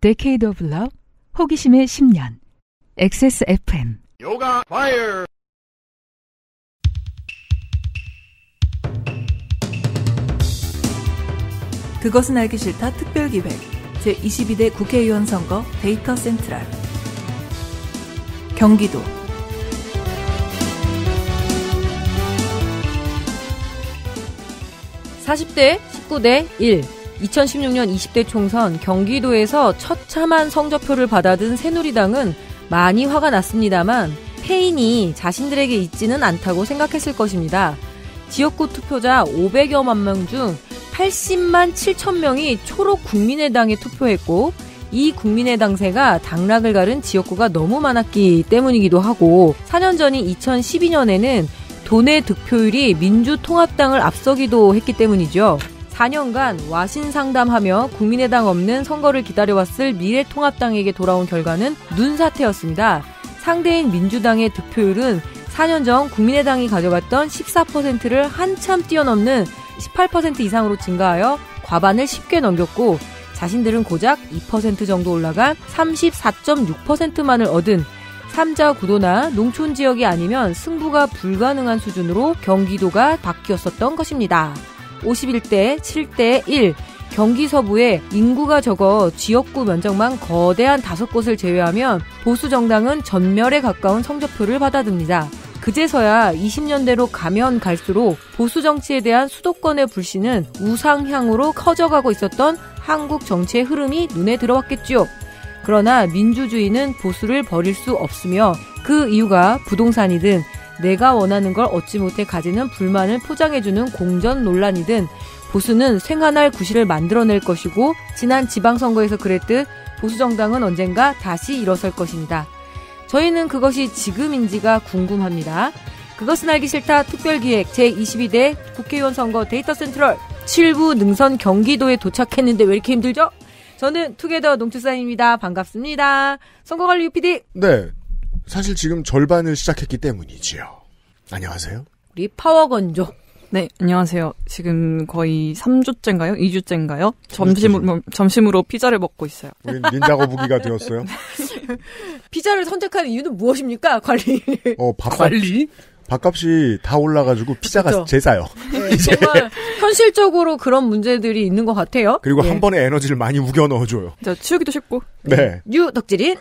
데케이 a d e of 호기심의 10년, XSFM. 요가 파이어! 그것은 알기 싫다 특별기획 제22대 국회의원 선거 데이터 센트럴 경기도 4 0대1 9대1 2016년 20대 총선 경기도에서 처참한 성적표를 받아든 새누리당은 많이 화가 났습니다만 패인이 자신들에게 있지는 않다고 생각했을 것입니다. 지역구 투표자 500여만 명 중 80만 7천 명이 초록 국민의당에 투표했고 이 국민의당세가 당락을 가른 지역구가 너무 많았기 때문이기도 하고 4년 전인 2012년에는 도내 득표율이 민주통합당을 앞서기도 했기 때문이죠. 4년간 와신 상담하며 국민의당 없는 선거를 기다려왔을 미래통합당에게 돌아온 결과는 눈사태였습니다. 상대인 민주당의 득표율은 4년 전 국민의당이 가져갔던 14%를 한참 뛰어넘는 18% 이상으로 증가하여 과반을 쉽게 넘겼고 자신들은 고작 2% 정도 올라간 34.6%만을 얻은 3자 구도나 농촌 지역이 아니면 승부가 불가능한 수준으로 경기도가 바뀌었었던 것입니다. 51대 7대 1. 경기 서부에 인구가 적어 지역구 면적만 거대한 다섯 곳을 제외하면 보수 정당은 전멸에 가까운 성적표를 받아듭니다. 그제서야 20년대로 가면 갈수록 보수 정치에 대한 수도권의 불신은 우상향으로 커져가고 있었던 한국 정치의 흐름이 눈에 들어왔겠지요. 그러나 민주주의는 보수를 버릴 수 없으며 그 이유가 부동산이든 내가 원하는 걸 얻지 못해 가지는 불만을 포장해주는 공전 논란이든 보수는 생한할 구실을 만들어낼 것이고 지난 지방선거에서 그랬듯 보수정당은 언젠가 다시 일어설 것입니다. 저희는 그것이 지금인지가 궁금합니다. 그것은 알기 싫다 특별기획 제22대 국회의원 선거 데이터 센트럴 7부 능선 경기도에 도착했는데 왜 이렇게 힘들죠? 저는 투게더 농축사입니다 반갑습니다. 선거관리 UPD. 네. 사실 지금 절반을 시작했기 때문이지요. 안녕하세요. 우리 파워 건조. 네, 안녕하세요. 지금 거의 3주째인가요? 2주째인가요? 점심으로, 점심으로 피자를 먹고 있어요. 우린 닌자 거북이가 되었어요. 피자를 선택하는 이유는 무엇입니까? 관리. 어, 밥값, 관리? 밥값이 다 올라가지고 피자가 그렇죠. 제사요. 네, 정말 현실적으로 그런 문제들이 있는 것 같아요. 그리고 네. 한 번에 에너지를 많이 우겨 넣어줘요. 저 치우기도 쉽고. 네. 네. 뉴 덕질인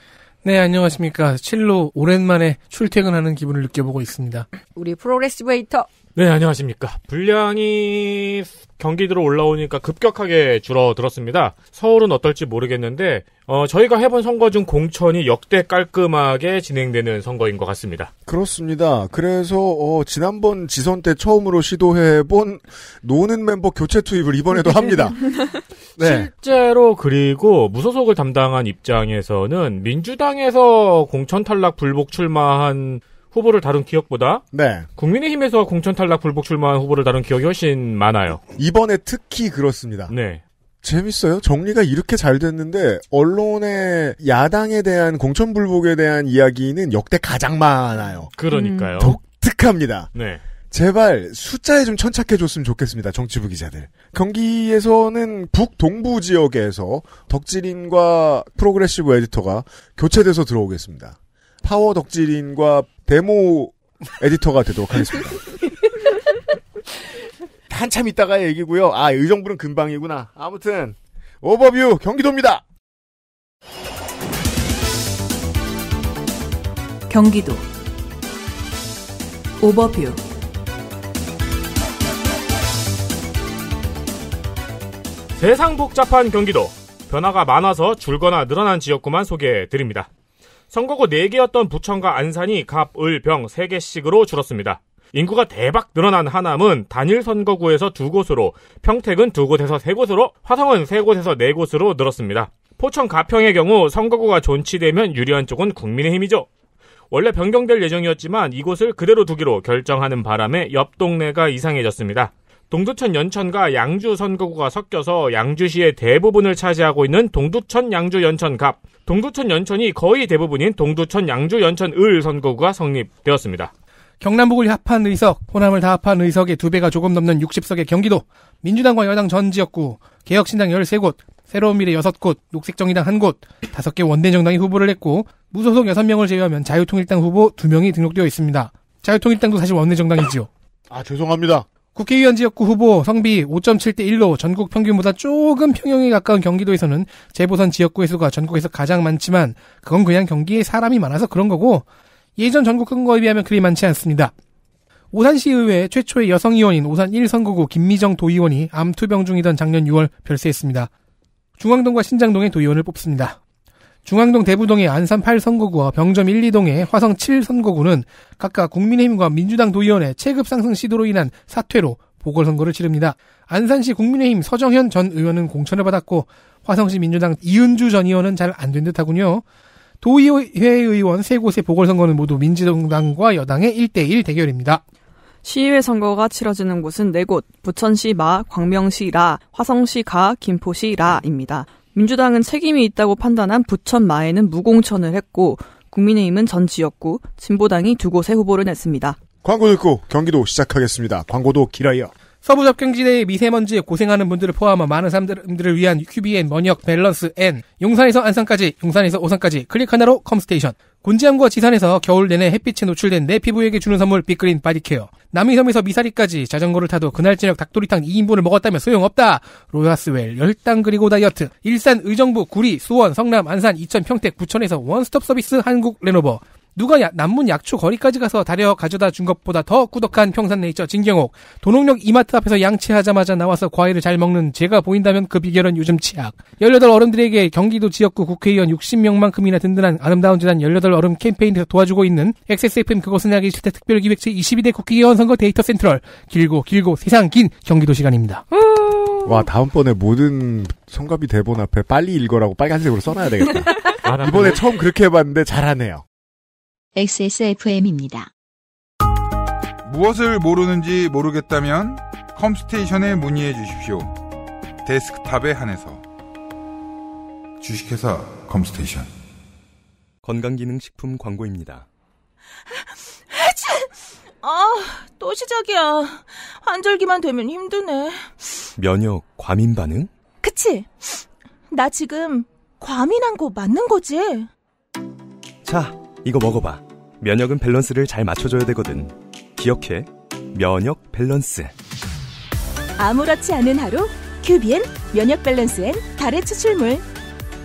네, 안녕하십니까. 칠로 오랜만에 출퇴근하는 기분을 느껴보고 있습니다. 우리 프로레스웨이터. 네, 안녕하십니까. 분량이 경기도로 올라오니까 급격하게 줄어들었습니다. 서울은 어떨지 모르겠는데 어, 저희가 해본 선거 중 공천이 역대 깔끔하게 진행되는 선거인 것 같습니다. 그렇습니다. 그래서 어, 지난번 지선 때 처음으로 시도해본 노는 멤버 교체 투입을 이번에도 합니다. 네. 실제로 그리고 무소속을 담당한 입장에서는 민주당에서 공천 탈락 불복 출마한 후보를 다룬 기억보다 네. 국민의힘에서 공천 탈락 불복 출마한 후보를 다룬 기억이 훨씬 많아요. 이번에 특히 그렇습니다. 네. 재밌어요. 정리가 이렇게 잘 됐는데 언론의 야당에 대한 공천 불복에 대한 이야기는 역대 가장 많아요. 그러니까요. 음. 독특합니다. 네. 제발 숫자에 좀 천착해 줬으면 좋겠습니다. 정치부 기자들. 경기에서는 북 동부 지역에서 덕질인과 프로그레시브 에디터가 교체돼서 들어오겠습니다. 파워 덕질인과 데모 에디터가 되도록 하겠습니다. 한참 있다가 얘기고요. 아, 의정부는 금방이구나. 아무튼 오버뷰 경기도입니다. 경기도 오버뷰 세상 복잡한 경기도 변화가 많아서 줄거나 늘어난 지역구만 소개해 드립니다. 선거구 4개였던 부천과 안산이 갑, 을, 병 3개씩으로 줄었습니다. 인구가 대박 늘어난 하남은 단일 선거구에서 두 곳으로, 평택은 두 곳에서 세 곳으로, 화성은 세 곳에서 네 곳으로 늘었습니다. 포천 가평의 경우 선거구가 존치되면 유리한 쪽은 국민의힘이죠. 원래 변경될 예정이었지만 이곳을 그대로 두기로 결정하는 바람에 옆 동네가 이상해졌습니다. 동두천 연천과 양주 선거구가 섞여서 양주시의 대부분을 차지하고 있는 동두천 양주 연천갑, 동두천 연천이 거의 대부분인 동두천 양주 연천을 선거구가 성립되었습니다. 경남북을 합한 의석, 호남을 다 합한 의석의 두 배가 조금 넘는 60석의 경기도, 민주당과 여당 전 지역구, 개혁신당 13곳, 새로운 미래 6곳, 녹색정의당 1곳, 5개 원내정당이 후보를 했고 무소속 6명을 제외하면 자유통일당 후보 2명이 등록되어 있습니다. 자유통일당도 사실 원내정당이지요. 아 죄송합니다. 국회의원 지역구 후보 성비 5.7대 1로 전국 평균보다 조금 평형에 가까운 경기도에서는 재보선 지역구의 수가 전국에서 가장 많지만 그건 그냥 경기에 사람이 많아서 그런 거고 예전 전국 선거에 비하면 그리 많지 않습니다. 오산시의회 최초의 여성 의원인 오산 1선거구 김미정 도의원이 암투병 중이던 작년 6월 별세했습니다. 중앙동과 신장동의 도의원을 뽑습니다. 중앙동 대부동의 안산 8선거구와 병점 1, 2동의 화성 7선거구는 각각 국민의힘과 민주당 도의원의 체급 상승 시도로 인한 사퇴로 보궐선거를 치릅니다. 안산시 국민의힘 서정현 전 의원은 공천을 받았고 화성시 민주당 이은주 전 의원은 잘 안 된 듯하군요. 도의회 의원 세 곳의 보궐선거는 모두 민주당과 여당의 1대1 대결입니다. 시의회 선거가 치러지는 곳은 네 곳, 부천시 마, 광명시 라, 화성시 가, 김포시 라입니다. 민주당은 책임이 있다고 판단한 부천 마에는 무공천을 했고 국민의힘은 전 지역구, 진보당이 두곳에 후보를 냈습니다. 광고 듣고 경기도 시작하겠습니다. 광고도 길어요. 서부접 경지대의 미세먼지에 고생하는 분들을 포함한 많은 사람들을 위한 QBN 번역 밸런스 N 용산에서 안산까지 용산에서 오산까지 클릭 하나로 컴스테이션 곤지암과 지산에서 겨울 내내 햇빛에 노출된 내 피부에게 주는 선물 빅그린 바디케어 남이섬에서 미사리까지 자전거를 타도 그날 저녁 닭도리탕 2인분을 먹었다면 소용없다 로하스웰 열당 그리고 다이어트 일산 의정부 구리 수원 성남 안산 이천 평택 부천에서 원스톱 서비스 한국 레노버 누가 야, 남문 약초 거리까지 가서 다려 가져다 준 것보다 더 꾸덕한 평산네이처 진경옥. 도농역 이마트 앞에서 양치하자마자 나와서 과일을 잘 먹는 제가 보인다면 그 비결은 요즘 치약. 18 어른들에게 경기도 지역구 국회의원 60명만큼이나 든든한 아름다운 재단 18 어른 캠페인에서 도와주고 있는 XSFM 그것은 하기 싫다 특별기획제 22대 국회의원 선거 데이터 센트럴. 길고 길고 세상 긴 경기도 시간입니다. 음. 와 다음번에 모든 성가비 대본 앞에 빨리 읽어라고 빨간색으로 써놔야 되겠다. 아, 이번에 처음 그렇게 해봤는데 잘하네요. XSFM입니다. 무엇을 모르는지 모르겠다면 컴스테이션에 문의해 주십시오. 데스크탑에 한해서 주식회사 컴스테이션 건강기능식품 광고입니다. 아, 또 시작이야. 환절기만 되면 힘드네. 면역 과민 반응? 그치? 나 지금 과민한 거 맞는 거지? 자, 이거 먹어봐. 면역은 밸런스를 잘 맞춰줘야 되거든. 기억해. 면역 밸런스. 아무렇지 않은 하루 큐비엔 면역 밸런스엔 달의 추출물.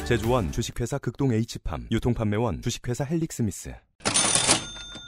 제조원 주식회사 극동 H팜 유통판매원 주식회사 헬릭스미스.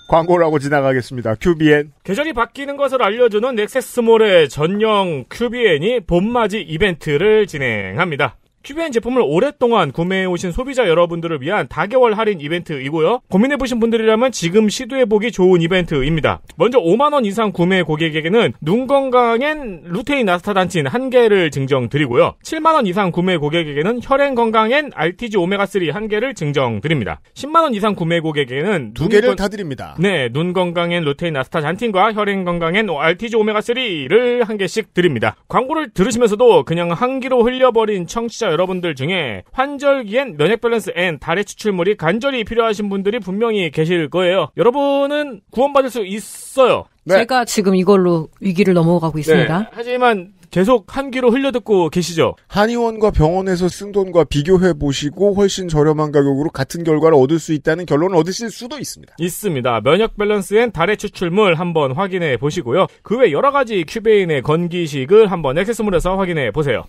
광고라고 지나가겠습니다. 큐비엔 계절이 바뀌는 것을 알려주는 넥세스몰의 전용 큐비엔이 봄맞이 이벤트를 진행합니다. QBN 제품을 오랫동안 구매해 오신 소비자 여러분들을 위한 다개월 할인 이벤트이고요. 고민해 보신 분들이라면 지금 시도해 보기 좋은 이벤트입니다. 먼저 5만 원 이상 구매 고객에게는 눈 건강엔 루테인 나스타단친한 개를 증정 드리고요. 7만 원 이상 구매 고객에게는 혈행 건강엔 RTG 오메가 3한 개를 증정 드립니다. 10만 원 이상 구매 고객에게는 두 개를 건... 다 드립니다. 네, 눈 건강엔 루테인 나스타단틴과 혈행 건강엔 RTG 오메가 3를 한 개씩 드립니다. 광고를 들으시면서도 그냥 한 기로 흘려버린 청취자 여러분들 중에 환절기엔 면역 밸런스 N 달의 추출물이 간절히 필요하신 분들이 분명히 계실 거예요. 여러분은 구원받을 수 있어요. 네. 제가 지금 이걸로 위기를 넘어가고 있습니다. 네. 하지만 계속 한기로 흘려듣고 계시죠? 한의원과 병원에서 쓴 돈과 비교해 보시고 훨씬 저렴한 가격으로 같은 결과를 얻을 수 있다는 결론을 얻으실 수도 있습니다. 있습니다. 면역 밸런스엔 달의 추출물 한번 확인해 보시고요. 그 외 여러 가지 큐베인의 건기식을 한번 액세스몰에서 확인해 보세요.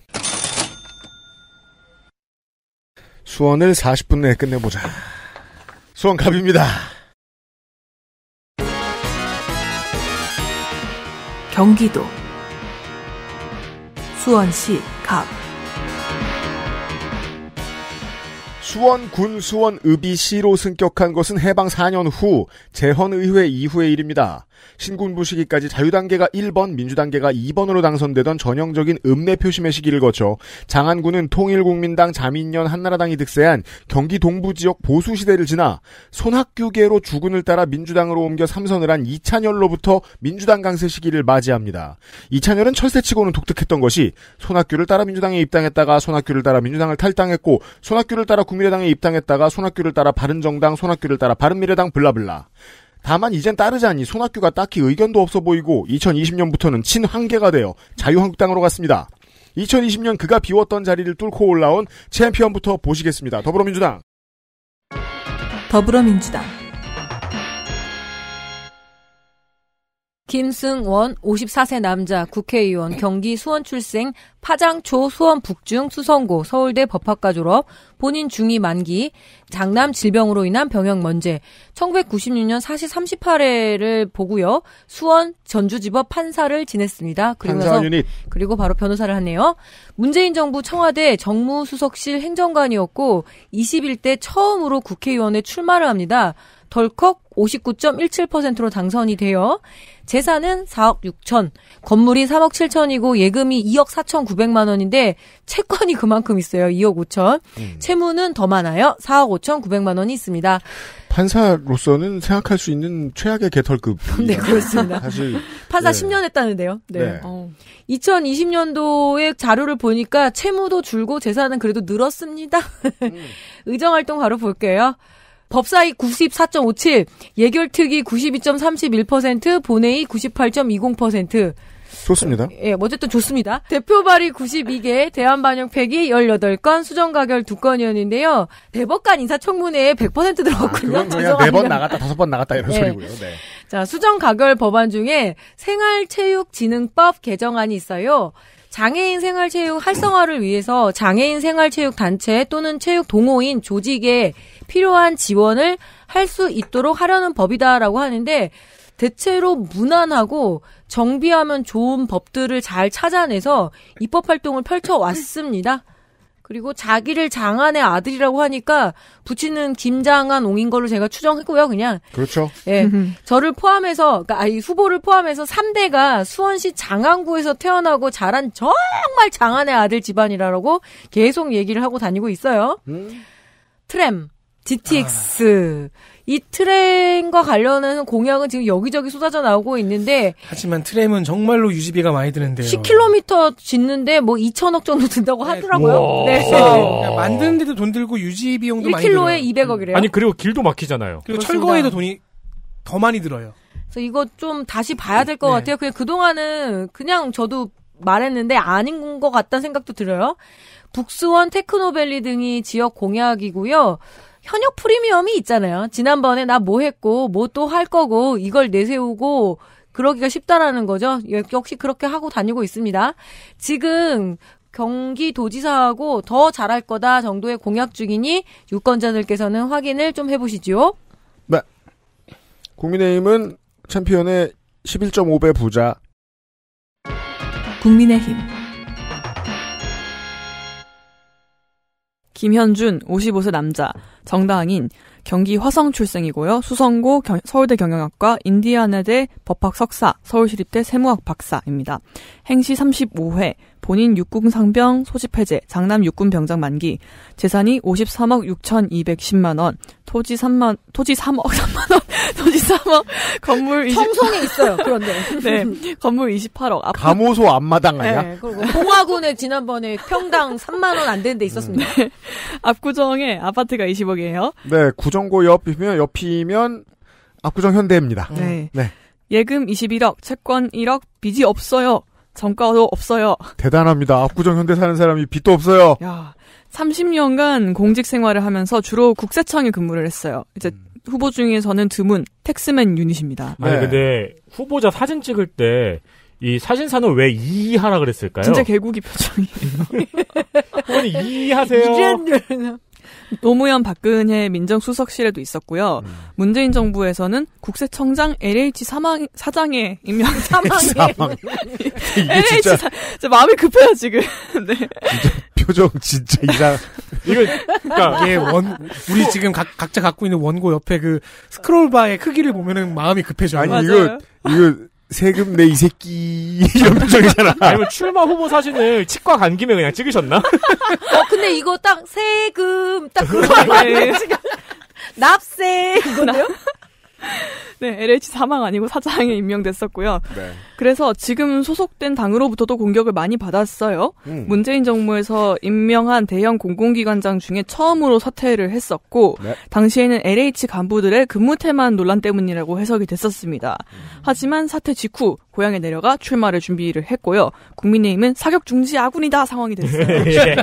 수원을 40분 내에 끝내보자. 수원갑입니다. 경기도 수원시 갑 수원군 수원읍이 시로 승격한 것은 해방 4년 후 재헌의회 이후의 일입니다. 신군부 시기까지 자유단계가 1번, 민주단계가 2번으로 당선되던 전형적인 읍내 표심의 시기를 거쳐 장안군은 통일국민당 자민련 한나라당이 득세한 경기 동부 지역 보수 시대를 지나 손학규계로 주군을 따라 민주당으로 옮겨 삼선을 한 이찬열로부터 민주당 강세 시기를 맞이합니다. 이찬열은 철새치고는 독특했던 것이 손학규를 따라 민주당에 입당했다가 손학규를 따라 민주당을 탈당했고 손학규를 따라 국민의당에 입당했다가 손학규를 따라 바른정당, 손학규를 따라 바른미래당 블라블라. 다만 이젠 따르자니 손학규가 딱히 의견도 없어 보이고 2020년부터는 친황계가 되어 자유한국당으로 갔습니다. 2020년 그가 비웠던 자리를 뚫고 올라온 챔피언부터 보시겠습니다. 더불어민주당. 더불어민주당. 김승원 54세 남자 국회의원 경기 수원 출생 파장초 수원 북중 수성고 서울대 법학과 졸업 본인 중위 만기 장남 질병으로 인한 병역 면제 1996년 4시 38회를 보고요 수원 전주지법 판사를 지냈습니다 그리고서 그리고 바로 변호사를 하네요 문재인 정부 청와대 정무수석실 행정관이었고 21대 처음으로 국회의원에 출마를 합니다 덜컥 59.17%로 당선이 되어 재산은 4억 6천, 건물이 3억 7천이고 예금이 2억 4천 9백만 원인데 채권이 그만큼 있어요. 2억 5천. 음. 채무는 더 많아요. 4억 5천 9백만 원이 있습니다. 판사로서는 생각할 수 있는 최악의 개털급. 네, 그렇습니다. 사실 판사 네. 10년 했다는데요. 네. 네. 어. 2020년도의 자료를 보니까 채무도 줄고 재산은 그래도 늘었습니다. 음. 의정 활동 바로 볼게요. 법사위 94.57, 예결특위 92.31%, 본회의 98.20%. 좋습니다. 예, 뭐 어쨌든 좋습니다. 대표 발의 92개, 대안 반영 팩이 18건, 수정 가결 2건이었는데요. 대법관 인사청문회에 100% 들어갔군요. 아, 그건 그번 네 나갔다, 5번 나갔다 이런 예. 소리고요. 네. 자, 수정 가결 법안 중에 생활체육진흥법 개정안이 있어요. 장애인 생활체육 활성화를 위해서 장애인 생활체육 단체 또는 체육 동호인 조직에 필요한 지원을 할 수 있도록 하려는 법이다라고 하는데 대체로 무난하고 정비하면 좋은 법들을 잘 찾아내서 입법 활동을 펼쳐 왔습니다. 그리고 자기를 장안의 아들이라고 하니까 붙이는 김장한 옹인 걸로 제가 추정했고요, 그냥. 그렇죠. 예. 음. 저를 포함해서, 그니까 아니, 후보를 포함해서 3대가 수원시 장안구에서 태어나고 자란 정말 장안의 아들 집안이라고 계속 얘기를 하고 다니고 있어요. 음? 트램, GTX. 아. 이 트램과 관련한 공약은 지금 여기저기 쏟아져 나오고 있는데 하지만 트램은 정말로 유지비가 많이 드는데요. 10km 짓는데 뭐 2천억 정도 든다고 네, 하더라고요. 네. 네. 그러니까 만드는데도 돈 들고 유지 비용도 많이 들어요. 1km에 200억이래요. 아니 그리고 길도 막히잖아요. 그리고 철거에도 돈이 더 많이 들어요. 그래서 이거 좀 다시 봐야 될것 네. 같아요. 그냥 그동안은 그냥 저도 말했는데 아닌 것 같다는 생각도 들어요. 북수원, 테크노밸리 등이 지역 공약이고요. 현역 프리미엄이 있잖아요. 지난번에 나 뭐 했고 뭐 또 할 거고 이걸 내세우고 그러기가 쉽다라는 거죠. 역시 그렇게 하고 다니고 있습니다. 지금 경기도지사하고 더 잘할 거다 정도의 공약 중이니 유권자들께서는 확인을 좀 해보시지요. 네. 국민의힘은 챔피언의 11.5배 부자. 국민의힘. 김현준 55세 남자 정당인 경기 화성 출생이고요. 수성고 경, 서울대 경영학과 인디아네대 법학 석사 서울시립대 세무학 박사입니다. 행시 35회 본인 육군 상병 소집 해제, 장남 육군 병장 만기, 재산이 53억 6,210만 원, 토지 3만 토지 3억 3만 원, 토지 3억, 건물 2청송이 있어요. 그런데 네, 건물 28억. 아파트, 감호소 앞마당 아니야? 네, 그리고 봉화군에 지난번에 평당 3만 원 안 되는 데 있었습니다. 네. 압구정에 아파트가 20억이에요. 네, 구정고 옆이면 옆이면 압구정 현대입니다. 네. 네. 예금 21억, 채권 1억, 빚이 없어요. 정가도 없어요. 대단합니다. 압구정 현대 사는 사람이 빚도 없어요. 야, 30년간 공직 생활을 하면서 주로 국세청에 근무를 했어요. 이제 음. 후보 중에서는 드문 텍스맨 유닛입니다. 네. 아니 근데 후보자 사진 찍을 때 이 사진사는 왜 이하라 그랬을까요? 진짜 개구기 표정이에요. 이하세요. 이랬냐. 노무현 박근혜 민정수석실에도 있었고요. 음. 문재인 정부에서는 국세청장 LH 사망, 사장에 임명 사망. LH 진짜... 사, 진짜 마음이 급해요 지금. 네. 표정 진짜 이상. 이거 그러니까 이게 원 우리 뭐 지금 각, 각자 갖고 있는 원고 옆에 그 스크롤바의 크기를 보면은 마음이 급해져요. 아니 맞아요. 이거 이거 세금 내 이 새끼 이런 표정이잖아. 아니면 출마 후보 사진을 치과 간 김에 그냥 찍으셨나? 어 근데 이거 딱 세금 딱 그거 네. 납세 이거요 네, LH 사망 아니고 사장에 임명됐었고요. 네. 그래서 지금 소속된 당으로부터도 공격을 많이 받았어요. 음. 문재인 정부에서 임명한 대형 공공기관장 중에 처음으로 사퇴를 했었고 네. 당시에는 LH 간부들의 근무 태만 논란 때문이라고 해석이 됐었습니다. 음. 하지만 사퇴 직후 고향에 내려가 출마를 준비를 했고요. 국민의힘은 사격 중지 아군이다 상황이 됐어요. 예.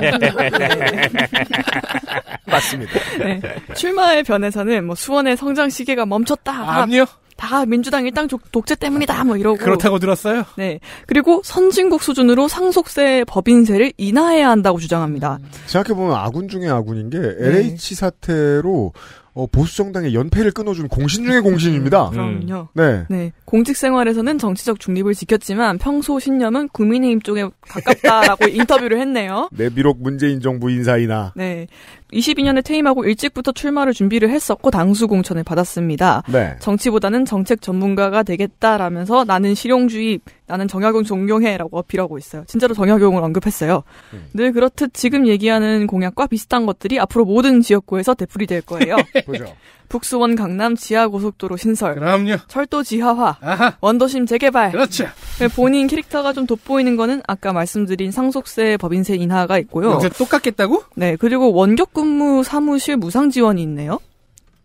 맞습니다. 네. 출마의 변에서는 뭐 수원의 성장 시계가 멈췄다. 아, 아니요. 다 민주당 일당 독재 때문이다 뭐 이러고 그렇다고 들었어요. 네 그리고 선진국 수준으로 상속세 법인세를 인하해야 한다고 주장합니다. 생각해 보면 아군 중에 아군인 게 LH 네. 사태로 어, 보수 정당의 연패를 끊어준 공신 중의 공신입니다. 음. 그럼요. 네. 네. 공직 생활에서는 정치적 중립을 지켰지만 평소 신념은 국민의힘 쪽에 가깝다라고 인터뷰를 했네요. 네, 비록 문재인 정부 인사이나. 네. 22년에 퇴임하고 일찍부터 출마를 준비를 했었고 당수 공천을 받았습니다. 네. 정치보다는 정책 전문가가 되겠다라면서 나는 실용주의, 나는 정약용 존경해라고 어필하고 있어요. 진짜로 정약용을 언급했어요. 음. 늘 그렇듯 지금 얘기하는 공약과 비슷한 것들이 앞으로 모든 지역구에서 대풀이 될 거예요. 북수원 강남 지하고속도로 신설. 그럼요. 철도 지하화. 아하. 원도심 재개발. 그렇죠. 네, 본인 캐릭터가 좀 돋보이는 거는 아까 말씀드린 상속세 법인세 인하가 있고요. 이제 똑같겠다고? 네. 그리고 원격 근무 사무실 무상 지원이 있네요.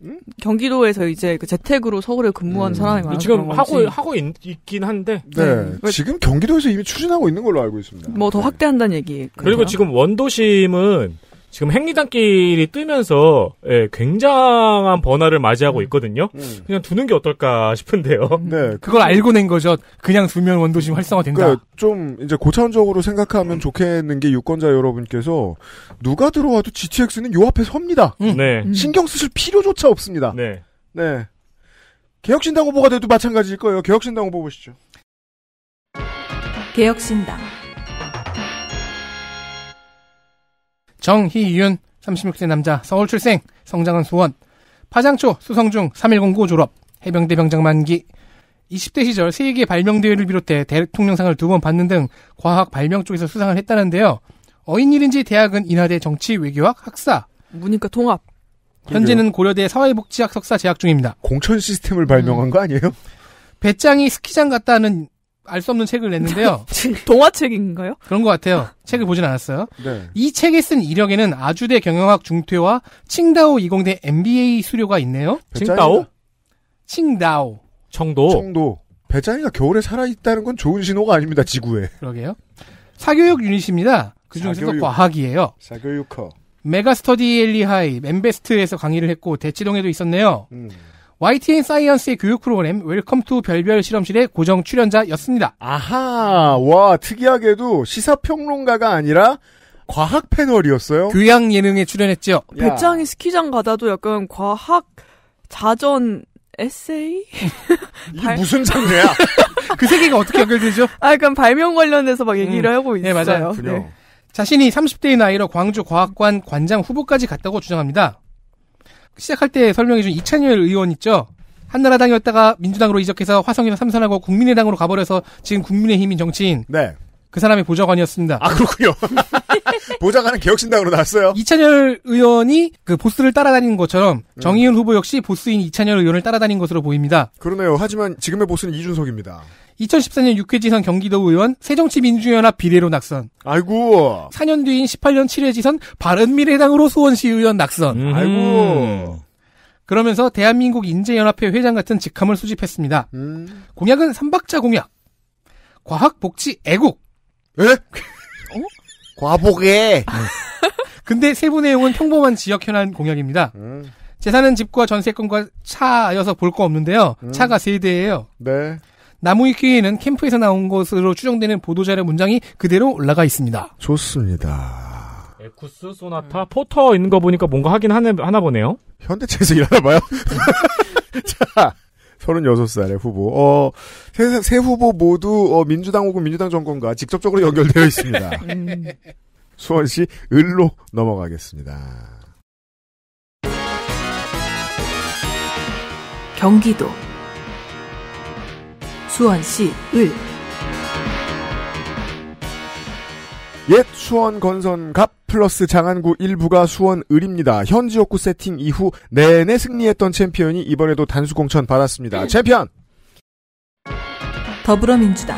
음? 경기도에서 이제 그 재택으로 서울에 근무한 음. 사람이 많아서 지금 하고 하고 있, 긴 한데 네. 네. 지금 경기도에서 이미 추진하고 있는 걸로 알고 있습니다. 뭐더 네. 확대한다는 얘기. 그리고 그렇죠? 지금 원도심은 지금 행리단길이 뜨면서 예, 굉장한 번화를 맞이하고 음. 있거든요. 음. 그냥 두는 게 어떨까 싶은데요. 네, 그걸 알고 낸 거죠. 그냥 두면 원도심 활성화된다. 그러니까 좀 이제 고차원적으로 생각하면 음. 좋겠는 게 유권자 여러분께서 누가 들어와도 GTX는 요 앞에 섭니다. 음. 네. 음. 신경 쓰실 필요조차 없습니다. 네. 네. 개혁신당 후보가 돼도 마찬가지일 거예요. 개혁신당 후보 보시죠. 개혁신당. 정희윤 36세 남자 서울 출생 성장은 수원 파장초 수성중 3109 졸업 해병대 병장 만기 20대 시절 세계 발명대회를 비롯해 대통령상을 두 번 받는 등 과학 발명 쪽에서 수상을 했다는데요. 어인일인지 대학은 인하대 정치 외교학 학사 문이과 통합 현재는 고려대 사회복지학 석사 재학 중입니다. 공천 시스템을 발명한 음. 거 아니에요? 배짱이 스키장 갔다는 알수 없는 책을 냈는데요. 동화책인가요? 그런 것 같아요. 책을 보진 않았어요. 네. 이 책에 쓴 이력에는 아주대 경영학 중퇴와 칭다오 이공대 MBA 수료가 있네요. 칭다오? 칭다오. 청도. 청도. 배짱이가 겨울에 살아있다는 건 좋은 신호가 아닙니다, 지구에. 그러게요. 사교육 유닛입니다. 그중에서 도 과학이에요. 사교육커. 메가스터디 엘리하이, 엠베스트에서 강의를 했고, 대치동에도 있었네요. 음. YTN 사이언스의 교육 프로그램 웰컴 투 별별 실험실의 고정 출연자였습니다. 아하, 와 특이하게도 시사평론가가 아니라 과학 패널이었어요. 교양 예능에 출연했죠. 야. 배짱이 스키장 가다도 약간 과학 자전 에세이? 이게 무슨 장르야? 그 세계가 어떻게 연결되죠? 아, 약간 발명 관련해서 막 얘기를 음. 하고 네, 있어요. 네, 맞아요. 네. 자신이 30대의 나이로 광주 과학관 관장 후보까지 갔다고 주장합니다. 시작할 때 설명해준 이찬열 의원 있죠? 한나라당이었다가 민주당으로 이적해서 화성에서 삼선하고 국민의당으로 가버려서 지금 국민의힘인 정치인. 네. 그사람이 보좌관이었습니다. 아 그렇군요. 보좌관은 개혁신당으로 나왔어요. 이찬열 의원이 그 보스를 따라다니는 것처럼 음. 정의윤 후보 역시 보스인 이찬열 의원을 따라다닌 것으로 보입니다. 그러네요. 하지만 지금의 보스는 이준석입니다. 2014년 6회 지선 경기도 의원 새정치민주연합 비례로 낙선. 아이고. 4년 뒤인 18년 7회 지선 바른미래당으로 수원시 의원 낙선. 음. 아이고. 그러면서 대한민국 인재연합회 회장 같은 직함을 수집했습니다. 음. 공약은 삼박자 공약. 과학복지 애국. 에? 어? 과복에. 근데 세부 내용은 평범한 지역 현안 공약입니다. 음. 재산은 집과 전세권과 차여서 볼 거 없는데요. 음. 차가 세대예요. 네. 나무위키에는 캠프에서 나온 것으로 추정되는 보도자료 문장이 그대로 올라가 있습니다. 좋습니다. 에쿠스, 소나타, 포터 있는 거 보니까 뭔가 하긴 하네, 하나 보네요. 현대차에서 일하나 봐요. 자, 36살의 후보. 어, 세, 세 후보 모두 어, 민주당 혹은 민주당 정권과 직접적으로 연결되어 있습니다. 음. 수원시 을로 넘어가겠습니다. 경기도 수원시 을. 옛 수원 건선갑 플러스 장안구 일부가 수원 을입니다. 현 지역구 세팅 이후 내내 승리했던 챔피언이 이번에도 단수 공천 받았습니다. 음. 챔피언! 더불어민주당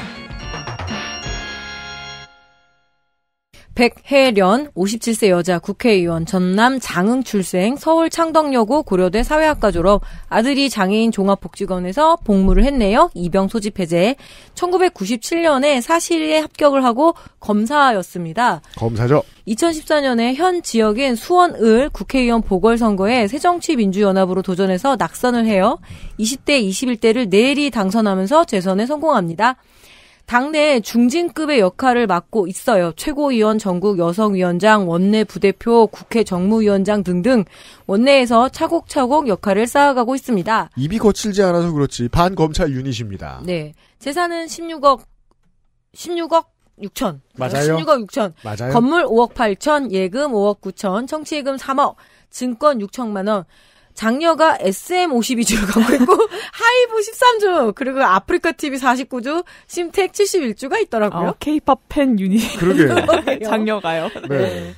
백혜련 57세 여자 국회의원 전남 장흥 출생 서울 창덕여고 고려대 사회학과 졸업 아들이 장애인 종합복지관에서 복무를 했네요. 이병 소집 해제 1997년에 사실에 합격을 하고 검사였습니다. 검사죠. 2014년에 현 지역인 수원을 국회의원 보궐선거에 새정치민주연합으로 도전해서 낙선을 해요. 20대 21대를 내리 당선하면서 재선에 성공합니다. 당내 중진급의 역할을 맡고 있어요. 최고위원, 전국 여성위원장, 원내 부대표, 국회 정무위원장 등등 원내에서 차곡차곡 역할을 쌓아가고 있습니다. 입이 거칠지 않아서 그렇지 반검찰 유닛입니다. 네. 재산은 16억 16억 6천. 맞아요. 16억 6천. 맞아요. 건물 5억 8천, 예금 5억 9천, 청취예금 3억, 증권 6천만 원. 장녀가 SM52주를 갖고 있고 하이브 13주 그리고 아프리카 TV 49주 심텍 71주가 있더라고요. 케이팝팬 어, 유닛. 그러게 장녀가요. 네. 네.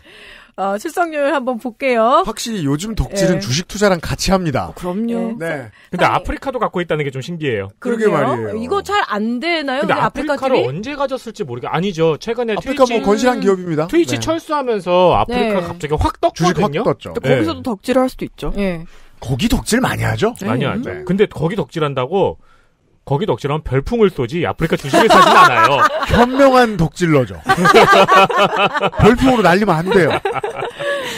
어, 출석률 한번 볼게요. 확실히 요즘 독질은 예. 주식 투자랑 같이 합니다. 어, 그럼요. 예. 네. 근데 아니, 아프리카도 갖고 있다는 게 좀 신기해요. 그러게 말이에요. 이거 잘 안 되나요? 근데 아프리카 아프리카를 TV? 언제 가졌을지 모르게 아니죠. 최근에 아프리카 트위치, 뭐 건실한 기업입니다. 트위치 네. 철수하면서 아프리카 네. 갑자기 확 떴거든요. 주식 확 떴죠. 네. 거기서도 덕질을 네. 할 수도 있죠. 예. 거기 덕질 많이 하죠? 많이 하죠. 네. 근데 거기 덕질한다고 거기 덕질하면 별풍을 쏘지 아프리카 주식을 사진 않아요. 현명한 덕질러죠. 별풍으로 날리면 안 돼요.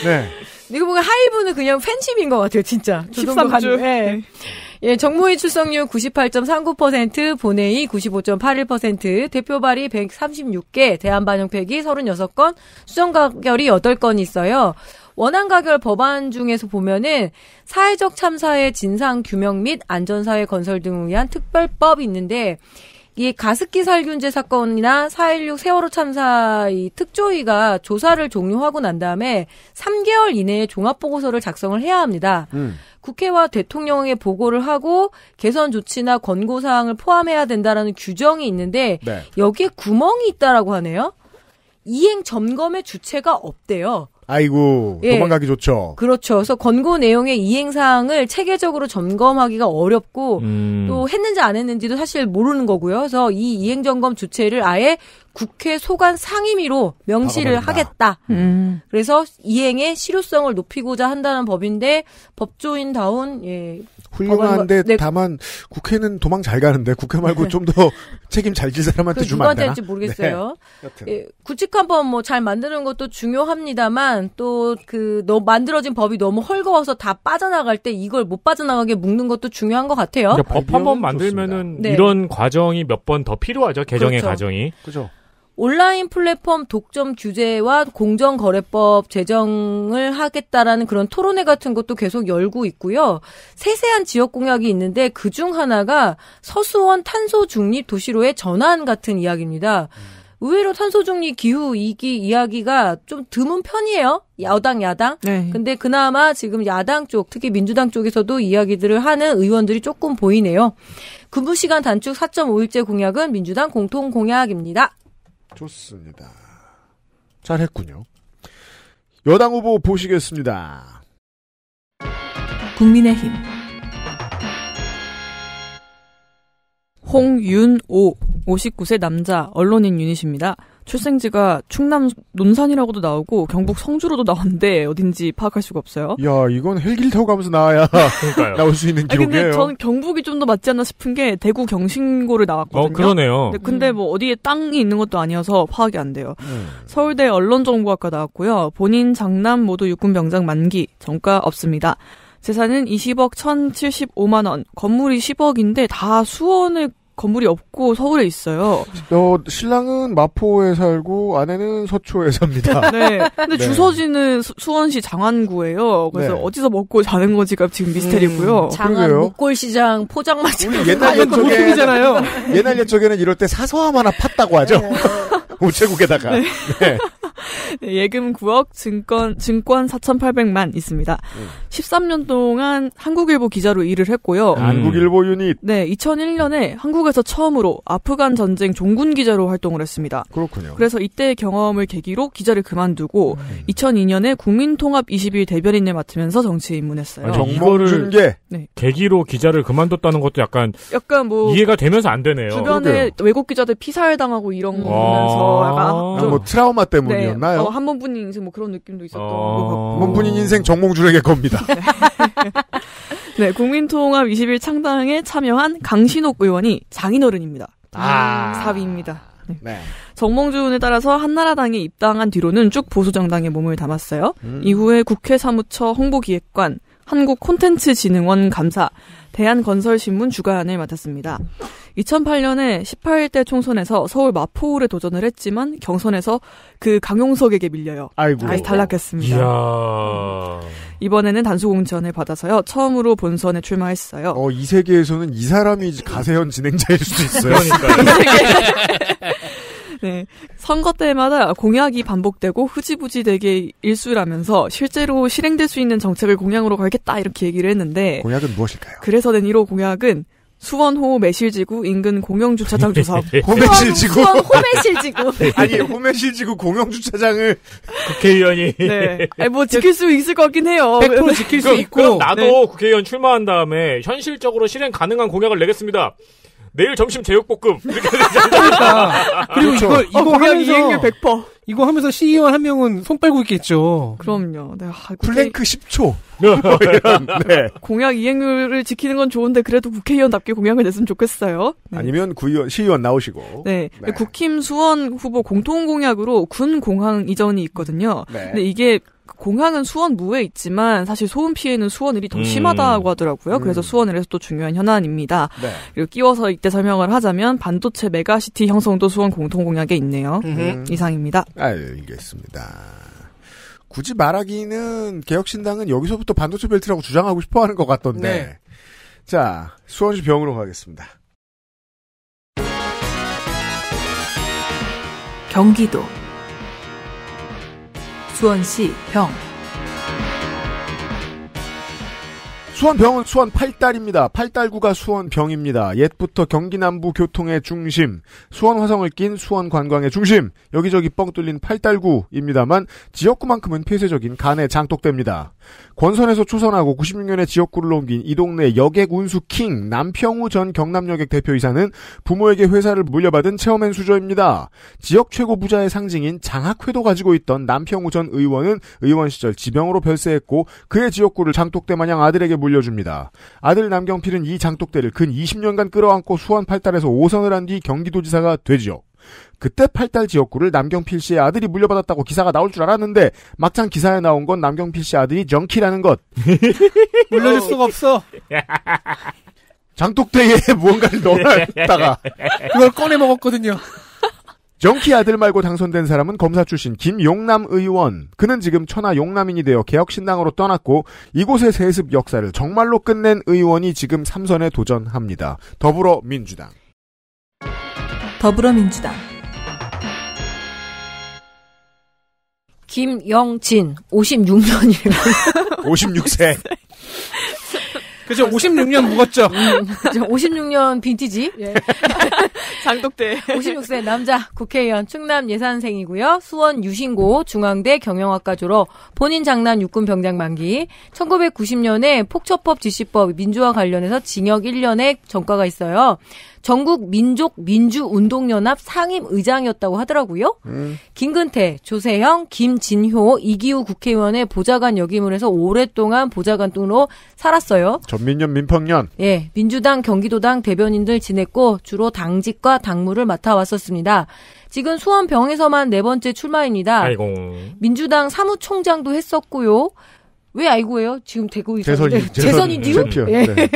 네. 이거 보면 하이브는 그냥 팬심인 것 같아요, 진짜. 13주. 그 예. 네. 예, 정무의 출석률 98.39%, 본회의 95.81%, 대표 발이 136개, 대한 반영팩이 36건, 수정 가결이 8건 있어요. 원안 가결 법안 중에서 보면은 사회적 참사의 진상 규명 및 안전사회 건설 등을 위한 특별법이 있는데 이 가습기 살균제 사건이나 4.16 세월호 참사 의 특조위가 조사를 종료하고 난 다음에 3개월 이내에 종합보고서를 작성을 해야 합니다. 음. 국회와 대통령에 보고를 하고 개선 조치나 권고 사항을 포함해야 된다라는 규정이 있는데 네. 여기에 구멍이 있다라고 하네요. 이행 점검의 주체가 없대요. 아이고 예. 도망가기 좋죠. 그렇죠. 그래서 권고 내용의 이행사항을 체계적으로 점검하기가 어렵고 음. 또 했는지 안 했는지도 사실 모르는 거고요. 그래서 이 이행 점검 주체를 아예 국회 소관 상임위로 명시를 하겠다. 음. 음. 그래서 이행의 실효성을 높이고자 한다는 법인데 법조인다운 예, 훌륭한데 네. 다만 국회는 도망 잘 가는데 국회 말고 네. 좀더 책임 잘 질 사람한테 주면 안 되나? 누가 될지 모르겠어요. 네. 예, 구칙한번뭐 잘 만드는 것도 중요합니다만 또 그 너 만들어진 법이 너무 헐거워서 다 빠져나갈 때 이걸 못 빠져나가게 묶는 것도 중요한 것 같아요. 그러니까 법한 번 만들면은 네. 이런 과정이 몇 번 더 필요하죠 개정의 그렇죠. 과정이. 그렇죠. 온라인 플랫폼 독점 규제와 공정거래법 제정을 하겠다라는 그런 토론회 같은 것도 계속 열고 있고요. 세세한 지역 공약이 있는데 그중 하나가 서수원 탄소 중립 도시로의 전환 같은 이야기입니다. 의외로 탄소 중립 기후 이기 이야기가 좀 드문 편이에요. 야당 야당. 네. 근데 그나마 지금 야당 쪽 특히 민주당 쪽에서도 이야기들을 하는 의원들이 조금 보이네요. 근무 시간 단축 4.5일제 공약은 민주당 공통 공약입니다. 좋습니다. 잘했군요. 여당 후보 보시겠습니다. 국민의힘 홍윤오 59세 남자 언론인 유닛입니다. 출생지가 충남 논산이라고도 나오고 경북 성주로도 나왔는데 어딘지 파악할 수가 없어요. 야 이건 헬기를 타고 가면서 나와야 나올 수 있는 기록이에요. 아니, 근데 전 경북이 좀 더 맞지 않나 싶은 게 대구 경신고를 나왔거든요. 어 그러네요. 근데, 근데 뭐 어디에 땅이 있는 것도 아니어서 파악이 안 돼요. 음. 서울대 언론정보학과 나왔고요. 본인 장남 모두 육군병장 만기 정가 없습니다. 재산은 20억 1,075만 원, 건물이 10억인데 다 수원에 건물이 없고 서울에 있어요. 어, 신랑은 마포에 살고 아내는 서초에 삽니다. 네. 근데 네. 주소지는 수, 원시 장안구예요. 그래서 네. 어디서 먹고 자는 건지가 지금 미스테리고요. 음, 장안 목골시장 포장마차. 옛날 옛적에 옛날 옛적에는 이럴 때 사서함 하나 팠다고 하죠. 네. 우체국에다가. 네. 네. 네 예금 9억, 증권, 증권 4,800만 있습니다. 음. 13년 동안 한국일보 기자로 일을 했고요. 음. 한국일보 유닛. 네, 2001년에 한국에서 처음으로 아프간 전쟁 종군 기자로 활동을 했습니다. 그렇군요. 그래서 이때의 경험을 계기로 기자를 그만두고 음. 2002년에 국민통합 20일 대변인을 맡으면서 정치에 입문했어요. 아, 정보를 아, 네. 계기로 기자를 그만뒀다는 것도 약간 약간 뭐 이해가 되면서 안 되네요. 주변에 그러게요. 외국 기자들 피살 당하고 이런 음. 거 보면서 약간 아. 좀, 뭐 트라우마 네. 때문이었나요? 네, 어, 한 번뿐인 인생 뭐 그런 느낌도 있었던 어... 한 번뿐인 인생 정몽주에게 겁니다. 네, 국민통합 20일 창당에 참여한 강신옥 의원이 장인어른입니다. 아, 음, 사비입니다. 네. 네. 정몽주에 따라서 한나라당에 입당한 뒤로는 쭉보수정당의 몸을 담았어요. 음. 이후에 국회 사무처 홍보기획관, 한국콘텐츠진흥원 감사, 대한건설신문 주관을 맡았습니다. 2008년에 18대 총선에서 서울 마포구에 도전을 했지만 경선에서 그 강용석에게 밀려요. 아이고. 다시 탈락했습니다. 이야. 음. 이번에는 단수공천을 받아서요. 처음으로 본선에 출마했어요. 어, 이 세계에서는 이 사람이 가세현 진행자일 수도 있어요. 네. 선거 때마다 공약이 반복되고 흐지부지 되게 일수라면서 실제로 실행될 수 있는 정책을 공약으로 걸겠다 이렇게 얘기를 했는데 공약은 무엇일까요? 그래서 낸 1호 공약은 수원호 매실지구 인근 공영주차장 조사. 호매실지구. 수원 호매실지구. 네. 아니 호매실지구 공영주차장을 국회의원이. 네. 아니, 뭐 지킬 수 있을 것 같긴 해요. 100% 지킬 수 있고. 그럼 나도 네. 국회의원 출마한 다음에 현실적으로 실행 가능한 공약을 내겠습니다. 내일 점심 제육볶음 이렇 그러니까 그리고 그렇죠. 이거 이거 어, 하면서 100% 이거 하면서 시의원 e 한 명은 손 빨고 있겠죠. 그럼요. 네, 아, 블랭크 10초. 네. 공약 이행률을 지키는 건 좋은데 그래도 국회의원답게 공약을 냈으면 좋겠어요. 네. 아니면 구의원, 시의원 나오시고. 네. 네. 국힘 수원 후보 공통 공약으로 군 공항 이전이 있거든요. 네. 근데 이게 공항은 수원 무에 있지만 사실 소음 피해는 수원을이 더 음. 심하다고 하더라고요. 음. 그래서 수원을에서 또 중요한 현안입니다. 네. 그리고 끼워서 이때 설명을 하자면 반도체 메가시티 형성도 수원 공통공약에 있네요. 음. 이상입니다. 알겠습니다. 굳이 말하기는 개혁신당은 여기서부터 반도체 벨트라고 주장하고 싶어하는 것 같던데. 네. 자 수원시 병으로 가겠습니다. 경기도 수원시 병. 수원병은 수원 팔달입니다. 팔달구가 수원병입니다. 옛부터 경기 남부 교통의 중심, 수원 화성을 낀 수원 관광의 중심, 여기저기 뻥 뚫린 팔달구입니다만 지역구만큼은 폐쇄적인 간의 장독됩니다 권선에서 초선하고 96년에 지역구를 옮긴 이 동네 여객 운수 킹 남평우 전 경남여객 대표이사는 부모에게 회사를 물려받은 체험맨 수저입니다. 지역 최고 부자의 상징인 장학회도 가지고 있던 남평우 전 의원은 의원 시절 지병으로 별세했고 그의 지역구를 장독대 마냥 아들에게 물려줍니다. 아들 남경필은 이 장독대를 근 20년간 끌어안고 수원 8달에서 5선을 한 뒤 경기도지사가 되지요. 그때 팔달 지역구를 남경필 씨의 아들이 물려받았다고 기사가 나올 줄 알았는데 막상 기사에 나온 건 남경필 씨 아들이 정키라는 것. 물려줄 어. 수가 없어. 장독대에 무언가를 넣어놨다가 그걸 꺼내 먹었거든요. 정키 아들 말고 당선된 사람은 검사 출신 김용남 의원. 그는 지금 천하 용남인이 되어 개혁신당으로 떠났고 이곳의 세습 역사를 정말로 끝낸 의원이 지금 3선에 도전합니다. 더불어민주당. 더불어민주당. 김영진 56년이래요. 56세. 그죠 56년 묵었죠. 음, 56년 빈티지. 예. 장독대. 56세 남자 국회의원 충남 예산생이고요. 수원 유신고 중앙대 경영학과 졸업. 본인 장난 육군 병장 만기. 1990년에 폭처법 지시법 민주화 관련해서 징역 1년의 전과가 있어요. 전국 민족 민주운동연합 상임의장이었다고 하더라고요. 음. 김근태, 조세형, 김진효, 이기우 국회의원의 보좌관 역임을 해서 오랫동안 보좌관 등으로 살았어요. 전민년 민평년. 예, 민주당 경기도당 대변인들 지냈고 주로 당직과 당무를 맡아왔었습니다. 지금 수원 병에서만 네 번째 출마입니다. 아이고. 민주당 사무총장도 했었고요. 왜 알고 해요? 지금 대구 네, 재선이 재선이 뉴 예. 네.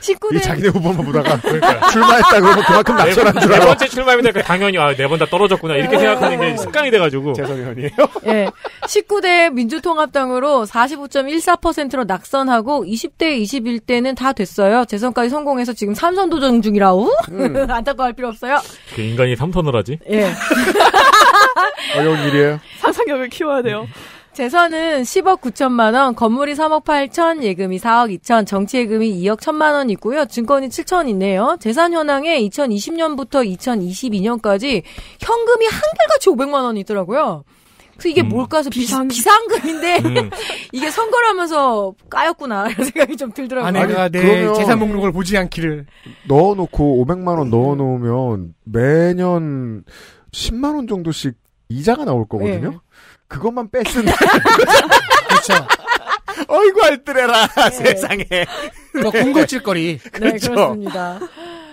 19대 자기네 후보만 보다가 그러니까 출마했다고 그만큼 낙천한 네 줄 알아. 네 번째 출마했는데 그 당연히 아, 네 번 다 떨어졌구나 이렇게 네. 생각하는 게 습관이 돼가지고 재선 의원이에요. 예, 19대 민주통합당으로 45.14%로 낙선하고 20대 21대는 다 됐어요. 재선까지 성공해서 지금 삼선 도전 중이라우 음. 안타까워할 필요 없어요. 그 인간이 삼선을 하지? 예. 어려운 일이에요. 상상력을 키워야 돼요. 음. 재산은 10억 9천만 원, 건물이 3억 8천, 예금이 4억 2천, 정치예금이 2억 1천만 원있고요 증권이 7천있네요 재산 현황에 2020년부터 2022년까지 현금이 한결같이 500만 원이 있더라고요. 그 이게 음. 뭘까 해서 비상... 비상금인데 음. 이게 선거를 하면서 까였구나 이런 생각이 좀 들더라고요. 아내가 내 그러면... 재산 먹는 걸 보지 않기를. 넣어놓고 500만 원 음. 넣어놓으면 매년 10만 원 정도씩 이자가 나올 거거든요. 네. 그것만 뺐은다. 그렇죠. 어이구 알뜰해라 네. 세상에. 뭐 군것질거리. 네, 네, 그렇죠. 네, 그렇습니다.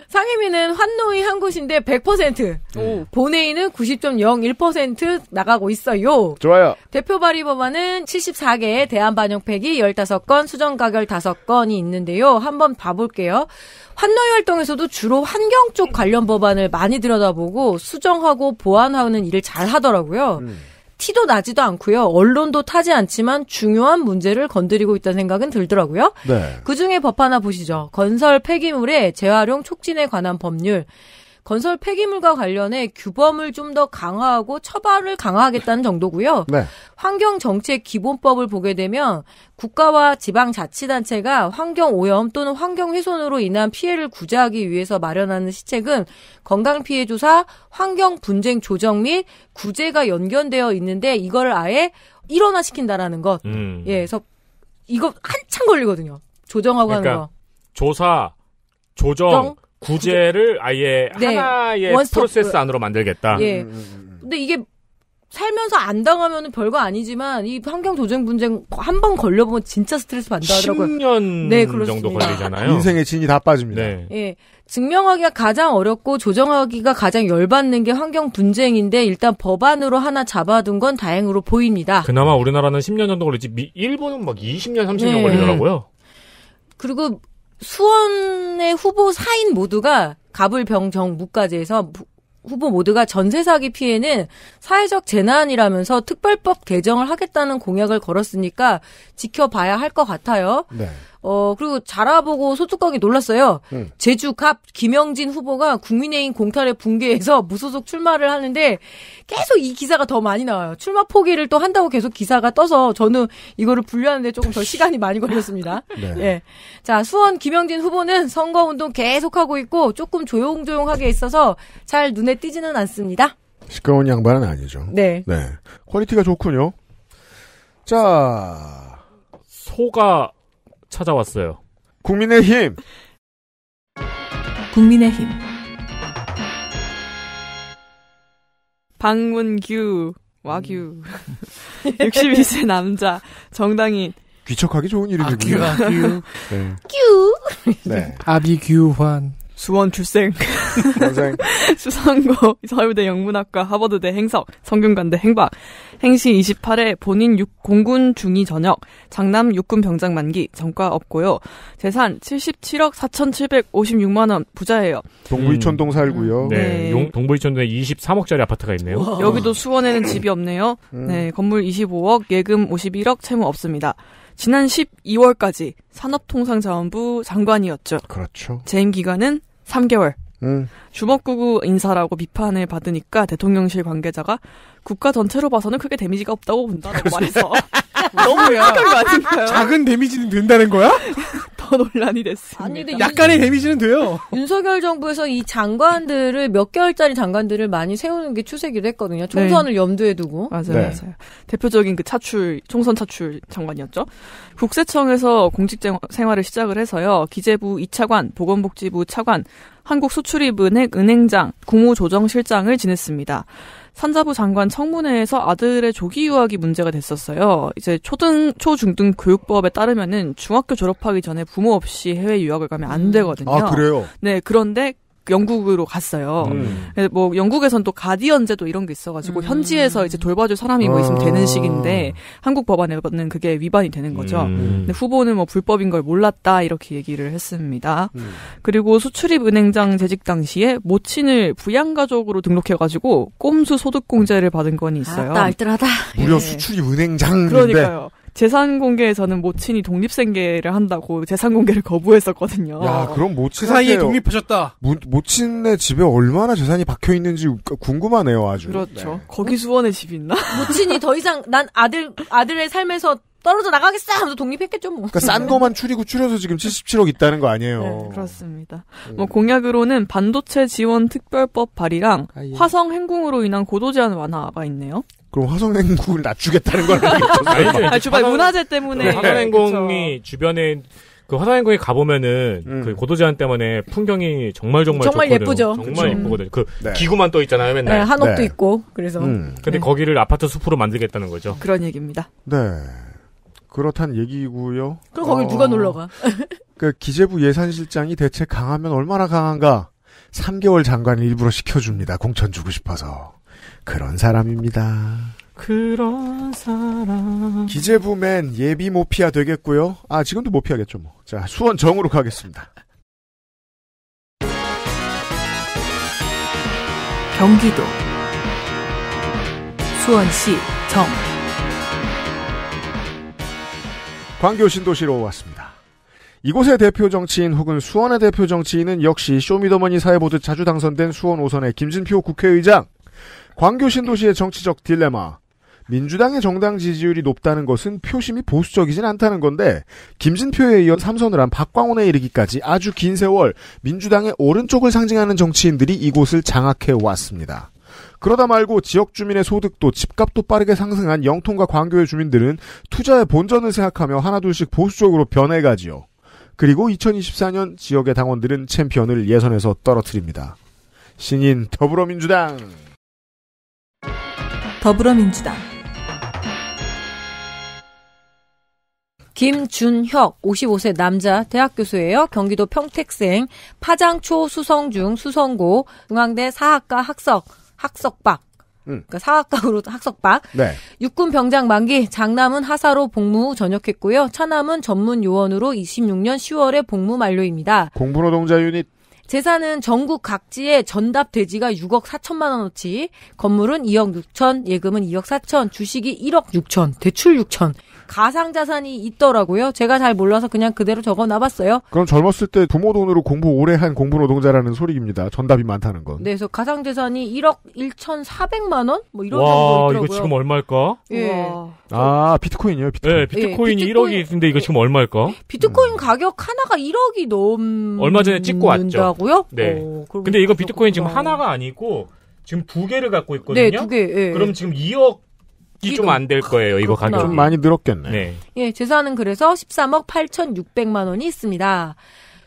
상임위는 환노위 한 곳인데 100%, 음. 본회의는 90.01% 나가고 있어요. 좋아요. 대표 발의 법안은 74개의 대한 반영팩이 15건, 수정 가결 5건이 있는데요. 한번 봐볼게요. 환노위 활동에서도 주로 환경 쪽 관련 법안을 많이 들여다보고 수정하고 보완하는 일을 잘 하더라고요. 음. 티도 나지도 않고요. 언론도 타지 않지만 중요한 문제를 건드리고 있다는 생각은 들더라고요. 네. 그중에 법 하나 보시죠. 건설 폐기물의 재활용 촉진에 관한 법률. 건설 폐기물과 관련해 규범을 좀 더 강화하고 처벌을 강화하겠다는 정도고요. 네. 환경 정책 기본법을 보게 되면 국가와 지방 자치단체가 환경 오염 또는 환경 훼손으로 인한 피해를 구제하기 위해서 마련하는 시책은 건강 피해 조사, 환경 분쟁 조정 및 구제가 연결되어 있는데 이걸 아예 일원화 시킨다라는 것. 음. 예, 그래서 이거 한참 걸리거든요. 조정하고 그러니까 하는 거. 조사, 조정, 구제를 아예 네. 하나의 원스톱. 프로세스 안으로 만들겠다. 예. 근데 이게 살면서 안 당하면 별거 아니지만 이 환경 조정 분쟁 한 번 걸려보면 진짜 스트레스 받는다고요 10년 네, 정도 걸리잖아요. 인생의 진이 다 빠집니다. 네. 예. 증명하기가 가장 어렵고 조정하기가 가장 열받는 게 환경 분쟁인데 일단 법안으로 하나 잡아둔 건 다행으로 보입니다. 그나마 우리나라는 10년 정도 걸리지 미, 일본은 막 20년, 30년 네. 걸리더라고요. 그리고 수원의 후보 4인 모두가 가불병정 무까지에서 후보 모두가 전세 사기 피해는 사회적 재난이라면서 특별법 개정을 하겠다는 공약을 걸었으니까 지켜봐야 할 것 같아요. 네. 어, 그리고 자라보고 소뚜껑이 놀랐어요. 음. 제주 갑 김영진 후보가 국민의힘 공탈의 붕괴에서 무소속 출마를 하는데 계속 이 기사가 더 많이 나와요. 출마 포기를 또 한다고 계속 기사가 떠서 저는 이거를 분류하는데 조금 더 시간이 많이 걸렸습니다. 네. 예. 자, 수원 김영진 후보는 선거운동 계속하고 있고 조금 조용조용하게 있어서 잘 눈에 띄지는 않습니다. 시끄러운 양반은 아니죠. 네. 네. 퀄리티가 좋군요. 자. 소가 찾아왔어요. 국민의힘. 국민의힘. 박문규 와규 62세 음. 남자 정당인 귀척하기 좋은 이름이군요. 아규. 네. 규. 네. 아비규환. 수원 출생. 원생. 수상고, 서울대 영문학과, 하버드대 행석, 성균관대 행박, 행시 28회 본인 6, 공군 중위 전역, 장남 육군 병장 만기, 전과 없고요. 재산 77억 4,756만원 부자예요. 동부이촌동 음. 살고요. 음. 네, 네. 용, 동부이촌동에 23억짜리 아파트가 있네요. 우와. 여기도 수원에는 음. 집이 없네요. 음. 네, 건물 25억, 예금 51억, 채무 없습니다. 지난 12월까지 산업통상자원부 장관이었죠. 그렇죠. 재임 기간은 3개월. 음. 주먹구구 인사라고 비판을 받으니까 대통령실 관계자가 국가 전체로 봐서는 크게 데미지가 없다고 본다고 말해서 너무 약격을 아. 맞은가요? 작은 데미지는 된다는 거야? 더 논란이 됐습니다. 아니, 근데 약간의 데미지는 돼요. 윤석열 정부에서 이 장관들을 몇 개월짜리 장관들을 많이 세우는 게 추세기도 했거든요. 총선을 네. 염두에 두고. 맞아요, 네. 맞아요. 대표적인 그 차출, 총선 차출 장관이었죠. 국세청에서 공직 생활을 시작을 해서요. 기재부 2차관, 보건복지부 차관, 한국수출입은행 은행장, 국무조정실장을 지냈습니다. 산자부 장관 청문회에서 아들의 조기 유학이 문제가 됐었어요. 이제 초등 초중등 교육법에 따르면은 중학교 졸업하기 전에 부모 없이 해외 유학을 가면 안 음. 되거든요. 아 그래요? 네 그런데 영국으로 갔어요. 음. 네, 뭐 영국에선 또 가디언제도 이런 게 있어가지고 음. 현지에서 이제 돌봐줄 사람이 뭐 있으면 아. 되는 식인데 한국 법안에는 그게 위반이 되는 거죠. 음. 근데 후보는 뭐 불법인 걸 몰랐다 이렇게 얘기를 했습니다. 음. 그리고 수출입 은행장 재직 당시에 모친을 부양가족으로 등록해가지고 꼼수 소득공제를 받은 건이 있어요. 알뜰하다. 무려 예. 수출입 은행장 그러니까요. 재산 공개에서는 모친이 독립생계를 한다고 재산 공개를 거부했었거든요. 야, 그럼 모친 그 사이에 독립하셨다. 모, 모친네 집에 얼마나 재산이 박혀 있는지 그 궁금하네요, 아주. 그렇죠. 네. 거기 수원에 집 있나? 모친이 더 이상 난 아들 아들의 삶에서 떨어져 나가겠어 하면서 독립했겠죠 뭐. 그러니까 싼 거만 추리고 추려서 지금 77억 있다는 거 아니에요. 네, 그렇습니다. 음. 뭐 공약으로는 반도체 지원 특별법 발의랑 아, 예. 화성 행궁으로 인한 고도 제한 완화가 있네요. 그럼 화성행궁을 낮추겠다는 걸로 아, 주말 문화재 때문에 그 화성행궁이 주변에 그화성행궁에 가보면은 음. 그 고도 제한 때문에 풍경이 정말 정말 정말 좋거든요. 예쁘죠. 정말 음. 예쁘거든요. 그 네. 기구만 떠 있잖아요, 맨날. 네, 한옥도 네. 있고 그래서. 음. 근데 네. 거기를 아파트 숲으로 만들겠다는 거죠. 그런 얘기입니다. 네. 그렇단 얘기고요. 그럼 거기 어... 누가 놀러 가? 그 기재부 예산실장이 대체 강하면 얼마나 강한가? 3개월 장관을 일부러 시켜줍니다. 공천 주고 싶어서. 그런 사람입니다. 그런 사람. 기재부맨 예비 모피아 되겠고요. 아 지금도 모피아겠죠 뭐. 자 수원 정으로 가겠습니다. 경기도 수원시 정 광교 신도시로 왔습니다. 이곳의 대표 정치인 혹은 수원의 대표 정치인은 역시 쇼미더머니 사회 보듯 자주 당선된 수원 오선의 김진표 국회의장. 광교 신도시의 정치적 딜레마. 민주당의 정당 지지율이 높다는 것은 표심이 보수적이진 않다는 건데 김진표에 이어 삼선을 한 박광원에 이르기까지 아주 긴 세월 민주당의 오른쪽을 상징하는 정치인들이 이곳을 장악해 왔습니다. 그러다 말고 지역 주민의 소득도 집값도 빠르게 상승한 영통과 광교의 주민들은 투자의 본전을 생각하며 하나둘씩 보수적으로 변해가지요. 그리고 2024년 지역의 당원들은 챔피언을 예선에서 떨어뜨립니다. 신인 더불어민주당! 더불어민주당 김준혁 55세 남자 대학 교수예요. 경기도 평택생 파장초 수성중 수성고 중앙대 사학과 학석 학석박 음. 그러니까 사학과로 학석박. 네. 육군 병장 만기 장남은 하사로 복무 전역했고요. 차남은 전문 요원으로 26년 10월에 복무 만료입니다. 공부노동자 유닛 재산은 전국 각지에 전답 돼지가 6억 4천만 원어치, 건물은 2억 6천, 예금은 2억 4천, 주식이 1억 6천, 대출 6천, 가상 자산이 있더라고요. 제가 잘 몰라서 그냥 그대로 적어 놔봤어요. 그럼 젊었을 때 부모 돈으로 공부 오래 한 공부 노동자라는 소리입니다. 전답이 많다는 건. 네, 그래서 가상 재산이 1억 1,400만 원? 뭐 이런 정도 있더라고요. 이거 지금 얼마일까? 예. 아, 비트코인이요, 비트코인. 네, 비트코인이 예, 비트코인- 1억이 있는데 이거 지금 얼마일까? 비트코인 가격 하나가 1억이 넘 얼마 전에 찍고 왔죠. 다고요 네. 어, 그러 근데 이거 비트코인 지금 그렇구나. 하나가 아니고 지금 두 개를 갖고 있거든요. 네, 두 개. 예. 그럼 지금 2억 이좀 안 될 거예요. 이거 가격 좀 많이 늘었겠네. 네. 예, 재산은 그래서 13억 8,600만 원이 있습니다.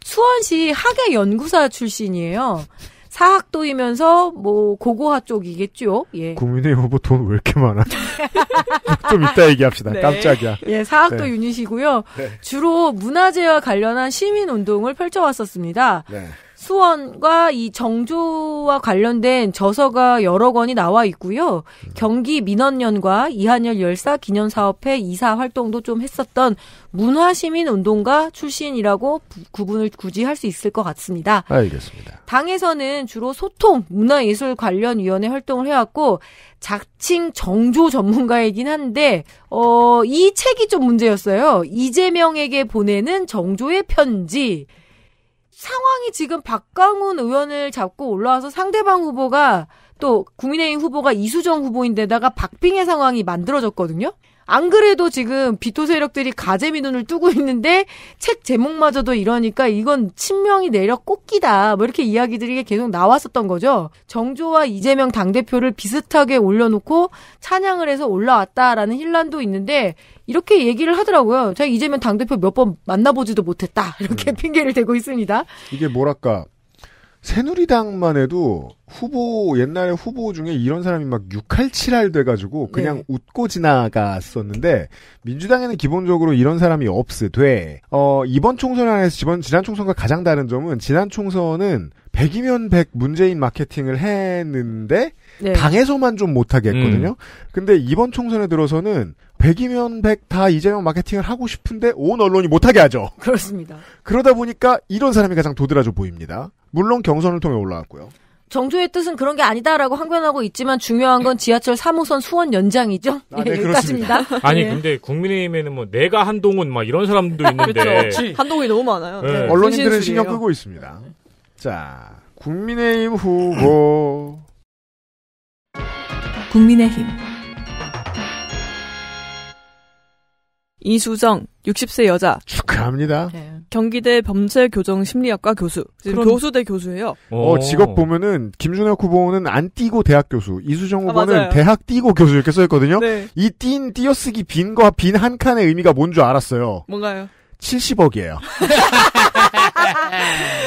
수원시 학예 연구사 출신이에요. 사학도이면서 뭐 고고학 쪽이겠죠. 예. 국민의 후보 돈 왜 이렇게 많아? 좀 이따 얘기합시다. 네. 깜짝이야. 예, 사학도 네. 유닛이고요. 네. 주로 문화재와 관련한 시민 운동을 펼쳐왔었습니다. 네. 수원과 이 정조와 관련된 저서가 여러 권이 나와 있고요. 경기 민원연과 이한열 열사 기념사업회 이사 활동도 좀 했었던 문화시민운동가 출신이라고 부, 구분을 굳이 할 수 있을 것 같습니다. 알겠습니다. 당에서는 주로 소통, 문화예술 관련 위원회 활동을 해왔고 자칭 정조 전문가이긴 한데 어, 이 책이 좀 문제였어요. 이재명에게 보내는 정조의 편지. 상황이 지금 박강훈 의원을 잡고 올라와서 상대방 후보가 또 국민의힘 후보가 이수정 후보인데다가 박빙의 상황이 만들어졌거든요. 안 그래도 지금 비토 세력들이 가재미 눈을 뜨고 있는데 책 제목마저도 이러니까 이건 친명이 내려 꽂기다. 뭐 이렇게 이야기들이 계속 나왔었던 거죠. 정조와 이재명 당대표를 비슷하게 올려놓고 찬양을 해서 올라왔다라는 힐란도 있는데 이렇게 얘기를 하더라고요. 제가 이재명 당대표 몇 번 만나보지도 못했다. 이렇게 음. 핑계를 대고 있습니다. 이게 뭐랄까. 새누리당만 해도 후보 옛날에 후보 중에 이런 사람이 막 6할 7할 돼가지고 그냥 네. 웃고 지나갔었는데 민주당에는 기본적으로 이런 사람이 없으되 어, 이번 총선 안에서 지난 총선과 가장 다른 점은 지난 총선은 백이면백 문재인 마케팅을 했는데 네. 당에서만 좀 못하게 했거든요. 음. 근데 이번 총선에 들어서는 백이면 백 다 이재명 마케팅을 하고 싶은데 온 언론이 못하게 하죠. 그렇습니다. 그러다 보니까 이런 사람이 가장 도드라져 보입니다. 물론 경선을 통해 올라왔고요. 정조의 뜻은 그런 게 아니다라고 항변하고 있지만 중요한 건 지하철 3호선 수원 연장이죠. 아, 네, 예, 여습니다 아니 네. 근데 국민의힘에는 뭐 내가 한동훈 막 이런 사람도 있는데 그렇죠. 한동훈이 너무 많아요. 네. 네. 언론인들은 신경 쓰고 있습니다. 자, 국민의힘 후보. 국민의힘. 이수정, 60세 여자. 축하합니다. 네. 경기대 범죄교정심리학과 교수. 지금 그럼... 교수 대 교수예요. 어, 직업 보면은 김준혁 후보는 안 뛰고 대학 교수, 이수정 아, 후보는 아, 대학 뛰고 교수 이렇게 써 있거든요. 네. 이뛴 띄어쓰기 빈과 빈 한 칸의 의미가 뭔 줄 알았어요. 뭔가요? 70억이에요.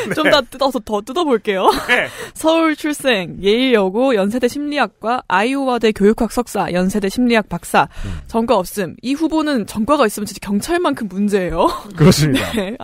네. 좀더 뜯어서 더 뜯어볼게요. 네. 서울 출생, 예일여고, 연세대 심리학과, 아이오와대 교육학 석사, 연세대 심리학 박사, 음. 전과 없음. 이 후보는 전과가 있으면 진짜 경찰만큼 문제예요. 그렇습니다. 네.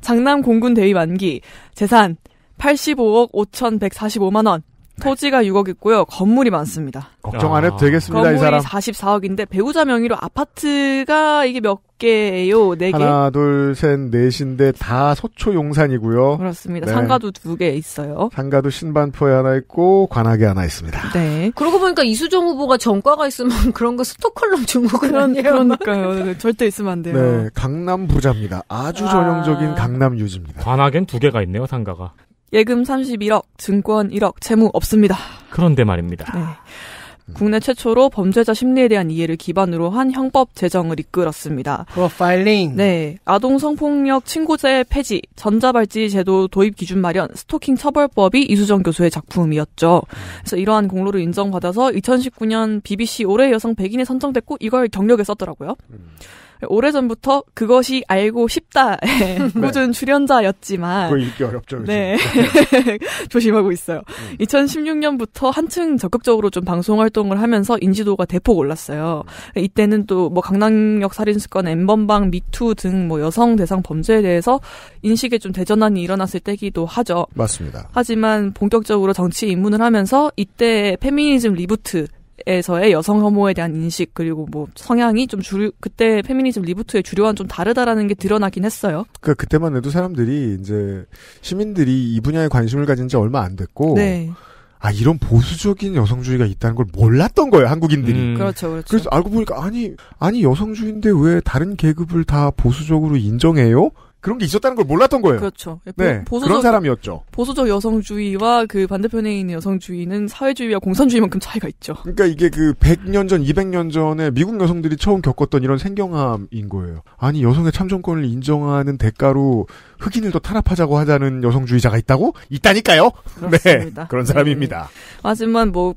장남 공군 대위 만기, 재산 85억 5,145만 원, 토지가 6억 있고요. 건물이 많습니다. 걱정 안 해도 아. 되겠습니다, 아. 이 사람. 건물이 44억인데 배우자 명의로 아파트가 이게 몇 개예요? 네 개. 하나, 둘, 셋, 넷인데 다 소초 용산이고요. 그렇습니다. 네. 상가도 두 개 있어요. 상가도 신반포에 하나 있고 관악에 하나 있습니다. 네. 그러고 보니까 이수정 후보가 전과가 있으면 그런 거 스톡홀름 중국은 아니에요. 그러니까요. 네, 네. 절대 있으면 안 돼요. 네. 강남 부자입니다. 아주 전형적인 아... 강남 유지입니다. 관악엔 두 개가 있네요, 상가가. 예금 31억, 증권 1억, 채무 없습니다. 그런데 말입니다. 네. 국내 최초로 범죄자 심리에 대한 이해를 기반으로 한 형법 제정을 이끌었습니다. 프로파일링. 네. 아동 성폭력 친고제 폐지, 전자발찌 제도 도입 기준 마련, 스토킹 처벌법이 이수정 교수의 작품이었죠. 그래서 이러한 공로를 인정받아서 2019년 BBC 올해 여성 100인에 선정됐고 이걸 경력에 썼더라고요. 음. 오래전부터 그것이 알고 싶다 꾸준 예, 네. 출연자였지만 그 읽기 어렵죠. 네 조심하고 있어요. 음. 2016년부터 한층 적극적으로 좀 방송 활동을 하면서 인지도가 대폭 올랐어요. 이때는 또 뭐 강남역 살인 수건 엠번방, 미투 등 뭐 여성 대상 범죄에 대해서 인식에좀 대전환이 일어났을 때기도 하죠. 맞습니다. 하지만 본격적으로 정치 입문을 하면서 이때 페미니즘 리부트 에서의 여성 혐오에 대한 인식 그리고 뭐 성향이 좀 주류 그때 페미니즘 리부트의 주류와는 좀 다르다라는 게 드러나긴 했어요. 그러니까 그때만 해도 사람들이 이제 시민들이 이 분야에 관심을 가진 지 얼마 안 됐고 네. 아 이런 보수적인 여성주의가 있다는 걸 몰랐던 거예요 한국인들이. 음. 그렇죠, 그렇죠. 그래서 알고 보니까 아니 아니 여성주의인데 왜 다른 계급을 다 보수적으로 인정해요? 그런 게 있었다는 걸 몰랐던 거예요. 그렇죠. 예, 네, 보수적, 그런 사람이었죠. 보수적 여성주의와 그 반대편에 있는 여성주의는 사회주의와 공산주의만큼 차이가 있죠. 그러니까 이게 그 100년 전, 200년 전에 미국 여성들이 처음 겪었던 이런 생경함인 거예요. 아니 여성의 참정권을 인정하는 대가로 흑인을 더 탄압하자고 하자는 여성주의자가 있다고? 있다니까요. 그렇습니다. 네, 그런 사람입니다. 네. 하지만 뭐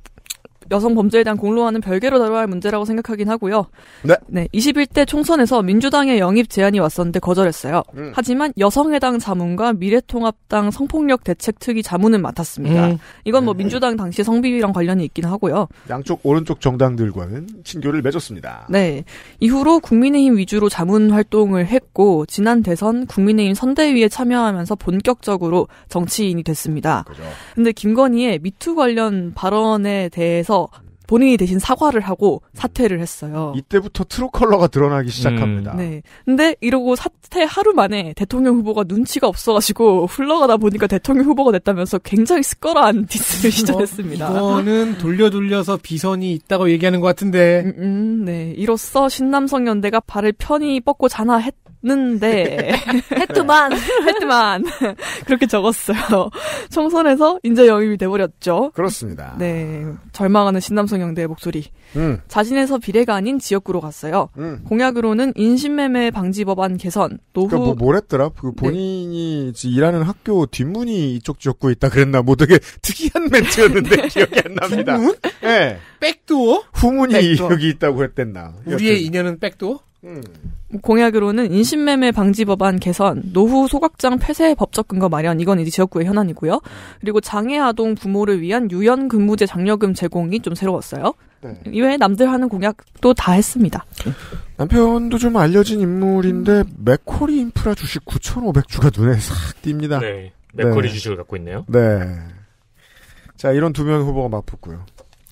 여성 범죄에 대한 공로와는 별개로 다뤄야 할 문제라고 생각하긴 하고요. 네. 네. 21대 총선에서 민주당의 영입 제안이 왔었는데 거절했어요. 음. 하지만 여성해당 자문과 미래통합당 성폭력 대책특위 자문은 맡았습니다. 음. 이건 뭐 음. 민주당 당시 성비위랑 관련이 있긴 하고요. 양쪽 오른쪽 정당들과는 친교를 맺었습니다. 네. 이후로 국민의힘 위주로 자문 활동을 했고 지난 대선 국민의힘 선대위에 참여하면서 본격적으로 정치인이 됐습니다. 그죠. 근데 김건희의 미투 관련 발언에 대해서 나서 음. 본인이 대신 사과를 하고 사퇴를 했어요. 이때부터 트루컬러가 드러나기 시작합니다. 음. 네. 근데 이러고 사퇴 하루 만에 대통령 후보가 눈치가 없어가지고 흘러가다 보니까 대통령 후보가 됐다면서 굉장히 스커라한 디스를 시전했습니다. 어, 이거는 돌려 돌려서 비선이 있다고 얘기하는 것 같은데. 음, 음, 네. 이로써 신남성연대가 발을 편히 뻗고 잔화했 했는데 했더만 했더만 그렇게 적었어요. 총선에서 인재 영입이 돼버렸죠. 그렇습니다. 네, 절망하는 신남성 영대의 목소리. 음. 자신에서 비례가 아닌 지역구로 갔어요. 음. 공약으로는 인신매매 방지 법안 개선, 노후. 그러니까 뭐, 뭘 했더라? 그 네. 본인이 네. 일하는 학교 뒷문이 이쪽 지역구에 있다 그랬나? 뭐 되게 특이한 멘트였는데 네. 기억이 안 납니다. 뒷문? 네. 예. 백도어? 후문이 백도어. 여기 있다고 했댔나. 우리의 여튼. 인연은 백도어? 음. 공약으로는 인신매매 방지 법안 개선, 노후 소각장 폐쇄 법적 근거 마련, 이건 이제 지역구의 현안이고요. 그리고 장애 아동 부모를 위한 유연 근무제 장려금 제공이 좀 새로웠어요. 네. 이외에 남들 하는 공약도 다 했습니다. 남편도 좀 알려진 인물인데 맥코리 인프라 주식 9,500주가 눈에 싹 띕니다. 네. 맥코리 네. 주식을 갖고 있네요. 네. 자, 이런 두 명 후보가 맞붙고요.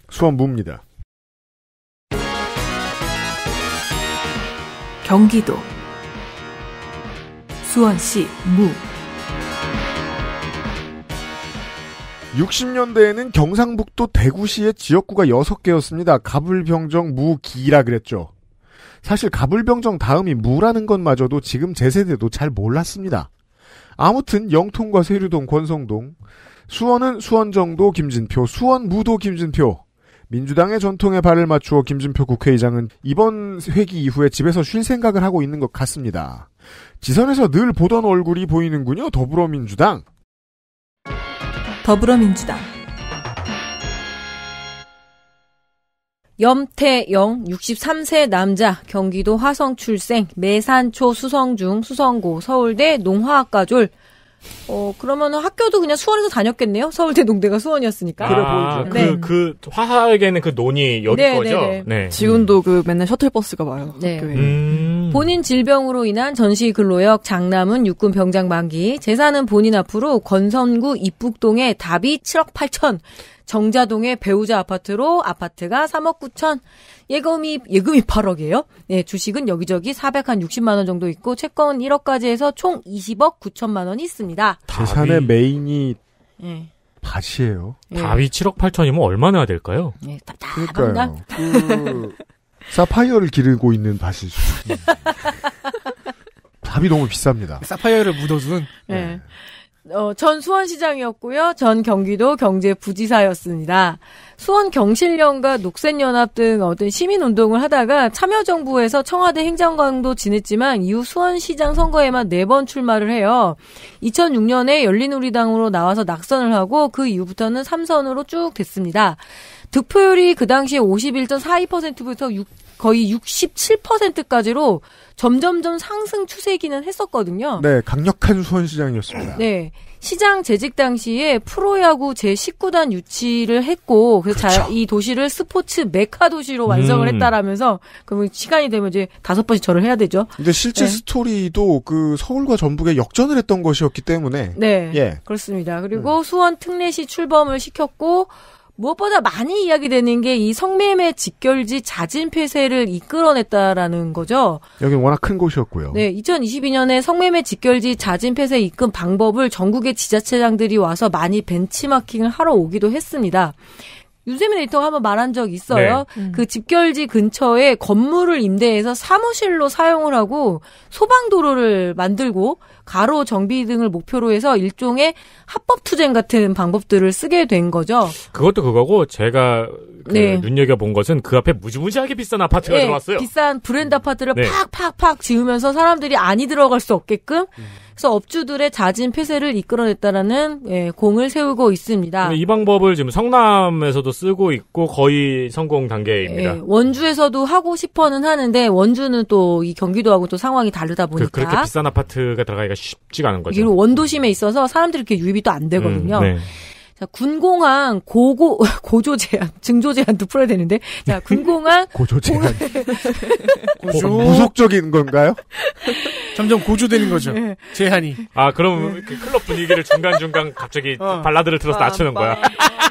수원 무입니다. 경기도 수원시 무 60년대에는 경상북도 대구시의 지역구가 6개였습니다. 가불병정 무기라 그랬죠. 사실 가불병정 다음이 무라는 것마저도 지금 제 세대도 잘 몰랐습니다. 아무튼 영통과 세류동, 권성동, 수원은 수원정도 김진표, 수원무도 김진표, 민주당의 전통에 발을 맞추어 김진표 국회의장은 이번 회기 이후에 집에서 쉴 생각을 하고 있는 것 같습니다. 지선에서 늘 보던 얼굴이 보이는군요. 더불어민주당. 더불어민주당. 염태영 63세 남자 경기도 화성 출생 매산초 수성중 수성고 서울대 농화학과졸 어, 그러면은 학교도 그냥 수원에서 다녔겠네요? 서울대 농대가 수원이었으니까. 그래 아. 보이죠. 네. 그, 그, 화학에는 그 논이 여기 네, 거죠? 네, 네. 네. 지금도 음. 그 맨날 셔틀버스가 와요. 네. 음. 본인 질병으로 인한 전시 근로역, 장남은 육군 병장 만기, 재산은 본인 앞으로 건선구 입북동에 답이 7억 8천, 정자동의 배우자 아파트로 아파트가 3억 9천, 예금이 예금이 8억이에요. 네, 주식은 여기저기 460만 원 정도 있고 채권 1억까지 해서 총 20억 9천만 원이 있습니다. 재산의 답이... 메인이 네. 밭이에요. 예. 답이 7억 8천이면 얼마나 될까요? 네, 예, 답답합니다. 그 사파이어를 기르고 있는 밭일 답이 너무 비쌉니다. 사파이어를 묻어둔. 네. 어, 전 수원시장이었고요. 전 경기도 경제부지사였습니다. 수원 경실련과 녹색연합 등 어떤 시민운동을 하다가 참여정부에서 청와대 행정관도 지냈지만 이후 수원시장 선거에만 네 번 출마를 해요. 2006년에 열린우리당으로 나와서 낙선을 하고 그 이후부터는 3선으로 쭉 됐습니다. 득표율이 그 당시에 51.42%부터 거의 67%까지로 점점점 상승 추세기는 했었거든요. 네, 강력한 수원시장이었습니다. 네. 시장 재직 당시에 프로야구 제19단 유치를 했고 그래서 그렇죠. 자, 이 도시를 스포츠 메카 도시로 완성을 음. 했다라면서 그러면 시간이 되면 이제 다섯 번씩 절을 해야 되죠. 근데 실제 네. 스토리도 그 서울과 전북에 역전을 했던 것이었기 때문에 네. 예. 그렇습니다. 그리고 음. 수원 특례시 출범을 시켰고 무엇보다 많이 이야기되는 게 이 성매매 직결지 자진 폐쇄를 이끌어냈다라는 거죠. 여긴 워낙 큰 곳이었고요. 네, 2022년에 성매매 직결지 자진 폐쇄 입금 방법을 전국의 지자체장들이 와서 많이 벤치마킹을 하러 오기도 했습니다. 유세민 에디터가 한번 말한 적 있어요. 네. 음. 그 집결지 근처에 건물을 임대해서 사무실로 사용을 하고 소방도로를 만들고 가로 정비 등을 목표로 해서 일종의 합법 투쟁 같은 방법들을 쓰게 된 거죠. 그것도 그거고 제가 그 네. 눈여겨 본 것은 그 앞에 무지무지하게 비싼 아파트가 네. 들어왔어요. 비싼 브랜드 아파트를 네. 팍팍팍 지으면서 사람들이 안이 들어갈 수 없게끔 음. 그래서 업주들의 자진 폐쇄를 이끌어냈다라는 예, 공을 세우고 있습니다. 이 방법을 지금 성남에서도 쓰고 있고 거의 성공 단계입니다. 예, 원주에서도 하고 싶어는 하는데 원주는 또 이 경기도하고 또 상황이 다르다 그 보니까 그, 렇게 비싼 아파트가 들어가기가 쉽지가 않은 거죠. 그리고 원도심에 있어서 사람들이 이렇게 유입이 또 안 되거든요. 음, 네. 자, 군공항 고고 고조 제한, 증조 제한도 풀어야 되는데. 자, 군공항 고조 제한. 뭐 고조 무속적인 건가요? 점점 고조되는 거죠. 네. 제한이. 아, 그럼 네. 그 클럽 분위기를 중간중간 갑자기 어. 발라드를 틀어서 낮추는 거야.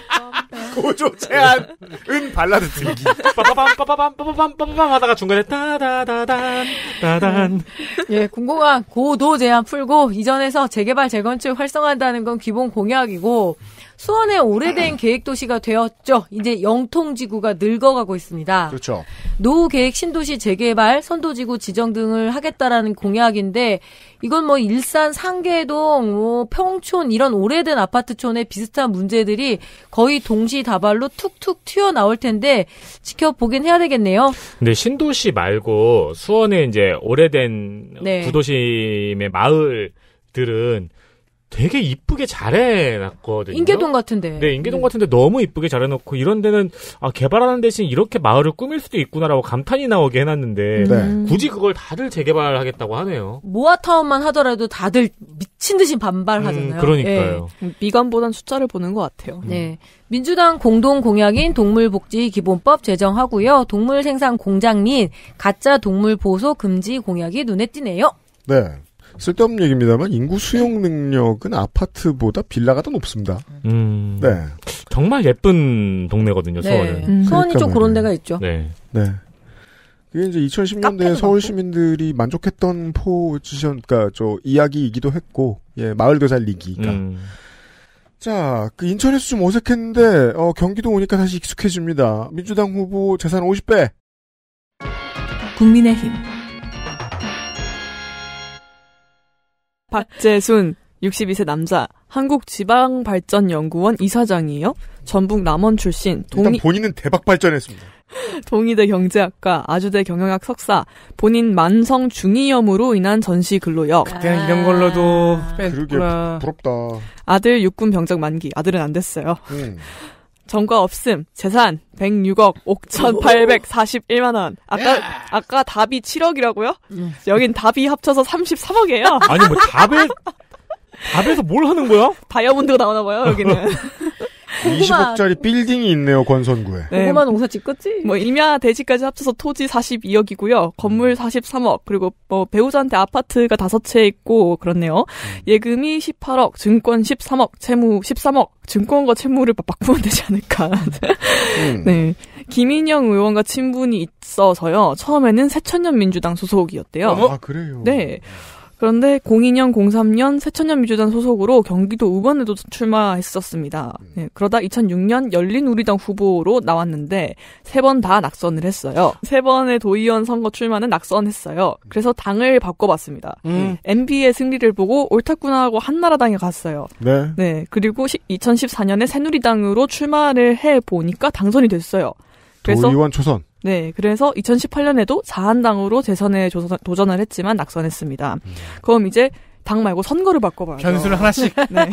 고조 제한 은 발라드 들기 빠빠밤빠빠밤빠빠밤 빠바밤 하다가 중간에 따다다단 따단 예 군공항 고도 제한 풀고 이전에서 재개발 재건축 활성화한다는 건 기본 공약이고 수원의 오래된 계획도시가 되었죠. 이제 영통지구가 늙어가고 있습니다. 그렇죠. 노후 계획 신도시 재개발, 선도지구 지정 등을 하겠다라는 공약인데 이건 뭐 일산 상계동, 뭐 평촌 이런 오래된 아파트촌의 비슷한 문제들이 거의 동시다발로 툭툭 튀어나올 텐데 지켜보긴 해야 되겠네요. 근데 신도시 말고 수원의 이제 오래된 네. 구도심의 마을들은 되게 이쁘게 잘해놨거든요. 인계동 같은데. 네, 인계동 네. 같은데 너무 이쁘게 잘해놓고 이런 데는 아, 개발하는 대신 이렇게 마을을 꾸밀 수도 있구나라고 감탄이 나오게 해놨는데 음. 네. 굳이 그걸 다들 재개발하겠다고 하네요. 모아타운만 하더라도 다들 미친 듯이 반발하잖아요. 음, 그러니까요. 네. 미관보단 숫자를 보는 것 같아요. 음. 네. 민주당 공동 공약인 동물복지기본법 제정하고요. 동물 생산 공장 및 가짜 동물 보호 금지 공약이 눈에 띄네요. 네. 쓸데없는 얘기입니다만 인구 수용 네. 능력은 아파트보다 빌라가 더 높습니다. 음. 네. 정말 예쁜 동네거든요, 네. 수원은. 음. 수원이 그러니까 좀 그런 데가 있죠. 네. 네. 그게 이제 2010년대 서울 시민들이 만족했던 포지션, 그니까 저 이야기이기도 했고, 예, 마을도살 리기가. 음. 자, 그 인천에서 좀 어색했는데, 어, 경기도 오니까 다시 익숙해집니다. 민주당 후보 재산 50배. 국민의힘. 박재순 62세 남자 한국지방발전연구원 이사장이에요. 전북 남원 출신. 동의... 일단 본인은 대박 발전했습니다. 동의대 경제학과, 아주대 경영학 석사, 본인 만성 중이염으로 인한 전시 근로역. 아. 그냥 이런 걸로도 뺐구나. 부럽다. 아들 육군 병장 만기, 아들은 안 됐어요. 음. 전과 없음, 재산 106억 5,841만 원. 아까 아까 답이 7억이라고요? 예. 여긴 답이 합쳐서 33억이에요. 아니 뭐 답에 답에서 뭘 하는 거야? 다이아몬드가 나오나 봐요 여기는. 고구마. 20억짜리 빌딩이 있네요, 권선구에. 네. 고구마 농사 짓겠지? 뭐, 임야 뭐 대지까지 합쳐서 토지 42억이고요. 건물 43억, 그리고 뭐, 배우자한테 아파트가 5채 있고, 그렇네요. 음. 예금이 18억, 증권 13억, 채무 13억, 증권과 채무를 바꾸면 되지 않을까. 음. 네. 김인영 의원과 친분이 있어서요. 처음에는 새천년 민주당 소속이었대요. 어? 아, 그래요? 네. 그런데 02년, 03년 새천년민주당 소속으로 경기도 의원에도 출마했었습니다. 음. 네, 그러다 2006년 열린우리당 후보로 나왔는데 세 번 다 낙선을 했어요. 세 번의 도의원 선거 출마는 낙선했어요. 그래서 당을 바꿔봤습니다. 음. MB의 네, 승리를 보고 옳다구나 하고 한나라당에 갔어요. 네. 네 그리고 2014년에 새누리당으로 출마를 해 보니까 당선이 됐어요. 그래서 초선. 네, 그래서 2018년에도 4한당으로 재선에 도전을 했지만 낙선했습니다. 음. 그럼 이제 당 말고 선거를 바꿔봐요 변수를 하나씩. 네.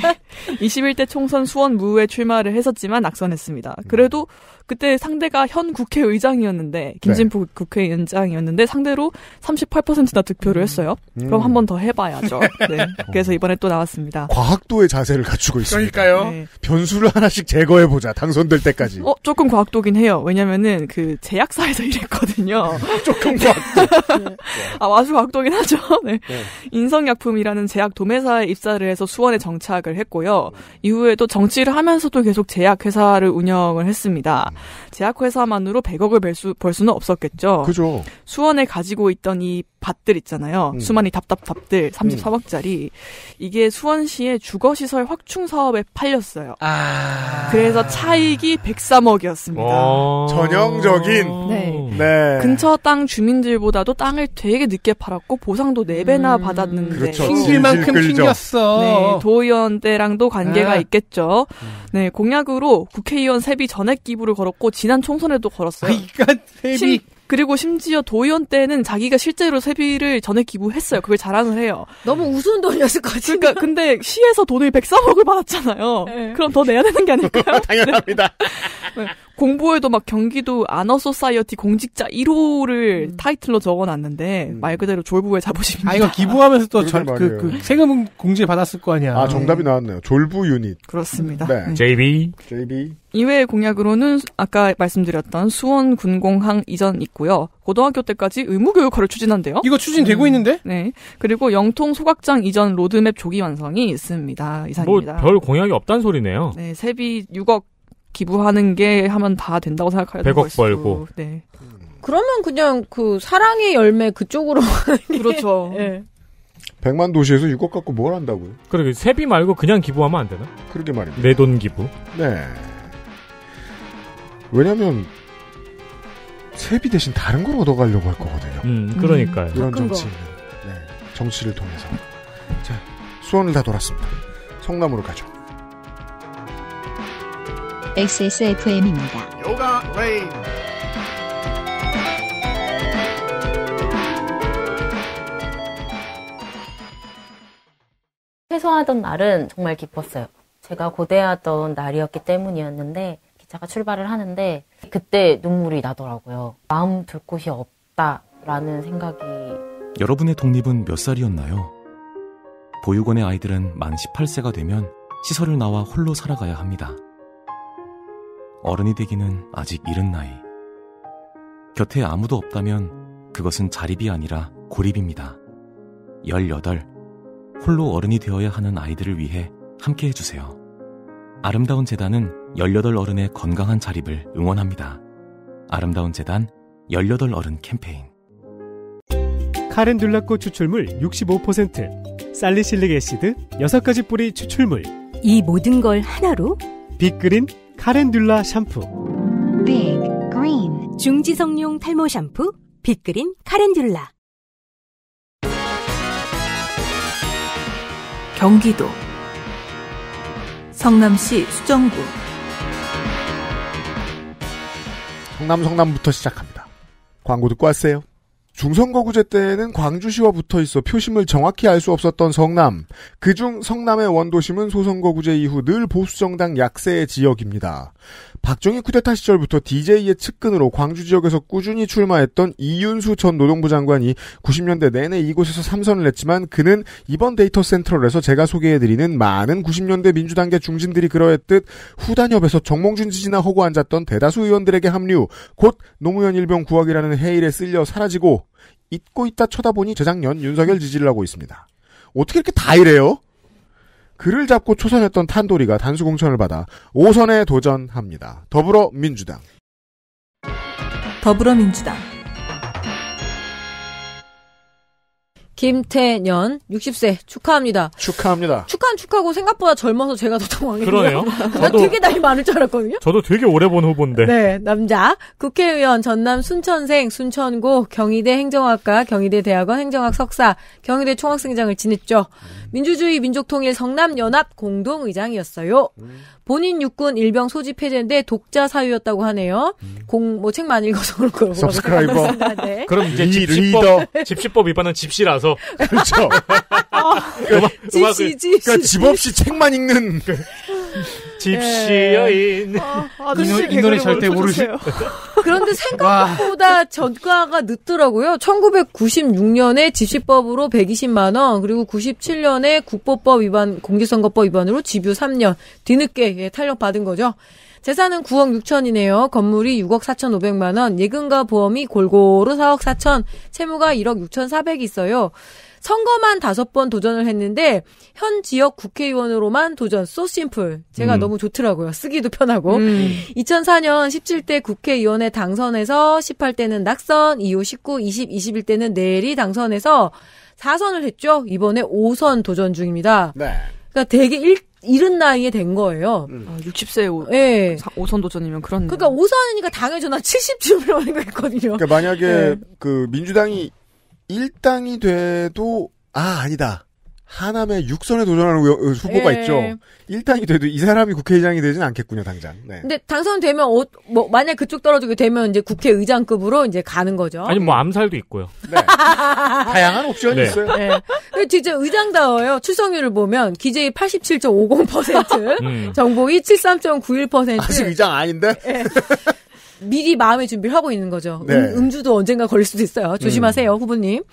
21대 총선 수원 무에 출마를 했었지만 낙선했습니다. 그래도 그때 상대가 현 국회의장이었는데 네. 김진표 네. 국회의장이었는데 상대로 38%나 득표를 음. 했어요. 음. 그럼 한 번 더 해봐야죠. 네. 그래서 이번에 또 나왔습니다. 과학도의 자세를 갖추고 있습니다. 그러니까요. 네. 변수를 하나씩 제거해 보자. 당선될 때까지. 어 조금 과학도긴 해요. 왜냐면은 그 제약사에서 일했거든요. 조금 과학도. 아 아주 과학도긴 하죠. 네. 네. 인성약품이라는 제약 도매사에 입사를 해서 수원에 정착을 했고요. 이후에도 정치를 하면서도 계속 제약 회사를 운영을 했습니다. 제약회사만으로 100억을 벌, 수, 벌 수는 없었겠죠. 그죠. 수원에 가지고 있던 이 밭들 있잖아요. 음. 수많이 답답밥들 34억짜리 음. 이게 수원시의 주거시설 확충 사업에 팔렸어요. 아... 그래서 차익이 103억이었습니다. 전형적인. 네. 네. 근처 땅 주민들보다도 땅을 되게 늦게 팔았고 보상도 4배나 음... 받았는데 그렇죠. 튕길만큼 튕겼어. 네. 도의원 때랑도 관계가 아... 있겠죠. 음. 네. 공약으로 국회의원 세비 전액 기부를 걸었고 지난 총선에도 걸었어요. 그러니 아, 세비 그리고 심지어 도의원 때는 자기가 실제로 세비를 전액 기부했어요. 그걸 자랑을 해요. 너무 우스운 돈이었을 거지. 그러니까 근데 시에서 돈을 103억을 받았잖아요. 네. 그럼 더 내야 되는 게 아닐까요? 당연합니다. 네. 공부에도막 경기도 아너소사이어티 공직자 1호를 음. 타이틀로 적어놨는데 음. 말 그대로 졸부의 자부심입니다. 아 이거 기부하면서 또그 그, 그 세금 공지 받았을 거 아니야. 아 정답이 나왔네요. 졸부 유닛. 그렇습니다. 네. 네. JB. JB. 이외의 공약으로는 아까 말씀드렸던 수원 군공항 이전 있고요. 고등학교 때까지 의무교육화를 추진한대요. 이거 추진되고 음. 있는데? 네. 그리고 영통 소각장 이전 로드맵 조기 완성이 있습니다. 뭐 이상입니다. 뭐 별 공약이 없단 소리네요. 네. 세비 6억 기부하는 게 하면 다 된다고 생각하는 100억 거일 수 벌고. 네. 그러면 그냥 그 사랑의 열매 그쪽으로 그렇죠. 네. 0만 예. 도시에서 6억 갖고 뭘 한다고요? 그러게 세비 말고 그냥 기부하면 안 되나? 그러게 말입니다. 내 돈 기부. 네. 왜냐면 세비 대신 다른 걸 얻어가려고 할 거거든요. 음, 그러니까요. 음, 이런 정치 네, 정치를 통해서. 자, 수원을 다 돌았습니다. 성남으로 가죠. XSFM입니다. 요가 레인. 최소하던 날은 정말 기뻤어요. 제가 고대하던 날이었기 때문이었는데 기차가 출발을 하는데 그때 눈물이 나더라고요. 마음 둘 곳이 없다라는 생각이. 여러분의 독립은 몇 살이었나요? 보육원의 아이들은 만 18세가 되면 시설을 나와 홀로 살아가야 합니다. 어른이 되기는 아직 이른 나이. 곁에 아무도 없다면 그것은 자립이 아니라 고립입니다. 18. 홀로 어른이 되어야 하는 아이들을 위해 함께 해주세요. 아름다운 재단은 18 어른의 건강한 자립을 응원합니다. 아름다운 재단 18 어른 캠페인. 카렌듈라꽃 추출물 65%, 살리실릭 애시드 6가지 뿌리 추출물. 이 모든 걸 하나로? 빅그린 카렌듈라 샴푸 빅 그린 중지성용 탈모 샴푸 빅그린 카렌듈라 경기도 성남시 수정구 성남 성남부터 시작합니다. 광고 듣고 왔어요. 중선거구제 때에는 광주시와 붙어 있어 표심을 정확히 알 수 없었던 성남. 그 중 성남의 원도심은 소선거구제 이후 늘 보수정당 약세의 지역입니다. 박정희 쿠데타 시절부터 DJ의 측근으로 광주 지역에서 꾸준히 출마했던 이윤수 전 노동부 장관이 90년대 내내 이곳에서 삼선을 냈지만 그는 이번 데이터 센트럴에서 제가 소개해드리는 많은 90년대 민주당계 중진들이 그러했듯 후단협에서 정몽준 지지나 허고 앉았던 대다수 의원들에게 합류, 곧 노무현 일병 구하기라는 해일에 쓸려 사라지고 잊고 있다 쳐다보니 재작년 윤석열 지지를 하고 있습니다. 어떻게 이렇게 다 이래요? 그를 잡고 초선했던 탄도리가 단수공천을 받아 5선에 도전합니다. 더불어민주당. 더불어민주당. 김태년 60세 축하합니다. 축하합니다. 축하는 축하고 생각보다 젊어서 제가 더 당황했네요. 그러네요. 나 되게 나이 많을 줄 알았거든요. 저도 되게 오래 본 후보인데. 네, 남자 국회의원 전남 순천생 순천고 경희대 행정학과 경희대 대학원 행정학 석사 경희대 총학생장을 지냈죠. 민주주의 민족통일 성남연합 공동의장이었어요. 음. 본인 육군 일병 소집 해제인데 독자 사유였다고 하네요. 음. 공뭐 책만 읽어서 그런 거라고. 서브스크라이버. 네. 그럼 이제 리, 집시법 리더. 집시법 위반은 집시라서. 그렇죠. 어, 집시, 집시. 그러니까 집 없이 책만 읽는. 집시 여인. 예. 어, 아, 이, 이 노래 절대 모르세 그런데 생각보다 전과가 늦더라고요. 1996년에 집시법으로 120만 원, 그리고 97년에 국보법 위반, 공직선거법 위반으로 집유 3년 뒤늦게 예, 탄력 받은 거죠. 재산은 9억 6천이네요. 건물이 6억 4,500만 원, 예금과 보험이 골고루 4억 4천, 채무가 1억 6 4 0 0 있어요. 선거만 다섯 번 도전을 했는데 현 지역 국회의원으로만 도전 소 심플 제가 음. 너무 좋더라고요 쓰기도 편하고 음. 2004년 17대 국회의원에 당선해서 18대는 낙선 이후 19, 20, 21대는 내리 당선해서 4선을 했죠 이번에 5선 도전 중입니다. 네. 그러니까 되게 일, 이른 나이에 된 거예요. 음. 60세 아, 오, 네. 예. 5선 도전이면 그런. 그러니까 5선이니까 당연히 저는 70쯤이라고 생각했거든요. 그러니까 만약에 네. 그 민주당이 일당이 돼도 아 아니다. 하남의 육선에 도전하는 어, 후보가 예. 있죠. 일당이 돼도 이 사람이 국회의장이 되진 않겠군요, 당장. 네. 근데 당선되면 어, 뭐 만약 그쪽 떨어지게 되면 이제 국회의장급으로 이제 가는 거죠. 아니 뭐 암살도 있고요. 네. 다양한 옵션이 네. 있어요. 네. 진짜 의장다워요. 출석률을 보면 기재 87.50%, 음. 정보이 73.91%. 아직 의장 아닌데? 네. 미리 마음의 준비를 하고 있는 거죠. 음, 네. 음, 주도 언젠가 걸릴 수도 있어요. 조심하세요, 음. 후보님.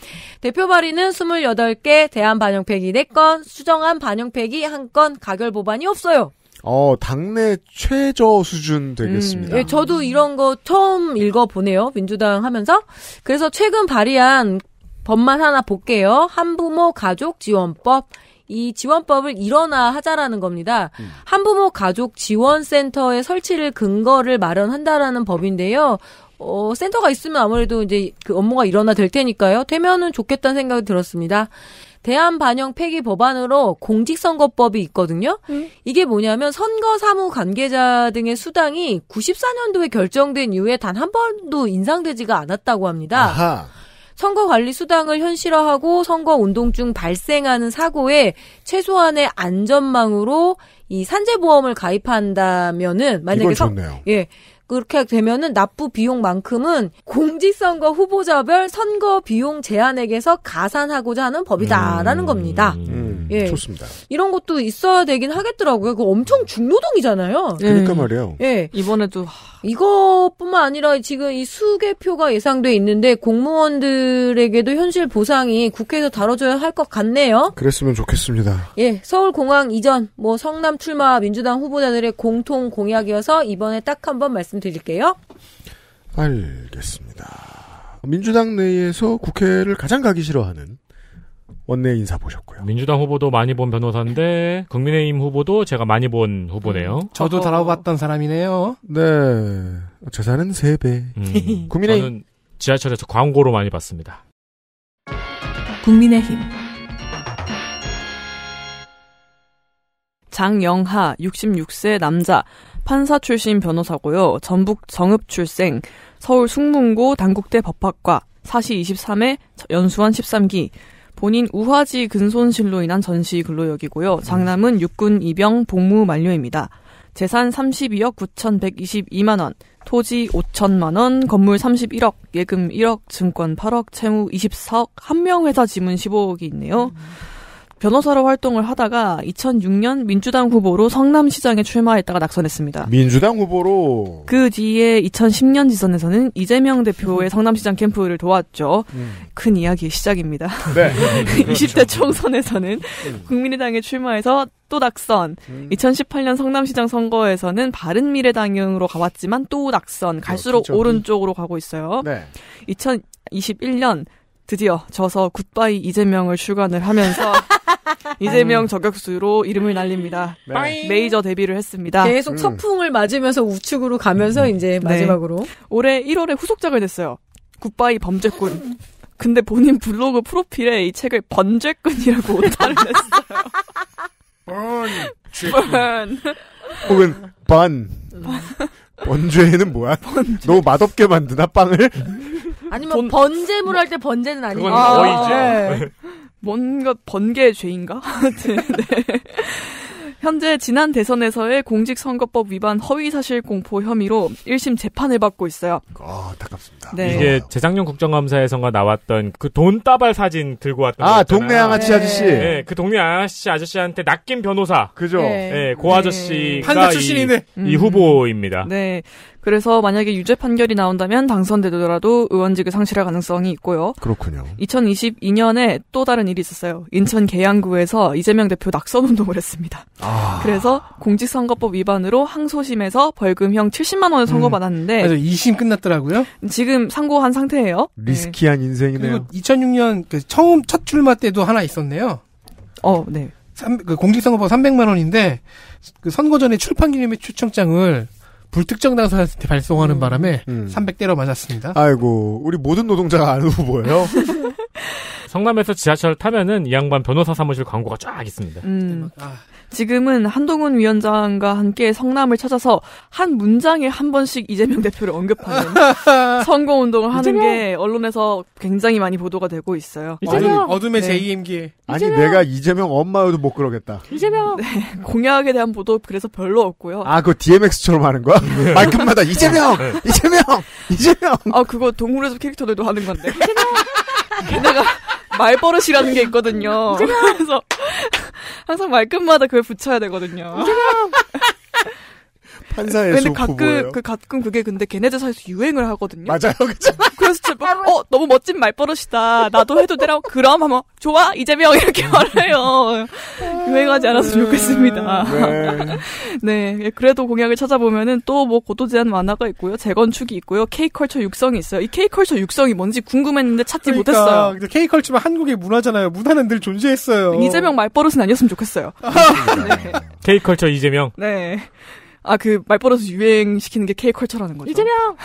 대표 발의는 28개, 대한 반영팩이 4건, 수정안 반영팩이 1건, 가결 법안이 없어요. 어, 당내 최저 수준 되겠습니다. 음, 예, 저도 이런 거 처음 읽어보네요. 민주당 하면서. 그래서 최근 발의한 법만 하나 볼게요. 한부모 가족 지원법. 이 지원법을 일어나 하자라는 겁니다. 음. 한부모 가족 지원센터의 설치를 근거를 마련한다라는 법인데요. 어, 센터가 있으면 아무래도 이제 그 업무가 일어나 될 테니까요. 되면은 좋겠다는 생각이 들었습니다. 대한반영 폐기 법안으로 공직선거법이 있거든요. 음. 이게 뭐냐면 선거 사무 관계자 등의 수당이 94년도에 결정된 이후에 단 한 번도 인상되지가 않았다고 합니다. 아하. 선거관리수당을 현실화하고 선거운동 중 발생하는 사고에 최소한의 안전망으로 이 산재보험을 가입한다면은 만약에 선, 예 그렇게 되면은 납부 비용만큼은 공직선거 후보자별 선거 비용 제한액에서 가산하고자 하는 법이다라는 음, 겁니다. 음, 예. 좋습니다. 이런 것도 있어야 되긴 하겠더라고요. 그 엄청 중노동이잖아요. 그러니까 네. 말이에요. 예. 이번에도 이것뿐만 아니라 지금 이 수개표가 예상돼 있는데 공무원들에게도 현실 보상이 국회에서 다뤄져야할 것 같네요. 그랬으면 좋겠습니다. 예, 서울공항 이전, 뭐 성남 출마 민주당 후보자들의 공통 공약이어서 이번에 딱 한 번 말씀. 말씀드릴게요. 알겠습니다. 민주당 내에서 국회를 가장 가기 싫어하는 원내 인사 보셨고요. 민주당 후보도 많이 본 변호사인데 국민의힘 후보도 제가 많이 본 후보네요. 음, 저도 달아봤던 사람이네요. 네. 재산은 3배. 음, 국민의힘 저는 지하철에서 광고로 많이 봤습니다. 국민의힘 장영하 66세 남자 판사 출신 변호사고요. 전북 정읍 출생, 서울 숭문고 당국대 법학과, 사시 23회 연수원 13기, 본인 우화지 근손실로 인한 전시 근로역이고요. 음. 장남은 육군 입영 복무 만료입니다. 재산 32억 9,122만 원, 토지 5천만 원, 건물 31억, 예금 1억, 증권 8억, 채무 24억, 한 명 회사 지문 15억이 있네요. 음. 변호사로 활동을 하다가 2006년 민주당 후보로 성남시장에 출마했다가 낙선했습니다. 민주당 후보로 그 뒤에 2010년 지선에서는 이재명 대표의 성남시장 캠프를 도왔죠. 음. 큰 이야기의 시작입니다. 네. 20대 총선에서는 국민의당에 출마해서 또 낙선. 2018년 음. 성남시장 선거에서는 바른미래당으로 가왔지만 또 낙선. 갈수록 어, 오른쪽으로 가고 있어요. 네. 2021년 드디어 저서 굿바이 이재명을 출간을 하면서 이재명 음. 저격수로 이름을 날립니다. 네. 메이저 데뷔를 했습니다. 계속 음. 서풍을 맞으면서 우측으로 가면서 음. 이제 네. 마지막으로 네. 올해 1월에 후속작을 냈어요. 굿바이 범죄꾼. 근데 본인 블로그 프로필에 이 책을 번죄꾼이라고 오타를 냈어요. 번. 혹은 번. 번죄는 뭐야? 번죄. 너무 맛없게 만드나 빵을? 아니면 본... 번제물 할 때 번제는 아니고. 그건 어이죠. 아, 네. 뭐. 뭔가 번개의 죄인가? 네. 현재 지난 대선에서의 공직선거법 위반 허위사실 공포 혐의로 1심 재판을 받고 있어요. 아, 안타깝습니다. 네. 이게 네. 재작년 국정감사에서가 나왔던 그 돈 따발 사진 들고 왔던 아, 동네 양아치 네. 아저씨. 네, 그 동네 아가씨 아저씨한테 낚인 변호사. 그죠? 네, 네고아저씨 네. 판사 출신이네. 이, 이 음. 후보입니다. 네. 그래서 만약에 유죄 판결이 나온다면 당선되더라도 의원직을 상실할 가능성이 있고요. 그렇군요. 2022년에 또 다른 일이 있었어요. 인천 계양구에서 이재명 대표 낙선 운동을 했습니다. 아... 그래서 공직선거법 위반으로 항소심에서 벌금형 70만 원을 선고받았는데 음. 2심 아, 끝났더라고요. 지금 상고한 상태예요. 리스키한 네. 인생이네요. 2006년 그 처음 첫 출마 때도 하나 있었네요. 어, 네. 3, 그 공직선거법 300만 원인데 그 선거 전에 출판 기념회 추청장을 불특정 당사자한테 발송하는 음. 바람에 음. 300대로 맞았습니다. 아이고 우리 모든 노동자가 아는 후보예요. 성남에서 지하철 타면은 이 양반 변호사 사무실 광고가 쫙 있습니다. 음, 아. 지금은 한동훈 위원장과 함께 성남을 찾아서 한 문장에 한 번씩 이재명 대표를 언급하는 선거 운동을 하는 이재명. 게 언론에서 굉장히 많이 보도가 되고 있어요. 이재명. 어둠, 의 네. 제2임기. 아니 내가 이재명 엄마여도 못 그러겠다. 이재명. 네, 공약에 대한 보도 그래서 별로 없고요. 아 그거 DMX처럼 하는 거야? 네. 말끝마다 이재명, 네. 이재명, 이재명. 아 그거 동물의 숲 캐릭터들도 하는 건데. 이재명. 걔네가 말버릇이라는 게 있거든요. 그래서 항상 말끝마다 그걸 붙여야 되거든요. 판사의 근데 가끔 후보예요? 그 가끔 그게 근데 걔네들 사이에서 유행을 하거든요. 맞아요, 그죠? 그래서 제가어 너무 멋진 말버릇이다. 나도 해도 되라고 그럼 하면 좋아 이재명 이렇게 음. 말해요. 유행하지 않아서 좋겠습니다. 네. 네. 예, 그래도 공약을 찾아보면은 또 뭐 고도 제한 완화가 있고요, 재건축이 있고요, K컬처 육성이 있어요. 이 K컬처 육성이 뭔지 궁금했는데 찾지 그러니까, 못했어요. 근데 K컬처만 한국의 문화잖아요. 문화는 늘 존재했어요. 이재명 말버릇은 아니었으면 좋겠어요. 네. K컬처 이재명. 네. 아, 그 말버릇을 유행시키는 게 K컬처라는 거죠. 이재명!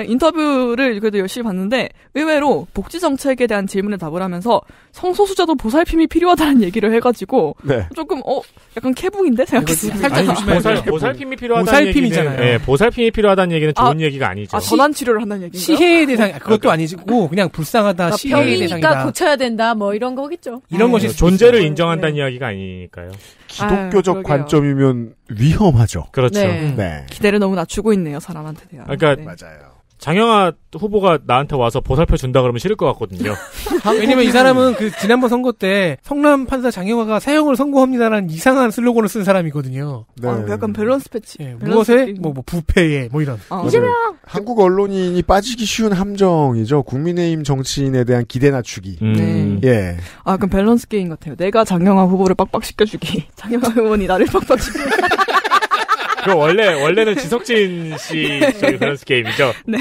인터뷰를 그래도 열심히 봤는데 의외로 복지 정책에 대한 질문에 답을 하면서 성소수자도 보살핌이 필요하다는 얘기를 해가지고 네. 조금 어 약간 캐붕인데 생각했어요. 살짝 보살, 보살핌이 필요하다는 보살핌이잖아요. 네, 보살핌이 필요하다는 얘기는 좋은 아, 얘기가 아니죠. 아, 전환 치료를 한다는 얘기. 시혜의 대상 그것도 아니고 그냥 불쌍하다. 아, 시혜의 대상이다. 고쳐야 된다. 뭐 이런 거겠죠. 이런 아, 예. 네. 것이 존재를 있어요. 예. 인정한다는 네. 이야기가 아니니까요. 기독교적 아유, 관점이면 위험하죠. 그렇죠. 네. 네. 기대를 너무 낮추고 있네요, 사람한테 대한. 그러니까 네. 맞아요. 장영아 후보가 나한테 와서 보살펴 준다 그러면 싫을 것 같거든요. 아, 왜냐면 이 사람은 그 지난번 선거 때 성남 판사 장영아가 사형을 선고합니다라는 이상한 슬로건을 쓴 사람이거든요. 네. 아, 그 약간 밸런스 패치. 예, 밸런스 무엇에 뭐, 뭐 부패에 뭐 이런. 이재명. 어. 한국 언론인이 빠지기 쉬운 함정이죠. 국민의힘 정치인에 대한 기대 낮추기. 음. 네. 예. 아, 그럼 밸런스 게임 같아요. 내가 장영아 후보를 빡빡 시켜주기. 장영아 의원이 나를 빡빡 시켜주기. 그 원래 원래는 지석진 씨 저기 그런 게임이죠. 네.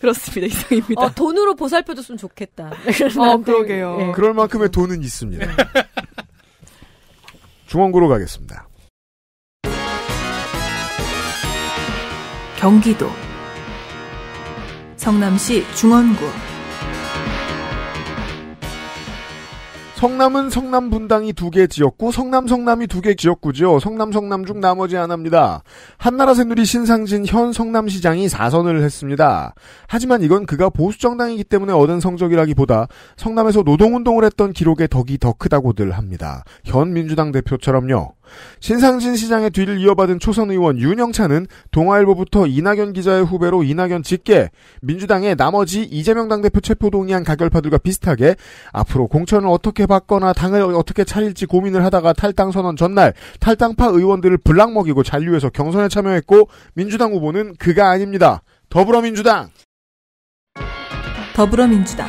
그렇습니다. 이상입니다. 어, 돈으로 보살펴줬으면 좋겠다. 어, 그러게요. 네. 그럴 만큼의 돈은 있습니다. 네. 중원고로 가겠습니다. 경기도 성남시 중원구 성남은 성남 분당이 두 개지었고 성남 성남이 두 개지었구죠 성남 성남 중 나머지 하나입니다. 한나라새누리 신상진 현 성남시장이 4선을 했습니다. 하지만 이건 그가 보수 정당이기 때문에 얻은 성적이라기보다 성남에서 노동운동을 했던 기록의 덕이 더 크다고들 합니다. 현 민주당 대표처럼요. 신상진 시장의 뒤를 이어받은 초선 의원 윤영찬은 동아일보부터 이낙연 기자의 후배로 이낙연 직계, 민주당의 나머지 이재명 당대표 체포 동의안 가결파들과 비슷하게 앞으로 공천을 어떻게 받거나 당을 어떻게 차릴지 고민을 하다가 탈당 선언 전날 탈당파 의원들을 블락먹이고 잔류해서 경선에 참여했고 민주당 후보는 그가 아닙니다. 더불어민주당. 더불어민주당.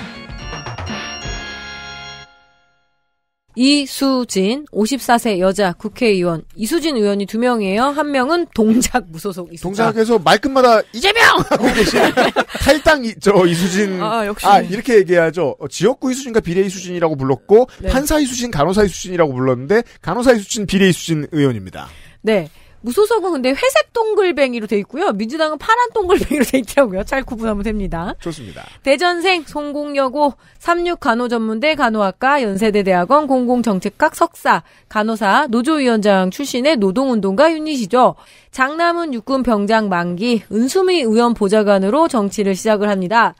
이수진 54세 여자 국회의원 이수진 의원이 두 명이에요. 한 명은 동작 무소속 이수진. 동작에서 말끝마다 이재명 하고 계신 탈당 이, 저 이수진. 아 역시. 아 이렇게 얘기하죠. 어, 지역구 이수진과 비례 이수진이라고 불렀고 네. 판사 이수진, 간호사 이수진이라고 불렀는데 간호사 이수진, 비례 이수진 의원입니다. 네. 무소속은 근데 회색 동글뱅이로 돼 있고요. 민주당은 파란 동글뱅이로 돼 있더라고요. 잘 구분하면 됩니다. 좋습니다. 대전생 송공여고 36간호전문대 간호학과 연세대 대학원 공공정책학 석사 간호사 노조위원장 출신의 노동운동가 유닛이죠. 장남은 육군 병장 만기 은수미 의원 보좌관으로 정치를 시작을 합니다.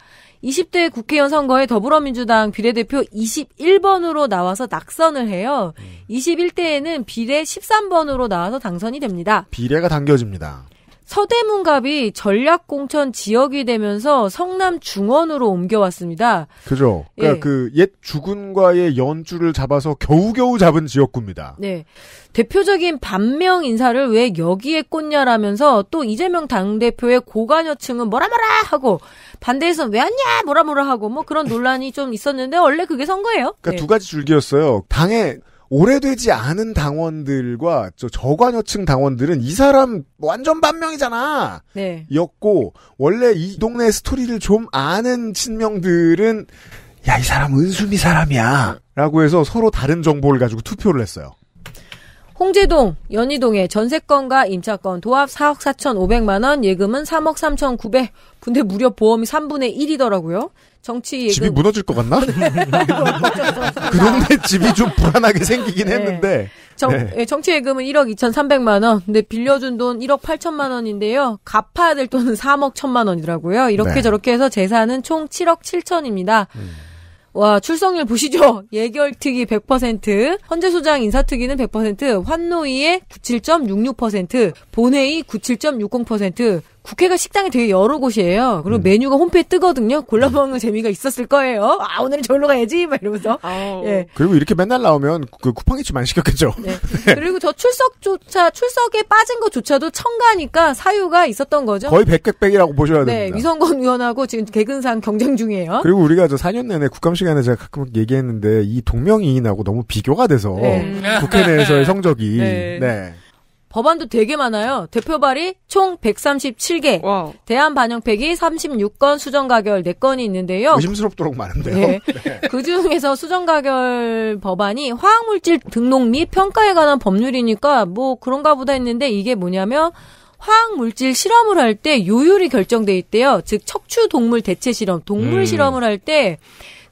20대 국회의원 선거에 더불어민주당 비례대표 21번으로 나와서 낙선을 해요. 21대에는 음. 비례 13번으로 나와서 당선이 됩니다. 비례가 당겨집니다. 서대문갑이 전략공천 지역이 되면서 성남 중원으로 옮겨왔습니다. 그죠. 그러니까 예. 그옛 주군과의 연주를 잡아서 겨우겨우 잡은 지역구입니다. 네. 대표적인 반명 인사를 왜 여기에 꽂냐라면서 또 이재명 당대표의 고관여층은 뭐라 뭐라 하고 반대에서는 왜 왔냐 뭐라 뭐라 하고 뭐 그런 논란이 좀 있었는데 원래 그게 선거예요. 그러니까 예. 두 가지 줄기였어요. 당에 오래되지 않은 당원들과 저 저관여층 당원들은 이 사람 완전 반명이잖아. 네. 였고 원래 이 동네 스토리를 좀 아는 친명들은 야 이 사람 은수미 사람이야라고 해서 서로 다른 정보를 가지고 투표를 했어요. 홍제동, 연희동에 전세권과 임차권 도합 4억 4천 5백만 원, 예금은 3억 3천 9백. 근데 무려 보험이 3분의 1이더라고요. 정치 예금. 집이 무너질 것 같나? 네, 그런데 집이 좀 불안하게 생기긴 네. 했는데. 정, 네. 네 정치 예금은 1억 2,300만 원. 근데 빌려준 돈 1억 8천만 원인데요. 갚아야 될 돈은 3억 1천만 원이더라고요. 이렇게 네. 저렇게 해서 재산은 총 7억 7천입니다. 음. 와, 출석률 보시죠. 예결특위 100%, 헌재 소장 인사특위는 100%, 환노위의 97.66%, 본회의 97.60%, 국회가 식당이 되게 여러 곳이에요. 그리고 음. 메뉴가 홈페이지 뜨거든요. 골라먹는 재미가 있었을 거예요. 아, 오늘은 저기로 가야지. 막 이러면서. 아 어. 예. 그리고 이렇게 맨날 나오면 그 쿠팡이치 많이 시켰겠죠. 네. 네. 그리고 저 출석조차, 출석에 빠진 것조차도 청가니까 사유가 있었던 거죠. 거의 백객백이라고 보셔야 네, 됩니다. 네. 위성권 의원하고 지금 개근상 경쟁 중이에요. 그리고 우리가 저 4년 내내 국감 시간에 제가 가끔 얘기했는데 이 동명이인하고 너무 비교가 돼서 네. 음. 국회 내에서의 성적이. 네. 네. 법안도 되게 많아요. 대표발이 총 137개, 와 대한반영팩이 36건, 수정가결 4건이 있는데요. 의심스럽도록 많은데요. 네. 네. 그 중에서 수정가결 법안이 화학물질 등록 및 평가에 관한 법률이니까 뭐 그런가 보다 했는데 이게 뭐냐면 화학물질 실험을 할 때 요율이 결정돼 있대요. 즉 척추 동물 대체 실험, 동물 음. 실험을 할 때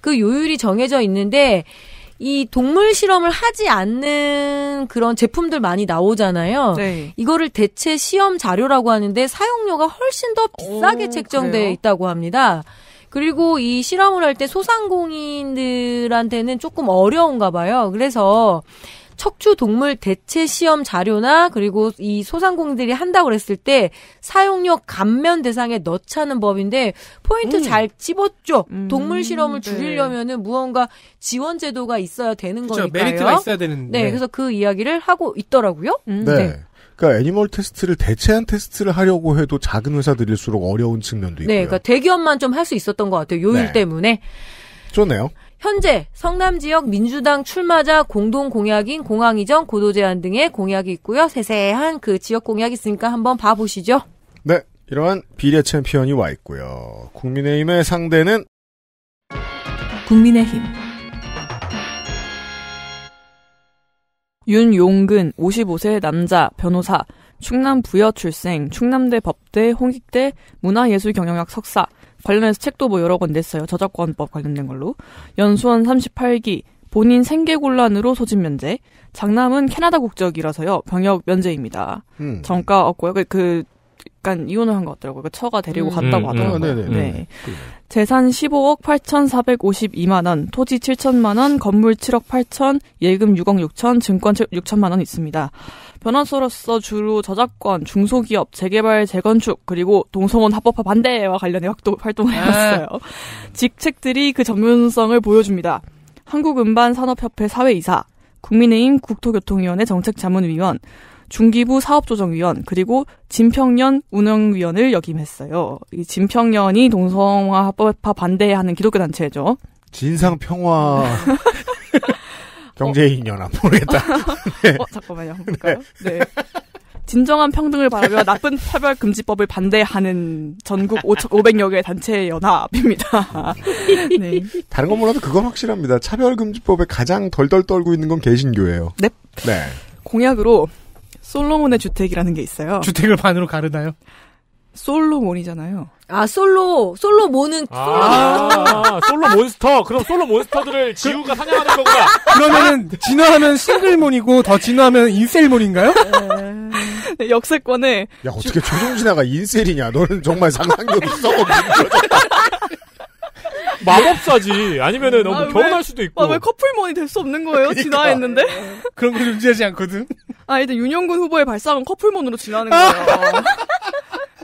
그 요율이 정해져 있는데 이 동물 실험을 하지 않는 그런 제품들 많이 나오잖아요. 네. 이거를 대체 시험 자료라고 하는데 사용료가 훨씬 더 어, 비싸게 오, 책정돼 있다고 합니다. 그리고 이 실험을 할 때 소상공인들한테는 조금 어려운가 봐요. 그래서 척추 동물 대체 시험 자료나 그리고 이 소상공인들이 한다고 그랬을 때사용력 감면 대상에 넣자는 법인데 포인트 음. 잘집었죠 음. 동물 실험을 네. 줄이려면은 무언가 지원 제도가 있어야 되는 그렇죠. 거니까요. 메리트가 있어야 되는데. 네, 그래서 그 이야기를 하고 있더라고요. 음. 네. 네. 그러니까 애니멀 테스트를 대체한 테스트를 하려고 해도 작은 회사들일수록 어려운 측면도 네, 있고요. 네, 그러니까 대기업만 좀 할 수 있었던 것 같아요. 요일 네. 때문에. 좋네요. 현재 성남 지역 민주당 출마자 공동 공약인 공항 이전 고도 제한 등의 공약이 있고요. 세세한 그 지역 공약이 있으니까 한번 봐보시죠. 네, 이러한 비례 챔피언이 와 있고요. 국민의힘의 상대는 국민의힘 윤용근 55세 남자 변호사 충남 부여 출생 충남대 법대 홍익대 문화예술경영학 석사 관련해서 책도 뭐 여러 권 냈어요. 저작권법 관련된 걸로. 연수원 38기, 본인 생계 곤란으로 소집 면제. 장남은 캐나다 국적이라서요. 병역 면제입니다. 음. 정가 없고요. 그, 그 약간 이혼을 한 것 같더라고요. 그 처가 데리고 음. 갔다고 하더라고요. 음, 음, 네, 네, 네. 재산 15억 8,452만 원, 토지 7천만 원, 건물 7억 8천, 예금 6억 6천, 증권 6천만 원 있습니다. 변호사로서 주로 저작권, 중소기업, 재개발, 재건축, 그리고 동성원 합법화 반대와 관련해 활동을 해왔어요. 아. 직책들이 그 전문성을 보여줍니다. 한국음반산업협회 사회이사, 국민의힘 국토교통위원회 정책자문위원, 중기부 사업조정위원 그리고 진평년 운영위원을 역임했어요. 이 진평년이 동성화 합법화 반대하는 기독교 단체죠. 진상 평화 경제인연합 아, 모르겠다. 네. 어 잠깐만요. 볼까요? 네. 네. 진정한 평등을 바라며 나쁜 차별 금지법을 반대하는 전국 500여 개 단체 연합입니다. 네. 다른 건 몰라도 그건 확실합니다. 차별 금지법에 가장 덜덜 떨고 있는 건 개신교예요. 넵. 네. 공약으로 솔로몬의 주택이라는 게 있어요. 주택을 반으로 가르나요? 솔로몬이잖아요. 아 솔로 솔로몬은 아, 솔로 몬스터. 그럼 솔로 몬스터들을 그 지우가 사냥하는 거구 그러면은 진화하면 싱글몬이고 더 진화하면 인셀몬인가요? 네, 역세권에 야 어떻게 최종 진화가 인셀이냐? 너는 정말 상상력이 썩어 마법사지. 아니면은 아, 너무 아, 결혼할 왜, 수도 있고. 아, 왜 커플몬이 될 수 없는 거예요? 그러니까. 진화했는데? 그런 거 존재하지 않거든. 아, 일단 윤영군 후보의 발상은 커플몬으로 진화하는 거예요.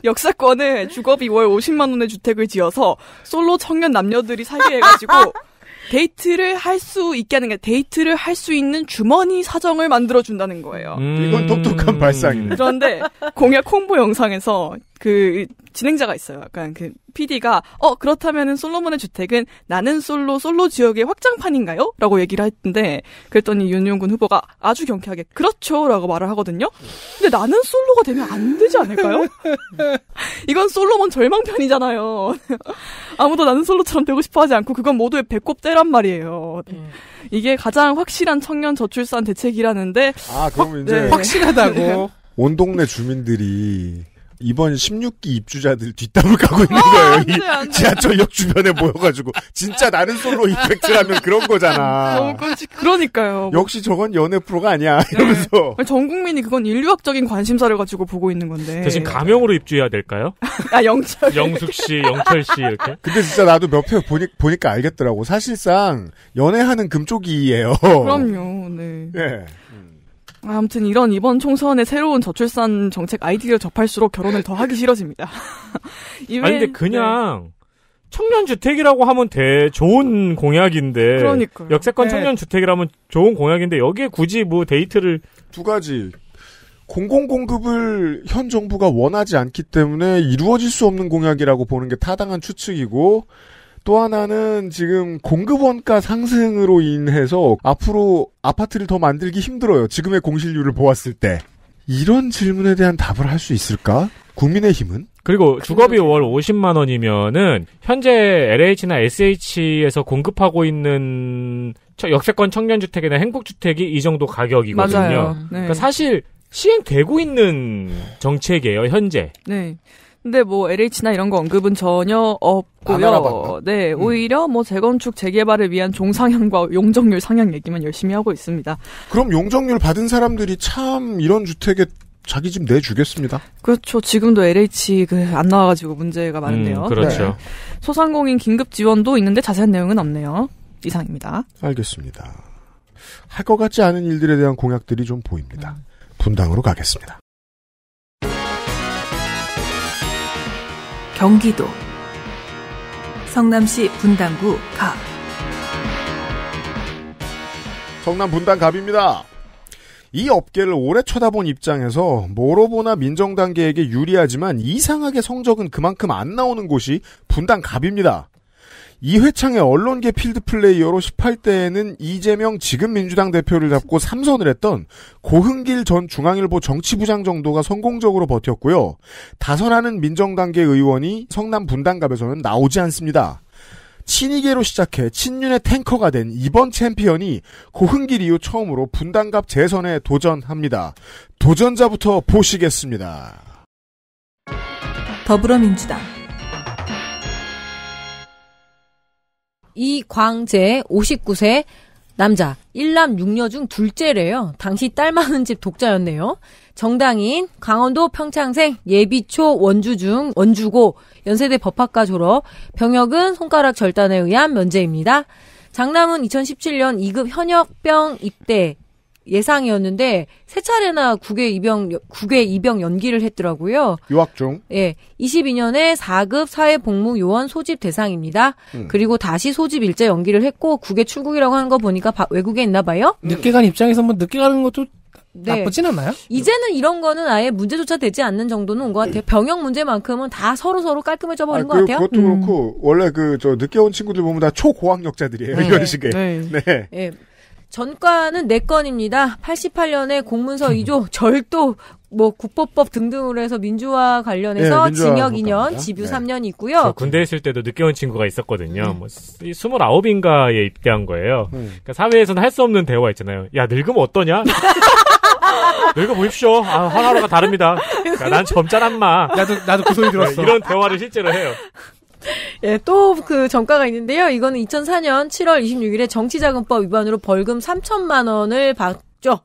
역사권에 주거비 월 50만 원의 주택을 지어서 솔로 청년 남녀들이 살게 해가지고 데이트를 할 수 있게 하는 게 데이트를 할 수 있는 주머니 사정을 만들어 준다는 거예요. 음... 이건 독특한 발상이네. 그런데 공약 홍보 영상에서 그 진행자가 있어요. 약간 그 PD가 어 그렇다면은 솔로몬의 주택은 나는 솔로 솔로 지역의 확장판인가요? 라고 얘기를 했는데 그랬더니 윤용군 후보가 아주 경쾌하게 그렇죠라고 말을 하거든요. 근데 나는 솔로가 되면 안 되지 않을까요? 이건 솔로몬 절망편이잖아요. 아무도 나는 솔로처럼 되고 싶어하지 않고 그건 모두의 배꼽 때란 말이에요. 네. 음. 이게 가장 확실한 청년 저출산 대책이라는데 아 그럼 확, 이제 네. 확실하다고 온 동네 주민들이 이번 16기 입주자들 뒷담을 가고 있는 어, 거예요. 안 돼, 안 돼. 지하철역 주변에 모여가지고 진짜 나는 솔로 이펙트라면 그런 거잖아. 너무 끔찍. 그러니까요. 뭐. 역시 저건 연애 프로가 아니야. 네. 이러면서 네. 전 국민이 그건 인류학적인 관심사를 가지고 보고 있는 건데. 대신 가명으로 입주해야 될까요? 아 영철. 영숙 씨, 영철 씨 이렇게. 근데 진짜 나도 몇회 보니, 보니까 알겠더라고. 사실상 연애하는 금쪽이에요. 그럼요. 네. 네. 아무튼 이런 이번 총선의 새로운 저출산 정책 아이디를 접할수록 결혼을 더 하기 싫어집니다. 이외 아니 근데 그냥 네. 청년 주택이라고 하면 돼 좋은 공약인데 그러니까 역세권 네. 청년 주택이라면 좋은 공약인데 여기에 굳이 뭐 데이트를 두 가지 공공 공급을 현 정부가 원하지 않기 때문에 이루어질 수 없는 공약이라고 보는 게 타당한 추측이고 또 하나는 지금 공급 원가 상승으로 인해서 앞으로 아파트를 더 만들기 힘들어요. 지금의 공실률을 보았을 때. 이런 질문에 대한 답을 할 수 있을까? 국민의힘은? 그리고 주거비 월 50만 원이면은 현재 LH나 SH에서 공급하고 있는 역세권 청년주택이나 행복주택이 이 정도 가격이거든요. 네. 그러니까 사실 시행되고 있는 정책이에요 현재. 네. 근데 뭐 LH나 이런 거 언급은 전혀 없고요. 네, 음. 오히려 뭐 재건축 재개발을 위한 종상향과 용적률 상향 얘기만 열심히 하고 있습니다. 그럼 용적률 받은 사람들이 참 이런 주택에 자기 집 내주겠습니다. 그렇죠. 지금도 LH 그 안 나와가지고 문제가 음, 많은데요. 음, 그렇죠. 네. 소상공인 긴급 지원도 있는데 자세한 내용은 없네요. 이상입니다. 알겠습니다. 할 것 같지 않은 일들에 대한 공약들이 좀 보입니다. 음. 분당으로 가겠습니다. 경기도 성남시 분당구 갑 성남 분당 갑입니다. 이 업계를 오래 쳐다본 입장에서 모로 보나 민정단계에게 유리하지만 이상하게 성적은 그만큼 안 나오는 곳이 분당 갑입니다. 이회창의 언론계 필드 플레이어로 18대에는 이재명 지금 민주당 대표를 잡고 3선을 했던 고흥길 전 중앙일보 정치부장 정도가 성공적으로 버텼고요. 다선하는 민정당계 의원이 성남 분당갑에서는 나오지 않습니다. 친이계로 시작해 친윤의 탱커가 된 이번 챔피언이 고흥길 이후 처음으로 분당갑 재선에 도전합니다. 도전자부터 보시겠습니다. 더불어민주당 이광재 59세 남자 1남 6녀 중 둘째래요. 당시 딸 많은 집 독자였네요. 정당인 강원도 평창생 예비초 원주 중 원주고 연세대 법학과 졸업 병역은 손가락 절단에 의한 면제입니다. 장남은 2017년 2급 현역병 입대 예상이었는데 세 차례나 국외 입영 국외 입영 연기를 했더라고요. 유학 중. 예. 22년에 4급 사회 복무 요원 소집 대상입니다. 음. 그리고 다시 소집 일자 연기를 했고 국외 출국이라고 하는 거 보니까 바, 외국에 있나 봐요. 음. 늦게 간 입장에서 뭐 늦게 가는 것도 네. 나쁘진 않나요? 이제는 이런 거는 아예 문제조차 되지 않는 정도는 온 것 같아요. 병역 문제만큼은 다 서로 서로 깔끔해져 버린 아, 것 그 같아요. 그것도 음. 그렇고 원래 그 저 늦게 온 친구들 보면 다 초고학력자들이에요. 네. 이런 식의. 네. 네. 네. 전과는 4건입니다. 88년에 공문서 2조 음. 절도 뭐 국법법 등등으로 해서 민주화 관련해서 네, 징역 2년, 집유 네. 3년 있고요. 군대 있을 때도 늦게 온 친구가 있었거든요. 음. 뭐 29인가에 입대한 거예요. 음. 그러니까 사회에서는 할 수 없는 대화 있잖아요. 야 늙으면 어떠냐? 늙어보십시오. 아, 하나하나가 다릅니다. 야, 난 젊잖아, 마 나도, 나도 그 소리 네, 들었어. 이런 대화를 실제로 해요. 예, 또그정가가 있는데요. 이거는 2004년 7월 26일에 정치자금법 위반으로 벌금 3천만 원을 받죠.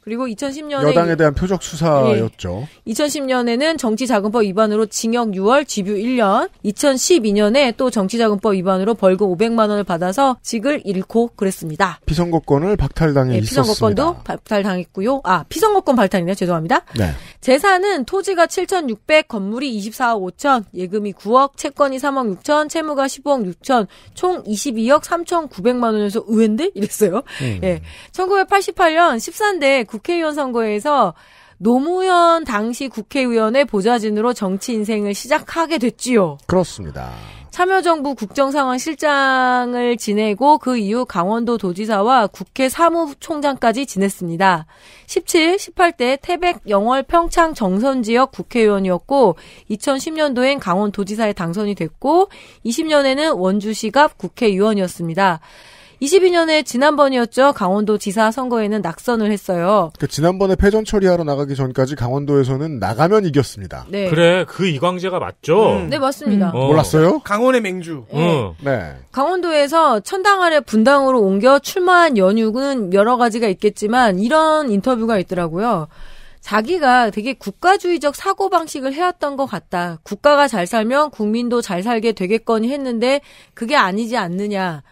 그리고 2010년에 여당에 대한 표적 수사였죠. 예, 2010년에는 정치자금법 위반으로 징역 6월, 집유 1년, 2012년에 또 정치자금법 위반으로 벌금 500만 원을 받아서 직을 잃고 그랬습니다. 피선거권을 박탈당해 예, 있었습니다. 피선거권도 박탈당했고요. 아, 피선거권 발탄이네요. 죄송합니다. 네. 재산은 토지가 7,600, 건물이 24억 5천, 예금이 9억, 채권이 3억 6천, 채무가 15억 6천, 총 22억 3,900만 원에서 의외인데? 이랬어요. 음. 예. 1988년 예. 13대 국회의원 선거에서 노무현 당시 국회의원의 보좌진으로 정치 인생을 시작하게 됐지요. 그렇습니다. 참여정부 국정상황실장을 지내고 그 이후 강원도 도지사와 국회 사무총장까지 지냈습니다. 17, 18대 태백 영월 평창 정선 지역 국회의원이었고 2010년도엔 강원도지사에 당선이 됐고 20년에는 원주시갑 국회의원이었습니다. 22년에 지난번이었죠. 강원도 지사 선거에는 낙선을 했어요. 그 지난번에 패전 처리하러 나가기 전까지 강원도에서는 나가면 이겼습니다. 네. 그래, 그 이광재가 맞죠? 음. 네, 맞습니다. 음. 어. 몰랐어요? 강원의 맹주. 음. 네. 음. 네. 강원도에서 천당 아래 분당으로 옮겨 출마한 연유는 여러 가지가 있겠지만 이런 인터뷰가 있더라고요. 자기가 되게 국가주의적 사고방식을 해왔던 것 같다. 국가가 잘 살면 국민도 잘 살게 되겠거니 했는데 그게 아니지 않느냐.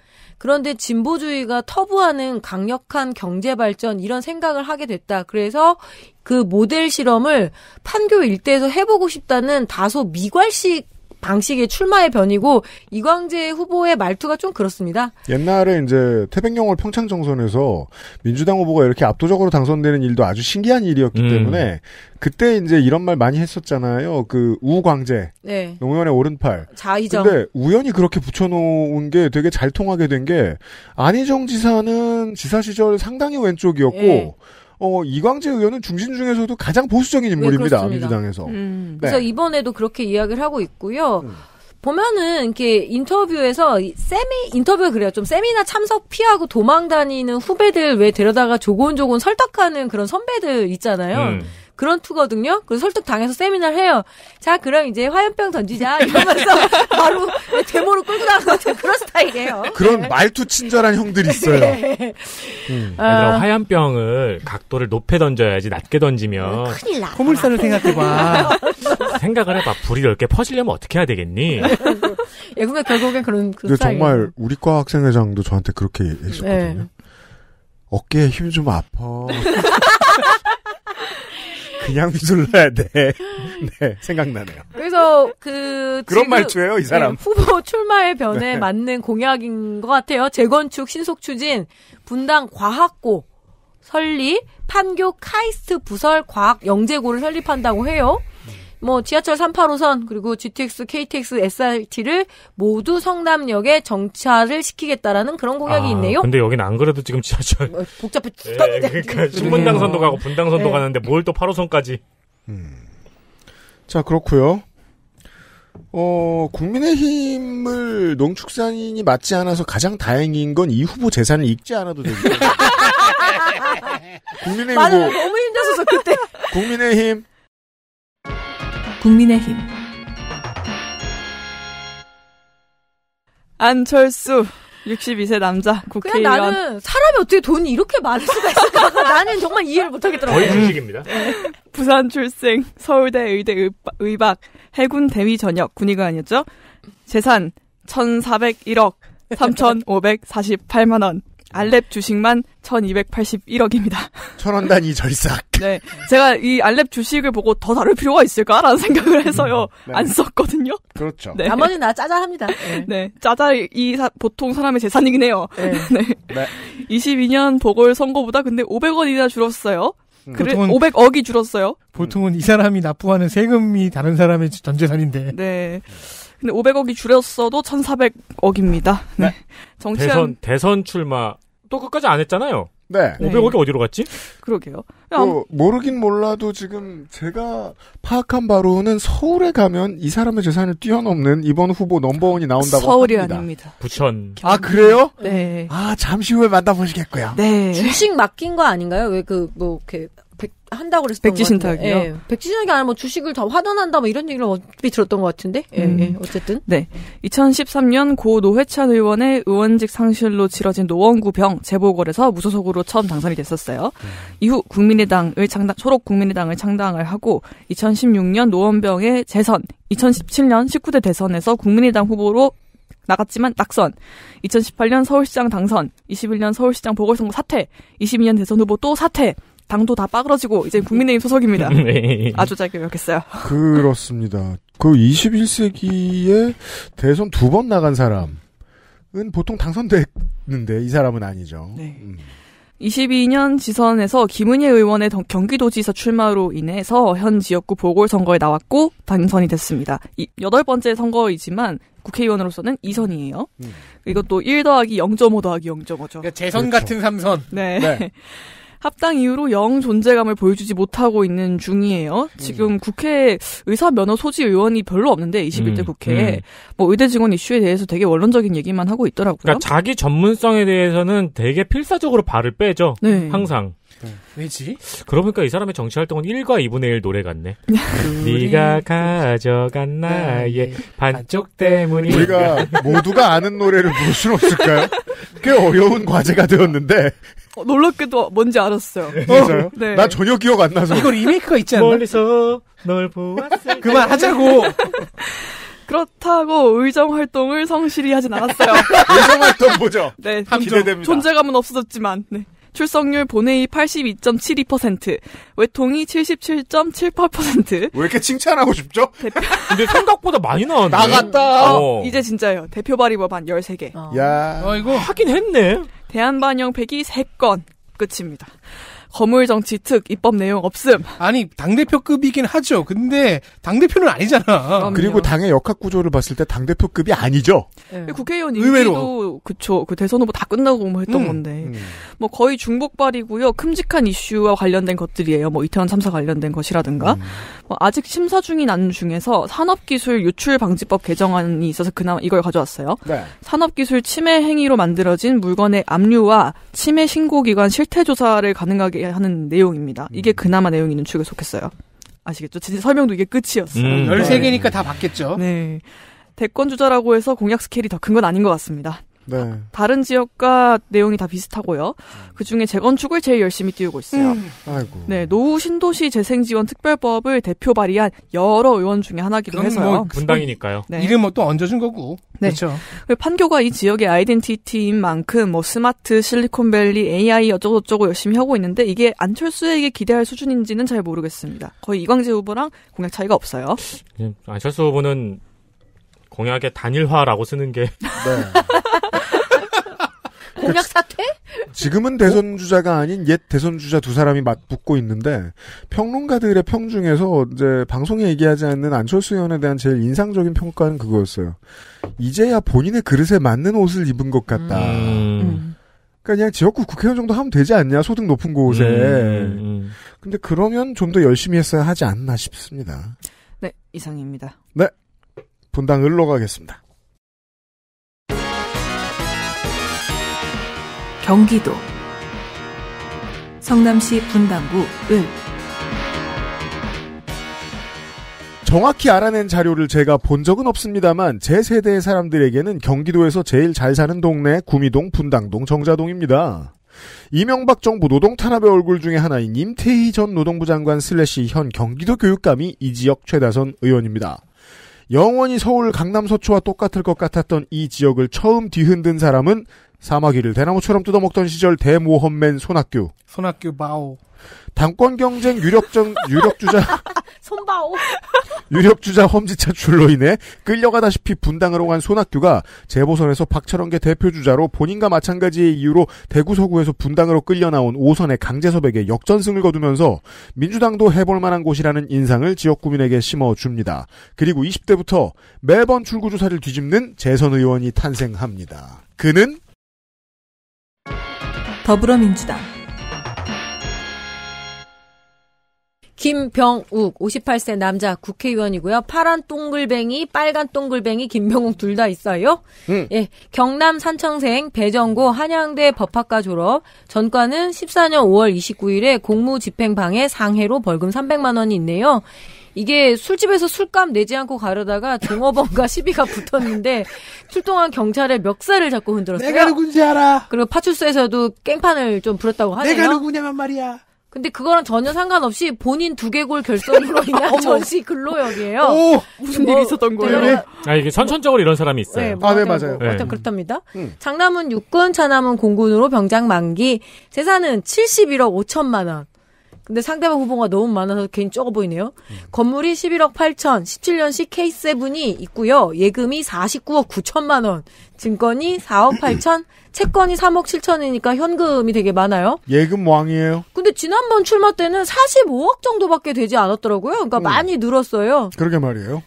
그런데 진보주의가 터부하는 강력한 경제 발전 이런 생각을 하게 됐다. 그래서 그 모델 실험을 판교 일대에서 해보고 싶다는 다소 미괄식 방식이 출마의 변이고 이광재 후보의 말투가 좀 그렇습니다. 옛날에 이제 태백령월 평창 정선에서 민주당 후보가 이렇게 압도적으로 당선되는 일도 아주 신기한 일이었기 음. 때문에 그때 이제 이런 말 많이 했었잖아요. 그 우광재, 네. 노무현의 오른팔. 자이정. 근데 우연히 그렇게 붙여놓은 게 되게 잘 통하게 된 게 안희정 지사는 지사 시절 상당히 왼쪽이었고. 네. 어, 이광재 의원은 중진 중에서도 가장 보수적인 네, 인물입니다. 네, 민주당에서. 음, 네. 그래서 네. 이번에도 그렇게 이야기를 하고 있고요. 음. 보면은 이렇게 인터뷰에서 세미 인터뷰 그래요. 좀 세미나 참석 피하고 도망 다니는 후배들 왜 데려다가 조곤조곤 설득하는 그런 선배들 있잖아요. 음. 그런 투거든요. 그래서 설득 당해서 세미나를 해요. 자, 그럼 이제 화염병 던지자 이러면서 바로 데모로 끌고 나가는 것같 그런 스타일이에요. 그런 네. 말투 친절한 형들이 네. 있어요. 네. 음. 아... 화염병을 각도를 높게 던져야지 낮게 던지면 음, 큰일 나. 포물선을 생각해봐. 생각을 해봐. 불이 넓게 퍼지려면 어떻게 해야 되겠니? 예, 근데 결국엔 그런 그 근데 정말 우리 과 학생회장도 저한테 그렇게 얘기했었거든요. 네. 어깨에 힘 좀 아파. 그냥 휘둘러야 돼. 네, 생각나네요. 그래서 그 그런 말투예요, 이 사람. 네, 후보 출마의 변에 네. 맞는 공약인 것 같아요. 재건축, 신속 추진, 분당 과학고 설립, 판교 카이스트 부설 과학 영재고를 설립한다고 해요. 뭐 지하철 3 8호선 그리고 GTX, KTX, SRT를 모두 성남역에 정차를 시키겠다라는 그런 공약이 아, 있네요. 근데 여기는 안 그래도 지금 지하철 뭐, 복잡해. 예, 그러니까 신분당선도 가고 분당선도 예. 가는데 뭘 또 8호선까지? 음. 자 그렇고요. 어, 국민의힘을 농축산인이 맞지 않아서 가장 다행인 건 이 후보 재산을 읽지 않아도 되고. 국민의힘 맞아 너무 힘들었어 그때. 국민의힘 국민의힘 안철수 62세 남자 국회의원. 그냥 나는 사람이 어떻게 돈이 이렇게 많을 수가 있을까? 나는 정말 이해를 못하겠더라고요. 거의 주식입니다. 네. 부산 출생, 서울대 의대 의박, 해군 대위 전역, 군의가 아니었죠? 재산 1,401억 3,548만 원. 알렙 주식만 1281억입니다. 천원단위 절삭. 네. 제가 이 알렙 주식을 보고 더 다룰 필요가 있을까라는 생각을 해서요. 음, 네. 안 썼거든요. 그렇죠. 네. 나머지는 다 짜잘합니다. 네. 네. 짜잘, 이 사, 보통 사람의 재산이긴 해요. 네. 네. 22년 보궐선거보다 근데 500원이나 줄었어요. 음. 그래, 500억이 줄었어요. 보통은 이 사람이 납부하는 세금이 다른 사람의 전 재산인데. 네. 근데 500억이 줄였어도 1,400억입니다. 네. 네. 정치한 대선 대선 출마 또 끝까지 안 했잖아요. 네. 500억이 어디로 갔지? 그러게요. 어, 모르긴 몰라도 지금 제가 파악한 바로는 서울에 가면 이 사람의 재산을 뛰어넘는 이번 후보 넘버원이 나온다고 서울이 합니다. 아닙니다. 부천. 아 그래요? 네. 아 잠시 후에 만나보시겠고요. 네. 주식 맡긴 거 아닌가요? 왜 그 뭐 이렇게 한다고 그랬어요 백지신탁이요. 예. 백지신탁이 아니라 뭐 주식을 더 화단한다 뭐 이런 얘기를 어차피 들었던 것 같은데. 예, 음. 예. 어쨌든. 네. 2013년 고 노회찬 의원의 의원직 상실로 치러진 노원구 병 재보궐에서 무소속으로 처음 당선이 됐었어요. 음. 이후 국민의당을 창당 초록 국민의당을 창당을 하고 2016년 노원병의 재선, 2017년 19대 대선에서 국민의당 후보로 나갔지만 낙선. 2018년 서울시장 당선, 21년 서울시장 보궐선거 사퇴, 22년 대선 후보 또 사퇴. 당도 다 빠그러지고 이제 국민의힘 소속입니다. 네. 아주 잘 기억했어요. 그렇습니다. 그 21세기에 대선 두 번 나간 사람은 보통 당선됐는데 이 사람은 아니죠. 네. 음. 22년 지선에서 김은희 의원의 경기도지사 출마로 인해서 현 지역구 보궐선거에 나왔고 당선이 됐습니다. 이 여덟 번째 선거이지만 국회의원으로서는 2선이에요. 음. 이것도 1 더하기 0.5 더하기 0.5죠. 그러니까 재선 그렇죠. 같은 3선. 네. 네. 합당 이후로 영 존재감을 보여주지 못하고 있는 중이에요. 지금 음. 국회 의사 면허 소지 의원이 별로 없는데 21대 음. 국회에 음. 뭐 의대 증원 이슈에 대해서 되게 원론적인 얘기만 하고 있더라고요. 그러니까 자기 전문성에 대해서는 되게 필사적으로 발을 빼죠. 네. 항상. 네. 왜지? 그러니까 이 사람의 정치 활동은 1과 2분의 1 노래 같네. 네. 네가 가져간 네. 나의 반쪽 때문이 우리가 모두가 아는 노래를 부를 수는 없을까요? 꽤 어려운 과제가 되었는데 어, 놀랍게도 뭔지 알았어요. 어, 진 네. 나 전혀 기억 안 나서. 이거 리메이크가 있지 않나? 멀리서 널 보았을 그만 하자고. 그렇다고 의정 활동을 성실히 하진 않았어요. 의정 활동 보죠. 네. 기대됩니다. 존재감은 없어졌지만. 네. 출석률 본회의 82.72%, 외통이 77.78%. 왜 이렇게 칭찬하고 싶죠? 대표... 근데 생각보다 많이 나왔네. 나갔다. 어. 이제 진짜요 대표 발의법 한 13개. 어. 야. 아, 이거 하긴 했네. 대한반영 1 0 3건. 끝입니다. 거물 정치 특 입법 내용 없음. 아니 당대표급이긴 하죠. 근데 당대표는 아니잖아. 그럼요. 그리고 당의 역학 구조를 봤을 때 당대표급이 아니죠. 예. 네. 국회의원 임기도 그쵸. 그 대선 후보 다 끝나고 뭐 했던 음, 건데 음. 뭐 거의 중복발이고요. 큼직한 이슈와 관련된 것들이에요. 뭐 이태원 참사 관련된 것이라든가. 음. 뭐 아직 심사 중인 안 중에서 산업기술 유출 방지법 개정안이 있어서 그나마 이걸 가져왔어요. 네. 산업기술 침해 행위로 만들어진 물건의 압류와 침해 신고기관 실태 조사를 가능하게 하는 내용입니다. 이게 음. 그나마 내용이 있는 축에 속했어요. 아시겠죠? 진짜 설명도 이게 끝이었어요. 음. 13개니까 다 봤겠죠? 네. 대권 주자라고 해서 공약 스케일이 더 큰 건 아닌 것 같습니다. 네. 다른 지역과 내용이 다 비슷하고요. 그 중에 재건축을 제일 열심히 띄우고 있어요. 음. 아이고. 네, 노후 신도시 재생 지원 특별법을 대표 발의한 여러 의원 중에 하나기도 해서요. 뭐 분당이니까요. 네. 이름 뭐또 얹어준 거고. 네. 그렇죠. 그 판교가 이 지역의 아이덴티티인 만큼 뭐 스마트 실리콘밸리 AI 어쩌고저쩌고 열심히 하고 있는데 이게 안철수에게 기대할 수준인지는 잘 모르겠습니다. 거의 이광재 후보랑 공약 차이가 없어요. 음, 안철수 후보는 공약의 단일화라고 쓰는 게. 네. 공약 사퇴? 지금은 대선 주자가 아닌 옛 대선 주자 두 사람이 맞붙고 있는데 평론가들의 평 중에서 이제 방송에 얘기하지 않는 안철수 의원에 대한 제일 인상적인 평가는 그거였어요. 이제야 본인의 그릇에 맞는 옷을 입은 것 같다. 음. 음. 그니까 그냥 지역구 국회의원 정도 하면 되지 않냐 소득 높은 곳에. 음. 음, 음. 근데 그러면 좀 더 열심히 했어야 하지 않나 싶습니다. 네 이상입니다. 네. 분당 을로 가겠습니다. 경기도 성남시 분당구 을 정확히 알아낸 자료를 제가 본 적은 없습니다만 제 세대의 사람들에게는 경기도에서 제일 잘 사는 동네 구미동, 분당동, 정자동입니다. 이명박 정부 노동 탄압의 얼굴 중의 하나인 임태희 전 노동부 장관 슬래시 현 경기도 교육감이 이 지역 최다선 의원입니다. 영원히 서울 강남 서초와 똑같을 것 같았던 이 지역을 처음 뒤흔든 사람은 사마귀를 대나무처럼 뜯어먹던 시절 대모험맨 손학규. 손학규 바오. 당권 경쟁 유력정, 유력주자, 손바오. 유력주자 험지차 출로 인해 끌려가다시피 분당으로 간 손학규가 재보선에서 박철원계 대표주자로 본인과 마찬가지의 이유로 대구 서구에서 분당으로 끌려나온 오선의 강제섭에게 역전승을 거두면서 민주당도 해볼 만한 곳이라는 인상을 지역구민에게 심어줍니다. 그리고 20대부터 매번 출구조사를 뒤집는 재선 의원이 탄생합니다. 그는 더불어민주당 김병욱 58세 남자 국회의원이고요. 파란 똥글뱅이 빨간 똥글뱅이 김병욱 둘 다 있어요. 음. 예, 경남 산청생 배정고 한양대 법학과 졸업. 전과는 14년 5월 29일에 공무집행방해 상해로 벌금 300만 원이 있네요. 이게 술집에서 술값 내지 않고 가려다가 종업원과 시비가 붙었는데 출동한 경찰에 멱살을 잡고 흔들었어요. 내가 누군지 알아. 그리고 파출소에서도 깽판을 좀불었다고 하네요. 내가 누구냐면 말이야. 근데 그거랑 전혀 상관없이 본인 두개골 결손으로 인한 전시 근로역이에요. 오! 뭐 무슨 뭐, 일이 있었던 거예요? 네. 아, 이게 선천적으로 이런 사람이 있어요. 네, 뭐 아, 네, 맞아요. 네. 하여튼 그렇답니다. 음. 장남은 육군, 차남은 공군으로 병장 만기, 재산은 71억 5천만 원. 근데 상대방 후보가 너무 많아서 괜히 적어 보이네요. 음. 건물이 11억 8천, 17년식 K7이 있고요. 예금이 49억 9천만 원, 증권이 4억 8천, 채권이 3억 7천이니까 현금이 되게 많아요. 예금 왕이에요. 근데 지난번 출마 때는 45억 정도밖에 되지 않았더라고요. 그러니까 음. 많이 늘었어요. 그러게 말이에요.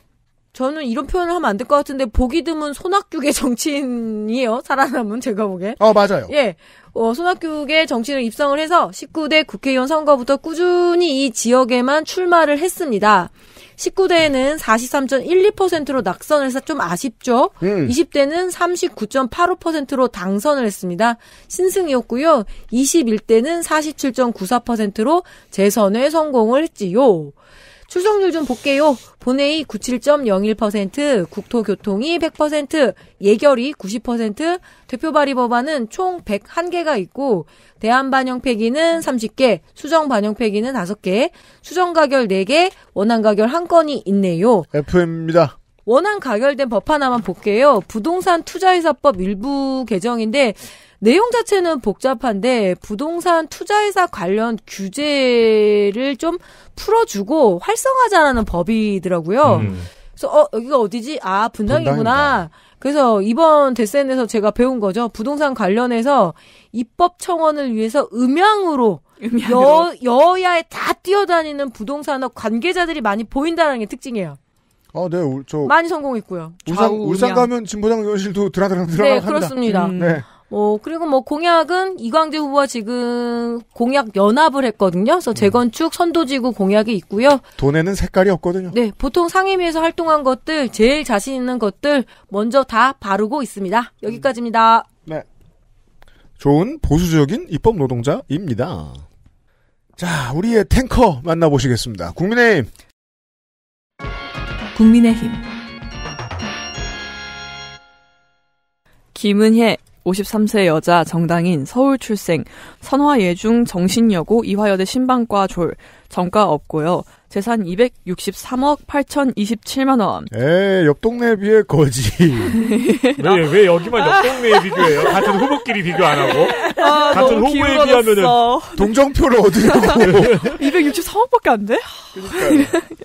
저는 이런 표현을 하면 안 될 것 같은데 보기 드문 소낙규계 정치인이에요. 살아남은 제가 보기엔. 어 맞아요. 예, 어, 손학규의 정치를 입성을 해서 19대 국회의원 선거부터 꾸준히 이 지역에만 출마를 했습니다. 19대에는 43.12%로 낙선을 해서 좀 아쉽죠. 음. 20대는 39.85%로 당선을 했습니다. 신승이었고요. 21대는 47.94%로 재선에 성공을 했지요. 출석률 좀 볼게요. 본회의 97.01%, 국토교통이 100%, 예결이 90%, 대표 발의 법안은 총 101개가 있고 대안 반영 폐기는 30개, 수정 반영 폐기는 5개, 수정 가결 4개, 원안 가결 1건이 있네요. FM입니다. 원안 가결된 법 하나만 볼게요. 부동산 투자회사법 일부 개정인데 내용 자체는 복잡한데 부동산 투자회사 관련 규제를 좀 풀어주고 활성화자라는 하 법이더라고요. 음. 그래서 어 여기가 어디지? 아 분당이구나. 분당이다. 그래서 이번 데센에서 제가 배운 거죠. 부동산 관련해서 입법 청원을 위해서 음향으로, 음향으로. 여, 야에 다 뛰어다니는 부동산업 관계자들이 많이 보인다는 게 특징이에요. 아, 네, 저 많이 성공했고요. 울산, 좌우, 울산 가면 진보당 의원실도 드라드라드라. 네, 그렇습니다. 네. 음, 네. 어, 그리고 뭐 공약은 이광재 후보와 지금 공약 연합을 했거든요. 그래서 음. 재건축 선도지구 공약이 있고요. 돈에는 색깔이 없거든요. 네, 보통 상임위에서 활동한 것들, 제일 자신 있는 것들 먼저 다 바르고 있습니다. 여기까지입니다. 네. 좋은 보수적인 입법 노동자입니다. 자, 우리의 탱커 만나보시겠습니다. 국민의힘. 국민의힘. 김은혜 53세 여자 정당인 서울 출생, 선화예중 정신여고 이화여대 신방과 졸, 전과 없고요. 재산 263억 8,027만 원. 에, 옆 동네에 비해 거지. 왜, 왜 여기만 옆 동네에 비교해요? 같은 후보끼리 비교 안 하고? 아, 같은 후보에 비하면은 동정표를 얻으려고 263억밖에 안 돼?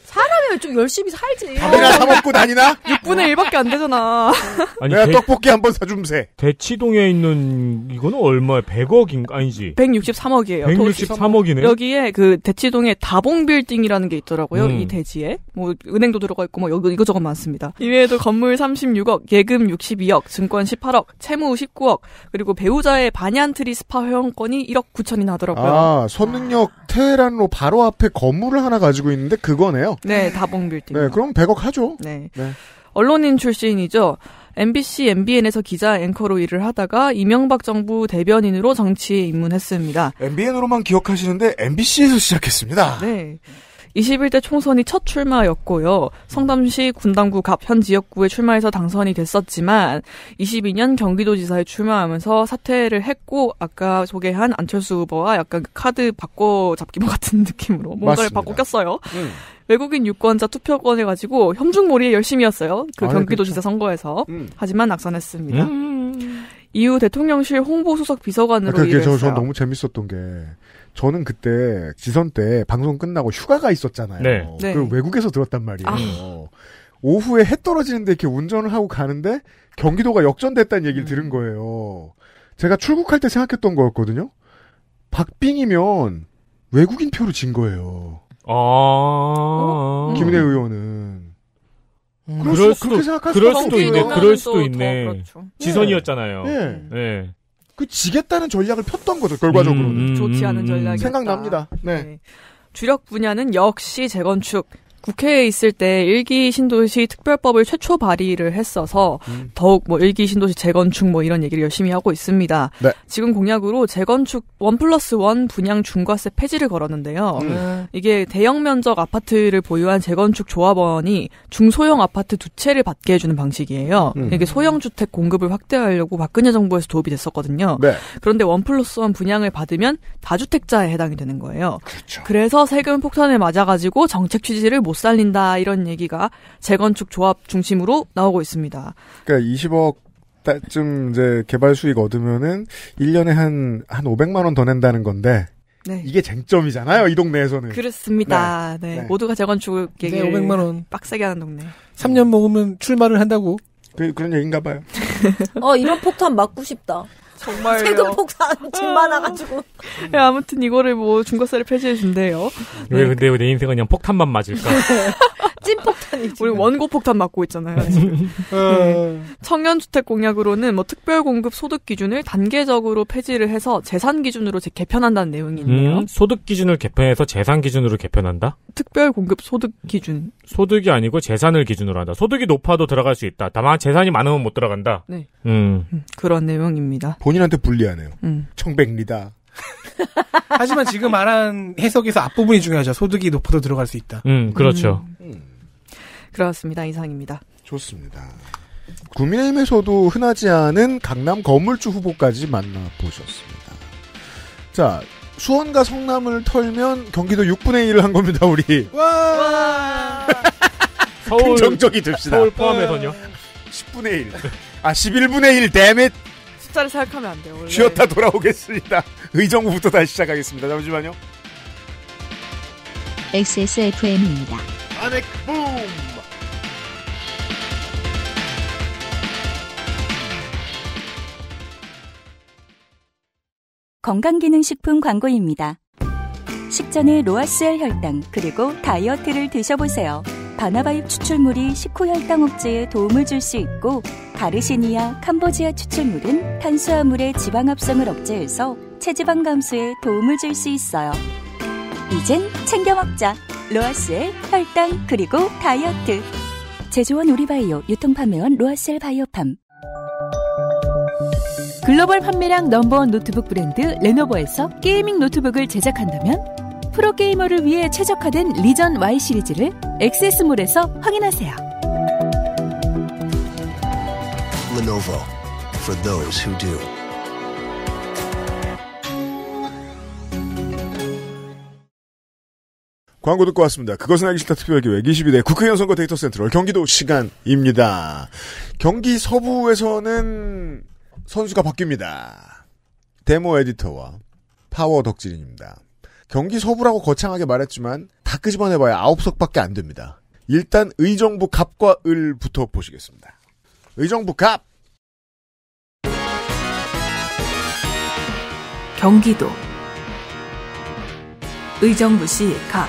사람이 좀 열심히 살지. 밥이나 사 먹고 다니나? 6분의 1밖에 안 되잖아. 아니, 내가 대, 떡볶이 한 번 사줌세. 대치동에 있는 이거는 얼마야? 100억인가 아니지? 163억이에요. 163억이네. 여기에 그 대치동에 다봉빌딩이라는 게 있더라고요. 음. 이 대지에. 뭐 은행도 들어가 있고 뭐 여기 이거저거 많습니다. 이외에도 건물 36억, 예금 62억, 증권 18억, 채무 19억, 그리고 배우자의 반얀트리 스파 회원권이 1억 9천이 나더라고요. 아, 선릉역 테헤란로 바로 앞에 건물을 하나 가지고 있는데 그거네요. 네, 다봉 빌딩. 네, 그럼 100억 하죠. 네. 네. 언론인 출신이죠. MBC, MBN에서 기자 앵커로 일을 하다가 이명박 정부 대변인으로 정치에 입문했습니다. MBN으로만 기억하시는데 MBC에서 시작했습니다. 네. 21대 총선이 첫 출마였고요. 성남시 군당구 갑현 지역구에 출마해서 당선이 됐었지만 22년 경기도지사에 출마하면서 사퇴를 했고 아까 소개한 안철수 후보와 약간 그 카드 바꿔 잡기모 뭐 같은 느낌으로 뭔가를 바꿔 꼈어요. 음. 외국인 유권자 투표권을 가지고 현중몰이에 열심히었어요그 아, 네, 경기도지사 그렇 선거에서 음. 하지만 낙선했습니다. 음. 이후 대통령실 홍보수석 비서관으로 그러니까 일했어요. 저, 저 너무 재밌었던 게 저는 그때 지선 때 방송 끝나고 휴가가 있었잖아요. 네. 네. 그 외국에서 들었단 말이에요. 아. 오후에 해 떨어지는데 이렇게 운전을 하고 가는데 경기도가 역전됐다는 얘기를 음. 들은 거예요. 제가 출국할 때 생각했던 거였거든요. 박빙이면 외국인 표로 진 거예요. 아. 어? 김은혜 의원은. 음. 그럴, 수도, 그렇게 생각할 그럴 수도 있네. 그럴 수도 있네. 그렇죠. 예. 지선이었잖아요. 예. 네. 네. 네. 그 지겠다는 전략을 폈던 거죠 결과적으로는 음, 음, 음. 좋지 않은 전략이 생각납니다. 네. 네. 주력 분야는 역시 재건축. 국회에 있을 때 일기 신도시 특별법을 최초 발의를 했어서 음. 더욱 뭐 일기 신도시 재건축 뭐 이런 얘기를 열심히 하고 있습니다. 네. 지금 공약으로 재건축 원 플러스 원 분양 중과세 폐지를 걸었는데요. 음. 네. 이게 대형 면적 아파트를 보유한 재건축 조합원이 중소형 아파트 두 채를 받게 해주는 방식이에요. 음. 이게 소형 주택 공급을 확대하려고 박근혜 정부에서 도입이 됐었거든요. 네. 그런데 원 플러스 원 분양을 받으면 다주택자에 해당이 되는 거예요. 그렇죠. 그래서 세금 폭탄을 맞아가지고 정책 취지를 못못 살린다 이런 얘기가 재건축 조합 중심으로 나오고 있습니다. 그러니까 20억 쯤 이제 개발 수익 얻으면은 1년에 한한 한 500만 원 더 낸다는 건데 네. 이게 쟁점이잖아요, 이 동네에서는. 그렇습니다. 네. 네. 네. 모두가 재건축 얘기 500만 원 빡세게 하는 동네. 3년 먹으면 출마를 한다고. 그, 그런 얘기인가 봐요. 어, 이런 폭탄 맞고 싶다. 정말 세금 폭탄 집 많아가지고. 야, 음. 예, 아무튼 이거를 뭐 중과세를 폐지해 준대요. 왜 네. 근데 내 인생은 그냥 폭탄만 맞을까? 네. 찐폭탄이지. 우리 원고 폭탄 맞고 있잖아요. 음. 음. 네. 청년주택 공약으로는 뭐 특별공급 소득 기준을 단계적으로 폐지를 해서 재산 기준으로 개편한다는 내용이 있네요. 음, 소득 기준을 개편해서 재산 기준으로 개편한다? 특별공급 소득 기준. 소득이 아니고 재산을 기준으로 한다. 소득이 높아도 들어갈 수 있다. 다만 재산이 많으면 못 들어간다. 네. 음. 그런 내용입니다. 본인한테 불리하네요. 음. 청백리다. 하지만 지금 말한 해석에서 앞부분이 중요하죠. 소득이 높아도 들어갈 수 있다. 음, 그렇죠. 음. 그렇습니다. 이상입니다. 좋습니다. 국민의힘에서도 흔하지 않은 강남 건물주 후보까지 만나보셨습니다. 자, 수원과 성남을 털면 경기도 6분의 1을 한 겁니다, 우리. 와! 서울, 긍정적이 됩시다. 서울 포함해서요. 10분의 1. 아, 11분의 1, 데밋! 숫자를 생각하면 안 돼요. 원래. 쉬었다 돌아오겠습니다. 의정부부터 다시 시작하겠습니다. 잠시만요. XSFM입니다. 아넥 붐! 건강기능식품 광고입니다. 식전에 로아셀 혈당 그리고 다이어트를 드셔보세요. 바나바잎 추출물이 식후 혈당 억제에 도움을 줄 수 있고 가르시니아, 캄보지아 추출물은 탄수화물의 지방 합성을 억제해서 체지방 감소에 도움을 줄 수 있어요. 이젠 챙겨 먹자. 로아스의 혈당 그리고 다이어트. 제조원 우리바이오 유통판매원 로아셀 바이오팜. 글로벌 판매량 넘버원 노트북 브랜드 레노버에서 게이밍 노트북을 제작한다면 프로게이머를 위해 최적화된 리전 Y 시리즈를 액세스몰에서 확인하세요. Lenovo for those who do. 광고 듣고 왔습니다. 그것은 알기 싫다 특별기획 22대 국회의원 선거 데이터 센트를 경기도 시간입니다. 경기 서부에서는 선수가 바뀝니다. 데모 에디터와 파워 덕질입니다 경기 서부라고 거창하게 말했지만 다 끄집어내봐야 아홉 석밖에 안 됩니다. 일단 의정부 갑과 을부터 보시겠습니다. 의정부 갑 경기도 의정부시 갑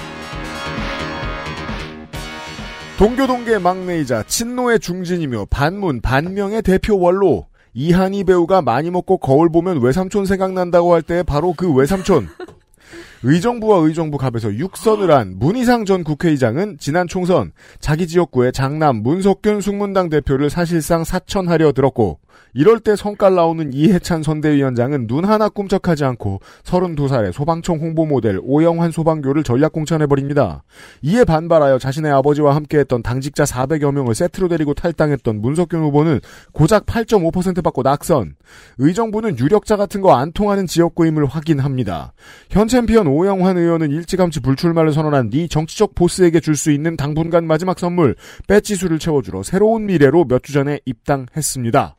동교동계 막내이자 친노의 중진이며 반문 반명의 대표 원로 이한희 배우가 많이 먹고 거울 보면 외삼촌 생각난다고 할 때 바로 그 외삼촌 의정부와 의정부 갑에서 육선을한 문희상 전 국회의장은 지난 총선 자기 지역구의 장남 문석균 숙문당 대표를 사실상 사천하려 들었고 이럴 때 성깔 나오는 이해찬 선대위원장은 눈 하나 꿈쩍하지 않고 32살의 소방청 홍보 모델 오영환 소방교를 전략공천해버립니다. 이에 반발하여 자신의 아버지와 함께했던 당직자 400여 명을 세트로 데리고 탈당했던 문석균 후보는 고작 8.5% 받고 낙선. 의정부는 유력자 같은 거 안 통하는 지역구임을 확인합니다. 현 챔피언 오영환 의원은 일찌감치 불출마를 선언한 니 정치적 보스에게 줄 수 있는 당분간 마지막 선물, 배지수를 채워주러 새로운 미래로 몇 주 전에 입당했습니다.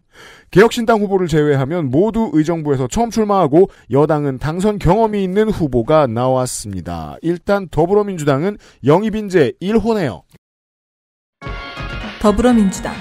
개혁신당 후보를 제외하면 모두 의정부에서 처음 출마하고 여당은 당선 경험이 있는 후보가 나왔습니다. 일단 더불어민주당은 영입인재 1호네요. 더불어민주당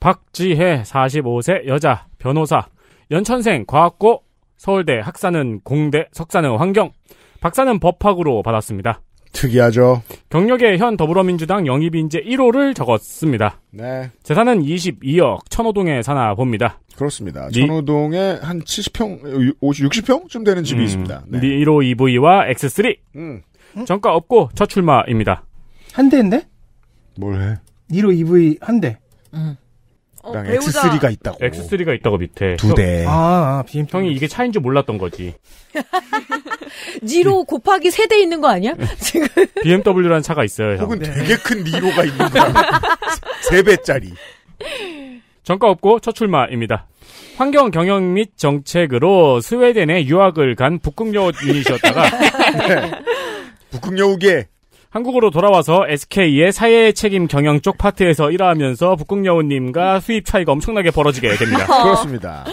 박지혜 45세 여자 변호사 연천생 과학고 서울대 학사는 공대 석사는 환경 박사는 법학으로 받았습니다. 특이하죠. 경력에현 더불어민주당 영입인재 1호를 적었습니다. 네. 재산은 22억 천호동에 사나 봅니다. 그렇습니다. 니... 천호동에 한 70평, 50, 60평쯤 되는 집이 음, 있습니다. 네. 1호 EV와 X3. 음. 응? 정가 없고 첫 출마입니다. 한 대인데? 뭘 해? 1호 EV 한 대. 음. 어, X3가 있다고. X3가 있다고 밑에. 두 대. 아, 아 BM 형이 이게 차인 줄 몰랐던 거지. 니로 곱하기 세대 있는 거 아니야? 네. 지금. BMW라는 차가 있어요. 혹은 네. 되게 큰 니로가 있는 거야. 세 배짜리. 정가 없고 첫 출마입니다. 환경 경영 및 정책으로 스웨덴에 유학을 간 북극여우 유닛이었다가 네. 북극여우계 한국으로 돌아와서 SK의 사회 책임 경영 쪽 파트에서 일하면서 북극여우님과 수입 차이가 엄청나게 벌어지게 됩니다. 그렇습니다.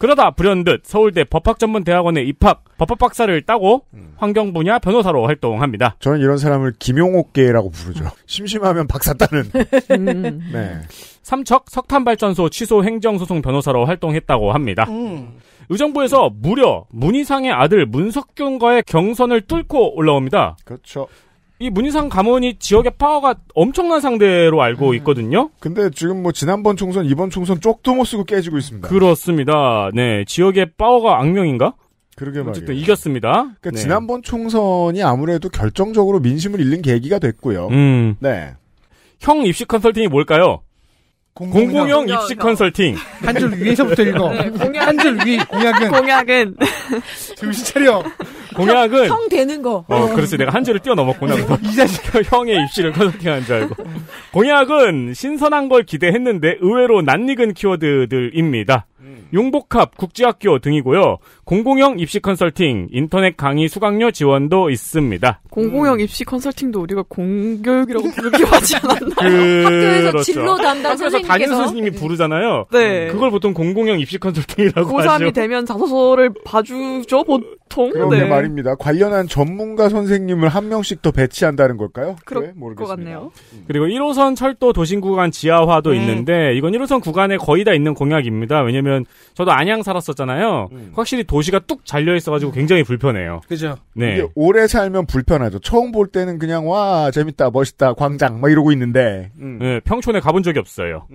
그러다 불현듯 서울대 법학전문대학원에 입학, 법학박사를 따고 음. 환경 분야 변호사로 활동합니다. 저는 이런 사람을 김용옥계라고 부르죠. 음. 심심하면 박사 따는. 음. 네. 삼척 석탄발전소 취소 행정소송 변호사로 활동했다고 합니다. 음. 의정부에서 무려 문희상의 아들 문석균과의 경선을 뚫고 올라옵니다. 그렇죠. 이 문희상 가문이 지역의 파워가 엄청난 상대로 알고 음. 있거든요. 근데 지금 뭐 지난번 총선, 이번 총선 쪽도 못 쓰고 깨지고 있습니다. 그렇습니다. 네, 지역의 파워가 악명인가? 그러게 말이죠 어쨌든 이겼습니다. 그러니까 네. 지난번 총선이 아무래도 결정적으로 민심을 잃는 계기가 됐고요. 음. 네. 형 입시 컨설팅이 뭘까요? 공공형 입시 컨설팅. 한 줄 위에서부터 읽어. 네, 공약. 한줄 위. 공약은. 공약은. 정신 차려. 공약은. 형, 형, 되는 거. 어, 그렇지. 내가 한 줄을 뛰어넘었구나. 이 자식 형의 입시를 컨설팅하는 줄 알고. 공약은 신선한 걸 기대했는데 의외로 낯익은 키워드들입니다. 용복합 국제학교 등이고요. 공공형 입시 컨설팅, 인터넷 강의 수강료 지원도 있습니다. 공공형 음. 입시 컨설팅도 우리가 공교육이라고 부르기 하지 않았나요? 그... 학교에서 그렇죠. 진로 담당 선생님께서 선생님이 부르잖아요. 네. 그걸 보통 공공형 입시 컨설팅이라고 고3이 하죠. 되면 자소서를 봐주죠. 보, 보통 그런데 네. 말입니다. 관련한 전문가 선생님을 한 명씩 더 배치한다는 걸까요? 그럴 네, 모르겠습니다. 것 같네요. 음. 그리고 1호선 철도 도심 구간 지하화도 음. 있는데 이건 1호선 구간에 거의 다 있는 공약입니다. 왜냐면 하 저도 안양 살았었잖아요. 음. 확실히 도시가 뚝 잘려 있어가지고 굉장히 불편해요. 그죠? 네. 오래 살면 불편하죠. 처음 볼 때는 그냥 와 재밌다 멋있다 광장 막 이러고 있는데 음. 네, 평촌에 가본 적이 없어요.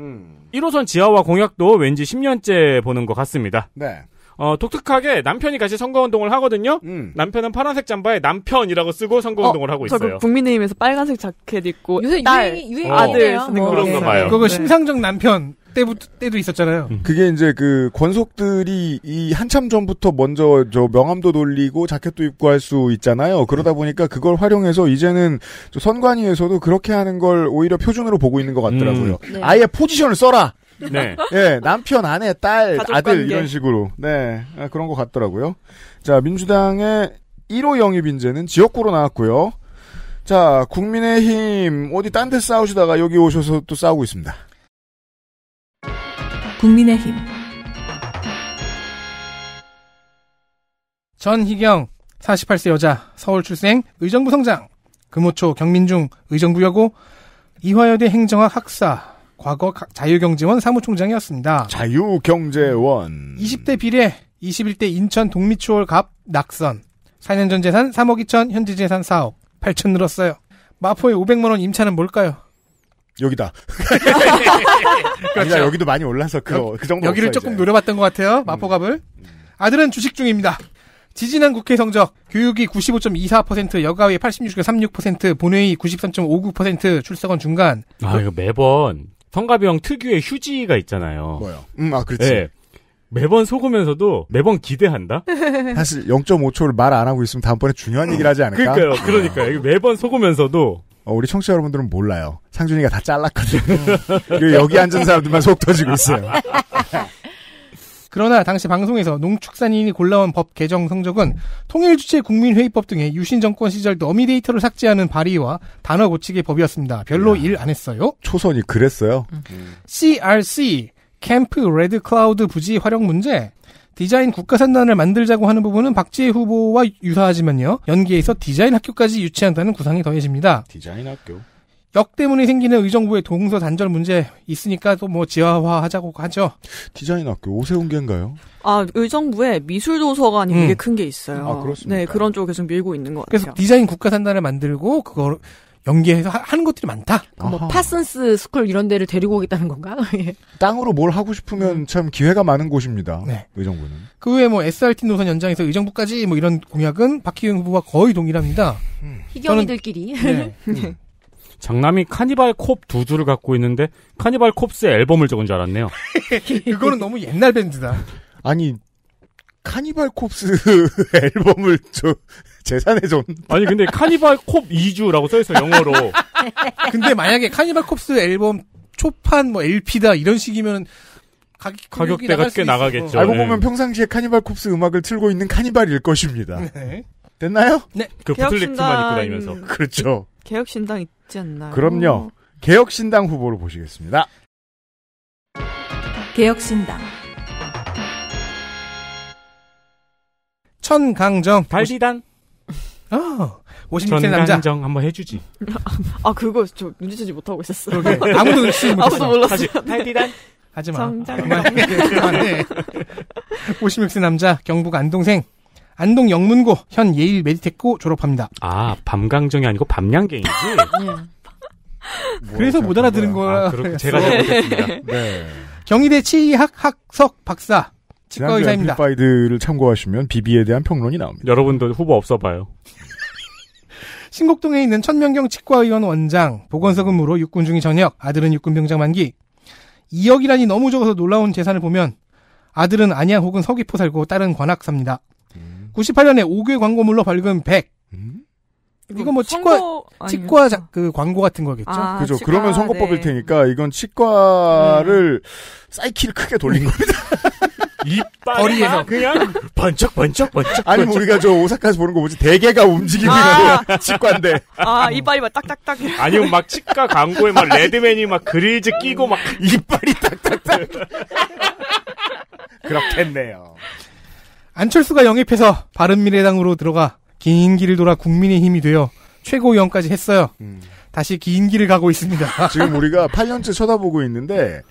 1호선 음. 지하화 공약도 왠지 10년째 보는 것 같습니다. 네. 어, 독특하게 남편이 같이 선거운동을 하거든요. 음. 남편은 파란색 잠바에 남편이라고 쓰고 선거운동을 어, 하고 있어요. 국민의힘에서 빨간색 자켓 입고 요새 딸, 유행 아들 쓰는 거 뭐 그런가 봐요. 네. 그거 네. 심상정 남편 때부터 때도 있었잖아요. 음. 그게 이제 그 권속들이 이 한참 전부터 먼저 저 명함도 돌리고 자켓도 입고 할 수 있잖아요. 그러다 보니까 그걸 활용해서 이제는 선관위에서도 그렇게 하는 걸 오히려 표준으로 보고 있는 것 같더라고요. 음. 네. 아예 포지션을 써라. 네. 네. 남편, 아내, 딸, 아들 이런 식으로. 네. 아, 그런 것 같더라고요. 자, 민주당의 1호 영입 인재는 지역구로 나왔고요. 자, 국민의힘 어디 딴 데 싸우시다가 여기 오셔서 또 싸우고 있습니다. 국민의힘 전희경 48세 여자 서울 출생 의정부 성장 금호초 경민중 의정부 여고 이화여대 행정학 학사 과거 자유경제원 사무총장이었습니다. 자유경제원. 20대 비례 21대 인천 동미추월갑 낙선. 4년 전 재산 3억 2천, 현재 재산 4억. 8천 늘었어요. 마포의 500만 원 임차는 뭘까요? 여기다. 그러니 그렇죠. 여기도 많이 올라서 그, 여, 그 정도. 여기를 조금 이제. 노려봤던 것 같아요. 마포갑을. 음. 아들은 주식 중입니다. 지지난 국회 성적, 교육이 95.24%, 여가위 86.36%, 본회의 93.59%, 출석은 중간. 아, 이거 매번 성가병 특유의 휴지가 있잖아요. 뭐요? 음, 아, 그렇지. 네. 매번 속으면서도 매번 기대한다? 사실 0.5초를 말 안 하고 있으면 다음번에 중요한 얘기를 하지 않을까? 그러니까요, 그러니까요. 매번 속으면서도. 어, 우리 청취자 여러분들은 몰라요. 상준이가 다 잘랐거든요. 여기 앉은 사람들만 속 터지고 있어요. 그러나 당시 방송에서 농축산인이 골라온 법 개정 성적은 통일 주체 국민회의법 등의 유신 정권 시절 너미 데이터를 삭제하는 발의와 단어 고치기 법이었습니다. 별로 일 안 했어요. 초선이 그랬어요. 음. CRC 캠프 레드 클라우드 부지 활용 문제 디자인 국가산단을 만들자고 하는 부분은 박지혜 후보와 유사하지만요. 연계에서 디자인 학교까지 유치한다는 구상이 더해집니다. 디자인 학교. 역 때문에 생기는 의정부의 동서 단절 문제 있으니까 또 뭐 지하화 하자고 하죠. 디자인 학교 오세훈 개인가요? 아, 의정부에 미술도서관이 음. 되게 큰 게 있어요. 아, 그렇습니까? 네, 그런 쪽을 계속 밀고 있는 것 같아요. 그래서 디자인 국가산단을 만들고 그걸 연계해서 하, 는 것들이 많다. 뭐 파슨스 스쿨 이런 데를 데리고 오겠다는 건가? 땅으로 뭘 하고 싶으면 음. 참 기회가 많은 곳입니다. 네. 의정부는. 그 외에 뭐 SRT 노선 연장에서 의정부까지 뭐 이런 공약은 박희영 후보와 거의 동일합니다. 음. 희경이들끼리. 음. 네. 음. 장남이 카니발 콥 두 줄을 갖고 있는데 카니발 콥스의 앨범을 적은 줄 알았네요. 그거는 너무 옛날 밴드다. 아니 카니발 콥스 앨범을 저 재산에 좀 아니 근데 카니발 콥 2주라고 써 있어 영어로. 근데 만약에 카니발 콥스 앨범 초판 뭐 LP다 이런 식이면 가격 대가꽤 나가겠죠. 있어. 알고 보면 네. 평상시에 카니발 콥스 음악을 틀고 있는 카니발일 것입니다. 네. 됐나요? 네. 그 부틀렉 티만 입고 다니면서. 그렇죠. 개혁신당 있지 않나요? 그럼요. 개혁신당 후보로 보시겠습니다. 개혁신당 천강정 달리단 아, 어, 오십육 세 남자. 정 한번 해주지. 아 그거 저 눈치채지 못하고 있었어요. 아무도 눈치 도 몰랐어요. 네. 발단 하지만 정장. 그세 남자 경북 안동생 안동 영문고 현 예일 메디텍고 졸업합니다. 아 밤강정이 아니고 밤양갱이지. 네. 그래서 못 알아들은 아, 거야. 아, 그렇 게 네. 제가 잘못했습니다. 네. 네. 경희대 치의학 학석 박사. 치과 의사입니다. 파이드를 참고하시면 비비에 대한 평론이 나옵니다. 여러분도 후보 없어 봐요. 신곡동에 있는 천명경 치과의원 원장, 보건소 근무로 육군 중위 전역, 아들은 육군 병장 만기. 2억이라니 너무 적어서 놀라운 재산을 보면 아들은 안양 혹은 서귀포 살고 딸은 관악 삽니다. 98년에 5개 광고물로 벌금 100. 음? 이거 뭐 치과 치과 자, 그 광고 같은 거겠죠. 아, 그죠. 치과, 그러면 아, 선거법일 네. 테니까 이건 치과를 음. 사이키를 크게 돌린 겁니다. 이빨에서 그냥 번쩍 번쩍 번쩍. 아니 번쩍. 우리가 저 오사카에서 보는 거 뭐지? 대개가 움직이는 아, 거 치과인데. 아 이빨이 막 딱딱딱. 아니면 막 치과 광고에 막 레드맨이 막 그릴즈 끼고 막 이빨이 딱딱딱. 그렇겠네요. 안철수가 영입해서 바른미래당으로 들어가 긴 길을 돌아 국민의 힘이 되어 최고위원까지 했어요. 음. 다시 긴 길을 가고 있습니다. 지금 우리가 8년째 쳐다보고 있는데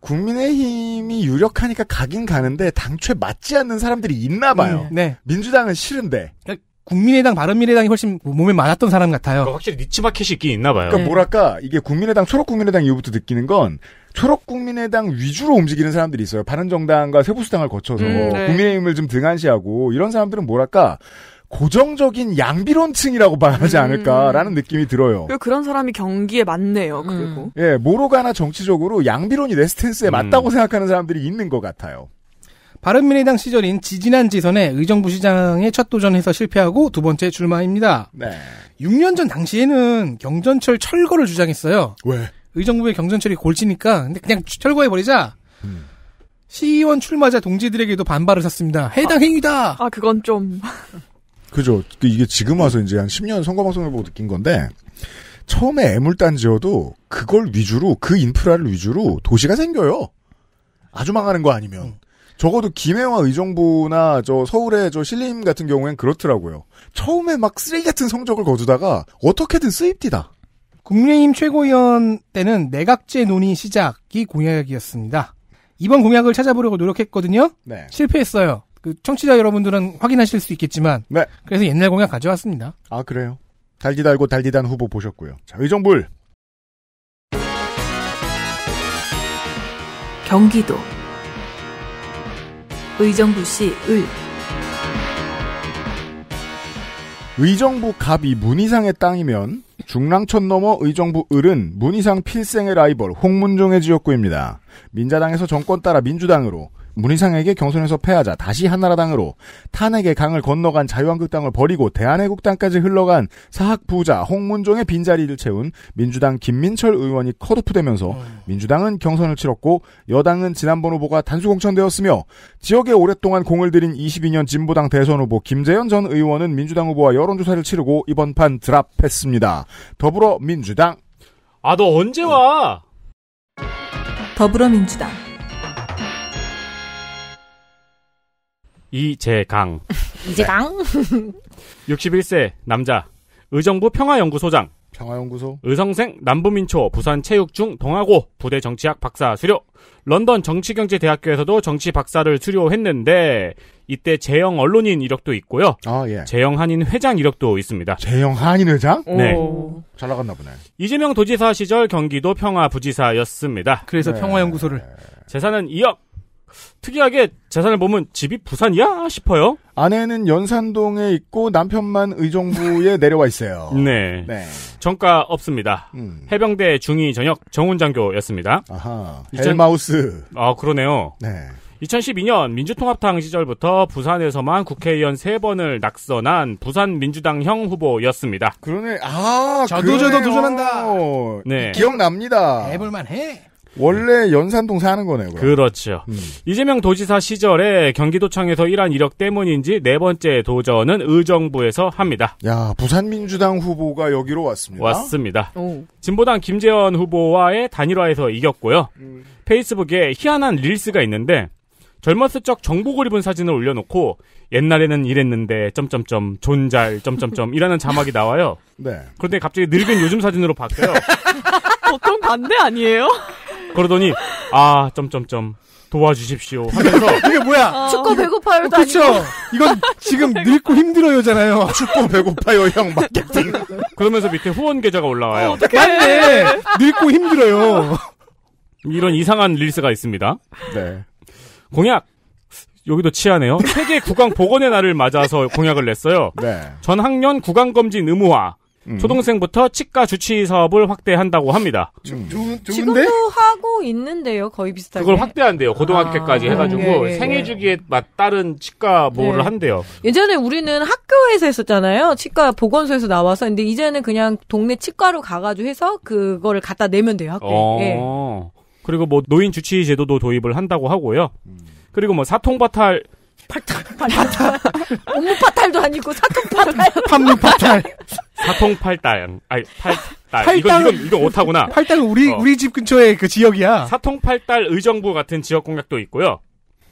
국민의힘이 유력하니까 가긴 가는데 당초에 맞지 않는 사람들이 있나 봐요. 음, 네. 민주당은 싫은데. 그러니까 국민의당 바른미래당이 훨씬 몸에 많았던 사람 같아요. 그러니까 확실히 니치마켓이 있긴 있나 봐요. 그러니까 뭐랄까 이게 국민의당 초록국민의당 이후부터 느끼는 건 초록국민의당 위주로 움직이는 사람들이 있어요. 바른정당과 세부수당을 거쳐서 음, 네. 국민의힘을 좀 등한시하고 이런 사람들은 뭐랄까 고정적인 양비론층이라고 봐야지 음. 않을까라는 음. 느낌이 들어요. 그런 사람이 경기에 맞네요 그리고 음. 예 모로가나 정치적으로 양비론이 내 스탠스에 음. 맞다고 생각하는 사람들이 있는 것 같아요. 바른미래당 시절인 지지난 지선에 의정부 시장에 첫 도전해서 실패하고 두 번째 출마입니다. 네. 6년 전 당시에는 경전철 철거를 주장했어요. 왜? 의정부의 경전철이 골치니까 근데 그냥 철거해버리자. 음. 시의원 출마자 동지들에게도 반발을 샀습니다. 해당 아, 행위다. 아 그건 좀. 그죠. 그 이게 지금 와서 이제 한 10년 선거 방송을 보고 느낀 건데 처음에 애물단지여도 그걸 위주로 그 인프라를 위주로 도시가 생겨요. 아주 망하는 거 아니면. 음. 적어도 김혜화 의정부나 저 서울의 저 신림 같은 경우엔 그렇더라고요. 처음에 막 쓰레기 같은 성적을 거두다가 어떻게든 쓰입디다. 국민의힘 최고위원 때는 내각제 논의 시작이 공약이었습니다. 이번 공약을 찾아보려고 노력했거든요. 네. 실패했어요. 그 청취자 여러분들은 확인하실 수 있겠지만 네. 그래서 옛날 공약 가져왔습니다. 아 그래요? 달디달고 달디단 후보 보셨고요. 자 의정불 경기도 의정부 씨, 을 의정부 갑이 문희상의 땅이면 중랑천 넘어 의정부 을은 문희상 필생의 라이벌 홍문종의 지역구입니다. 민자당에서 정권 따라 민주당으로 문희상에게 경선에서 패하자 다시 한나라당으로 탄핵의 강을 건너간 자유한국당을 버리고 대한애국당까지 흘러간 사학부자 홍문종의 빈자리를 채운 민주당 김민철 의원이 컷오프되면서 음. 민주당은 경선을 치렀고 여당은 지난번 후보가 단수공천되었으며 지역에 오랫동안 공을 들인 22년 진보당 대선 후보 김재현 전 의원은 민주당 후보와 여론조사를 치르고 이번 판 드랍했습니다. 더불어민주당 아 너 언제 와? 더불어민주당 이재강. 이재강? 61세 남자. 의정부 평화연구소장. 평화연구소. 의성생 남부민초 부산체육중 동아고 부대 정치학 박사 수료. 런던 정치경제대학교에서도 정치 박사를 수료했는데 이때 재영 언론인 이력도 있고요. 아 예. 재영 한인 회장 이력도 있습니다. 재영 한인 회장? 네. 오. 잘 나갔나 보네. 이재명 도지사 시절 경기도 평화부지사였습니다. 그래서 네. 평화연구소를 재산은 2억. 특이하게 재산을 보면 집이 부산이야 싶어요. 아내는 연산동에 있고 남편만 의정부에 내려와 있어요. 네. 네. 정가 없습니다. 음. 해병대 중위 전역 정훈장교였습니다. 아하. 2000... 마우스아 그러네요. 네. 2012년 민주통합당 시절부터 부산에서만 국회의원 3번을 낙선한 부산 민주당형 후보였습니다. 그러네. 아, 저도 그러네요. 저도 도전한다. 네. 기억납니다. 해볼만 해. 원래 연산동 사는 거네요. 그럼. 그렇죠. 음. 이재명 도지사 시절에 경기도청에서 일한 이력 때문인지 네 번째 도전은 의정부에서 합니다. 야 부산민주당 후보가 여기로 왔습니다. 왔습니다. 오. 진보당 김재현 후보와의 단일화에서 이겼고요. 음. 페이스북에 희한한 릴스가 있는데 젊었을 적 정복을 입은 사진을 올려놓고 옛날에는 이랬는데 점점점 존잘 점점점이라는 자막이 나와요. 네. 그런데 갑자기 늙은 요즘 사진으로 바뀌어요. 보통 반대 아니에요? 그러더니 아 점점점 도와주십시오 그래서 이게 뭐야? 어. 축구 배고파요. 어, 그렇죠. 이건 지금 늙고 힘들어요잖아요. 축구 배고파요 형 마케팅. 그러면서 밑에 후원 계좌가 올라와요. 어, 맞네. 늙고 힘들어요. 이런 이상한 릴스가 있습니다. 네. 공약 여기도 치하네요. 세계 구강 복원의 날을 맞아서 공약을 냈어요. 네. 전학년 구강 검진 의무화. 음. 초등생부터 치과 주치 사업을 확대한다고 합니다. 음. 지금도 하고 있는데요, 거의 비슷하게. 그걸 확대한대요. 고등학교까지 아, 해가지고 네, 네, 네. 생애 주기에 맞다른 치과 보호를 네. 한대요. 예전에 우리는 학교에서 했었잖아요. 치과 보건소에서 나와서 근데 이제는 그냥 동네 치과로 가가지고 해서 그거를 갖다 내면 돼요 학교에. 어. 예. 그리고 뭐 노인 주치 제도도 도입을 한다고 하고요. 음. 그리고 뭐 사통 바탈 팔탈 팔탈 옴무 파탈도 아니고 사통 파탈 판무 파탈 사통팔달. 아니, 팔, 달 이건, 이건, 이건 오타구나. 팔달은 우리, 어. 우리 집 근처의 그 지역이야. 사통팔달 의정부 같은 지역 공약도 있고요.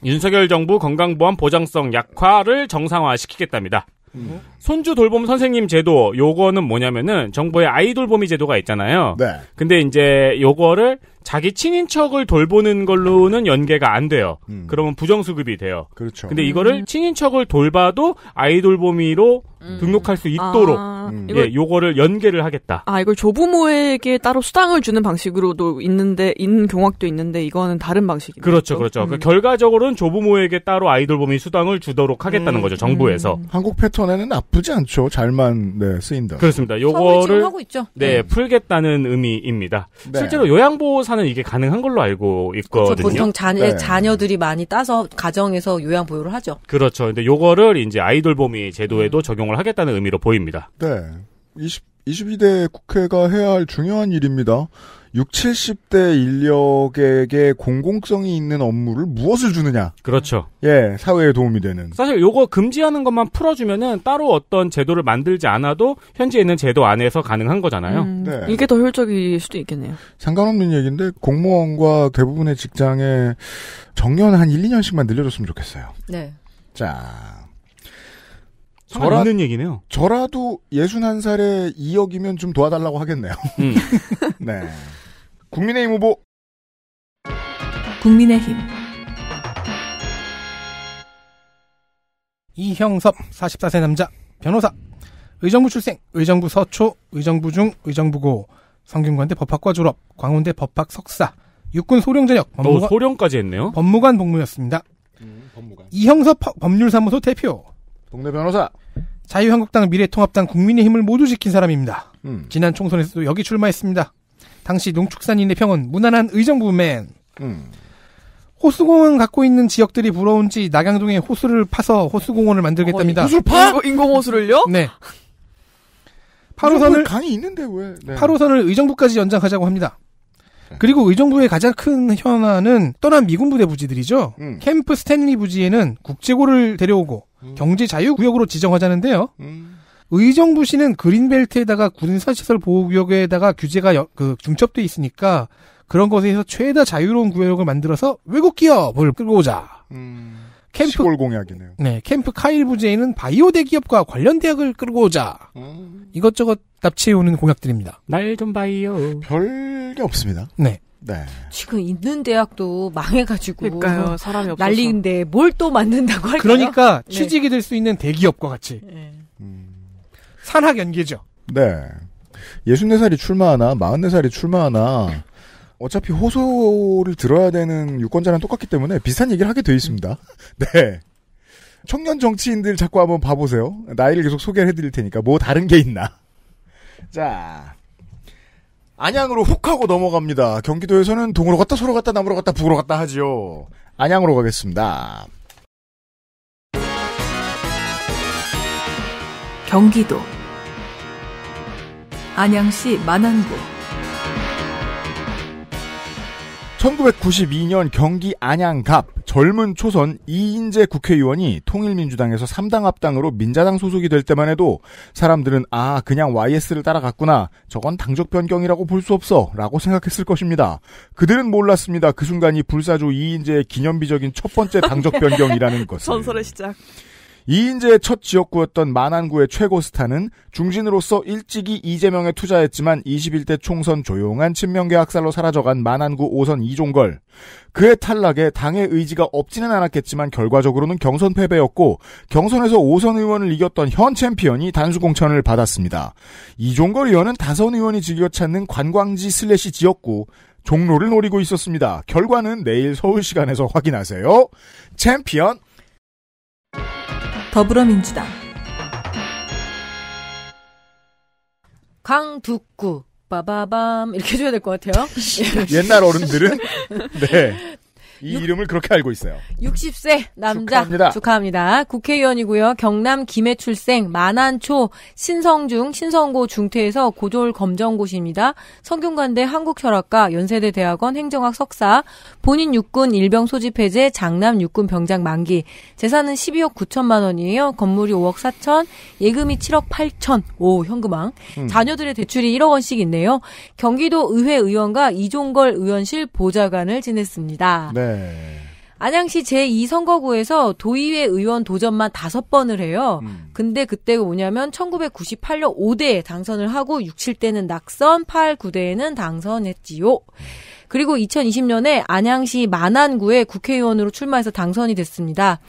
윤석열 정부 건강보험 보장성 약화를 정상화시키겠답니다. 음. 손주 돌봄 선생님 제도 요거는 뭐냐면은 정부의 아이돌 보미 제도가 있잖아요. 네. 근데 이제 요거를 자기 친인척을 돌보는 걸로는 연계가 안 돼요. 음. 그러면 부정수급이 돼요. 그렇죠. 근데 이거를 음. 친인척을 돌봐도 아이돌 보미로 음. 등록할 수 있도록 아, 음. 예, 요거를 연계를 하겠다. 아, 이걸 조부모에게 따로 수당을 주는 방식으로도 있는데 있는 경학도 있는데 이거는 다른 방식이죠. 그렇죠. 그렇죠. 그러니까 결과적으로는 조부모에게 따로 아이돌 보미 수당을 주도록 하겠다는 음. 거죠. 정부에서. 한국 패턴에는 나쁘지 않죠. 잘만 네, 쓰인다. 그렇습니다. 요거를 하고 있죠. 네, 네, 풀겠다는 의미입니다. 네. 실제로 요양보호 사 회사는 이게 가능한 걸로 알고 그렇죠. 있거든요. 보통 자녀, 네. 자녀들이 많이 따서 가정에서 요양 보유를 하죠. 그렇죠. 근데 요거를 이제 아이돌 보미 제도에도 음. 적용을 하겠다는 의미로 보입니다. 네. 20, 22대 국회가 해야 할 중요한 일입니다. 6, 0 70대 인력에게 공공성이 있는 업무를 무엇을 주느냐. 그렇죠. 예, 사회에 도움이 되는. 사실 요거 금지하는 것만 풀어주면은 따로 어떤 제도를 만들지 않아도 현재 있는 제도 안에서 가능한 거잖아요. 음, 네. 이게 더 효율적일 수도 있겠네요. 상관없는 얘기인데 공무원과 대부분의 직장에 정년 한 1, 2년씩만 늘려줬으면 좋겠어요. 네. 자, 저라, 있는 얘기네요. 저라도 61살에 2억이면 좀 도와달라고 하겠네요. 음. 네. 국민의힘 후보 국민의힘 이형섭 44세 남자 변호사 의정부 출생 의정부 서초 의정부 중 의정부 고 성균관대 법학과 졸업 광운대 법학 석사 육군 소령 전역 법무관 소령까지 했네요 법무관 복무였습니다 음, 법무관. 이형섭 법률사무소 대표 동네 변호사 자유한국당 미래통합당 국민의힘을 모두 지킨 사람입니다 음. 지난 총선에서도 여기 출마했습니다 당시 농축산인의 평은 무난한 의정부맨. 음. 호수공원 갖고 있는 지역들이 부러운지 낙양동에 호수를 파서 호수공원을 만들겠답니다. 어, 호수 파? 네. 인공호수를요? 네. 8호선을 강이 있는데 왜? 네. 8호선을 의정부까지 연장하자고 합니다. 네. 그리고 의정부의 가장 큰 현안은 떠난 미군 부대 부지들이죠. 음. 캠프 스탠리 부지에는 국제고를 데려오고 음. 경제 자유 구역으로 지정하자는데요. 음. 의정부시는 그린벨트에다가 군사시설 보호구역에다가 규제가 여, 그 중첩돼 있으니까 그런 것에서 최다 자유로운 구역을 만들어서 외국 기업을 끌고 오자. 음, 캠프 시골 공약이네요. 네, 캠프 카일 부제에는 바이오 대기업과 관련 대학을 끌고 오자. 음. 어. 이것저것 납치해오는 공약들입니다. 날좀 바이오. 별게 없습니다. 네. 네. 지금 있는 대학도 망해가지고 그러니까요, 사람이 없어서. 난리인데 뭘 또 만든다고 할까요? 그러니까 네. 취직이 네. 될수 있는 대기업과 같이 네. 산학 연기죠. 네. 64살이 출마하나 44살이 출마하나 어차피 호소를 들어야 되는 유권자랑 똑같기 때문에 비슷한 얘기를 하게 돼 있습니다. 네. 청년 정치인들 자꾸 한번 봐보세요. 나이를 계속 소개를 해드릴 테니까 뭐 다른 게 있나. 자. 안양으로 훅 하고 넘어갑니다. 경기도에서는 동으로 갔다 서로 갔다 남으로 갔다 북으로 갔다 하지요. 안양으로 가겠습니다. 경기도 안양시 만안구 1992년 경기 안양갑 젊은 초선 이인재 국회의원이 통일민주당에서 3당 합당으로 민자당 소속이 될 때만 해도 사람들은 아 그냥 YS를 따라갔구나 저건 당적 변경이라고 볼 수 없어 라고 생각했을 것입니다. 그들은 몰랐습니다. 그 순간이 불사조 이인재의 기념비적인 첫 번째 당적 변경이라는 것을. 전설의 시작. 이인재의 첫 지역구였던 만안구의 최고 스타는 중진으로서 일찍이 이재명에 투자했지만 21대 총선 조용한 친명계 약살로 사라져간 만안구 5선 이종걸. 그의 탈락에 당의 의지가 없지는 않았겠지만 결과적으로는 경선 패배였고 경선에서 5선 의원을 이겼던 현 챔피언이 단수공천을 받았습니다. 이종걸 의원은 다선 의원이 즐겨 찾는 관광지 슬래시 지역구 종로를 노리고 있었습니다. 결과는 내일 서울 시간에서 확인하세요. 챔피언 더불어민주당 강두구 빠바밤 이렇게 해줘야 될 것 같아요. 옛날 어른들은 네이 6, 이름을 그렇게 알고 있어요. 60세 남자 축하합니다. 축하합니다. 국회의원이고요. 경남 김해 출생 만안초 신성중 신성고 중퇴에서 고졸 검정고시입니다. 성균관대 한국철학과 연세대 대학원 행정학 석사 본인 육군 일병 소집 해제 장남 육군 병장 만기 재산은 12억 9천만 원이에요. 건물이 5억 4천 예금이 7억 8천 오 현금왕 음. 자녀들의 대출이 1억 원씩 있네요. 경기도 의회 의원과 이종걸 의원실 보좌관을 지냈습니다. 네. 안양시 제2선거구에서 도의회 의원 도전만 다섯 번을 해요. 음. 근데 그때가 뭐냐면 1998년 5대 당선을 하고 6, 7대는 낙선, 8, 9대에는 당선했지요. 그리고 2020년에 안양시 만안구에 국회의원으로 출마해서 당선이 됐습니다.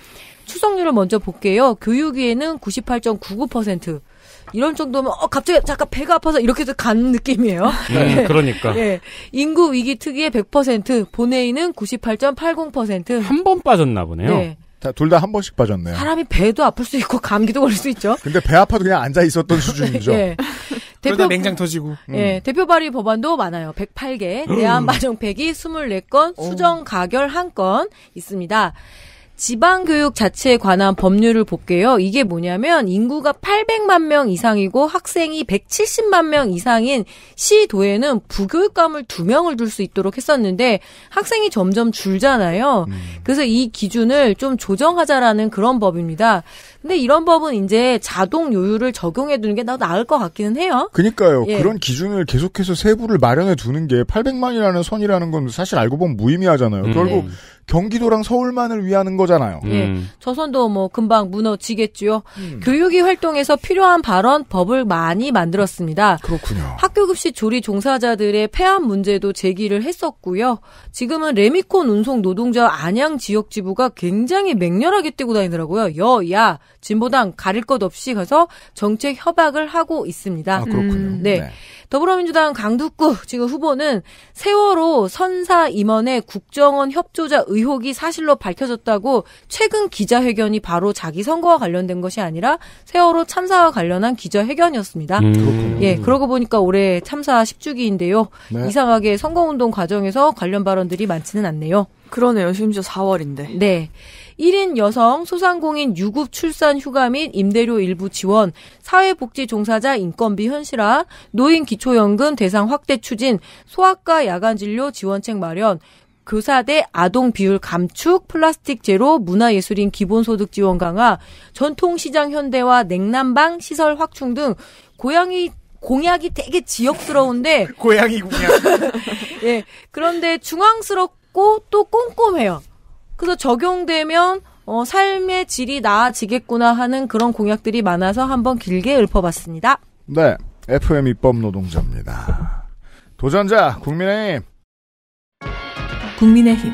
추석률을 먼저 볼게요. 교육위에는 98.99%, 이런 정도면 어 갑자기 잠깐 배가 아파서 이렇게 해간 느낌이에요. 네, 네. 그러니까. 예. 인구 위기 특위의 100%, 본회의는 98.80%. 한 번 빠졌나 보네요. 네. 둘다 한 번씩 빠졌네요. 사람이 배도 아플 수 있고 감기도 걸릴 수 있죠. 근데 배 아파도 그냥 앉아 있었던 수준이죠. 예. 대표 냉장 터지고. 예, 음. 대표 발의 법안도 많아요. 108개, 대한 마정팩이 24건, 수정 가결 1건 있습니다. 지방교육 자체에 관한 법률을 볼게요. 이게 뭐냐면 인구가 800만 명 이상이고 학생이 170만 명 이상인 시도에는 부교육감을 두 명을 둘 수 있도록 했었는데 학생이 점점 줄잖아요. 음. 그래서 이 기준을 좀 조정하자라는 그런 법입니다. 근데 이런 법은 이제 자동 요율을 적용해 두는 게 더 나을 것 같기는 해요. 그니까요. 러 예. 그런 기준을 계속해서 세부를 마련해 두는 게 800만이라는 선이라는 건 사실 알고 보면 무의미하잖아요. 음. 결국 경기도랑 서울만을 위하는 거잖아요. 예. 음. 예, 조선도 뭐 금방 무너지겠지요. 음. 교육이 활동에서 필요한 발언 법을 많이 만들었습니다. 그렇군요. 학교급식 조리 종사자들의 폐암 문제도 제기를 했었고요. 지금은 레미콘 운송 노동자 안양 지역지부가 굉장히 맹렬하게 뛰고 다니더라고요. 여야 진보당 가릴 것 없이 가서 정책 협약을 하고 있습니다. 아, 그렇군요. 음. 네. 네. 더불어민주당 강두구 지금 후보는 세월호 선사 임원의 국정원 협조자 의혹이 사실로 밝혀졌다고 최근 기자회견이 바로 자기 선거와 관련된 것이 아니라 세월호 참사와 관련한 기자회견이었습니다. 음. 예, 그러고 보니까 올해 참사 10주기인데요. 네. 이상하게 선거운동 과정에서 관련 발언들이 많지는 않네요. 그러네요. 심지어 4월인데. 네. 1인 여성 소상공인 유급 출산 휴가 및 임대료 일부 지원, 사회복지 종사자 인건비 현실화, 노인 기초연금 대상 확대 추진, 소아과 야간진료 지원책 마련, 교사대 아동 비율 감축, 플라스틱 제로, 문화예술인 기본소득 지원 강화, 전통시장 현대화, 냉난방 시설 확충 등 고양이 공약이 되게 지역스러운데 고양이 공약. 예. 그런데 중앙스럽고 또 꼼꼼해요. 그래서 적용되면 어, 삶의 질이 나아지겠구나 하는 그런 공약들이 많아서 한번 길게 읊어봤습니다. 네, FM 입법 노동자입니다. 도전자 국민의힘. 국민의힘.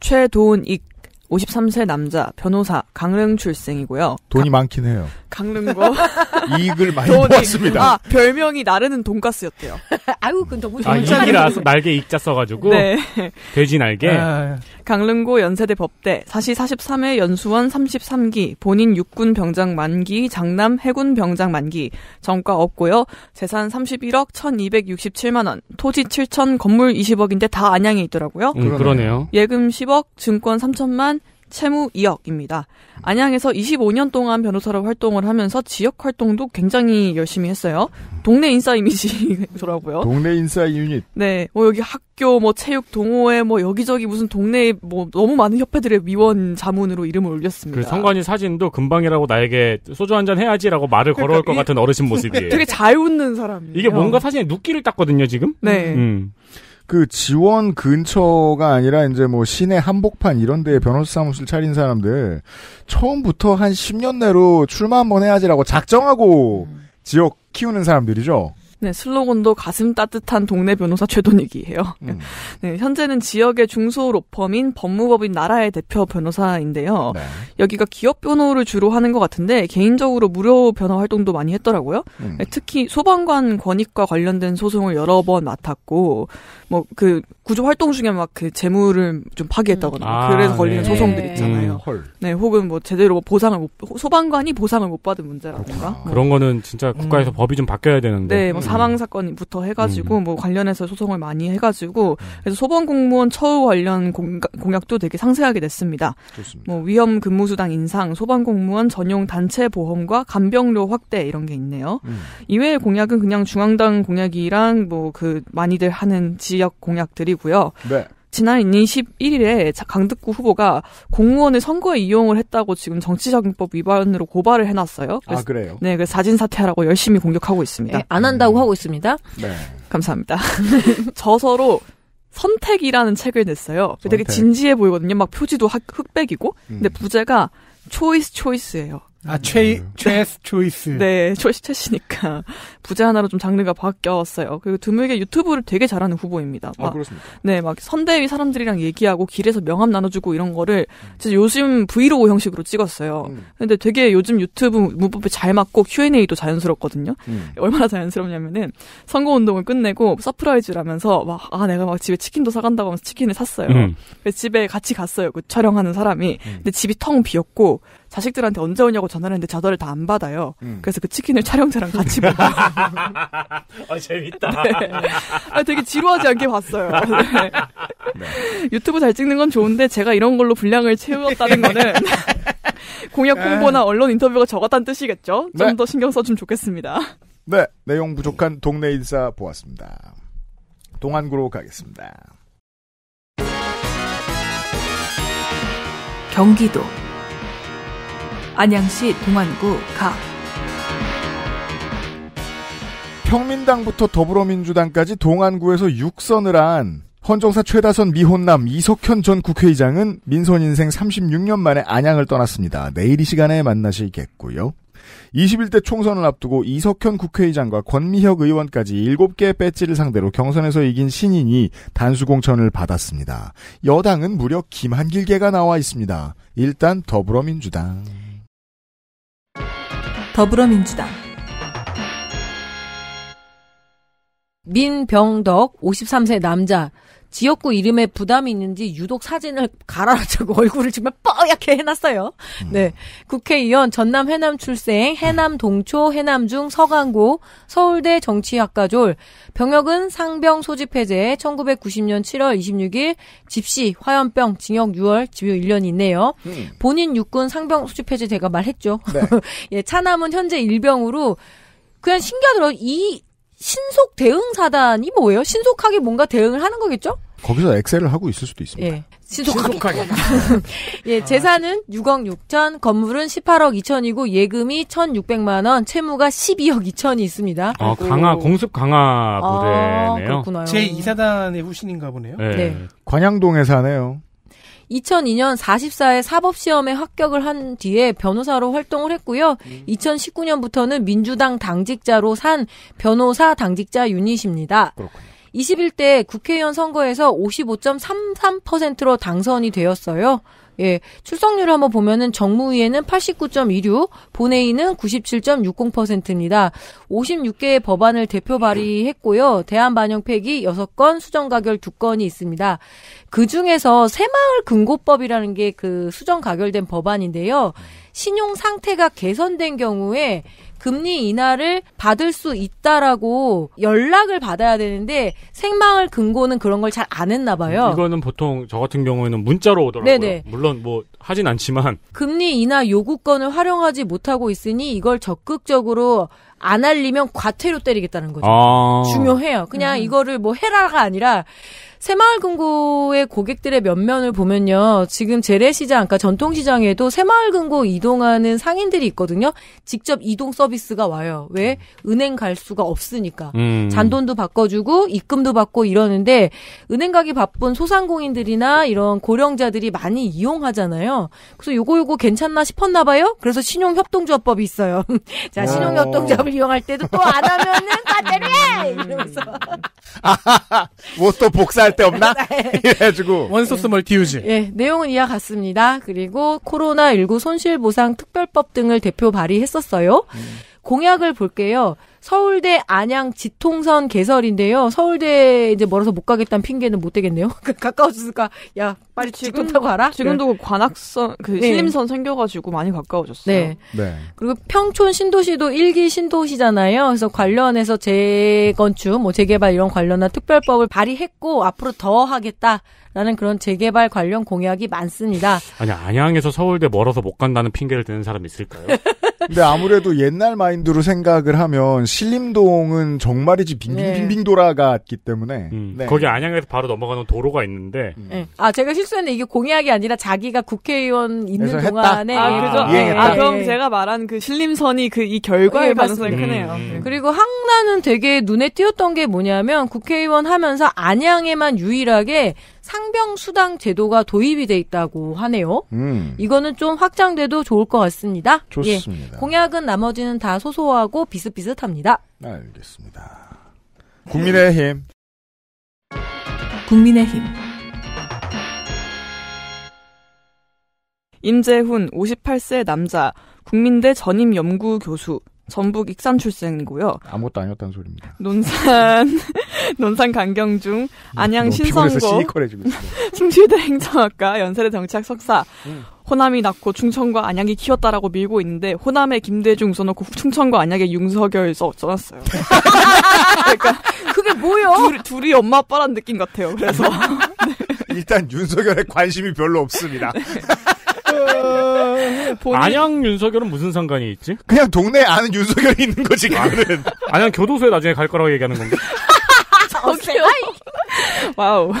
최도훈 익 53세 남자 변호사 강릉 출생이고요. 돈이 가, 많긴 해요. 강릉고 이익을 많이 모았습니다. 아, 별명이 나르는 돈가스였대요. 아유, 그 너무 아, 이익이라서 날개 익자 써가지고 네. 돼지 날개. 아. 강릉고 연세대 법대 사시 43회 연수원 33기 본인 육군 병장 만기 장남 해군 병장 만기 정과 없고요. 재산 31억 1,267만 원 토지 7천 건물 20억인데 다 안양에 있더라고요. 음, 그러네요. 예금 10억 증권 3천만 채무 2억입니다. 안양에서 25년 동안 변호사로 활동을 하면서 지역 활동도 굉장히 열심히 했어요. 동네 인싸 이미지더라고요. 동네 인싸 유닛. 네. 뭐 여기 학교, 뭐 체육 동호회, 뭐 여기저기 무슨 동네뭐 너무 많은 협회들의 위원 자문으로 이름을 올렸습니다. 그 성관이 사진도 금방이라고 나에게 소주 한잔 해야지라고 말을 그러니까 걸어올 것 같은 어르신 모습이에요. 되게 잘 웃는 사람이에요. 이게 뭔가 사진에 눕기를 땄거든요, 지금? 네. 음. 그 지원 근처가 아니라 이제 뭐 시내 한복판 이런 데에 변호사 사무실 차린 사람들 처음부터 한 10년 내로 출마 한번 해야지라고 작정하고 음. 지역 키우는 사람들이죠. 네, 슬로건도 가슴 따뜻한 동네 변호사 최돈익이에요. 음. 네, 현재는 지역의 중소 로펌인 법무법인 나라의 대표 변호사인데요. 네. 여기가 기업 변호를 주로 하는 것 같은데 개인적으로 무료 변호 활동도 많이 했더라고요. 음. 네, 특히 소방관 권익과 관련된 소송을 여러 번 맡았고 뭐 그 구조 활동 중에 막 그 재물을 좀파괴했다거나 음. 그래서 아, 걸리는 네. 소송들 있잖아요. 음. 네, 혹은 뭐 제대로 뭐 보상을 못, 소방관이 보상을 못 받은 문제라든가 뭐. 그런 거는 진짜 국가에서 음. 법이 좀 바뀌어야 되는데. 네, 뭐 음. 사망 사건부터 해가지고 음. 뭐 관련해서 소송을 많이 해가지고 음. 그래서 소방 공무원 처우 관련 공약도 되게 상세하게 냈습니다. 좋습니다. 뭐 위험 근무 수당 인상, 소방 공무원 전용 단체 보험과 간병료 확대 이런 게 있네요. 음. 이외의 공약은 그냥 중앙당 공약이랑 뭐 그 많이들 하는 지역 공약들이고요. 네. 지난 21일에 강득구 후보가 공무원을 선거에 이용을 했다고 지금 정치자금법 위반으로 고발을 해놨어요. 아, 그래서, 아 그래요? 네, 그래서 사진 사퇴하라고 열심히 공격하고 있습니다. 네, 안 한다고 음. 하고 있습니다. 네. 감사합니다. 저서로 선택이라는 책을 냈어요. 선택. 되게 진지해 보이거든요. 막 표지도 흑백이고, 음. 근데 부제가 초이스 초이스예요. 아, 최, 네. 최스 초이스. 네, 초이스 최시니까 부자 하나로 좀 장르가 바뀌었어요. 그리고 드물게 유튜브를 되게 잘하는 후보입니다. 아, 막, 아, 그렇습니까? 네, 막 선대위 사람들이랑 얘기하고 길에서 명함 나눠주고 이런 거를 진짜 요즘 브이로그 형식으로 찍었어요. 음. 근데 되게 요즘 유튜브 문법에 잘 맞고 Q&A도 자연스럽거든요. 음. 얼마나 자연스럽냐면은 선거운동을 끝내고 서프라이즈라면서 막, 아, 내가 막 집에 치킨도 사간다고 하면서 치킨을 샀어요. 음. 집에 같이 갔어요. 그 촬영하는 사람이. 음. 근데 집이 텅 비었고 자식들한테 언제 오냐고 전화했는데 전화를 다 안 받아요. 음. 그래서 그 치킨을 촬영자랑 같이 먹어요. 아, 재밌다. 네. 아, 되게 지루하지 않게 봤어요. 네. 네. 유튜브 잘 찍는 건 좋은데 제가 이런 걸로 분량을 채웠다는 거는 공약 네. 홍보나 언론 인터뷰가 적었다는 뜻이겠죠? 좀더 네. 신경 써주면 좋겠습니다. 네, 내용 부족한 동네 인사 보았습니다. 동안구로 가겠습니다. 경기도 안양시 동안구 가 평민당부터 더불어민주당까지 동안구에서 육선을한 헌정사 최다선 미혼남 이석현 전 국회의장은 민선 인생 36년 만에 안양을 떠났습니다. 내일 이 시간에 만나시겠고요. 21대 총선을 앞두고 이석현 국회의장과 권미혁 의원까지 7개의 배지를 상대로 경선에서 이긴 신인이 단수공천을 받았습니다. 여당은 무려 김한길계가 나와 있습니다. 일단 더불어민주당. 더불어민주당 민병덕 53세 남자 지역구 이름에 부담이 있는지 유독 사진을 갈아라차고 얼굴을 정말 뻐얗게 해놨어요. 음. 네. 국회의원 전남 해남 출생, 해남 동초, 해남중, 서강고, 서울대 정치학과졸, 병역은 상병 소집해제, 1990년 7월 26일, 집시, 화염병, 징역 6월, 집요 1년이 있네요. 음. 본인 육군 상병 소집해제 제가 말했죠. 네. 예, 차남은 현재 일병으로 그냥 신기하더라고요. 이 신속 대응 사단이 뭐예요? 신속하게 뭔가 대응을 하는 거겠죠? 거기서 엑셀을 하고 있을 수도 있습니다. 예. 신속하게. 예, 재산은 6억 6천, 건물은 18억 2천이고 예금이 1,600만 원, 채무가 12억 2천이 있습니다. 아, 강화 공습 강화 부대네요. 아, 제 2사단의 후신인가 보네요. 네. 네. 관양동에 사네요. 2002년 44회 사법시험에 합격을 한 뒤에 변호사로 활동을 했고요. 2019년부터는 민주당 당직자로 산 변호사 당직자 유닛입니다. 그렇군요. 21대 국회의원 선거에서 55.33%로 당선이 되었어요. 예, 출석률 한번 보면은 정무위에는 89.26, 본회의는 97.60%입니다. 56개의 법안을 대표 발의했고요. 대한 반영 폐기 6건, 수정 가결 2건이 있습니다. 그 중에서 새마을 금고법이라는 게 그 수정 가결된 법안인데요. 신용 상태가 개선된 경우에 금리 인하를 받을 수 있다라고 연락을 받아야 되는데 생망을 근거는 그런 걸 잘 안 했나 봐요. 이거는 보통 저 같은 경우에는 문자로 오더라고요. 네네. 물론 뭐 하진 않지만 금리 인하 요구권을 활용하지 못하고 있으니 이걸 적극적으로 안 알리면 과태료 때리겠다는 거죠. 아. 중요해요. 그냥 음. 이거를 뭐 해라가 아니라 새마을금고의 고객들의 면면을 보면요. 지금 재래시장, 그러니까 전통시장에도 새마을금고 이동하는 상인들이 있거든요. 직접 이동 서비스가 와요. 왜? 은행 갈 수가 없으니까. 음. 잔돈도 바꿔주고 입금도 받고 이러는데 은행 가기 바쁜 소상공인들이나 이런 고령자들이 많이 이용하잖아요. 그래서 요거 요거 괜찮나 싶었나 봐요. 그래서 신용협동조합법이 있어요. 자, 신용협동조합 방법을 이용할 때도 또 안 하면은 다 때려! 이러면서. 음. 아하 뭐 복사할 데 없나? 네. 이래가지고. 원소스 멀티유즈. 예, 내용은 이와 같습니다. 그리고 코로나19 손실보상특별법 등을 대표 발의했었어요. 음. 공약을 볼게요. 서울대 안양 지통선 개설인데요. 서울대 이제 멀어서 못 가겠다는 핑계는 못 되겠네요. 그 가까워졌을까? 야, 빨리 직도타고 알아? 지금도 네. 관악선 그 네. 신림선 생겨가지고 많이 가까워졌어요. 네. 네. 그리고 평촌 신도시도 일기 신도시잖아요. 그래서 관련해서 재건축, 뭐 재개발 이런 관련한 특별법을 발의했고 앞으로 더 하겠다라는 그런 재개발 관련 공약이 많습니다. 아니 안양에서 서울대 멀어서 못 간다는 핑계를 대는 사람 있을까요? 근데 아무래도 옛날 마인드로 생각을 하면 신림동은 정말이지 빙빙빙빙 네. 돌아갔기 때문에 음, 네. 거기 안양에서 바로 넘어가는 도로가 있는데 음. 아 제가 실수는 이게 공약이 아니라 자기가 국회의원 있는 동안에 아, 그죠? 아, 예, 아, 그럼 예. 제가 말한 그 신림선이 그 이 결과의 예, 가능성이 크네요. 음, 음, 음. 그리고 항나는 되게 눈에 띄었던 게 뭐냐면 국회의원 하면서 안양에만 유일하게 상병 수당 제도가 도입이 돼 있다고 하네요. 음. 이거는 좀 확장돼도 좋을 것 같습니다. 예. 좋습니다. 예, 공약은 나머지는 다 소소하고 비슷비슷합니다. 알겠습니다. 국민의힘. 국민의힘. 임재훈 58세 남자 국민대 전임 연구 교수 전북 익산 출생이고요. 아무것도 아니었다는 소리입니다. 논산 논산 강경중 음, 안양 신성고 충실대 행정학과 연세대 정치학 석사 음. 호남이 낳고 충청과 안양이 키웠다라고 밀고 있는데 호남의 김대중 써놓고 충청과 안양의 윤석열 써, 써놨어요. 그러니까 그게 뭐요? 둘, 둘이 엄마 아빠란 느낌 같아요. 그래서 일단 윤석열에 관심이 별로 없습니다. 네. 본인... 안양 윤석열은 무슨 상관이 있지? 그냥 동네에 아는 윤석열이 있는 거지, 그거는. 아, 안양 교도소에 나중에 갈 거라고 얘기하는 건데오케 와우.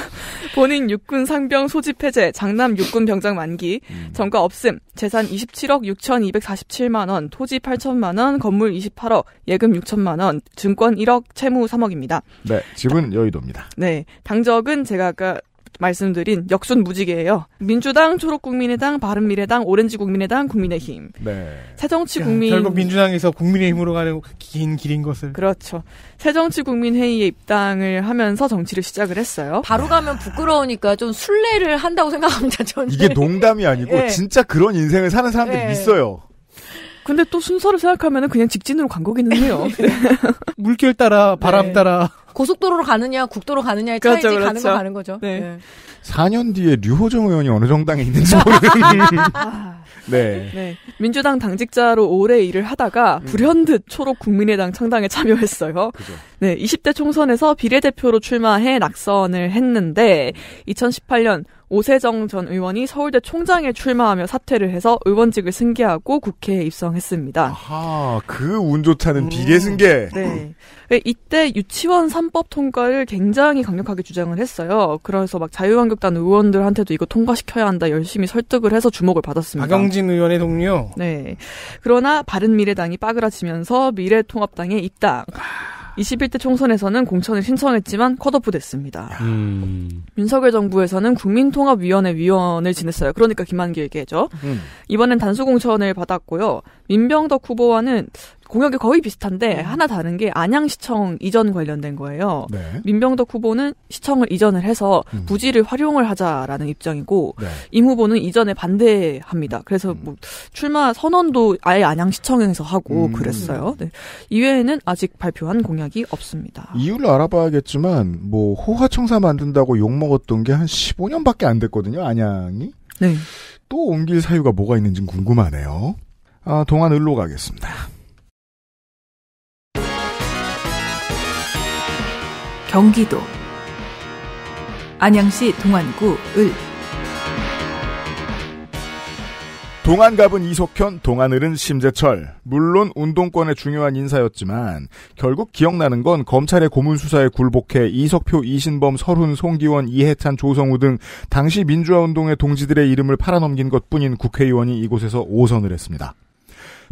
본인 육군 상병 소집 해제, 장남 육군 병장 만기, 음. 정가 없음, 재산 27억 6,247만 원, 토지 8천만 원, 건물 28억, 예금 6천만 원, 증권 1억, 채무 3억입니다. 네, 집은 여의도입니다. 네, 당적은 제가 아까 말씀드린 역순 무지개예요. 민주당, 초록국민의당, 바른미래당, 오렌지국민의당, 국민의힘. 네. 새정치 국민. 결국 민주당에서 국민의힘으로 가는 긴 길인 것을. 그렇죠. 새정치 국민회의에 입당을 하면서 정치를 시작을 했어요. 바로 가면 부끄러우니까 좀 순례를 한다고 생각합니다. 저는. 이게 농담이 아니고 네. 진짜 그런 인생을 사는 사람들이 네. 있어요. 근데 또 순서를 생각하면 그냥 직진으로 간 거기는 해요. 네. 물결 따라 바람 네. 따라. 고속도로로 가느냐 국도로 가느냐의 그렇죠, 차이지 그렇죠. 가는 거 가는 거죠. 네. 네. 예. 4년 뒤에 류호정 의원이 어느 정당에 있는지 아. 모르는. 겠 네. 네. 민주당 당직자로 오래 일을 하다가 음. 불현듯 초록 국민의당 창당에 참여했어요. 그죠. 네, 20대 총선에서 비례대표로 출마해 낙선을 했는데 2018년 오세정 전 의원이 서울대 총장에 출마하며 사퇴를 해서 의원직을 승계하고 국회에 입성했습니다. 아하, 그 운 좋다는 음, 비례 승계. 네. 네, 이때 유치원 3법 통과를 굉장히 강력하게 주장을 했어요. 그래서 막 자유한국당 의원들한테도 이거 통과시켜야 한다 열심히 설득을 해서 주목을 받았습니다. 박영진 의원의 동료. 네. 그러나 바른미래당이 빠그라지면서 미래통합당에 입당. 21대 총선에서는 공천을 신청했지만 컷오프 됐습니다. 음. 윤석열 정부에서는 국민통합위원회 위원을 지냈어요. 그러니까 김한길 얘기죠. 음. 이번엔 단수공천을 받았고요. 민병덕 후보와는 공약이 거의 비슷한데 음. 하나 다른 게 안양시청 이전 관련된 거예요. 네. 민병덕 후보는 시청을 이전을 해서 음. 부지를 활용을 하자라는 입장이고 네. 임 후보는 이전에 반대합니다. 그래서 음. 뭐 출마 선언도 아예 안양시청에서 하고 음. 그랬어요. 네. 이외에는 아직 발표한 공약이 없습니다. 이유를 알아봐야겠지만 뭐 호화청사 만든다고 욕 먹었던 게 한 15년밖에 안 됐거든요. 안양이. 네. 또 옮길 사유가 뭐가 있는지 궁금하네요. 아, 동안 을로 가겠습니다. 경기도 안양시 동안구 을 동안갑은 이석현, 동안을은 심재철. 물론 운동권의 중요한 인사였지만 결국 기억나는 건 검찰의 고문 수사에 굴복해 이석표, 이신범, 설훈, 송기원, 이해찬, 조성우 등 당시 민주화 운동의 동지들의 이름을 팔아넘긴 것뿐인 국회의원이 이곳에서 오선을 했습니다.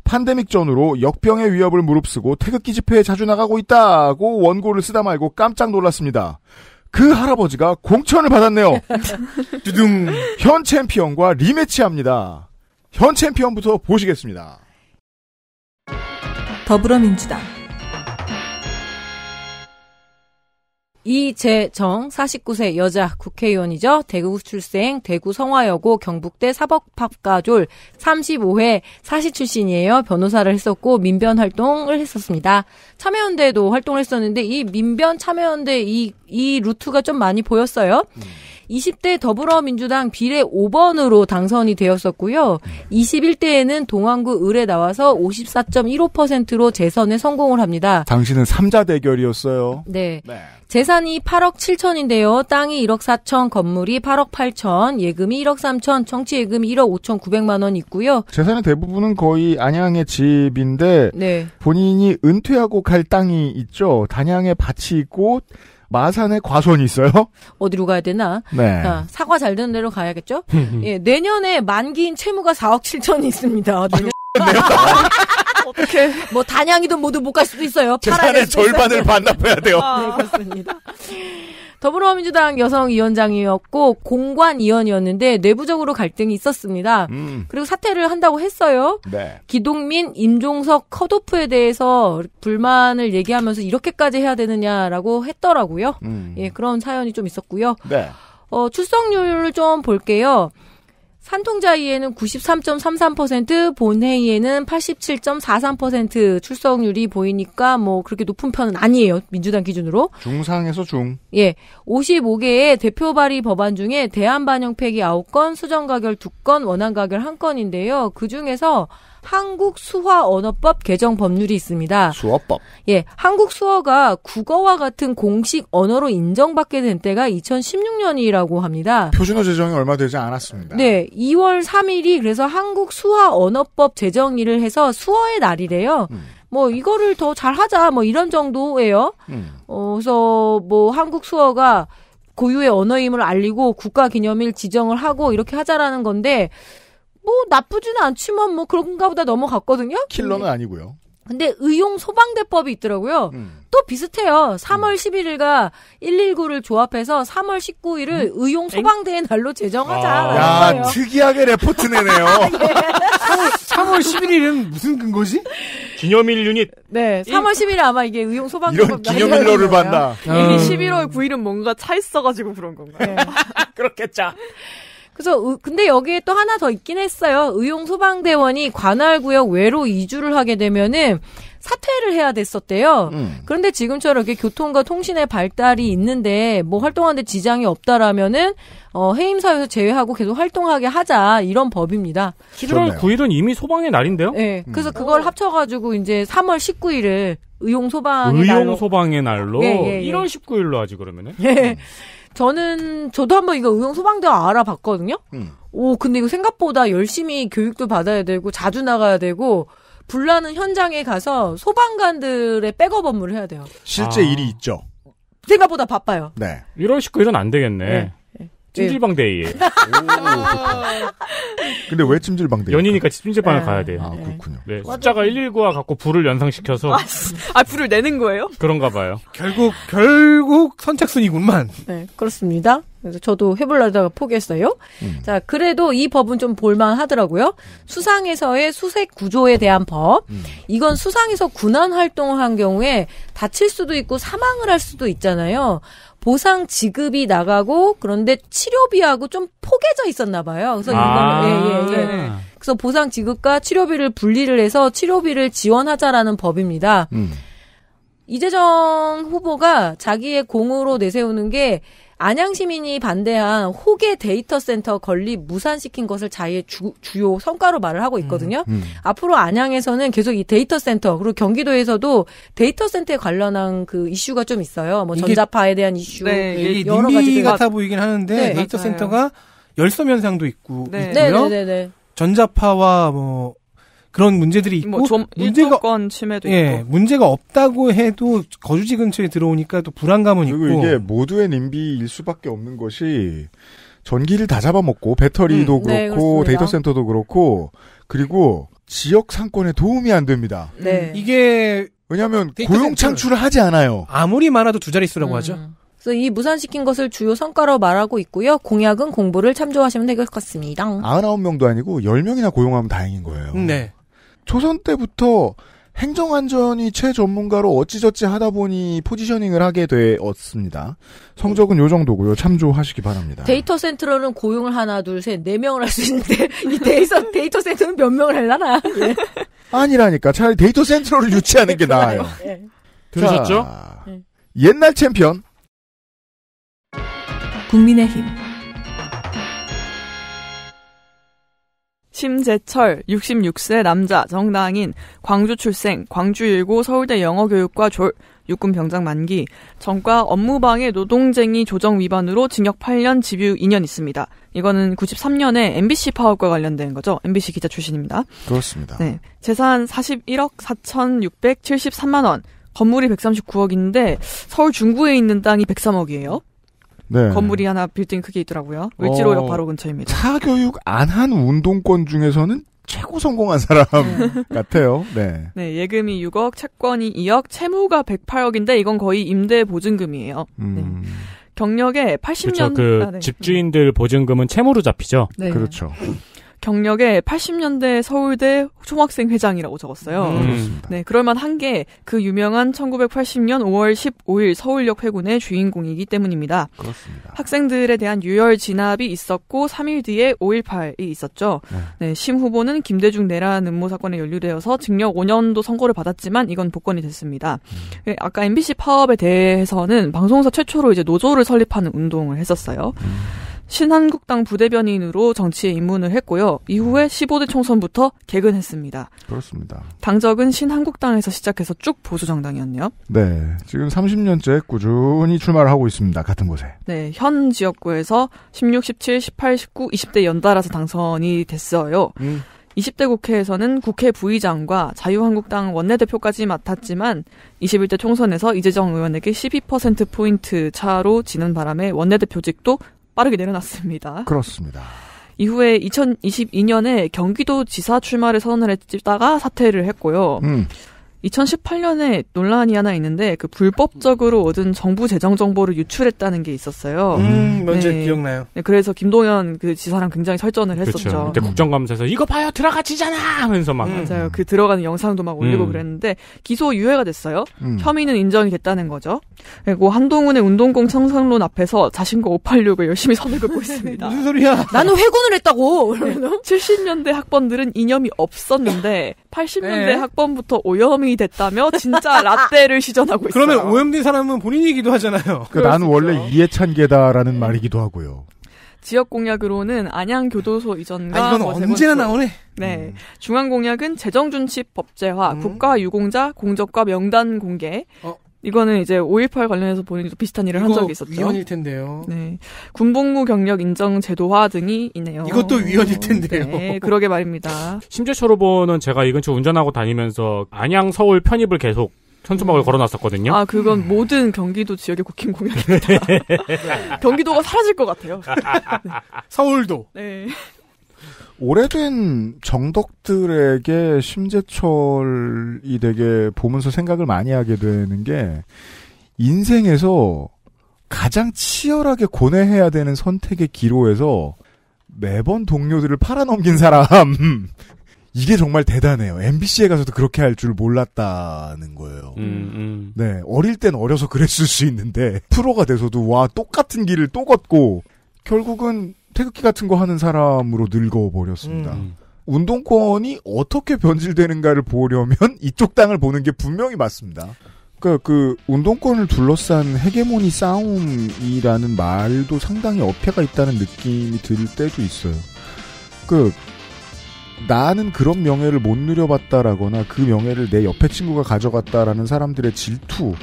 판데믹 전으로 역병의 위협을 무릅쓰고 태극기 집회에 자주 나가고 있다고 원고를 쓰다 말고 깜짝 놀랐습니다. 그 할아버지가 공천을 받았네요. 두둥. 현 챔피언과 리매치합니다. 현 챔피언부터 보시겠습니다. 더불어민주당 이재정 49세 여자 국회의원이죠. 대구 출생, 대구 성화여고 경북대 사법학과졸 35회 사시 출신이에요. 변호사를 했었고 민변 활동을 했었습니다. 참여연대도 활동을 했었는데 이 민변 참여연대 이, 이 루트가 좀 많이 보였어요. 음. 20대 더불어민주당 비례 5번으로 당선이 되었었고요. 21대에는 동안구 을에 나와서 54.15%로 재선에 성공을 합니다. 당신은 3자 대결이었어요. 네. 네. 재산이 8억 7천인데요. 땅이 1억 4천, 건물이 8억 8천, 예금이 1억 3천, 정치예금이 1억 5천 9백만 원 있고요. 재산의 대부분은 거의 안양의 집인데 네. 본인이 은퇴하고 갈 땅이 있죠. 단양의 밭이 있고 마산에 과수원이 있어요. 어디로 가야 되나? 네. 자, 아, 사과 잘 되는 대로 가야겠죠? 예, 내년에 만기인 채무가 4억 7천이 있습니다. 아, 내년... 어떻게? 뭐 단양이든 모두 못 갈 수도 있어요. 재산의 절반을 있어요. 반납해야 돼요. 아, 네, 그렇습니다. 더불어민주당 여성위원장이었고 공관위원이었는데 내부적으로 갈등이 있었습니다. 음. 그리고 사퇴를 한다고 했어요. 네. 기동민, 임종석 컷오프에 대해서 불만을 얘기하면서 이렇게까지 해야 되느냐라고 했더라고요. 음. 예, 그런 사연이 좀 있었고요. 네. 어, 출석률을 좀 볼게요. 산통자위에는 93.33% 본회의에는 87.43% 출석률이 보이니까 뭐 그렇게 높은 편은 아니에요. 민주당 기준으로. 중상에서 중. 예. 55개의 대표 발의 법안 중에 대안 반영 폐기 9건, 수정 가결 2건, 원안 가결 1건인데요. 그 중에서 한국 수화 언어법 개정 법률이 있습니다. 수어법. 예, 한국 수어가 국어와 같은 공식 언어로 인정받게 된 때가 2016년이라고 합니다. 표준어 제정이 얼마 되지 않았습니다. 네, 2월 3일이 그래서 한국 수화 언어법 제정일을 해서 수어의 날이래요. 음. 뭐 이거를 더 잘하자 뭐 이런 정도예요. 음. 어, 그래서 뭐 한국 수어가 고유의 언어임을 알리고 국가 기념일 지정을 하고 이렇게 하자라는 건데 뭐 나쁘지는 않지만 뭐 그런가 보다 넘어갔거든요. 킬러는 아니고요. 근데 의용 소방대법이 있더라고요. 음. 또 비슷해요. 3월 11일과 119를 조합해서 3월 19일을 음. 의용 소방대의 날로 제정하자. 아. 야, 특이하게 레포트 내네요. 아, 예. 3월 11일은 무슨 근거지? 기념일 유닛. 네, 3월 1 0일 아마 이게 의용 소방대법 이런 기념일로를 봤나. 11월 음. 9일은 뭔가 차 있어가지고 그런 건가요? 네. 그렇겠죠. 그래서 으, 근데 여기에 또 하나 더 있긴 했어요. 의용 소방대원이 관할구역 외로 이주를 하게 되면은 사퇴를 해야 됐었대요. 음. 그런데 지금처럼 이렇게 교통과 통신의 발달이 있는데 뭐 활동하는데 지장이 없다라면은 어, 해임 사유에서 제외하고 계속 활동하게 하자 이런 법입니다. 1월 9일은 이미 소방의 날인데요. 네, 그래서 음. 그걸 오. 합쳐가지고 이제 3월 19일을 의용 소방의 의용 날로. 소방의 날로 예, 예, 예. 1월 19일로 하지 그러면은. 예. 음. 저는 저도 한번 이거 의용 소방대원 알아봤거든요. 음. 오, 근데 이거 생각보다 열심히 교육도 받아야 되고 자주 나가야 되고 불나는 현장에 가서 소방관들의 백업 업무를 해야 돼요. 실제 아. 일이 있죠. 생각보다 바빠요. 네. 1월 1 9이은안 되겠네. 네. 찜질방대예 네. 근데 왜 찜질방데이? 연이니까 찜질방을 네. 가야 돼요. 아, 그렇군요. 네, 숫자가 119와 갖고 불을 연상시켜서. 아, 아, 불을 내는 거예요? 그런가 봐요. 결국, 결국 선착순이군만. 네, 그렇습니다. 그래서 저도 해볼려다가 포기했어요. 음. 자, 그래도 이 법은 좀 볼만 하더라고요. 수상에서의 수색 구조에 대한 법. 음. 이건 수상에서 군안 활동을 한 경우에 다칠 수도 있고 사망을 할 수도 있잖아요. 보상 지급이 나가고 그런데 치료비하고 좀 포개져 있었나 봐요. 그래서 아~ 이거는 예, 예, 예. 네. 그래서 보상 지급과 치료비를 분리를 해서 치료비를 지원하자라는 법입니다. 음. 이재정 후보가 자기의 공으로 내세우는 게 안양 시민이 반대한 호계 데이터 센터 건립 무산시킨 것을 자의의 주, 요 성과로 말을 하고 있거든요. 음, 음. 앞으로 안양에서는 계속 이 데이터 센터 그리고 경기도에서도 데이터 센터에 관련한 그 이슈가 좀 있어요. 뭐 전자파에 대한 이슈 네, 뭐 여러 가지 같아 보이긴 하는데 네, 데이터 맞아요. 센터가 열섬 현상도 있고 네. 있고요. 네, 네, 네, 전자파와 뭐 그런 문제들이 뭐 있고 뭐 문제가 침해도 예, 있고. 문제가 없다고 해도 거주지 근처에 들어오니까 또 불안감은 있고 이게 모두의 님비일 수밖에 없는 것이 전기를 다 잡아먹고 배터리도 음, 네, 그렇고 네, 데이터 센터도 그렇고 그리고 지역 상권에 도움이 안 됩니다. 네. 음, 이게 왜냐하면 고용 창출을 하지 않아요. 아무리 많아도 두 자릿수라고 음. 하죠. 그래서 이 무산시킨 것을 주요 성과로 말하고 있고요. 공약은 공부를 참조하시면 될 것 같습니다 99명도 아니고 10명이나 고용하면 다행인 거예요. 네. 조선 때부터 행정안전이 최전문가로 어찌저찌 하다 보니 포지셔닝을 하게 되었습니다. 성적은 요 정도고요. 참조하시기 바랍니다. 데이터 센트럴은 고용을 하나, 둘, 셋, 네 명을 할 수 있는데 이 데이터 데이터 센터는 몇 명을 할라나? 예. 아니라니까. 차라리 데이터 센트럴 유치하는 게 나아요. 네, 예. 들으셨죠? 옛날 챔피언 국민의힘 심재철 66세 남자 정당인 광주 출생 광주일고 서울대 영어교육과 졸 육군 병장 만기 전과 업무방해 노동쟁의 조정 위반으로 징역 8년 집유 2년 있습니다. 이거는 93년에 MBC 파업과 관련된 거죠. MBC 기자 출신입니다. 그렇습니다. 네. 재산 41억 4,673만 원 건물이 139억인데 서울 중구에 있는 땅이 103억이에요. 네. 건물이 하나 빌딩 크기 있더라고요. 을지로역 어, 바로 근처입니다. 사교육 안 한 운동권 중에서는 최고 성공한 사람 네. 같아요. 네. 네, 예금이 6억, 채권이 2억, 채무가 108억인데 이건 거의 임대 보증금이에요. 음. 네. 경력에 80년 그렇죠. 그 아, 네. 집주인들 보증금은 채무로 잡히죠. 네. 그렇죠. 경력에 80년대 서울대 총학생 회장이라고 적었어요. 음. 음. 네, 그럴만한 게 그 유명한 1980년 5월 15일 서울역 회군의 주인공이기 때문입니다. 그렇습니다. 학생들에 대한 유혈 진압이 있었고 3일 뒤에 5.18이 있었죠. 네. 네, 심 후보는 김대중 내란 음모 사건에 연루되어서 징역 5년도 선고를 받았지만 이건 복권이 됐습니다. 음. 네, 아까 MBC 파업에 대해서는 방송사 최초로 이제 노조를 설립하는 운동을 했었어요. 음. 신한국당 부대변인으로 정치에 입문을 했고요. 이후에 15대 음. 총선부터 개근했습니다. 그렇습니다. 당적은 신한국당에서 시작해서 쭉 보수 정당이었네요. 네. 지금 30년째 꾸준히 출마를 하고 있습니다. 같은 곳에. 네. 현 지역구에서 16, 17, 18, 19, 20대 연달아서 당선이 됐어요. 음. 20대 국회에서는 국회 부의장과 자유한국당 원내대표까지 맡았지만 21대 총선에서 이재정 의원에게 12%포인트 차로 지는 바람에 원내대표직도 빠르게 내려놨습니다. 그렇습니다. 이후에 2022년에 경기도 지사 출마를 선언 했다가 사퇴를 했고요. 음. 2018년에 논란이 하나 있는데 그 불법적으로 얻은 정부 재정 정보를 유출했다는 게 있었어요. 음, 먼저 음, 네. 기억나요. 네, 그래서 김동연 그 지사랑 굉장히 설전을 그렇죠. 했었죠. 그렇죠. 그때 음. 국정감사에서 이거 봐요 들어가지잖아 하면서 막 음. 맞아요. 그 들어가는 영상도 막 올리고 음. 그랬는데 기소 유예가 됐어요. 음. 혐의는 인정이 됐다는 거죠. 그리고 한동훈의 운동공 청산론 앞에서 자신과 586을 열심히 선을 긋고 있습니다. 무슨 소리야? 나는 회군을 했다고. 그 70년대 학번들은 이념이 없었는데 80년대 네. 학번부터 오염이 됐다며 진짜 라떼를 시전하고 있어요. 그러면 오염된 사람은 본인이기도 하잖아요. 그러니까 나는 그렇죠. 원래 이해찬계다라는 말이기도 하고요. 지역 공약으로는 안양 교도소 이전과 아, 이건 뭐 언제나 나오네. 네, 음. 중앙 공약은 재정 준칙 법제화, 음. 국가 유공자 공적과 명단 공개, 어. 이거는 이제 5.18 관련해서 본인도 비슷한 일을 한 적이 있었죠. 위헌일 텐데요. 네. 군복무 경력 인정 제도화 등이 있네요. 이것도 위헌일 텐데요. 네, 그러게 말입니다. 심지어 초로보는 제가 이 근처 운전하고 다니면서 안양 서울 편입을 계속 천수막을 음. 걸어놨었거든요. 아, 그건 음. 모든 경기도 지역의 국힘 공약입니다. 경기도가 사라질 것 같아요. 서울도. 네. 오래된 정덕들에게 심재철이 되게 보면서 생각을 많이 하게 되는 게 인생에서 가장 치열하게 고뇌해야 되는 선택의 기로에서 매번 동료들을 팔아넘긴 사람. 이게 정말 대단해요. MBC에 가서도 그렇게 할 줄 몰랐다는 거예요. 음, 음. 네. 어릴 땐 어려서 그랬을 수 있는데, 프로가 돼서도 와, 똑같은 길을 또 걷고, 결국은 태극기 같은 거 하는 사람으로 늙어버렸습니다. 음. 운동권이 어떻게 변질되는가를 보려면 이쪽 땅을 보는 게 분명히 맞습니다. 그러니까 그 운동권을 둘러싼 헤게모니 싸움이라는 말도 상당히 어폐가 있다는 느낌이 들 때도 있어요. 그 나는 그런 명예를 못 누려봤다라거나 그 명예를 내 옆에 친구가 가져갔다라는 사람들의 질투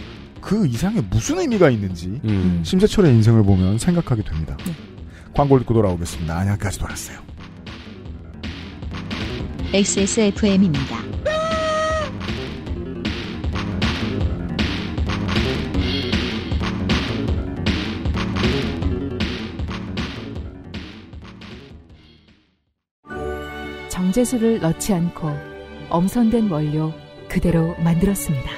그 이상의 무슨 의미가 있는지 음. 심재철의 인생을 보면 생각하게 됩니다. 네. 광고 듣고 돌아오겠습니다. 안양까지 돌았어요. XSFM입니다. 정제수를 넣지 않고 엄선된 원료 그대로 만들었습니다.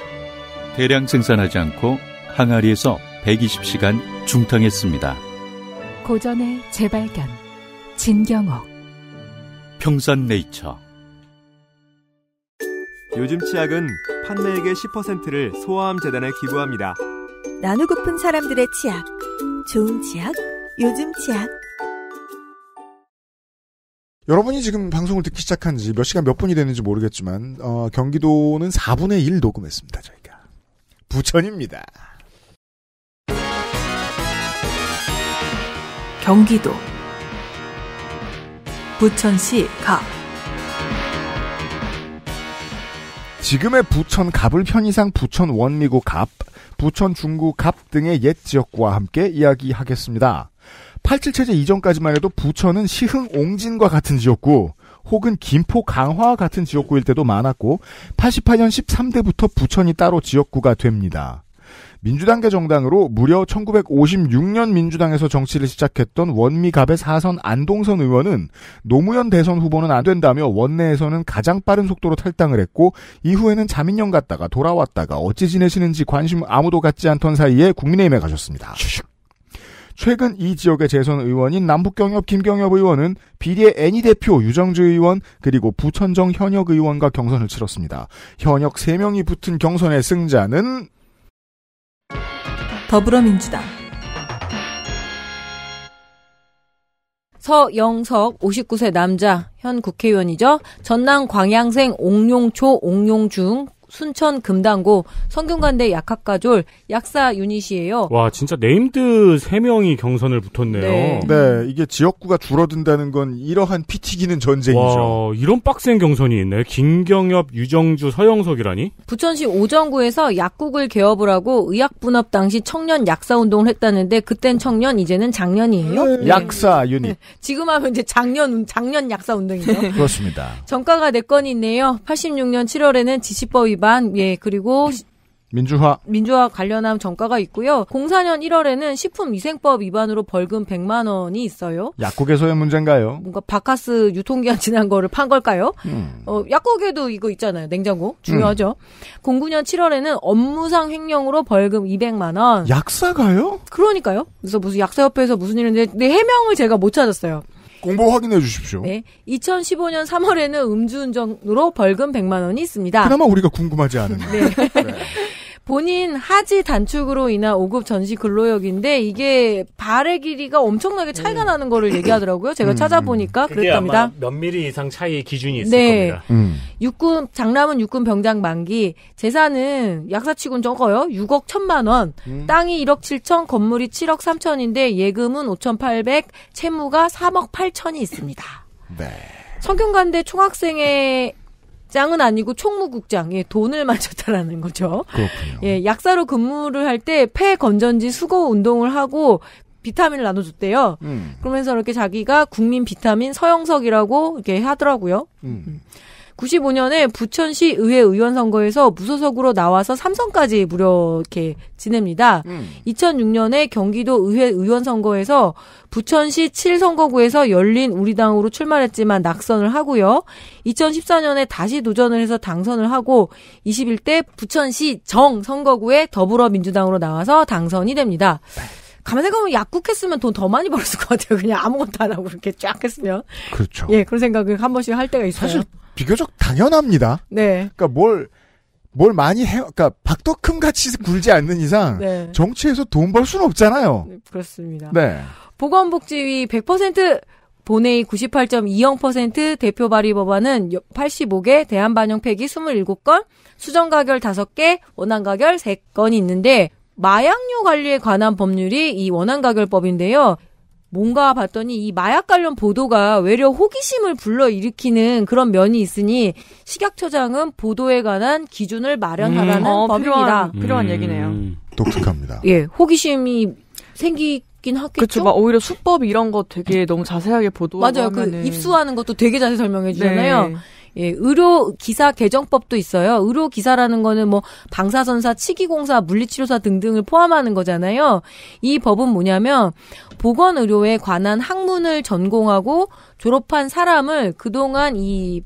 대량 생산하지 않고 항아리에서 120시간 중탕했습니다. 고전의 재발견 진경옥 평산네이처 요즘 치약은 판매액의 10%를 소아암 재단에 기부합니다. 나누고픈 사람들의 치약 좋은 치약 요즘 치약 여러분이 지금 방송을 듣기 시작한 지 몇 시간 몇 분이 되는지 모르겠지만 어, 경기도는 4분의 1 녹음했습니다 저희가 부천입니다. 경기도 부천시 갑 지금의 부천 갑을 편의상 부천 원미구 갑, 부천 중구 갑 등의 옛 지역과 함께 이야기하겠습니다. 87체제 이전까지만 해도 부천은 시흥 옹진과 같은 지역구, 혹은 김포 강화와 같은 지역구일 때도 많았고 88년 13대부터 부천이 따로 지역구가 됩니다. 민주당계 정당으로 무려 1956년 민주당에서 정치를 시작했던 원미갑의 사선 안동선 의원은 노무현 대선 후보는 안 된다며 원내에서는 가장 빠른 속도로 탈당을 했고 이후에는 자민련 갔다가 돌아왔다가 어찌 지내시는지 관심 아무도 갖지 않던 사이에 국민의힘에 가셨습니다. 최근 이 지역의 재선 의원인 남북경협 김경협 의원은 비리의 애니 대표 유정주 의원 그리고 부천정 현역 의원과 경선을 치렀습니다. 현역 3명이 붙은 경선의 승자는 더불어민주당 서영석 59세 남자 현 국회의원이죠. 전남 광양생 옥룡초 옥룡중 순천 금당고 성균관대 약학과졸 약사 유닛이에요. 와 진짜 네임드 3명이 경선을 붙었네요. 네. 네. 이게 지역구가 줄어든다는 건 이러한 피 튀기는 전쟁이죠. 와 이런 빡센 경선이 있네. 김경엽, 유정주, 서영석이라니. 부천시 오정구에서 약국을 개업을 하고 의약분업 당시 청년 약사 운동을 했다는데 그땐 청년 이제는 장년이에요. 네. 네. 약사 유닛. 네. 지금 하면 이제 작년 작년 약사 운동이죠. 그렇습니다. 정가가 내건 있네요. 86년 7월에는 지시법 위 기반, 예, 그리고 민주화. 민주화 관련한 정가가 있고요. 04년 1월에는 식품위생법 위반으로 벌금 100만 원이 있어요. 약국에서의 문제인가요? 뭔가 바카스 유통기한 지난 거를 판 걸까요? 음. 어, 약국에도 이거 있잖아요. 냉장고. 중요하죠. 음. 09년 7월에는 업무상 횡령으로 벌금 200만 원. 약사가요? 그러니까요. 그래서 무슨 약사협회에서 무슨 일인데 해명을 제가 못 찾았어요. 공보 확인해 주십시오. 네. 2015년 3월에는 음주운전으로 벌금 100만 원이 있습니다. 그나마 우리가 궁금하지 않은. 네. 네. 본인 하지 단축으로 인한 5급 전시 근로역인데 이게 발의 길이가 엄청나게 차이가 음. 나는 거를 얘기하더라고요. 제가 음. 찾아보니까 그랬답니다. 몇 미리 이상 차이 의 기준이 있을 네. 겁니다. 음. 육군 장남은 육군 병장 만기 재산은 약사치곤 적어요. 6억 1천만 원. 음. 땅이 1억 7천, 건물이 7억 3천인데 예금은 5,800, 채무가 3억 8천이 있습니다. 네. 성균관대 총학생회 국장은 아니고 총무국장, 예, 돈을 맞췄다라는 거죠. 그렇군요. 예, 약사로 근무를 할 때 폐 건전지 수거 운동을 하고 비타민을 나눠줬대요. 음. 그러면서 이렇게 자기가 국민 비타민 서영석이라고 이렇게 하더라고요. 음. 음. 95년에 부천시 의회 의원 선거에서 무소속으로 나와서 삼선까지 무려 이렇게 지냅니다. 음. 2006년에 경기도 의회 의원 선거에서 부천시 7선거구에서 열린 우리당으로 출마했지만 낙선을 하고요. 2014년에 다시 도전을 해서 당선을 하고 21대 부천시 정 선거구에 더불어민주당으로 나와서 당선이 됩니다. 가만 생각하면 약국했으면 돈 더 많이 벌었을 것 같아요. 그냥 아무것도 안 하고 이렇게쫙 했으면. 그렇죠. 예, 그런 생각을 한 번씩 할 때가 있어요. 사실 비교적 당연합니다. 네. 그러니까 뭘, 뭘 많이 해, 그러니까 박덕흠 같이 굴지 않는 이상 네. 정치에서 돈 벌 수는 없잖아요. 네, 그렇습니다. 네. 보건복지위 100% 본회의 98.20% 대표 발의 법안은 85개, 대한 반영 폐기 27건, 수정 가결 5개, 원안 가결 3건이 있는데 마약류 관리에 관한 법률이 이 원안 가결법인데요. 뭔가 봤더니 이 마약 관련 보도가 외려 호기심을 불러일으키는 그런 면이 있으니 식약처장은 보도에 관한 기준을 마련하라는 음, 어, 법입니다. 필요한, 음. 필요한 음, 얘기네요. 독특합니다. 예, 호기심이 생기 있긴 하겠죠. 막 오히려 수법 이런 거 되게 너무 자세하게 보도. 맞아요. 그 하면은... 그 입수하는 것도 되게 자세히 설명해 주잖아요. 네. 예, 의료 기사 개정법도 있어요. 의료 기사라는 거는 뭐 방사선사, 치기공사, 물리치료사 등등을 포함하는 거잖아요. 이 법은 뭐냐면 보건 의료에 관한 학문을 전공하고 졸업한 사람을 그동안 이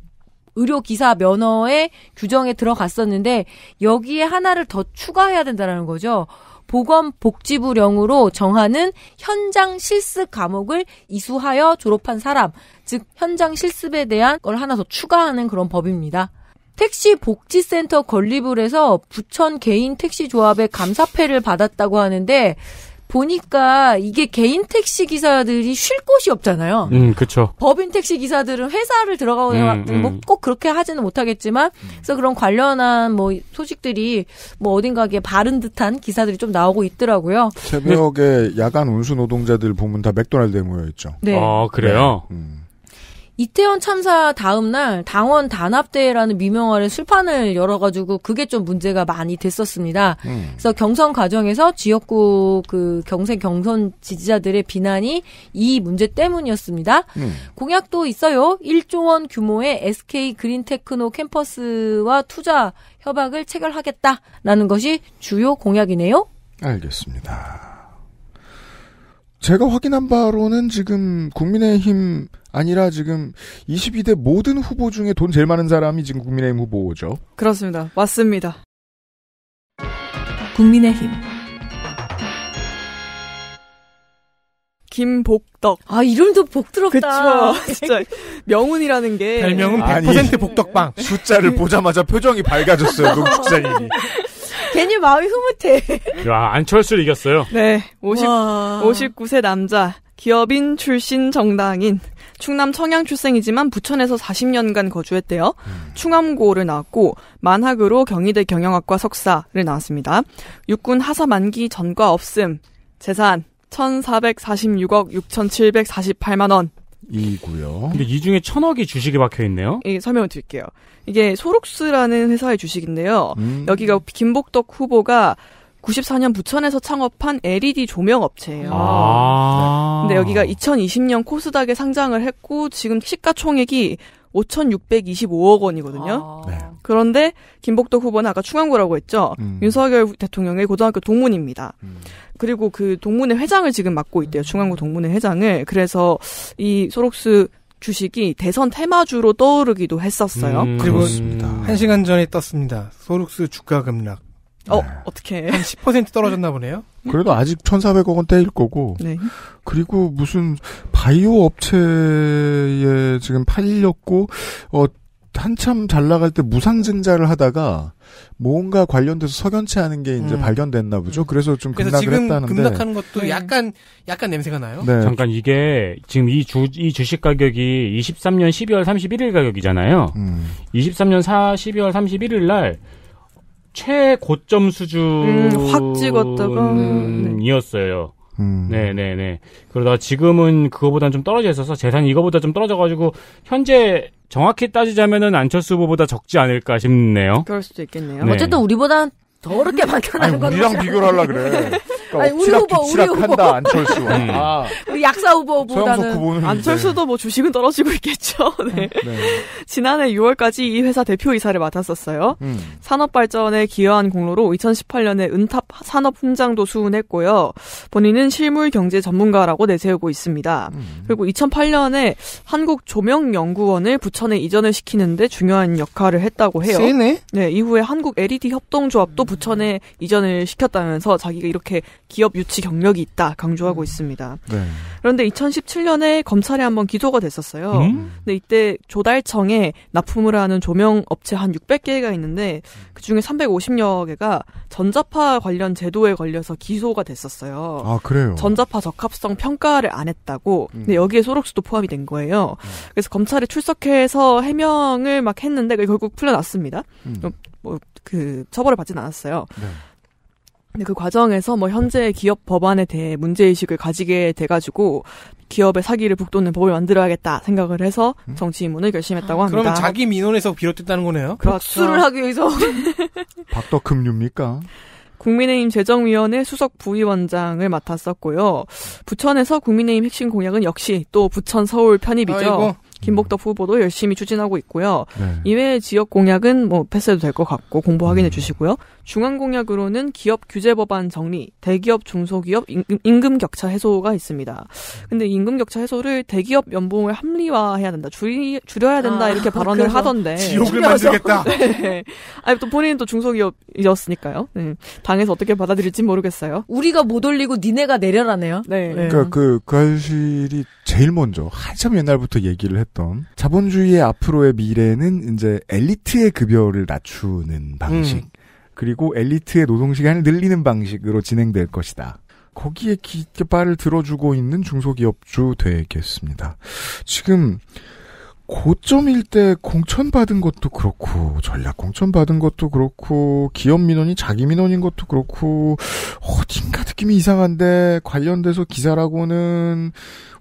의료 기사 면허의 규정에 들어갔었는데 여기에 하나를 더 추가해야 된다라는 거죠. 보건복지부령으로 정하는 현장 실습 과목을 이수하여 졸업한 사람, 즉 현장 실습에 대한 걸 하나 더 추가하는 그런 법입니다. 택시 복지센터 건립을 해서 부천 개인 택시 조합의 감사패를 받았다고 하는데 보니까 이게 개인 택시 기사들이 쉴 곳이 없잖아요. 음, 그렇죠. 법인 택시 기사들은 회사를 들어가거나 음, 음. 뭐꼭 그렇게 하지는 못하겠지만 음. 그래서 그런 관련한 뭐 소식들이 뭐 어딘가에 바른 듯한 기사들이 좀 나오고 있더라고요. 새벽에 야간 운수 노동자들 보면 다 맥도날드에 모여 있죠. 네. 아, 그래요? 네. 음. 이태원 참사 다음 날 당원 단합대회라는 미명화를 술판을 열어가지고 그게 좀 문제가 많이 됐었습니다. 음. 그래서 경선 과정에서 지역구 그 경선 경선 지지자들의 비난이 이 문제 때문이었습니다. 음. 공약도 있어요. 1조 원 규모의 SK 그린테크노 캠퍼스와 투자 협약을 체결하겠다라는 것이 주요 공약이네요. 알겠습니다. 제가 확인한 바로는 지금 국민의힘 아니라 지금 22대 모든 후보 중에 돈 제일 많은 사람이 지금 국민의힘 후보죠. 그렇습니다. 맞습니다. 국민의힘 김복덕. 아 이름도 복들었다. 그 진짜 명운이라는 게 별명은 100% 아니, 복덕방. 숫자를 보자마자 표정이 밝아졌어요. 농축사님이. 괜히 마음이 흐뭇해. 야, 안철수를 이겼어요. 네. 50, 59세 남자. 기업인 출신 정당인 충남 청양 출생이지만 부천에서 40년간 거주했대요. 음. 충암고를 나왔고 만학으로 경희대 경영학과 석사를 나왔습니다. 육군 하사 만기 전과 없음 재산 1,446억 6,748만 원. 이고요. 근데 이 중에 천억이 주식이 박혀 있네요. 예, 설명을 드릴게요. 이게 소록스라는 회사의 주식인데요. 음. 여기가 김복덕 후보가 94년 부천에서 창업한 LED 조명 업체예요. 아~ 네. 근데 여기가 2020년 코스닥에 상장을 했고 지금 시가총액이 5,625억 원이거든요. 아. 네. 그런데 김복덕 후보는 아까 충안고라고 했죠. 음. 윤석열 대통령의 고등학교 동문입니다. 음. 그리고 그 동문회 회장을 지금 맡고 있대요. 중앙고 음. 동문회 회장을. 그래서 이 소록스 주식이 대선 테마주로 떠오르기도 했었어요. 음, 그리고 그렇습니다. 한 시간 전에 떴습니다. 소록스 주가 급락. 어, 네. 어떻게. 한10% 떨어졌나 보네요? 그래도 아직 1,400억 원대일 거고. 네. 그리고 무슨 바이오 업체에 지금 팔렸고, 어, 한참 잘 나갈 때 무상증자를 하다가 뭔가 관련돼서 석연치 않은 게 이제 음. 발견됐나 보죠. 음. 그래서 좀 그래서 급락을 했다는데. 급락하는 것도 네. 약간 약간 냄새가 나요. 네. 잠깐 이게 지금 이 주 이 주식 가격이 23년 12월 31일 가격이잖아요. 음. 23년 4 12월 31일 날 최고점 수준 음, 확 찍었다가 네. 음, 이었어요. 음. 네네네. 그러다 지금은 그거보다는좀 떨어져 있어서 재산이 이거보다 좀 떨어져가지고 현재 정확히 따지자면은 안철수 후보보다 적지 않을까 싶네요. 그럴 수도 있겠네요. 네. 어쨌든 우리보다 더럽게 막혀나거건 우리랑 뭐 비교를 하려 그래. 그러니까 아니, 우리 후보, 우리 후보. 안철수. 음. 음. 아. 우리 약사 후보보다는 안철수도 뭐 주식은 떨어지고 있겠죠. 네. 네. 지난해 6월까지 이 회사 대표 이사를 맡았었어요. 음. 산업 발전에 기여한 공로로 2018년에 은탑 산업 훈장도 수훈했고요. 본인은 실물 경제 전문가라고 내세우고 있습니다. 음. 그리고 2008년에 한국 조명 연구원을 부천에 이전을 시키는데 중요한 역할을 했다고 해요. 세네. 네, 이후에 한국 LED 협동조합도 부 부천에 이전을 시켰다면서 자기가 이렇게 기업 유치 경력이 있다 강조하고 음. 있습니다. 네. 그런데 2017년에 검찰에 한번 기소가 됐었어요. 음? 근데 이때 조달청에 납품을 하는 조명 업체 한 600개가 있는데 그 중에 350여 개가 전자파 관련 제도에 걸려서 기소가 됐었어요. 아 그래요. 전자파 적합성 평가를 안 했다고. 근데 음. 여기에 소록수도 포함이 된 거예요. 음. 그래서 검찰에 출석해서 해명을 막 했는데 결국 풀려났습니다. 음. 뭐그 처벌을 받진 않았어요. 네. 그 과정에서 뭐 현재 기업 법안에 대해 문제의식을 가지게 돼가지고 기업의 사기를 북돋는 법을 만들어야겠다 생각을 해서 음? 정치인문을 결심했다고 합니다. 그러면 자기 민원에서 비롯됐다는 거네요? 그렇죠. 수를 하기 위해서. 박덕금류입니까? 국민의힘 재정위원회 수석 부위원장을 맡았었고요. 부천에서 국민의힘 핵심 공약은 역시 또 부천 서울 편입이죠. 아이고. 김복덕 후보도 열심히 추진하고 있고요. 네. 이외에 지역 공약은 뭐 패스해도 될 것 같고 공부 확인해 음. 주시고요. 중앙공약으로는 기업 규제 법안 정리, 대기업 중소기업 임금 격차 해소가 있습니다. 근데 임금 격차 해소를 대기업 연봉을 합리화해야 된다, 줄이, 줄여야 된다 아, 이렇게 발언을 하던데 지옥을 만들겠다. 네. 아니 또 본인은 또 중소기업이었으니까요. 네. 당에서 어떻게 받아들일지 모르겠어요. 우리가 못 올리고 니네가 내려라네요. 네. 네. 그러니까 그그 그실이 제일 먼저 한참 옛날부터 얘기를 했던 자본주의의 앞으로의 미래는 이제 엘리트의 급여를 낮추는 방식. 음. 그리고 엘리트의 노동 시간을 늘리는 방식으로 진행될 것이다. 거기에 깃발을 들어주고 있는 중소기업주 되겠습니다. 지금 고점일 때 공천받은 것도 그렇고 전략 공천받은 것도 그렇고 기업 민원이 자기 민원인 것도 그렇고 어딘가 느낌이 이상한데 관련돼서 기사라고는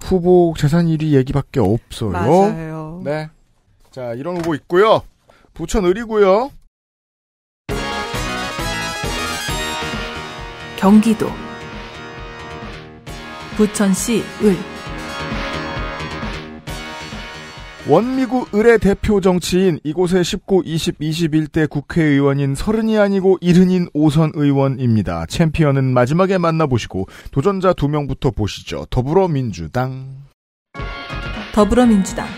후보 재산 1위 얘기밖에 없어요. 맞아요. 네. 자, 이런 후보 있고요. 부천 의리고요 경기도 부천시 을 원미구 을의 대표 정치인 이곳의 19, 20, 21대 국회의원인 30이 아니고 70인 오선 의원입니다. 챔피언은 마지막에 만나보시고 도전자 2명부터 보시죠. 더불어민주당 더불어민주당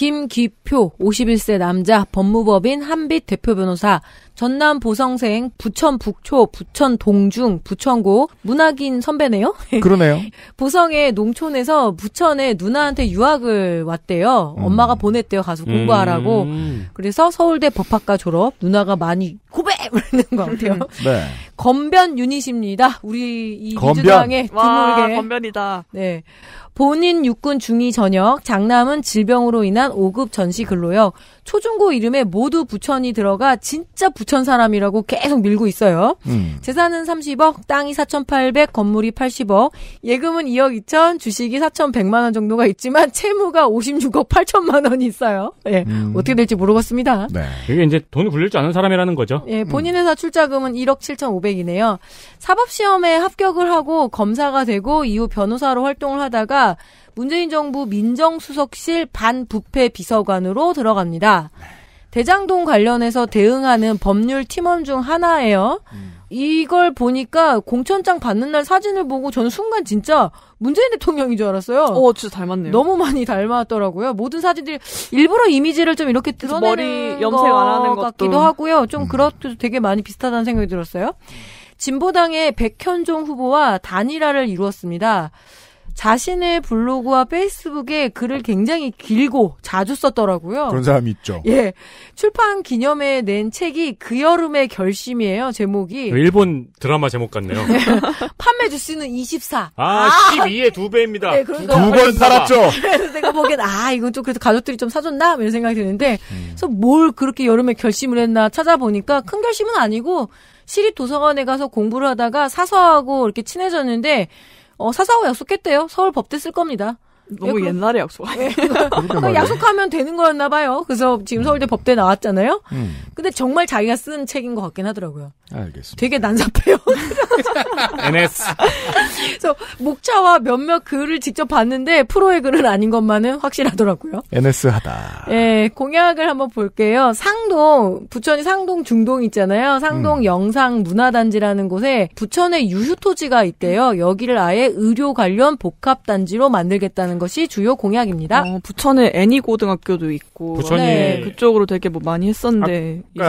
김기표 51세 남자 법무법인 한빛 대표 변호사 전남 보성생 부천 북초 부천 동중 부천고 문학인 선배네요. 그러네요. 보성의 농촌에서 부천에 누나한테 유학을 왔대요. 음. 엄마가 보냈대요. 가서 공부하라고. 음. 그래서 서울대 법학과 졸업 누나가 많이 고백 그러는 것 같아요. 네. 건변 유닛입니다. 우리 이 건변. 민주당의 드물게 건변이다. 네. 본인 육군 중위 전역, 장남은 질병으로 인한 5급 전시 근로요. 초중고 이름에 모두 부천이 들어가 진짜 부천 사람이라고 계속 밀고 있어요. 음. 재산은 30억, 땅이 4,800, 건물이 80억, 예금은 2억 2천, 주식이 4,100만 원 정도가 있지만 채무가 56억 8천만 원이 있어요. 예, 음. 어떻게 될지 모르겠습니다. 네. 이게 이제 돈 굴릴 줄 아는 사람이라는 거죠. 예, 본인 회사 출자금은 1억 7,500 5 0이네요 사법시험에 합격을 하고 검사가 되고 이후 변호사로 활동을 하다가 문재인 정부 민정수석실 반부패 비서관으로 들어갑니다. 네. 대장동 관련해서 대응하는 법률 팀원 중 하나예요. 음. 이걸 보니까 공천장 받는 날 사진을 보고 저는 순간 진짜 문재인 대통령인 줄 알았어요. 어, 진짜 닮았네요. 너무 많이 닮았더라고요. 모든 사진들이 일부러 이미지를 좀 이렇게 드러내는 머리 염색 안 하는 것 같기도 하고요. 좀 음. 그렇게 되게 많이 비슷하다는 생각이 들었어요. 진보당의 백현종 후보와 단일화를 이루었습니다. 자신의 블로그와 페이스북에 글을 굉장히 길고 자주 썼더라고요. 그런 사람이 있죠. 예. 출판 기념에낸 책이 그 여름의 결심이에요. 제목이. 그 일본 드라마 제목 같네요. 판매 주수는 24. 아, 1 아! 2에두 배입니다. 네, 그러니까 두번 팔았죠. 네, 그래서 내가 보기엔 아, 이건 좀 그래도 가족들이 좀 사줬나? 뭐 이런 생각이 드는데 음. 그래서 뭘 그렇게 여름에 결심을 했나 찾아보니까 큰 결심은 아니고 시립 도서관에 가서 공부를 하다가 사서하고 이렇게 친해졌는데 어, 사사오 약속했대요. 서울 법대 쓸 겁니다. 너무 그 옛날에 약속. 네. 그러니까 약속하면 되는 거였나 봐요. 그래서 지금 음. 서울대 법대 나왔잖아요. 음. 근데 정말 자기가 쓴 책인 것 같긴 하더라고요. 알겠습니다. 되게 난잡해요 NS. 그래서 목차와 몇몇 글을 직접 봤는데 프로의 글은 아닌 것만은 확실하더라고요. NS하다. 예, 공약을 한번 볼게요. 상동, 부천이 상동 중동 있잖아요. 상동 음. 영상 문화단지라는 곳에 부천의 유휴토지가 있대요. 여기를 아예 의료 관련 복합단지로 만들겠다는 것이 주요 공약입니다. 어, 부천에 애니 고등학교도 있고 부천이 네, 그쪽으로 되게 뭐 많이 했었는데 이제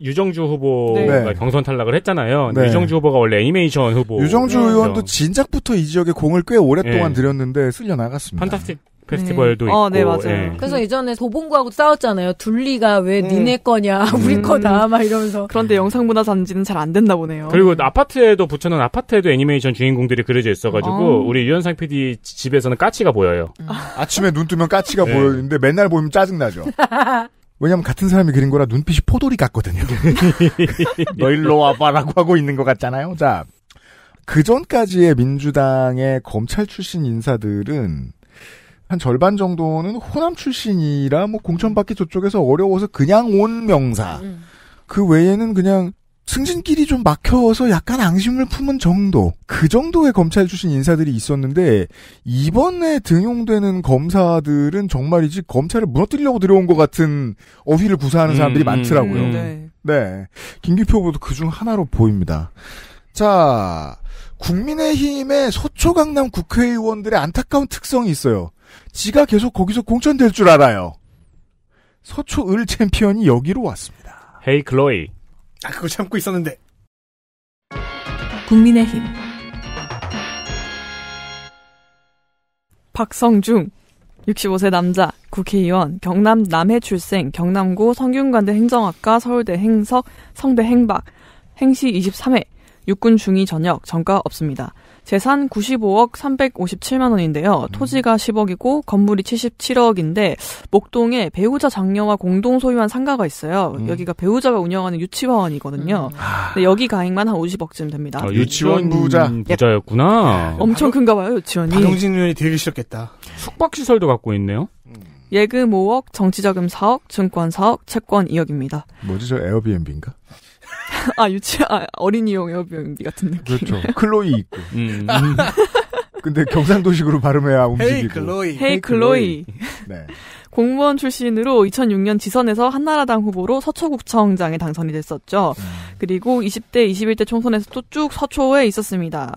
유정주 후보가 네. 네. 경선 탈락을 했잖아요. 네. 유정주 후보가 원래 애니메이션 후보. 유정주 네. 의원도 진작부터 이 지역에 공을 꽤 오랫동안 예. 들였는데 쓸려 나갔습니다. 판타스틱 페스티벌도 네. 있고. 어, 네, 맞아요. 예. 그래서 예전에 도봉구하고 싸웠잖아요. 둘리가 왜 음. 니네 거냐, 우리 음. 거다, 막 이러면서. 그런데 영상문화산지는 잘안 됐나 보네요. 그리고 아파트에도 붙여놓은 아파트에도 애니메이션 주인공들이 그려져 있어가지고 어. 우리 유현상 PD 집에서는 까치가 보여요. 음. 아침에 눈 뜨면 까치가 네. 보이는데 맨날 보면 짜증나죠. 왜냐면 같은 사람이 그린 거라 눈빛이 포돌이 같거든요. 너 일로 와봐라고 하고 있는 것 같잖아요. 자, 그 전까지의 민주당의 검찰 출신 인사들은 한 절반 정도는 호남 출신이라 뭐 공천받기 저쪽에서 어려워서 그냥 온 명사. 음. 그 외에는 그냥 승진길이 좀 막혀서 약간 앙심을 품은 정도, 그 정도의 검찰 출신 인사들이 있었는데, 이번에 등용되는 검사들은 정말이지 검찰을 무너뜨리려고 들어온 것 같은 어휘를 구사하는 사람들이 음, 음 많더라고요. 음, 네. 네. 김기표 보도 그 중 하나로 보입니다. 자, 국민의힘의 서초강남 국회의원들의 안타까운 특성이 있어요. 지가 계속 거기서 공천될 줄 알아요. 서초을 챔피언이 여기로 왔습니다. 헤이 hey, 클로이. 아, 그거 참고 있었는데. 국민의힘. 박성중, 65세 남자, 국회의원, 경남 남해 출생, 경남고 성균관대 행정학과 서울대 행석, 성대 행박, 행시 23회, 육군 중위 전역, 전과 없습니다. 재산 95억 357만 원인데요. 음. 토지가 10억이고 건물이 77억인데 목동에 배우자 장녀와 공동 소유한 상가가 있어요. 음. 여기가 배우자가 운영하는 유치원이거든요. 음. 아. 근데 여기 가액만 한 50억쯤 됩니다. 아, 유치원 부자 부자였구나. 예. 엄청 큰가 봐요 유치원이. 박용진 의원이 되게 싫었겠다. 숙박시설도 갖고 있네요. 음. 예금 5억, 정치자금 4억, 증권 4억, 채권 2억입니다. 뭐지 저 에어비앤비인가? 아, 유치, 아, 어린이용 에어비앤비 같은 느낌. 그렇죠. 클로이 있고. 음. 음. 근데 경상도식으로 발음해야 움직이고. 헤이 클로이. 헤이 클로이. 네. 공무원 출신으로 2006년 지선에서 한나라당 후보로 서초구청장에 당선이 됐었죠. 음. 그리고 20대, 21대 총선에서 또 쭉 서초에 있었습니다.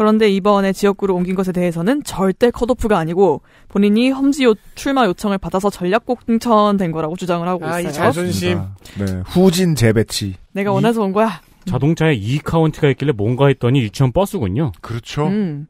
그런데 이번에 지역구로 옮긴 것에 대해서는 절대 컷오프가 아니고 본인이 험지 요, 출마 요청을 받아서 전략 공천된 거라고 주장을 하고 있어요. 아, 이 자존심. 네. 후진 재배치. 내가 원해서 온 거야. 자동차에 이 카운트가 있길래 뭔가 했더니 유치원 버스군요. 그렇죠. 음.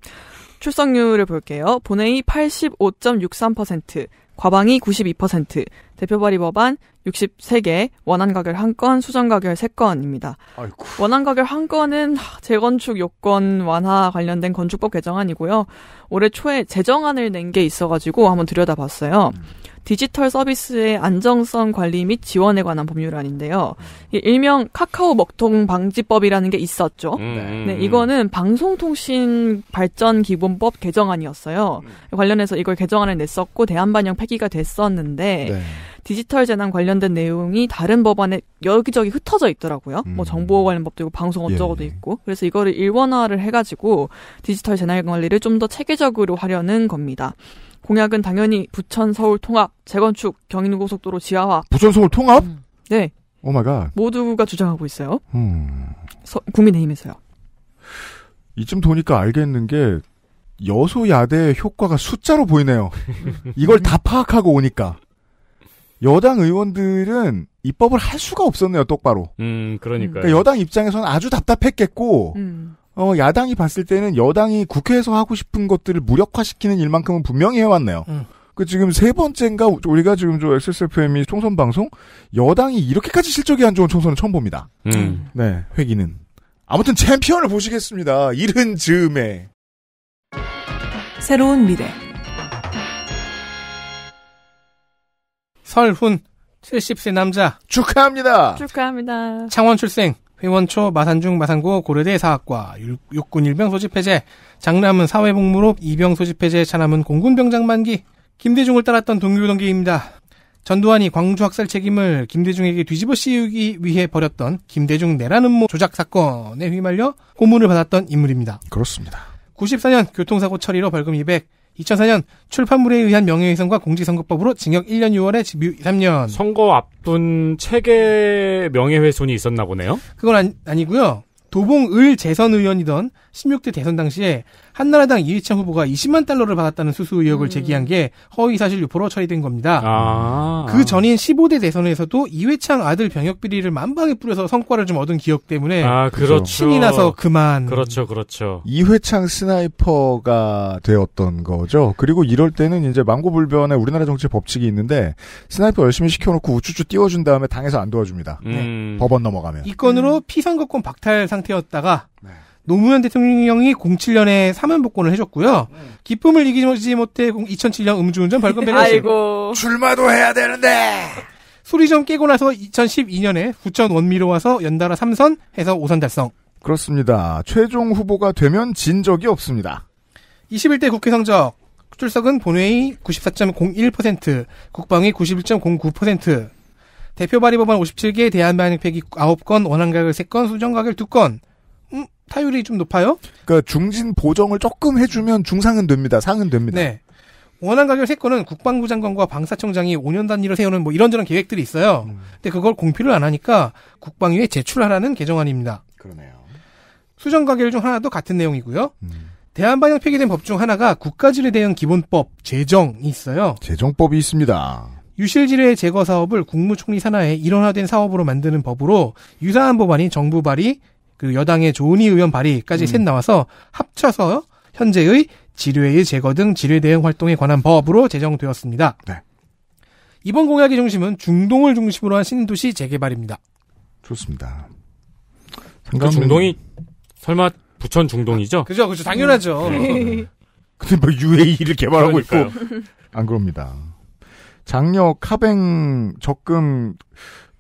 출석률을 볼게요. 본회의 85.63%, 과방위 92%, 대표 발의 법안 63개, 원안 가결 1건, 수정 가결 3건입니다. 아이고. 원안 가결 1건은 재건축 요건 완화 관련된 건축법 개정안이고요. 올해 초에 재정안을 낸 게 있어가지고 한번 들여다봤어요. 음. 디지털 서비스의 안정성 관리 및 지원에 관한 법률안인데요. 일명 카카오 먹통 방지법이라는 게 있었죠. 음, 음, 음. 네, 이거는 방송통신 발전 기본법 개정안이었어요. 관련해서 이걸 개정안을 냈었고 대한반영 폐기가 됐었는데 네. 디지털 재난 관련된 내용이 다른 법안에 여기저기 흩어져 있더라고요. 뭐 음. 뭐 정보 관련 법도 있고 방송 어쩌고도 예. 있고. 그래서 이거를 일원화를 해가지고 디지털 재난 관리를 좀 더 체계적으로 하려는 겁니다. 공약은 당연히 부천 서울 통합, 재건축, 경인고속도로 지하화. 부천 서울 통합? 음. 네. 오마가. Oh 모두가 주장하고 있어요. 음. 서, 국민의힘에서요. 이쯤 도니까 알겠는 게 여소야대의 효과가 숫자로 보이네요. 이걸 다 파악하고 오니까. 여당 의원들은 입법을 할 수가 없었네요, 똑바로. 음, 그러니까. 그러니까 여당 입장에서는 아주 답답했겠고, 음. 어, 야당이 봤을 때는 여당이 국회에서 하고 싶은 것들을 무력화시키는 일만큼은 분명히 해왔네요. 음. 그 지금 세 번째인가 우리가 지금 저 XSFM이 총선 방송 여당이 이렇게까지 실적이 안 좋은 총선을 처음 봅니다. 음. 음. 네, 회기는 아무튼 챔피언을 보시겠습니다. 이른 즈음에 새로운 미래 설훈 70세 남자 축하합니다. 축하합니다. 창원 출생 회원초 마산중 마산고 고려대 사학과 육군 일병 소집 해제 장남은 사회복무로 이병 소집 해제 차남은 공군병장 만기 김대중을 따랐던 동교동기입니다. 전두환이 광주 학살 책임을 김대중에게 뒤집어 씌우기 위해 벌였던 김대중 내란음모 조작 사건에 휘말려 고문을 받았던 인물입니다. 그렇습니다. 94년 교통사고 처리로 벌금 200, 2004년 출판물에 의한 명예훼손과 공직선거법으로 징역 1년 6월에 집유 3년. 선거 앞둔 책에 명예훼손이 있었나 보네요. 그건 아니, 고요 도봉을 재선 의원이던 16대 대선 당시에 한나라당 이희창 후보가 20만 달러를 받았다는 수수 의혹을 음. 제기한 게 허위사실 유포로 처리된 겁니다. 아. 그 전인 15대 대선에서도 이회창 아들 병역 비리를 만방에 뿌려서 성과를 좀 얻은 기억 때문에 아, 그렇죠. 신이 나서 그만. 그렇죠, 그렇죠. 이회창 스나이퍼가 되었던 거죠. 그리고 이럴 때는 이제 망고불변의 우리나라 정치 법칙이 있는데 스나이퍼 열심히 시켜놓고 우쭈쭈 띄워준 다음에 당에서 안 도와줍니다. 음. 네. 법원 넘어가면. 이 건으로 음. 피선거권 박탈 상태였다가 네. 노무현 대통령이 07년에 사면 복권을 해줬고요. 음. 기쁨을 이기지 못해 2007년 음주운전 벌금배를 아이고 출마도 해야 되는데 소리 좀 깨고 나서 2012년에 후천 원미로 와서 연달아 3선 해서 5선 달성. 그렇습니다. 최종 후보가 되면 진 적이 없습니다. 21대 국회 성적 출석은 본회의 94.01%, 국방위 91.09%, 대표 발의 법안 57개, 대한 반응팩이 9건, 원안가결 3건, 수정가결 2건, 타율이 좀 높아요. 그러니까 중진 보정을 조금 해주면 중상은 됩니다. 상은 됩니다. 네. 원안 가결 세건은 국방부 장관과 방사청장이 5년 단위로 세우는 뭐 이런저런 계획들이 있어요. 음. 근데 그걸 공표를 안 하니까 국방위에 제출하라는 개정안입니다. 그러네요. 수정 가결 중 하나도 같은 내용이고요. 음. 대한방향 폐기된 법 중 하나가 국가질에 대한 기본법 제정이 있어요. 제정법이 있습니다. 유실지뢰 제거 사업을 국무총리 산하에 일원화된 사업으로 만드는 법으로 유사한 법안이 정부 발이 그 여당의 조은희 의원 발의까지 음. 셋 나와서 합쳐서 현재의 지뢰의 제거 등 지뢰 대응 활동에 관한 법으로 제정되었습니다. 네. 이번 공약의 중심은 중동을 중심으로 한 신도시 재개발입니다. 좋습니다. 상담은... 그러니까 그 중동이 설마 부천 중동이죠? 아, 그죠, 그죠, 당연하죠. 음. 근데 뭐 UAE를 개발하고 그러니까요. 있고 안 그럽니다. 장려 카뱅 적금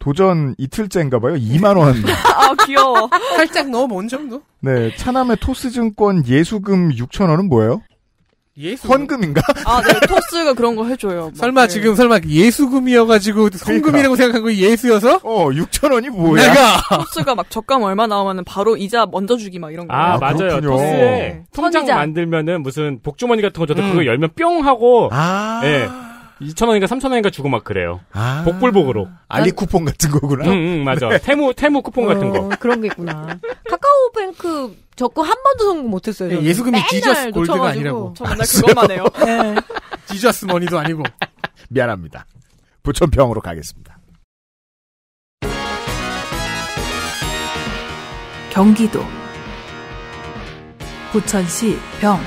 도전 이틀째인가봐요. 2만 원. 아 귀여워. 살짝 너무 먼 정도? 네, 차남의 토스증권 예수금 6천 원은 뭐예요? 예수 헌금인가? 아, 네, 토스가 그런 거 해줘요. 설마 네. 지금 설마 예수금이어가지고 헌금이라고 그러니까. 생각한 거 예수여서? 어, 6천 원이 뭐야? 내가 토스가 막적감 얼마 나오면 바로 이자 먼저 주기 막 이런 거. 아, 아 맞아요. 그렇군요. 토스에 네. 통장 만들면은 무슨 복주머니 같은 거 줘도 음. 그거 열면 뿅 하고, 아, 예. 네. 2,000원인가 3,000원인가 주고 막 그래요. 아, 복불복으로. 알리 쿠폰 같은 거구나. 응, 응 맞아. 네. 테무, 테무 쿠폰 같은 거. 어, 그런 게 있구나. 카카오 뱅크 적고 한 번도 성공 못했어요. 저는. 예수금이 지저스 골드가 아니라고. 저 맨날 그것만 해요. 네. 지저스 머니도 아니고. 미안합니다. 부천병으로 가겠습니다. 경기도 부천시 병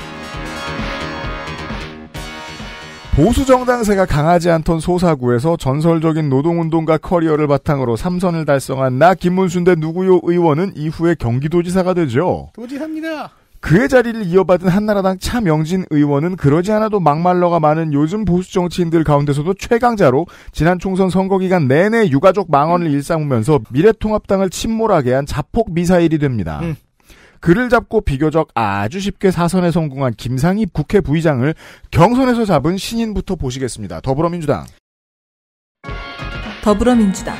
보수 정당세가 강하지 않던 소사구에서 전설적인 노동운동가 커리어를 바탕으로 삼선을 달성한 나 김문순대 누구요 의원은 이후에 경기도지사가 되죠. 도지사입니다. 그의 자리를 이어받은 한나라당 차명진 의원은 그러지 않아도 막말러가 많은 요즘 보수 정치인들 가운데서도 최강자로 지난 총선 선거 기간 내내 유가족 망언을 일삼으면서 미래통합당을 침몰하게 한 자폭 미사일이 됩니다. 음. 그를 잡고 비교적 아주 쉽게 사선에 성공한 김상희 국회 부의장을 경선에서 잡은 신인부터 보시겠습니다. 더불어민주당. 더불어민주당.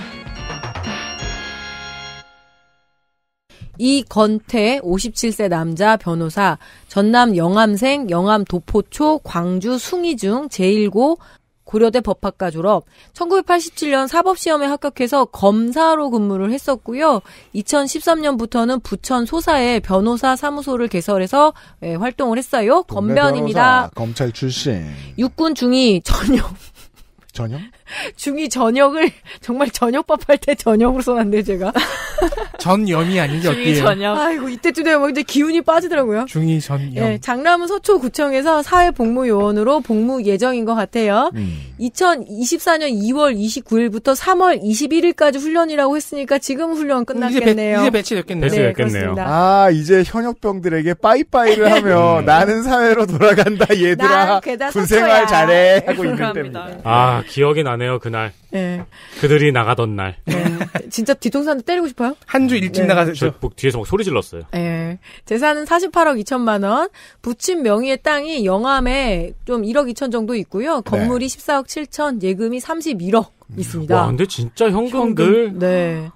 이건태 57세 남자 변호사 전남 영암생 영암 도포초 광주 숭의중 제1고 고려대 법학과 졸업, 1987년 사법시험에 합격해서 검사로 근무를 했었고요. 2013년부터는 부천 소사에 변호사 사무소를 개설해서 예, 활동을 했어요. 검변입니다. 검찰 출신. 육군 중위 전역 전형? 중이 저녁을 정말 저녁밥 할때 저녁으로 써놨네 제가. 전염이 아닌 게 어때요? 저 아이고 이때쯤 되면 이제 기운이 빠지더라고요. 중이 전염. 네, 장남은 서초구청에서 사회복무요원으로 복무 예정인 것 같아요. 음. 2024년 2월 29일부터 3월 21일까지 훈련이라고 했으니까 지금 훈련 음, 끝났겠네요. 이제, 배, 이제 배치됐겠네요. 네, 아 이제 현역병들에게 빠이빠이를 하면 음. 나는 사회로 돌아간다 얘들아. 군생활 잘해 하고 있는 때입니다. 아 기억이 나. 나네요 그날. 예. 그들이 나가던 날. 예. 진짜 뒤통수한테 때리고 싶어요? 한 주 일찍 네. 나가서 저 뒤에서 막 소리 질렀어요. 예. 재산은 48억 2천만 원. 부친 명의의 땅이 영암에 좀 1억 2천 정도 있고요. 건물이 네. 14억 7천, 예금이 31억 있습니다. 와, 근데 진짜 현금들. 현금, 네.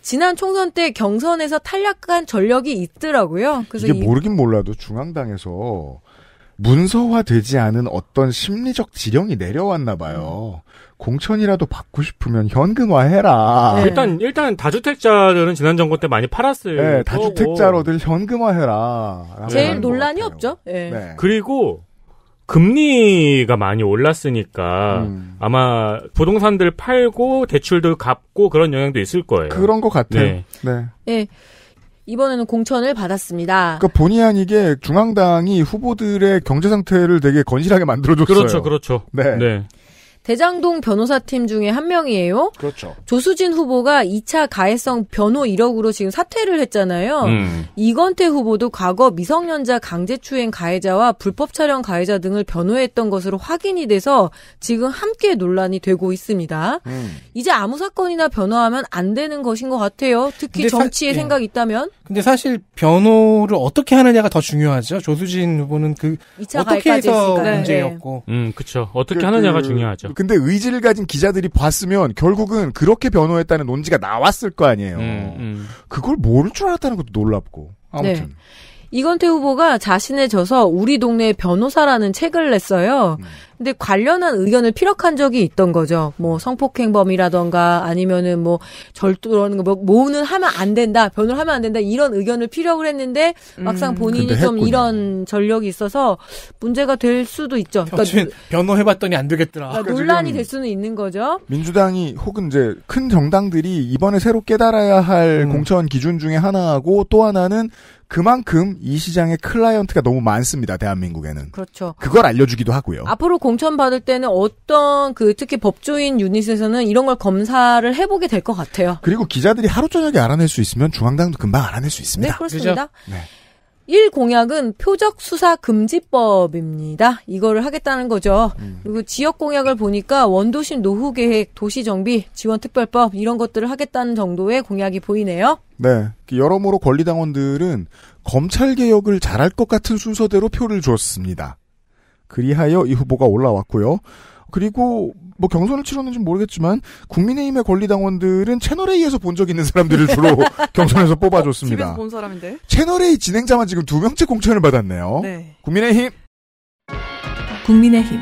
지난 총선 때 경선에서 탈락한 전력이 있더라고요. 그래서 이게 모르긴 몰라도 중앙당에서 문서화되지 않은 어떤 심리적 지령이 내려왔나 봐요. 음. 공천이라도 받고 싶으면 현금화해라. 네. 일단 일단 다주택자들은 지난 정권 때 많이 팔았을 네, 다주택자로들 현금화해라. 제일 논란이 없죠. 네. 네. 그리고 금리가 많이 올랐으니까 음. 아마 부동산들 팔고 대출도 갚고 그런 영향도 있을 거예요. 그런 것 같아요. 네. 네. 예. 이번에는 공천을 받았습니다. 그러니까 본의 아니게 중앙당이 후보들의 경제 상태를 되게 건실하게 만들어줬어요. 그렇죠, 그렇죠. 네. 네. 대장동 변호사팀 중에 한 명이에요. 그렇죠. 조수진 후보가 2차 가해성 변호 1억으로 지금 사퇴를 했잖아요. 음. 이건태 후보도 과거 미성년자 강제추행 가해자와 불법 촬영 가해자 등을 변호했던 것으로 확인이 돼서 지금 함께 논란이 되고 있습니다. 음. 이제 아무 사건이나 변호하면 안 되는 것인 것 같아요. 특히 정치에 사, 예. 생각 이 있다면. 근데 사실 변호를 어떻게 하느냐가 더 중요하죠. 조수진 후보는 그 어떻게 해서 했으니까요. 문제였고. 네. 네. 음, 그렇죠. 어떻게 그, 하느냐가 그, 중요하죠. 음. 근데 의지를 가진 기자들이 봤으면 결국은 그렇게 변호했다는 논지가 나왔을 거 아니에요. 음, 음. 그걸 모를 줄 알았다는 것도 놀랍고. 아무튼. 네. 이건태 후보가 자신의 저서 우리 동네 변호사라는 책을 냈어요. 음. 근데 관련한 의견을 피력한 적이 있던 거죠. 뭐 성폭행범이라던가 아니면은 뭐 절도라는 거 뭐는 하면 안 된다. 변호를 하면 안 된다. 이런 의견을 피력을 했는데 막상 음. 본인이 음, 좀 이런 전력이 있어서 문제가 될 수도 있죠. 그러니까 변호해 봤더니 안 되겠더라. 그러니까 그렇죠. 논란이 그렇죠. 될 수는 있는 거죠. 민주당이 혹은 이제 큰 정당들이 이번에 새로 깨달아야 할 음. 공천 기준 중에 하나하고 또 하나는 그만큼 이 시장의 클라이언트가 너무 많습니다. 대한민국에는. 그렇죠. 그걸 알려주기도 하고요. 앞으로 공 공천 받을 때는 어떤 그 특히 법조인 유닛에서는 이런 걸 검사를 해보게 될 것 같아요. 그리고 기자들이 하루 저녁에 알아낼 수 있으면 중앙당도 금방 알아낼 수 있습니다. 네, 그렇습니다. 그렇죠? 네. 1 공약은 표적 수사 금지법입니다. 이거를 하겠다는 거죠. 음. 그리고 지역 공약을 보니까 원도심 노후 계획, 도시 정비, 지원 특별법 이런 것들을 하겠다는 정도의 공약이 보이네요. 네. 그 여러모로 권리당원들은 검찰 개혁을 잘할 것 같은 순서대로 표를 주었습니다 그리하여 이 후보가 올라왔고요. 그리고 뭐 경선을 치렀는지 모르겠지만 국민의힘의 권리당원들은 채널A에서 본 적 있는 사람들을 주로 경선에서 어, 뽑아줬습니다. 본 사람인데? 채널A 진행자만 지금 두 명째 공천을 받았네요. 네. 국민의힘. 국민의힘.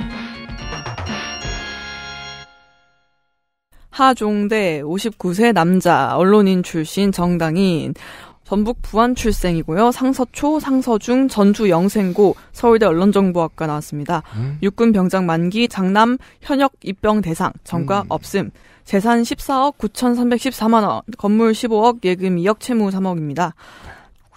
하종대 59세 남자 언론인 출신 정당인 전북 부안 출생이고요. 상서초, 상서중, 전주 영생고, 서울대 언론정보학과 나왔습니다. 음. 육군 병장 만기, 장남, 현역 입병 대상, 전과 음. 없음. 재산 14억 9,314만 원, 건물 15억, 예금 2억, 채무 3억입니다.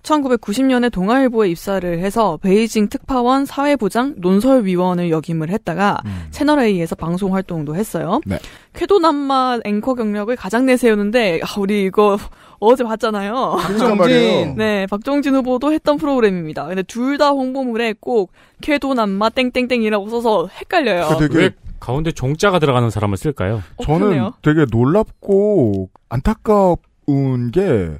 1990년에 동아일보에 입사를 해서 베이징 특파원 사회부장 논설위원을 역임을 했다가 음. 채널A에서 방송 활동도 했어요. 네. 쾌도남만 앵커 경력을 가장 내세우는데 아, 우리 이거 어제 봤잖아요. 박종진. 네, 박종진 후보도 했던 프로그램입니다. 근데 둘 다 홍보물에 꼭 쾌도남마 땡땡땡이라고 써서 헷갈려요. 그 되게 가운데 종자가 들어가는 사람을 쓸까요? 어, 저는 그 되게 놀랍고 안타까운 게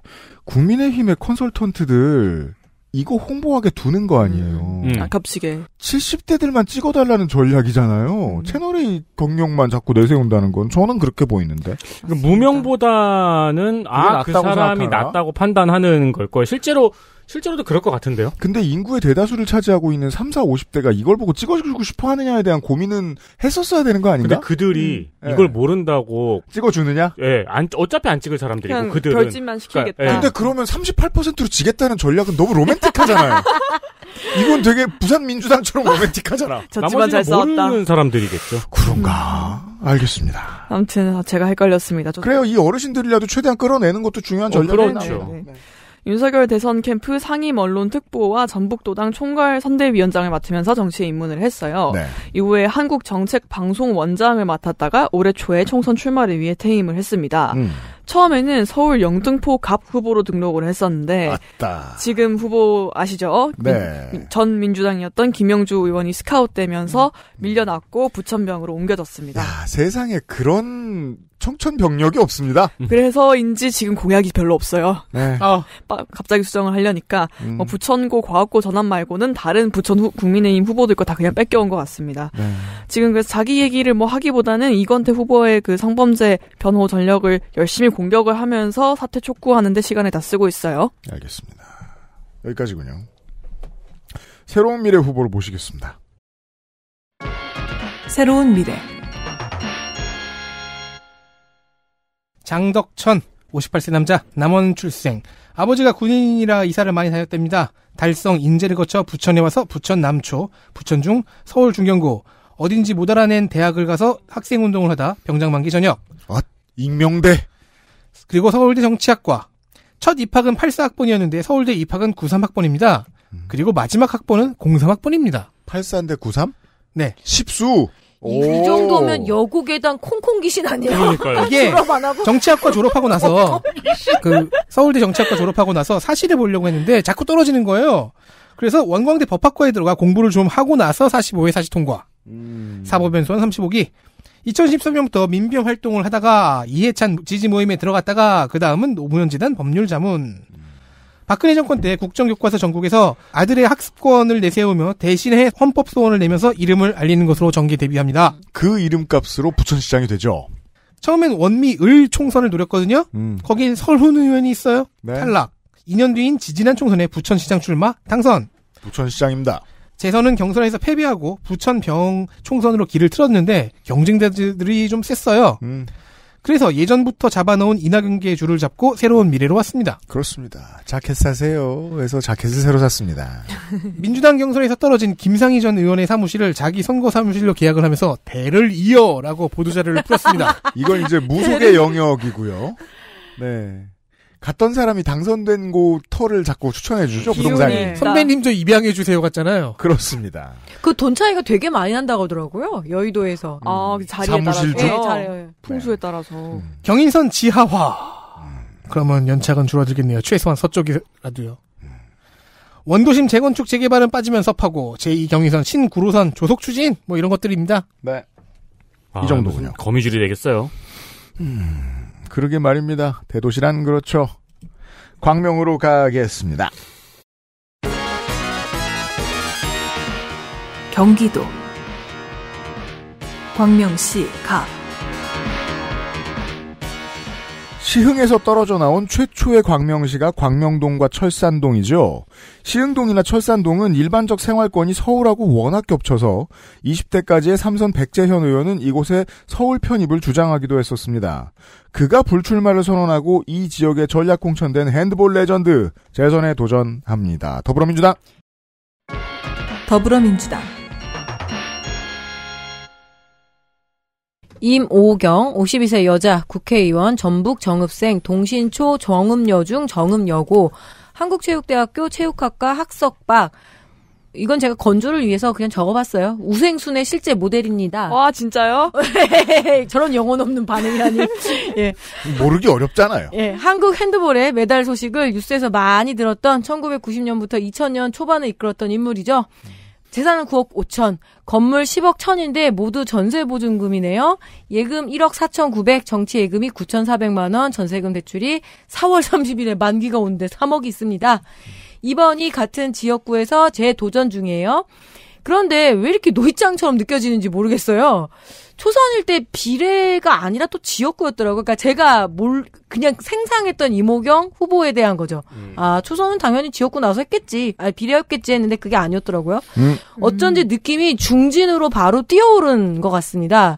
국민의힘의 컨설턴트들 이거 홍보하게 두는 거 아니에요. 음. 음. 아깝시게. 70대들만 찍어달라는 전략이잖아요. 음. 채널의 경력만 자꾸 내세운다는 건 저는 그렇게 보이는데. 그러니까 무명보다는 아 그 사람이 생각하나? 낫다고 판단하는 걸 거예요. 실제로 실제로도 그럴 것 같은데요. 근데 인구의 대다수를 차지하고 있는 3, 4, 50대가 이걸 보고 찍어주고 싶어 하느냐에 대한 고민은 했었어야 되는 거 아닌가? 근데 그들이 음, 예. 이걸 예. 모른다고 찍어주느냐? 예, 안, 어차피 안 찍을 사람들이고 그들은 결집만 그러니까, 시키겠다. 그러니까, 예. 근데 그러면 38%로 지겠다는 전략은 너무 로맨틱하잖아요. 이건 되게 부산 민주당처럼 로맨틱하잖아. 저지만 잘 싸웠다. 사람들이겠죠. 그런가? 음. 알겠습니다. 아무튼 제가 헷갈렸습니다. 그래요. 이 어르신들이라도 최대한 끌어내는 것도 중요한 전략이에요. 어, 그렇죠. 윤석열 대선 캠프 상임 언론 특보와 전북도당 총괄 선대위원장을 맡으면서 정치에 입문을 했어요. 네. 이후에 한국 정책 방송 원장을 맡았다가 올해 초에 총선 출마를 위해 퇴임을 했습니다. 음. 처음에는 서울 영등포 갑 후보로 등록을 했었는데 맞다. 지금 후보 아시죠? 네. 전 민주당이었던 김영주 의원이 스카웃되면서 음. 밀려났고 부천병으로 옮겨졌습니다. 야, 세상에 그런 청천 병력이 없습니다. 음. 그래서인지 지금 공약이 별로 없어요. 네. 어. 갑자기 수정을 하려니까 음. 어, 부천고 과학고 전환 말고는 다른 부천 후, 국민의힘 후보들 거 다 그냥 뺏겨온 것 같습니다. 네. 지금 그래서 자기 얘기를 뭐 하기보다는 이건태 후보의 그 성범죄 변호 전력을 열심히 공격을 하면서 사태 촉구하는데 시간을 다 쓰고 있어요. 알겠습니다. 여기까지군요. 새로운 미래 후보를 모시겠습니다. 새로운 미래. 장덕천 58세 남자 남원 출생 아버지가 군인이라 이사를 많이 다녔답니다. 달성 인재를 거쳐 부천에 와서 부천 남초, 부천중, 서울 중경고 어딘지 못 알아낸 대학을 가서 학생 운동을 하다 병장 만기 전역. 아, 익명대. 그리고 서울대 정치학과. 첫 입학은 84학번이었는데 서울대 입학은 93학번입니다. 음. 그리고 마지막 학번은 03학번입니다. 84인데 93? 네. 1 0수 이 정도면 여고괴단 콩콩귀신 아니에요? 그러니까요. 이게 졸업 안 하고? 정치학과 졸업하고 나서 그 서울대 정치학과 졸업하고 나서 사실을 보려고 했는데 자꾸 떨어지는 거예요. 그래서 원광대 법학과에 들어가 공부를 좀 하고 나서 45회 사시 통과. 음. 사법연수원 35기. 2013년부터 민병 활동을 하다가 이해찬 지지 모임에 들어갔다가 그 다음은 노무현재단 법률자문. 박근혜 정권 때 국정교과서 전국에서 아들의 학습권을 내세우며 대신에 헌법 소원을 내면서 이름을 알리는 것으로 정기 데뷔합니다. 그 이름값으로 부천시장이 되죠. 처음엔 원미을 총선을 노렸거든요. 음. 거긴 설훈 의원이 있어요. 네. 탈락. 2년 뒤인 지지난 총선에 부천시장 출마 당선. 부천시장입니다. 재선은 경선에서 패배하고 부천병 총선으로 길을 틀었는데 경쟁자들이 좀 셌어요. 음. 그래서 예전부터 잡아놓은 이낙연계의 줄을 잡고 새로운 미래로 왔습니다. 그렇습니다. 자켓 사세요. 그래서 자켓을 새로 샀습니다. 민주당 경선에서 떨어진 김상희 전 의원의 사무실을 자기 선거 사무실로 계약을 하면서 대를 이어라고 보도자료를 풀었습니다. 이건 이제 무속의 영역이고요. 네. 갔던 사람이 당선된 곳 터를 자꾸 추천해 주죠 부동산이 선배님 저 입양해 주세요 갔잖아요 그렇습니다. 그 돈 차이가 되게 많이 난다고 하더라고요 여의도에서. 음, 아 그 자리에 따라서 네, 자리, 네. 풍수에 네. 따라서 음. 경인선 지하화. 음. 그러면 연착은 줄어들겠네요. 최소한 서쪽이라도요. 음. 원도심 재건축 재개발은 빠지면서 파고 제2 경인선 신구로선 조속 추진 뭐 이런 것들입니다. 네. 아, 이 아, 정도군요. 거미줄이 되겠어요. 음. 그러게 말입니다. 대도시란 그렇죠. 광명으로 가겠습니다. 경기도 광명시 갑 시흥에서 떨어져 나온 최초의 광명시가 광명동과 철산동이죠. 시흥동이나 철산동은 일반적 생활권이 서울하고 워낙 겹쳐서 20대까지의 삼선 백재현 의원은 이곳에 서울 편입을 주장하기도 했었습니다. 그가 불출마를 선언하고 이 지역에 전략 공천된 핸드볼 레전드 재선에 도전합니다. 더불어민주당 더불어민주당 임오경 52세 여자 국회의원 전북 정읍생 동신초 정읍여중 정읍여고 한국체육대학교 체육학과 학석박 이건 제가 건조를 위해서 그냥 적어봤어요. 우생순의 실제 모델입니다. 와 아, 진짜요? 저런 영혼 없는 반응이라니. 예. 모르기 어렵잖아요. 예, 한국 핸드볼의 메달 소식을 뉴스에서 많이 들었던 1990년부터 2000년 초반에 이끌었던 인물이죠. 음. 재산은 9억 5천, 건물 10억 천인데 모두 전세 보증금이네요. 예금 1억 4천 9백, 정치 예금이 9,400만 원, 전세금 대출이 4월 30일에 만기가 온데 3억이 있습니다. 이번이 같은 지역구에서 재도전 중이에요. 그런데 왜 이렇게 노이장처럼 느껴지는지 모르겠어요. 초선일 때 비례가 아니라 또 지역구였더라고요. 그러니까 제가 뭘 그냥 생상했던 이모경 후보에 대한 거죠. 음. 아 초선은 당연히 지역구 나서 했겠지, 아 비례였겠지 했는데 그게 아니었더라고요. 음. 어쩐지 느낌이 중진으로 바로 뛰어오른 것 같습니다.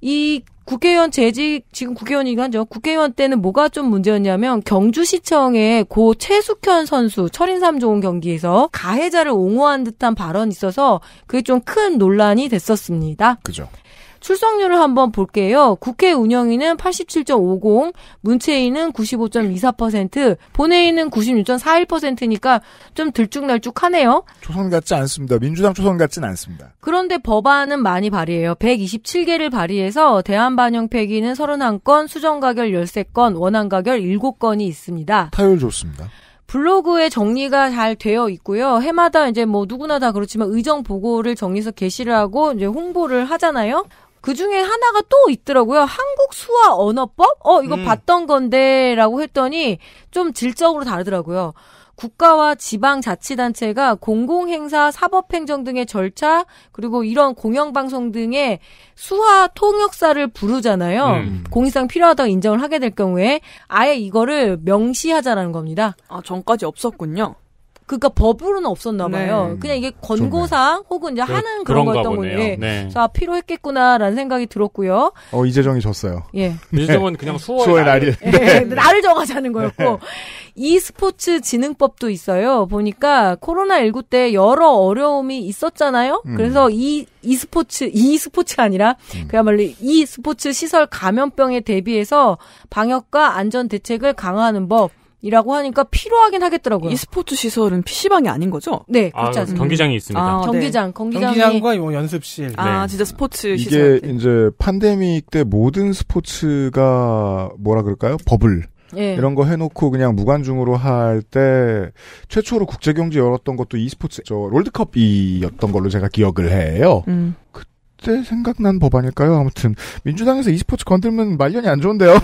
이 국회의원 재직 지금 국회의원이긴 하죠. 국회의원 때는 뭐가 좀 문제였냐면 경주시청의 고 최숙현 선수 철인삼 좋은 경기에서 가해자를 옹호한 듯한 발언이 있어서 그게 좀 큰 논란이 됐었습니다. 그죠. 출석률을 한번 볼게요. 국회 운영위는 87.50, 문체위는 95.24%, 본회의는 96.41%니까 좀 들쭉날쭉하네요. 초선 같지 않습니다. 민주당 초선 같진 않습니다. 그런데 법안은 많이 발의해요. 127개를 발의해서 대안 반영 폐기는 31건, 수정 가결 13건, 원안 가결 7건이 있습니다. 타율 좋습니다. 블로그에 정리가 잘 되어 있고요. 해마다 이제 뭐 누구나 다 그렇지만 의정 보고를 정리해서 게시를 하고 이제 홍보를 하잖아요. 그 중에 하나가 또 있더라고요. 한국 수화 언어법? 어, 이거 음. 봤던 건데, 라고 했더니 좀 질적으로 다르더라고요. 국가와 지방자치단체가 공공행사, 사법행정 등의 절차, 그리고 이런 공영방송 등의 수화 통역사를 부르잖아요. 음. 공익상 필요하다고 인정을 하게 될 경우에 아예 이거를 명시하자라는 겁니다. 아, 전까지 없었군요. 그니까 법으로는 없었나 네. 봐요. 네. 그냥 이게 권고사항 혹은 이제 하는 그런 거였던 거네요. 예. 네. 자, 필요했겠구나라는 생각이 들었고요. 어, 이재정이 졌어요. 예. 네. 이재정은 예. 네. 그냥 수월의 수호의 날이. 네. 나를 정하자는 거였고. 네. e스포츠 진흥법도 있어요. 보니까 코로나19 때 여러 어려움이 있었잖아요. 음. 그래서 이 e스포츠, e스포츠가 아니라 음. 그야말로 e스포츠 시설 감염병에 대비해서 방역과 안전 대책을 강화하는 법 이라고 하니까 필요하긴 하겠더라고요. 이스포츠 시설은 PC방이 아닌 거죠? 네, 아, 그렇지 아, 경기장이 있습니다. 아, 네. 경기장, 네. 경기장이... 경기장과 뭐 연습실. 아, 네. 진짜 스포츠 시설. 이게 이제 팬데믹 때 모든 스포츠가 뭐라 그럴까요? 버블. 예. 이런 거 해놓고 그냥 무관중으로 할 때 최초로 국제경기 열었던 것도 이스포츠저 롤드컵이었던 걸로 제가 기억을 해요. 음. 그 그때 생각난 법안일까요? 아무튼 민주당에서 e스포츠 건들면 말년이 안 좋은데요.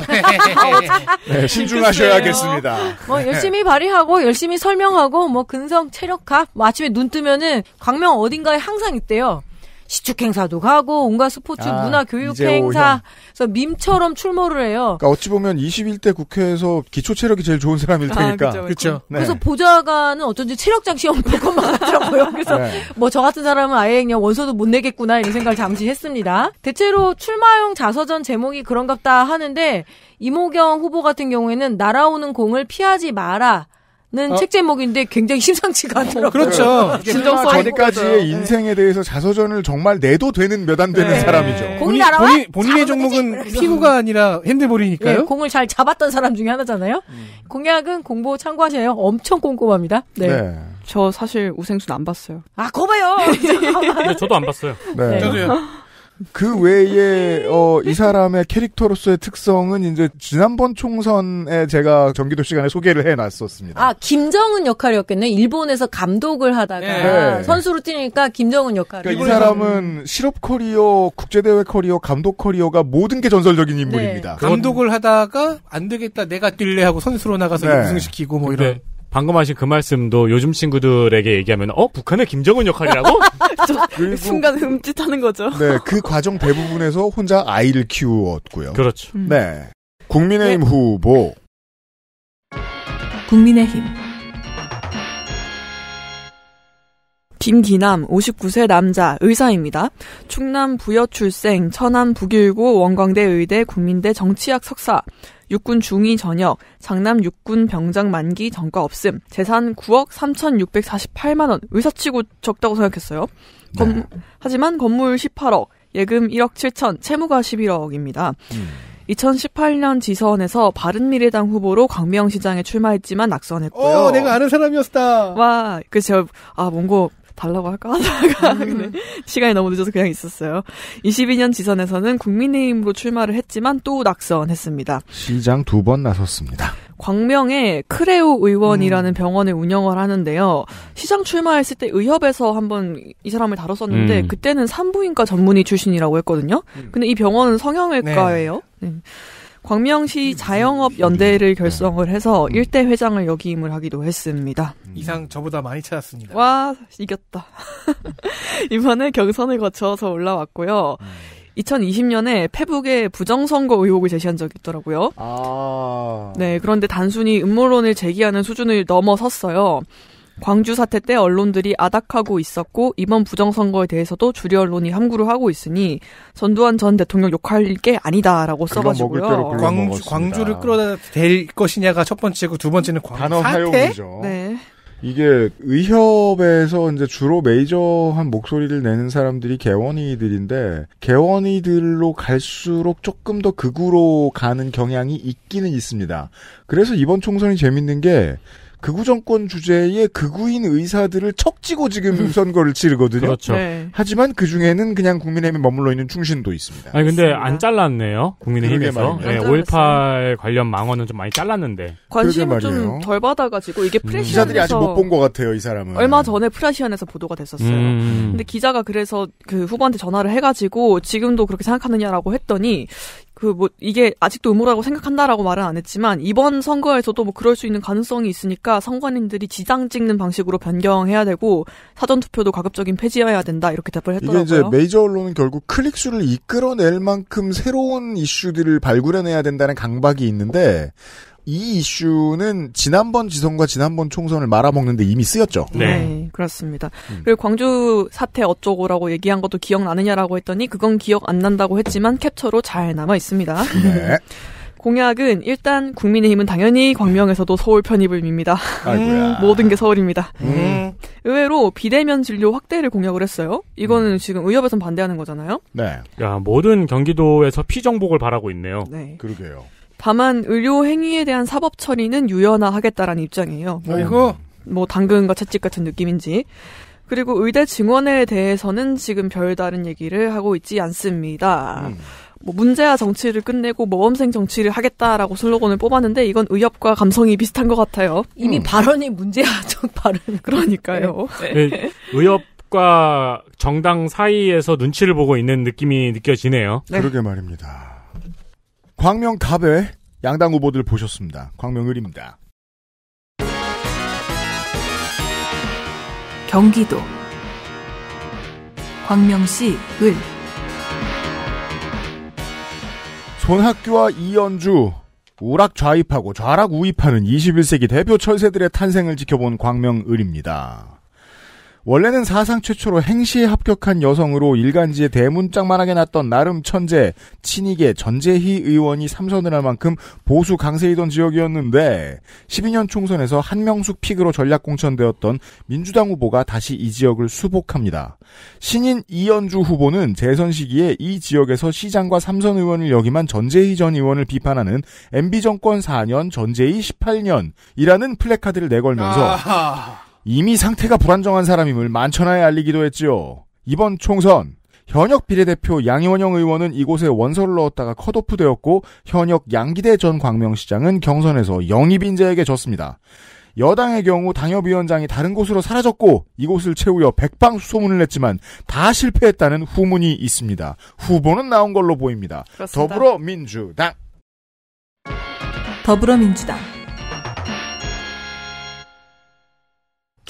네, 신중하셔야겠습니다. 뭐 네. 열심히 발의하고 열심히 설명하고 뭐 근성 체력학뭐 아침에 눈 뜨면은 광명 어딘가에 항상 있대요. 시축 행사도 가고 온갖 스포츠 아, 문화 교육 행사 그래서 밈처럼 출몰을 해요. 그러니까 어찌 보면 21대 국회에서 기초 체력이 제일 좋은 사람일 아, 테니까. 아, 그렇죠. 네. 그래서 보좌관은 어쩐지 체력장 시험 볼 것만 같더라고요. 그래서 네. 뭐저 같은 사람은 아예 그냥 원서도 못 내겠구나 이런 생각을 잠시 했습니다. 대체로 출마용 자서전 제목이 그런갑다 하는데 이모경 후보 같은 경우에는 날아오는 공을 피하지 마라. 는 어? 책 제목인데 굉장히 심상치가 않더라고요. 어, 그렇죠. 아, 진정성 거기까지의 인생에 대해서 자서전을 정말 내도 되는 몇 안 되는 네. 사람이죠. 공이 네. 날아 본인, 본인의 종목은 되지? 피구가 아니라 핸드볼이니까요. 네, 예, 공을 잘 잡았던 사람 중에 하나잖아요. 음. 공약은 공부참고하세요 엄청 꼼꼼합니다. 네. 네. 저 사실 우생순 안 봤어요. 아, 거봐요. 네, 저도 안 봤어요. 네. 저도요. 그 외에 어, 이 사람의 캐릭터로서의 특성은 이제 지난번 총선에 제가 전기도 시간에 소개를 해놨었습니다. 아 김정은 역할이었겠네. 일본에서 감독을 하다가 네. 네. 선수로 뛰니까 김정은 역할. 그러니까 이 사람은 실업 커리어, 국제 대회 커리어, 감독 커리어가 모든 게 전설적인 인물입니다. 네. 감독을 하다가 안 되겠다 내가 뛸래 하고 선수로 나가서 네. 우승시키고 뭐 이런. 방금 하신 그 말씀도 요즘 친구들에게 얘기하면 어 북한의 김정은 역할이라고? 그리고, 순간 음짓하는 거죠. 네, 그 과정 대부분에서 혼자 아이를 키우었고요. 그렇죠. 음. 네, 국민의힘 네. 후보. 국민의힘 김기남 59세 남자 의사입니다. 충남 부여 출생, 천안 북일고 원광대 의대 국민대 정치학 석사. 육군 중위 전역, 장남 육군 병장 만기 전과 없음, 재산 9억 3,648만 원, 의사치고 적다고 생각했어요. 검, 네. 하지만 건물 18억, 예금 1억 7천, 채무가 11억입니다. 음. 2018년 지선에서 바른미래당 후보로 광명시장에 출마했지만 낙선했고요. 어, 내가 아는 사람이었다. 와, 그 제가 아 뭔가 달라고 할까 하다가 음. 근데 시간이 너무 늦어서 그냥 있었어요. 22년 지선에서는 국민의힘으로 출마를 했지만 또 낙선했습니다. 시장 두 번 나섰습니다. 광명의 크레오 의원이라는 음. 병원을 운영을 하는데요. 시장 출마했을 때 의협에서 한번 이 사람을 다뤘었는데 음. 그때는 산부인과 전문의 출신이라고 했거든요. 음. 근데 이 병원은 성형외과예요. 네. 네. 광명시 자영업 연대를 결성을 해서 일대 회장을 역임을 하기도 했습니다. 음. 이상 저보다 많이 찾았습니다. 와 이겼다. 이번에 경선을 거쳐서 올라왔고요. 2020년에 음. 페북에 부정선거 의혹을 제시한 적이 있더라고요. 아... 네, 그런데 단순히 음모론을 제기하는 수준을 넘어섰어요. 광주 사태 때 언론들이 아닥하고 있었고 이번 부정선거에 대해서도 주류 언론이 함구를 하고 있으니 전두환 전 대통령 욕할 게 아니다라고 써가지고요. 광주, 광주를 끌어다 댈 것이냐가 첫 번째고 두 번째는 광주 단어 사태? 하용이죠. 네. 이게 의협에서 이제 주로 메이저한 목소리를 내는 사람들이 개원이들인데 개원이들로 갈수록 조금 더 극으로 가는 경향이 있기는 있습니다. 그래서 이번 총선이 재밌는 게 극우 정권 주제의 극우인 의사들을 척지고 지금 음. 선거를 치르거든요. 그렇죠. 네. 하지만 그 중에는 그냥 국민의힘에 머물러 있는 충신도 있습니다. 아니 근데 맞습니다. 안 잘랐네요. 국민의힘에서 네, 5.18 관련 망언은 좀 많이 잘랐는데 관심 좀덜 받아가지고 이게 음. 프레시안에서 음. 기자들이 아직 못 본 것 같아요. 이 사람은 얼마 전에 프레시안에서 보도가 됐었어요. 음. 근데 기자가 그래서 그 후보한테 전화를 해가지고 지금도 그렇게 생각하느냐라고 했더니 그뭐 이게 아직도 의무라고 생각한다라고 말은 안 했지만 이번 선거에서도 뭐 그럴 수 있는 가능성이 있으니까 선관인들이 지장 찍는 방식으로 변경해야 되고 사전 투표도 가급적인 폐지해야 된다 이렇게 답을 했더라고요. 이게 이제 메이저 언론은 결국 클릭 수를 이끌어낼 만큼 새로운 이슈들을 발굴해내야 된다는 강박이 있는데 이 이슈는 지난번 지선과 지난번 총선을 말아먹는데 이미 쓰였죠. 네, 네 그렇습니다. 음. 그리고 광주 사태 어쩌고라고 얘기한 것도 기억나느냐라고 했더니 그건 기억 안 난다고 했지만 캡처로 잘 남아 있습니다. 네. 공약은 일단 국민의힘은 당연히 광명에서도 서울 편입을 밉니다. 아이고야. 모든 게 서울입니다. 음. 네. 의외로 비대면 진료 확대를 공약을 했어요. 이거는 음. 지금 의협에선 반대하는 거잖아요. 네. 야 모든 경기도에서 피정복을 바라고 있네요. 네. 그러게요. 다만 의료 행위에 대한 사법 처리는 유연화하겠다라는 입장이에요. 뭐 아이고. 뭐 당근과 채찍 같은 느낌인지. 그리고 의대 증원에 대해서는 지금 별다른 얘기를 하고 있지 않습니다. 음. 뭐 문제야 정치를 끝내고 모범생 정치를 하겠다라고 슬로건을 뽑았는데 이건 의협과 감성이 비슷한 것 같아요. 이미 음. 발언이 문제야 정 발언. 그러니까요. 네. 네. 그 의협과 정당 사이에서 눈치를 보고 있는 느낌이 느껴지네요. 네. 그러게 말입니다. 광명 갑의 양당 후보들 보셨습니다. 광명을입니다. 경기도 광명시 을 손학규와 이연주 우락 좌입하고 좌락 우입하는 21세기 대표 철새들의 탄생을 지켜본 광명을입니다. 원래는 사상 최초로 행시에 합격한 여성으로 일간지에 대문짝만하게 났던 나름 천재, 친이계 전재희 의원이 삼선을 할 만큼 보수 강세이던 지역이었는데 12년 총선에서 한명숙 픽으로 전략 공천되었던 민주당 후보가 다시 이 지역을 수복합니다. 신인 이연주 후보는 재선 시기에 이 지역에서 시장과 삼선 의원을 역임한 전재희 전 의원을 비판하는 MB 정권 4년, 전재희 18년이라는 플래카드를 내걸면서 아하. 이미 상태가 불안정한 사람임을 만천하에 알리기도 했지요. 이번 총선 현역 비례대표 양원영 희 의원은 이곳에 원서를 넣었다가 컷오프 되었고 현역 양기대 전 광명시장은 경선에서 영입 인재에게 졌습니다. 여당의 경우 당협위원장이 다른 곳으로 사라졌고 이곳을 채우려 백방수소문을 냈지만 다 실패했다는 후문이 있습니다. 후보는 나온 걸로 보입니다. 그렇습니다. 더불어민주당 더불어민주당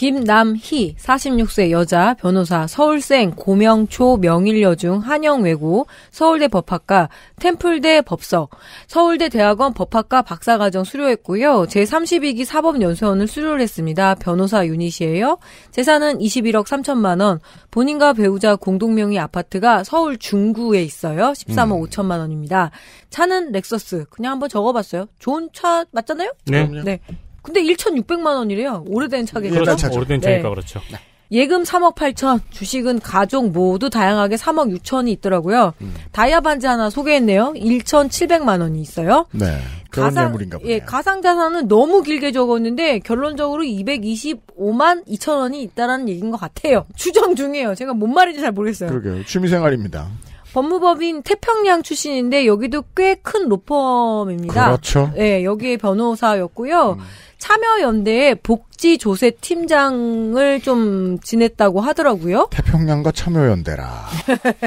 김남희 46세 여자 변호사 서울생 고명초 명일여중 한영외고 서울대 법학과 템플대 법석 서울대 대학원 법학과 박사과정 수료했고요. 제32기 사법연수원을 수료를 했습니다. 변호사 유닛이에요. 재산은 21억 3천만 원. 본인과 배우자 공동명의 아파트가 서울 중구에 있어요. 13억 음. 5천만 원입니다. 차는 렉서스. 그냥 한번 적어봤어요. 좋은 차 맞잖아요? 네. 네. 근데 1,600만 원이래요. 오래된 차겠죠. 그렇죠. 오래된 차니까 네. 그렇죠. 네. 예금 3억 8천, 주식은 가족 모두 다양하게 3억 6천이 있더라고요. 음. 다이아 반지 하나 소개했네요. 1,700만 원이 있어요. 네. 가상, 예, 가상자산은 너무 길게 적었는데 결론적으로 225만 2천 원이 있다라는 얘기인 것 같아요. 추정 중이에요. 제가 뭔 말인지 잘 모르겠어요. 그러게요. 취미생활입니다. 법무법인 태평양 출신인데 여기도 꽤 큰 로펌입니다. 그렇죠. 예, 여기에 변호사였고요. 음. 참여연대의 복지조세 팀장을 좀 지냈다고 하더라고요. 태평양과 참여연대라.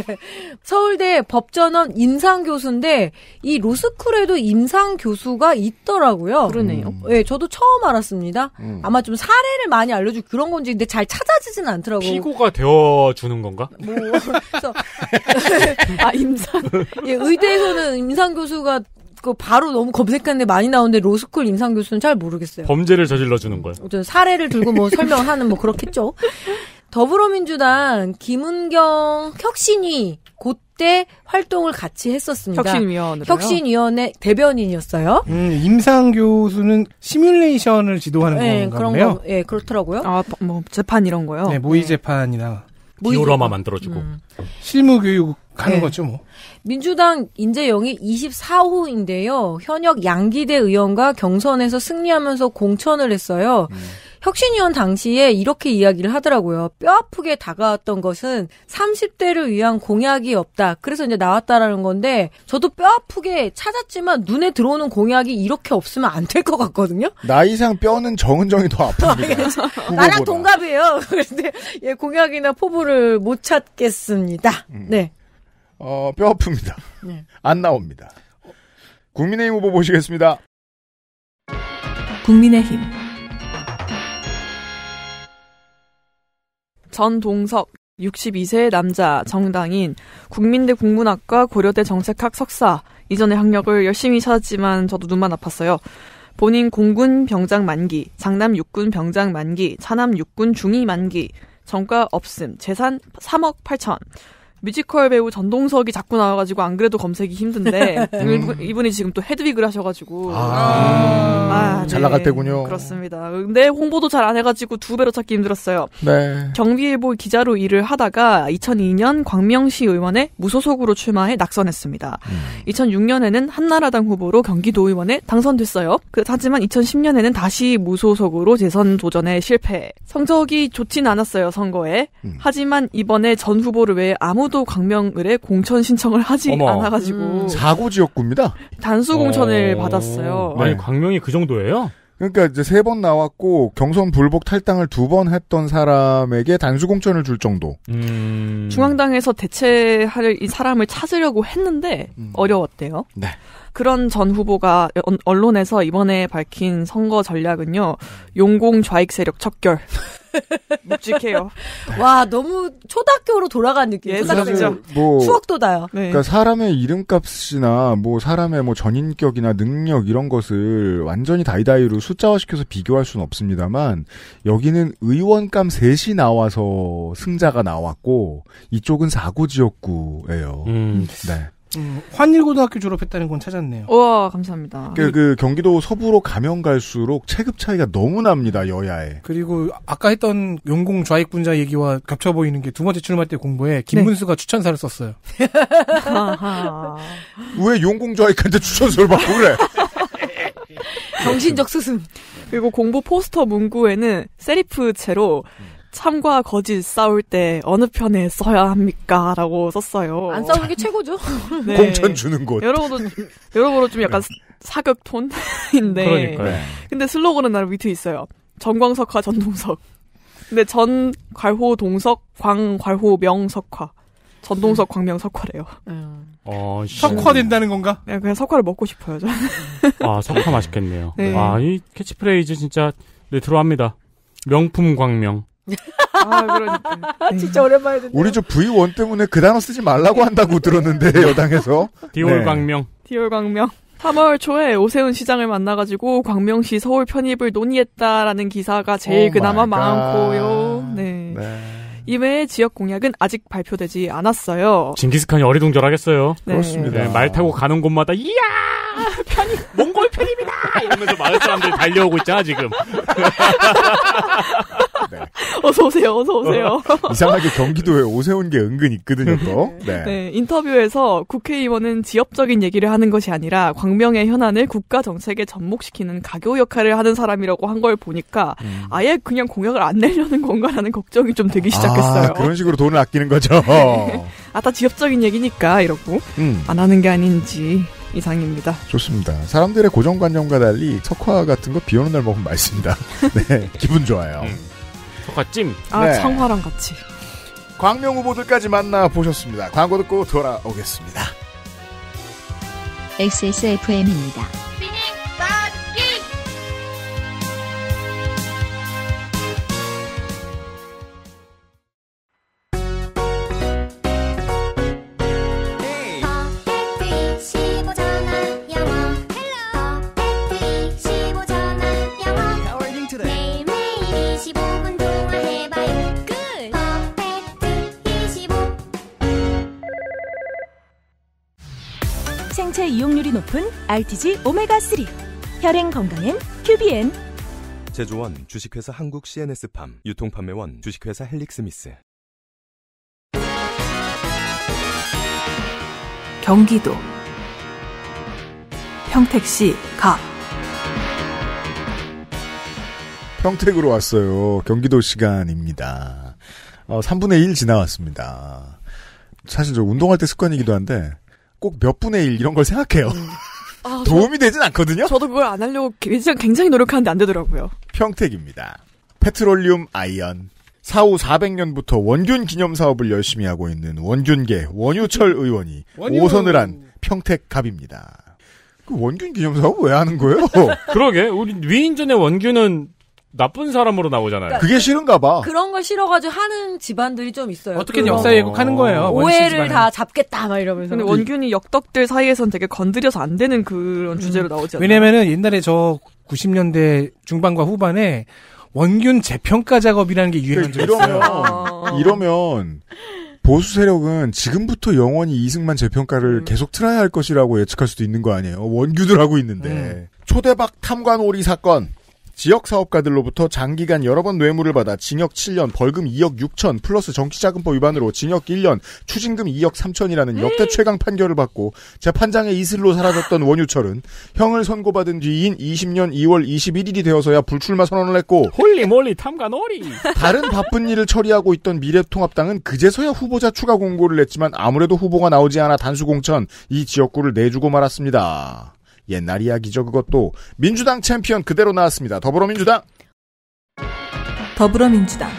서울대 법전원 임상교수인데 이 로스쿨에도 임상교수가 있더라고요. 그러네요. 음. 네, 저도 처음 알았습니다. 음. 아마 좀 사례를 많이 알려주 그런 건지 근데 잘 찾아지진 않더라고요. 피고가 되어주는 건가? 뭐, 그 아, 임상. 예, 의대에서는 임상교수가 그 바로 너무 검색했는데 많이 나오는데 로스쿨 임상 교수는 잘 모르겠어요. 범죄를 저질러 주는 거예요. 어떤 사례를 들고 뭐 설명하는 뭐 그렇겠죠. 더불어민주당 김은경 혁신위 그때 활동을 같이 했었습니다. 혁신위원회 혁신위원회 대변인이었어요. 음, 임상 교수는 시뮬레이션을 지도하는 네, 건가요? 그런 거, 예, 그렇더라고요. 아, 뭐 재판 이런 거요. 네, 모의 네. 재판이나 디오라마 만들어주고 음. 실무 교육 가는 네. 거죠, 뭐. 민주당 인재 영입 24호인데요. 현역 양기대 의원과 경선에서 승리하면서 공천을 했어요. 음. 혁신위원 당시에 이렇게 이야기를 하더라고요. 뼈 아프게 다가왔던 것은 30대를 위한 공약이 없다. 그래서 이제 나왔다라는 건데 저도 뼈 아프게 찾았지만 눈에 들어오는 공약이 이렇게 없으면 안 될 것 같거든요. 나이상 뼈는 정은정이 더 아픕니다. 나랑 동갑이에요. 그런데 예, 공약이나 포부를 못 찾겠습니다. 음. 네. 어, 뼈 아픕니다. 네. 안 나옵니다. 국민의힘 후보 보시겠습니다. 국민의힘 전동석 62세 남자 정당인 국민대 국문학과 고려대 정책학 석사 이전에 학력을 열심히 찾았지만 저도 눈만 아팠어요. 본인 공군 병장 만기, 장남 육군 병장 만기, 차남 육군 중위 만기, 정가 없음, 재산 3억 8천. 뮤지컬 배우 전동석이 자꾸 나와가지고 안 그래도 검색이 힘든데 음. 이분이 지금 또 헤드윅을 하셔가지고 아, 아, 아잘 음. 네. 나갈 때군요. 그렇습니다. 근데 홍보도 잘 안 해가지고 두 배로 찾기 힘들었어요. 네. 경기일보 기자로 일을 하다가 2002년 광명시 의원에 무소속으로 출마해 낙선했습니다. 음. 2006년에는 한나라당 후보로 경기도 의원에 당선됐어요. 그, 하지만 2010년에는 다시 무소속으로 재선 도전에 실패. 성적이 좋진 않았어요 선거에. 음. 하지만 이번에 전 후보를 왜 아무도 수도 광명을에 공천 신청을 하지 어머. 않아가지고 음. 사고 지역구입니다. 단수 공천을 어... 받았어요. 네. 아니 네. 광명이 그 정도예요? 그러니까 이제 세 번 나왔고 경선 불복 탈당을 두 번 했던 사람에게 단수 공천을 줄 정도. 음... 중앙당에서 대체할 이 사람을 찾으려고 했는데 음... 어려웠대요. 네. 그런 전 후보가 언론에서 이번에 밝힌 선거 전략은요. 용공 좌익 세력 척결. 묵직해요. 와 너무 초등학교로 돌아간 느낌. 예상이죠. 그렇죠. 뭐, 추억도 나요. 네. 그러니까 사람의 이름값이나 뭐 사람의 뭐 전인격이나 능력 이런 것을 완전히 다이다이로 숫자화시켜서 비교할 수는 없습니다만 여기는 의원감 셋이 나와서 승자가 나왔고 이쪽은 사고 지역구예요. 음. 네. 음, 환일고등학교 졸업했다는 건 찾았네요. 우와, 감사합니다. 그, 그 경기도 서부로 가면 갈수록 체급 차이가 너무 납니다, 여야에. 그리고 아까 했던 용공 좌익분자 얘기와 겹쳐 보이는 게 두 번째 출마 때 공부에 김문수가 네. 추천사를 썼어요. 왜 용공 좌익한테 추천서를 받고 그래? 정신적 수승. 그리고 공부 포스터 문구에는 세리프 채로 음. 참과 거짓 싸울 때 어느 편에 써야 합니까? 라고 썼어요. 안 싸우는 게 최고죠. 네. 공천 주는 곳. 여러모로, 여러분은좀 약간 네. 사극 톤인데. 그러니까요. 네. 근데 슬로건은 나름 위트 있어요. 전광석화 전동석. 근데 전 괄호 동석 광 괄호 명석화. 전동석 광명석화래요. 음. 어, 석화 된다는 건가? 그냥, 그냥 석화를 먹고 싶어요, 저는. 아, 석화 맛있겠네요. 네. 아, 이 캐치프레이즈 진짜 네, 들어갑니다. 명품 광명. 아, 그러니까. 아, 진짜 오랜만에 듣네. 우리 저 V1 때문에 그 단어 쓰지 말라고 한다고 들었는데, 네. 여당에서. 디올 네. 광명. 디올 광명. 3월 초에 오세훈 시장을 만나가지고 광명시 서울 편입을 논의했다라는 기사가 제일 그나마 많고요. 네. 네. 이외의 지역 공약은 아직 발표되지 않았어요. 징기스칸이 어리둥절하겠어요. 네. 그렇습니다. 네, 말 타고 가는 곳마다 이야 편입 몽골 편입이다 이러면서 마을 사람들이 달려오고 있잖아 지금. 네. 어서 오세요. 어서 오세요. 이상하게 경기도에 오세훈 게 은근 있거든요. 또. 네. 네. 네. 인터뷰에서 국회의원은 지역적인 얘기를 하는 것이 아니라 광명의 현안을 국가 정책에 접목시키는 가교 역할을 하는 사람이라고 한 걸 보니까 음. 아예 그냥 공약을 안 내려는 건가라는 걱정이 좀 되기 아, 시작했어요. 아, 그런 식으로 돈을 아끼는 거죠. 네. 아다 지역적인 얘기니까 이러고 음. 안 하는 게 아닌지 이상입니다. 좋습니다. 사람들의 고정관념과 달리 석화 같은 거 비 오는 날 먹으면 맛있습니다. 네, 기분 좋아요. 음. 석화찜. 아, 네. 청화랑 같이. 광명 후보들까지 만나 보셨습니다. 광고 듣고 돌아오겠습니다. XSFM입니다. 이용률이 높은 RTG 오메가3 혈행 건강엔 큐비엔 제조원 주식회사 한국 CNS팜 유통판매원 주식회사 헬릭스미스 경기도 평택시 가 평택으로 왔어요. 경기도 시간입니다. 어, 3분의 1 지나왔습니다. 사실 저 운동할 때 습관이기도 한데 꼭몇 분의 일 이런 걸 생각해요. 음. 아, 도움이 저, 되진 않거든요. 저도 그걸 안 하려고 굉장히 노력하는데 안 되더라고요. 평택입니다. 페트롤륨 아이언. 사후 400년부터 원균 기념 사업을 열심히 하고 있는 원균계 원유철 의원이 원유. 오선을 한 평택갑입니다. 그 원균 기념 사업 왜 하는 거예요? 그러게 우리 위인전의 원균은 나쁜 사람으로 나오잖아요. 그러니까 그게 싫은가 봐. 그런 걸 싫어가지고 하는 집안들이 좀 있어요. 어떻게든 역사 왜곡하는 거예요. 오해를 다 잡겠다 막 이러면서. 근데 원균이 역덕들 사이에선 되게 건드려서 안 되는 그런 주제로 음. 나오지 않아요? 왜냐면은 옛날에 저 90년대 중반과 후반에 원균 재평가 작업이라는 게 유행한 적이 있어요. 이러면, 아. 이러면 보수 세력은 지금부터 영원히 이승만 재평가를 음. 계속 틀어야 할 것이라고 예측할 수도 있는 거 아니에요. 원균을 하고 있는데. 음. 초대박 탐관 오리 사건. 지역 사업가들로부터 장기간 여러 번 뇌물을 받아 징역 7년, 벌금 2억 6천 플러스 정치자금법 위반으로 징역 1년, 추징금 2억 3천이라는 역대 음. 최강 판결을 받고 재판장의 이슬로 사라졌던 원유철은 형을 선고받은 뒤인 20년 2월 21일이 되어서야 불출마 선언을 했고 홀리몰리 탐관오리 다른 바쁜 일을 처리하고 있던 미래통합당은 그제서야 후보자 추가 공고를 냈지만 아무래도 후보가 나오지 않아 단수 공천 이 지역구를 내주고 말았습니다. 옛날 이야기죠 그것도 민주당 챔피언 그대로 나왔습니다. 더불어민주당. 더불어민주당.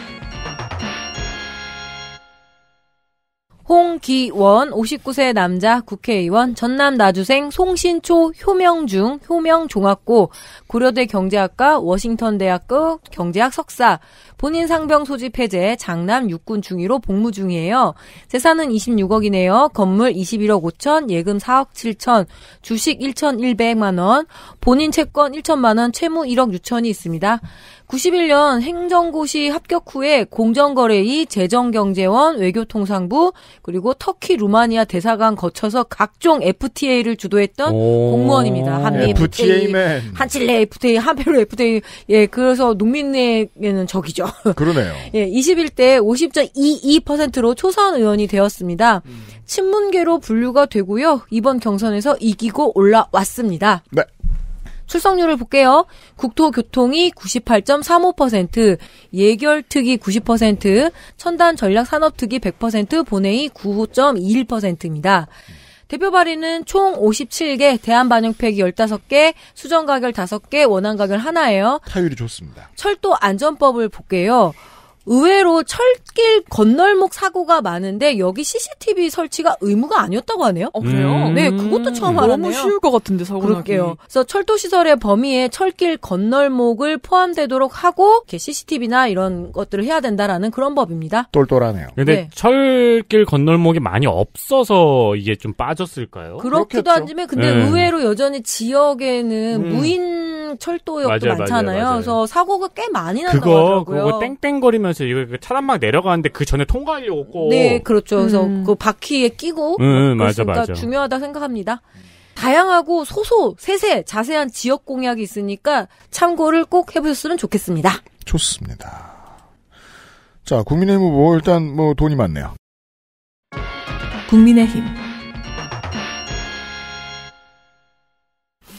홍기원 59세 남자 국회의원 전남 나주생 송신초 효명중 효명종합고 고려대 경제학과 워싱턴 대학교 경제학 석사 본인 상병 소집 해제, 장남 육군 중위로 복무 중이에요. 재산은 26억이네요. 건물 21억 5천, 예금 4억 7천, 주식 1,100만 원, 본인 채권 1천만 원, 채무 1억 6천이 있습니다. 91년 행정고시 합격 후에 공정거래위, 재정경제원, 외교통상부, 그리고 터키 루마니아 대사관 거쳐서 각종 FTA를 주도했던 공무원입니다. 한미 FTA, FTA 한칠레 FTA, 한페루 FTA. 예, 그래서 농민에게는 적이죠. 그러네요. 예, 21대 50.22%로 초선 의원이 되었습니다. 음. 친문계로 분류가 되고요. 이번 경선에서 이기고 올라왔습니다. 네. 출석률을 볼게요. 국토교통이 98.35%, 예결특위 90%, 천단전략산업특위 100%, 본회의 95.21%입니다. 음. 대표 발의는 총 57개, 대한 반영팩이 15개, 수정 가결 5개, 원안 가결 하나예요. 타율이 좋습니다. 철도 안전법을 볼게요. 의외로 철길 건널목 사고가 많은데 여기 CCTV 설치가 의무가 아니었다고 하네요. 어, 그래요? 음. 네, 그것도 처음 알았네요. 너무 쉬울 것 같은데 사고 그럴게요. 나기. 그래서 철도 시설의 범위에 철길 건널목을 포함되도록 하고 이렇게 CCTV나 이런 것들을 해야 된다라는 그런 법입니다. 똘똘하네요. 근데 네. 철길 건널목이 많이 없어서 이게 좀 빠졌을까요? 그렇기도 한지만 근데 네. 의외로 여전히 지역에는 음. 무인 철도역도 맞아 많잖아요. 맞아맞아 그래서 사고가 꽤 많이 났다거 하더라고요. 그거 땡땡거리면서 이거 차단막 내려가는데 그 전에 통과하려고 꼭. 네, 그렇죠. 그래서 음. 그 바퀴에 끼고 음, 음 맞아, 맞아. 중요하다 생각합니다. 다양하고 소소, 세세, 자세한 지역 공약이 있으니까 참고를 꼭 해보셨으면 좋겠습니다. 좋습니다. 자, 국민의힘 후보 일단 뭐 돈이 많네요. 국민의힘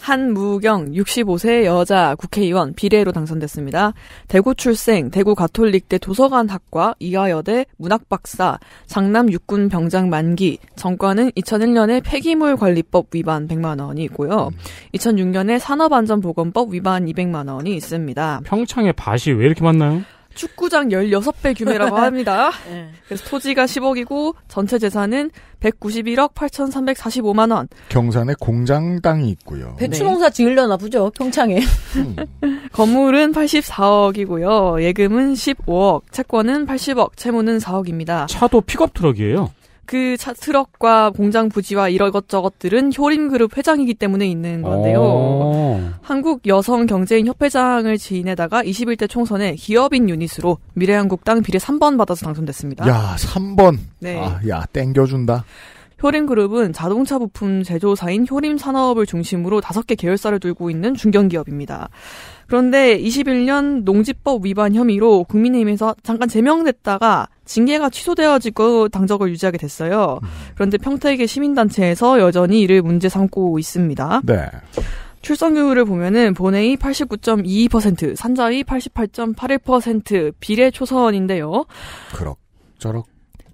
한무경 65세 여자 국회의원 비례로 당선됐습니다. 대구 출생, 대구 가톨릭대 도서관학과 이화여대 문학박사, 장남 육군 병장 만기, 정과는 2001년에 폐기물 관리법 위반 100만 원이 있고요. 2006년에 산업안전보건법 위반 200만 원이 있습니다. 평창에 밭이 왜 이렇게 많나요? 축구장 16배 규모라고 합니다. 네. 그래서 토지가 10억이고 전체 재산은 191억 8,345만 원. 경산에 공장 땅이 있고요. 배추농사 네. 지으려나 보죠. 평창에. 음. 건물은 84억이고요. 예금은 15억, 채권은 80억, 채무는 4억입니다. 차도 픽업 트럭이에요. 그 차, 트럭과 공장 부지와 이것저것들은 효림그룹 회장이기 때문에 있는 건데요. 어. 한국 여성 경제인 협회장을 지인에다가 21대 총선에 기업인 유닛으로 미래한국당 비례 3번 받아서 당선됐습니다. 야, 3번. 네. 아, 야, 땡겨준다. 효림그룹은 자동차 부품 제조사인 효림산업을 중심으로 5개 계열사를 들고 있는 중견기업입니다. 그런데 21년 농지법 위반 혐의로 국민의힘에서 잠깐 제명됐다가 징계가 취소되어지고 당적을 유지하게 됐어요. 음. 그런데 평택의 시민단체에서 여전히 이를 문제 삼고 있습니다. 네. 출석률을 보면은 본회의 89.22%, 산자위 88.81%, 비례 초선인데요. 그럭저럭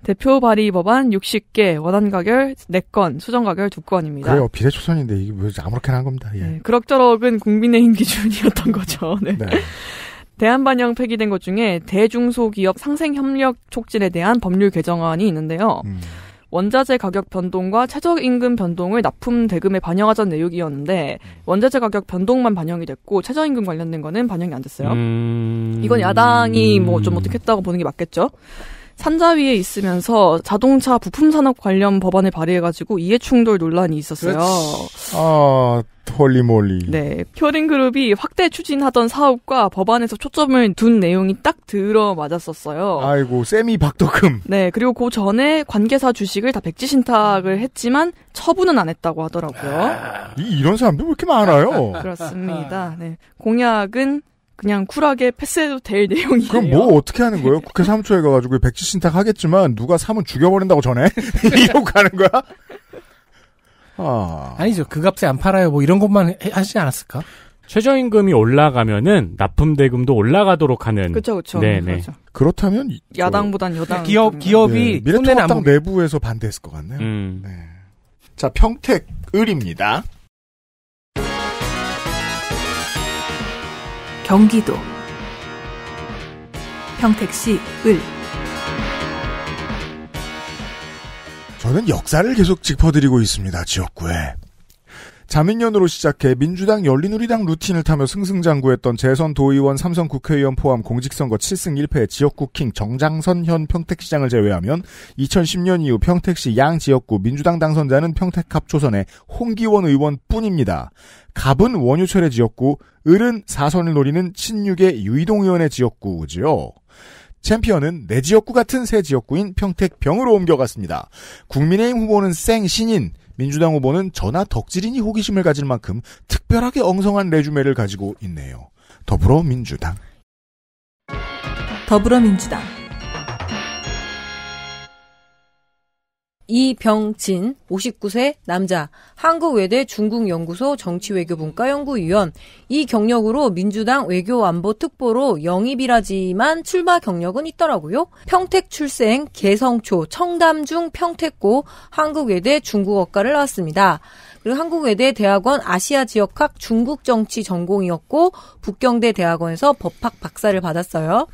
대표 발의 법안 60개, 원안 가결 4건, 수정 가결 2건입니다. 그래요. 비례 초선인데 이게 뭐 아무렇게나 한 겁니다. 예. 네, 그럭저럭은 국민의힘 기준이었던 거죠. 네. 네. 대한반영 폐기된 것 중에 대중소기업 상생협력 촉진에 대한 법률 개정안이 있는데요. 음. 원자재 가격 변동과 최저임금 변동을 납품 대금에 반영하자는 내용이었는데 음. 원자재 가격 변동만 반영이 됐고 최저임금 관련된 거는 반영이 안 됐어요. 음... 이건 야당이 뭐좀 음. 어떻게 했다고 보는 게 맞겠죠. 산자 위에 있으면서 자동차 부품 산업 관련 법안을 발의해가지고 이해충돌 논란이 있었어요. 그렇 아, 톨리몰리. 네. 표링그룹이 확대 추진하던 사업과 법안에서 초점을 둔 내용이 딱 들어맞았었어요. 아이고, 세미 박덕금. 네. 그리고 그 전에 관계사 주식을 다 백지신탁을 했지만 처분은 안 했다고 하더라고요. 아, 이, 이런 사람들 왜 이렇게 많아요? 그렇습니다. 네. 공약은 그냥 쿨하게 패스해도 될 내용이에요. 그럼 뭐 어떻게 하는 거예요? 국회 사무처에 가가지고 백지 신탁 하겠지만 누가 사면 죽여버린다고 전해? 이러고 가는 거야? 아. 아니죠. 그 값에 안 팔아요. 뭐 이런 것만 하지 않았을까? 최저임금이 올라가면은 납품 대금도 올라가도록 하는. 네, 그렇죠, 그렇죠. 네네. 그렇다면 야당보단 어, 여당. 기업 기업이 네, 미래통합당 내부에서 반대했을 것 같네요. 음. 네. 자 평택 을입니다. 경기도 평택시 을 저는 역사를 계속 짚어드리고 있습니다 지역구에 자민련으로 시작해 민주당 열린우리당 루틴을 타며 승승장구했던 재선 도의원 삼성 국회의원 포함 공직선거 7승 1패 지역구 킹 정장선 현 평택시장을 제외하면 2010년 이후 평택시 양 지역구 민주당 당선자는 평택합 초선의 홍기원 의원뿐입니다. 갑은 원유철의 지역구, 을은 사선을 노리는 친육의 유이동 의원의 지역구지요. 챔피언은 내 지역구 같은 새 지역구인 평택병으로 옮겨갔습니다. 국민의힘 후보는 생 신인, 민주당 후보는 저나 덕질인이 호기심을 가질 만큼 특별하게 엉성한 레주메를 가지고 있네요. 더불어민주당. 더불어민주당. 이병진 59세 남자 한국외대 중국연구소 정치외교분과연구위원 이 경력으로 민주당 외교안보특보로 영입이라지만 출마 경력은 있더라고요. 평택 출생 개성초 청담중 평택고 한국외대 중국어과를 나왔습니다. 그리고 한국외대 대학원 아시아 지역학 중국 정치 전공이었고 북경대 대학원에서 법학 박사를 받았어요.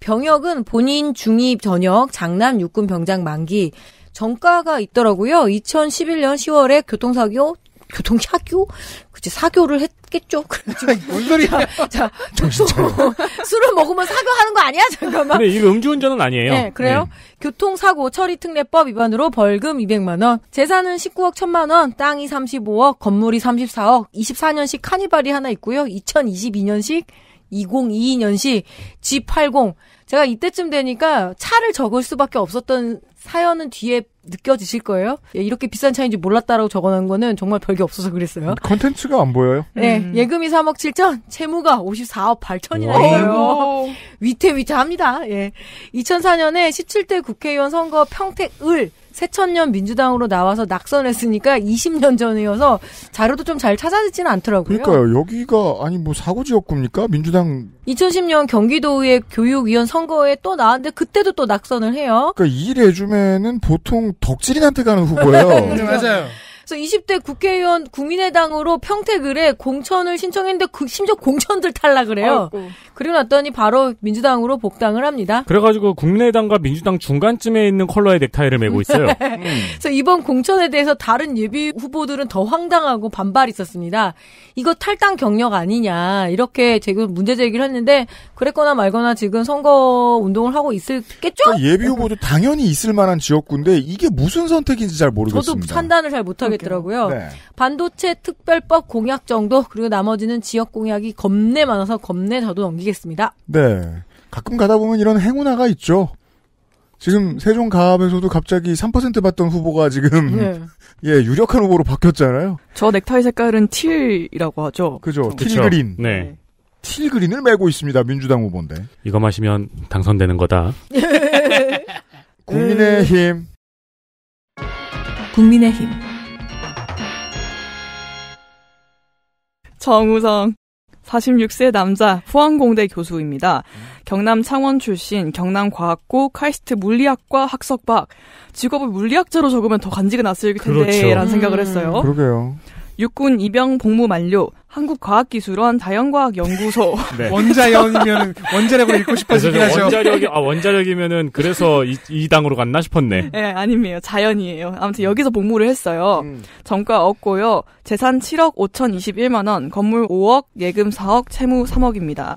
병역은 본인 중입 전역 장남 육군 병장 만기 정가가 있더라고요. 2011년 10월에 교통사고 교통사교? 그치, 사교를 했겠죠? 뭔 소리야? 자, 교 음, 술을 먹으면 사교하는 거 아니야? 잠깐만. 근데 이거 음주운전은 아니에요. 네, 그래요? 네. 교통사고 처리특례법 위반으로 벌금 200만원, 재산은 19억 1천만원, 땅이 35억, 건물이 34억, 24년식 카니발이 하나 있고요. 2022년식, 2022년식 G80. 제가 이때쯤 되니까 차를 적을 수밖에 없었던 사연은 뒤에 느껴지실 거예요. 예, 이렇게 비싼 차인지 몰랐다라고 적어놓은 거는 정말 별게 없어서 그랬어요. 컨텐츠가 안 보여요. 네, 음. 예금이 3억 7천, 채무가 54억 8천이나 돼요. 위태위태합니다. 예. 2004년에 17대 국회의원 선거 평택을 새천년 민주당으로 나와서 낙선했으니까 20년 전이어서 자료도 좀 잘 찾아지지는 않더라고요. 그러니까요. 여기가 아니 뭐 사고 지역구입니까? 민주당 2010년 경기도의 교육위원 선거에 또 나왔는데 그때도 또 낙선을 해요. 그러니까 이 레주메는 보통 덕질인한테 가는 후보예요. 네, 맞아요. 그래서 20대 국회의원 국민의당으로 평택을에 공천을 신청했는데 그 심지어 공천들 탈락을 해요. 그리고 났더니 바로 민주당으로 복당을 합니다. 그래가지고 국민의당과 민주당 중간쯤에 있는 컬러의 넥타이를 메고 있어요. 음. 그래서 이번 공천에 대해서 다른 예비 후보들은 더 황당하고 반발이 있었습니다. 이거 탈당 경력 아니냐 이렇게 지금 문제 제기를 했는데 그랬거나 말거나 지금 선거 운동을 하고 있을겠죠? 그러니까 예비 후보도 당연히 있을 만한 지역군데 이게 무슨 선택인지 잘 모르겠습니다. 저도 판단을 잘 못하겠. 있더라고요. 네. 반도체 특별법 공약 정도 그리고 나머지는 지역 공약이 겁내 많아서 겁내 저도 넘기겠습니다. 네. 가끔 가다 보면 이런 행운아가 있죠. 지금 세종 가압에서도 갑자기 3% 받던 후보가 지금 네. 예 유력한 후보로 바뀌었잖아요. 저 넥타이 색깔은 틸이라고 하죠. 그죠. 틸 그린. 네. 네. 틸 그린을 메고 있습니다. 민주당 후보인데. 이거 마시면 당선되는 거다. 국민의힘. 국민의힘. 정우성. 46세 남자 포항공대 교수입니다. 음. 경남 창원 출신 경남과학고 카이스트 물리학과 학석박. 직업을 물리학자로 적으면 더 간지가 났을 텐데라는 그렇죠. 생각을 했어요. 음. 그러게요. 육군 입영 복무 만료, 한국과학기술원 자연과학연구소 네. 원자연이면 원자력으 읽고 싶어지긴 하죠. 원자력이 아 원자력이면은 그래서 이, 이 당으로 갔나 싶었네. 네아니에 자연이에요. 아무튼 여기서 복무를 했어요. 음. 정가 얻고요 재산 7억 5,021만 원, 건물 5억, 예금 4억, 채무 3억입니다.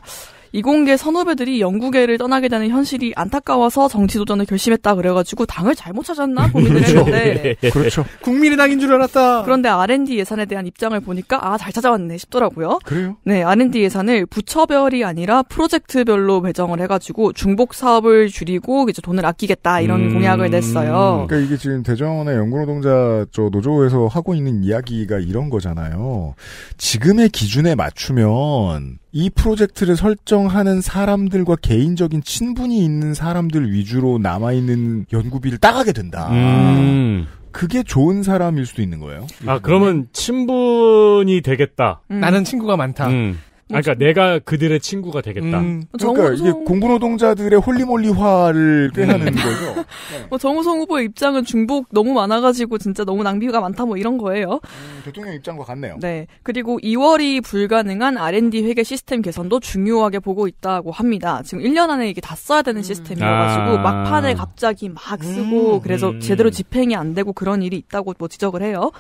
이공계 선후배들이 영국에를 떠나게 되는 현실이 안타까워서 정치 도전을 결심했다 그래가지고 당을 잘못 찾았나 고민을 그렇죠. 했는데 네. 그렇죠. 국민의당인 줄 알았다. 그런데 R&D 예산에 대한 입장을 보니까 아잘 찾아왔네 싶더라고요. 그래요? 네 R&D 예산을 부처별이 아니라 프로젝트별로 배정을 해가지고 중복 사업을 줄이고 이제 돈을 아끼겠다 이런 음... 공약을 냈어요. 그러니까 이게 지금 대전의 연구노동자 저 노조에서 하고 있는 이야기가 이런 거잖아요. 지금의 기준에 맞추면 이 프로젝트를 설정하는 사람들과 개인적인 친분이 있는 사람들 위주로 남아있는 연구비를 따가게 된다. 음. 그게 좋은 사람일 수도 있는 거예요. 아, 그러면 친분이 되겠다. 음. 나는 친구가 많다. 음. 아, 그러니까 음. 내가 그들의 친구가 되겠다. 음, 뭐 그러니까 이게 공부노동자들의 홀리몰리화를 음. 꾀하는 음. 거죠. 네. 뭐 정우성 후보의 입장은 중복 너무 많아가지고 진짜 너무 낭비가 많다 뭐 이런 거예요. 음, 대통령 입장과 같네요. 네. 그리고 2월이 불가능한 R&D 회계 시스템 개선도 중요하게 보고 있다고 합니다. 지금 1년 안에 이게 다 써야 되는 음. 시스템이어가지고 아. 막판에 갑자기 막 쓰고 그래서 제대로 집행이 안 되고 그런 일이 있다고 뭐 지적을 해요.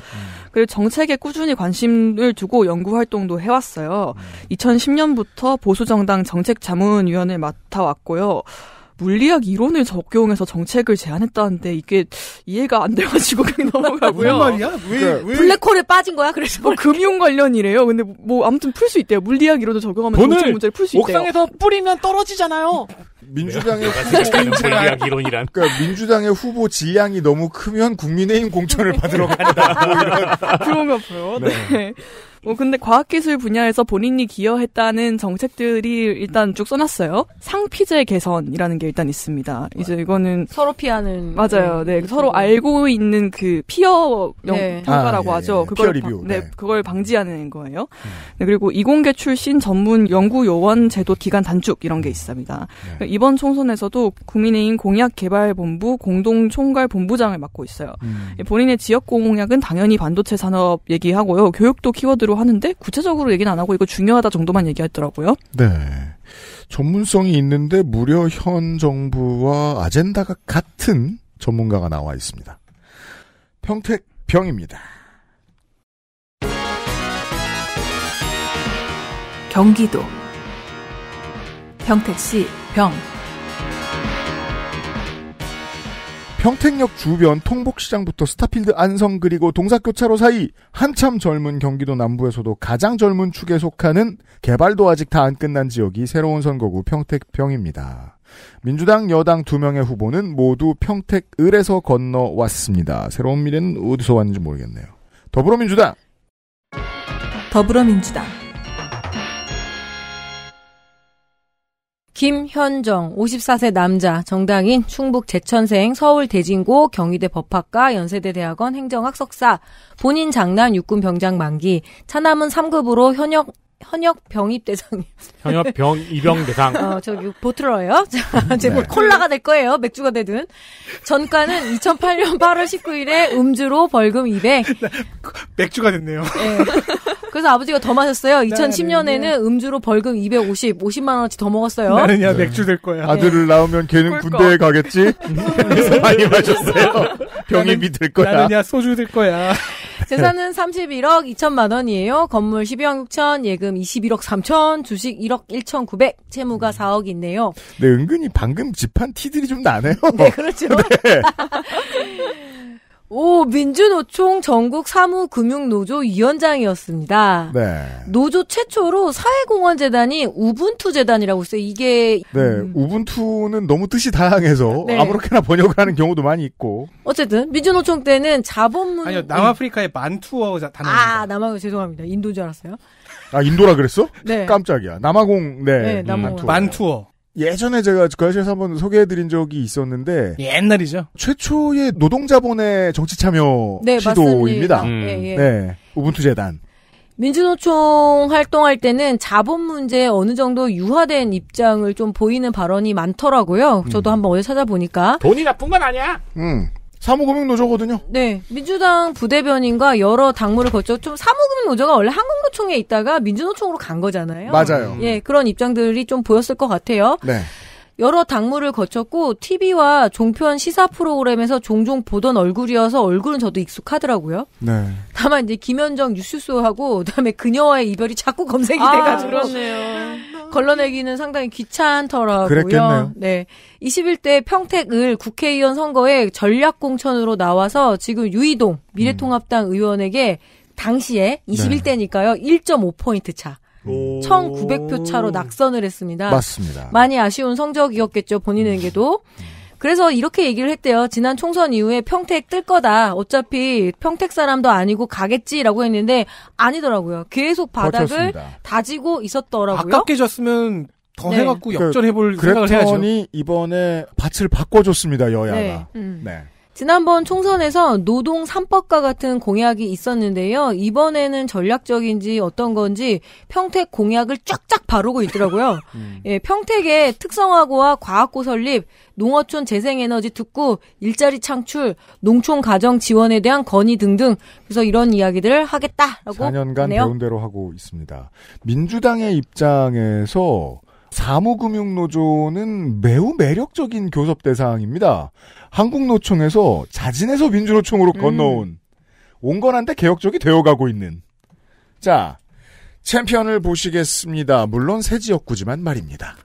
그리고 정책에 꾸준히 관심을 두고 연구 활동도 해왔어요. 2010년부터 보수정당 정책자문위원을 맡아왔고요. 물리학 이론을 적용해서 정책을 제안했다는데 이게 이해가 안 돼가지고 그냥 넘어가고요. 무 말이야? 왜, 그 왜? 블랙홀에 빠진 거야? 그래서 뭐 금융 관련이래요. 근데 뭐 아무튼 풀 수 있대요. 물리학 이론을 적용하면 정책 문제를 풀 수 있대요. 옥상에서 뿌리면 떨어지잖아요. 민주당의 네, 물리학 이론이란. 그러니까 민주당의 후보 질량이 너무 크면 국민의힘 공천을 받으러 간다. 뭐 이런. 그런가 봐요. 네. 네. 뭐 근데 과학기술 분야에서 본인이 기여했다는 정책들이 일단 쭉 써놨어요. 상피제 개선이라는 게 일단 있습니다. 이제 이거는 서로 피하는 맞아요. 네, 네. 그렇죠. 서로 알고 있는 그 피어 네. 평가라고 아, 예, 하죠. 예. 그걸 방, 네. 네, 그걸 방지하는 거예요. 음. 네, 그리고 이공계 출신 전문 연구 요원 제도 기간 단축 이런 게 있습니다. 네. 그러니까 이번 총선에서도 국민의힘 공약개발본부 공동 총괄 본부장을 맡고 있어요. 음. 예, 본인의 지역 공약은 당연히 반도체 산업 얘기하고요. 교육도 키워드로 하기로 하는데 구체적으로 얘기는 안 하고 이거 중요하다 정도만 얘기했더라고요. 네. 전문성이 있는데 무려 현 정부와 아젠다가 같은 전문가가 나와 있습니다. 평택병입니다. 경기도 평택시 병 평택역 주변 통복시장부터 스타필드 안성 그리고 동사교차로 사이 한참 젊은 경기도 남부에서도 가장 젊은 축에 속하는 개발도 아직 다 안 끝난 지역이 새로운 선거구 평택병입니다. 민주당 여당 두 명의 후보는 모두 평택을에서 건너왔습니다. 새로운 미래는 어디서 왔는지 모르겠네요. 더불어민주당 더불어민주당 김현정 54세 남자 정당인 충북 제천생 서울 대진고 경희대 법학과 연세대 대학원 행정학 석사 본인 장남 육군 병장 만기 차남은 3급으로 현역 현역 병입 대상. 현역 병 입영 대상. 어, 저 보틀러예요. 자, 음, 제 네. 콜라가 될 거예요. 맥주가 되든. 전과는 2008년 8월 19일에 음주로 벌금 200. 맥주가 됐네요. 네. 그래서 아버지가 더 마셨어요. 2010년에는 음주로 벌금 250, 50만 원어치 더 먹었어요. 나는 야 맥주 될 거야. 아들을 낳으면 걔는 군대에 가겠지. 그래서 많이 마셨어요. 병입이 될 거야. 나는 야 소주 될 거야. 재산은 31억 2천만 원이에요. 건물 12억 6천, 예금 21억 3천, 주식 1억 1천 9백, 채무가 4억 있네요. 네, 은근히 방금 집한 티들이 좀 나네요. 네, 그렇죠. 네. 오, 민주노총 전국 사무금융노조 위원장이었습니다. 네. 노조 최초로 사회공헌재단이 우분투재단이라고 있어요. 이게. 네, 음... 우분투는 너무 뜻이 다양해서 네. 아무렇게나 번역을 하는 경우도 많이 있고. 어쨌든, 민주노총 때는 자본문. 아니요, 남아프리카의 만투어 단어. 아, 남아공, 죄송합니다. 인도인 줄 알았어요. 아, 인도라 그랬어? 네. 깜짝이야. 남아공, 네. 네 남아공. 만투어. 예전에 제가 그아실에서 한번 소개해드린 적이 있었는데 옛날이죠. 최초의 노동자본의 정치 참여 네, 시도입니다. 음. 예, 예. 네, 우분투 재단. 민주노총 활동할 때는 자본 문제에 어느 정도 유화된 입장을 좀 보이는 발언이 많더라고요. 저도 음. 한번 어제 찾아보니까 돈이 나쁜 건 아니야. 음. 사무금융노조거든요. 네. 민주당 부대변인과 여러 당무를 거쳐 좀 사무금융노조가 원래 한국노총에 있다가 민주노총으로 간 거잖아요. 맞아요. 예, 그런 입장들이 좀 보였을 것 같아요. 네. 여러 당무를 거쳤고 TV와 종편 시사 프로그램에서 종종 보던 얼굴이어서 얼굴은 저도 익숙하더라고요. 네. 다만 이제 김현정 뉴스쇼하고 그다음에 그녀와의 이별이 자꾸 검색이 아, 돼가지고 그렇네요. 걸러내기는 상당히 귀찮더라고요. 그랬겠네요. 네. 21대 평택을 국회의원 선거에 전략공천으로 나와서 지금 유이동 음. 미래통합당 의원에게 당시에 21대니까요. 네. 1.5포인트 차. 1,900표 차로 낙선을 했습니다. 맞습니다. 많이 아쉬운 성적이었겠죠, 본인에게도. 그래서 이렇게 얘기를 했대요. 지난 총선 이후에 평택 뜰 거다. 어차피 평택 사람도 아니고 가겠지라고 했는데 아니더라고요. 계속 바닥을 거쳤습니다. 다지고 있었더라고요. 아깝게 졌으면 더 네. 해갖고 그 역전해볼 그랬더니 생각을 해야죠. 이번에 밭을 바꿔줬습니다 여야가. 네. 음. 네. 지난번 총선에서 노동 3법과 같은 공약이 있었는데요. 이번에는 전략적인지 어떤 건지 평택 공약을 쫙쫙 바르고 있더라고요. 음. 예, 평택의 특성화고와 과학고 설립, 농어촌 재생에너지 특구, 일자리 창출, 농촌 가정 지원에 대한 건의 등등 그래서 이런 이야기들을 하겠다라고 4년간 하네요. 배운 대로 하고 있습니다. 민주당의 입장에서 사무금융노조는 매우 매력적인 교섭 대상입니다. 한국노총에서 자진해서 민주노총으로 음. 건너온 온건한데 개혁적이 되어가고 있는 자 챔피언을 보시겠습니다. 물론 새 지역구지만 말입니다.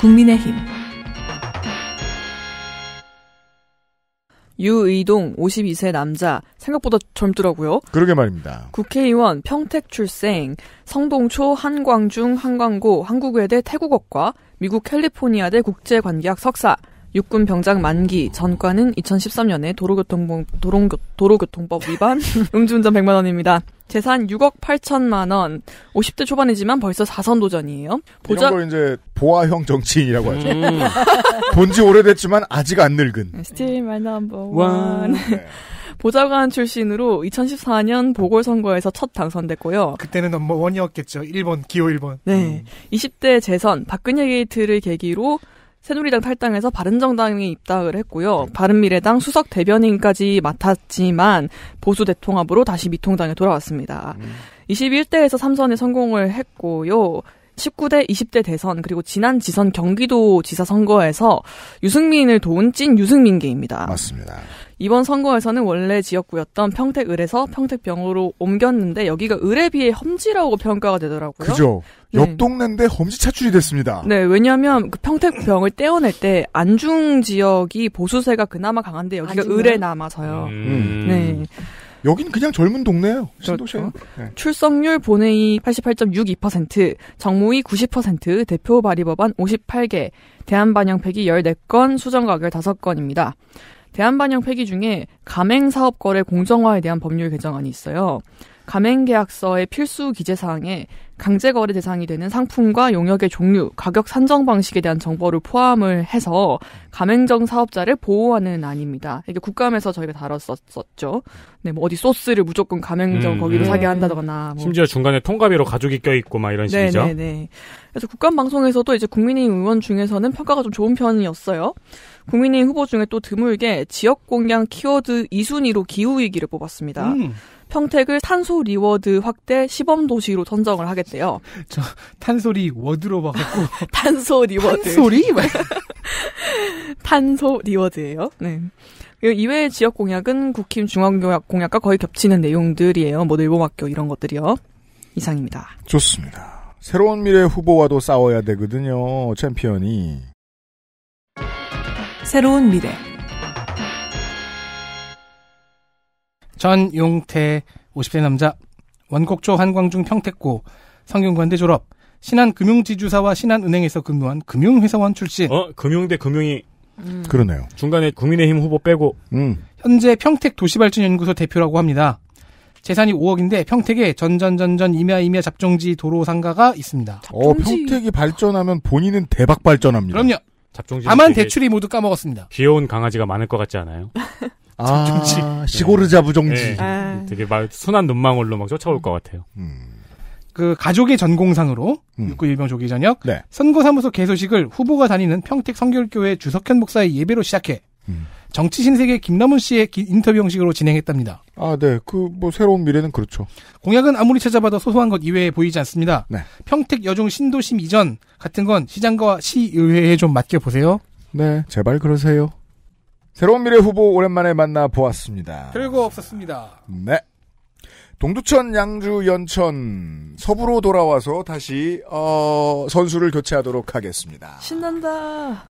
국민의힘 유의동 52세 남자 생각보다 젊더라고요. 그러게 말입니다. 국회의원 평택 출생 성동초 한광중 한광고 한국외대 태국어과 미국 캘리포니아대 국제관계학 석사 육군 병장 만기 전과는 2013년에 도로교통 도로교통법 위반 음주운전 100만 원입니다. 재산 6억 8천만 원. 50대 초반이지만 벌써 4선 도전이에요. 보자... 이런 걸 이제 보아형 정치인이라고 하죠. 음. 본지 오래됐지만 아직 안 늙은. 네, still my number one. 네. 보좌관 출신으로 2014년 보궐선거에서 첫 당선됐고요. 그때는 넘버원이었겠죠. 1번, 기호 1번. 네. 음. 20대 재선, 박근혜 게이트를 계기로 새누리당 탈당해서 바른정당이 입당을 했고요. 네. 바른미래당 수석 대변인까지 맡았지만 보수 대통합으로 다시 미통당에 돌아왔습니다. 21대에서 음. 3선에 성공을 했고요. 19대, 20대 대선 그리고 지난 지선 경기도 지사 선거에서 유승민을 도운 찐 유승민계입니다. 맞습니다. 이번 선거에서는 원래 지역구였던 평택을에서 평택병으로 옮겼는데 여기가 을에 비해 험지라고 평가가 되더라고요. 그죠. 네. 동네인데 험지 차출이 됐습니다. 네, 왜냐하면 그 평택병을 떼어낼 때 안중 지역이 보수세가 그나마 강한데 여기가 안중요? 을에 남아서요. 음. 네. 여긴 그냥 젊은 동네예요. 신도시예요. 그렇죠. 네. 출석률 본회의 88.62%, 정무위 90%, 대표 발의법안 58개, 대한반영팩이 14건, 수정가결 5건입니다. 대한반영 폐기 중에 가맹사업거래 공정화에 대한 법률 개정안이 있어요. 가맹계약서의 필수 기재사항에 강제거래 대상이 되는 상품과 용역의 종류, 가격 산정 방식에 대한 정보를 포함을 해서 가맹점 사업자를 보호하는 안입니다. 이게 국감에서 저희가 다뤘었죠. 네, 뭐 어디 소스를 무조건 가맹점 음, 거기로 네. 사게 한다거나 뭐. 심지어 중간에 통과비로 가족이 껴있고 막 이런 네, 식이죠. 네네네. 네. 그래서 국감 방송에서도 이제 국민의힘 의원 중에서는 평가가 좀 좋은 편이었어요. 국민의힘 후보 중에 또 드물게 지역 공약 키워드 2순위로 기후위기를 뽑았습니다. 음. 평택을 탄소 리워드 확대 시범 도시로 선정을 하겠대요. 저 탄소리 워드로 봐갖고 탄소 리워드 탄소리 탄소 리워드예요. 네. 그 이외의 지역 공약은 국힘 중앙공약 공약과 거의 겹치는 내용들이에요. 뭐 늘봄학교 이런 것들이요. 이상입니다. 좋습니다. 새로운 미래 후보와도 싸워야 되거든요. 챔피언이. 새로운 미래. 전용태 5 0세 남자 원곡초 한광중 평택고 성균관대 졸업 신한금융지주사와 신한은행에서 근무한 금융회사원 출신 어 금융대 금융이 음. 그러네요 중간에 국민의힘 후보 빼고 음. 현재 평택 도시발전연구소 대표라고 합니다 재산이 5억인데 평택에 전전전전 임야임야 잡종지 도로 상가가 있습니다. 어 평택이 발전하면 본인은 대박 발전합니다. 그럼요. 잡종지. 다만 대출이 모두 까먹었습니다. 귀여운 강아지가 많을 것 같지 않아요? 잡종지. 아, 시고르자 부종지. 네. 네. 아. 되게 막 순한 눈망울로 막 쫓아올 것 같아요. 음. 그 가족의 전공상으로 음. 6.9일병 조기 전역 네. 선거사무소 개소식을 후보가 다니는 평택 성결교회 주석현 목사의 예배로 시작해 음. 정치 신세계 김남훈 씨의 인터뷰 형식으로 진행했답니다. 아, 네. 그 뭐 새로운 미래는 그렇죠. 공약은 아무리 찾아봐도 소소한 것 이외에 보이지 않습니다. 네. 평택 여중 신도심 이전 같은 건 시장과 시의회에 좀 맡겨 보세요. 네, 제발 그러세요. 새로운 미래 후보 오랜만에 만나 보았습니다. 별거 없었습니다. 네. 동두천, 양주, 연천 서부로 돌아와서 다시 어, 선수를 교체하도록 하겠습니다. 신난다.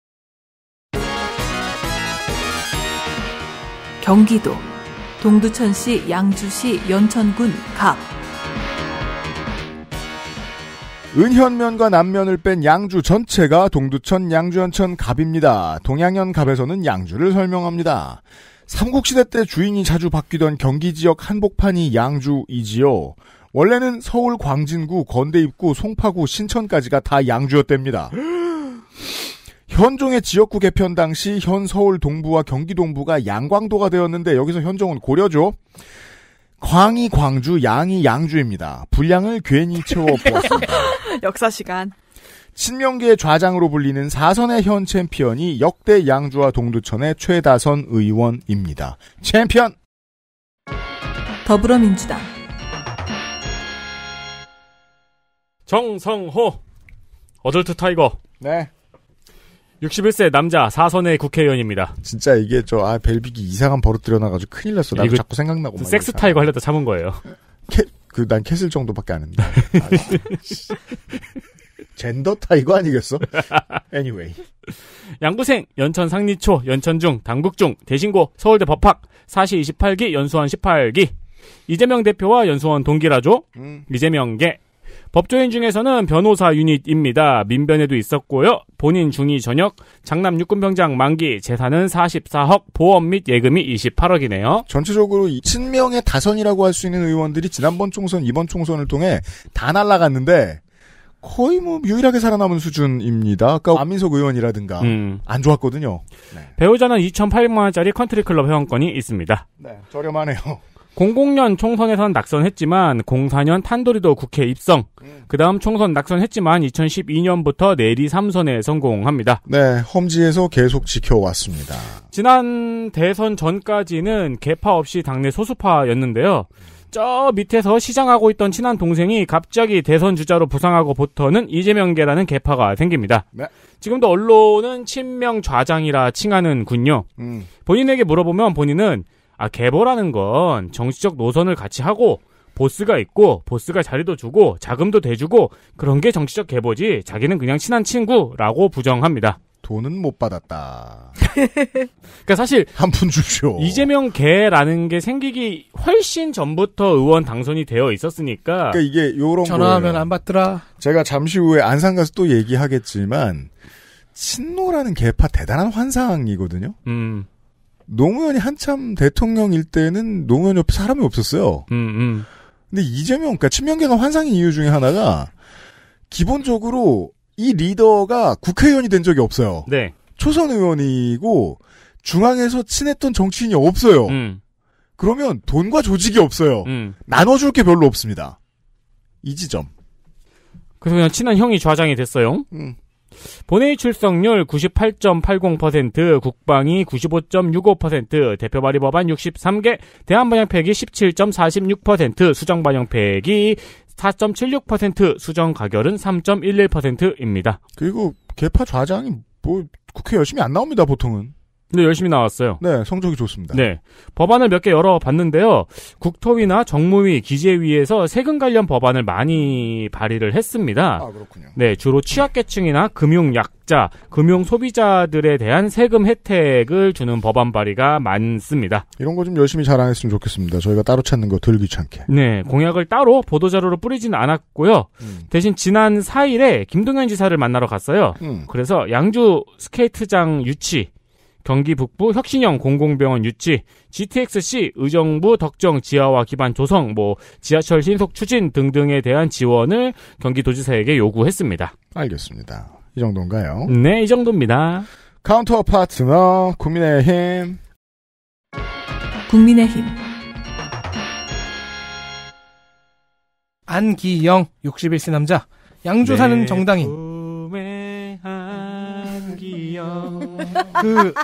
경기도, 동두천시, 양주시, 연천군, 갑. 은현면과 남면을 뺀 양주 전체가 동두천, 양주연천, 갑입니다. 동양현 갑에서는 양주를 설명합니다. 삼국시대 때 주인이 자주 바뀌던 경기 지역 한복판이 양주이지요. 원래는 서울 광진구, 건대 입구, 송파구, 신천까지가 다 양주였답니다. 현종의 지역구 개편 당시 현 서울 동부와 경기 동부가 양광도가 되었는데 여기서 현종은 고려죠. 광이 광주, 양이 양주입니다. 분량을 괜히 채워 보았습니다. 역사 시간. 친명계의 좌장으로 불리는 사선의 현 챔피언이 역대 양주와 동두천의 최다선 의원입니다. 챔피언! 더불어민주당 정성호 어덜트 타이거 네 61세 남자 사선의 국회의원입니다. 진짜 이게 저 아 벨빅이 이상한 버릇 들여놔가지고 큰일 났어. 나도 자꾸 생각나고. 그 섹스 타이거 하려다 참은 거예요. 그난 캐슬 정도밖에 안 했는데. 젠더 타이거 아니겠어? anyway. 양구생, 연천 상리초, 연천중, 당국중, 대신고, 서울대 법학, 사시 28기, 연수원 18기. 이재명 대표와 연수원 동기라죠? 음. 이재명계. 법조인 중에서는 변호사 유닛입니다. 민변에도 있었고요. 본인 중위 전역, 장남 육군병장 만기, 재산은 44억, 보험 및 예금이 28억이네요. 전체적으로 친명의 다선이라고 할 수 있는 의원들이 지난번 총선, 이번 총선을 통해 다 날라갔는데 거의 뭐 유일하게 살아남은 수준입니다. 아까 안민석 의원이라든가 음. 안 좋았거든요. 네. 배우자는 2,800만 원짜리 컨트리클럽 회원권이 있습니다. 네, 저렴하네요. 00년 총선에선 낙선했지만 04년 탄도리도 국회 입성. 음. 그다음 총선 낙선했지만 2012년부터 내리 3선에 성공합니다. 네, 험지에서 계속 지켜왔습니다. 지난 대선 전까지는 개파 없이 당내 소수파였는데요. 저 밑에서 시장하고 있던 친한 동생이 갑자기 대선 주자로 부상하고 부터는 이재명계라는 개파가 생깁니다. 네. 지금도 언론은 친명 좌장이라 칭하는군요. 음. 본인에게 물어보면 본인은 아, 개보라는 건 정치적 노선을 같이 하고 보스가 있고 보스가 자리도 주고 자금도 대주고 그런 게 정치적 개보지 자기는 그냥 친한 친구라고 부정합니다. 돈은 못 받았다. 그러니까 사실 한푼 주쇼. 이재명 개라는 게 생기기 훨씬 전부터 의원 당선이 되어 있었으니까. 그러니까 이게 요런 거. 전화하면 안 받더라. 제가 잠시 후에 안산 가서 또 얘기하겠지만 친노라는 개파 대단한 환상이거든요. 음. 노무현이 한참 대통령일 때는 노무현 옆에 사람이 없었어요. 음, 음. 근데 이재명, 그러니까 친명계가 환상인 이유 중에 하나가 기본적으로 이 리더가 국회의원이 된 적이 없어요. 네. 초선 의원이고 중앙에서 친했던 정치인이 없어요. 음. 그러면 돈과 조직이 없어요. 음. 나눠줄 게 별로 없습니다. 이 지점. 그래서 그냥 친한 형이 좌장이 됐어요. 음. 본회의 출석률 98.80%, 국방위 95.65%, 대표 발의 법안 63개, 대한 반영 폐기 17.46%, 수정 반영 폐기 4.76%, 수정 가결은 3.11%입니다. 그리고 개파 좌장이 뭐 국회 열심히 안 나옵니다, 보통은. 근데 열심히 나왔어요. 네, 성적이 좋습니다. 네. 법안을 몇 개 열어봤는데요. 국토위나 정무위, 기재위에서 세금 관련 법안을 많이 발의를 했습니다. 아, 그렇군요. 네, 주로 취약계층이나 금융 약자, 금융 소비자들에 대한 세금 혜택을 주는 법안 발의가 많습니다. 이런 거 좀 열심히 잘 안 했으면 좋겠습니다. 저희가 따로 찾는 거 덜 귀찮게. 네, 공약을 따로 보도자료로 뿌리진 않았고요. 음. 대신 지난 4일에 김동현 지사를 만나러 갔어요. 음. 그래서 양주 스케이트장 유치, 경기 북부 혁신형 공공병원 유치, GTX-C 의정부 덕정 지하와 기반 조성, 뭐 지하철 신속 추진 등등에 대한 지원을 경기도지사에게 요구했습니다. 알겠습니다. 이 정도인가요? 네, 이 정도입니다. 카운터 파트너 국민의힘. 국민의힘. 안기영 61세 남자 양조 사는 네. 정당인. 그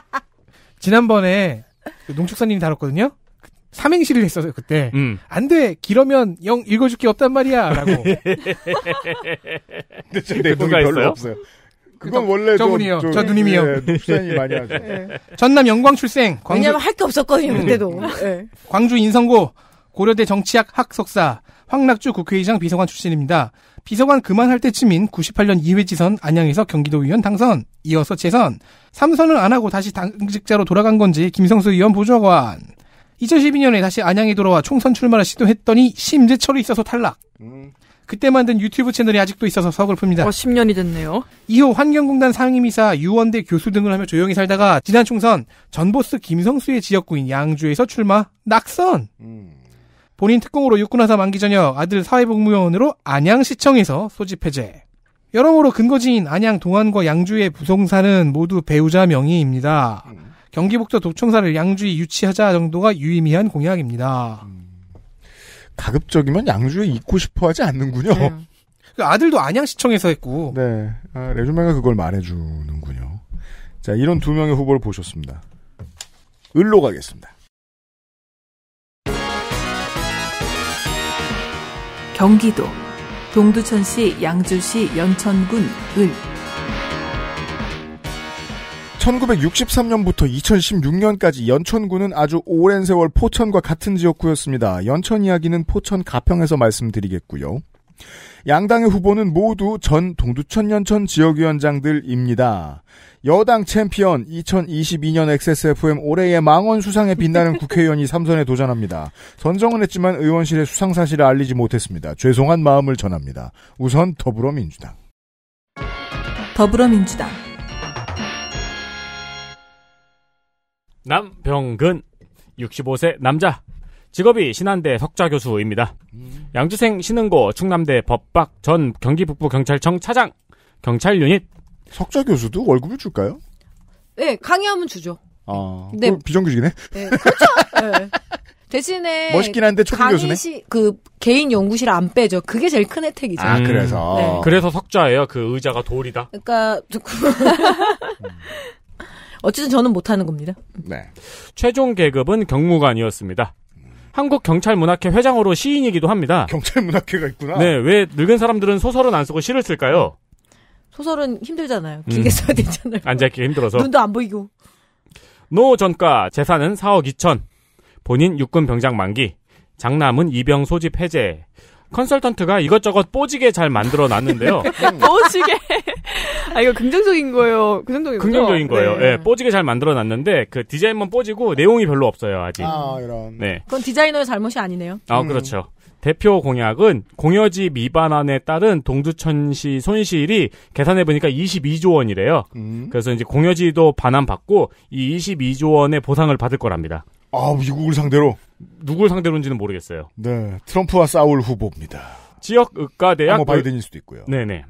지난번에 그 농축사님이 다뤘거든요. 삼행시를 했어요 었 그때 음. 안돼 길어면 영 읽어줄 게 없단 말이야라고 근데 저 내용이 별로 있어요? 없어요 그건 저, 원래 저분이요 저 누님이요 예, 출산이 많이 하죠 예. 전남 영광 출생 광주... 왜냐면 할 게 없었거든요 음. 그때도 음. 예. 광주 인성고 고려대 정치학 학석사 황락주 국회의장 비서관 출신입니다 비서관 그만할 때쯤인 98년 2회 지선 안양에서 경기도 의원 당선, 이어서 재선, 3선을 안 하고 다시 당직자로 돌아간 건지 김성수 의원 보좌관. 2012년에 다시 안양에 돌아와 총선 출마를 시도했더니 심재철이 있어서 탈락. 음. 그때 만든 유튜브 채널이 아직도 있어서 서글픕니다. 어, 10년이 됐네요. 이후 환경공단 상임이사, 유원대 교수 등을 하며 조용히 살다가 지난 총선 전보스 김성수의 지역구인 양주에서 출마 낙선. 음. 본인 특공으로 육군하사 만기 전역 아들 사회복무요원으로 안양시청에서 소집 해제. 여러모로 근거지인 안양 동안과 양주의 부동산은 모두 배우자 명의입니다. 음. 경기북도 도청사를 양주에 유치하자 정도가 유의미한 공약입니다. 음. 가급적이면 양주에 있고 싶어 하지 않는군요. 네. 그 아들도 안양시청에서 했고. 네. 아, 레주메가 그걸 말해주는군요. 자, 이런 두 명의 후보를 보셨습니다. 을로 가겠습니다. 경기도, 동두천시, 양주시, 연천군, 을. 1963년부터 2016년까지 연천군은 아주 오랜 세월 포천과 같은 지역구였습니다. 연천 이야기는 포천 가평에서 말씀드리겠고요. 양당의 후보는 모두 전 동두천 연천 지역위원장들입니다. 여당 챔피언 2022년 XSFM 올해의 망원 수상에 빛나는 국회의원이 삼선에 도전합니다. 선정은 했지만 의원실의 수상 사실을 알리지 못했습니다. 죄송한 마음을 전합니다. 우선 더불어민주당. 더불어민주당. 남병근 65세 남자 직업이 신한대 석좌 교수입니다. 양주생 신흥고 충남대 법박 전 경기 북부 경찰청 차장 경찰 유닛 석자 교수도 월급을 줄까요? 네, 강의하면 주죠. 아, 근데, 네. 비정규직이네. 네, 그렇죠. 네. 대신에 멋있긴 한데 초빙 교수네. 그 개인 연구실 안 빼죠. 그게 제일 큰 혜택이죠. 아, 그래서 음. 네. 그래서 석좌예요. 그 의자가 돌이다. 그러니까 조금 어쨌든 저는 못하는 겁니다. 네. 최종 계급은 경무관이었습니다. 한국경찰문학회 회장으로 시인이기도 합니다. 경찰문학회가 있구나. 네, 왜 늙은 사람들은 소설은 안 쓰고 시를 쓸까요? 소설은 힘들잖아요. 음. 길게 음. 써야 되잖아요. 앉아있기 힘들어서. 눈도 안 보이고. 노 전과 재산은 4억 2천. 본인 육군 병장 만기. 장남은 이병 소집 해제. 컨설턴트가 이것저것 뽀지게 잘 만들어 놨는데요. 뽀지게. 아 이거 긍정적인 거예요. 긍정적인 거죠? 긍정적인 거예요. 네. 예, 뽀지게 잘 만들어 놨는데 그 디자인만 뽀지고 내용이 별로 없어요 아직. 아 이런. 네. 그건 디자이너의 잘못이 아니네요. 아 음. 그렇죠. 대표 공약은 공여지 미반환에 따른 동두천시 손실이 계산해 보니까 22조 원이래요. 음. 그래서 이제 공여지도 반환받고 이 22조 원의 보상을 받을 거랍니다. 아, 미국을 상대로 누굴 상대로인지는 모르겠어요. 네, 트럼프와 싸울 후보입니다. 지역 의과대학 뭐 그 바이든일 수도 있고요. 네네.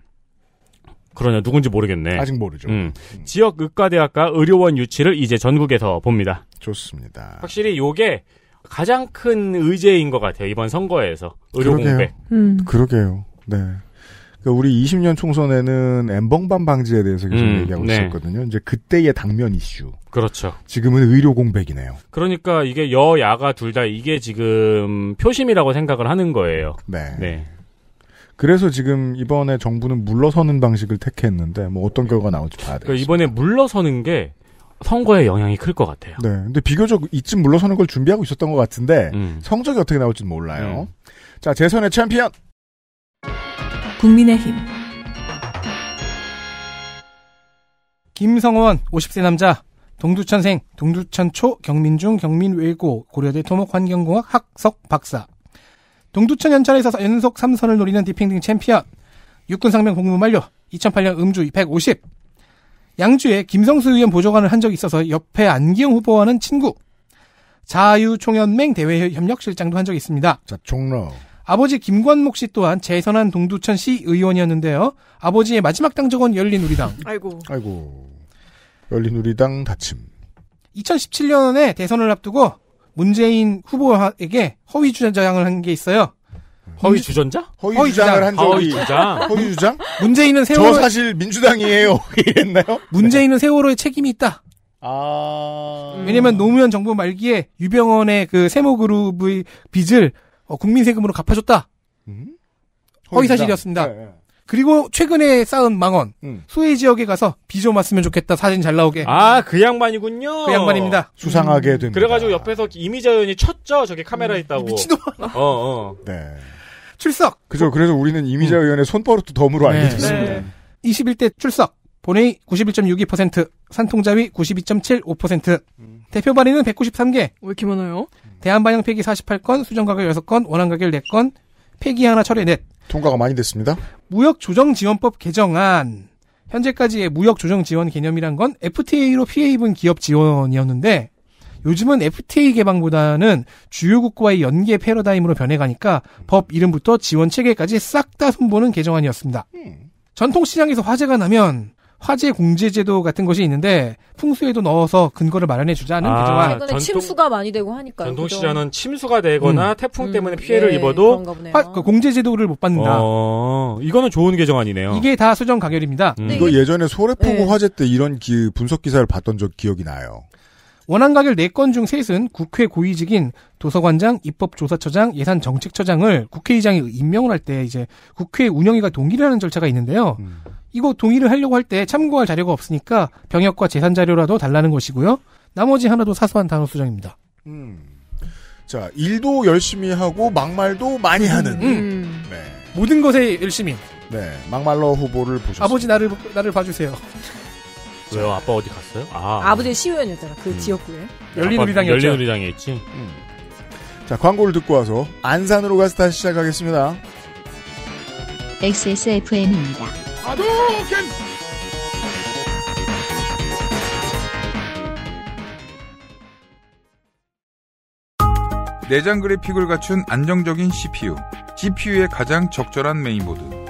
그러냐 누군지 모르겠네. 아직 모르죠. 음. 음. 지역 의과대학과 의료원 유치를 이제 전국에서 봅니다. 좋습니다. 확실히 요게 가장 큰 의제인 것 같아요. 이번 선거에서 의료 그러게요. 공백. 음. 그러게요. 네. 그러니까 우리 20년 총선에는 엠벙반 방지에 대해서 계속 음, 얘기하고 네. 있었거든요. 이제 그때의 당면 이슈. 그렇죠. 지금은 의료 공백이네요. 그러니까 이게 여야가 둘 다 이게 지금 표심이라고 생각을 하는 거예요. 네. 네. 그래서 지금 이번에 정부는 물러서는 방식을 택했는데 뭐 어떤 결과 가 나올지 봐야 돼요. 그러니까 이번에 물러서는 게 선거에 영향이 클 것 같아요. 네. 근데 비교적 이쯤 물러서는 걸 준비하고 있었던 것 같은데 음. 성적이 어떻게 나올지는 몰라요. 음. 자, 재선의 챔피언 국민의힘 김성원 50세 남자 동두천생 동두천초 경민중 경민외고 고려대 토목환경공학 학석 박사 동두천 연차에서 연속 3선을 노리는 디핑딩 챔피언 육군상병 공무 만료 2008년 음주 250 양주에 김성수 의원 보좌관을 한 적이 있어서 옆에 안기영 후보와는 친구. 자유총연맹 대외협력실장도 한 적이 있습니다. 자, 종로. 아버지 김관목 씨 또한 재선한 동두천 시 의원이었는데요. 아버지의 마지막 당적은 열린우리당. 아이고. 아이고. 열린우리당 다침. 2017년에 대선을 앞두고 문재인 후보에게 허위 주장을 한 게 있어요. 허위 주전자? 허위, 허위 주장을 주장. 한 적이 허위 주장. 허위 주장? 문재인은 세월호 저 사실 민주당이에요. 이랬나요? 문재인은 세월호에 책임이 있다. 아. 왜냐면 노무현 정부 말기에 유병원의 그 세모그룹의 빚을 어, 국민 세금으로 갚아줬다. 음? 허위 사실이었습니다. 네, 네. 그리고 최근에 쌓은 망언 음. 수해 지역에 가서 비좀 왔으면 좋겠다 사진 잘 나오게 아 그 양반이군요 그 양반입니다 수상하게 됩니다 그래가지고 옆에서 이미자 의원이 쳤죠 저기 카메라 음, 있다고 미친놈아 어어 어. 네 출석. 그죠. 그래서 우리는 이미자 음. 의원의 손버릇도 덤으로 네. 알게 됐습니다. 네. 21대 출석. 본회의 91.62%, 산통자위 92.75%, 음. 대표 발의는 193개. 왜 이렇게 많아요? 대한반영 폐기 48건, 수정가결 6건, 원안가결 4건, 폐기 하나 철회 넷. 통과가 많이 됐습니다. 무역조정지원법 개정안. 현재까지의 무역조정지원 개념이란 건 FTA로 피해 입은 기업 지원이었는데 요즘은 FTA 개방보다는 주요국과의 연계 패러다임으로 변해가니까 법 이름부터 지원 체계까지 싹 다 손보는 개정안이었습니다. 음. 전통시장에서 화재가 나면 화재 공제제도 같은 것이 있는데 풍수에도 넣어서 근거를 마련해 주자는 아, 개정안. 최근에 아, 전통, 침수가 많이 되고 하니까 전통시장은 침수가 되거나 음. 태풍 음, 때문에 피해를 예, 입어도 화, 그 공제제도를 못 받는다. 어, 이거는 좋은 개정안이네요. 이게 다 수정 가결입니다. 음. 이거 예전에 소래포구 예. 화재 때 이런 기, 분석 기사를 봤던 적 기억이 나요. 원안 가결 4건 중 3은 국회 고위직인 도서관장, 입법조사처장, 예산정책처장을 국회의장이 임명을 할 때 이제 국회 운영위가 동의를 하는 절차가 있는데요. 음. 이거 동의를 하려고 할 때 참고할 자료가 없으니까 병역과 재산 자료라도 달라는 것이고요. 나머지 하나도 사소한 단어 수정입니다. 음. 자, 일도 열심히 하고 막말도 많이 음, 하는 음. 네. 모든 것에 열심히. 네, 막말러 후보를 보셨습니다. 아버지 나를 나를 봐주세요. 왜요? 아빠 어디 갔어요? 아. 아버지 시의원이었잖아. 그 음. 지역구에. 열린우리당이었죠. 열린우리당에 있지. 음. 자, 광고를 듣고 와서 안산으로 가서 다시 시작하겠습니다. XSFM입니다. 아도겐! 내장 그래픽을 갖춘 안정적인 CPU. g p u 의 가장 적절한 메인보드.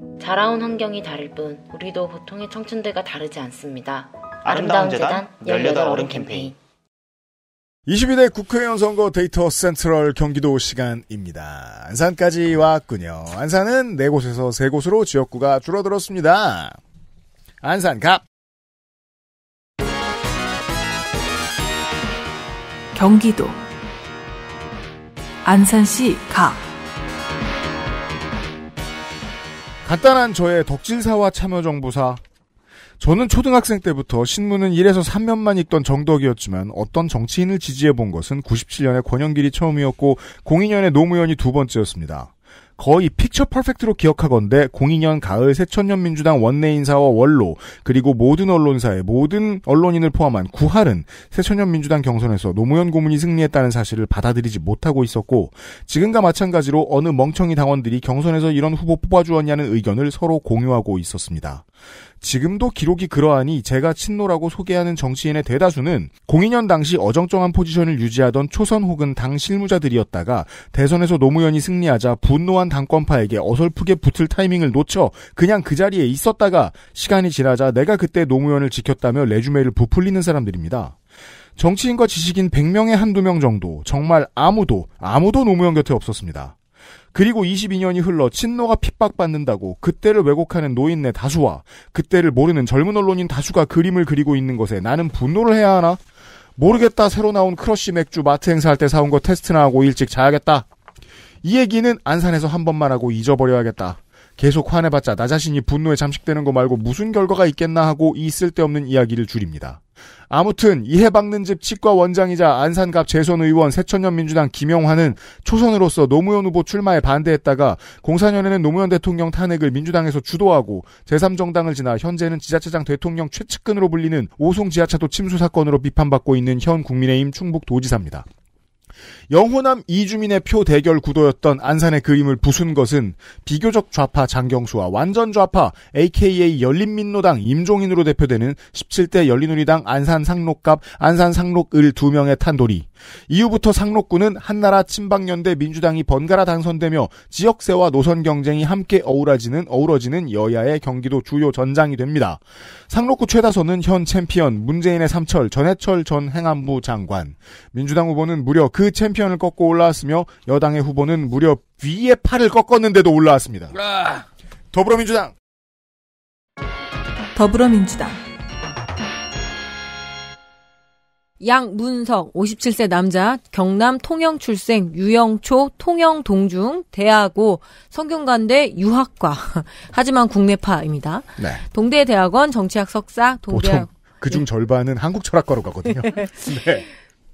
자라온 환경이 다를 뿐 우리도 보통의 청춘들과 다르지 않습니다. 아름다운, 재단 18 어른 캠페인 22대 국회의원 선거 데이터 센트럴 경기도 시간입니다. 안산까지 왔군요. 안산은 네 곳에서 세 곳으로 지역구가 줄어들었습니다. 안산 갑 경기도 안산시 갑 간단한 저의 덕질사와 참여정부사. 저는 초등학생 때부터 신문은 1에서 3면만 읽던 정덕이었지만 어떤 정치인을 지지해 본 것은 97년에 권영길이 처음이었고 02년에 노무현이 두 번째였습니다. 거의 픽처 퍼펙트로 기억하건데 02년 가을 새천년민주당 원내인사와 원로 그리고 모든 언론사의 모든 언론인을 포함한 구할은 새천년민주당 경선에서 노무현 고문이 승리했다는 사실을 받아들이지 못하고 있었고 지금과 마찬가지로 어느 멍청이 당원들이 경선에서 이런 후보 뽑아주었냐는 의견을 서로 공유하고 있었습니다. 지금도 기록이 그러하니 제가 친노라고 소개하는 정치인의 대다수는 02년 당시 어정쩡한 포지션을 유지하던 초선 혹은 당 실무자들이었다가 대선에서 노무현이 승리하자 분노한 당권파에게 어설프게 붙을 타이밍을 놓쳐 그냥 그 자리에 있었다가 시간이 지나자 내가 그때 노무현을 지켰다며 레주메를 부풀리는 사람들입니다. 정치인과 지식인 100명에 한두 명 정도 정말 아무도 아무도 노무현 곁에 없었습니다. 그리고 22년이 흘러 친노가 핍박받는다고 그때를 왜곡하는 노인네 다수와 그때를 모르는 젊은 언론인 다수가 그림을 그리고 있는 것에 나는 분노를 해야 하나? 모르겠다. 새로 나온 크러쉬 맥주 마트 행사할 때 사온 거 테스트나 하고 일찍 자야겠다. 이 얘기는 안산에서 한 번만 하고 잊어버려야겠다. 계속 화내봤자 나 자신이 분노에 잠식되는 거 말고 무슨 결과가 있겠나 하고 이 쓸데없는 이야기를 줄입니다. 아무튼 이해박는집 치과 원장이자 안산갑 재선 의원 새천년 민주당 김영환은 초선으로서 노무현 후보 출마에 반대했다가 04년에는 노무현 대통령 탄핵을 민주당에서 주도하고 제3정당을 지나 현재는 지자체장 대통령 최측근으로 불리는 오송 지하차도 침수 사건으로 비판받고 있는 현 국민의힘 충북 도지사입니다. 영호남 이주민의 표 대결 구도였던 안산의 그림을 부순 것은 비교적 좌파 장경수와 완전 좌파 AKA 열린민노당 임종인으로 대표되는 17대 열린우리당 안산 상록갑 안산 상록을 두 명의 탄돌이 이후부터 상록구는 한나라 친박연대 민주당이 번갈아 당선되며 지역세와 노선 경쟁이 함께 어우러지는 어우러지는 여야의 경기도 주요 전장이 됩니다. 상록구 최다선은 현 챔피언 문재인의 삼철 전해철 전 행안부 장관. 민주당 후보는 무려 그 챔피언을 꺾고 올라왔으며 여당의 후보는 무려 위의 팔을 꺾었는데도 올라왔습니다. 아. 더불어민주당 더불어민주당 양문성 57세 남자 경남 통영 출생 유영초 통영 동중 대학고 성균관대 유학과 하지만 국내파입니다. 네. 동대 대학원 정치학 석사 동대학 그중 예. 절반은 한국 철학과로 가거든요. 네.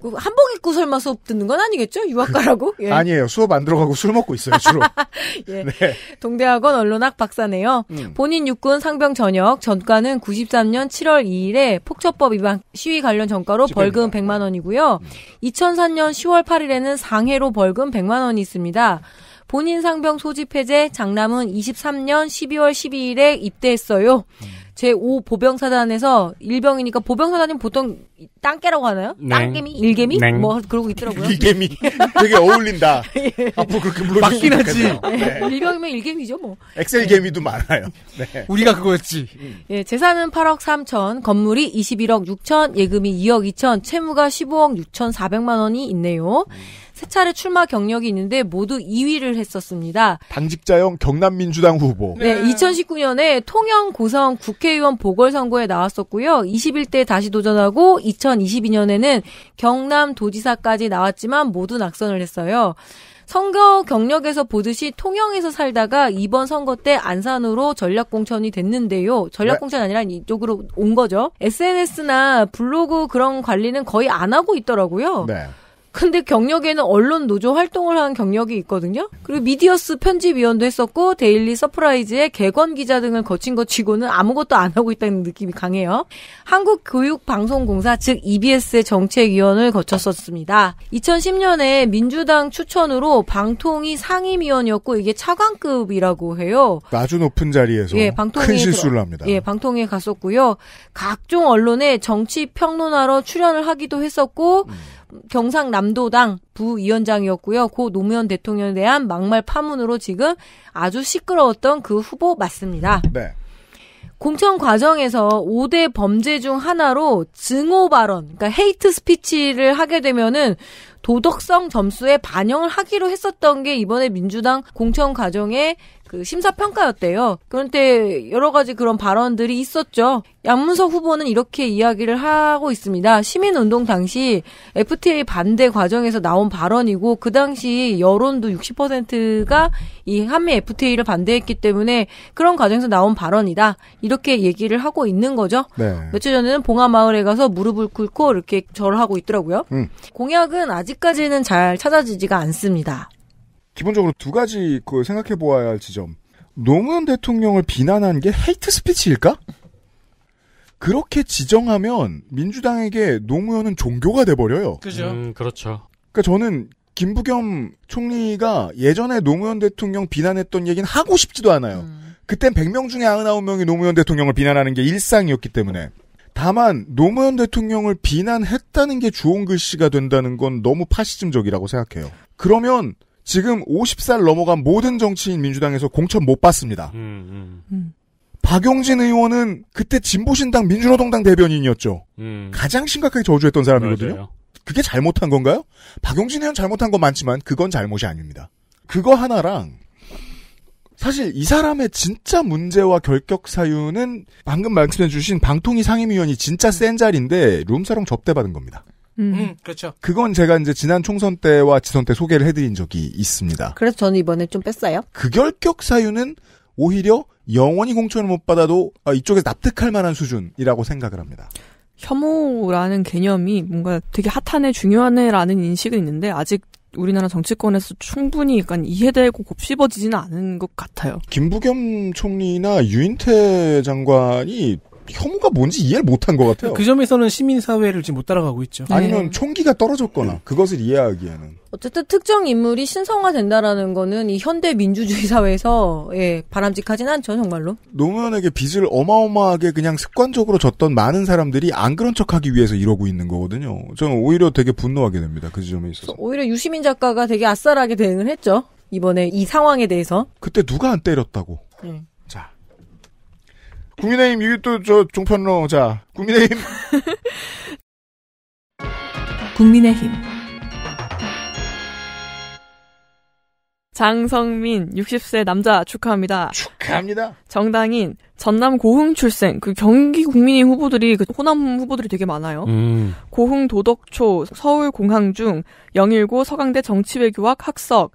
그 한복 입고 설마 수업 듣는 건 아니겠죠? 유학가라고? 그, 예. 아니에요. 수업 안 들어가고 술 먹고 있어요, 주로. 예. 네. 동대학원 언론학 박사네요. 음. 본인 육군 상병 전역, 전과는 93년 7월 2일에 폭처법 위반 시위 관련 전과로 벌금 100만 원이고요. 음. 2 0 0 3년 10월 8일에는 상해로 벌금 100만 원이 있습니다. 본인 상병 소집 해제 장남은 23년 12월 12일에 입대했어요. 음. 제5 보병사단에서 일병이니까 보병사단이 보통 땅개라고 하나요? 네. 땅개미? 일개미? 네. 뭐 그러고 있더라고요. 일개미. 되게 어울린다. 예. 앞으로 그렇게 불러 맞긴 하지. 네. 예. 일병이면 일개미죠 뭐. 엑셀개미도 많아요. 네. 우리가 그거였지. 예, 재산은 8억 3천, 건물이 21억 6천, 예금이 2억 2천, 채무가 15억 6천 4백만 원이 있네요. 음. 세 차례 출마 경력이 있는데 모두 2위를 했었습니다. 당직자형 경남민주당 후보. 네, 2019년에 통영 고성 국회의원 보궐선거에 나왔었고요. 21대 다시 도전하고 2022년에는 경남 도지사까지 나왔지만 모두 낙선을 했어요. 선거 경력에서 보듯이 통영에서 살다가 이번 선거 때 안산으로 전략공천이 됐는데요. 전략공천 네. 아니라 이쪽으로 온 거죠. SNS나 블로그 그런 관리는 거의 안 하고 있더라고요. 네. 근데 경력에는 언론 노조 활동을 한 경력이 있거든요. 그리고 미디어스 편집위원도 했었고 데일리 서프라이즈의 개건 기자 등을 거친 것 치고는 아무것도 안 하고 있다는 느낌이 강해요. 한국교육방송공사 즉 EBS의 정책위원을 거쳤었습니다. 2010년에 민주당 추천으로 방통위 상임위원이었고 이게 차관급이라고 해요. 아주 높은 자리에서 예, 방통위에 큰 실수를 합니다. 예, 방통위에 갔었고요. 각종 언론에 정치 평론하러 출연을 하기도 했었고 음. 경상남도당 부위원장이었고요. 고 노무현 대통령에 대한 막말 파문으로 지금 아주 시끄러웠던 그 후보 맞습니다. 네. 공천 과정에서 5대 범죄 중 하나로 증오 발언, 그러니까 헤이트 스피치를 하게 되면은 도덕성 점수에 반영을 하기로 했었던 게 이번에 민주당 공천 과정에 그 심사평가였대요. 그런데 여러 가지 그런 발언들이 있었죠. 양문석 후보는 이렇게 이야기를 하고 있습니다. 시민운동 당시 FTA 반대 과정에서 나온 발언이고 그 당시 여론도 60%가 이 한미 FTA를 반대했기 때문에 그런 과정에서 나온 발언이다. 이렇게 얘기를 하고 있는 거죠. 네. 며칠 전에는 봉화마을에 가서 무릎을 꿇고 이렇게 절하고 있더라고요. 음. 공약은 아직까지는 잘 찾아지지가 않습니다. 기본적으로 두 가지 그 생각해 보아야 할 지점. 노무현 대통령을 비난한 게 헤이트 스피치일까? 그렇게 지정하면 민주당에게 노무현은 종교가 돼버려요. 그죠? 음, 그렇죠. 그러니까 저는 김부겸 총리가 예전에 노무현 대통령 비난했던 얘기는 하고 싶지도 않아요. 음. 그땐 100명 중에 99명이 노무현 대통령을 비난하는 게 일상이었기 때문에. 다만 노무현 대통령을 비난했다는 게 주홍 글씨가 된다는 건 너무 파시즘적이라고 생각해요. 그러면 지금 50살 넘어간 모든 정치인 민주당에서 공천 못 받습니다. 음, 음, 음. 박용진 의원은 그때 진보신당 민주노동당 대변인이었죠. 음. 가장 심각하게 저주했던 사람이거든요. 맞아요. 그게 잘못한 건가요? 박용진 의원 잘못한 건 많지만 그건 잘못이 아닙니다. 그거 하나랑 사실 이 사람의 진짜 문제와 결격 사유는 방금 말씀해주신 방통위 상임위원이 진짜 센 자리인데 룸사롱 접대받은 겁니다. 음. 음. 그렇죠. 그건 제가 이제 지난 총선 때와 지선 때 소개를 해드린 적이 있습니다. 그래서 저는 이번에 좀 뺐어요. 극결격 그 사유는 오히려 영원히 공천을 못 받아도 아, 이쪽에서 납득할 만한 수준이라고 생각을 합니다. 혐오라는 개념이 뭔가 되게 핫한네중요한네라는 인식은 있는데 아직 우리나라 정치권에서 충분히 약간 이해되고 곱씹어지지는 않은 것 같아요. 김부겸 총리나 유인태 장관이 혐오가 뭔지 이해를 못한 것 같아요. 그 점에서는 시민사회를 지금 못 따라가고 있죠. 아니면 네. 총기가 떨어졌거나 네. 그것을 이해하기에는. 어쨌든 특정 인물이 신성화된다라는 거는 이 현대 민주주의 사회에서 예, 바람직하진 않죠 정말로. 노무현에게 빚을 어마어마하게 그냥 습관적으로 졌던 많은 사람들이 안 그런 척하기 위해서 이러고 있는 거거든요. 저는 오히려 되게 분노하게 됩니다 그 지점에 있어서. 오히려 유시민 작가가 되게 아싸라하게 대응을 했죠 이번에 이 상황에 대해서. 그때 누가 안 때렸다고. 음. 국민의힘 이게 또 저 종편로자 국민의힘 국민의힘 장성민 60세 남자 축하합니다. 축하합니다. 정당인 전남 고흥 출생 그 경기 국민의힘 후보들이 그 호남 후보들이 되게 많아요. 음. 고흥 도덕초 서울 공항중 영일고 서강대 정치외교학 학석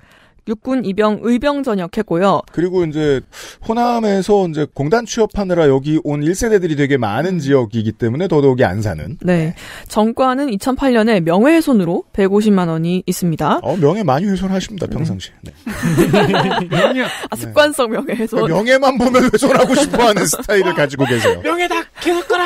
육군 입영 의병 전역했고요. 그리고 이제 호남에서 이제 공단 취업하느라 여기 온 1세대들이 되게 많은 음. 지역이기 때문에 더더욱이 안 사는. 네. 정과는 2008년에 명예훼손으로 150만 원이 있습니다. 어, 명예 많이 훼손하십니다, 네. 평상시에. 네. 명예. 아, 습관성 명예훼손. 그러니까 명예만 보면 훼손하고 싶어 하는 스타일을 가지고 계세요. 명예 다 계속 거라!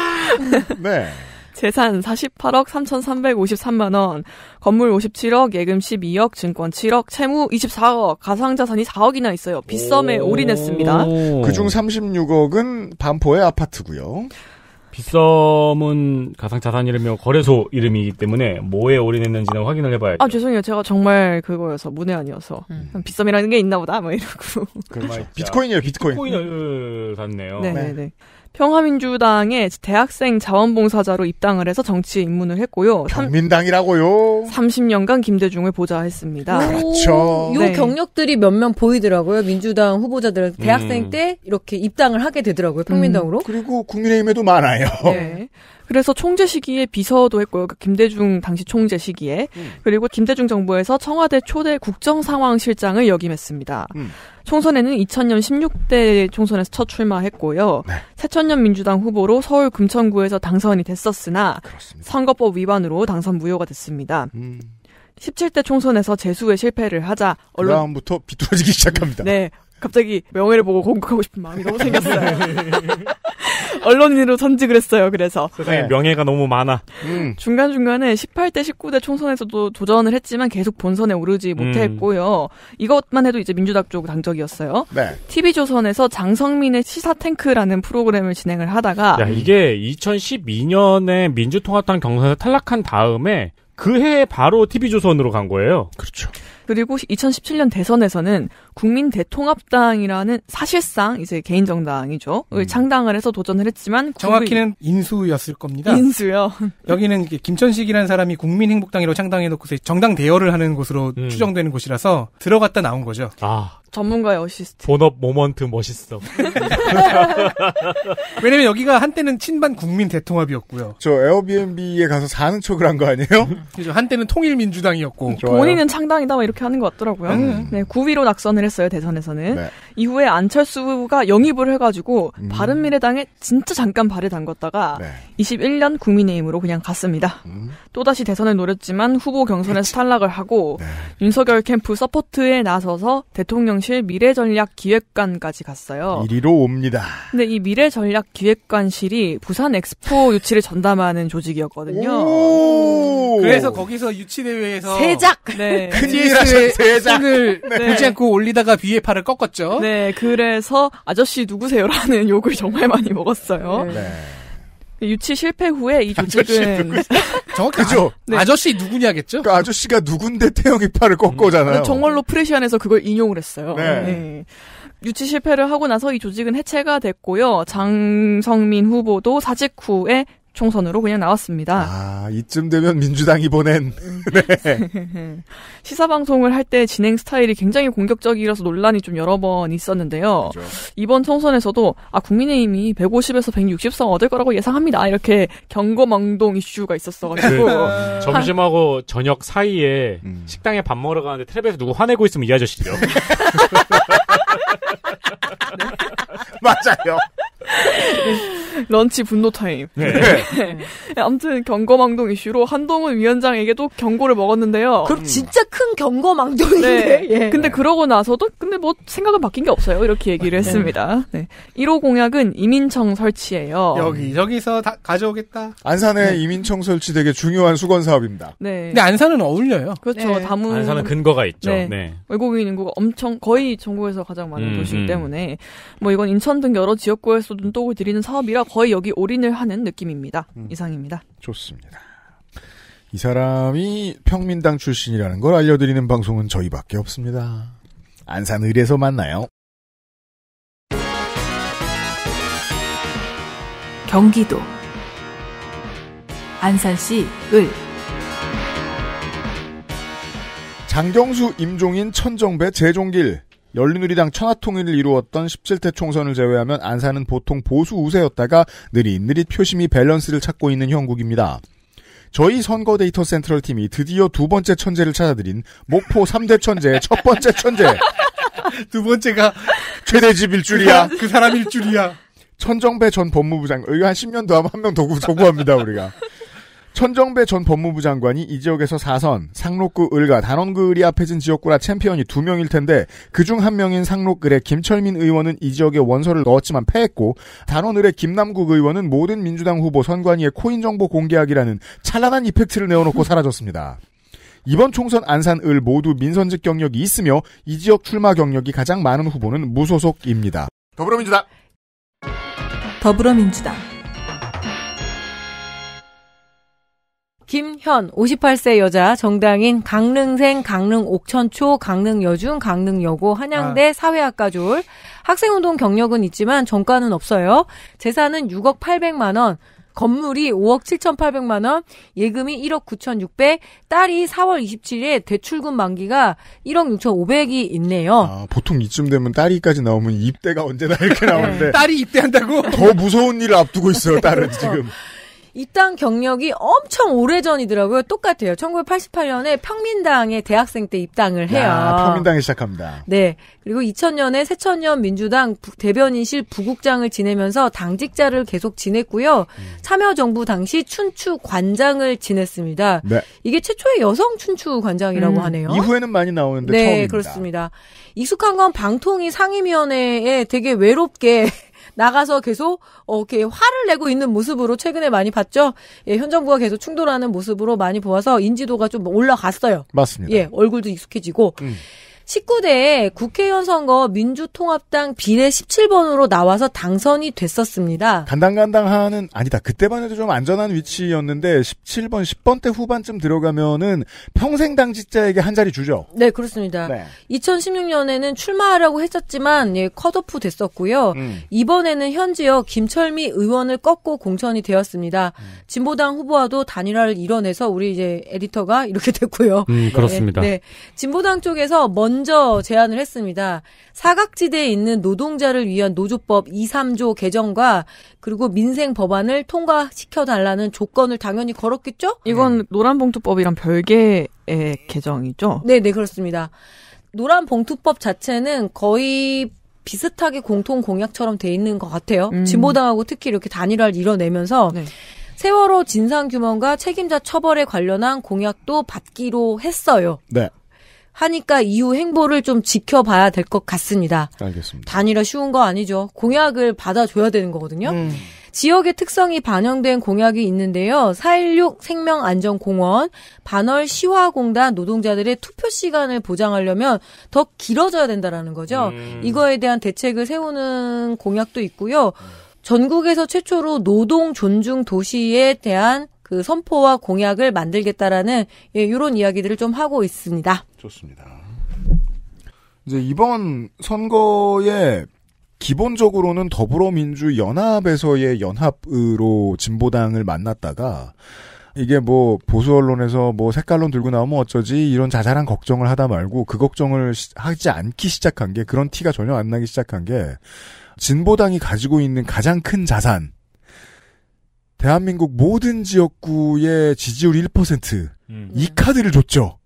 네. 재산 48억 3,353만 원, 건물 57억, 예금 12억, 증권 7억, 채무 24억, 가상자산이 4억이나 있어요. 빗썸에 올인했습니다. 그중 36억은 반포의 아파트고요. 빗썸은 가상자산 이름이고 거래소 이름이기 때문에 뭐에 올인했는지는 확인을 해봐야죠. 아 죄송해요, 제가 정말 그거여서 문외한이어서 음. 빗썸이라는 게 있나 보다, 뭐 이러고. 그렇 아, 비트코인이에요, 비트코인. 비트코인을 샀네요. 네네네. 네. 네, 네. 평화민주당의 대학생 자원봉사자로 입당을 해서 정치에 입문을 했고요. 경민당이라고요. 30년간 김대중을 보좌했습니다. 그렇죠. 요 네. 경력들이 몇 명 보이더라고요. 민주당 후보자들은 음. 대학생 음. 때 이렇게 입당을 하게 되더라고요. 평민당으로. 음. 그리고 국민의힘에도 많아요. 네. 그래서 총재 시기에 비서도 했고요. 그러니까 김대중 당시 총재 시기에 음. 그리고 김대중 정부에서 청와대 초대 국정상황실장을 역임했습니다. 음. 총선에는 2000년 16대 총선에서 첫 출마했고요. 네. 새천년 민주당 후보로 서울 금천구에서 당선이 됐었으나 그렇습니다. 선거법 위반으로 당선 무효가 됐습니다. 음. 17대 총선에서 재수에 실패를 하자 언론 부터 비뚤어지기 시작합니다. 네, 갑자기 명예를 보고 공격하고 싶은 마음이 너무 생겼어요. 언론인으로 선직을 했어요. 그래서 세상에 네. 명예가 너무 많아. 음. 중간 중간에 18대 19대 총선에서도 도전을 했지만 계속 본선에 오르지 음. 못했고요. 이것만 해도 이제 민주당 쪽 당적이었어요. 네. TV 조선에서 장성민의 시사 탱크라는 프로그램을 진행을 하다가 야, 이게 2012년에 민주통합당 경선에서 탈락한 다음에 그 해에 바로 TV 조선으로 간 거예요. 그렇죠. 그리고 2017년 대선에서는 국민 대통합당이라는 사실상 이제 개인 정당이죠. 음. 창당을 해서 도전을 했지만 정확히는 국 인수였을 겁니다. 인수요. 여기는 김천식이라는 사람이 국민행복당이로 창당해놓고서 정당 대여를 하는 곳으로 음. 추정되는 곳이라서 들어갔다 나온 거죠. 아. 전문가의 어시스트. 본업 모먼트 멋있어. 왜냐면 여기가 한때는 친반 국민 대통합이었고요. 저 에어비앤비에 가서 사는 척을 한 거 아니에요? 한때는 통일민주당이었고. 좋아요. 본인은 창당이다 막 이렇게 그렇게 하는 것 같더라고요. 음. 네, 9위로 낙선을 했어요 대선에서는. 네. 이후에 안철수가 영입을 해가지고 음. 바른미래당에 진짜 잠깐 발을 담궜다가 네. 21년 국민의힘으로 그냥 갔습니다. 음. 또다시 대선을 노렸지만 후보 경선에서 그치. 탈락을 하고 네. 윤석열 캠프 서포트에 나서서 대통령실 미래전략 기획관까지 갔어요. 1위로 옵니다. 근데 이 미래전략 기획관실이 부산 엑스포 유치를 전담하는 조직이었거든요. 그래서 거기서 유치 대회에서 세작 네. 큰일 그 손을 보지 네. 않고 올리다가 비의 팔을 꺾었죠. 네, 그래서 아저씨 누구세요라는 욕을 정말 많이 먹었어요. 네. 네. 그 유치 실패 후에 이 조직은 정확히 그죠? 네. 아, 아저씨 누구냐겠죠? 그 아저씨가 누군데 태형이 팔을 꺾어잖아요 음. 정말로 프레시안에서 그걸 인용을 했어요. 네. 네. 유치 실패를 하고 나서 이 조직은 해체가 됐고요. 장성민 후보도 사직 후에 총선으로 그냥 나왔습니다. 아, 이쯤 되면 민주당이 보낸. 네. 시사방송을 할 때 진행 스타일이 굉장히 공격적이라서 논란이 좀 여러 번 있었는데요. 그렇죠. 이번 총선에서도, 아, 국민의힘이 150에서 160석 얻을 거라고 예상합니다. 이렇게 경고망동 이슈가 있었어가지고. 네. 네. 점심하고 저녁 사이에 음. 식당에 밥 먹으러 가는데 텔레비에서 누구 화내고 있으면 이 아저씨죠. 네. 맞아요. 런치 분노 타임. 네. 네. 아무튼 경거망동 이슈로 한동훈 위원장에게도 경고를 먹었는데요. 그럼 음. 진짜 큰 경거망동인데. 네. 예. 근데 그러고 나서도 근데 뭐 생각은 바뀐 게 없어요. 이렇게 얘기를 네. 했습니다. 네. 1호 공약은 이민청 설치예요. 여기 저기서 다 가져오겠다. 안산의 네. 이민청 설치 되게 중요한 수건 사업입니다. 네. 근데 안산은 어울려요. 그렇죠. 다문 안산은 근거가 있죠. 네. 외국인 인구가 엄청 거의 전국에서 가장 많은 음, 도시이기 음. 때문에 뭐 이건 인천 등 여러 지역구에서 눈독을 들이는 사업이라 거의 여기 올인을 하는 느낌입니다. 음. 이상입니다. 좋습니다. 이 사람이 평민당 출신이라는 걸 알려드리는 방송은 저희밖에 없습니다. 안산을에서 의 만나요. 경기도 안산시 을 장경수, 임종인, 천정배, 재종길 열린우리당 천하통일을 이루었던 17대 총선을 제외하면 안산은 보통 보수 우세였다가 느릿느릿 표심이 밸런스를 찾고 있는 형국입니다. 저희 선거 데이터 센트럴 팀이 드디어 두 번째 천재를 찾아드린 목포 3대 천재 의첫 번째 천재 두 번째가 최대집일 줄이야 그, 그 사람일 줄이야 천정배 전 법무부 장관 한 10년 도 하면 한명더 구합니다 우리가 천정배 전 법무부 장관이 이 지역에서 4선, 상록구 을과 단원구을이 앞해진 지역구라 챔피언이 두 명일 텐데 그 중 한 명인 상록을의 김철민 의원은 이 지역에 원서를 넣었지만 패했고 단원을의 김남국 의원은 모든 민주당 후보 선관위의 코인 정보 공개하기라는 찬란한 이펙트를 내어놓고 사라졌습니다. 이번 총선 안산을 모두 민선직 경력이 있으며 이 지역 출마 경력이 가장 많은 후보는 무소속입니다. 더불어민주당 더불어민주당 김현 58세 여자 정당인 강릉생 강릉 옥천초 강릉 여중 강릉 여고 한양대 아. 사회학과 졸 학생운동 경력은 있지만 전과는 없어요. 재산은 6억 8 0 0만 원. 건물이 5억 7,800만 원, 예금이 1억 9,600, 딸이 4월 27일 대출금 만기가 1억 6,500이 있네요. 아, 보통 이쯤 되면 딸이까지 나오면 입대가 언제나 이렇게 나오는데 네. 딸이 입대한다고? 더 무서운 일을 앞두고 있어요, 딸은 그렇죠. 지금. 이땅 경력이 엄청 오래전이더라고요. 똑같아요. 1988년에 평민당에 대학생 때 입당을 해요. 야, 평민당에 시작합니다. 네. 그리고 2000년에 새천년 민주당 대변인실 부국장을 지내면서 당직자를 계속 지냈고요. 음. 참여정부 당시 춘추 관장을 지냈습니다. 네. 이게 최초의 여성 춘추 관장이라고 음. 하네요. 이후에는 많이 나오는데 네, 처음입니다. 그렇습니다. 익숙한 건 방통위 상임위원회에 되게 외롭게 나가서 계속 어, 이렇게 화를 내고 있는 모습으로 최근에 많이 봤죠. 예, 현 정부가 계속 충돌하는 모습으로 많이 보아서 인지도가 좀 올라갔어요. 맞습니다. 예, 얼굴도 익숙해지고. 음. 19대 국회의원 선거 민주통합당 비례 17번으로 나와서 당선이 됐었습니다. 간당간당하는 아니다. 그때만 해도 좀 안전한 위치였는데 17번 10번대 후반쯤 들어가면은 평생 당직자에게 한 자리 주죠. 네, 그렇습니다. 네. 2016년에는 출마하라고 했었지만 예, 컷오프 됐었고요. 음. 이번에는 현지역 김철미 의원을 꺾고 공천이 되었습니다. 음. 진보당 후보와도 단일화를 이뤄내서 우리 이제 에디터가 이렇게 됐고요. 음, 그렇습니다. 네, 네. 진보당 쪽에서 먼저 먼저 제안을 했습니다. 사각지대에 있는 노동자를 위한 노조법 2, 3조 개정과 그리고 민생 법안을 통과시켜달라는 조건을 당연히 걸었겠죠? 이건 네. 노란봉투법이랑 별개의 개정이죠? 네, 네, 그렇습니다. 노란봉투법 자체는 거의 비슷하게 공통 공약처럼 돼 있는 것 같아요. 음. 진보당하고 특히 이렇게 단일화를 이뤄내면서 네. 세월호 진상규명과 책임자 처벌에 관련한 공약도 받기로 했어요. 네. 하니까 이후 행보를 좀 지켜봐야 될 것 같습니다. 알겠습니다. 단일화 쉬운 거 아니죠. 공약을 받아줘야 되는 거거든요. 음. 지역의 특성이 반영된 공약이 있는데요. 4.16 생명안전공원, 반월 시화공단 노동자들의 투표 시간을 보장하려면 더 길어져야 된다라는 거죠. 음. 이거에 대한 대책을 세우는 공약도 있고요. 전국에서 최초로 노동 존중 도시에 대한 그 선포와 공약을 만들겠다라는 예, 이런 이야기들을 좀 하고 있습니다. 좋습니다. 이제 이번 선거에 기본적으로는 더불어민주연합에서의 연합으로 진보당을 만났다가 이게 뭐 보수 언론에서 뭐 색깔론 들고 나오면 어쩌지 이런 자잘한 걱정을 하다 말고 그 걱정을 하지 않기 시작한 게 그런 티가 전혀 안 나기 시작한 게 진보당이 가지고 있는 가장 큰 자산 대한민국 모든 지역구의 지지율 1%이 음. 네. 카드를 줬죠.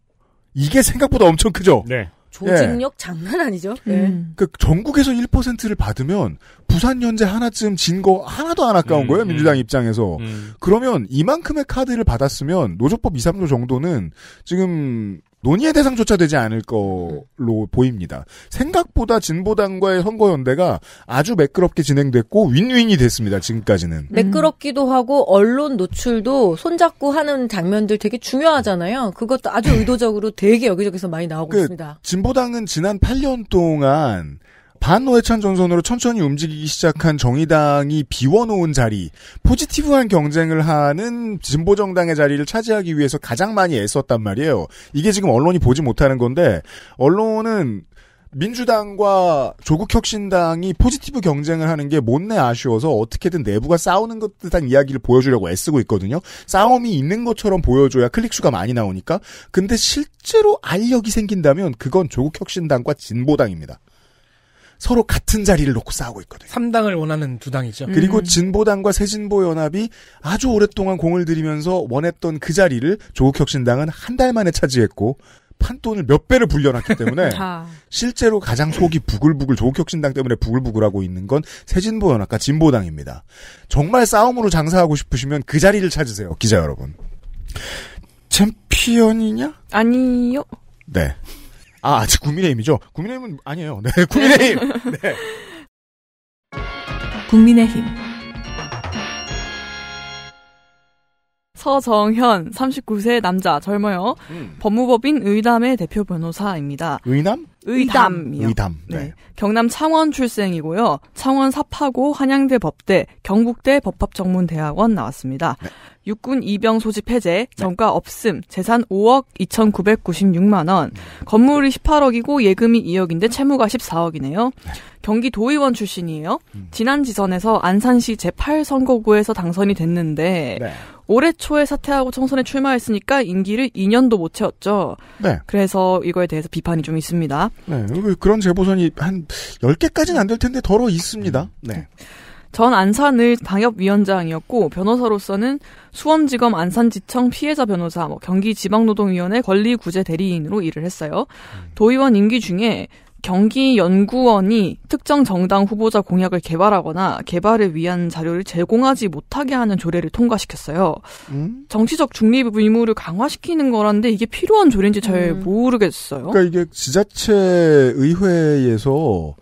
이게 생각보다 엄청 크죠. 네. 조직력 예. 장난 아니죠. 음. 네. 그니까 전국에서 1%를 받으면 부산 현재 하나쯤 진 거 하나도 안 아까운 음, 거예요. 음. 민주당 입장에서. 음. 그러면 이만큼의 카드를 받았으면 노조법 2, 3조 정도는 지금 논의의 대상조차 되지 않을 걸로 보입니다. 생각보다 진보당과의 선거연대가 아주 매끄럽게 진행됐고 윈윈이 됐습니다. 지금까지는. 음. 매끄럽기도 하고 언론 노출도 손잡고 하는 장면들 되게 중요하잖아요. 그것도 아주 의도적으로 되게 여기저기서 많이 나오고 그 있습니다. 진보당은 지난 8년 동안 반노회찬 전선으로 천천히 움직이기 시작한 정의당이 비워놓은 자리, 포지티브한 경쟁을 하는 진보 정당의 자리를 차지하기 위해서 가장 많이 애썼단 말이에요. 이게 지금 언론이 보지 못하는 건데 언론은 민주당과 조국혁신당이 포지티브 경쟁을 하는 게 못내 아쉬워서 어떻게든 내부가 싸우는 것 듯한 이야기를 보여주려고 애쓰고 있거든요. 싸움이 있는 것처럼 보여줘야 클릭수가 많이 나오니까. 근데 실제로 알력이 생긴다면 그건 조국혁신당과 진보당입니다. 서로 같은 자리를 놓고 싸우고 있거든요. 3당을 원하는 두 당이죠. 음. 그리고 음. 진보당과 새진보 연합이 아주 오랫동안 공을 들이면서 원했던 그 자리를 조국혁신당은 한 달 만에 차지했고 판돈을 몇 배를 불려놨기 때문에 실제로 가장 속이 부글부글 조국혁신당 때문에 부글부글하고 있는 건 새진보 연합과 진보당입니다. 정말 싸움으로 장사하고 싶으시면 그 자리를 찾으세요, 기자 여러분. 챔피언이냐? 아니요. 네. 아, 아직 국민의힘이죠? 국민의힘은 아니에요. 네, 국민의힘. 네. 국민의힘. 서정현, 39세 남자, 젊어요. 음. 법무법인 의담의 대표 변호사입니다. 의남? 의담이요. 의담. 네. 네. 경남 창원 출생이고요. 창원 사파고 한양대 법대, 경북대 법합정문대학원 나왔습니다. 네. 육군 이병 소집 해제, 네. 정가 없음, 재산 5억 2,996만 원, 음. 건물이 18억이고 예금이 2억인데 채무가 14억이네요. 경기도의원 출신이에요. 음. 지난 지선에서 안산시 제8선거구에서 당선이 됐는데 네. 올해 초에 사퇴하고 청선에 출마했으니까 임기를 2년도 못 채웠죠. 네. 그래서 이거에 대해서 비판이 좀 있습니다. 네. 그런 재보선이 한 10개까지는 안 될 텐데 더러 있습니다. 음. 네. 전 안산을 방역위원장이었고 변호사로서는 수원지검 안산지청 피해자 변호사, 뭐 경기지방노동위원회 권리구제 대리인으로 일을 했어요. 음. 도의원 임기 중에 경기연구원이 특정 정당 후보자 공약을 개발하거나 개발을 위한 자료를 제공하지 못하게 하는 조례를 통과시켰어요. 음? 정치적 중립 의무를 강화시키는 거라는데 이게 필요한 조례인지 잘 음. 모르겠어요. 그러니까 이게 지자체 의회에서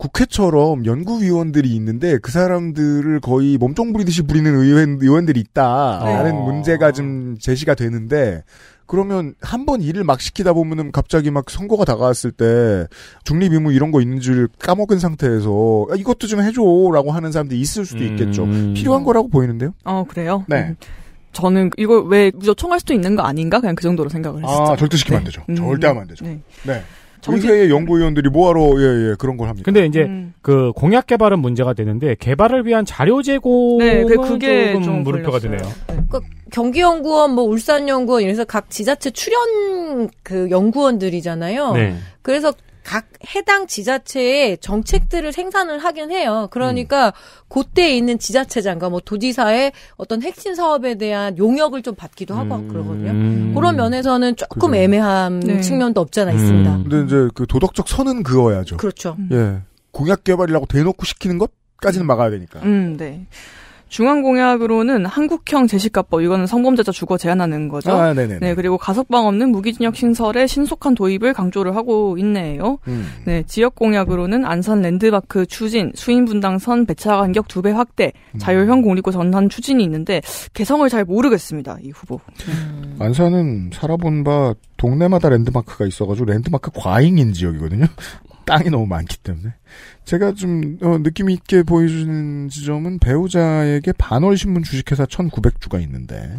국회처럼 연구위원들이 있는데 그 사람들을 거의 몸종 부리듯이 부리는 의원, 의원들이 있다라는 어. 문제가 좀 제시가 되는데 그러면 한 번 일을 막 시키다 보면은 갑자기 막 선거가 다가왔을 때 중립 의무 이런 거 있는 줄 까먹은 상태에서 아, 이것도 좀 해줘라고 하는 사람들이 있을 수도 있겠죠. 음. 필요한 거라고 보이는데요. 어 그래요. 네. 음. 저는 이걸 왜 무조건 할 수도 있는 거 아닌가 그냥 그 정도로 생각을 아, 했어요. 아 절대 시키면 네. 안 되죠. 음. 절대 하면 안 되죠. 네. 네. 정신... 의회 연구위원들이 뭐하러 예예 예, 그런 걸 합니까? 근데 이제 음. 그 공약 개발은 문제가 되는데 개발을 위한 자료 제고 네, 그 그게 조금 좀 물음표가 걸렸어요. 되네요. 네. 그 경기연구원, 뭐 울산연구원 이래서 각 지자체 출연 그 연구원들이잖아요. 네. 그래서 각 해당 지자체의 정책들을 생산을 하긴 해요. 그러니까 음. 그때 있는 지자체장과 뭐 도지사의 어떤 핵심 사업에 대한 용역을 좀 받기도 하고 음. 그러거든요. 그런 면에서는 조금 그죠. 애매한 네. 측면도 없지않아 음. 있습니다. 근데 이제 그 도덕적 선은 그어야죠. 그렇죠. 예. 공약 개발이라고 대놓고 시키는 것까지는 막아야 되니까. 음, 네. 중앙공약으로는 한국형 제시가법 이거는 성범죄자 주거 제한하는 거죠. 아, 네 그리고 가석방 없는 무기징역 신설의 신속한 도입을 강조를 하고 있네요. 음. 네 지역공약으로는 안산 랜드마크 추진, 수인분당선 배차 간격 두 배 확대, 음. 자율형 공립고 전환 추진이 있는데 개성을 잘 모르겠습니다 이 후보. 음. 안산은 살아본 바 동네마다 랜드마크가 있어가지고 랜드마크 과잉인 지역이거든요. 땅이 너무 많기 때문에 제가 좀 어, 느낌 있게 보여주는 지점은 배우자에게 반월신문 주식회사 1900주가 있는데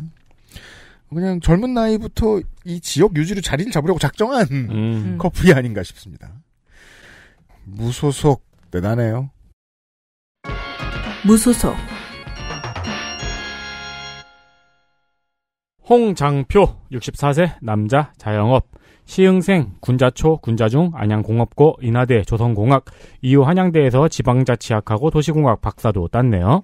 그냥 젊은 나이부터 이 지역 유지로 자리를 잡으려고 작정한 음. 음. 커플이 아닌가 싶습니다. 무소속 대단해요. 무소속 홍장표 64세 남자 자영업 시흥생, 군자초, 군자중, 안양공업고, 인하대, 조선공학, 이후 한양대에서 지방자치학하고 도시공학 박사도 땄네요.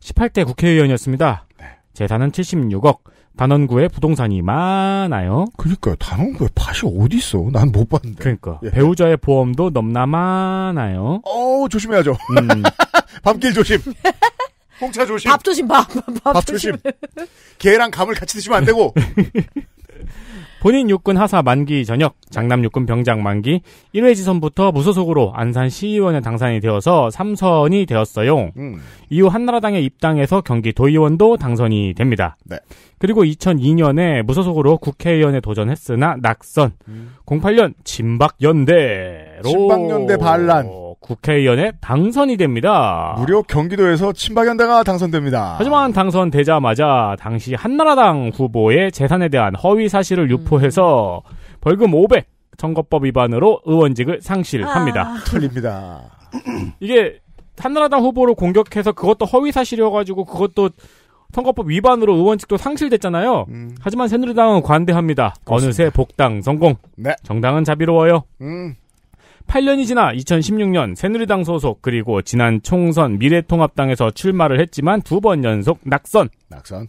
18대 음. 국회의원이었습니다. 네. 재산은 76억. 단원구에 부동산이 많아요. 그러니까요. 단원구에 팥이 어디 있어? 난 못 봤는데. 그러니까 예. 배우자의 보험도 넘나 많아요. 어 조심해야죠. 음. 밤길 조심. 홍차 조심. 밥 조심 밥. 밥, 밥, 밥 조심. 조심. 개랑 감을 같이 드시면 안 되고. 본인 육군 하사 만기 전역, 장남 육군 병장 만기, 1회 지선부터 무소속으로 안산 시의원에 당선이 되어서 3선이 되었어요. 음. 이후 한나라당에 입당해서 경기 도의원도 당선이 됩니다. 네. 그리고 2002년에 무소속으로 국회의원에 도전했으나 낙선. 음. 08년 진박연대로 진박연대 반란. 국회의원에 당선이 됩니다. 무려 경기도에서 친박연대가 당선됩니다. 하지만 당선되자마자 당시 한나라당 후보의 재산에 대한 허위 사실을 음. 유포해서 벌금 500 선거법 위반으로 의원직을 상실합니다. 아. 틀립니다. 이게 한나라당 후보를 공격해서 그것도 허위 사실이어가지고 그것도 선거법 위반으로 의원직도 상실됐잖아요. 음. 하지만 새누리당은 관대합니다. 그렇습니다. 어느새 복당 성공. 네. 정당은 자비로워요. 음. 8년이 지나 2016년 새누리당 소속 그리고 지난 총선 미래통합당에서 출마를 했지만 두 번 연속 낙선. 낙선.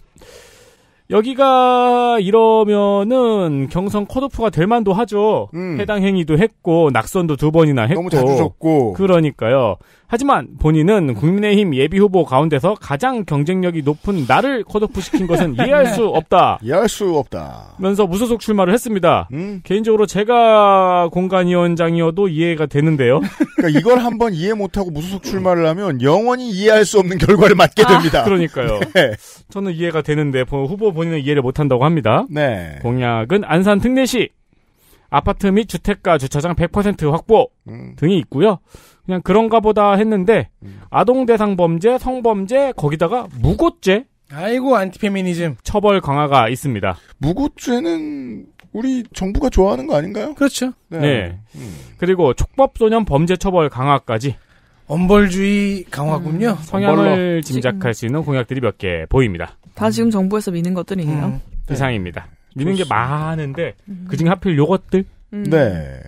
여기가 이러면은 경선 컷오프가 될 만도 하죠. 음. 해당 행위도 했고 낙선도 두 번이나 했고 너무 자주 줬고 그러니까요. 하지만 본인은 국민의힘 예비 후보 가운데서 가장 경쟁력이 높은 나를 컷오프 시킨 것은 이해할 네. 수 없다. 이해할 수 없다. 면서 무소속 출마를 했습니다. 음. 개인적으로 제가 공간위원장이어도 이해가 되는데요. 그러니까 이걸 한번 이해 못하고 무소속 출마를 하면 영원히 이해할 수 없는 결과를 맞게 아, 됩니다. 아, 그러니까요. 네. 저는 이해가 되는데 후보 본인은 이해를 못한다고 합니다. 네. 공약은 안산 특례시 아파트 및 주택가 주차장 100% 확보 음. 등이 있고요. 그냥 그런가 보다 했는데 음. 아동 대상 범죄, 성범죄 거기다가 무고죄 아이고 안티페미니즘 처벌 강화가 있습니다. 무고죄는 우리 정부가 좋아하는 거 아닌가요? 그렇죠. 네. 네. 음. 그리고 촉법소년 범죄 처벌 강화까지 엄벌주의 강화군요. 음, 성향을 엄벌러. 짐작할 수 있는 공약들이 몇 개 보입니다. 다 지금 정부에서 미는 것들이에요. 음, 네. 이상입니다. 미는 네. 게 많은데 음. 그중에 하필 요것들. 음. 네.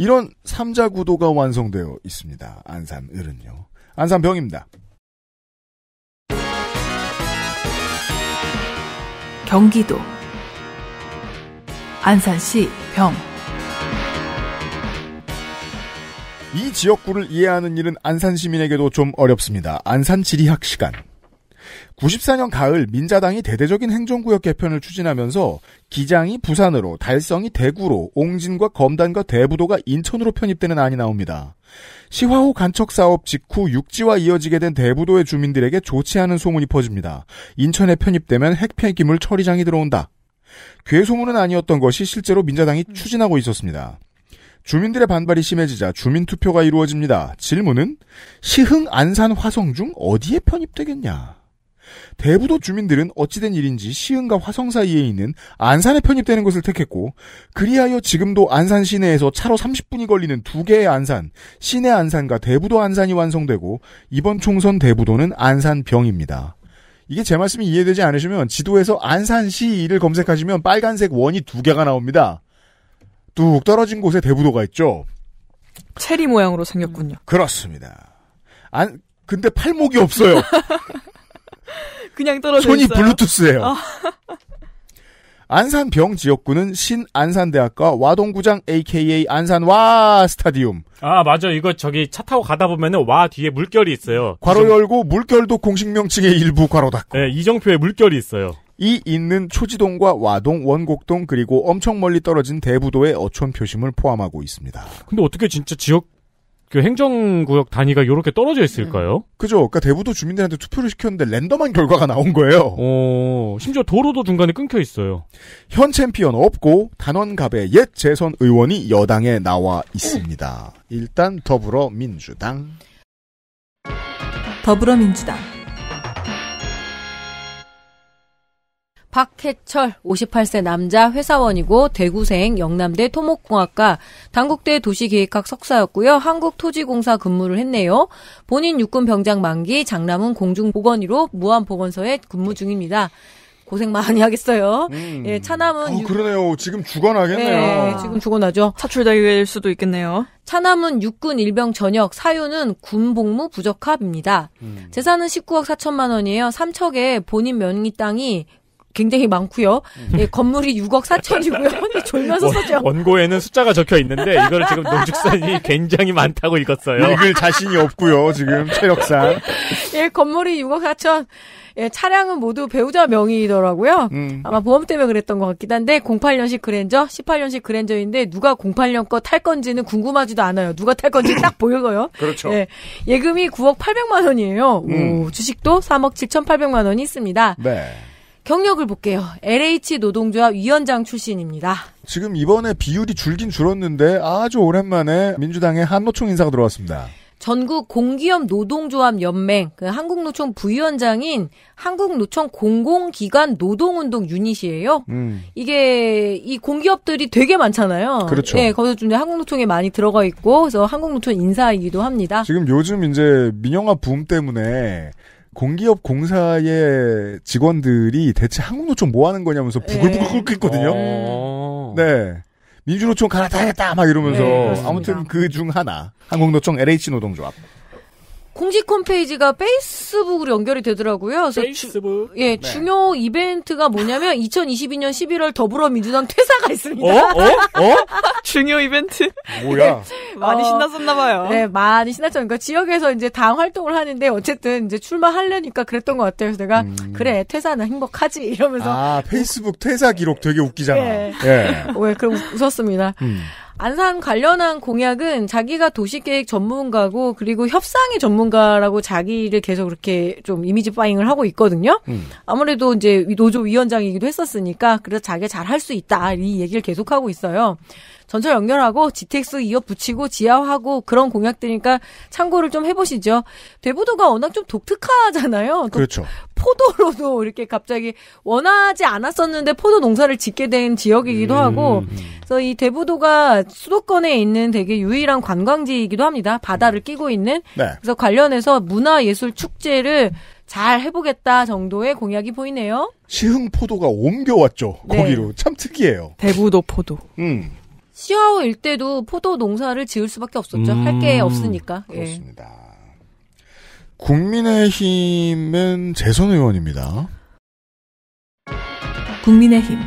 이런 삼자 구도가 완성되어 있습니다. 안산을은요. 안산병입니다. 경기도 안산시 병 이 지역구를 이해하는 일은 안산 시민에게도 좀 어렵습니다. 안산 지리학 시간. 94년 가을 민자당이 대대적인 행정구역 개편을 추진하면서 기장이 부산으로, 달성이 대구로, 옹진과 검단과 대부도가 인천으로 편입되는 안이 나옵니다. 시화호 간척 사업 직후 육지와 이어지게 된 대부도의 주민들에게 좋지 않은 소문이 퍼집니다. 인천에 편입되면 핵폐기물 처리장이 들어온다. 괴소문은 아니었던 것이 실제로 민자당이 추진하고 있었습니다. 주민들의 반발이 심해지자 주민 투표가 이루어집니다. 질문은 시흥 안산 화성 중 어디에 편입되겠냐? 대부도 주민들은 어찌된 일인지 시흥과 화성 사이에 있는 안산에 편입되는 것을 택했고 그리하여 지금도 안산 시내에서 차로 30분이 걸리는 두 개의 안산, 시내 안산과 대부도 안산이 완성되고 이번 총선 대부도는 안산병입니다. 이게 제 말씀이 이해되지 않으시면 지도에서 안산시를 검색하시면 빨간색 원이 두 개가 나옵니다. 뚝 떨어진 곳에 대부도가 있죠. 체리 모양으로 생겼군요. 그렇습니다. 안 근데 팔목이 없어요. 그냥 떨어져 손이 있어요? 블루투스예요. 아. 안산병 지역구는 신안산대학과 와동구장 AKA 안산와 스타디움. 아, 맞아. 이거 저기 차 타고 가다 보면은 와 뒤에 물결이 있어요. 괄호 지정... 열고 물결도 공식 명칭의 일부 괄호 닫고. 네, 이정표에 물결이 있어요. 이 있는 초지동과 와동, 원곡동 그리고 엄청 멀리 떨어진 대부도의 어촌 표심을 포함하고 있습니다. 근데 어떻게 진짜 지역 그 행정구역 단위가 요렇게 떨어져 있을까요? 네. 그죠. 그러니까 대부도 주민들한테 투표를 시켰는데 랜덤한 결과가 나온 거예요. 어, 심지어 도로도 중간에 끊겨 있어요. 현 챔피언 없고 단원갑의 옛 재선 의원이 여당에 나와 있습니다. 일단 더불어민주당. 더불어민주당. 박해철 58세 남자 회사원이고 대구생 영남대 토목공학과 당국대 도시계획학 석사였고요. 한국토지공사 근무를 했네요. 본인 육군 병장 만기 장남은 공중보건의로 무안보건소에 근무 중입니다. 고생 많이 하겠어요. 음. 예, 차남은 어, 그러네요. 지금 죽어나겠네요. 예, 네, 지금 죽어나죠. 차출될 수도 있겠네요. 차남은 육군 일병 전역, 사유는 군 복무 부적합입니다. 음. 재산은 19억 4천만 원이에요. 삼척에 본인 명의 땅이 굉장히 많고요. 음. 예, 건물이 6억 4천이고요. 졸면서 썼죠. 원고에는 숫자가 적혀 있는데 이걸 지금 농축산이 굉장히 많다고 읽었어요. 읽을 자신이 없고요. 지금 체력상. 예, 건물이 6억 4천. 예, 차량은 모두 배우자 명의이더라고요. 음. 아마 보험 때문에 그랬던 것 같긴 한데 08년식 그랜저, 18년식 그랜저인데 누가 08년 거 탈 건지는 궁금하지도 않아요. 누가 탈 건지 딱 보여요. 그렇죠. 예, 예금이 9억 8백만 원이에요. 음. 오, 주식도 3억 7천8백만 원이 있습니다. 네. 경력을 볼게요. LH 노동조합 위원장 출신입니다. 지금 이번에 비율이 줄긴 줄었는데 아주 오랜만에 민주당의 한노총 인사가 들어왔습니다. 전국 공기업 노동조합 연맹 그 한국노총 부위원장인 한국노총 공공기관 노동운동 유닛이에요. 음. 이게 이 공기업들이 되게 많잖아요. 그렇죠. 예, 거기서 좀 한국노총에 많이 들어가 있고 그래서 한국노총 인사이기도 합니다. 지금 요즘 이제 민영화 붐 때문에 공기업 공사의 직원들이 대체 한국노총 뭐 하는 거냐면서 네. 부글부글 끓거든요. 고있 네. 어. 네. 민주노총 가라타야겠다막 이러면서 네, 아무튼 그 중 하나 한국노총 LH 노동조합. 공식 홈페이지가 페이스북으로 연결이 되더라고요. 그래서 페이스북. 주, 예, 네. 중요 이벤트가 뭐냐면 2022년 11월 더불어민주당 퇴사가 있습니다. 어? 어? 어? 중요 이벤트? 뭐야? 많이 어, 신났었나 봐요. 네, 많이 신났죠. 그러니까 지역에서 이제 당 활동을 하는데 어쨌든 이제 출마하려니까 그랬던 것 같아요. 그래서 내가 음. 그래 퇴사는 행복하지 이러면서 아 페이스북 퇴사 기록 되게 웃기잖아. 예. 예. 왜 그럼 웃었습니다. 음. 안산 관련한 공약은 자기가 도시계획 전문가고 그리고 협상의 전문가라고 자기를 계속 그렇게 좀 이미지 파잉을 하고 있거든요. 음. 아무래도 이제 노조 위원장이기도 했었으니까 그래서 자기가 잘할 수 있다 이 얘기를 계속 하고 있어요. 전철 연결하고 GTX 이어 붙이고 지하화하고 그런 공약들이니까 참고를 좀 해보시죠. 대부도가 워낙 좀 독특하잖아요. 그렇죠. 포도로도 이렇게 갑자기 원하지 않았었는데 포도 농사를 짓게 된 지역이기도 음. 하고 그래서 이 대부도가 수도권에 있는 되게 유일한 관광지이기도 합니다. 바다를 끼고 있는. 네. 그래서 관련해서 문화예술 축제를 잘 해보겠다 정도의 공약이 보이네요. 시흥 포도가 옮겨왔죠. 네. 거기로 참 특이해요. 대부도 포도. 음. 시화오일때도 포도 농사를 지을 수밖에 없었죠. 음, 할게 없으니까. 예. 그렇습니다. 예. 국민의힘은 재선 의원입니다. 국민의힘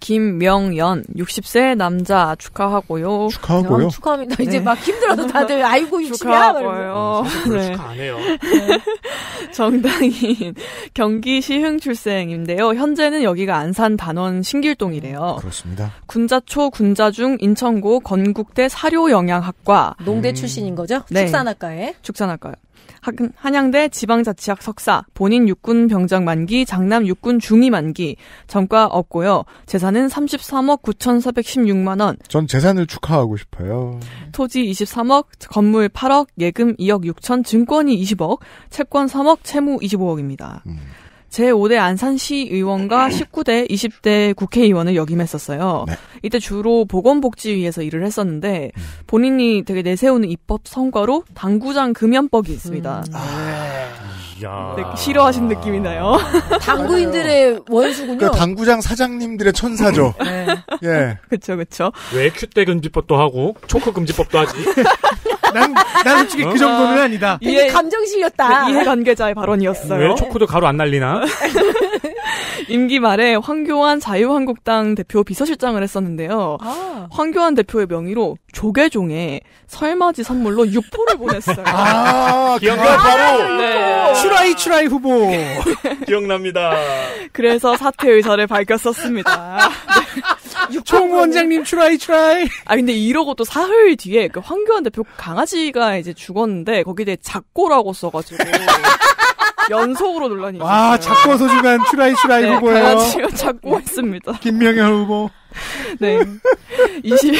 김명연 60세 남자 축하하고요. 축하하고요. 야, 네, 축하합니다. 이제 네. 막힘들어도 다들 아이고 60이야. 어, 네. 축하 안 해요. 네. 정당인 경기시흥 출생인데요. 현재는 여기가 안산 단원 신길동이래요. 그렇습니다. 군자초 군자중 인천고 건국대 사료영양학과 농대 출신인 거죠? 네. 축산학과에. 축산학과요. 한양대 지방자치학 석사, 본인 육군 병장 만기, 장남 육군 중위 만기, 전과 없고요. 재산은 33억 9,416만 원. 전 재산을 축하하고 싶어요. 토지 23억, 건물 8억, 예금 2억 6천, 증권이 20억, 채권 3억, 채무 25억입니다. 음. 제5대 안산시의원과 19대, 20대 국회의원을 역임했었어요. 네. 이때 주로 보건복지위에서 일을 했었는데 음. 본인이 되게 내세우는 입법 성과로 당구장 금연법이 있습니다. 음. 아. 네. 이야. 네, 싫어하신 느낌이 나요. 당구인들의 원수군요. 그러니까 당구장 사장님들의 천사죠. 네. 예. 그쵸, 그쵸. 왜 큐대 금지법도 하고, 초크 금지법도 하지? 난, 난 솔직히 어? 그 정도는 어? 아니다. 이게 감정 실렸다. 네, 이해관계자의 발언이었어요. 왜 초코도 가루 안 날리나? 임기 말에 황교안 자유한국당 대표 비서실장을 했었는데요. 아. 황교안 대표의 명의로 조계종에 설맞이 선물로 육포를 보냈어요. 아, 기억나 바로 아, 네. 추라이 추라이 후보 기억납니다. 그래서 사퇴 의사를 밝혔었습니다. 네. 총 원장님 추라이 추라이. 아 근데 이러고 또 사흘 뒤에 그 황교안 대표 강아지가 이제 죽었는데 거기에 대해 작고라고 써가지고. 연속으로 논란이 와, 작고 소중한 추라이 추라이 네, 후보예요. 강아지가 작고 했습니다. 김명현 후보. 네. 20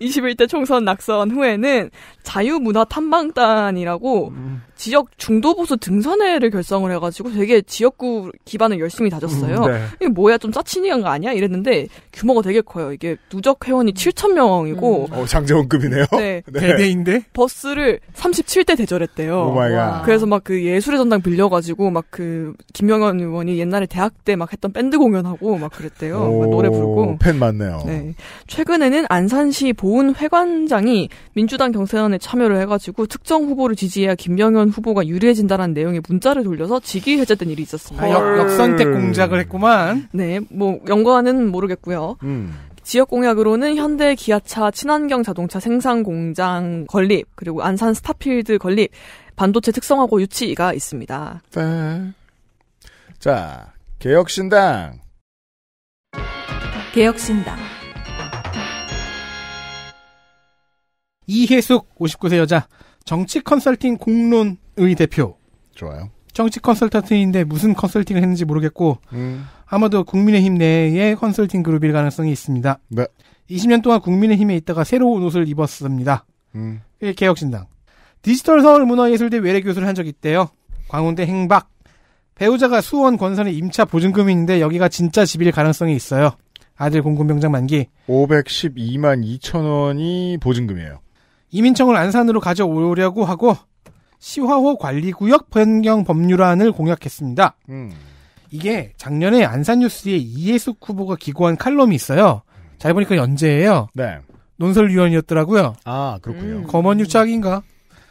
21대 총선 낙선 후에는 자유문화 탐방단이라고 음. 지역 중도 보수 등산회를 결성을 해가지고 되게 지역구 기반을 열심히 다졌어요. 음, 네. 이게 뭐야 좀 짜치니한 거 아니야? 이랬는데 규모가 되게 커요. 이게 누적 회원이 7천 명이고. 음. 어, 장재원급이네요. 네. 네. 대대인데 버스를 37대 대절했대요. 오 마이 갓. 그래서 막 그 예술의 전당 빌려가지고 막 그 김명현 의원이 옛날에 대학 때 막 했던 밴드 공연하고 막 그랬대요. 오, 노래 부르고. 팬 많네요. 네. 최근에는 안산시 보훈회관장이 민주당 경선에 참여를 해가지고 특정 후보를 지지해야 김명현 이 후보가 유리해진다는 내용의 문자를 돌려서 직위 해제된 일이 있었습니다. 아, 역, 역선택 공작을 했구만. 네, 뭐 연관은 모르겠고요. 음. 지역 공약으로는 현대 기아차 친환경 자동차 생산 공장 건립, 그리고 안산 스타필드 건립, 반도체 특성화고 유치가 있습니다. 네. 자, 개혁신당. 개혁신당. 이혜숙 59세 여자 정치 컨설팅 공론의 대표. 좋아요. 정치 컨설턴트인데 무슨 컨설팅을 했는지 모르겠고 음. 아마도 국민의힘 내에 컨설팅 그룹일 가능성이 있습니다. 네. 20년 동안 국민의힘에 있다가 새로운 옷을 입었습니다. 음. 개혁신당. 디지털 서울문화예술대 외래교수를 한 적이 있대요. 광운대 행박. 배우자가 수원 권선의 임차 보증금이 있는데 여기가 진짜 집일 가능성이 있어요. 아들 공군병장 만기. 512만 2천 원이 보증금이에요. 이민청을 안산으로 가져오려고 하고 시화호 관리구역 변경 법률안을 공약했습니다. 음. 이게 작년에 안산뉴스에 이해숙 후보가 기고한 칼럼이 있어요. 잘 보니까 연재예요. 네. 논설위원이었더라고요. 아 그렇군요. 음. 검언유착인가?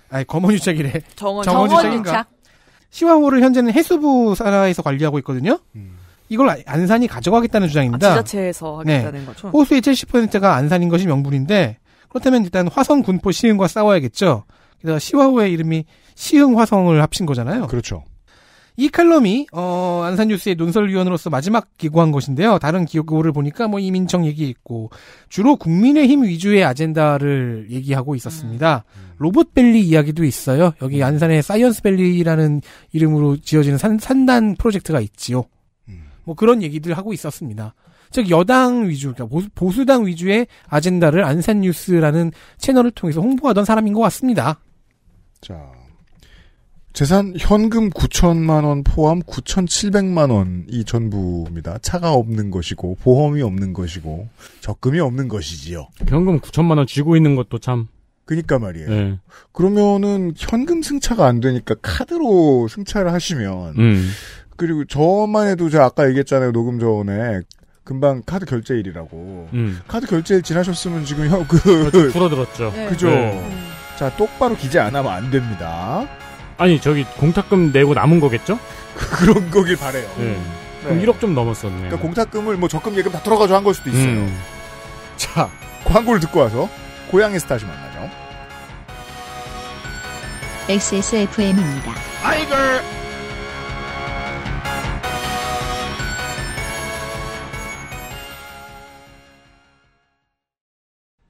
아니 검언유착이래. 정원, 정원유착인가? 정원 시화호를 현재는 해수부 산하에서 관리하고 있거든요. 음. 이걸 안산이 가져가겠다는 주장입니다. 아, 지자체에서 하겠다는 네. 거죠. 호수의 70%가 안산인 것이 명분인데 그렇다면 일단 화성 군포 시흥과 싸워야겠죠. 그래서 시와호의 이름이 시흥 화성을 합친 거잖아요. 그렇죠. 이 칼럼이 어, 안산뉴스의 논설위원으로서 마지막 기고한 것인데요. 다른 기고를 보니까 뭐 이민청 얘기 있고 주로 국민의힘 위주의 아젠다를 얘기하고 있었습니다. 음. 로봇밸리 이야기도 있어요. 여기 음. 안산에 사이언스밸리라는 이름으로 지어지는 산, 산단 프로젝트가 있지요. 음. 뭐 그런 얘기들 하고 있었습니다. 즉 여당 위주, 그러니까 보수, 당 위주의 아젠다를 안산뉴스라는 채널을 통해서 홍보하던 사람인 것 같습니다. 자, 재산 현금 9천만 원 포함 9,700만 원이 전부입니다. 차가 없는 것이고 보험이 없는 것이고 적금이 없는 것이지요. 현금 9천만 원 쥐고 있는 것도 참. 그니까 말이에요. 네. 그러면은 현금 승차가 안 되니까 카드로 승차를 하시면 음. 그리고 저만 해도 제가 아까 얘기했잖아요 녹음 전에 금방 카드 결제일이라고. 음. 카드 결제일 지나셨으면 지금 형, 그. 그렇어들었죠 네. 그죠. 네. 자, 똑바로 기재 안 하면 안 됩니다. 아니, 저기, 공탁금 내고 남은 거겠죠? 그런 거길 바래요. 네. 음. 그럼 1억 좀넘었었네그니까 공탁금을 뭐 적금 예금 다 들어가지고 한걸 수도 음. 있어요. 음. 자, 광고를 듣고 와서 고양에서 다시 만나죠. XSFM입니다. 아이고!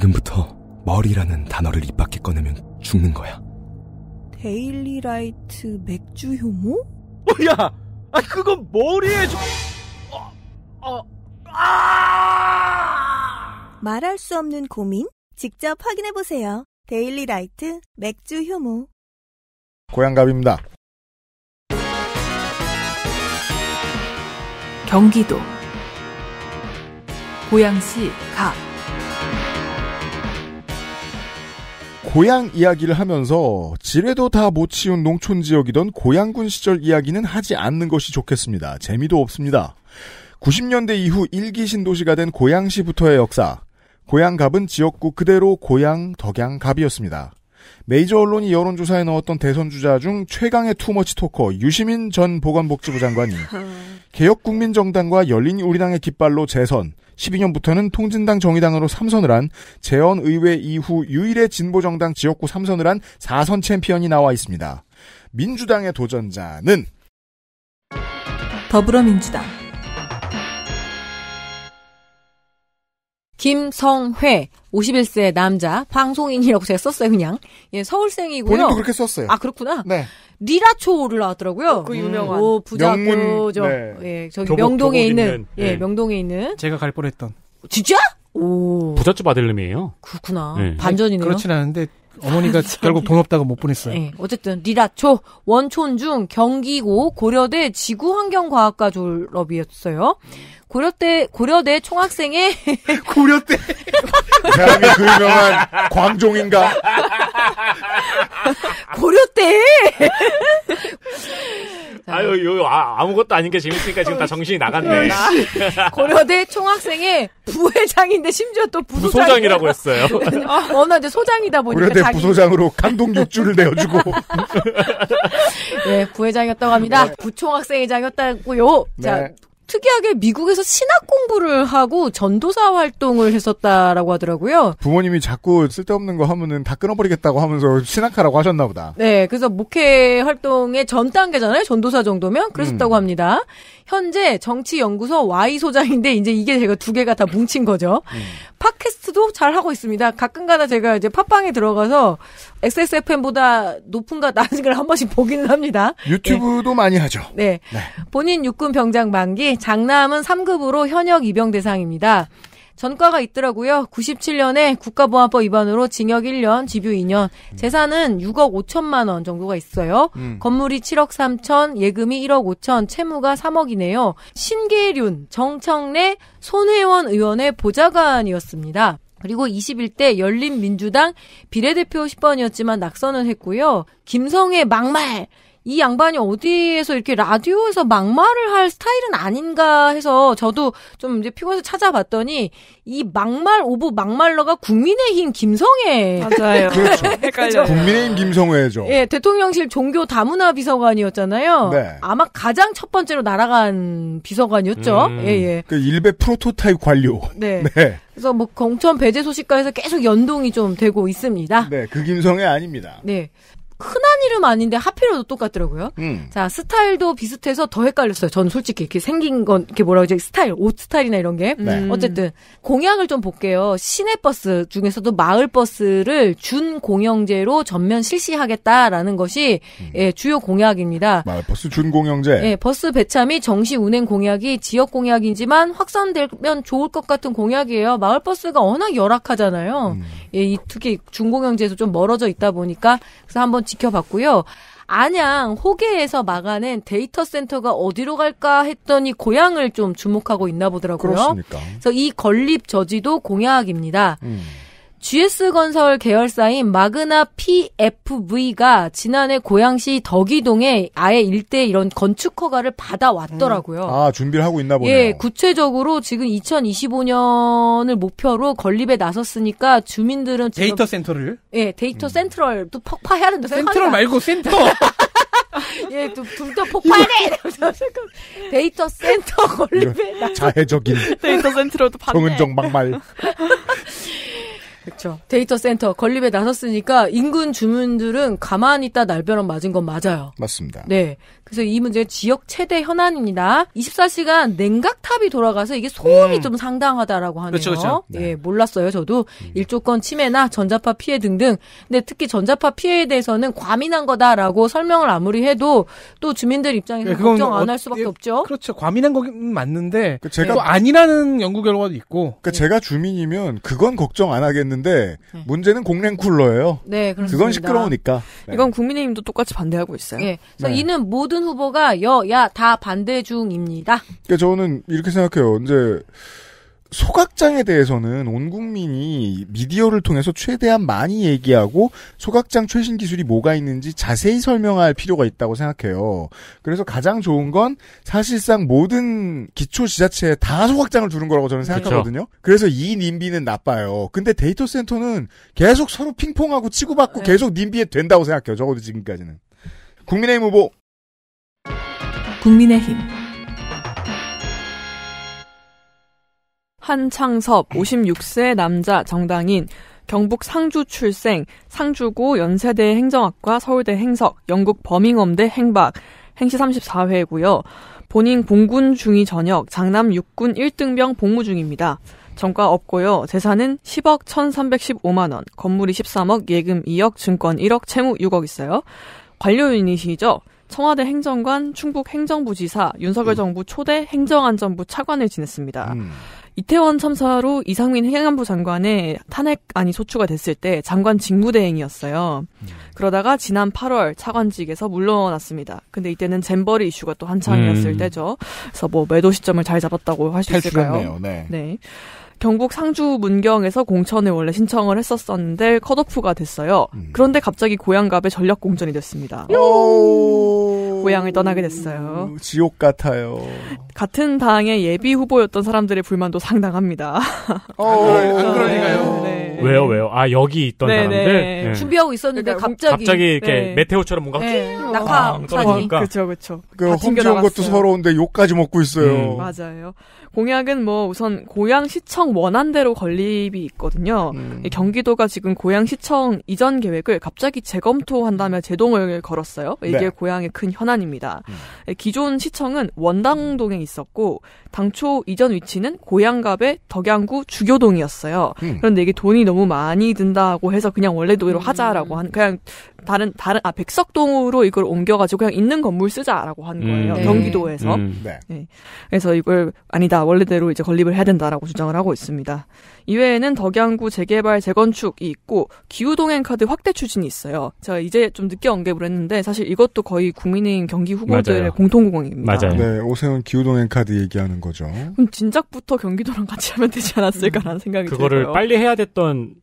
지금부터 머리라는 단어를 입 밖에 꺼내면 죽는 거야. 데일리라이트 맥주 효모? 뭐야? 아 그건 머리에 저... 어, 어, 아! 말할 수 없는 고민? 직접 확인해 보세요. 데일리라이트 맥주 효모. 고향갑입니다. 경기도 고양시 갑. 고향 이야기를 하면서 지뢰도 다 못 치운 농촌 지역이던 고향군 시절 이야기는 하지 않는 것이 좋겠습니다. 재미도 없습니다. 90년대 이후 일기 신도시가 된 고양시부터의 역사. 고양갑은 지역구 그대로 고양, 덕양갑이었습니다. 메이저 언론이 여론조사에 넣었던 대선주자 중 최강의 투머치 토커 유시민 전 보건복지부 장관이 개혁국민정당과 열린 우리당의 깃발로 재선, 12년부터는 통진당 정의당으로 3선을 한 재원 의회 이후 유일의 진보 정당 지역구 3선을 한 4선 챔피언이 나와 있습니다. 민주당의 도전자는 더불어민주당 김성회 51세 남자 방송인이라고 제가 썼어요 그냥 예 서울생이고요. 본인도 그렇게 썼어요. 아 그렇구나. 네. 리라초를 나왔더라고요. 어, 그 음. 유명한 오, 부자고 저 네. 예, 저기 교복, 명동에 있는, 있는, 예, 네. 명동에 있는 제가 갈 뻔했던. 진짜? 오. 부잣집 아들님이에요. 그렇구나. 네. 반전이네요. 그렇진 않은데 어머니가 결국 돈없다고못 보냈어요. 네. 어쨌든 리라초 원촌중 경기고 고려대 지구환경과학과 졸업이었어요. 고려대 고려대 총학생회 고려대 대학의 그 유명한 광종인가 고려대 아유, 요, 아, 아무것도 아닌 게 재밌으니까 지금 다 정신이 나갔네. 고려대 총학생의 부회장인데 심지어 또 부소장. 이라고 했어요. 아, 어, 나 이제 소장이다 보니까. 고려대 자기... 부소장으로 감동 육주를 내어주고. 예, 부회장이었다고 합니다. 네. 부총학생회장이었다고요. 네. 자, 특이하게 미국에서 신학 공부를 하고 전도사 활동을 했었다라고 하더라고요. 부모님이 자꾸 쓸데없는 거 하면은 다 끊어버리겠다고 하면서 신학하라고 하셨나 보다. 네, 그래서 목회 활동의 전 단계잖아요. 전도사 정도면 그랬었다고 음. 합니다. 현재 정치연구소 Y 소장인데 이제 이게 제가 두 개가 다 뭉친 거죠. 음. 팟캐스트도 잘 하고 있습니다. 가끔가다 제가 이제 팟빵에 들어가서 XSFM보다 높은가 낮은 걸한 번씩 보기는 합니다. 유튜브도 네. 많이 하죠. 네. 네. 본인 육군 병장 만기, 장남은 3급으로 현역 입영 대상입니다. 전과가 있더라고요. 97년에 국가보안법 위반으로 징역 1년, 집유 2년, 재산은 6억 5천만 원 정도가 있어요. 음. 건물이 7억 3천, 예금이 1억 5천, 채무가 3억이네요. 신계륜, 정청래, 손혜원 의원의 보좌관이었습니다. 그리고 21대 열린민주당 비례대표 10번이었지만 낙선을 했고요. 김성의 막말, 이 양반이 어디에서 이렇게 라디오에서 막말을 할 스타일은 아닌가 해서 저도 좀 이제 피곤해서 찾아봤더니 이 막말 오브 막말러가 국민의힘 김성애 맞아요. 그렇죠. 그렇죠. 국민의힘 김성애죠. 예, 대통령실 종교 다문화 비서관이었잖아요. 네. 아마 가장 첫 번째로 날아간 비서관이었죠. 음. 예, 예. 그 일베 프로토타입 관료. 네. 네. 그래서 뭐 공천 배제 소식과해서 계속 연동이 좀 되고 있습니다. 네, 그 김성애 아닙니다. 네. 흔한 이름 아닌데 하필이라도 똑같더라고요. 음. 자 스타일도 비슷해서 더 헷갈렸어요. 저는 솔직히 이렇게 생긴 건 이렇게 뭐라 그러지 스타일 옷 스타일이나 이런 게 네. 음. 어쨌든 공약을 좀 볼게요. 시내 버스 중에서도 마을 버스를 준 공영제로 전면 실시하겠다라는 것이 음. 예, 주요 공약입니다. 마을 버스 준 공영제. 예, 버스 배차및 정시 운행 공약이 지역 공약이지만 확산되면 좋을 것 같은 공약이에요. 마을 버스가 워낙 열악하잖아요. 음. 예, 이 특히 중공영지에서 좀 멀어져 있다 보니까 그래서 한번 지켜봤고요. 안양 호계에서 막아낸 데이터 센터가 어디로 갈까 했더니 고향을 좀 주목하고 있나 보더라고요. 그렇습니까? 그래서 이 건립 저지도 공약입니다. 음. GS건설 계열사인 마그나 PFV가 지난해 고양시 덕이동에 아예 일대 이런 건축 허가를 받아왔더라고요. 음. 아, 준비를 하고 있나 보네요. 예, 구체적으로 지금 2025년을 목표로 건립에 나섰으니까 주민들은 데이터 센터를 예, 데이터 음. 센트럴 또 폭파해야 하는데 센트럴 말고 센터. 예, 둘다 폭발해! 네. 데이터 센터 건립에. 네, 자해적인. 데이터 센터로도 봤네. 정은정 막말. 그렇죠. 데이터 센터 건립에 나섰으니까 인근 주민들은 가만히 있다 날벼락 맞은 건 맞아요. 맞습니다. 네. 그래서 이 문제 지역 최대 현안입니다. 24시간 냉각탑이 돌아가서 이게 소음이 음. 좀 상당하다라고 하네요. 그렇죠, 그렇죠. 네. 예, 몰랐어요. 저도 음. 일조권 침해나 전자파 피해 등등. 근데 특히 전자파 피해에 대해서는 과민한 거다라고 설명을 아무리 해도 또 주민들 입장에서 네, 걱정 안할 어, 수밖에 어, 없죠. 그렇죠. 과민한 거긴 맞는데 그 제가 또 아니라는 연구 결과도 있고. 그 네. 제가 주민이면 그건 걱정 안 하겠는데 네. 문제는 공랭 쿨러예요. 네, 그렇습니다. 그건 시끄러우니까. 이건 네. 국민의힘도 똑같이 반대하고 있어요. 예. 그래서 네. 이는 모든 모든 후보가 여야 다 반대 중입니다. 그러니까 저는 이렇게 생각해요. 이제 소각장에 대해서는 온 국민이 미디어를 통해서 최대한 많이 얘기하고 소각장 최신 기술이 뭐가 있는지 자세히 설명할 필요가 있다고 생각해요. 그래서 가장 좋은 건 사실상 모든 기초 지자체에 다 소각장을 두는 거라고 저는 생각하거든요. 그렇 그래서이 님비는 나빠요. 근데 데이터 센터는 계속 서로 핑퐁하고 치고받고 네. 계속 님비에 된다고 생각해요. 적어도 지금까지는. 국민의힘 후보 국민의힘 한창섭 56세 남자 정당인 경북 상주 출생 상주고 연세대 행정학과 서울대 행석 영국 버밍엄대 행박 행시 34회고요. 본인 공군 중위 전역 장남 육군 1등병 복무 중입니다. 정가 없고요. 재산은 10억 1315만 원, 건물이 13억, 예금 2억, 증권 1억, 채무 6억 있어요. 관료인이시죠? 청와대 행정관, 충북 행정부지사, 윤석열 음. 정부 초대 행정안전부 차관을 지냈습니다. 음. 이태원 참사로 이상민 행안부 장관의 탄핵안이 소추가 됐을 때 장관 직무대행이었어요. 음. 그러다가 지난 8월 차관직에서 물러났습니다. 근데 이때는 잼버리 이슈가 또 한창이었을 음. 때죠. 그래서 뭐 매도 시점을 잘 잡았다고 할 수 있을까요? 네. 네. 경북 상주 문경에서 공천을 원래 신청을 했었었는데 컷오프가 됐어요. 음. 그런데 갑자기 고향갑에 전력 공전이 됐습니다. 고향을 떠나게 됐어요. 지옥 같아요. 같은 당의 예비 후보였던 사람들의 불만도 상당합니다. 어, 안 그러니까요. 네. 네, 왜요, 왜요? 아 여기 있던 네네. 네. 사람들 네. 준비하고 있었는데 그러니까 갑자기 갑자기 이렇게 네. 메테오처럼 뭔가 네. 낙하 떨어니까 그렇죠, 그렇죠. 그험지 것도 서러운데 욕까지 먹고 있어요. 음. 맞아요. 공약은 뭐 우선 고향 시청 시청 원안대로 건립이 있거든요. 음. 경기도가 지금 고양시청 이전 계획을 갑자기 재검토한다며 제동을 걸었어요. 이게 네. 고양의 큰 현안입니다. 음. 기존 시청은 원당동에 있었고 당초 이전 위치는 고양갑의 덕양구 주교동이었어요. 음. 그런데 이게 돈이 너무 많이 든다고 해서 그냥 원래대로 음. 하자라고 한 그냥 다른 다른 아 백석동으로 이걸 옮겨가지고 그냥 있는 건물 쓰자라고 한 거예요. 음, 경기도에서. 음. 음, 네. 네. 그래서 이걸 아니다 원래대로 이제 건립을 해야 된다라고 주장을 하고 있습니다. 이외에는 덕양구 재개발 재건축이 있고 기후동행 카드 확대 추진이 있어요. 제가 이제 좀 늦게 언급을 했는데 사실 이것도 거의 국민인 경기 후보들의 공통구공입니다. 맞아요. 네, 오세훈 기후동행 카드 얘기하는 거죠. 그럼 진작부터 경기도랑 같이 하면 되지 않았을까라는 생각이 그거를 들고요. 그거를 빨리 해야 됐던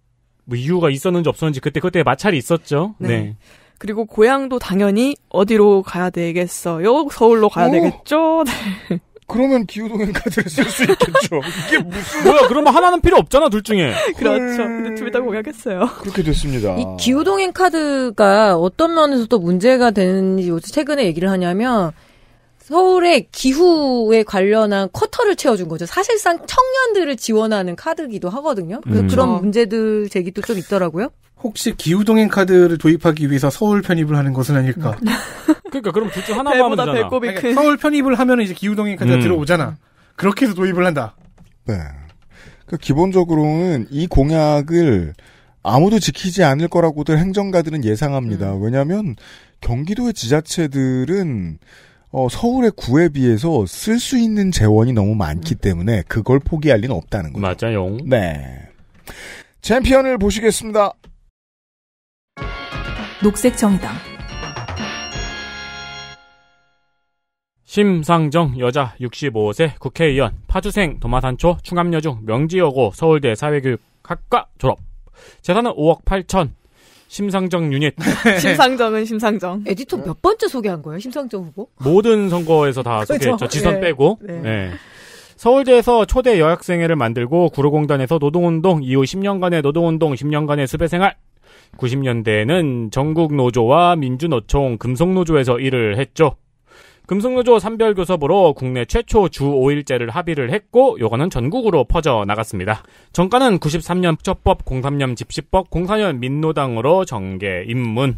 뭐 이유가 있었는지 없었는지 그때 그때 마찰이 있었죠. 네. 네. 그리고 고향도 당연히 어디로 가야 되겠어요? 서울로 가야 오! 되겠죠? 네. 그러면 기후동행 카드를 쓸 수 있겠죠. 이게 무슨 뭐야? 그러면 하나는 필요 없잖아 둘 중에. 그렇죠. 근데 둘다 공약했어요. 그렇게 됐습니다. 이 기후동행 카드가 어떤 면에서 또 문제가 되는지 요새 최근에 얘기를 하냐면 서울의 기후에 관련한 쿼터를 채워준 거죠. 사실상 청년들을 지원하는 카드기도 하거든요. 그래서 음. 그런 어. 문제들 제기도 좀 있더라고요. 혹시 기후동행 카드를 도입하기 위해서 서울 편입을 하는 것은 아닐까? 네. 그러니까 그럼 둘 중 하나만 하면 되잖아. 배꼽이 큰. 서울 편입을 하면 이제 기후동행 카드가 음. 들어오잖아. 그렇게 해서 도입을 한다. 네. 그러니까 기본적으로는 이 공약을 아무도 지키지 않을 거라고들 행정가들은 예상합니다. 음. 왜냐하면 경기도의 지자체들은 어, 서울의 구에 비해서 쓸 수 있는 재원이 너무 많기 음. 때문에 그걸 포기할 리는 없다는 거죠. 맞아요. 네. 챔피언을 보시겠습니다. 녹색정당 심상정 여자 65세 국회의원 파주생 도마산초 충암여중 명지여고 서울대 사회교육학과 졸업 재산은 5억 8천 심상정 유닛. 심상정은 심상정. 에디터 몇 번째 소개한 거예요? 심상정 후보? 모든 선거에서 다 소개했죠. 예. 지선 네. 빼고. 네. 네. 서울대에서 초대 여학생회를 만들고 구로공단에서 노동운동, 이후 10년간의 노동운동, 10년간의 수배생활. 90년대에는 전국 노조와 민주노총, 금속노조에서 일을 했죠. 금속노조 산별교섭으로 국내 최초 주 5일제를 합의를 했고 요거는 전국으로 퍼져 나갔습니다. 정가는 93년 첩법, 03년 집시법, 04년 민노당으로 정계 입문.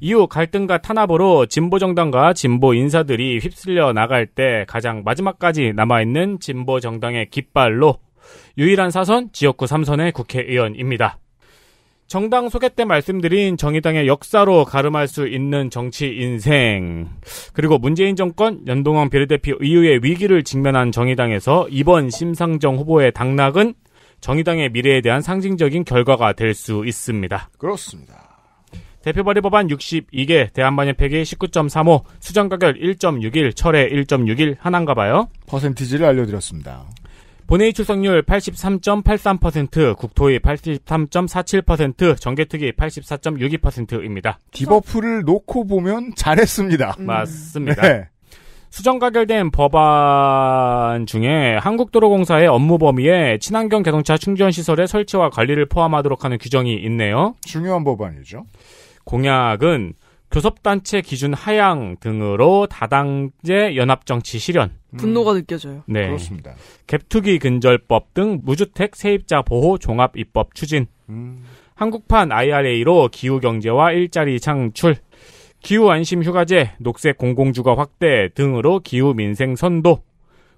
이후 갈등과 탄압으로 진보 정당과 진보 인사들이 휩쓸려 나갈 때 가장 마지막까지 남아있는 진보 정당의 깃발로 유일한 사선 지역구 3선의 국회의원입니다. 정당 소개 때 말씀드린 정의당의 역사로 가름할 수 있는 정치 인생 그리고 문재인 정권 연동형 비례대표 이후의 위기를 직면한 정의당에서 이번 심상정 후보의 당락은 정의당의 미래에 대한 상징적인 결과가 될 수 있습니다. 그렇습니다. 대표 발의 법안 62개, 대한반협 폐기 19.35, 수정가결 1.61, 철회 1.61, 하나인가 봐요. 퍼센티지를 알려드렸습니다. 본회의 출석률 83.83%, 국토의 83.47%, 정개특위 84.62%입니다. 디버프를 놓고 보면 잘했습니다. 음. 맞습니다. 네. 수정 가결된 법안 중에 한국도로공사의 업무 범위에 친환경 자동차 충전 시설의 설치와 관리를 포함하도록 하는 규정이 있네요. 중요한 법안이죠. 공약은 교섭단체 기준 하향 등으로 다당제 연합정치 실현. 분노가 느껴져요. 네. 그렇습니다. 갭투기 근절법 등 무주택 세입자 보호 종합 입법 추진. 음. 한국판 IRA로 기후 경제와 일자리 창출. 기후 안심 휴가제, 녹색 공공주가 확대 등으로 기후 민생 선도.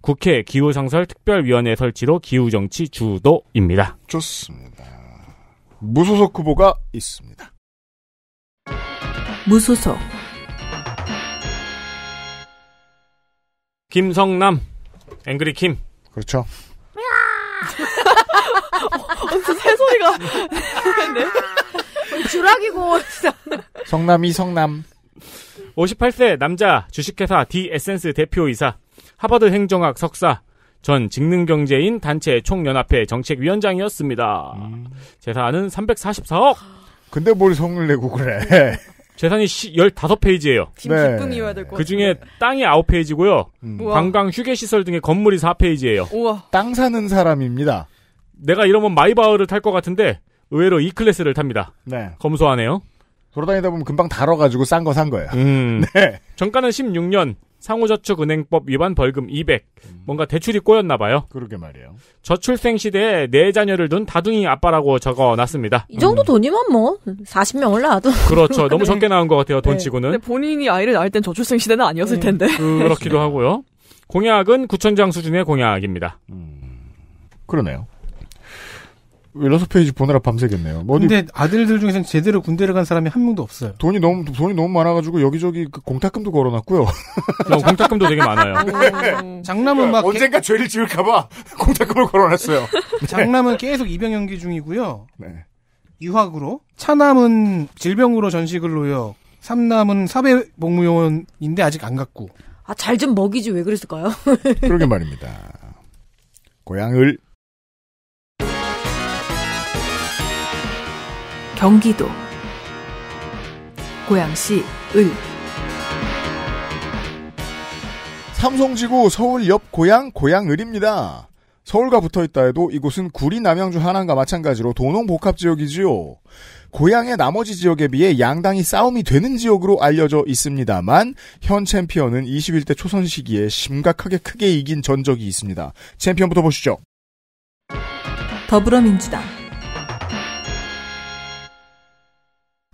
국회 기후상설 특별위원회 설치로 기후정치 주도입니다. 좋습니다. 무소속 후보가 있습니다. 무소속 김성남 앵그리 킴 그렇죠. 무슨 새소리가 네. 주락이고 진짜. 성남이 성남 58세 남자 주식회사 디에센스 대표이사 하버드 행정학 석사 전 직능경제인 단체 총연합회 정책위원장이었습니다. 음. 재산은 344억. 근데 뭘 성을 내고 그래. 재산이 15페이지예요. 김기쁨이어야 될것요 그중에 땅이 9페이지고요. 음. 관광 휴게시설 등의 건물이 4페이지예요. 우와. 땅 사는 사람입니다. 내가 이러면 마이바흐를 탈 것 같은데 의외로 E 클래스를 탑니다. 네. 검소하네요. 돌아다니다 보면 금방 달아가지고 싼 거 산 거예요. 음. 네. 정가는 16년, 상호저축은행법 위반 벌금 200. 음. 뭔가 대출이 꼬였나 봐요. 그러게 말이에요. 저출생 시대에 네 자녀를 둔 다둥이 아빠라고 적어놨습니다. 이 정도 음. 돈이면 뭐 40명 올라와도. 그렇죠. 너무 네. 적게 나온 것 같아요. 돈 네. 치고는. 본인이 아이를 낳을 땐 저출생 시대는 아니었을 네. 텐데. 음, 그렇기도 하고요. 공약은 구천장 수준의 공약입니다. 음. 그러네요. 여섯 페이지 보느라 밤새겠네요. 뭐 근데 아들들 중에서는 제대로 군대를 간 사람이 한 명도 없어요. 돈이 너무 돈이 너무 많아가지고 여기저기 그 공탁금도 걸어놨고요. 어, 공탁금도 되게 많아요. 음, 장남은 막 언젠가 개... 죄를 지을까봐 공탁금을 걸어놨어요. 네. 장남은 계속 입영 연기 중이고요. 네. 유학으로 차남은 질병으로 전식을 놓여 삼남은 사배 복무요원인데 아직 안 갔고. 아잘 좀 먹이지 왜 그랬을까요? 그러게 말입니다. 고향을 경기도 고양시 을 삼성지구 서울 옆 고양 고양을입니다. 서울과 붙어있다 해도 이곳은 구리 남양주 하남과 마찬가지로 도농 복합지역이지요. 고향의 나머지 지역에 비해 양당이 싸움이 되는 지역으로 알려져 있습니다만 현 챔피언은 21대 초선 시기에 심각하게 크게 이긴 전적이 있습니다. 챔피언부터 보시죠. 더불어민주당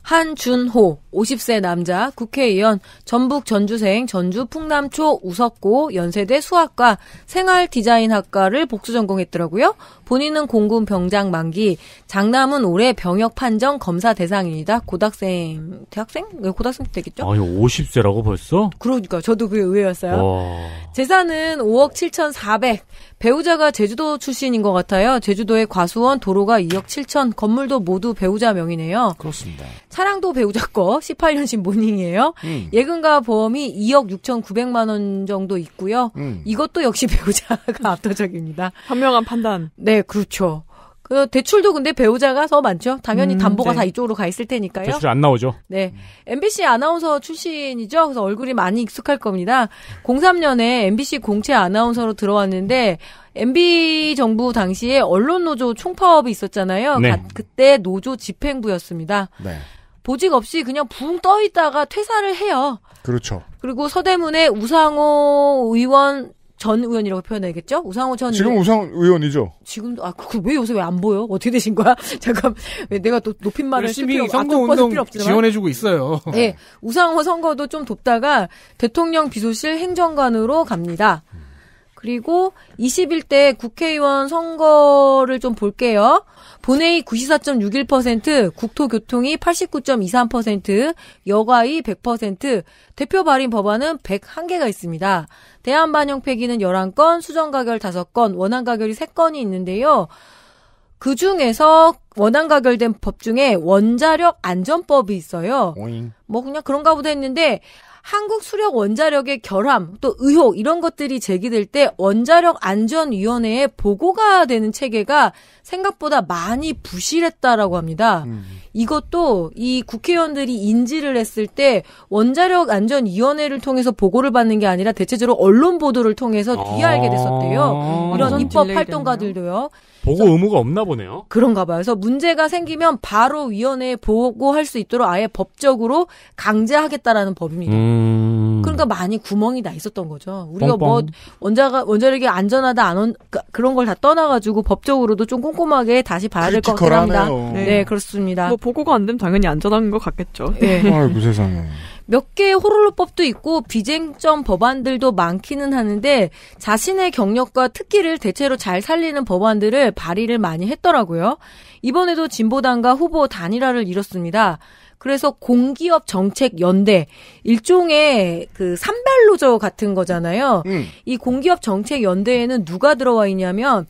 한준호 50세 남자 국회의원 전북 전주생 전주 풍남초 우석고 연세대 수학과 생활디자인학과를 복수 전공했더라고요. 본인은 공군 병장 만기 장남은 올해 병역 판정 검사 대상입니다. 고등학생 대학생? 네, 고등학생 되겠죠? 아니 50세라고 벌써? 그러니까 저도 그게 의외였어요. 와... 재산은 5억 7,400 배우자가 제주도 출신인 것 같아요. 제주도의 과수원 도로가 2억 7천, 건물도 모두 배우자 명이네요. 그렇습니다. 사랑도 배우자 거 18년식 모닝이에요. 음. 예금과 보험이 2억 6천 9백만 원 정도 있고요. 음. 이것도 역시 배우자가 압도적입니다. 현명한 판단. 네, 그렇죠. 그 대출도 근데 배우자가 더 많죠. 당연히 음, 담보가 네. 다 이쪽으로 가 있을 테니까요. 대출 안 나오죠. 네. MBC 아나운서 출신이죠. 그래서 얼굴이 많이 익숙할 겁니다. 03년에 MBC 공채 아나운서로 들어왔는데 MB 정부 당시에 언론 노조 총파업이 있었잖아요. 네. 가, 그때 노조 집행부였습니다. 네. 보직 없이 그냥 붕떠 있다가 퇴사를 해요. 그렇죠. 그리고 서대문에 우상호 의원 전 의원이라고 표현해야겠죠? 우상호 전 지금 의원. 우상 의원이죠. 지금도 아 그 왜 요새 왜 안 보여? 어떻게 되신 거야? 잠깐 내가 또 높임말을 쓸 필요 아, 선거운동 지 지원해주고 있어요. 네, 우상호 선거도 좀 돕다가 대통령 비서실 행정관으로 갑니다. 그리고 21대 국회의원 선거를 좀 볼게요. 본회의 94.61%, 국토교통이 89.23%, 여가의 100%, 대표 발인 법안은 101개가 있습니다. 대한 반영 폐기는 11건, 수정 가결 5건, 원안 가결이 3건이 있는데요. 그 중에서 원안 가결된 법 중에 원자력 안전법이 있어요. 오잉. 뭐 그냥 그런가 보다 했는데 한국 수력 원자력의 결함 또 의혹 이런 것들이 제기될 때 원자력 안전위원회에 보고가 되는 체계가 생각보다 많이 부실했다라고 합니다. 음. 이것도 이 국회의원들이 인지를 했을 때 원자력 안전위원회를 통해서 보고를 받는 게 아니라 대체적으로 언론 보도를 통해서 뒤에 아. 알게 됐었대요. 이런 입법 활동가들도요. 보고 의무가 없나 보네요. 그런가 봐요. 그래서 문제가 생기면 바로 위원회에 보고할 수 있도록 아예 법적으로 강제하겠다라는 법입니다. 음... 그러니까 많이 구멍이 나 있었던 거죠. 우리가 뻥뻥. 뭐 원자가 원자력이 안전하다 안 온, 그, 그런 걸 다 떠나가지고 법적으로도 좀 꼼꼼하게 다시 봐야 될 것 같긴 합니다. 네. 네. 그렇습니다. 뭐 보고가 안 되면 당연히 안전한 것 같겠죠. 네. 아이고 세상에. 몇 개의 호롤로법도 있고 비쟁점 법안들도 많기는 하는데 자신의 경력과 특기를 대체로 잘 살리는 법안들을 발의를 많이 했더라고요. 이번에도 진보당과 후보 단일화를 이뤘습니다. 그래서 공기업 정책 연대 일종의 그 산발로저 같은 거잖아요. 음. 이 공기업 정책 연대에는 누가 들어와 있냐면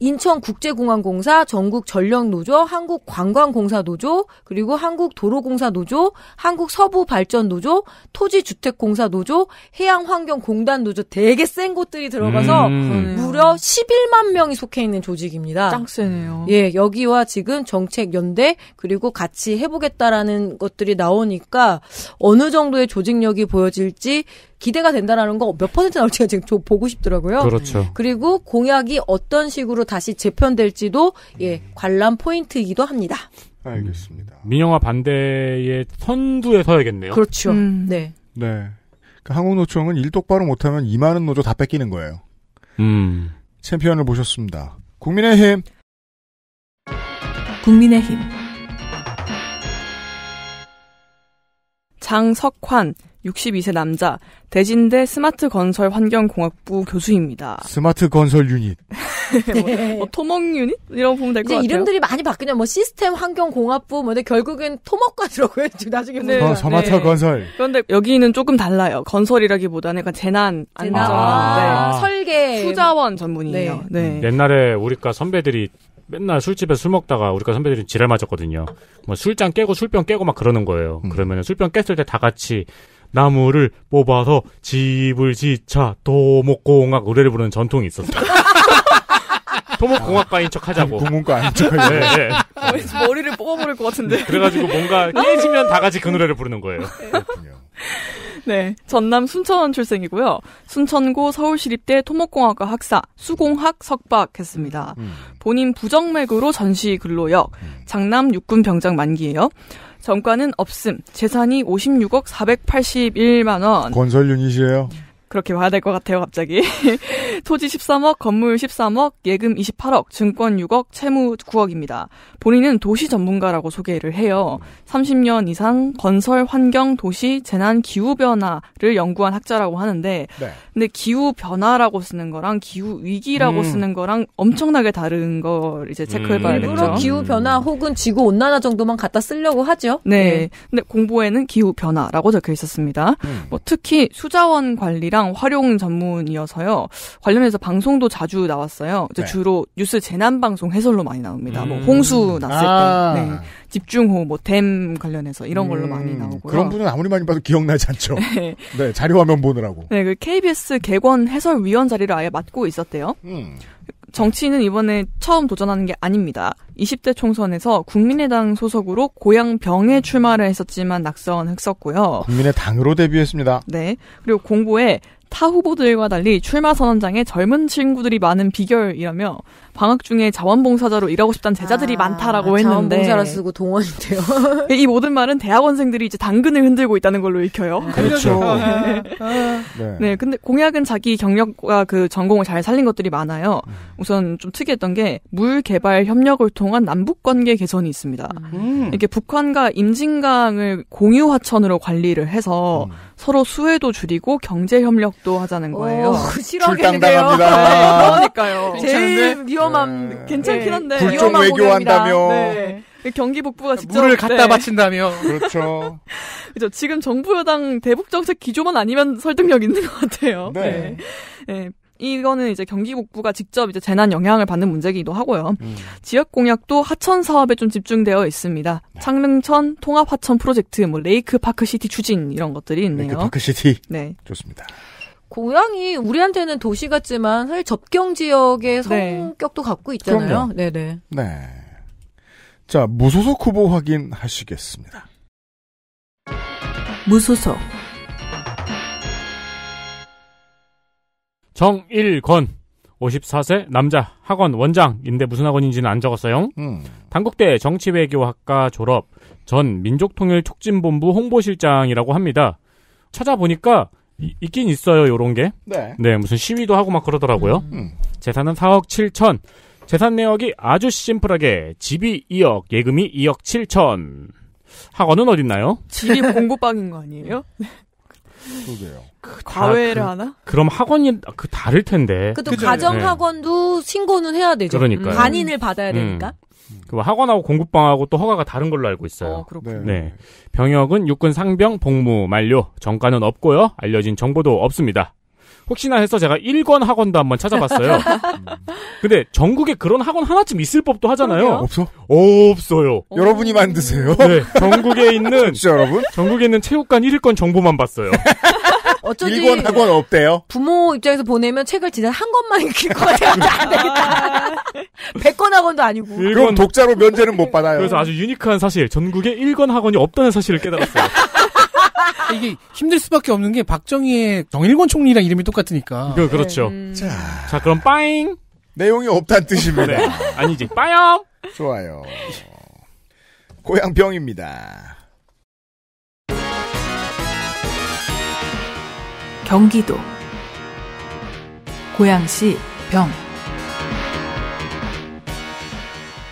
인천국제공항공사, 전국전력노조, 한국관광공사노조, 그리고 한국도로공사노조, 한국서부발전노조, 토지주택공사노조, 해양환경공단노조 되게 센 곳들이 들어가서 음. 무려 11만 명이 속해 있는 조직입니다. 짱 세네요. 예, 여기와 지금 정책연대 그리고 같이 해보겠다라는 것들이 나오니까 어느 정도의 조직력이 보여질지 기대가 된다라는 거 몇 퍼센트 나올지가 지금 좀 보고 싶더라고요. 그렇죠. 그리고 공약이 어떤 식으로 다시 재편될지도 예 관람 포인트이기도 합니다. 알겠습니다. 음. 민영화 반대의 선두에 서야겠네요. 그렇죠. 음. 네. 네. 그러니까 한국노총은 일 똑바로 못하면 이만원 노조 다 뺏기는 거예요. 음. 챔피언을 보셨습니다. 국민의힘. 국민의힘. 장석환, 62세 남자, 대진대 스마트 건설 환경공학부 교수입니다. 스마트 건설 유닛. 뭐, 뭐, 토목 유닛이런고 보면 될 것 같아요. 이름들이 많이 바뀌냐, 뭐 시스템 환경공학부, 뭐, 근데 결국엔 토목과더라고요. 나중에 네. 어, 스마트 네. 건설. 그런데 여기는 조금 달라요. 건설이라기보다는 재난, 재난. 안전, 네. 아~ 네. 설계, 투자원 전문이에요. 네. 네. 음. 옛날에 우리과 선배들이 맨날 술집에 술 먹다가 우리가 선배들이 지랄 맞았거든요. 뭐 술잔 깨고 술병 깨고 막 그러는 거예요. 음. 그러면 술병 깼을 때 다 같이 나무를 뽑아서 집을 지차 도목공학 노래를 부르는 전통이 있었어요. 토목공학과인 척 하자고. 국문과인 척 하자고. 네, 네. 머리를 뽑아버릴 것 같은데. 네, 그래가지고 뭔가 네. 깨지면 다 같이 그 노래를 부르는 거예요. 네. 전남 순천 출생이고요. 순천고 서울시립대 토목공학과 학사, 수공학 석박했습니다. 음. 본인 부정맥으로 전시 근로역, 음. 장남 육군 병장 만기예요. 전과는 없음. 재산이 56억 481만 원. 건설 유닛이에요. 그렇게 봐야 될 것 같아요, 갑자기. 토지 13억, 건물 13억, 예금 28억, 증권 6억, 채무 9억입니다. 본인은 도시 전문가라고 소개를 해요. 30년 이상 건설, 환경, 도시, 재난, 기후변화를 연구한 학자라고 하는데, 네. 근데 기후변화라고 쓰는 거랑 기후위기라고 음. 쓰는 거랑 엄청나게 다른 걸 이제 체크해 봐야겠죠. 음. 일부러 기후변화 음. 혹은 지구온난화 정도만 갖다 쓰려고 하죠. 네. 네. 근데 공보에는 기후변화라고 적혀 있었습니다. 음. 뭐 특히 수자원 관리랑 재난 활용 전문이어서요. 관련해서 방송도 자주 나왔어요. 네. 주로 뉴스 재난 방송 해설로 많이 나옵니다. 뭐 음. 뭐 홍수 났을 아. 때, 네. 집중호, 뭐댐 관련해서 이런 걸로 음. 많이 나오고요. 그런 분은 아무리 많이 봐도 기억나지 않죠. 네. 네 자료 화면 보느라고. 네, 그 KBS 개관 해설위원 자리를 아예 맡고 있었대요. 음. 정치인은 이번에 처음 도전하는 게 아닙니다. 20대 총선에서 국민의당 소속으로 고향병에 출마를 했었지만 낙선했었고요. 국민의당으로 데뷔했습니다. 네. 그리고 공보에 타 후보들과 달리 출마 선언장에 젊은 친구들이 많은 비결이라며 방학 중에 자원봉사자로 일하고 싶다는 제자들이 아, 많다라고 아, 했는데 자원봉사라 쓰고 동원인데요. 이 모든 말은 대학원생들이 이제 당근을 흔들고 있다는 걸로 읽혀요. 아, 그렇죠. 네. 아, 네. 네. 근데 공약은 자기 경력과 그 전공을 잘 살린 것들이 많아요. 음. 우선 좀 특이했던 게 물 개발 협력을 통한 남북 관계 개선이 있습니다. 음. 이렇게 북한과 임진강을 공유 화천으로 관리를 해서 음. 서로 수혜도 줄이고 경제 협력도 하자는 어, 거예요. 오, 싫어하겠는데요. 네, 그러니까요. 제일 위험 위험함 네. 괜찮긴 예. 한데 굴종 외교한다며 네. 그 경기 복부가 직접 그 물을 갖다 네. 바친다며 그렇죠. 그죠. 지금 정부 여당 대북 정책 기조만 아니면 설득력 있는 것 같아요. 네. 네. 네. 이거는 이제 경기북부가 직접 이제 재난 영향을 받는 문제이기도 하고요. 음. 지역 공약도 하천 사업에 좀 집중되어 있습니다. 네. 창릉천 통합 하천 프로젝트, 뭐 레이크 파크 시티 추진 이런 것들이 있네요. 레이크 파크 시티. 네, 좋습니다. 고향이 그 우리한테는 도시 같지만 사실 접경 지역의 네. 성격도 네. 갖고 있잖아요. 그럼요. 네네. 네. 자, 무소속 후보 확인하시겠습니다. 무소속. 정일권 54세 남자 학원 원장 인데 무슨 학원인지는 안 적었어요. 음. 당국대 정치외교학과 졸업 전 민족통일촉진본부 홍보실장이라고 합니다. 찾아보니까 있긴 있어요, 요런 게. 네. 네, 무슨 시위도 하고 막 그러더라고요. 음. 음. 재산은 4억 7천. 재산 내역이 아주 심플하게 집이 2억, 예금이 2억 7천. 학원은 어딨나요? 집이 공부방인 거 아니에요? 그러게요. 그 과외를 아, 그, 하나? 그, 럼 학원이 아, 그 다를 텐데. 그또 가정 네. 학원도 네. 신고는 해야 되죠. 그러니까 음. 반인을 받아야 음. 되니까. 그 학원하고 공급방하고 또 허가가 다른 걸로 알고 있어요. 아, 네. 네. 병역은 육군 상병 복무 만료. 정가는 없고요. 알려진 정보도 없습니다. 혹시나 해서 제가 1권 학원도 한번 찾아봤어요. 근데 전국에 그런 학원 하나쯤 있을 법도 하잖아요. 그러게요? 없어? 없어요. 어... 여러분이 만드세요. 네, 전국에 있는 여러분? 전국에 있는 체육관 1일권 정보만 봤어요. 어쩐지 일권 학원 없대요. 부모 입장에서 보내면 책을 진짜 한 권만 읽힐 것 같아요. 안 되겠다. 100권 학원도 아니고. 그럼 독자로 면제는 못 받아요. 그래서 아주 유니크한 사실, 전국에 1권 학원이 없다는 사실을 깨달았어요. 이게 힘들 수밖에 없는 게 박정희의 정일권 총리랑 이름이 똑같으니까. 그, 그렇죠. 네, 음... 자. 자, 그럼 빠잉. 내용이 없다는 뜻입니다. 네. 아니지. 빠염. 좋아요. 고향병입니다. 경기도 고양시 병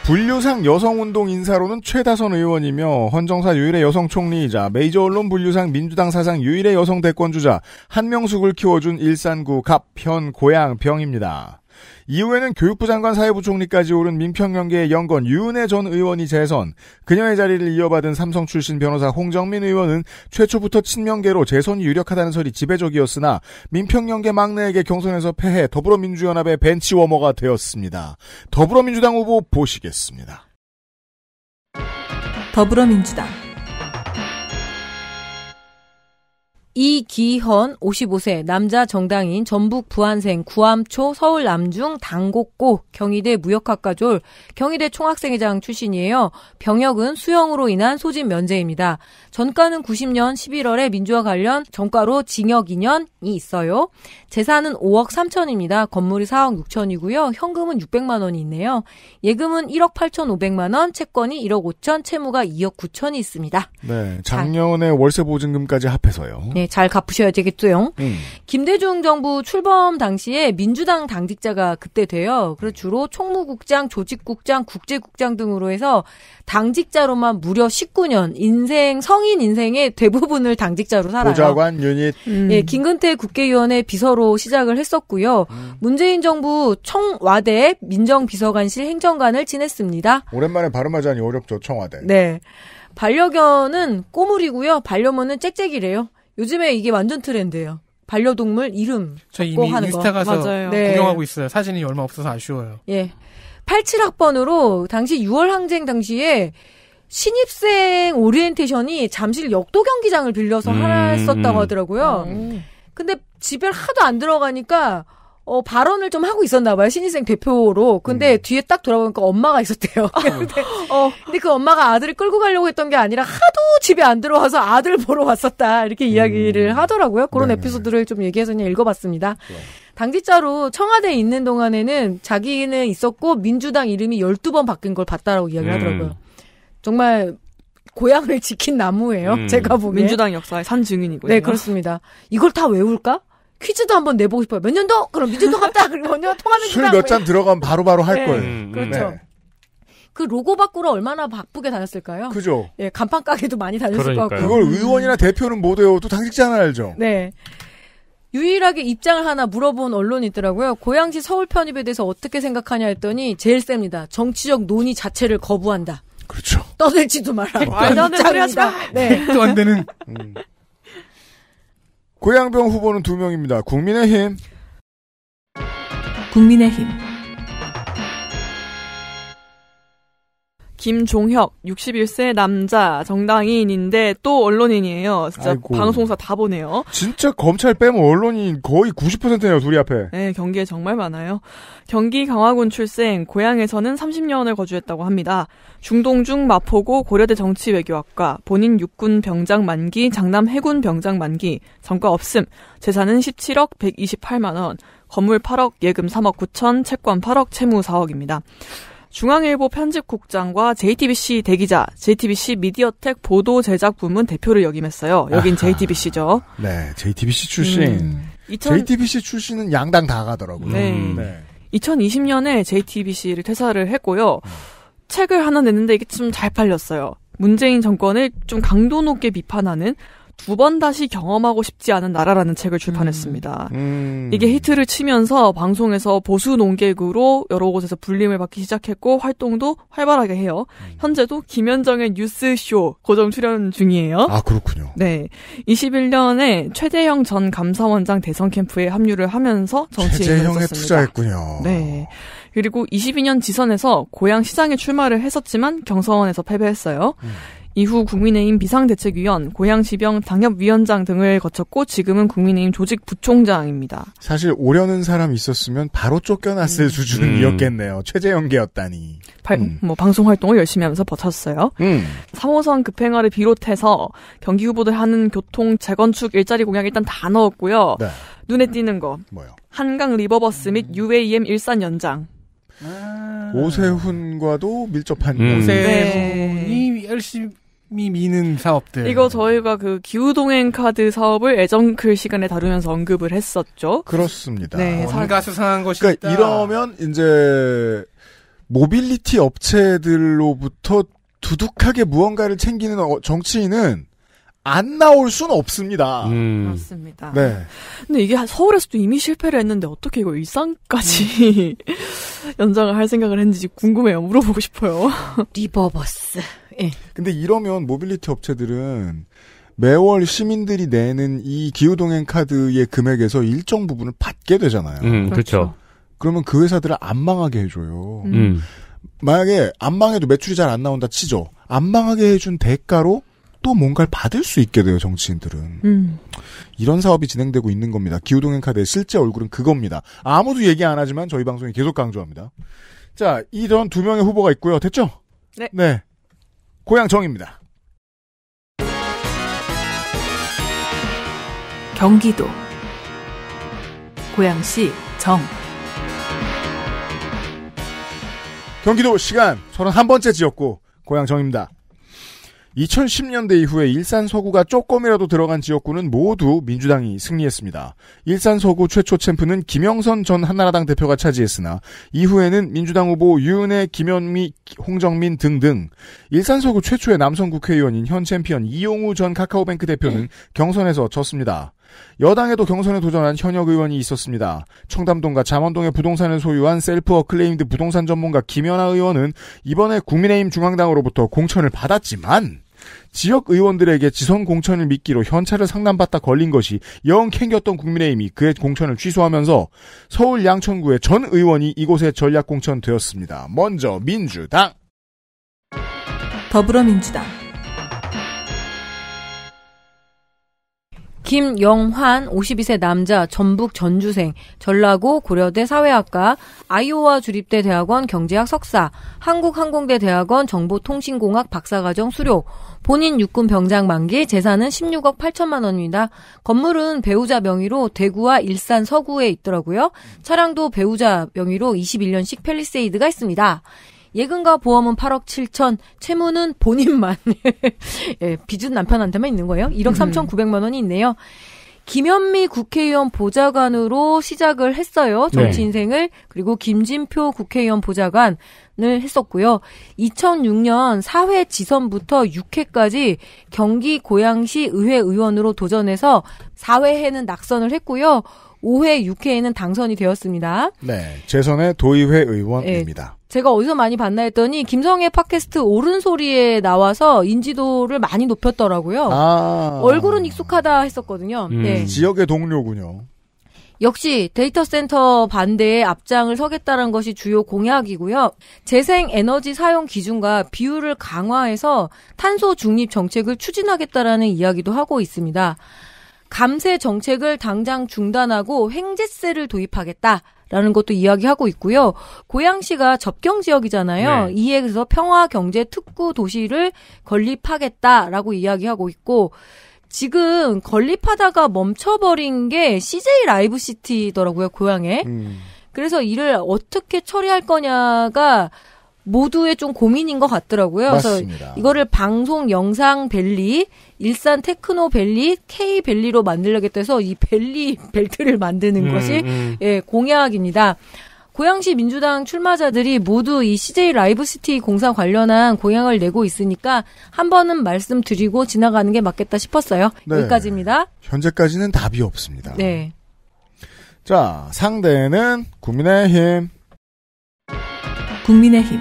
분류상 여성운동 인사로는 최다선 의원이며 헌정사 유일의 여성 총리이자 메이저 언론 분류상 민주당 사상 유일의 여성 대권주자 한명숙을 키워준 일산구 갑, 현, 고양, 병입니다. 이후에는 교육부 장관 사회부 총리까지 오른 민평연계의 연건 유은혜 전 의원이 재선, 그녀의 자리를 이어받은 삼성 출신 변호사 홍정민 의원은 최초부터 친명계로 재선이 유력하다는 설이 지배적이었으나 민평연계 막내에게 경선에서 패해 더불어민주연합의 벤치워머가 되었습니다. 더불어민주당 후보 보시겠습니다. 더불어민주당 이기헌 55세 남자 정당인 전북 부안생 구암초 서울 남중 당곡고 경희대 무역학과졸 경희대 총학생회장 출신이에요. 병역은 수형으로 인한 소집 면제입니다. 전과는 90년 11월에 민주화 관련 전과로 징역 2년이 있어요. 재산은 5억 3천입니다. 건물이 4억 6천이고요. 현금은 600만 원이 있네요. 예금은 1억 8,500만 원, 채권이 1억 5천, 채무가 2억 9천이 있습니다. 네, 작년에 월세 보증금까지 합해서요. 네, 잘 갚으셔야 되겠죠요. 음. 김대중 정부 출범 당시에 민주당 당직자가 그때 돼요. 그래서 음. 주로 총무국장, 조직국장, 국제국장 등으로 해서 당직자로만 무려 19년 인생 성인 인생의 대부분을 당직자로 살아요. 보좌관 유닛. 음. 예, 김근태 국회의원의 비서로 시작을 했었고요. 음. 문재인 정부 청와대 민정비서관실 행정관을 지냈습니다. 오랜만에 발음하자니 어렵죠, 청와대. 네. 반려견은 꼬물이고요. 반려묘는 짹짹이래요. 요즘에 이게 완전 트렌드예요. 반려동물 이름 저 이미 하는 인스타 거. 가서 네. 구경하고 네. 있어요. 사진이 얼마 없어서 아쉬워요. 예. 87학번으로 당시 6월 항쟁 당시에 신입생 오리엔테이션이 잠실 역도 경기장을 빌려서 음, 하나 했었다고 하더라고요. 음. 근데 집에 하도 안 들어가니까 어, 발언을 좀 하고 있었나 봐요. 신입생 대표로. 근데 음. 뒤에 딱 돌아보니까 엄마가 있었대요. 근데, 어, 근데 그 엄마가 아들을 끌고 가려고 했던 게 아니라 하도 집에 안 들어와서 아들 보러 왔었다. 이렇게 이야기를 음. 하더라고요. 그런 네. 에피소드를 좀 얘기해서 그냥 읽어봤습니다. 네. 당직자로 청와대에 있는 동안에는 자기는 있었고 민주당 이름이 12번 바뀐 걸 봤다라고 이야기하더라고요. 음. 정말 고향을 지킨 나무예요. 음. 제가 보기엔 민주당 역사의 산 증인이고요. 네, 그렇습니다. 이걸 다 외울까? 퀴즈도 한번 내보고 싶어요. 몇 년도? 그럼 민주통 갑다. 그리고 언제통하는술몇 잔 들어가면 바로바로 할 네. 거예요. 음, 그렇죠. 네. 그 로고 바꾸러 얼마나 바쁘게 다녔을까요? 그죠. 예, 간판 가게도 많이 다녔을 그것 같고. 그걸 의원이나 대표는 못 외워도 당직자는 알죠. 네. 유일하게 입장을 하나 물어본 언론이 있더라고요. 고양시 서울 편입에 대해서 어떻게 생각하냐 했더니 제일 셉니다. 정치적 논의 자체를 거부한다. 그렇죠. 떠들지도 마라. 말도 안 되는 소 하지 네. 또 안 되는. 음. 고양병 후보는 두 명입니다. 국민의힘. 국민의힘. 김종혁 61세 남자 정당인인데 또 언론인이에요. 진짜 아이고. 방송사 다 보네요. 진짜 검찰 빼면 언론인 거의 90%네요 둘이 앞에. 네 경기에 정말 많아요. 경기 강화군 출생 고향에서는 30년을 거주했다고 합니다. 중동중 마포고 고려대 정치외교학과 본인 육군 병장 만기 장남 해군 병장 만기 전과 없음 재산은 17억 128만 원 건물 8억 예금 3억 9천 채권 8억 채무 4억입니다. 중앙일보 편집국장과 JTBC 대기자, JTBC 미디어텍 보도 제작 부문 대표를 역임했어요. 여긴 아하. JTBC죠. 네, JTBC 출신. 음. 2000... JTBC 출신은 양당 다 가더라고요. 네. 음. 네. 2020년에 JTBC를 퇴사를 했고요. 음. 책을 하나 냈는데 이게 좀 잘 팔렸어요. 문재인 정권을 좀 강도 높게 비판하는 두번 다시 경험하고 싶지 않은 나라라는 책을 출판했습니다. 음. 음. 이게 히트를 치면서 방송에서 보수 농객으로 여러 곳에서 불림을 받기 시작했고 활동도 활발하게 해요. 음. 현재도 김현정의 뉴스쇼 고정 출연 중이에요. 아 그렇군요. 네, 21년에 최재형 전 감사원장 대선 캠프에 합류를 하면서 정치에 투자했군요. 네. 그리고 22년 지선에서 고향 시장에 출마를 했었지만 경선에서 패배했어요. 음. 이후 국민의힘 비상대책위원, 고양시병 당협위원장 등을 거쳤고 지금은 국민의힘 조직 부총장입니다. 사실 오려는 사람 있었으면 바로 쫓겨났을 음. 수준이었겠네요. 음. 최재형계였다니. 음. 뭐 방송 활동을 열심히 하면서 버텼어요. 3호선 음. 급행화를 비롯해서 경기 후보들 하는 교통 재건축 일자리 공약 일단 다 넣었고요. 네. 눈에 띄는 거. 뭐요? 한강 리버버스 및 UAM 일산 연장. 아. 오세훈과도 밀접한 음. 네. 오세훈이 열심히 미 미는 사업들. 이거 저희가 그 기후동행 카드 사업을 애정글 시간에 다루면서 언급을 했었죠. 그렇습니다. 네, 뭔가 수상한 것이 그러니까 이러면 이제 모빌리티 업체들로부터 두둑하게 무언가를 챙기는 어, 정치인은 안 나올 수는 없습니다. 음. 그렇습니다. 네. 근데 이게 서울에서도 이미 실패를 했는데 어떻게 이걸 일상까지 음. 연장을 할 생각을 했는지 궁금해요. 물어보고 싶어요. 리버버스. 예. 근데 이러면 모빌리티 업체들은 매월 시민들이 내는 이 기후동행 카드의 금액에서 일정 부분을 받게 되잖아요. 음, 그렇죠. 그렇죠. 그러면 그 회사들을 안 망하게 해줘요. 음. 음. 만약에 안 망해도 매출이 잘 안 나온다 치죠. 안 망하게 해준 대가로 또 뭔가를 받을 수 있게 돼요 정치인들은 음. 이런 사업이 진행되고 있는 겁니다 기후동행 카드의 실제 얼굴은 그겁니다 아무도 얘기 안 하지만 저희 방송이 계속 강조합니다 자 이런 두 명의 후보가 있고요 됐죠 네, 네. 고향정입니다 경기도 고양시 정 경기도 시간 31번째 지었고 고양정입니다. 2010년대 이후에 일산 서구가 조금이라도 들어간 지역구는 모두 민주당이 승리했습니다. 일산 서구 최초 챔프는 김영선 전 한나라당 대표가 차지했으나 이후에는 민주당 후보 유은혜, 김현미, 홍정민 등등 일산 서구 최초의 남성 국회의원인 현 챔피언 이용우 전 카카오뱅크 대표는 네. 경선에서 졌습니다. 여당에도 경선에 도전한 현역 의원이 있었습니다. 청담동과 잠원동의 부동산을 소유한 셀프 어클레임드 부동산 전문가 김연아 의원은 이번에 국민의힘 중앙당으로부터 공천을 받았지만 지역 의원들에게 지선 공천을 미끼로 현찰을 상담받다 걸린 것이 영 캥겼던 국민의힘이 그의 공천을 취소하면서 서울 양천구의 전 의원이 이곳에 전략 공천되었습니다. 먼저 민주당 더불어민주당 김영환 52세 남자 전북 전주생 전라고 고려대 사회학과 아이오와 주립대 대학원 경제학 석사 한국항공대 대학원 정보통신공학 박사과정 수료 본인 육군 병장 만기 재산은 16억 8천만 원입니다. 건물은 배우자 명의로 대구와 일산 서구에 있더라고요. 차량도 배우자 명의로 21년식 펠리세이드가 있습니다. 예금과 보험은 8억 7천, 채무는 본인만. 예, 빚은 남편한테만 있는 거예요. 1억 3천 음. 9백만 원이 있네요. 김현미 국회의원 보좌관으로 시작을 했어요. 정치 네. 인생을. 네. 그리고 김진표 국회의원 보좌관, 을 했었고요. 2006년 4회 지선부터 6회까지 경기 고양시 의회 의원으로 도전해서 4회에는 낙선을 했고요. 5회, 6회에는 당선이 되었습니다. 네. 재선의 도의회 네, 의원입니다. 네, 제가 어디서 많이 봤나 했더니 김성의 팟캐스트 오른소리에 나와서 인지도를 많이 높였더라고요. 아~ 얼굴은 익숙하다 했었거든요. 음. 네. 지역의 동료군요. 역시 데이터 센터 반대에 앞장을 서겠다는 것이 주요 공약이고요. 재생 에너지 사용 기준과 비율을 강화해서 탄소 중립 정책을 추진하겠다라는 이야기도 하고 있습니다. 감세 정책을 당장 중단하고 횡재세를 도입하겠다. 라는 것도 이야기하고 있고요. 고양시가 접경 지역이잖아요. 네. 이에 대해서 평화 경제 특구 도시를 건립하겠다라고 이야기하고 있고 지금 건립하다가 멈춰버린 게 CJ 라이브 시티더라고요, 고향에. 음. 그래서 이를 어떻게 처리할 거냐가 모두의 좀 고민인 것 같더라고요. 맞습니다. 그래서 이거를 방송 영상 밸리, 일산 테크노 밸리, K 밸리로 만들려겠다 해서 이 밸리 벨트를 만드는 음, 것이 음. 예, 공약입니다. 고양시 민주당 출마자들이 모두 이 CJ 라이브시티 공사 관련한 공약을 내고 있으니까 한 번은 말씀드리고 지나가는 게 맞겠다 싶었어요. 네. 여기까지입니다. 현재까지는 답이 없습니다. 네. 자, 상대는 국민의힘. 국민의힘.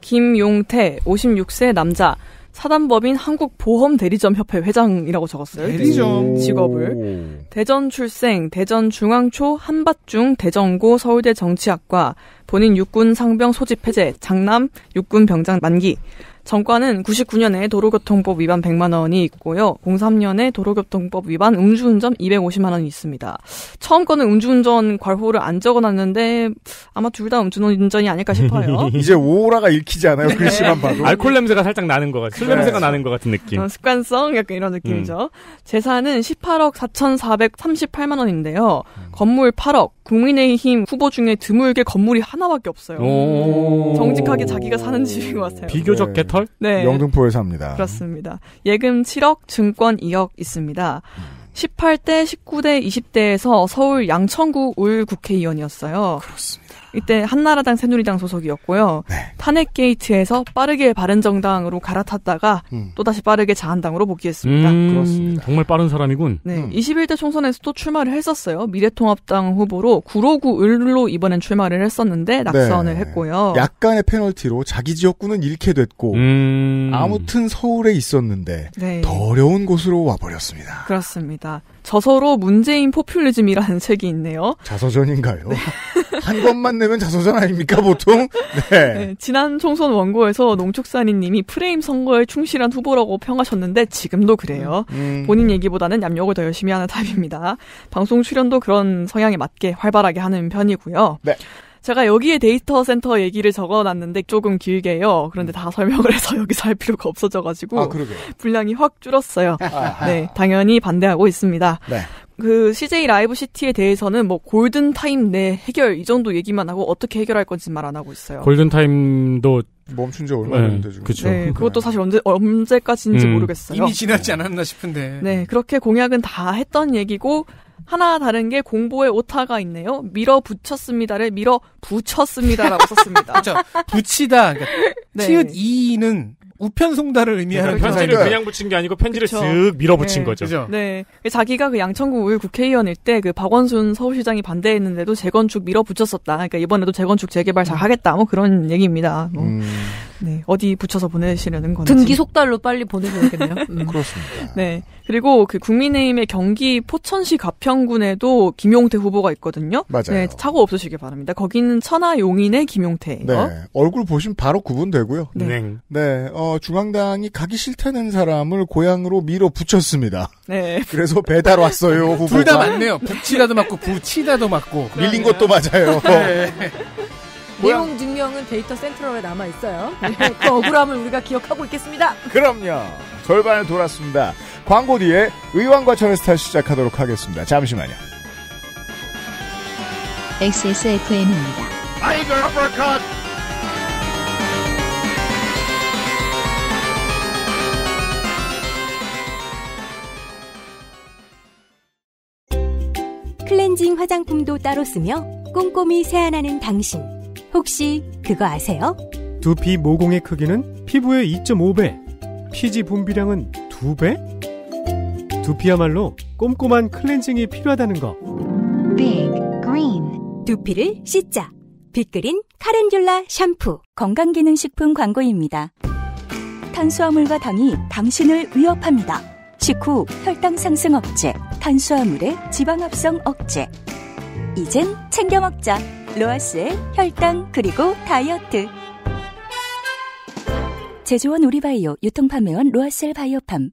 김용태, 56세 남자. 사단법인 한국보험대리점협회 회장이라고 적었어요. 대리점. 직업을. 대전 출생, 대전 중앙초, 한밭중, 대전고, 서울대 정치학과, 본인 육군 상병 소집 해제, 장남, 육군 병장 만기, 정과는 99년에 도로교통법 위반 100만 원이 있고요. 03년에 도로교통법 위반 음주운전 250만 원이 있습니다. 처음 거는 음주운전 괄호를 안 적어놨는데 아마 둘 다 음주운전이 아닐까 싶어요. 이제 오라가 읽히지 않아요. 글씨만 그 봐도. 네. 알코 냄새가 살짝 나는 것 같아요. 술 네. 냄새가 나는 것 같은 느낌. 어, 습관성 약간 이런 느낌이죠. 음. 재산은 18억 4,438만 원인데요. 음. 건물 8억, 국민의힘 후보 중에 드물게 건물이 하나밖에 없어요. 정직하게 자기가 사는 집인 것 같아요. 비교적 네. 개털? 네. 영등포에 삽니다. 그렇습니다. 예금 7억, 증권 2억 있습니다. 18대, 19대, 20대에서 서울 양천구 울 국회의원이었어요. 그렇습니다. 이때 한나라당 새누리당 소속이었고요. 네. 탄핵 게이트에서 빠르게 바른정당으로 갈아탔다가 음. 또다시 빠르게 자한당으로 복귀했습니다. 음, 그렇습니다. 정말 빠른 사람이군. 네, 음. 21대 총선에서도 출마를 했었어요. 미래통합당 후보로 구로구 을로 이번엔 출마를 했었는데 네. 낙선을 네. 했고요. 약간의 페널티로 자기 지역구는 잃게 됐고 음. 아무튼 서울에 있었는데 네. 더러운 곳으로 와버렸습니다. 그렇습니다. 저서로 문재인 포퓰리즘이라는 책이 있네요. 자서전인가요? 네. 한 권만 내면 자서전 아닙니까 보통? 네. 네. 지난 총선 원고에서 농축산인님이 프레임 선거에 충실한 후보라고 평하셨는데 지금도 그래요. 음, 음. 본인 얘기보다는 얌욕을 더 열심히 하는 타입입니다. 방송 출연도 그런 성향에 맞게 활발하게 하는 편이고요. 네. 제가 여기에 데이터 센터 얘기를 적어놨는데 조금 길게요. 그런데 음. 다 설명을 해서 여기서 할 필요가 없어져가지고 아, 분량이 확 줄었어요. 아, 아. 네, 당연히 반대하고 있습니다. 네. 그 CJ 라이브 시티에 대해서는 뭐 골든 타임 내 해결 이 정도 얘기만 하고 어떻게 해결할 건지 말 안 하고 있어요. 골든 타임도 멈춘 지 얼마 네, 됐는데 지금. 그쵸. 네, 음. 그것도 사실 언제 음. 언제까지인지 음. 모르겠어요. 이미 지났지 않았나 싶은데. 네, 그렇게 공약은 다 했던 얘기고 하나 다른 게 공보에 오타가 있네요. 밀어붙였습니다를 밀어붙였습니다라고 썼습니다. 그렇죠. 붙이다. 그러니까 네. 치읓 이는 우편송달을 의미하는 그 편지를 그러니까. 그냥 붙인 게 아니고 편지를 그쵸. 쓱 밀어붙인 네. 거죠. 그죠? 네. 자기가 그 양천구 의일 국회의원일 때 그 박원순 서울시장이 반대했는데도 재건축 밀어붙였었다. 그러니까 이번에도 재건축 재개발 잘 하겠다. 뭐 그런 얘기입니다. 뭐. 음. 네, 어디 붙여서 보내시려는 건지. 등기 속달로 빨리 보내줘야겠네요. 음. 그렇습니다. 네. 그리고 그 국민의힘의 경기 포천시 가평군에도 김용태 후보가 있거든요. 맞아요. 네, 착오 없으시길 바랍니다. 거기는 천하 용인의 김용태예요. 네. 얼굴 보시면 바로 구분되고요. 네. 네. 네. 어, 중앙당이 가기 싫다는 사람을 고향으로 밀어 붙였습니다. 네. 그래서 배달 왔어요. 둘다 맞네요. 붙이다도 맞고 부치다도 맞고. 밀린 것도 맞아요. 네. 내용 증명은 데이터 센트럴에 남아 있어요. 그 억울함을 우리가 기억하고 있겠습니다. 그럼요. 절반을 돌았습니다. 광고 뒤에 의왕과 천의스타 시작하도록 하겠습니다. 잠시만요. XSFM입니다. 아이고 아퍼컷. 클렌징 화장품도 따로 쓰며 꼼꼼히 세안하는 당신. 혹시 그거 아세요? 두피 모공의 크기는 피부의 2.5배, 피지 분비량은 2배? 두피야말로 꼼꼼한 클렌징이 필요하다는 거. Big Green 두피를 씻자. 빅그린 카렌듈라 샴푸 건강기능식품 광고입니다. 탄수화물과 당이 당신을 위협합니다. 식후 혈당 상승 억제, 탄수화물의 지방 합성 억제. 이젠 챙겨 먹자. 로아스의 혈당 그리고 다이어트. 제조원 우리바이오 유통판매원 로아셀 바이오팜.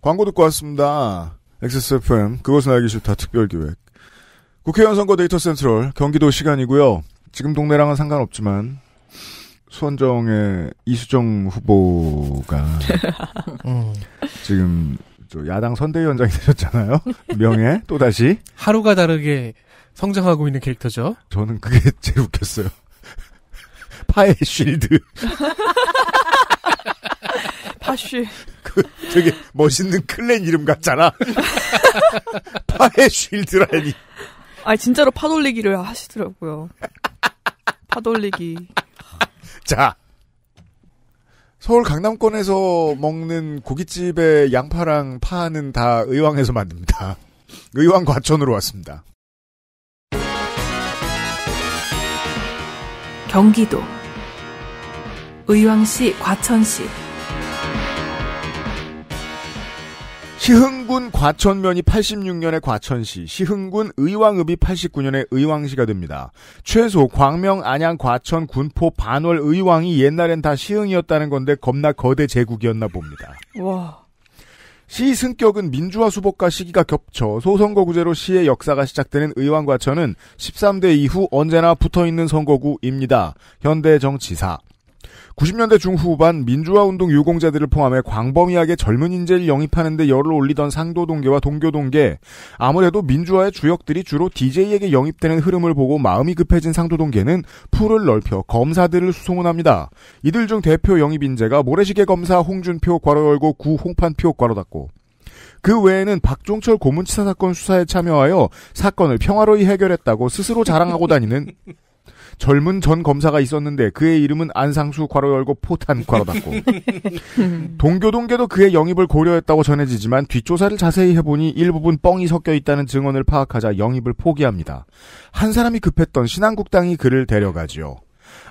광고 듣고 왔습니다. XSFM 그것은 알기 싫다 특별기획. 국회의원 선거 데이터 센트럴 경기도 시간이고요. 지금 동네랑은 상관없지만 수원정의 이수정 후보가 음. 지금 저 야당 선대위원장이 되셨잖아요. 명예 또 다시 하루가 다르게 성장하고 있는 캐릭터죠. 저는 그게 제일 웃겼어요. 파의 쉴드. 파쉬. 그 되게 멋있는 클랜 이름 같잖아. 파의 쉴드라니. 아 진짜로 파돌리기를 하시더라고요. 파돌리기. 자, 서울 강남권에서 먹는 고깃집의 양파랑 파는 다 의왕에서 만듭니다. 의왕 과천으로 왔습니다. 경기도 의왕시 과천시 시흥군 과천면이 86년에 과천시, 시흥군 의왕읍이 89년에 의왕시가 됩니다. 최소 광명, 안양, 과천, 군포, 반월, 의왕이 옛날엔 다 시흥이었다는 건데 겁나 거대 제국이었나 봅니다. 와. 시 승격은 민주화 수복과 시기가 겹쳐 소선거구제로 시의 역사가 시작되는 의왕 과천은 13대 이후 언제나 붙어 있는 선거구입니다. 현대 정치사. 90년대 중후반 민주화 운동 유공자들을 포함해 광범위하게 젊은 인재를 영입하는 데 열을 올리던 상도동계와 동교동계 아무래도 민주화의 주역들이 주로 DJ에게 영입되는 흐름을 보고 마음이 급해진 상도동계는 풀을 넓혀 검사들을 수송문합니다 이들 중 대표 영입 인재가 모래시계 검사 홍준표 괄호 열고 구 홍판표 괄호 닫고 그 외에는 박종철 고문치사 사건 수사에 참여하여 사건을 평화로이 해결했다고 스스로 자랑하고 다니는 젊은 전 검사가 있었는데 그의 이름은 안상수 괄호 열고 포탄 괄호 닫고 동교동계도 그의 영입을 고려했다고 전해지지만 뒷조사를 자세히 해보니 일부분 뻥이 섞여 있다는 증언을 파악하자 영입을 포기합니다. 한 사람이 급했던 신한국당이 그를 데려가지요.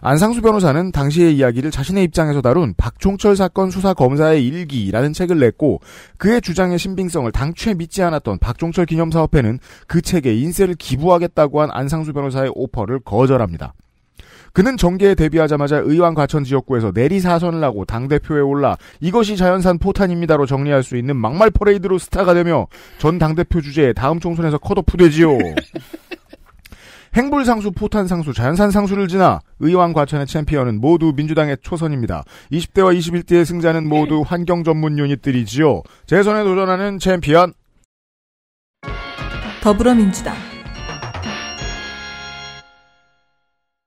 안상수 변호사는 당시의 이야기를 자신의 입장에서 다룬 박종철 사건 수사 검사의 일기라는 책을 냈고 그의 주장의 신빙성을 당초에 믿지 않았던 박종철 기념사업회는 그 책에 인쇄를 기부하겠다고 한 안상수 변호사의 오퍼를 거절합니다. 그는 정계에 데뷔하자마자 의왕 과천 지역구에서 내리 사선을 하고 당대표에 올라 이것이 자연산 포탄입니다로 정리할 수 있는 막말 퍼레이드로 스타가 되며 전 당대표 주제에 다음 총선에서 컷오프 되지요. 행불상수, 포탄상수, 자연산 상수를 지나 의왕 과천의 챔피언은 모두 민주당의 초선입니다. 20대와 21대의 승자는 모두 네. 환경 전문 유닛들이지요. 재선에 도전하는 챔피언. 더불어민주당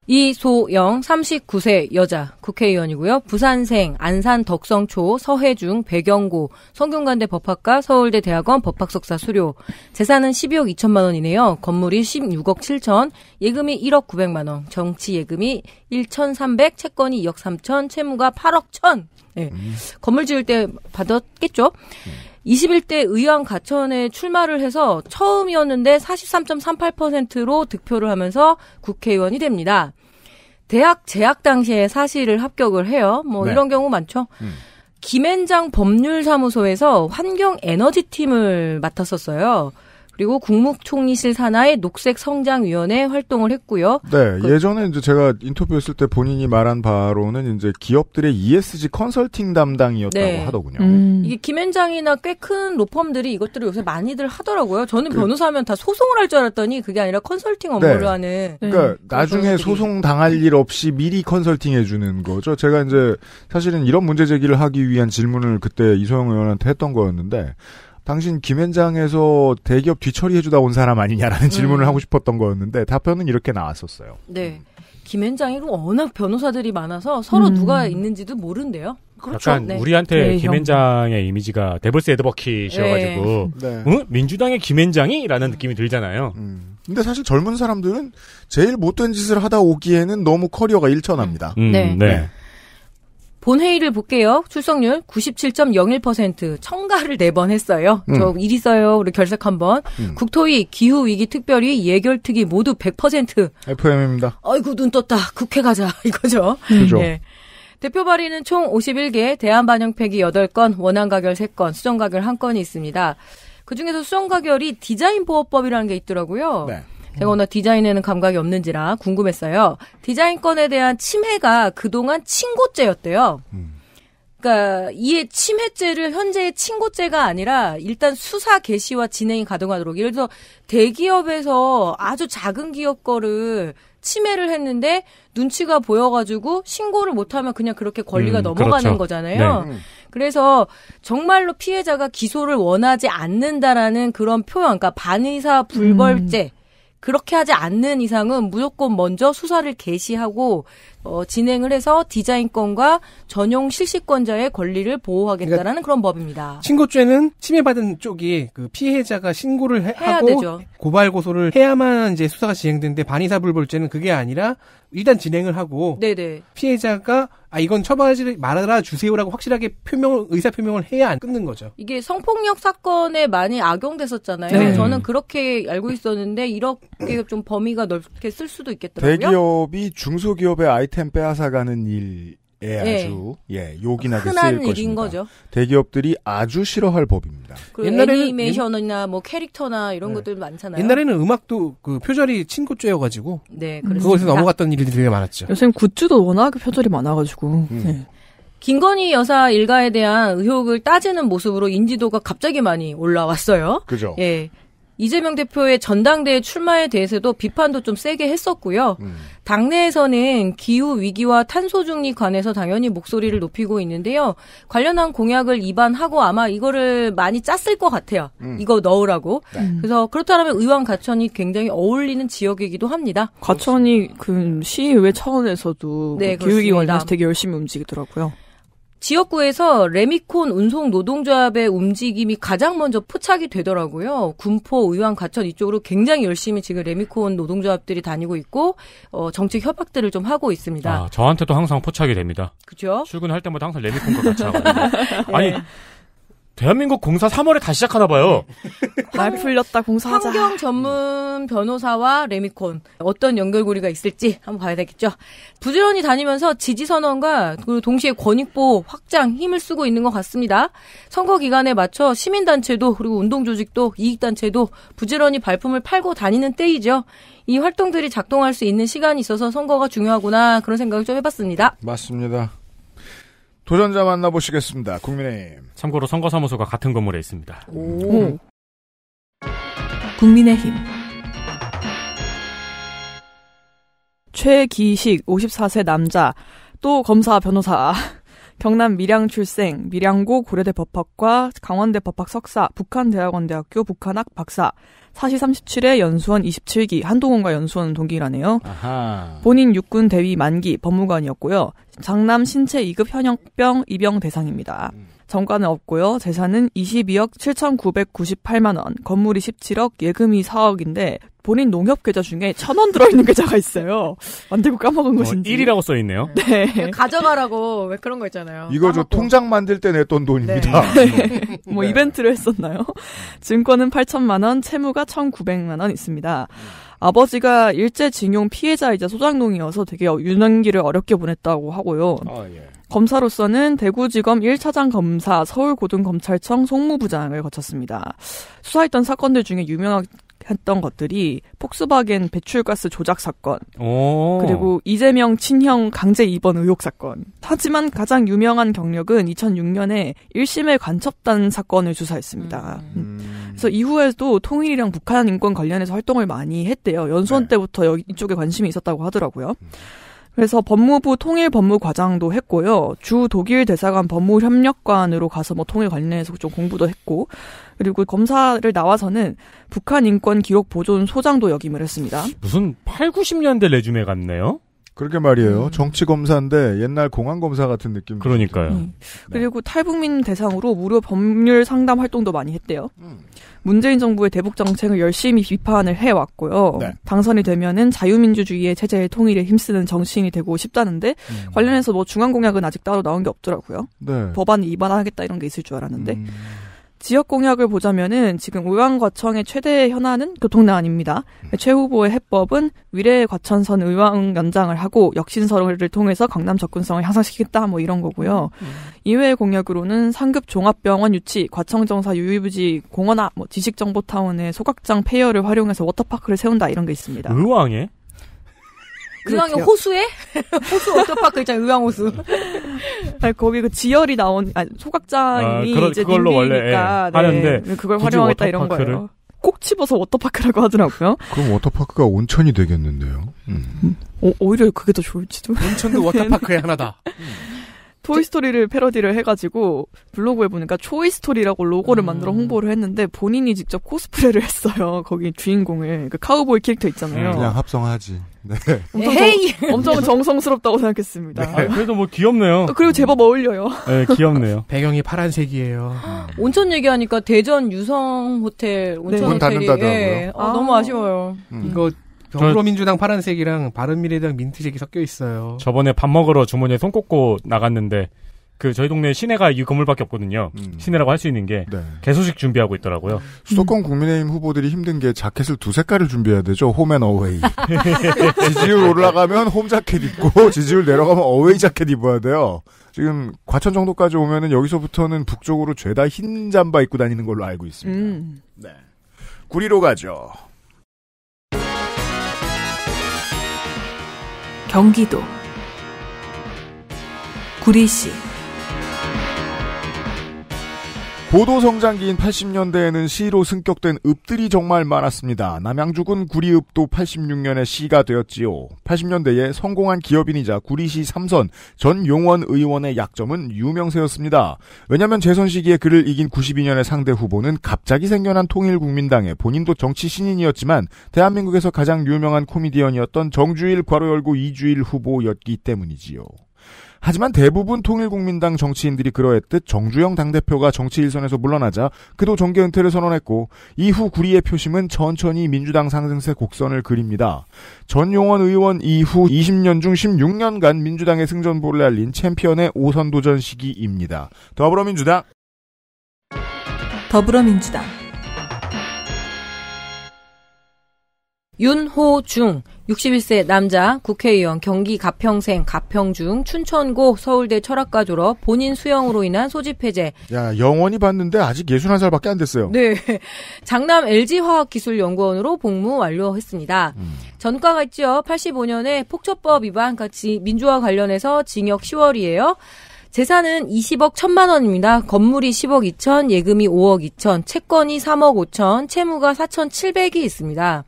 이소영 39세 여자 국회의원이고요. 부산생 안산 덕성초 서해중 배경고 성균관대 법학과 서울대 대학원 법학석사 수료 재산은 12억 2천만 원이네요. 건물이 16억 7천 예금이 1억 9 0 0만원 정치 예금이 1,300 채권이 2억 3천 채무가 8억 1천 네. 예. 음. 건물 지을 때 받았겠죠. 음. 21대 의왕 가천에 출마를 해서 처음이었는데 43.38%로 득표를 하면서 국회의원이 됩니다. 대학 재학 당시에 사실을 합격을 해요. 뭐 네. 이런 경우 많죠. 음. 김앤장 법률사무소에서 환경 에너지 팀을 맡았었어요. 그리고 국무총리실 산하의 녹색 성장위원회 활동을 했고요. 네, 그, 예전에 이제 제가 인터뷰했을 때 본인이 말한 바로는 이제 기업들의 ESG 컨설팅 담당이었다고 네. 하더군요. 음. 이게 김앤장이나 꽤 큰 로펌들이 이것들을 요새 많이들 하더라고요. 저는 그, 변호사면 다 소송을 할 줄 알았더니 그게 아니라 컨설팅 업무를 네. 하는. 네. 그러니까 나중에 소송 당할 일 없이 미리 컨설팅 해주는 거죠. 제가 이제 사실은 이런 문제 제기를 하기 위한 질문을 그때 이소영 의원한테 했던 거였는데 당신 김현장에서 대기업 뒤처리해주다 온 사람 아니냐라는 음. 질문을 하고 싶었던 거였는데 답변은 이렇게 나왔었어요. 네. 음. 김현장이는 워낙 변호사들이 많아서 서로 음. 누가 있는지도 모른대요. 그렇죠. 약간 네. 우리한테 네, 김현장의 이미지가 데블스 에드버킷이어가지고 네. 네. 응? 민주당의 김현장이라는 느낌이 들잖아요. 음. 근데 사실 젊은 사람들은 제일 못된 짓을 하다 오기에는 너무 커리어가 일천합니다. 음. 네. 네. 네. 본회의를 볼게요. 출석률 97.01%. 청가를 4번 했어요. 음. 저일 있어요. 우리 결석 한번. 음. 국토위, 기후위기 특별위, 예결특위 모두 100%. FM입니다. 아이고, 눈 떴다. 국회 가자. 이거죠. 그죠. 네. 대표 발의는 총 51개, 대안 반영 폐기 8건, 원안 가결 3건, 수정 가결 1건이 있습니다. 그중에서 수정 가결이 디자인 보호법이라는 게 있더라고요. 네. 제가 워낙 디자인에는 감각이 없는지라 궁금했어요. 디자인권에 대한 침해가 그동안 친고죄였대요. 그러니까 이에 침해죄를 현재의 친고죄가 아니라 일단 수사 개시와 진행이 가동하도록 예를 들어 서 대기업에서 아주 작은 기업 거를 침해를 했는데 눈치가 보여가지고 신고를 못하면 그냥 그렇게 권리가 음, 넘어가는 그렇죠. 거잖아요. 네. 그래서 정말로 피해자가 기소를 원하지 않는다라는 그런 표현, 그러니까 반의사 불벌죄. 음. 그렇게 하지 않는 이상은 무조건 먼저 수사를 개시하고 어, 진행을 해서 디자인권과 전용 실시권자의 권리를 보호하겠다라는 그러니까 그런 법입니다. 신고죄는 침해받은 쪽이 그 피해자가 신고를 해, 해야 하고 되죠. 고발 고소를 해야만 이제 수사가 진행되는데 반의사불벌죄는 그게 아니라 일단 진행을 하고 네네. 피해자가 아 이건 처벌하지 말아 라 주세요라고 확실하게 표명 의사 표명을 해야 안 끊는 거죠. 이게 성폭력 사건에 많이 악용됐었잖아요. 네. 저는 그렇게 알고 있었는데 이렇게 좀 범위가 넓게 쓸 수도 있겠더라고요. 대기업이 중소기업의 아이템 빼앗아가는 일 예, 예, 아주 예, 요긴하게 한 쓰일 인 것입니다. 거죠. 대기업들이 아주 싫어할 법입니다. 그 옛날에는 애니메이션이나 뭐 캐릭터나 이런 네. 것들 많잖아요. 옛날에는 음악도 그 표절이 친구죄여가지고 네, 그것에 서 넘어갔던 일이 들 되게 많았죠. 요새는 굿즈도 워낙 표절이 많아가지고. 음. 네. 김건희 여사 일가에 대한 의혹을 따지는 모습으로 인지도가 갑자기 많이 올라왔어요. 그죠. 예. 이재명 대표의 전당대회 출마에 대해서도 비판도 좀 세게 했었고요. 음. 당내에서는 기후 위기와 탄소 중립 관해서 당연히 목소리를 음. 높이고 있는데요. 관련한 공약을 입안하고 아마 이거를 많이 짰을 것 같아요. 음. 이거 넣으라고. 네. 음. 그래서 그렇다면 의왕 가천이 굉장히 어울리는 지역이기도 합니다. 가천이 그 시의회 차원에서도 네, 그 기후위기 관련해서 되게 열심히 움직이더라고요. 지역구에서 레미콘 운송 노동조합의 움직임이 가장 먼저 포착이 되더라고요. 군포, 의왕, 가천 이쪽으로 굉장히 열심히 지금 레미콘 노동조합들이 다니고 있고 어, 정책 협약들을 좀 하고 있습니다. 아, 저한테도 항상 포착이 됩니다. 그죠? 렇 출근할 때마다 항상 레미콘과 같이 하거든요. 네. 아니 대한민국 공사 3월에 다시 시작하나 봐요. 날 풀렸다 공사하자. 환경 전문 변호사와 레미콘 어떤 연결고리가 있을지 한번 봐야 되겠죠. 부지런히 다니면서 지지 선언과 그리고 동시에 권익보 확장 힘을 쓰고 있는 것 같습니다. 선거 기간에 맞춰 시민단체도 그리고 운동조직도 이익단체도 부지런히 발품을 팔고 다니는 때이죠. 이 활동들이 작동할 수 있는 시간이 있어서 선거가 중요하구나 그런 생각을 좀 해봤습니다. 맞습니다. 도전자 만나보시겠습니다. 국민의힘. 참고로 선거사무소가 같은 건물에 있습니다. 오. 국민의힘 최기식 54세 남자 또 검사 변호사 경남 밀양 출생 밀양고 고려대 법학과 강원대 법학 석사 북한대학원대학교 북한학 박사 4시 37회 연수원 27기 한동훈과 연수원 동기라네요. 아하. 본인 육군 대위 만기 법무관이었고요. 장남 신체 2급 현역병 입영 대상입니다. 음. 정가는 없고요. 재산은 22억 7,998만 원, 건물이 17억, 예금이 4억인데 본인 농협 계좌 중에 천원 들어있는 계좌가 있어요. 안되고 까먹은 어, 것인지. 1이라고 써있네요. 네. 그 가져가라고 왜 그런 거 있잖아요. 이거 저 통장 만들 때 냈던 돈입니다. 네. 네. 뭐 네. 이벤트를 했었나요? 증권은 8천만 원, 채무가 1,900만 원 있습니다. 아버지가 일제징용 피해자이자 소장농이어서 되게 유년기를 어렵게 보냈다고 하고요. 아, 예. 검사로서는 대구지검 1차장 검사, 서울고등검찰청 송무부장을 거쳤습니다. 수사했던 사건들 중에 유명 했던 것들이 폭스바겐 배출가스 조작 사건, 그리고 이재명 친형 강제 입원 의혹 사건. 하지만 가장 유명한 경력은 2006년에 1심의 간첩단 사건을 수사했습니다. 음. 음. 그래서 이후에도 통일이랑 북한 인권 관련해서 활동을 많이 했대요. 연수원 네. 때부터 여기, 이쪽에 관심이 있었다고 하더라고요. 음. 그래서 법무부 통일 법무과장도 했고요. 주 독일 대사관 법무협력관으로 가서 뭐 통일 관련해서 좀 공부도 했고, 그리고 검사를 나와서는 북한 인권 기록 보존 소장도 역임을 했습니다. 무슨 8, 90년대 레주메 같네요. 그렇게 말이에요. 음. 정치 검사인데 옛날 공안 검사 같은 느낌. 그러니까요. 음. 네. 그리고 탈북민 대상으로 무료 법률 상담 활동도 많이 했대요. 음. 문재인 정부의 대북 정책을 열심히 비판을 해왔고요. 네. 당선이 되면은 자유민주주의의 체제의 통일에 힘쓰는 정치인이 되고 싶다는데 음. 관련해서 뭐 중앙 공약은 아직 따로 나온 게 없더라고요. 네. 법안 위반하겠다 이런 게 있을 줄 알았는데 음. 지역 공약을 보자면은 지금 의왕과청의 최대 현안은 교통난입니다. 음. 최 후보의 해법은 위례 과천선 의왕 연장을 하고 역신설을 통해서 강남 접근성을 향상시키겠다 뭐 이런 거고요. 음. 이외의 공약으로는 상급 종합병원 유치, 과청정사 유유부지 공원화, 뭐 지식정보타운의 소각장 폐허를 활용해서 워터파크를 세운다 이런 게 있습니다. 의왕에? 그냥 호수에? 호수 워터파크 있잖아요, 의왕호수. 아니, 거기 그 지열이 나온, 아니, 소각장이 아, 그러, 이제 그걸로 원래 예, 네, 하는데 네, 그걸 활용하겠다 이런 거예요. 꼭 집어서 워터파크라고 하더라고요. 그럼 워터파크가 온천이 되겠는데요. 음. 음. 어, 오, 히려 그게 더 좋을지도. 온천도 워터파크의 하나다. 음. 토이스토리를 패러디를 해가지고 블로그에 보니까 초이스토리라고 로고를 음. 만들어 홍보를 했는데 본인이 직접 코스프레를 했어요. 거기 주인공을. 그 카우보이 캐릭터 있잖아요. 네, 그냥 합성하지. 네. 엄청, 정, 엄청 정성스럽다고 생각했습니다. 네. 아, 그래도 뭐 귀엽네요. 어, 그리고 제법 어울려요. 네, 귀엽네요. 배경이 파란색이에요. 음. 온천 얘기하니까 대전 유성 호텔 온천 네. 호텔이 닫는다더라고요. 예. 어, 아, 아, 너무 아쉬워요. 음. 이거 더불어민주당 파란색이랑 바른미래당 민트색이 섞여 있어요. 저번에 밥 먹으러 주머니에 손 꽂고 나갔는데 그 저희 동네 시내가 이 건물밖에 없거든요. 음. 시내라고 할 수 있는 게 네. 개소식 준비하고 있더라고요. 수도권 국민의힘 후보들이 힘든 게 자켓을 두 색깔을 준비해야 되죠. 홈 앤 어웨이. 지지율 올라가면 홈 자켓 입고 지지율 내려가면 어웨이 자켓 입어야 돼요. 지금 과천 정도까지 오면은 여기서부터는 북쪽으로 죄다 흰 잠바 입고 다니는 걸로 알고 있습니다. 음. 네. 구리로 가죠. 경기도 구리시 보도 성장기인 80년대에는 시로 승격된 읍들이 정말 많았습니다. 남양주군 구리읍도 86년에 시가 되었지요. 80년대에 성공한 기업인이자 구리시 3선 전 용원 의원의 약점은 유명세였습니다. 왜냐하면 재선 시기에 그를 이긴 92년의 상대 후보는 갑자기 생겨난 통일국민당의 본인도 정치 신인이었지만 대한민국에서 가장 유명한 코미디언이었던 정주일 괄호 열고 이주일 후보였기 때문이지요. 하지만 대부분 통일국민당 정치인들이 그러했듯 정주영 당대표가 정치 일선에서 물러나자 그도 정계 은퇴를 선언했고 이후 구리의 표심은 천천히 민주당 상승세 곡선을 그립니다. 전용원 의원 이후 20년 중 16년간 민주당의 승전보를 알린 챔피언의 5선 도전 시기입니다. 더불어민주당 더불어민주당 윤호중 61세 남자 국회의원 경기 가평생 가평중 춘천고 서울대 철학과 졸업 본인 수영으로 인한 소집 해제. 야 영원히 봤는데 아직 61살밖에 안 됐어요. 네. 장남 LG화학기술연구원으로 복무 완료했습니다. 음. 전과 가 있죠. 85년에 폭처법 위반 같이 민주화 관련해서 징역 10월이에요. 재산은 20억 1천만 원입니다. 건물이 10억 2천, 예금이 5억 2천, 채권이 3억 5천, 채무가 4,700이 있습니다.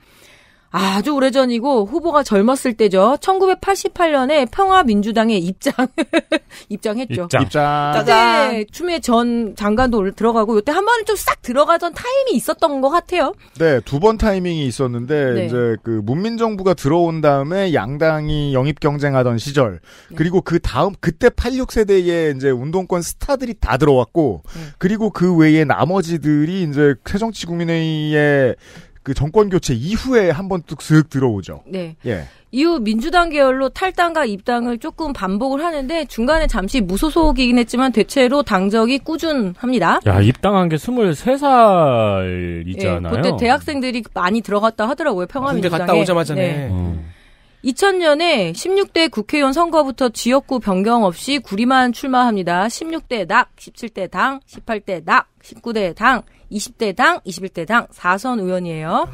아주 오래전이고 후보가 젊었을 때죠. 1988년에 평화민주당에 입장 입장했죠. 입장. 입장. 네, 추미애 전 장관도 들어가고 이때 한 번은 좀 싹 들어가던 타임이 있었던 것 같아요. 네, 두 번 타이밍이 있었는데 네. 이제 그 문민정부가 들어온 다음에 양당이 영입 경쟁하던 시절 네. 그리고 그 다음 그때 86세대의 이제 운동권 스타들이 다 들어왔고 네. 그리고 그 외에 나머지들이 이제 새정치국민회의에 그 정권 교체 이후에 한 번 뚝쓱 들어오죠. 네. 예. 이후 민주당 계열로 탈당과 입당을 조금 반복을 하는데 중간에 잠시 무소속이긴 했지만 대체로 당적이 꾸준합니다. 야, 입당한 게 23살이잖아요. 예, 그때 대학생들이 많이 들어갔다 하더라고요. 평화민주당에. 갔다 오자마자 네. 음. 2000년에 16대 국회의원 선거부터 지역구 변경 없이 구리만 출마합니다. 16대 낙, 17대 당, 18대 낙, 19대 당, 20대 당, 21대 당 4선 의원이에요.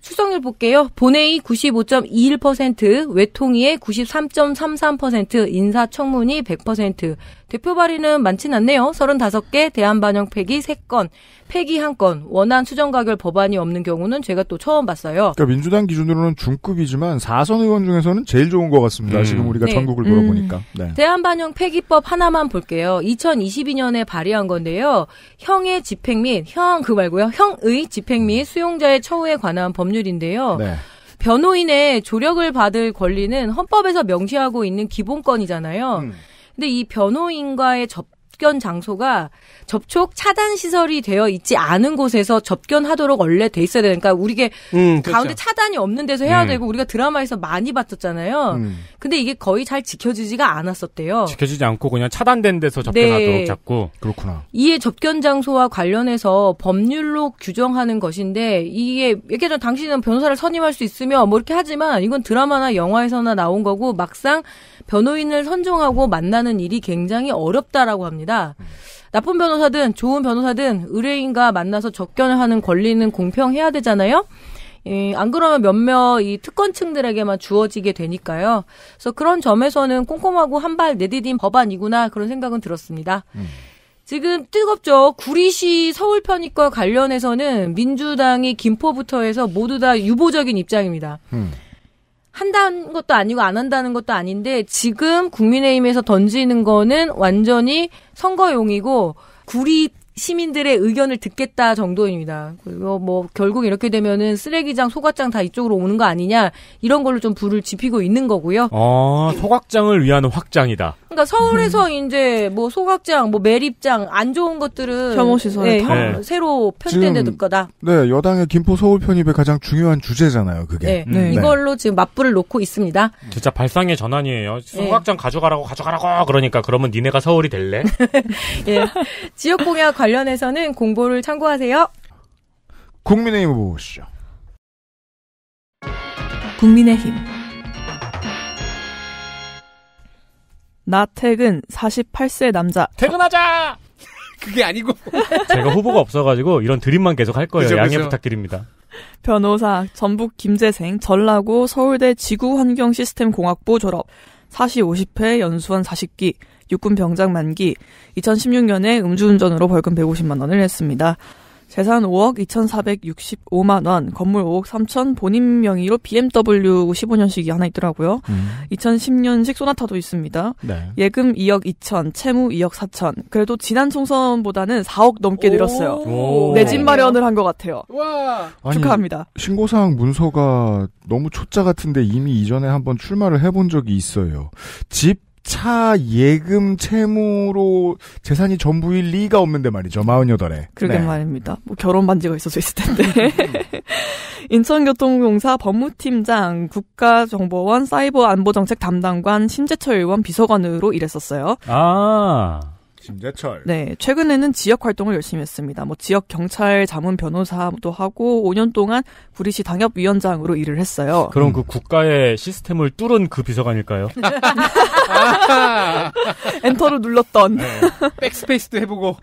추석률 볼게요. 본회의 95.21%, 외통위의 93.33%, 인사청문이 100%, 대표 발의는 많진 않네요. 35개, 대한반영 폐기 3건, 폐기 1건, 원안 수정 가결 법안이 없는 경우는 제가 또 처음 봤어요. 그러니까 민주당 기준으로는 중급이지만 4선 의원 중에서는 제일 좋은 것 같습니다. 음. 지금 우리가 네. 전국을 음. 돌아보니까. 네. 대한반영 폐기법 하나만 볼게요. 2022년에 발의한 건데요. 형의 집행 및, 형, 그 말고요. 형의 집행 및 수용자의 처우에 관한 법률인데요. 네. 변호인의 조력을 받을 권리는 헌법에서 명시하고 있는 기본권이잖아요. 음. 근데 이 변호인과의 접 접견 장소가 접촉 차단 시설이 되어 있지 않은 곳에서 접견하도록 원래 돼 있어야 되니까 그러니까 우리게 음, 그렇죠. 가운데 차단이 없는 데서 해야 음. 되고 우리가 드라마에서 많이 봤었잖아요. 음. 근데 이게 거의 잘 지켜지지가 않았었대요. 지켜지지 않고 그냥 차단된 데서 접견하도록 네. 잡고 그렇구나. 이에 접견 장소와 관련해서 법률로 규정하는 것인데 이게 이렇게 전 당신은 변호사를 선임할 수 있으며 뭐 이렇게 하지만 이건 드라마나 영화에서나 나온 거고 막상 변호인을 선정하고 만나는 일이 굉장히 어렵다라고 합니다. 있니다 나쁜 변호사든 좋은 변호사든 의뢰인과 만나서 접견을 하는 권리는 공평해야 되잖아요. 예, 안 그러면 몇몇 이 특권층들에게만 주어지게 되니까요. 그래서 그런 점에서는 꼼꼼하고 한발 내디딘 법안이구나 그런 생각은 들었습니다. 음. 지금 뜨겁죠. 구리시 서울 편입과 관련해서는 민주당이 김포부터 해서 모두 다 유보적인 입장입니다. 음. 한다는 것도 아니고 안 한다는 것도 아닌데 지금 국민의힘에서 던지는 거는 완전히 선거용이고 구리 시민들의 의견을 듣겠다 정도입니다. 그리고 뭐 결국 이렇게 되면은 쓰레기장, 소각장 다 이쪽으로 오는 거 아니냐 이런 걸로 좀 불을 지피고 있는 거고요. 아, 소각장을 위한 확장이다. 그러니까 서울에서 음. 이제 뭐 소각장, 뭐 매립장 안 좋은 것들은 혐오 시설 네, 네. 새로 편입된 거다. 네, 여당의 김포 서울 편입의 가장 중요한 주제잖아요, 그게. 네, 음. 네. 이걸로 지금 맞불을 놓고 있습니다. 진짜 발상의 전환이에요. 예. 소각장 가져가라고 가져가라고 그러니까 그러면 니네가 서울이 될래? 예. 지역 공약 관련해서는 공보를 참고하세요. 국민의힘 후보 보시죠. 국민의힘 나태근 48세 남자. 퇴근하자! 그게 아니고. 제가 후보가 없어가지고 이런 드림만 계속 할 거예요. 그죠, 양해 그죠. 부탁드립니다. 변호사, 전북 김재생, 전라고 서울대 지구환경시스템공학부 졸업, 40, 50회 연수원 40기, 육군병장 만기, 2016년에 음주운전으로 벌금 150만 원을 냈습니다. 재산 5억 2,465만 원, 건물 5억 3천, 본인 명의로 BMW 15년식이 하나 있더라고요. 음. 2010년식 소나타도 있습니다. 네. 예금 2억 2천, 채무 2억 4천. 그래도 지난 총선보다는 4억 넘게 늘었어요. 내 집 마련을 한 것 같아요. 와. 축하합니다. 아니, 신고사항 문서가 너무 초짜 같은데 이미 이전에 한번 출마를 해본 적이 있어요. 집차 예금 채무로 재산이 전부일 리가 없는데 말이죠. 48에. 그러게 네. 말입니다. 뭐 결혼 반지가 있어서 있을 텐데. 인천교통공사 법무팀장, 국가정보원 사이버 안보정책 담당관, 심재철 의원 비서관으로 일했었어요. 아. 김재철. 네, 최근에는 지역 활동을 열심히 했습니다. 뭐 지역 경찰 자문 변호사도 하고 5년 동안 구리시 당협 위원장으로 일을 했어요. 그럼 음. 그 국가의 시스템을 뚫은 그 비서관일까요? 엔터로 눌렀던 네. 백스페이스도 해보고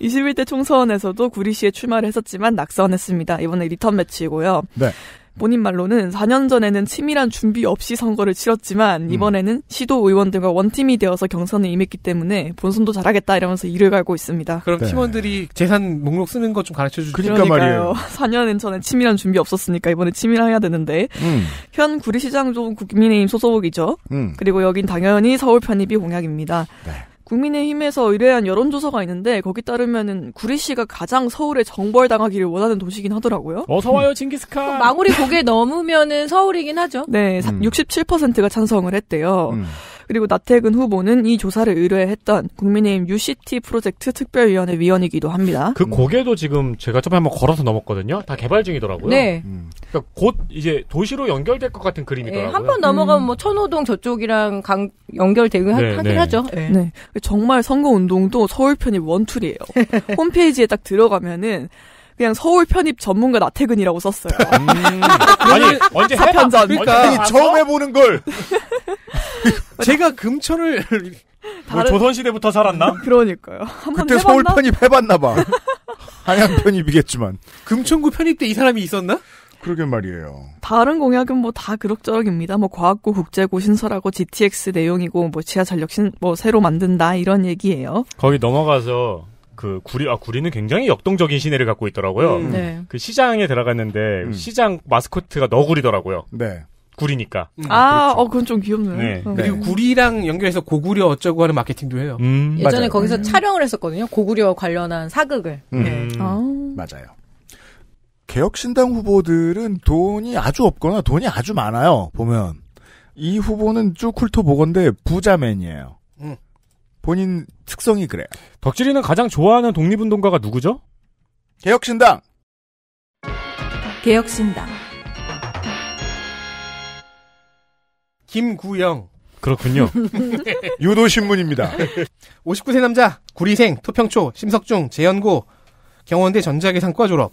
21대 총선에서도 구리시에 출마를 했었지만 낙선했습니다. 이번에 리턴 매치고요. 네. 본인 말로는 4년 전에는 치밀한 준비 없이 선거를 치렀지만 음. 이번에는 음. 시도 의원들과 원팀이 되어서 경선에 임했기 때문에 본선도 잘하겠다 이러면서 일을 갈고 있습니다. 그럼 네. 팀원들이 재산 목록 쓰는 것좀 가르쳐 주죠. 그러니까 말이에요. 4년 전에 치밀한 준비 없었으니까 이번에 치밀해야 되는데 음. 현 구리시장 좀 국민의힘 소속이죠. 음. 그리고 여긴 당연히 서울 편입이 공약입니다. 네. 국민의힘에서 의뢰한 여론조사가 있는데 거기 따르면은 구리 씨가 가장 서울에 정벌당하기를 원하는 도시긴 하더라고요. 어서 와요, 징기스칸. 마무리 고개 넘으면은 서울이긴 하죠. 네, 음. 67%가 찬성을 했대요. 음. 그리고 나태근 후보는 이 조사를 의뢰했던 국민의힘 UCT 프로젝트 특별위원회 위원이기도 합니다. 그 고개도 지금 제가 저번에 한번 걸어서 넘었거든요. 다 개발 중이더라고요. 네. 음. 그러니까 곧 이제 도시로 연결될 것 같은 그림이더라고요. 예, 네, 한번 넘어가면 음. 뭐 천호동 저쪽이랑 강 연결되긴 네, 네, 하긴 네. 하죠. 네. 예. 네. 정말 선거운동도 서울 편입 원툴이에요. 홈페이지에 딱 들어가면은 그냥 서울 편입 전문가 나태근이라고 썼어요. 음. 아니 언제 사편전 그러니까 처음 해보는 걸 제가 금천을 다른- 조선시대부터 살았나? 그러니까요. 한번 그때 해봤나? 서울 편입 해봤나 봐. 한양 편입이겠지만 금천구 편입 때 이 사람이 있었나? 그러게 말이에요. 다른 공약은 뭐 다 그럭저럭입니다. 뭐 과학고 국제고 신설하고 GTX 내용이고 뭐 지하 전력 신뭐 새로 만든다 이런 얘기예요. 거기 넘어가서 그 구리 아 구리는 굉장히 역동적인 시내를 갖고 있더라고요. 음. 네. 그 시장에 들어갔는데 음. 시장 마스코트가 너구리더라고요. 네. 구리니까. 음, 아, 그렇죠. 어, 그건 좀 귀엽네요. 네. 어. 그리고 구리랑 네. 연결해서 고구려 어쩌고 하는 마케팅도 해요. 음, 예전에 맞아요. 거기서 음. 촬영을 했었거든요. 고구려 관련한 사극을. 음. 네. 아. 맞아요. 개혁신당 후보들은 돈이 아주 없거나 돈이 아주 많아요. 보면 이 후보는 쭉 훑어보건데 부자맨이에요. 음. 본인 특성이 그래요. 덕질이는 가장 좋아하는 독립운동가가 누구죠? 개혁신당. 개혁신당. 김구영. 그렇군요. 유도신문입니다. 59세 남자, 구리생, 토평초, 심석중, 재연고, 경원대 전자계상과 졸업.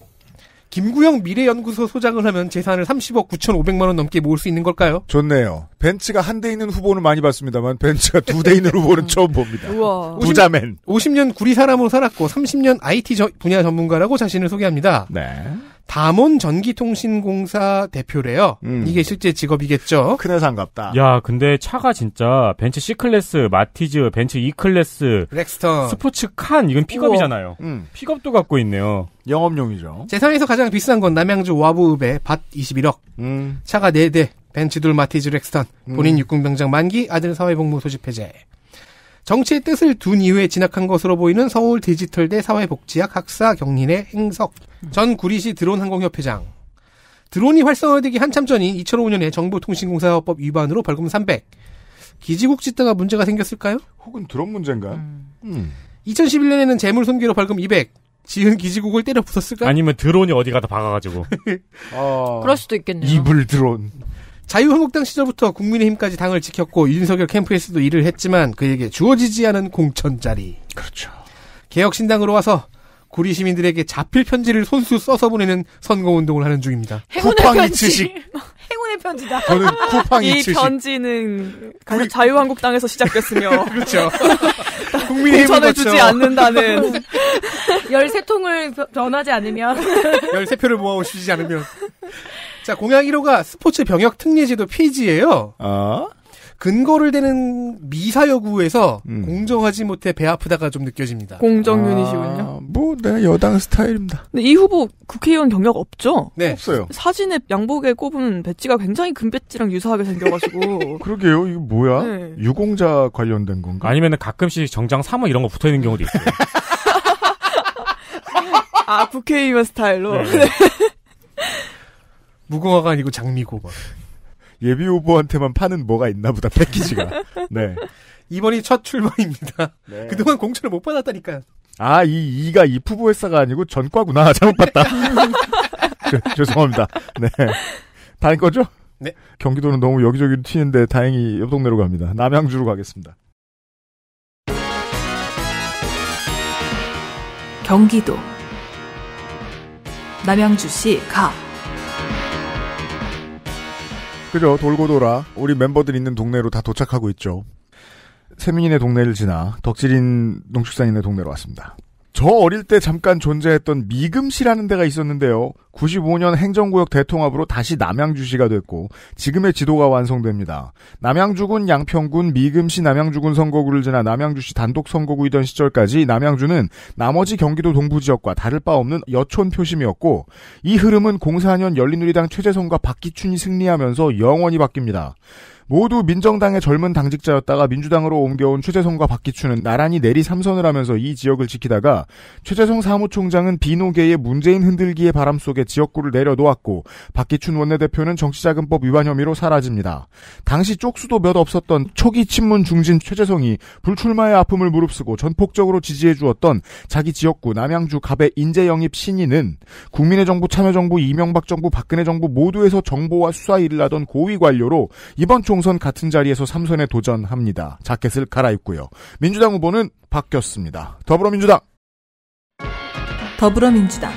김구영 미래연구소 소장을 하면 재산을 30억 9,500만 원 넘게 모을 수 있는 걸까요? 좋네요. 벤츠가 한 대 있는 후보는 많이 봤습니다만 벤츠가 두 대 있는 후보는 처음 봅니다. 우와. 부자맨. 50, 50년 구리 사람으로 살았고 30년 IT 저, 분야 전문가라고 자신을 소개합니다. 네. 담원 전기통신공사 대표래요. 음. 이게 실제 직업이겠죠. 큰 회사인 같다. 야, 근데 차가 진짜 벤츠 C클래스, 마티즈, 벤츠 E클래스, 렉스턴, 스포츠 칸 이건 픽업이잖아요. 음. 픽업도 갖고 있네요. 영업용이죠. 세상에서 가장 비싼 건 남양주 와부읍의 밭 21억. 음. 차가 4대, 벤츠 둘 마티즈 렉스턴, 음. 본인 육군병장 만기, 아들 사회복무 소집 해제. 정치의 뜻을 둔 이후에 진학한 것으로 보이는 서울 디지털대 사회복지학 학사 경린의 행석. 전 구리시 드론항공협회장. 드론이 활성화되기 한참 전인 2005년에 정보통신공사법 위반으로 벌금 300. 기지국 짓다가 문제가 생겼을까요? 혹은 드론 문제인가? 음. 음. 2011년에는 재물 손괴로 벌금 200. 지은 기지국을 때려 부쉈을까? 아니면 드론이 어디 가다 박아가지고. 어... 그럴 수도 있겠네요. 이불 드론. 자유한국당 시절부터 국민의힘까지 당을 지켰고 윤석열 캠프에서도 일을 했지만 그에게 주어지지 않은 공천 자리. 그렇죠. 개혁신당으로 와서 구리 시민들에게 자필 편지를 손수 써서 보내는 선거 운동을 하는 중입니다. 행운의 편지. 행운의 편지다. 저는 쿠팡이 이 편지는 우리... 자유한국당에서 시작됐으며 그렇죠. 국 공천을 주지 그렇죠. 않는다는 13통을 변하지 않으면 13표를 모아 오시지 않으면 자 공양 1호가 스포츠 병역 특례제도 폐지예요. 어? 근거를 대는 미사여구에서 음. 공정하지 못해 배 아프다가 좀 느껴집니다. 공정 유닛이군요. 아, 뭐, 네, 여당 스타일입니다. 근데 이 후보 국회의원 경력 없죠? 네. 없어요. 사진에 양복에 꼽은 배지가 굉장히 금 배지랑 유사하게 생겨가지고. 그러게요. 이거 뭐야? 네. 유공자 관련된 건가? 아니면 가끔씩 정장 사모 이런 거 붙어 있는 경우도 있어요. 아, 국회의원 스타일로? 네. 네. 무궁화가 아니고 장미고 막. 예비 후보한테만 파는 뭐가 있나 보다 패키지가. 네. 이번이 첫 출마입니다. 네. 그동안 공천을 못 받았다니까요. 아, 이 이가 이 푸부 회사가 아니고 전과구나. 잘못 봤다. 저, 그, 죄송합니다. 네. 다인 거죠? 네. 경기도는 너무 여기저기로 튀는데 다행히 옆 동네로 갑니다. 남양주로 가겠습니다. 경기도 남양주시 가 그죠. 돌고 돌아 우리 멤버들 있는 동네로 다 도착하고 있죠. 세민이네 동네를 지나 덕질인 농축산인의 동네로 왔습니다. 저 어릴 때 잠깐 존재했던 미금시라는 데가 있었는데요. 95년 행정구역 대통합으로 다시 남양주시가 됐고 지금의 지도가 완성됩니다. 남양주군, 양평군, 미금시, 남양주군 선거구를 지나 남양주시 단독 선거구이던 시절까지 남양주는 나머지 경기도 동부 지역과 다를 바 없는 여촌 표심이었고 이 흐름은 04년 열린우리당 최재성과 박기춘이 승리하면서 영원히 바뀝니다. 모두 민정당의 젊은 당직자였다가 민주당으로 옮겨온 최재성과 박기춘은 나란히 내리 삼선을 하면서 이 지역을 지키다가 최재성 사무총장은 비노계의 문재인 흔들기의 바람 속에 지역구를 내려놓았고 박기춘 원내대표는 정치자금법 위반 혐의로 사라집니다. 당시 쪽수도 몇 없었던 초기 친문 중진 최재성이 불출마의 아픔을 무릅쓰고 전폭적으로 지지해 주었던 자기 지역구 남양주 갑의 인재 영입 신인은 국민의 정부 참여정부 이명박 정부 박근혜 정부 모두에서 정보와 수사 일을 하던 고위 관료로 이번 총 총선 같은 자리에서 3선에 도전합니다. 자켓을 갈아입고요. 민주당 후보는 바뀌었습니다. 더불어민주당. 더불어민주당.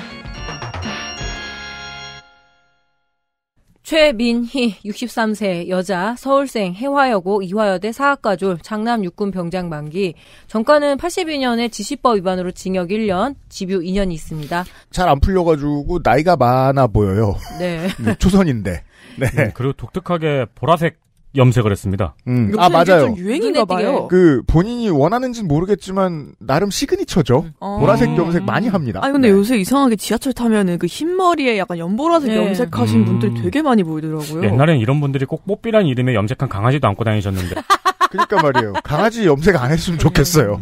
최민희 63세 여자 서울생 해화여고 이화여대 사학과졸 장남 육군 병장 만기 정가는 82년에 지시법 위반으로 징역 1년 집유 2년이 있습니다. 잘 안 풀려가지고 나이가 많아 보여요. 네. 네 초선인데. 네. 음, 그리고 독특하게 보라색 염색을 했습니다. 음. 아 맞아요. 유행인가 봐요. 그 본인이 원하는지는 모르겠지만 나름 시그니처죠. 음. 어. 보라색 염색 많이 합니다. 아니 근데 네. 요새 이상하게 지하철 타면은 그흰 머리에 약간 연보라색 네. 염색하신 음. 분들 되게 많이 보이더라고요. 옛날엔 이런 분들이 꼭 뽀삐란 이름의 염색한 강아지도 안고 다니셨는데. 그러니까 말이에요. 강아지 염색 안 했으면 좋겠어요.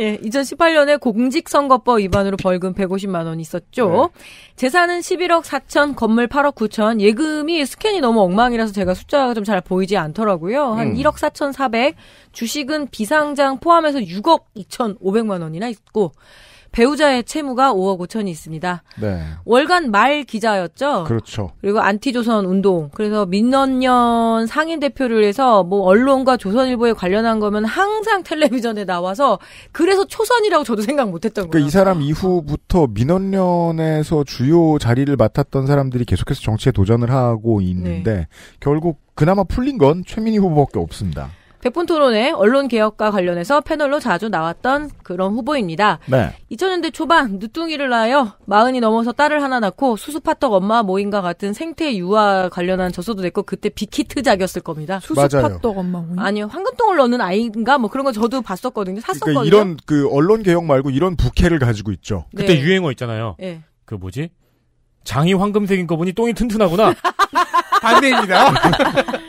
예, 2018년에 공직선거법 위반으로 벌금 150만 원 있었죠. 네. 재산은 11억 4천, 건물 8억 9천. 예금이 스캔이 너무 엉망이라서 제가 숫자가 좀 잘 보이지 않더라고요. 한 음. 1억 4천 4백. 주식은 비상장 포함해서 6억 2천 5백만 원이나 있고 배우자의 채무가 5억 5천이 있습니다. 네. 월간 말 기자였죠. 그렇죠. 그리고 안티조선 운동. 그래서 민원년 상인 대표를 해서 뭐 언론과 조선일보에 관련한 거면 항상 텔레비전에 나와서 그래서 초선이라고 저도 생각 못했던 거예요. 그러니까 이 사람 이후부터 민원년에서 주요 자리를 맡았던 사람들이 계속해서 정치에 도전을 하고 있는데 네. 결국 그나마 풀린 건 최민희 후보밖에 없습니다. 백분 토론의 언론 개혁과 관련해서 패널로 자주 나왔던 그런 후보입니다. 네. 2000년대 초반 늦둥이를 낳아요. 마흔이 넘어서 딸을 하나 낳고 수수파떡 엄마 모임과 같은 생태 유아 관련한 저서도 냈고 그때 비키트작이었을 겁니다. 수수파떡 엄마 모임? 아니요. 황금통을 넣는 아이인가 뭐 그런 거 저도 봤었거든요. 그러니까 샀었거든요. 그러니까 이런 그 언론 개혁 말고 이런 부캐를 가지고 있죠. 그때 네. 유행어 있잖아요. 네. 그 뭐지? 장이 황금색인 거 보니 똥이 튼튼하구나. 반대입니다.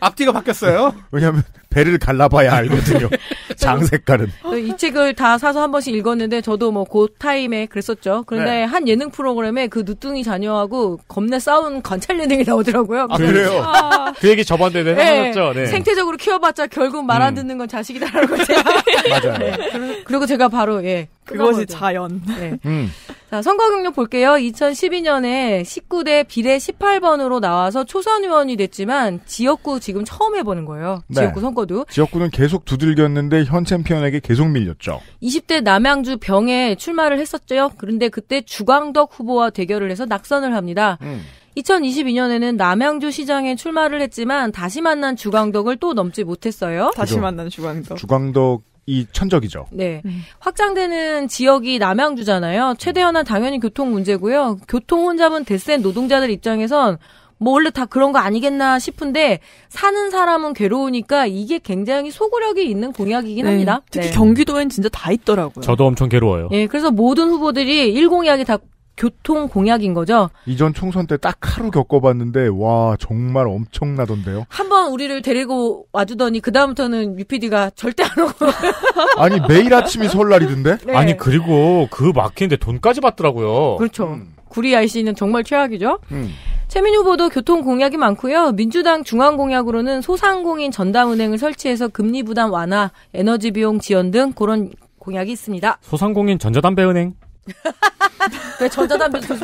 앞뒤가 바뀌었어요. 왜냐하면 배를 갈라봐야 알거든요. 장색깔은. 어, 이 책을 다 사서 한 번씩 읽었는데 저도 뭐그 타임에 그랬었죠. 그런데 네. 한 예능 프로그램에 그 누뚱이 자녀하고 겁내 싸운 관찰 예능이 나오더라고요. 아, 그래요? 아, 그 얘기 저번에 네, 하셨죠. 네. 생태적으로 키워봤자 결국 말안 음. 듣는 건 자식이다라고 제가. 맞아요. 네. 그리고 제가 바로 예. 그것이 자연. 네. 음. 자, 선거 경력 볼게요. 2012년에 19대 비례 18번으로 나와서 초선 의원이 됐지만 지역구 지금 처음 해보는 거예요. 네. 지역구 선거 적어도 지역구는 계속 두들겼는데 현 챔피언에게 계속 밀렸죠. 20대 남양주 병에 출마를 했었죠. 그런데 그때 주광덕 후보와 대결을 해서 낙선을 합니다. 음. 2022년에는 남양주 시장에 출마를 했지만 다시 만난 주광덕을 또 넘지 못했어요. 다시 만난 주광덕. 주광덕 이 천적이죠. 네. 음. 확장되는 지역이 남양주잖아요. 최대한은 당연히 교통 문제고요. 교통 혼잡은 대센 노동자들 입장에선 뭐 원래 다 그런 거 아니겠나 싶은데 사는 사람은 괴로우니까 이게 굉장히 소구력이 있는 공약이긴 네, 합니다. 특히 네. 경기도엔 진짜 다 있더라고요. 저도 엄청 괴로워요. 예, 그래서 모든 후보들이 일 공약이 다 교통 공약인 거죠. 이전 총선 때 딱 하루 겪어봤는데 와 정말 엄청나던데요. 한번 우리를 데리고 와주더니 그 다음부터는 UPD가 절대 안 오고. 아니 매일 아침이 설날이던데. 네. 아니 그리고 그 막히는데 돈까지 받더라고요. 그렇죠. 음. 구리 아이씨는 정말 최악이죠. 음. 최민 후보도 교통 공약이 많고요. 민주당 중앙 공약으로는 소상공인 전담은행을 설치해서 금리 부담 완화, 에너지 비용 지원 등 그런 공약이 있습니다. 소상공인 전자담배은행. 왜 전자담배 줄여요?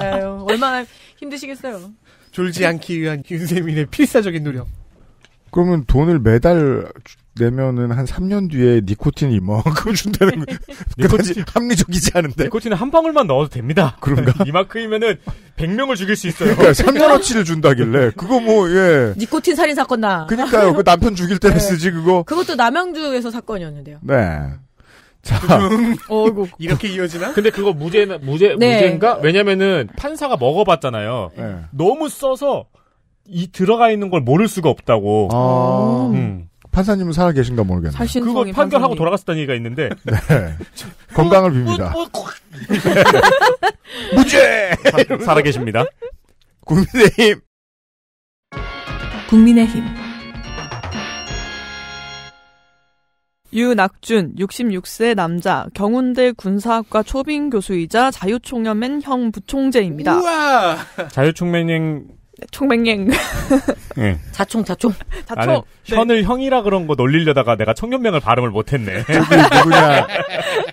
네, 얼마나 힘드시겠어요. 졸지 않기 위한 윤세민의 필사적인 노력. 그러면 돈을 매달 내면은 한 3년 뒤에 니코틴이 이만큼 뭐 준다는 거. 니코틴 합리적이지 않은데. 니코틴은 한 방울만 넣어도 됩니다. 그런가? 이만큼이면은 100명을 죽일 수 있어요. 그러니까 3년어치를 준다길래 그거 뭐 예. 니코틴 살인 사건 나. 그러니까요. 그 남편 죽일 때는 네. 쓰지 그거. 그것도 남양주에서 사건이었는데요. 네. 자, 음. 어이구. 이렇게 이어지나? 근데 그거 무죄 무죄 네. 무죄인가? 왜냐면은 판사가 먹어봤잖아요. 네. 너무 써서 이 들어가 있는 걸 모를 수가 없다고. 아~ 음. 판사님은 살아 계신가 모르겠네요. 그거 판결하고 돌아갔었다는 얘기가 있는데. 네. 건강을 빕니다. 무죄! 뭐, 뭐, 뭐, 살아 계십니다. 국민의힘. 국민의힘. 유낙준 66세 남자 경운대 군사학과 초빙 교수이자 자유총연맹 형 부총재입니다. 우와! 자유총연맹 총맹행. 네. 예. 자총 자총. 자총. 나는 현을 네. 형이라 그런 거 놀리려다가 내가 청년맹을 발음을 못했네. 누구냐?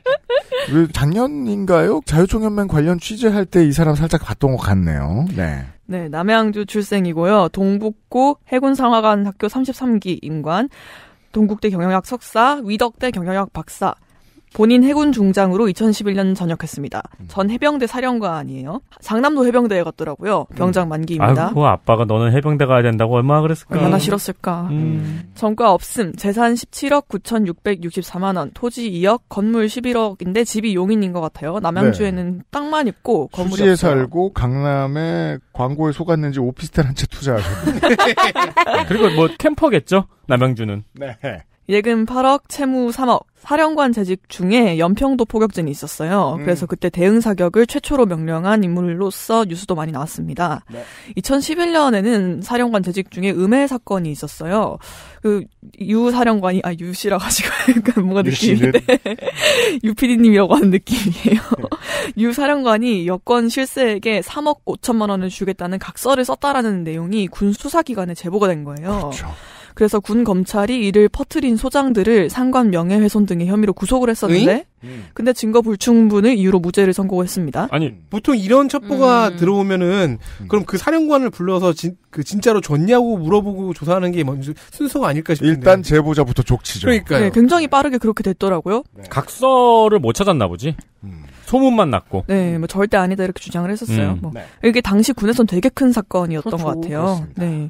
그 작년인가요? 자유총연맹 관련 취재할 때 이 사람 살짝 봤던 것 같네요. 네. 네, 남양주 출생이고요. 동북구 해군상화관 학교 33기 임관, 동국대 경영학 석사, 위덕대 경영학 박사, 본인 해군 중장으로 2011년 전역했습니다. 음. 전 해병대 사령관이에요. 장남도 해병대에 갔더라고요. 음. 병장 만기입니다. 아 아빠가 너는 해병대 가야 된다고 얼마나 그랬을까? 얼마나 싫었을까. 음. 음. 전과 없음, 재산 17억 9,664만 원, 토지 2억, 건물 11억인데 집이 용인인 것 같아요. 남양주에는 네. 땅만 있고 건물이 수지에 없어요. 살고 강남에 광고에 속았는지 오피스텔 한 채 투자하고. 그리고 뭐 캠퍼겠죠? 남양주는. 네. 예금 8억, 채무 3억, 사령관 재직 중에 연평도 포격전이 있었어요. 음. 그래서 그때 대응 사격을 최초로 명령한 인물로서 뉴스도 많이 나왔습니다. 네. 2011년에는 사령관 재직 중에 음해 사건이 있었어요. 그 유 사령관이 아 유씨라고 하시고 약간 뭔가 느낌인데 유피디님이라고 하는 느낌이에요. 네. 유 사령관이 여권 실세에게 3억 5천만 원을 주겠다는 각서를 썼다라는 내용이 군 수사기관에 제보가 된 거예요. 그렇죠. 그래서 군 검찰이 이를 퍼트린 소장들을 상관 명예훼손 등의 혐의로 구속을 했었는데 응? 근데 증거 불충분을 이유로 무죄를 선고했습니다. 아니 보통 이런 첩보가 음. 들어오면은 음. 그럼 그 사령관을 불러서 진, 그 진짜로 줬냐고 물어보고 조사하는 게 먼저 순서가 아닐까 싶은데 일단 제보자부터 족치죠. 그러니까 네, 굉장히 빠르게 그렇게 됐더라고요. 네. 각서를 못 찾았나 보지. 음. 소문만 났고. 네, 뭐 절대 아니다 이렇게 주장을 했었어요. 음. 뭐 네. 이게 당시 군에선 되게 큰 사건이었던 그렇죠, 것 같아요. 그렇습니다. 네,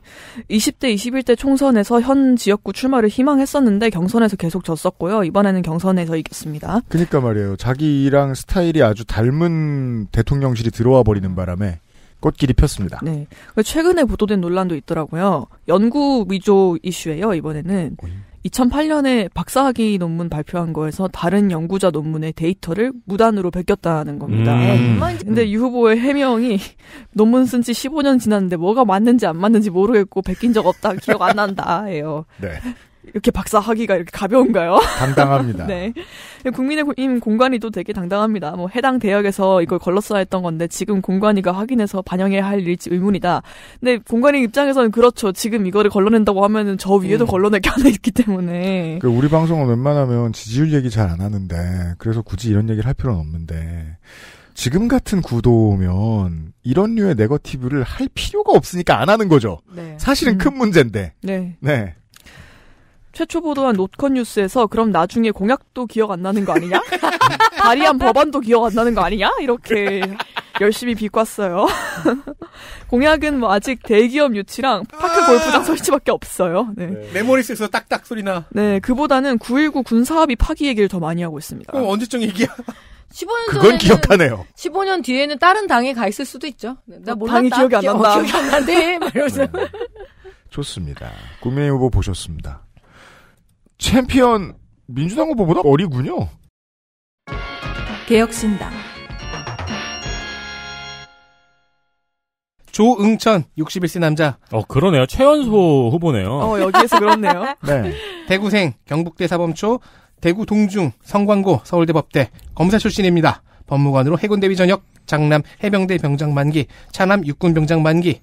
20대, 21대 총선에서 현 지역구 출마를 희망했었는데 경선에서 계속 졌었고요. 이번에는 경선에서 이겼습니다. 그러니까 말이에요. 자기랑 스타일이 아주 닮은 대통령실이 들어와 버리는 바람에 꽃길이 폈습니다. 네, 그 최근에 보도된 논란도 있더라고요. 연구 위조 이슈예요. 이번에는. 2008년에 박사학위 논문 발표한 거에서 다른 연구자 논문의 데이터를 무단으로 베꼈다는 겁니다. 음. 아, 근데 유 후보의 해명이 논문 쓴 지 15년 지났는데 뭐가 맞는지 안 맞는지 모르겠고 베낀 적 없다 기억 안 난다예요. 네. 이렇게 박사하기가 이렇게 가벼운가요? 당당합니다. 네. 국민의힘 공관위도 되게 당당합니다. 뭐 해당 대역에서 이걸 걸렀어야 했던 건데 지금 공관위가 확인해서 반영해야 할 일지 의문이다. 근데 공관위 입장에서는 그렇죠. 지금 이거를 걸러낸다고 하면은 저 위에도 음. 걸러낼 게 하나 있기 때문에. 그 우리 방송은 웬만하면 지지율 얘기 잘 안 하는데 그래서 굳이 이런 얘기를 할 필요는 없는데 지금 같은 구도면 이런 류의 네거티브를 할 필요가 없으니까 안 하는 거죠. 네. 사실은 음. 큰 문제인데. 네. 네. 최초 보도한 노컷 뉴스에서 그럼 나중에 공약도 기억 안 나는 거 아니냐? 발의한 법안도 기억 안 나는 거 아니냐? 이렇게 열심히 비꼬았어요. 공약은 뭐 아직 대기업 유치랑 파크 아. 골프장 설치밖에 없어요. 네. 네. 메모리스에서 딱딱 소리나. 네, 그보다는 9.19 군사합의 파기 얘기를 더 많이 하고 있습니다. 그럼 언제쯤 얘기야? 15년 그건 기억하네요. 15년 뒤에는 다른 당에 가 있을 수도 있죠. 네, 나 어, 몰랐다. 당이 기억이 안 어, 난다. 기억, 이안 난대. 이러 네. 좋습니다. 국민의 후보 보셨습니다. 챔피언 민주당 후보보다 어리군요. 개혁신당 조응천 61세 남자. 어 그러네요. 최연소 후보네요. 어 여기에서 그렇네요. 네. 대구생 경북대 사범초 대구 동중 성광고 서울대법대 검사 출신입니다. 법무관으로 해군대비 전역 장남 해병대 병장 만기 차남 육군 병장 만기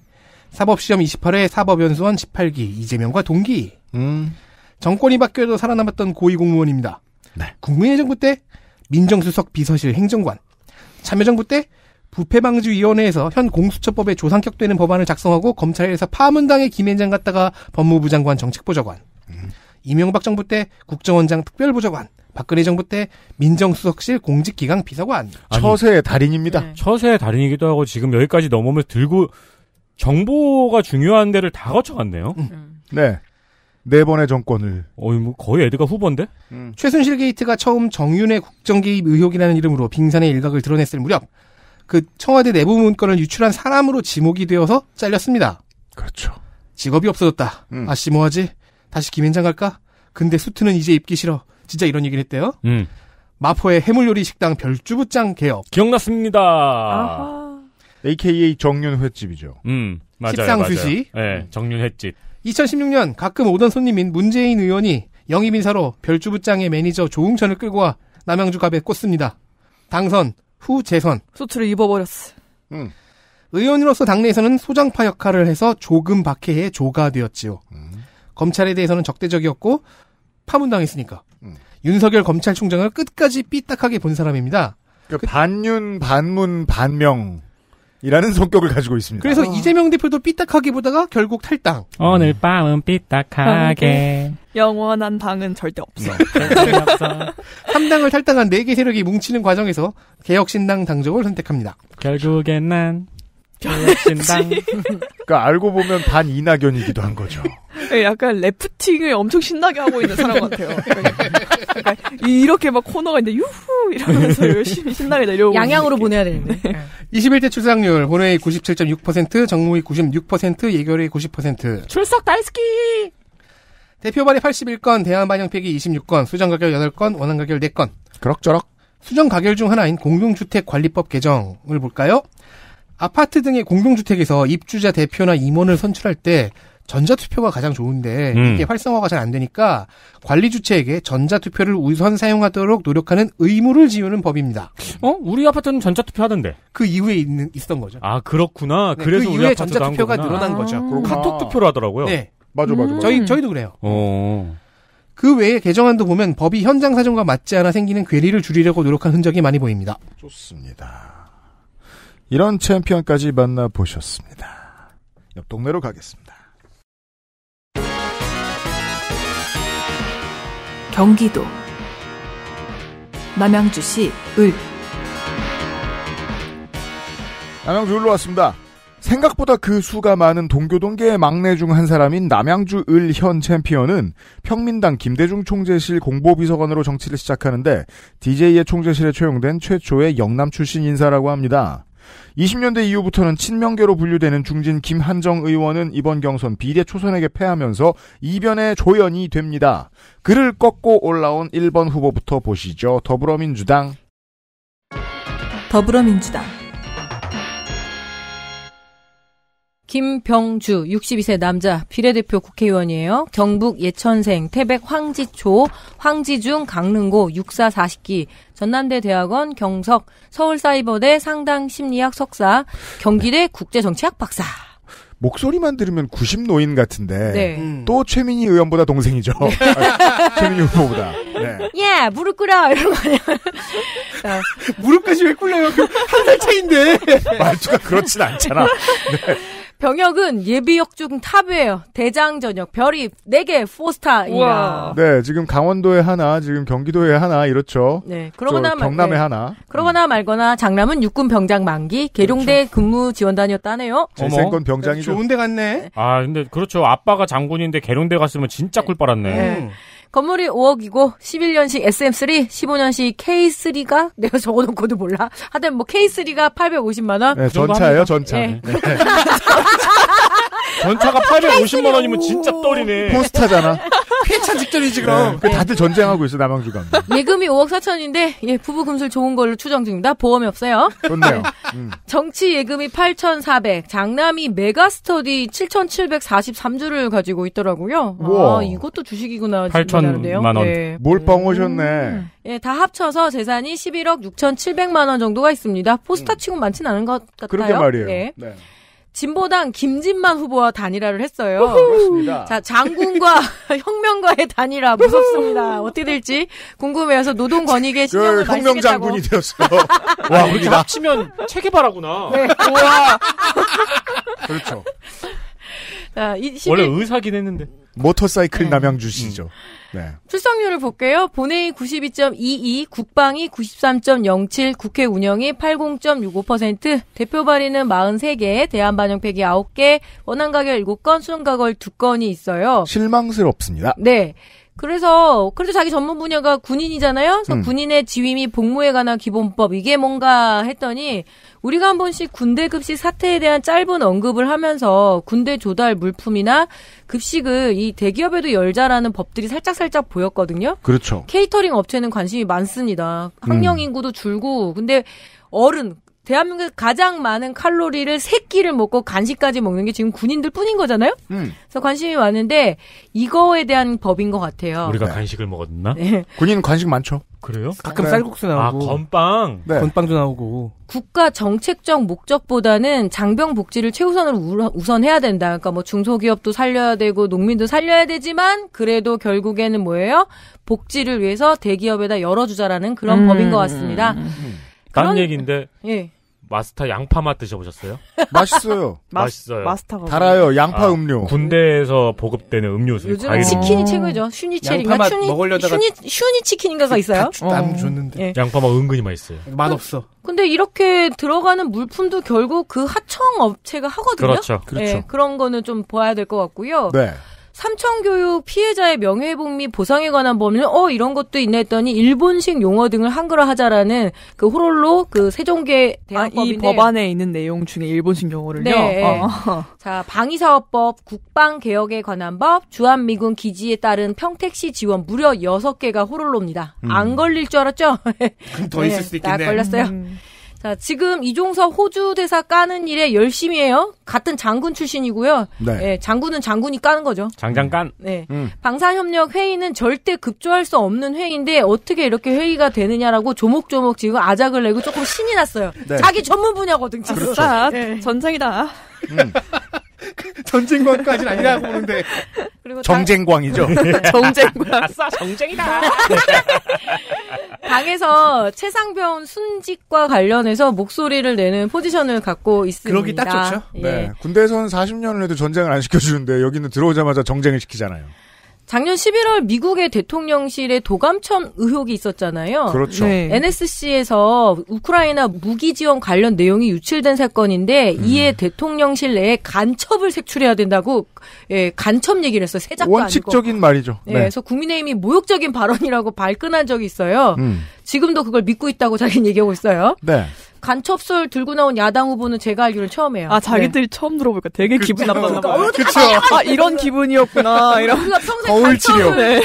사법시험 28회 사법연수원 18기 이재명과 동기. 음. 정권이 바뀌어도 살아남았던 고위공무원입니다. 네. 국민의 정부 때 민정수석 비서실 행정관, 참여정부 때 부패방지위원회에서 현 공수처법에 조상격되는 법안을 작성하고 검찰에서 파문당의 김앤장 갔다가 법무부 장관 정책보좌관, 음. 이명박 정부 때 국정원장 특별보좌관, 박근혜 정부 때 민정수석실 공직기강 비서관. 아니, 처세의 달인입니다. 네. 처세의 달인이기도 하고 지금 여기까지 넘어오면서 들고 정보가 중요한 데를 다 거쳐갔네요. 음. 음. 네. 네 번의 정권을. 어이 뭐 거의 에드가 후보인데? 음. 최순실 게이트가 처음 정윤의 국정개입 의혹이라는 이름으로 빙산의 일각을 드러냈을 무렵 그 청와대 내부 문건을 유출한 사람으로 지목이 되어서 잘렸습니다. 그렇죠. 직업이 없어졌다. 음. 아씨 뭐하지? 다시 김앤장 갈까? 근데 수트는 이제 입기 싫어. 진짜 이런 얘기를 했대요. 음. 마포의 해물요리 식당 별주부장 개업. 기억났습니다. 아하. AKA 정윤 횟집이죠. 음, 맞아요. 십상수시. 맞아요. 네, 정윤 횟집. 2016년 가끔 오던 손님인 문재인 의원이 영입 인사로 별주부장의 매니저 조웅천을 끌고 와 남양주 갑에 꽂습니다. 당선 후 재선. 소트를 입어버렸어. 음. 의원으로서 당내에서는 소장파 역할을 해서 조금 박해의 조가 되었지요. 음. 검찰에 대해서는 적대적이었고 파문당했으니까. 음. 윤석열 검찰총장을 끝까지 삐딱하게 본 사람입니다. 그 반윤 반문 반명 이라는 성격을 가지고 있습니다. 그래서 어. 이재명 대표도 삐딱하기보다가 결국 탈당. 오늘 밤은 삐딱하게. 영원한 당은 절대 없어. 네, 삼당을 탈당한 네 개 세력이 뭉치는 과정에서 개혁신당 당적을 선택합니다. 결국엔 난 병신당. 그러니까 알고 보면 반 이낙연이기도 한 거죠. 예, 약간 레프팅을 엄청 신나게 하고 있는 사람 같아요. 그러니까 이렇게 막 코너가 있는데 유후 이러면서 열심히 신나게 내려오고 양양으로 보내야 되는데. 21대 출석률 본회의 97.6%, 정무위 96%, 예결위 90%. 출석 다이스키. 대표 발의 81건, 대안 반영 폐기 26건, 수정 가결 8건, 원안 가결 4건. 그럭저럭. 수정 가결 중 하나인 공동주택관리법 개정을 볼까요? 아파트 등의 공동주택에서 입주자 대표나 임원을 선출할 때 전자투표가 가장 좋은데 음. 이게 활성화가 잘 안 되니까 관리 주체에게 전자투표를 우선 사용하도록 노력하는 의무를 지우는 법입니다. 어? 우리 아파트는 전자투표 하던데. 그 이후에 있는 있었던 거죠. 아 그렇구나. 네, 그 그래서 그 이후에 전자투표가 늘어난 거죠. 아. 카톡 투표를 하더라고요. 네. 맞아 맞아. 음. 맞 저희 저희도 그래요. 어. 그 외에 개정안도 보면 법이 현장 사정과 맞지 않아 생기는 괴리를 줄이려고 노력한 흔적이 많이 보입니다. 좋습니다. 이런 챔피언까지 만나보셨습니다. 옆 동네로 가겠습니다. 경기도 남양주시 을 남양주 을로 왔습니다. 생각보다 그 수가 많은 동교동계의 막내 중 한 사람인 남양주 을현 챔피언은 평민당 김대중 총재실 공보비서관으로 정치를 시작하는데 DJ의 총재실에 채용된 최초의 영남 출신 인사라고 합니다. 20년대 이후부터는 친명계로 분류되는 중진 김한정 의원은 이번 경선 비례 초선에게 패하면서 이변의 조연이 됩니다. 그를 꺾고 올라온 1번 후보부터 보시죠. 더불어민주당. 더불어민주당. 김병주 62세 남자 비례대표 국회의원이에요. 경북 예천생 태백 황지초 황지중 강릉고 64 40기 전남대 대학원 경석 서울사이버대 상당심리학 석사 경기대 네. 국제정치학 박사. 목소리만 들으면 90노인 같은데 네. 음. 또 최민희 의원보다 동생이죠. 네. 아, 최민희 후보보다. 네. 예, 무릎 꿇어 이런 거냐. 아. 무릎까지 왜 꿇려요? 그 한살 차인데. 말투가 그렇진 않잖아. 네. 병역은 예비역 중 탑이에요. 대장 전역 별이 4개 4스타입니다. 네, 지금 강원도에 하나, 지금 경기도에 하나 이렇죠. 네, 그러거나 말, 경남에 네. 하나. 그러거나 음. 말거나 장남은 육군 병장 만기, 그렇죠. 계룡대 그렇죠. 근무 지원단이었다네요. 어생건 병장이 좋은데 갔네. 아, 근데 그렇죠. 아빠가 장군인데 계룡대 갔으면 진짜 네. 꿀 빨았네. 네. 음. 건물이 5억이고 11년식 SM3, 15년식 K3가 내가 적어놓고도 몰라. 하여튼 뭐 K3가 850만 원. 네, 그 전차예요, 전차. 네. 네. 전차가 850만 아, 원이면 진짜 떨이네. 포스타잖아. 회차 직전이지 그럼. 네, 그 다들 전쟁하고 있어 남양주가. 예금이 5억 4천인데 예, 부부 금슬 좋은 걸로 추정 중입니다. 보험이 없어요. 좋네요. 음. 정치 예금이 8,400, 장남이 메가스터디 7,743주를 가지고 있더라고요. 우와. 아 이것도 주식이구나. 8천만 원. 네. 몰빵 음. 오셨네. 음. 예, 다 합쳐서 재산이 11억 6,700만 원 정도가 있습니다. 포스타 음. 치고 많진 않은 것 같아요. 그러게 말이에요. 예. 네. 진보당 김진만 후보와 단일화를 했어요. 그렇습니다. 자, 장군과 혁명과의 단일화 무섭습니다. 어떻게 될지 궁금해서 노동 권익의 그 신경을 많 혁명 장군이 되었어요. 와, 우리 합치면 체계바라구나. 네. 와. 그렇죠. 자, 원래 의사긴 했는데. 모터사이클 네. 남양주시죠. 음. 네. 출석률을 볼게요. 본회의 92.22, 국방이 93.07, 국회 운영이 80.65%, 대표 발의는 43개, 대한 반영 폐기 9개, 원안 가결 7건, 수능 가결 2건이 있어요. 실망스럽습니다. 네. 그래서 그래도 자기 전문 분야가 군인이잖아요. 그래서 음. 군인의 지위 및 복무에 관한 기본법 이게 뭔가 했더니 우리가 한 번씩 군대 급식 사태에 대한 짧은 언급을 하면서 군대 조달 물품이나 급식을 이 대기업에도 열자라는 법들이 살짝 살짝 보였거든요. 그렇죠. 케이터링 업체는 관심이 많습니다. 음. 학령 인구도 줄고 근데 어른 대한민국에 가장 많은 칼로리를 세 끼를 먹고 간식까지 먹는 게 지금 군인들 뿐인 거잖아요. 음. 그래서 관심이 많은데 이거에 대한 법인 것 같아요. 우리가 네. 간식을 먹었나? 네. 군인 간식 많죠. 그래요? 가끔 그 쌀국수 나오고 아, 건빵, 네. 건빵도 나오고. 국가 정책적 목적보다는 장병 복지를 최우선으로 우선해야 된다. 그러니까 뭐 중소기업도 살려야 되고 농민도 살려야 되지만 그래도 결국에는 뭐예요? 복지를 위해서 대기업에다 열어주자라는 그런 음. 법인 것 같습니다. 음. 음, 음. 딴 그런- 얘기인데 예. 마스터 양파 맛 드셔보셨어요? 맛있어요. 맛있어요. 마스터가. 달아요. 양파 아, 음료. 군대에서 보급되는 음료수. 요즘 과일 치킨. 치킨이 최고죠. 슈니첼인가 음. 슈니 먹으려다가- 슈니 슈니 치킨인가가 그 있어요. 다 어. 줬는데 예. 양파 맛 은근히 맛있어요. 그 맛 없어. 그, 근데 이렇게 들어가는 물품도 결국 그 하청 업체가 하거든요. 그렇죠. 예, 그렇죠. 그런 거는 좀 봐야 될 것 같고요. 네. 삼청교육 피해자의 명예회복 및 보상에 관한 법률, 어, 이런 것도 있네 했더니 일본식 용어 등을 한글화 하자라는 그 호롤로 그 세종계 대항법인 아, 이 법안에 있는 내용 중에 일본식 용어를요? 네. 네. 어. 자, 방위사업법, 국방개혁에 관한 법, 주한미군 기지에 따른 평택시 지원 무려 6개가 호롤로입니다. 음. 안 걸릴 줄 알았죠? 더 네, 있을 수도 있겠네. 딱 걸렸어요. 음. 자, 지금 이종섭 호주 대사 까는 일에 열심히 해요. 같은 장군 출신이고요. 네. 예, 장군은 장군이 까는 거죠. 장장깐. 음. 네. 음. 방사협력 회의는 절대 급조할 수 없는 회의인데 어떻게 이렇게 회의가 되느냐라고 조목조목 지금 아작을 내고 조금 신이 났어요. 네. 자기 전문 분야거든, 지금. 그렇죠. 네, 전장이다. 음. 전쟁광까지는 아니라고 보는데. 그리고 정쟁광이죠. 정쟁광. 아싸, 정쟁이다. 당에서 최상병 순직과 관련해서 목소리를 내는 포지션을 갖고 있습니다. 그러기 딱 좋죠. 예. 네. 군대에서는 40년을 해도 전쟁을 안 시켜주는데 여기는 들어오자마자 정쟁을 시키잖아요. 작년 11월 미국의 대통령실에 도감청 의혹이 있었잖아요. 그렇죠. 네. 네. NSC에서 우크라이나 무기 지원 관련 내용이 유출된 사건인데 음. 이에 대통령실 내에 간첩을 색출해야 된다고 예, 간첩 얘기를 했어요. 세 작가 원칙적인 아니고. 말이죠. 네. 예, 그래서 국민의힘이 모욕적인 발언이라고 발끈한 적이 있어요. 음. 지금도 그걸 믿고 있다고 자기는 얘기하고 있어요. 네. 간첩설 들고 나온 야당 후보는 제가 알기로 처음이에요. 아 자기들이 네. 처음 들어볼까 되게 그쵸. 기분 나빴나 봐요. 그렇죠. 아 이런 기분이었구나. 이런. 우리가 평생 간첩을, 네.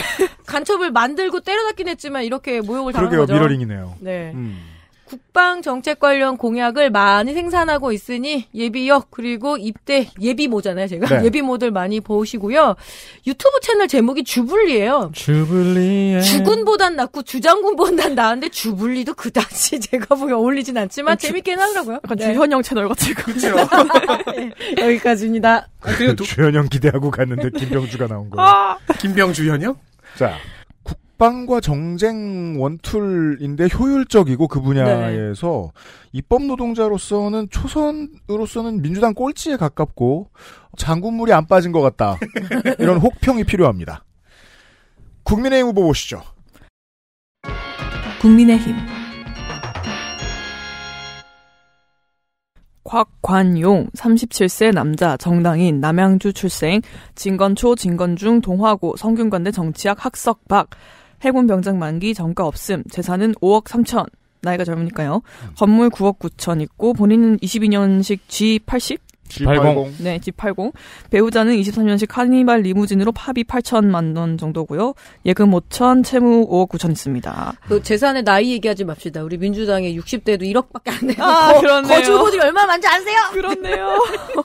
간첩을 만들고 때려잡긴 했지만 이렇게 모욕을 당한 거죠. 그러게요. 미러링이네요. 네. 음. 국방 정책 관련 공약을 많이 생산하고 있으니 예비역 그리고 입대 예비모잖아요. 제가 네. 예비모들 많이 보시고요. 유튜브 채널 제목이 주블리예요. 주블리. 주군보단 낫고 주장군보단 나은데 주블리도 그다지 제가 보기 어울리진 않지만 어, 주, 재밌긴 하더라고요. 약간 네. 주현영 채널 같은 거. 그렇죠. 네, 여기까지입니다. 아, 그리고 도... 주현영 기대하고 갔는데 김병주가 나온 거예요. 아! 김병주 현영? 자. 국방과 정쟁 원툴인데 효율적이고 그 분야에서 네. 입법 노동자로서는 초선으로서는 민주당 꼴찌에 가깝고 장군물이 안 빠진 것 같다. 이런 혹평이 필요합니다. 국민의힘 후보 보시죠. 국민의힘 곽관용 37세 남자 정당인 남양주 출생 진건초 진건중 동화고 성균관대 정치학 학석 박 해군 병장 만기 정가 없음, 재산은 5억 3천. 나이가 젊으니까요. 건물 9억 9천 있고 본인은 22년식 G80 G80. 네, G80. 배우자는 23년식 카니발 리무진으로 팝이 8천만 원 정도고요. 예금 5천, 채무 5억 9천 있습니다. 그 재산의 나이 얘기하지 맙시다. 우리 민주당의 60대도 1억밖에 안 돼요. 아, 거, 그렇네요. 거주고지 얼마 많지 않세요 그렇네요.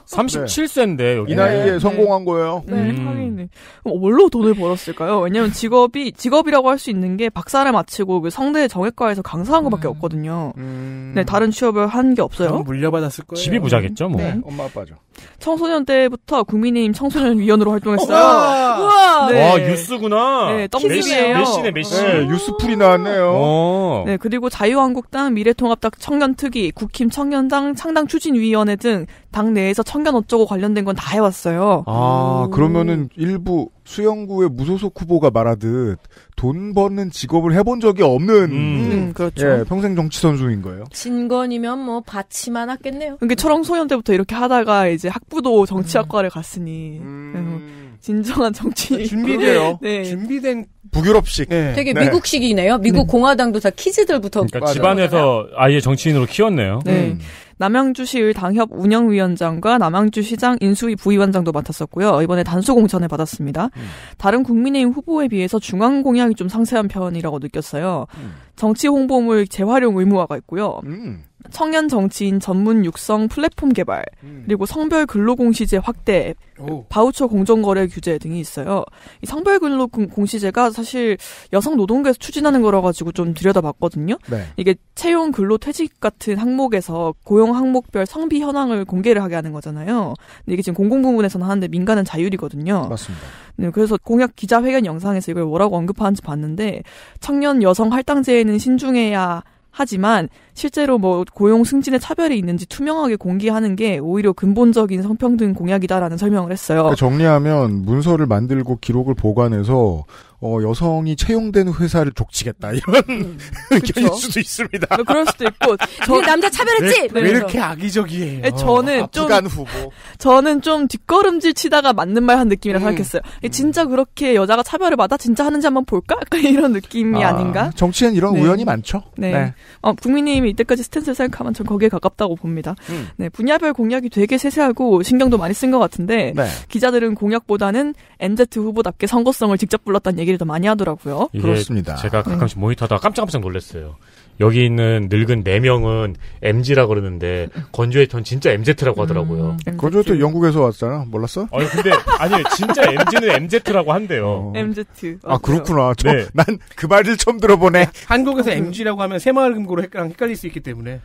37세인데 여기. 이 나이에 네. 성공한 거예요. 네, 하긴. 음. 뭘로 돈을 벌었을까요? 왜냐면 직업이 직업이라고 할 수 있는 게 박사를 마치고 그 성대 정외과에서 강사한 것밖에 음. 없거든요. 음. 네, 다른 취업을 한 게 없어요. 물려받았을 거예요. 집이 부자겠죠, 뭐. 네. 엄마 빠져. 청소년 때부터 국민의힘 청소년 위원으로 활동했어요. 우와! 우와! 아, 네. 와 뉴스구나. 네, 떡집이에요. 시네 메시. 네, 뉴스풀이 나왔네요. 어. 네, 그리고 자유한국당, 미래통합당 청년특위, 국힘 청년당 창당 추진위원회 등 당 내에서 청년 어쩌고 관련된 건 다 해왔어요. 아 오. 음. 그러면은 일부 수영구의 무소속 후보가 말하듯 돈 버는 직업을 해본 적이 없는 음, 음, 그렇죠. 예, 평생 정치 선수인 거예요. 진건이면 뭐 밭이 많았겠네요. 그게 그러니까 초롱소년 때부터 이렇게 하다가 이제 학부도 정치학과를 음. 갔으니 음. 진정한 정치 아, 준비돼요. 네. 준비된 북유럽식. 네. 되게 네. 미국식이네요. 미국 음. 공화당도 다 키즈들부터 그러니까 집안에서 아예 정치인으로 키웠네요. 네. 음. 남양주시 일 당협 운영위원장과 남양주시장 인수위 부위원장도 맡았었고요. 이번에 단수 공천을 받았습니다. 음. 다른 국민의힘 후보에 비해서 중앙 공약이 좀 상세한 편이라고 느꼈어요. 음. 정치 홍보물 재활용 의무화가 있고요. 음. 청년 정치인 전문 육성 플랫폼 개발, 음. 그리고 성별 근로공시제 확대, 오. 바우처 공정거래 규제 등이 있어요. 이 성별 근로공시제가 사실 여성 노동계에서 추진하는 거라 가지고 좀 들여다봤거든요. 네. 이게 채용 근로 퇴직 같은 항목에서 고용 항목별 성비 현황을 공개를 하게 하는 거잖아요. 근데 이게 지금 공공부문에서는 하는데 민간은 자율이거든요. 맞습니다. 네, 그래서 공약 기자회견 영상에서 이걸 뭐라고 언급하는지 봤는데 청년 여성 할당제에는 신중해야 하지만 실제로 뭐 고용 승진의 차별이 있는지 투명하게 공개하는 게 오히려 근본적인 성평등 공약이다라는 설명을 했어요. 그러니까 정리하면 문서를 만들고 기록을 보관해서 어, 여성이 채용된 회사를 족치겠다 이런 음, 의견일 그 수도 있습니다. 뭐 그럴 수도 있고 저 남자 차별했지. 왜, 왜 이렇게 악의적이에요? 예, 저는 아, 좀 후보. 저는 좀 뒷걸음질 치다가 맞는 말 한 느낌이라 음. 생각했어요. 음. 진짜 그렇게 여자가 차별을 받아 진짜 하는지 한번 볼까? 이런 느낌이 아, 닌가 정치엔 이런 네. 우연이 많죠. 네. 네. 어, 국민의힘이 이때까지 스탠스를 생각하면 전 거기에 가깝다고 봅니다. 음. 네, 분야별 공약이 되게 세세하고 신경도 많이 쓴 것 같은데 네. 기자들은 공약보다는 MZ 후보답게 선거성을 직접 불렀다는 얘기. 얘기를 더 많이 하더라고요. 그렇습니다. 제가 네. 가끔씩 모니터다 깜짝깜짝 놀랐어요. 여기 있는 늙은 4명은 MG라 그러는데 건조했던 진짜 MZ라고 음, 하더라고요. 음, 건조했던 영국에서 왔잖아. 몰랐어? 아니 근데 아니 진짜 MG는 MZ라고 한대요. 어. MZ. 아, 맞아요. 아 그렇구나. 네. 난 그 말을 처음 들어보네. 한국에서 MG라고 음. 하면 새마을금고로 헷갈릴 수 있기 때문에.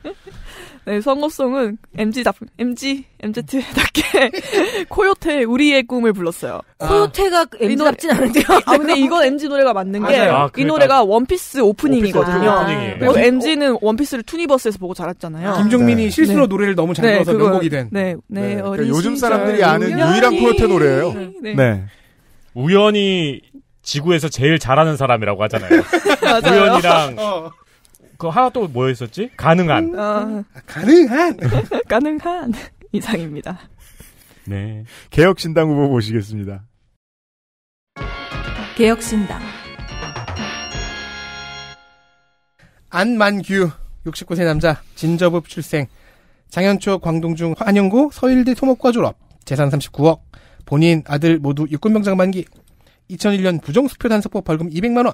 네, 선곡송은 MG 작 MG, MZ답게 코요테 우리의 꿈을 불렀어요. 아. 코요테가 MZ답진 않은데요. 아, 근데 이건 MG 노래가 맞는 게, 아, 이 그러니까 노래가 원피스 오프닝이거든요. 오프닝 네, 네. 그래서 네. MG는 원피스를 투니버스에서 보고 자랐잖아요. 아, 김종민이 네. 실수로 네. 노래를 너무 잘 네, 불러서 그건, 명곡이 된. 네, 네. 네. 그러니까 요즘 사람들이 아는 유일한 코요테 노래예요. 네. 우연히 지구에서 제일 잘하는 사람이라고 하잖아요. 우연이랑 어. 그 하나 또 뭐였었지? 가능한. 음, 어. 아, 가능한. 가능한 이상입니다. 네. 개혁신당 후보 보시겠습니다. 개혁신당. 안만규 69세 남자 진저읍 출생 장현초 광동중 한영구 서일대 토목과 졸업 재산 39억 본인 아들 모두 육군병장 만기 2001년 부정수표 단속법 벌금 200만 원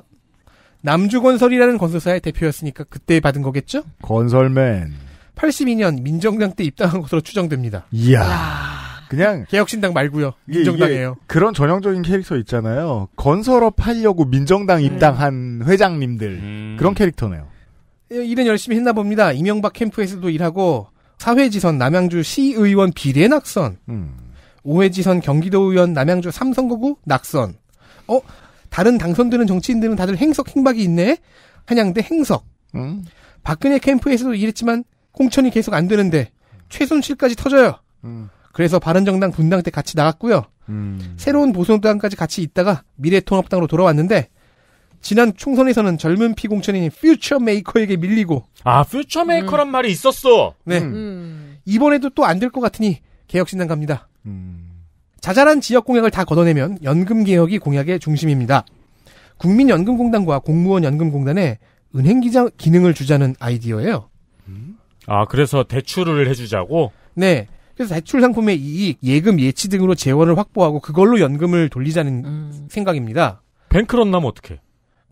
남주건설이라는 건설사의 대표였으니까 그때 받은 거겠죠? 건설맨. 82년 민정당 때 입당한 것으로 추정됩니다. 이야. 그냥 개혁신당 말고요. 민정당이에요. 그런 전형적인 캐릭터 있잖아요. 건설업 하려고 민정당 음. 입당한 음. 회장님들 음. 그런 캐릭터네요. 예, 일은 열심히 했나 봅니다. 이명박 캠프에서도 일하고 사회지선 남양주 시의원 비례 낙선, 음. 오회지선 경기도 의원 남양주 삼선거구 낙선. 어 다른 당선되는 정치인들은 다들 행석 행박이 있네. 한양대 행석. 음. 박근혜 캠프에서도 이랬지만 공천이 계속 안 되는데 최순실까지 터져요. 음. 그래서 바른정당 분당 때 같이 나갔고요. 음. 새로운 보수당까지 같이 있다가 미래통합당으로 돌아왔는데 지난 총선에서는 젊은 피공천인 퓨처메이커에게 밀리고 아 퓨처메이커란 음. 말이 있었어. 네 음. 이번에도 또 안 될 것 같으니 개혁신당 갑니다. 음. 자잘한 지역 공약을 다 걷어내면 연금 개혁이 공약의 중심입니다. 국민연금공단과 공무원연금공단에 은행 기장 기능을 주자는 아이디어예요. 아 그래서 대출을 해주자고? 네. 그래서 대출 상품의 이익, 예금 예치 등으로 재원을 확보하고 그걸로 연금을 돌리자는 음. 생각입니다. 뱅크런 나면 어떻게?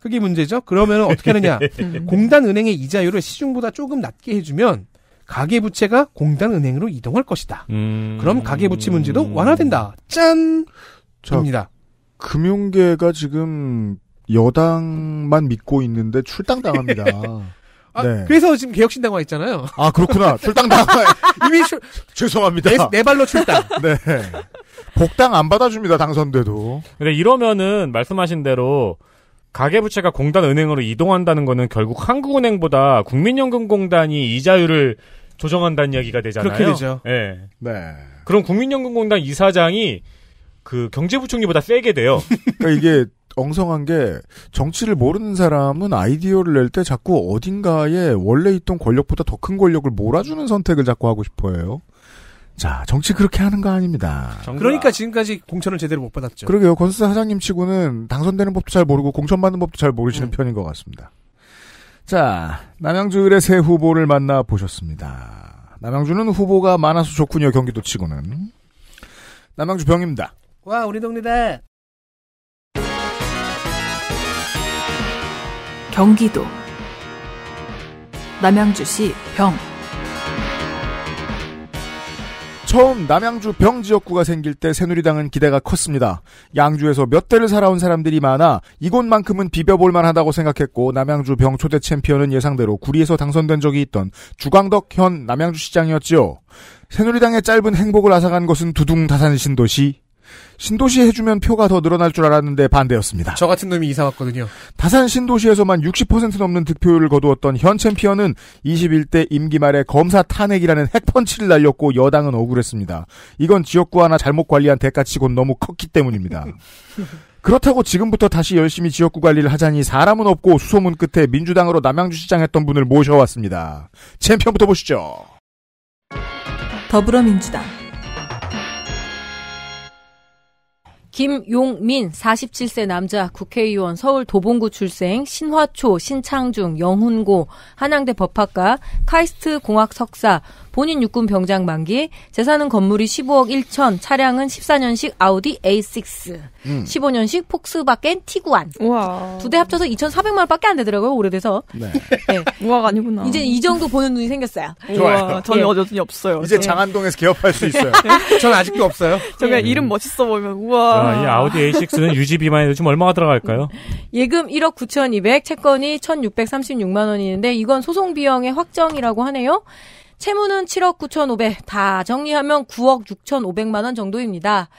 그게 문제죠. 그러면 어떻게 하느냐? 공단 은행의 이자율을 시중보다 조금 낮게 해주면 가계부채가 공단은행으로 이동할 것이다. 음... 그럼 가계부채 문제도 완화된다. 짠! 자, 입니다. 금융계가 지금 여당만 믿고 있는데 출당당합니다. 아, 네. 그래서 지금 개혁신당화 있잖아요. 아, 그렇구나. 출당당. 이미 출, 죄송합니다. 네, 네 발로 출당. 네. 복당 안 받아줍니다, 당선돼도. 근데 이러면은 말씀하신 대로 가계부채가 공단은행으로 이동한다는 거는 결국 한국은행보다 국민연금공단이 이자율을 조정한다는 이야기가 되잖아요. 그렇게 되죠. 네. 네. 그럼 국민연금공단 이사장이 그 경제부총리보다 세게 돼요. 그러니까 이게 엉성한 게 정치를 모르는 사람은 아이디어를 낼 때 자꾸 어딘가에 원래 있던 권력보다 더 큰 권력을 몰아주는 선택을 자꾸 하고 싶어해요. 자, 정치 그렇게 하는 거 아닙니다. 그러니까 지금까지 공천을 제대로 못 받았죠. 그러게요. 건수 사장님 치고는 당선되는 법도 잘 모르고 공천 받는 법도 잘 모르시는 음. 편인 것 같습니다. 자, 남양주의 새 후보를 만나 보셨습니다. 남양주는 후보가 많아서 좋군요, 경기도 치고는. 남양주 병입니다. 와, 우리 동네다. 경기도 남양주시 병 처음 남양주 병지역구가 생길 때 새누리당은 기대가 컸습니다. 양주에서 몇 대를 살아온 사람들이 많아 이곳만큼은 비벼볼 만하다고 생각했고 남양주 병 초대 챔피언은 예상대로 구리에서 당선된 적이 있던 주광덕 현 남양주시장이었지요. 새누리당의 짧은 행복을 앗아간 것은 두둥 다산 신도시 신도시 해주면 표가 더 늘어날 줄 알았는데 반대였습니다. 저 같은 놈이 이상 왔거든요. 다산 신도시에서만 60% 넘는 득표율을 거두었던 현 챔피언은 21대 임기 말에 검사 탄핵이라는 핵펀치를 날렸고 여당은 억울했습니다. 이건 지역구 하나 잘못 관리한 대가치곤 너무 컸기 때문입니다. 그렇다고 지금부터 다시 열심히 지역구 관리를 하자니 사람은 없고 수소문 끝에 민주당으로 남양주시장 했던 분을 모셔왔습니다. 챔피언부터 보시죠. 더불어민주당 김용민 47세 남자 국회의원 서울 도봉구 출생 신화초 신창중 영훈고 한양대 법학과 카이스트 공학 석사 본인 육군 병장 만기, 재산은 건물이 15억 1천, 차량은 14년식 아우디 A6, 음. 15년식 폭스바겐 티구안. 두 대 합쳐서 2,400만 원밖에 안 되더라고요, 오래돼서. 네. 네. 우와 아니구나. 이제 이 정도 보는 눈이 생겼어요. 좋아요. 저는 예. 여전히 없어요. 이제 네. 장안동에서 개업할 수 있어요. 저는 네. 아직도 없어요. 저 그냥 예. 이름 멋있어 보이면 우와. 아, 이 아우디 A6는 유지비만 해도 지금 얼마가 들어갈까요? 예금 1억 9,200, 채권이 1,636만 원이는데 이건 소송 비용의 확정이라고 하네요. 채무는 7억 9,500, 다 정리하면 9억 6,500만 원 정도입니다.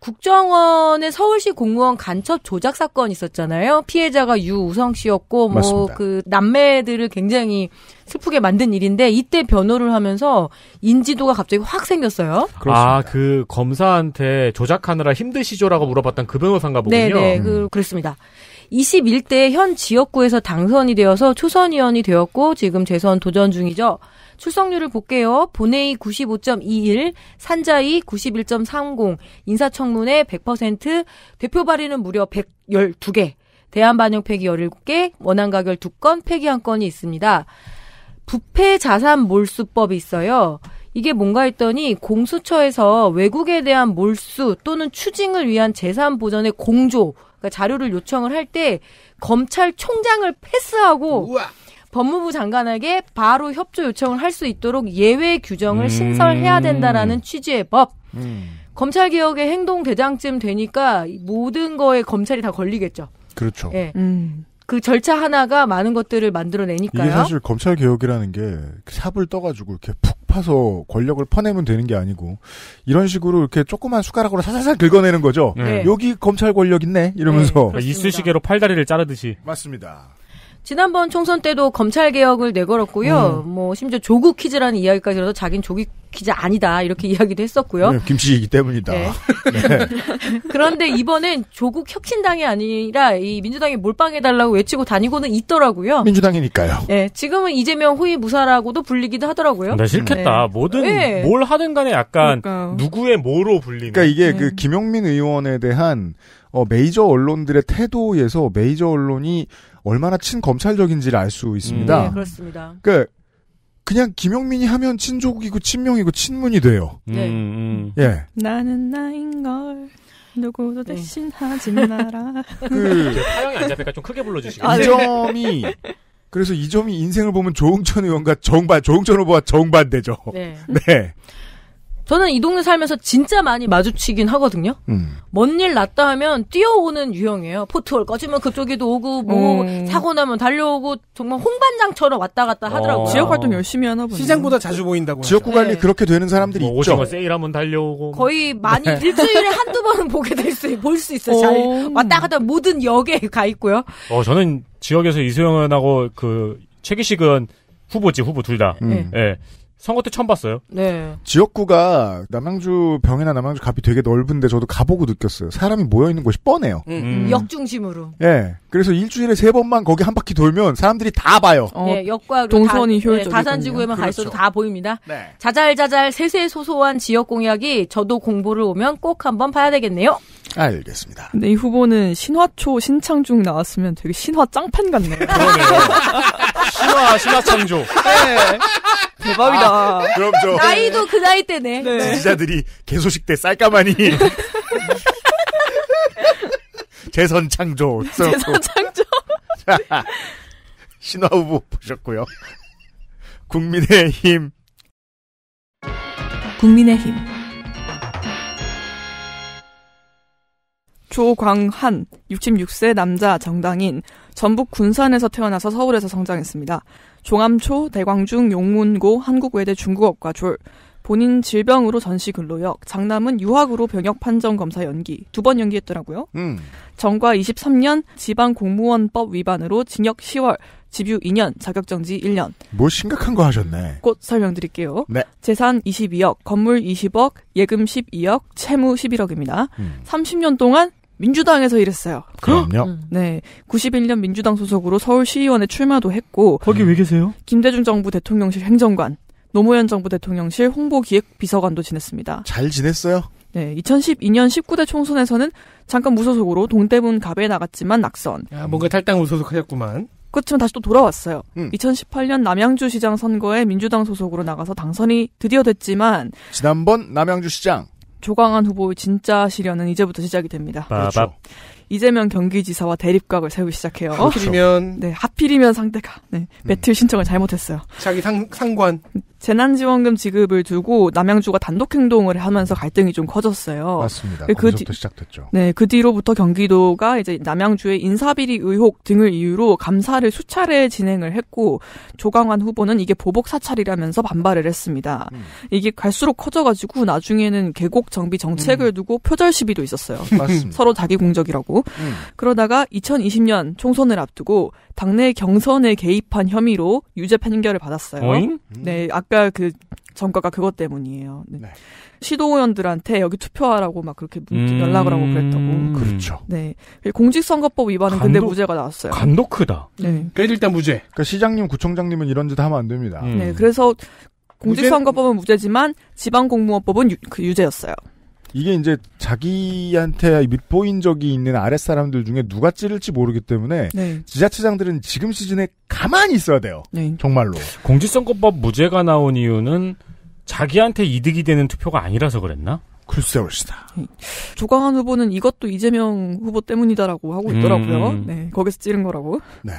국정원의 서울시 공무원 간첩 조작 사건 있었잖아요. 피해자가 유우성 씨였고 뭐 그 남매들을 굉장히 슬프게 만든 일인데 이때 변호를 하면서 인지도가 갑자기 확 생겼어요. 아 그 검사한테 조작하느라 힘드시죠라고 물어봤던 그 변호사인가 보군요. 네, 네 그, 음. 그렇습니다. 21대 현 지역구에서 당선이 되어서 초선 의원이 되었고 지금 재선 도전 중이죠. 출석률을 볼게요. 본회의 95.21, 산자위 91.30, 인사청문회 100%, 대표 발의는 무려 112개, 대한반영 폐기 17개, 원안가결 2건, 폐기 1건이 있습니다. 부패 자산 몰수법이 있어요. 이게 뭔가 했더니 공수처에서 외국에 대한 몰수 또는 추징을 위한 재산 보전의 공조, 그러니까 자료를 요청을 할 때 검찰총장을 패스하고 우와. 법무부 장관에게 바로 협조 요청을 할 수 있도록 예외 규정을 음. 신설해야 된다라는 취지의 법. 음. 검찰 개혁의 행동 대장쯤 되니까 모든 거에 검찰이 다 걸리겠죠. 그렇죠. 예. 음. 그 절차 하나가 많은 것들을 만들어내니까요. 이게 사실 검찰 개혁이라는 게 삽을 떠가지고 이렇게 푹 파서 권력을 퍼내면 되는 게 아니고 이런 식으로 이렇게 조그만 숟가락으로 사사살 긁어내는 거죠. 네. 여기 검찰 권력 있네 이러면서 네, 이쑤시개로 팔다리를 자르듯이. 맞습니다. 지난번 총선 때도 검찰 개혁을 내걸었고요. 음. 뭐 심지어 조국 퀴즈라는 이야기까지 들어서 자긴 조국 퀴즈 아니다 이렇게 이야기도 했었고요. 네, 김씨이기 때문이다. 네. 네. 그런데 이번엔 조국 혁신당이 아니라 이 민주당이 몰빵해달라고 외치고 다니고는 있더라고요. 민주당이니까요. 네, 지금은 이재명 후임 무사라고도 불리기도 하더라고요. 나 네, 싫겠다. 네. 뭐든 네. 뭘 하든 간에 약간 그러니까요. 누구의 뭐로 불리는. 그러니까 이게 그 김용민 의원에 대한 어, 메이저 언론들의 태도에서 메이저 언론이 얼마나 친검찰적인지를 알 수 있습니다. 음. 네, 그렇습니다. 그 그냥 김용민이 하면 친조이고 친명이고 친문이 돼요. 네. 음, 음, 예. 나는 나인 걸. 누구도 네. 대신하지 마라. 그 타영이 안 잡히니까 좀 크게 불러주시겠어요? 아, 이 네. 점이 그래서 이 점이 인생을 보면 조응천 의원과 정반 조응천 후보와 정반대죠. 네. 네. 저는 이 동네 살면서 진짜 많이 마주치긴 하거든요. 음. 먼일 났다 하면 뛰어오는 유형이에요. 포트홀 꺼지면 그쪽에도 오고 뭐 음. 사고 나면 달려오고 정말 홍반장처럼 왔다 갔다 하더라고요. 어. 지역 활동 열심히 하나 보네 시장보다 자주 보인다고. 지역구 관리 네. 그렇게 되는 사람들이 뭐 있죠. 오징어 세일하면 달려오고. 뭐. 거의 많이 네. 일주일에 한두 번은 보게 될수볼 수 있어요. 잘 왔다 갔다 모든 역에 가 있고요. 어 저는 지역에서 이소영하고 그 최기식은 후보지 후보 둘 다. 네. 음. 예. 선거 때 처음 봤어요. 네. 지역구가 남양주 병이나 남양주 갑이 되게 넓은데 저도 가보고 느꼈어요. 사람이 모여 있는 곳이 뻔해요. 음. 음. 음. 역중심으로. 예. 그래서 일주일에 세 번만 거기 한 바퀴 돌면 사람들이 다 봐요. 예, 어, 그 예, 역과 동선이 효율적 네, 다산지구에만 가 있어도 그렇다 보입니다. 네. 자잘자잘 세세소소한 지역 공약이 저도 공부를 오면 꼭 한번 봐야 되겠네요. 알겠습니다. 근데 이 후보는 신화초 신창중 나왔으면 되게 신화 짱팬 같네요. 신화 신화창조. 네. 아, 대박이다. 그럼 저 나이도 그 나이 때네. 네. 네. 지지자들이 개소식 때 쌀까마니 재선 창조. 재선 창조. 자, 신화 후보 보셨고요. 국민의힘. 국민의힘. 조광한, 66세 남자 정당인, 전북 군산에서 태어나서 서울에서 성장했습니다. 종암초, 대광중, 용문고, 한국외대 중국어과 졸, 본인 질병으로 전시 근로역, 장남은 유학으로 병역 판정 검사 연기 두 번 연기했더라고요. 음. 정과 23년 지방 공무원법 위반으로 징역 10월, 집유 2년, 자격정지 1년. 뭐 심각한 거 하셨네. 곧 설명드릴게요. 네. 재산 22억, 건물 20억, 예금 12억, 채무 11억입니다. 음. 30년 동안 민주당에서 일했어요. 그럼요. 음. 네. 91년 민주당 소속으로 서울시의원에 출마도 했고. 거기 왜 계세요? 김대중 정부 대통령실 행정관, 노무현 정부 대통령실 홍보기획비서관도 지냈습니다. 잘 지냈어요? 네. 2012년 19대 총선에서는 잠깐 무소속으로 동대문 갑에 나갔지만 낙선. 야, 뭔가 탈당 무소속하셨구만. 그렇지만 다시 또 돌아왔어요. 음. 2018년 남양주시장 선거에 민주당 소속으로 나가서 당선이 드디어 됐지만 지난번 남양주시장 조광한 후보의 진짜 시련은 이제부터 시작이 됩니다. 그렇죠. 이재명 경기지사와 대립각을 세우기 시작해요. 하필이면 네 하필이면 상대가 네, 배틀 음. 신청을 잘못했어요. 자기 상 상관 재난지원금 지급을 두고 남양주가 단독 행동을 하면서 갈등이 좀 커졌어요. 맞습니다. 그뒤 시작됐죠. 네, 그 뒤로부터 경기도가 이제 남양주의 인사비리 의혹 등을 이유로 감사를 수차례 진행을 했고 조강환 후보는 이게 보복 사찰이라면서 반발을 했습니다. 음. 이게 갈수록 커져가지고 나중에는 계곡 정비 정책을 음. 두고 표절 시비도 있었어요. 서로 자기 공적이라고. 음. 그러다가 2020년 총선을 앞두고 당내 경선에 개입한 혐의로 유죄 판결을 받았어요. 어잉? 네, 아까 그러니까 그 정가가 그것 때문이에요. 네. 네. 시도의원들한테 여기 투표하라고 막 그렇게 음... 연락을 하고 그랬다고. 음, 음. 그렇죠. 네. 공직선거법 위반은 간도, 근데 무죄가 나왔어요. 간도 크다. 네. 그래 그러니까 일단 무죄. 그러니까 시장님, 구청장님은 이런 짓 하면 안 됩니다. 음. 네. 그래서 공직선거법은 무죄지만 지방공무원법은 유, 그 유죄였어요. 이게 이제 자기한테 밑보인 적이 있는 아랫사람들 중에 누가 찌를지 모르기 때문에 네. 지자체장들은 지금 시즌에 가만히 있어야 돼요. 네. 정말로. 공직선거법 무죄가 나온 이유는 자기한테 이득이 되는 투표가 아니라서 그랬나? 글쎄 올시다. 네. 조광한 후보는 이것도 이재명 후보 때문이다라고 하고 있더라고요. 음. 네, 거기서 찌른 거라고. 네.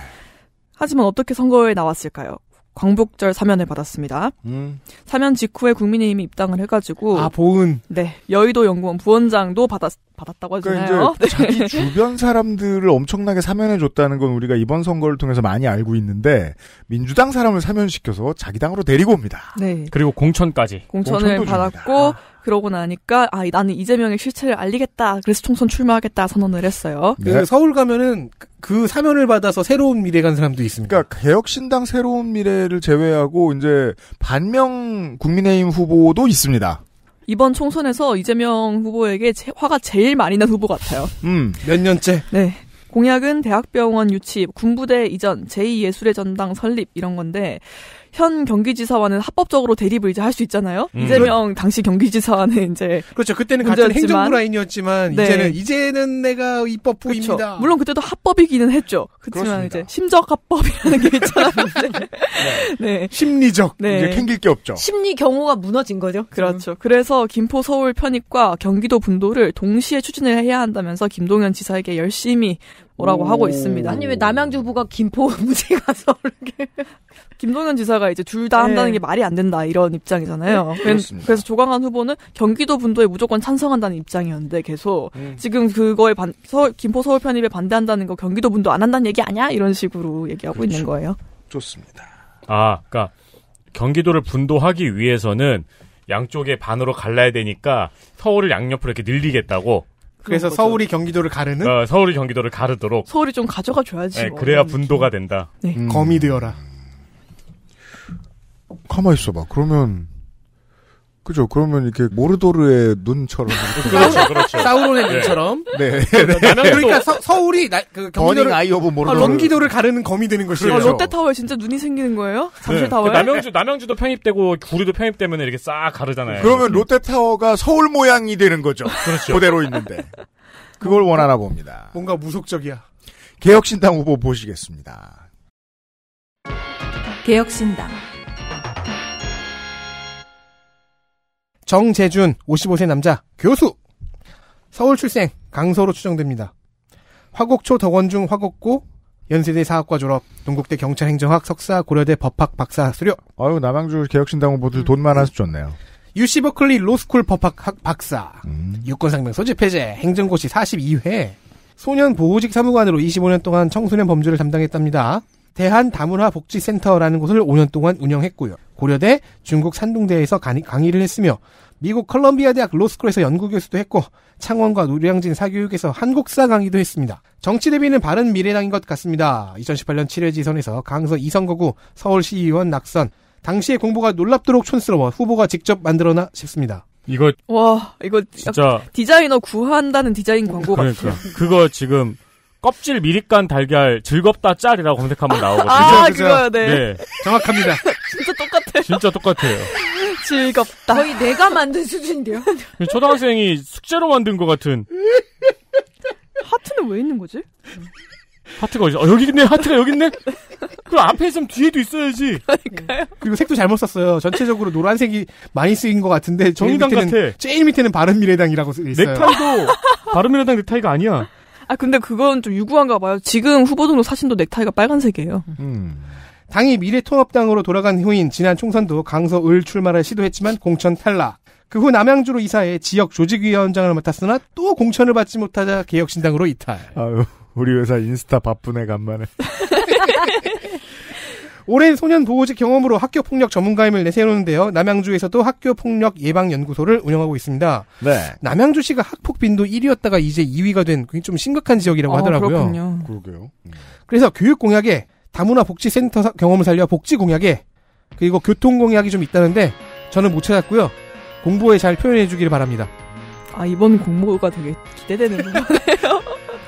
하지만 어떻게 선거에 나왔을까요? 광복절 사면을 받았습니다. 음. 사면 직후에 국민의힘이 입당을 해가지고 아 보은 네 여의도 연구원 부원장도 받았 받았다고 그러니까 하잖아요. 그러니까 이제 네. 자기 주변 사람들을 엄청나게 사면해줬다는 건 우리가 이번 선거를 통해서 많이 알고 있는데 민주당 사람을 사면시켜서 자기 당으로 데리고 옵니다. 네. 그리고 공천까지. 공천을 받았고 아. 그러고 나니까 아 나는 이재명의 실체를 알리겠다. 그래서 총선 출마하겠다 선언을 했어요. 네. 그 서울 가면은 그 사면을 받아서 새로운 미래 간 사람도 있습니다. 그러니까 개혁신당 새로운 미래를 제외하고 이제 반명 국민의힘 후보도 있습니다. 이번 총선에서 이재명 후보에게 제, 화가 제일 많이 난 후보 같아요. 음, 몇 년째? 네. 공약은 대학병원 유치, 군부대 이전, 제2예술의 전당 설립 이런 건데 현 경기지사와는 합법적으로 대립을 이제 할 수 있잖아요. 음. 이재명 당시 경기지사는 와 이제 그렇죠. 그때는 같은 행정부 라인이었지만 네. 이제는 이제는 내가 입법 부입니다. 그렇죠. 물론 그때도 합법이기는 했죠. 그렇지만 그렇습니다. 이제 심적 합법이라는 게 있잖아요. 네. 네. 네. 심리적 네. 이제 캥길 게 없죠. 심리 경호가 무너진 거죠. 그렇죠. 음. 그래서 김포 서울 편입과 경기도 분도를 동시에 추진을 해야 한다면서 김동연 지사에게 열심히 뭐라고 오. 하고 있습니다. 아니 왜남양주후보가 김포 문제 가서 이렇게 김동현 지사가 이제 둘다 네. 한다는 게 말이 안 된다 이런 입장이잖아요. 네. 그래서 조광한 후보는 경기도 분도에 무조건 찬성한다는 입장이었는데 계속 음. 지금 그거에 반 서울, 김포 서울 편입에 반대한다는 거 경기도 분도 안 한다는 얘기 아니야? 이런 식으로 얘기하고 그렇죠. 있는 거예요. 좋습니다. 아, 그러니까 경기도를 분도하기 위해서는 양쪽에 반으로 갈라야 되니까 서울을 양옆으로 이렇게 늘리겠다고 그래서 거죠. 서울이 경기도를 가르는? 어, 서울이 경기도를 가르도록. 서울이 좀 가져가 줘야지. 네, 뭐, 그래야 분도가 느낌. 된다. 네. 음. 검이 되어라. 가만 있어봐. 그러면 그죠. 그러면 이렇게 모르도르의 눈처럼. 그렇죠, 그렇죠. 사우론의 눈처럼. 네. 네. 네. 그러니까 서, 울이 나, 그 경기도를 아이 오브 모르도르. 런기도를 가르는 검이 되는 것이죠. 아, 롯데타워에 진짜 눈이 생기는 거예요? 잠실타워에? 네. 남양주 남양주도 편입되고 구리도 편입 때문에 이렇게 싹 가르잖아요. 그러면 롯데타워가 서울 모양이 되는 거죠. 그렇죠. 그대로 있는데. 그걸 원하나 봅니다. 뭔가 무속적이야. 개혁신당 후보 보시겠습니다. 개혁신당 정재준 55세 남자 교수 서울 출생 강서로 추정됩니다. 화곡초 덕원중 화곡고 연세대 사학과 졸업, 동국대 경찰행정학 석사, 고려대 법학 박사 수료. 아유 남양주 개혁신당 후보들 음. 돈 많아서 좋네요. 유시 버클리 로스쿨 법학 학 박사. 음. 유권상명 소집 해제, 행정고시 42회. 소년 보호직 사무관으로 25년 동안 청소년 범죄를 담당했답니다. 대한다문화복지센터라는 곳을 5년 동안 운영했고요. 고려대, 중국 산둥대에서 강의를 했으며 미국 컬럼비아 대학 로스쿨에서 연구교수도 했고 창원과 노량진 사교육에서 한국사 강의도 했습니다. 정치 대비는 바른 미래당인 것 같습니다. 2018년 7회 지선에서 강서 이성거구 서울시의원 낙선. 당시의 공부가 놀랍도록 촌스러워 후보가 직접 만들어나 싶습니다. 이거 와 이거 진짜 디자이너 구한다는 디자인 광고 그러니까. 같아 그거 지금 껍질 미리 깐 달걀 즐겁다 짤이라고 검색하면 나오거든요. 아, 그 그거요, 네. 네. 정확합니다. 진짜 똑같아요. 진짜 똑같아요. 즐겁다. 거의 내가 만든 수준인데요. 초등학생이 숙제로 만든 것 같은. 하트는 왜 있는 거지? 하트가 어디? 어, 여기 있네. 하트가 여기 있네. 그 앞에 있으면 뒤에도 있어야지. 그러니까요. 그리고 색도 잘못 썼어요. 전체적으로 노란색이 많이 쓰인 것 같은데 정의당 제일 밑에는, 같아. 제일 밑에는 바른미래당이라고 있어요. 넥타이도 바른미래당 넥타이가 아니야. 아 근데 그건 좀 유구한가 봐요. 지금 후보 등록 사진도 넥타이가 빨간색이에요. 음. 당이 미래통합당으로 돌아간 후인 지난 총선도 강서을 출마를 시도했지만 공천 탈락. 그 후 남양주로 이사해 지역 조직위원장을 맡았으나 또 공천을 받지 못하자 개혁신당으로 이탈. 아유, 우리 회사 인스타 바쁜 애 간만에. 오랜 소년 보호직 경험으로 학교 폭력 전문가임을 내세우는데요. 남양주에서도 학교 폭력 예방 연구소를 운영하고 있습니다. 네. 남양주시가 학폭 빈도 1위였다가 이제 2위가 된 굉장히 좀 심각한 지역이라고 아, 하더라고요. 그러게요 음. 그래서 교육 공약에 다문화 복지 센터 경험을 살려 복지 공약에 그리고 교통 공약이 좀 있다는데 저는 못 찾았고요. 공부에잘 표현해 주기를 바랍니다. 아 이번 공보가 되게 기대되는 거네요.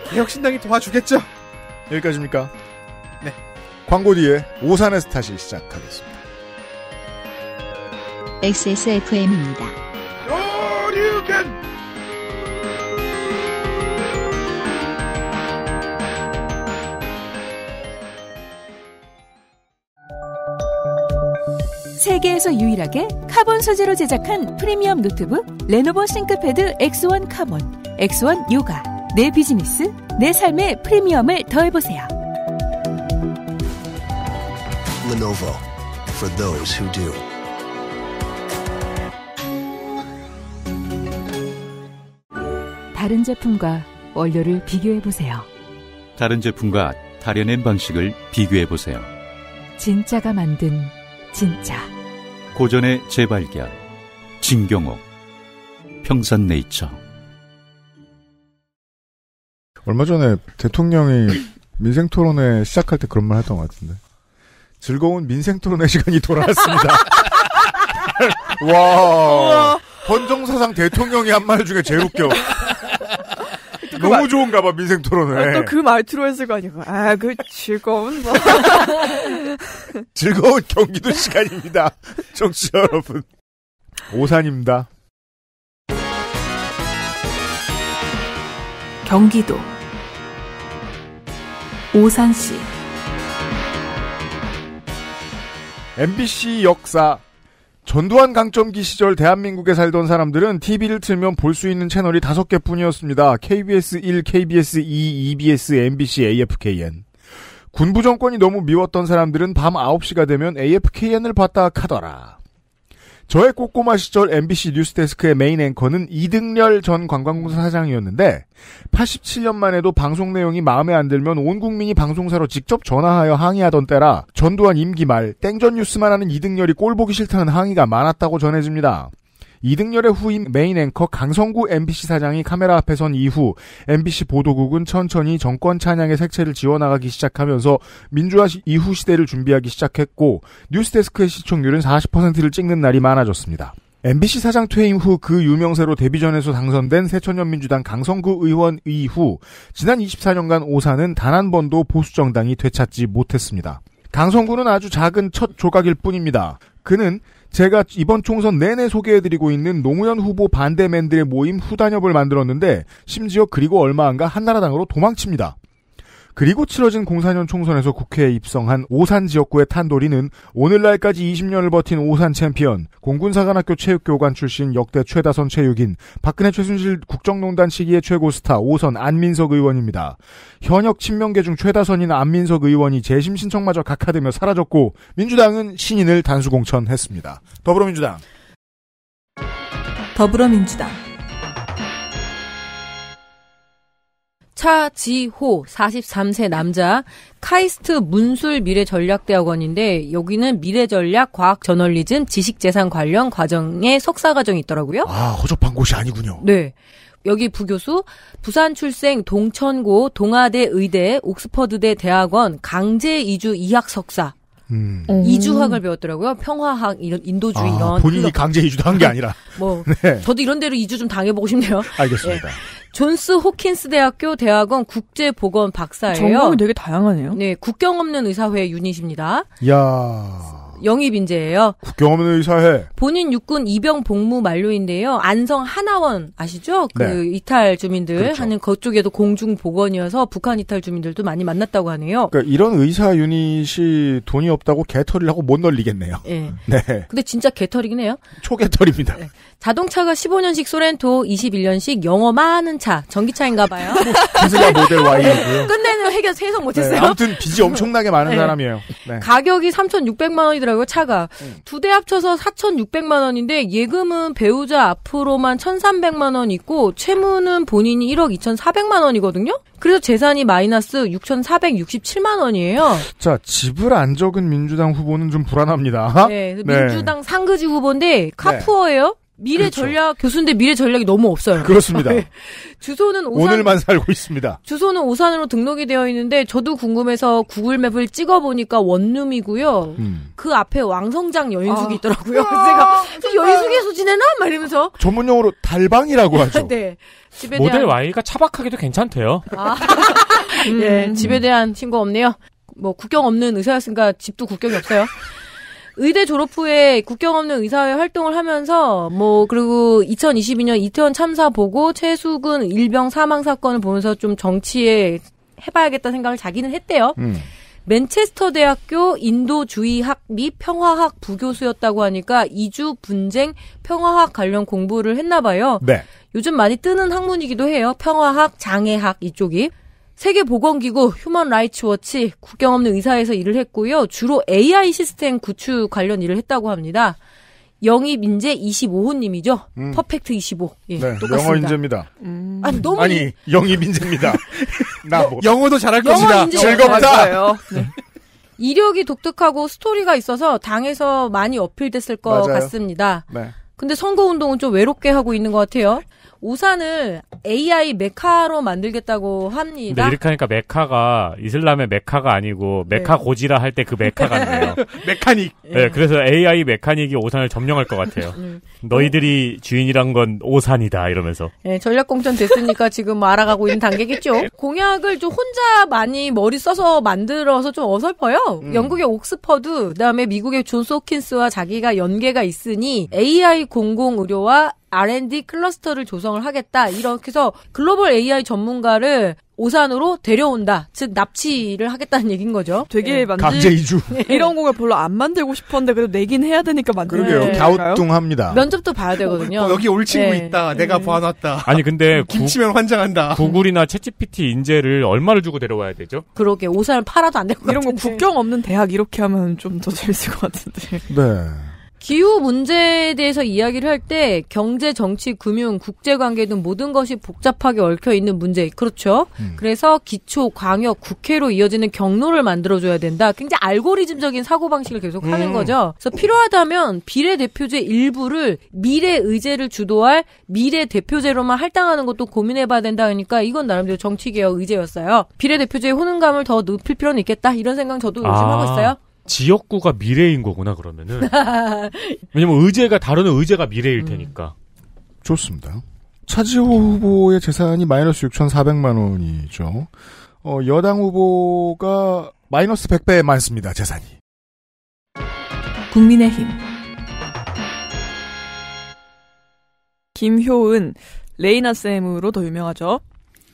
개혁신당이 도와주겠죠? 여기까지입니까? 네. 광고 뒤에 오산에서 다시 시작하겠습니다. XSFM입니다. 세계에서 유일하게 카본 소재로 제작한 프리미엄 노트북 레노버 싱크패드 X1 카본, X1 요가. 내 비즈니스, 내 삶의 프리미엄을 더해보세요. Lenovo for those who do. 다른 제품과 원료를 비교해 보세요. 다른 제품과 다려낸 방식을 비교해 보세요. 진짜가 만든 진짜. 고전의 재발견. 진경옥. 평산네이처. 얼마 전에 대통령이 민생 토론회 시작할 때 그런 말 했던 것 같은데. 즐거운 민생 토론의 시간이 돌아왔습니다. 와. 헌정사상 대통령이 한 말 중에 제일 웃겨. 그 너무 말, 좋은가 봐, 민생 토론회. 아, 또그 말투로 했을 거 아니야. 아, 그 즐거운 뭐. 즐거운 경기도 시간입니다. 청취자 여러분. 오산입니다. 경기도 오산시 MBC 역사 전두환 강점기 시절 대한민국에 살던 사람들은 TV를 틀면 볼 수 있는 채널이 다섯 개 뿐이었습니다. KBS 1, KBS 2, EBS, MBC, AFKN. 군부 정권이 너무 미웠던 사람들은 밤 9시가 되면 AFKN을 봤다 카더라. 저의 꼬꼬마 시절 MBC 뉴스데스크의 메인 앵커는 이등렬 전 관광공사 사장이었는데 87년만 해도 방송 내용이 마음에 안 들면 온 국민이 방송사로 직접 전화하여 항의하던 때라 전두환 임기 말 땡전 뉴스만 하는 이등렬이 꼴보기 싫다는 항의가 많았다고 전해집니다. 이등열의 후임 메인 앵커 강성구 MBC 사장이 카메라 앞에 선 이후 MBC 보도국은 천천히 정권 찬양의 색채를 지워나가기 시작하면서 민주화 이후 시대를 준비하기 시작했고 뉴스데스크의 시청률은 40%를 찍는 날이 많아졌습니다. MBC 사장 퇴임 후 그 유명세로 데뷔전에서 당선된 새천년민주당 강성구 의원 이후 지난 24년간 오산은 단 한 번도 보수정당이 되찾지 못했습니다. 강성구는 아주 작은 첫 조각일 뿐입니다. 그는 제가 이번 총선 내내 소개해드리고 있는 노무현 후보 반대맨들의 모임 후단협을 만들었는데 심지어 그리고 얼마 안가 한나라당으로 도망칩니다. 그리고 치러진 04년 총선에서 국회에 입성한 오산 지역구의 탄돌이는 오늘날까지 20년을 버틴 오산 챔피언, 공군사관학교 체육교관 출신 역대 최다선 체육인, 박근혜 최순실 국정농단 시기의 최고 스타 오선 안민석 의원입니다. 현역 친명계 중 최다선인 안민석 의원이 재심 신청마저 각하되며 사라졌고 민주당은 신인을 단수 공천했습니다. 더불어민주당 더불어민주당 차지호 43세 남자 카이스트 문술 미래전략대학원인데 여기는 미래전략 과학 저널리즘 지식재산 관련 과정의 석사 과정이 있더라고요. 아 허접한 곳이 아니군요. 네. 여기 부교수 부산 출생 동천고 동아대 의대 옥스퍼드대 대학원 강제 이주 이학 석사 음. 음. 이주학을 배웠더라고요. 평화학, 이런 인도주의 아, 이런. 본인이 클럽. 강제 이주도 한 게 아니라. 뭐 네. 저도 이런 데로 이주 좀 당해보고 싶네요. 알겠습니다. 네. 존스 호킨스 대학교 대학원 국제보건 박사예요. 전공이 되게 다양하네요. 네, 국경 없는 의사회 유닛입니다. 야 영입 인재예요. 국경 없는 의사회 본인 육군 입영 복무 만료인데요. 안성 하나원 아시죠? 그 네. 이탈 주민들 그렇죠. 하는 그쪽에도 공중 보건이어서 북한 이탈 주민들도 많이 만났다고 하네요. 그러니까 이런 의사 유닛이 돈이 없다고 개털이라고못 널리겠네요. 네. 네. 근데 진짜 개털이긴 해요. 초개털입니다. 네. 자동차가 15년식 소렌토, 21년식 영어 많은 차, 전기차인가 봐요. 기술가 모델 y 끝내는 해결 해성 못했어요. 네, 아무튼 빚이 엄청나게 많은 네. 사람이에요. 네. 가격이 3,600만 원이더 원이라고요, 차가. 음. 두대 합쳐서 4,600만 원인데 예금은 배우자 앞으로만 1,300만 원 있고 채무는 본인이 1억 2,400만 원이거든요. 그래서 재산이 마이너스 6,467만 원이에요. 자, 집을 안 적은 민주당 후보는 좀 불안합니다. 네, 네. 민주당 네. 상그지 후보인데 카푸어예요. 미래 그렇죠. 전략 교수인데 미래 전략이 너무 없어요. 그렇습니다. 네. 주소는 오산, 오늘만 살고 있습니다. 주소는 오산으로 등록이 되어 있는데 저도 궁금해서 구글맵을 찍어 보니까 원룸이고요. 음. 그 앞에 왕성장 여인숙이 아. 있더라고요. 아, 제가 그 여인숙에서 지내나 말이면서 전문용어로 달방이라고 하죠. 네. 집에 모델 대한... Y가 차박하기도 괜찮대요. 아. 예, 음. 네, 집에 대한 신고 없네요. 뭐 국경 없는 의사였으니까 집도 국경이 없어요. 의대 졸업 후에 국경 없는 의사회 활동을 하면서 뭐 그리고 2022년 이태원 참사 보고 최수근 일병 사망 사건을 보면서 좀 정치에 해봐야겠다 생각을 자기는 했대요. 음. 맨체스터 대학교 인도주의학 및 평화학 부교수였다고 하니까 이주 분쟁 평화학 관련 공부를 했나 봐요. 네. 요즘 많이 뜨는 학문이기도 해요. 평화학, 장애학 이쪽이. 세계보건기구 휴먼 라이츠 워치 국경 없는 의사에서 일을 했고요. 주로 AI 시스템 구축 관련 일을 했다고 합니다. 영입 인재 25호님이죠. 음. 퍼펙트 25. 예, 네, 똑같습니다. 영어 인재입니다. 음. 아니, 너무 아니 영입 인재입니다. 나 뭐. 영어도 잘할 것이다. 인 즐겁다. 네. 이력이 독특하고 스토리가 있어서 당에서 많이 어필됐을 것 맞아요. 같습니다. 네. 근데 선거운동은 좀 외롭게 하고 있는 것 같아요. 우산을 AI 메카로 만들겠다고 합니다. 네, 이렇게 하니까 메카가 이슬람의 메카가 아니고 네. 그 메카 네. 고지라 할 때 그 메카가 네요 메카닉. 네, 네 그래서 AI 메카닉이 오산을 점령할 것 같아요. 음. 너희들이 주인이란 건 오산이다 이러면서. 네, 전략 공천 됐으니까 지금 알아가고 있는 단계겠죠. 네. 공약을 좀 혼자 많이 머리 써서 만들어서 좀 어설퍼요. 음. 영국의 옥스퍼드, 그다음에 미국의 존소킨스와 자기가 연계가 있으니 AI 공공 의료와 R&D 클러스터를 조성을 하겠다. 이렇게 해서 글로벌 AI 전문가를 오산으로 데려온다. 즉 납치를 하겠다는 얘기인 거죠. 되게 예. 만들 강제 이주 이런 공을 별로 안 만들고 싶었는데 그래도 내긴 해야 되니까 만들. 그러게요. 네. 갸우뚱합니다. 면접도 봐야 되거든요. 어, 여기 올 친구 예. 있다. 내가 보아놨다. 음. 아니 근데 김치면 환장한다. 구글이나 챗GPT 인재를 얼마를 주고 데려와야 되죠? 그러게 오산을 팔아도 안 되고 이런 거 국경 없는 대학 이렇게 하면 좀 더 재밌을 것 같은데. 네. 기후 문제에 대해서 이야기를 할 때 경제, 정치, 금융, 국제 관계 등 모든 것이 복잡하게 얽혀 있는 문제. 그렇죠? 음. 그래서 기초, 광역, 국회로 이어지는 경로를 만들어 줘야 된다. 굉장히 알고리즘적인 사고 방식을 계속 음. 하는 거죠. 그래서 필요하다면 비례 대표제 일부를 미래 의제를 주도할 미래 대표제로만 할당하는 것도 고민해 봐야 된다 그러니까 이건 나름대로 정치 개혁 의제였어요. 비례 대표제의 효능감을 더 높일 필요는 있겠다. 이런 생각 저도 요즘 아. 하고 있어요. 지역구가 미래인 거구나 그러면은 왜냐면 의제가 다루는 의제가 미래일 음. 테니까 음. 좋습니다. 차지호 후보의 재산이 마이너스 6,400만 원이죠. 어, 여당 후보가 마이너스 100배 많습니다. 재산이. 국민의힘 김효은 레이나 쌤으로 더 유명하죠.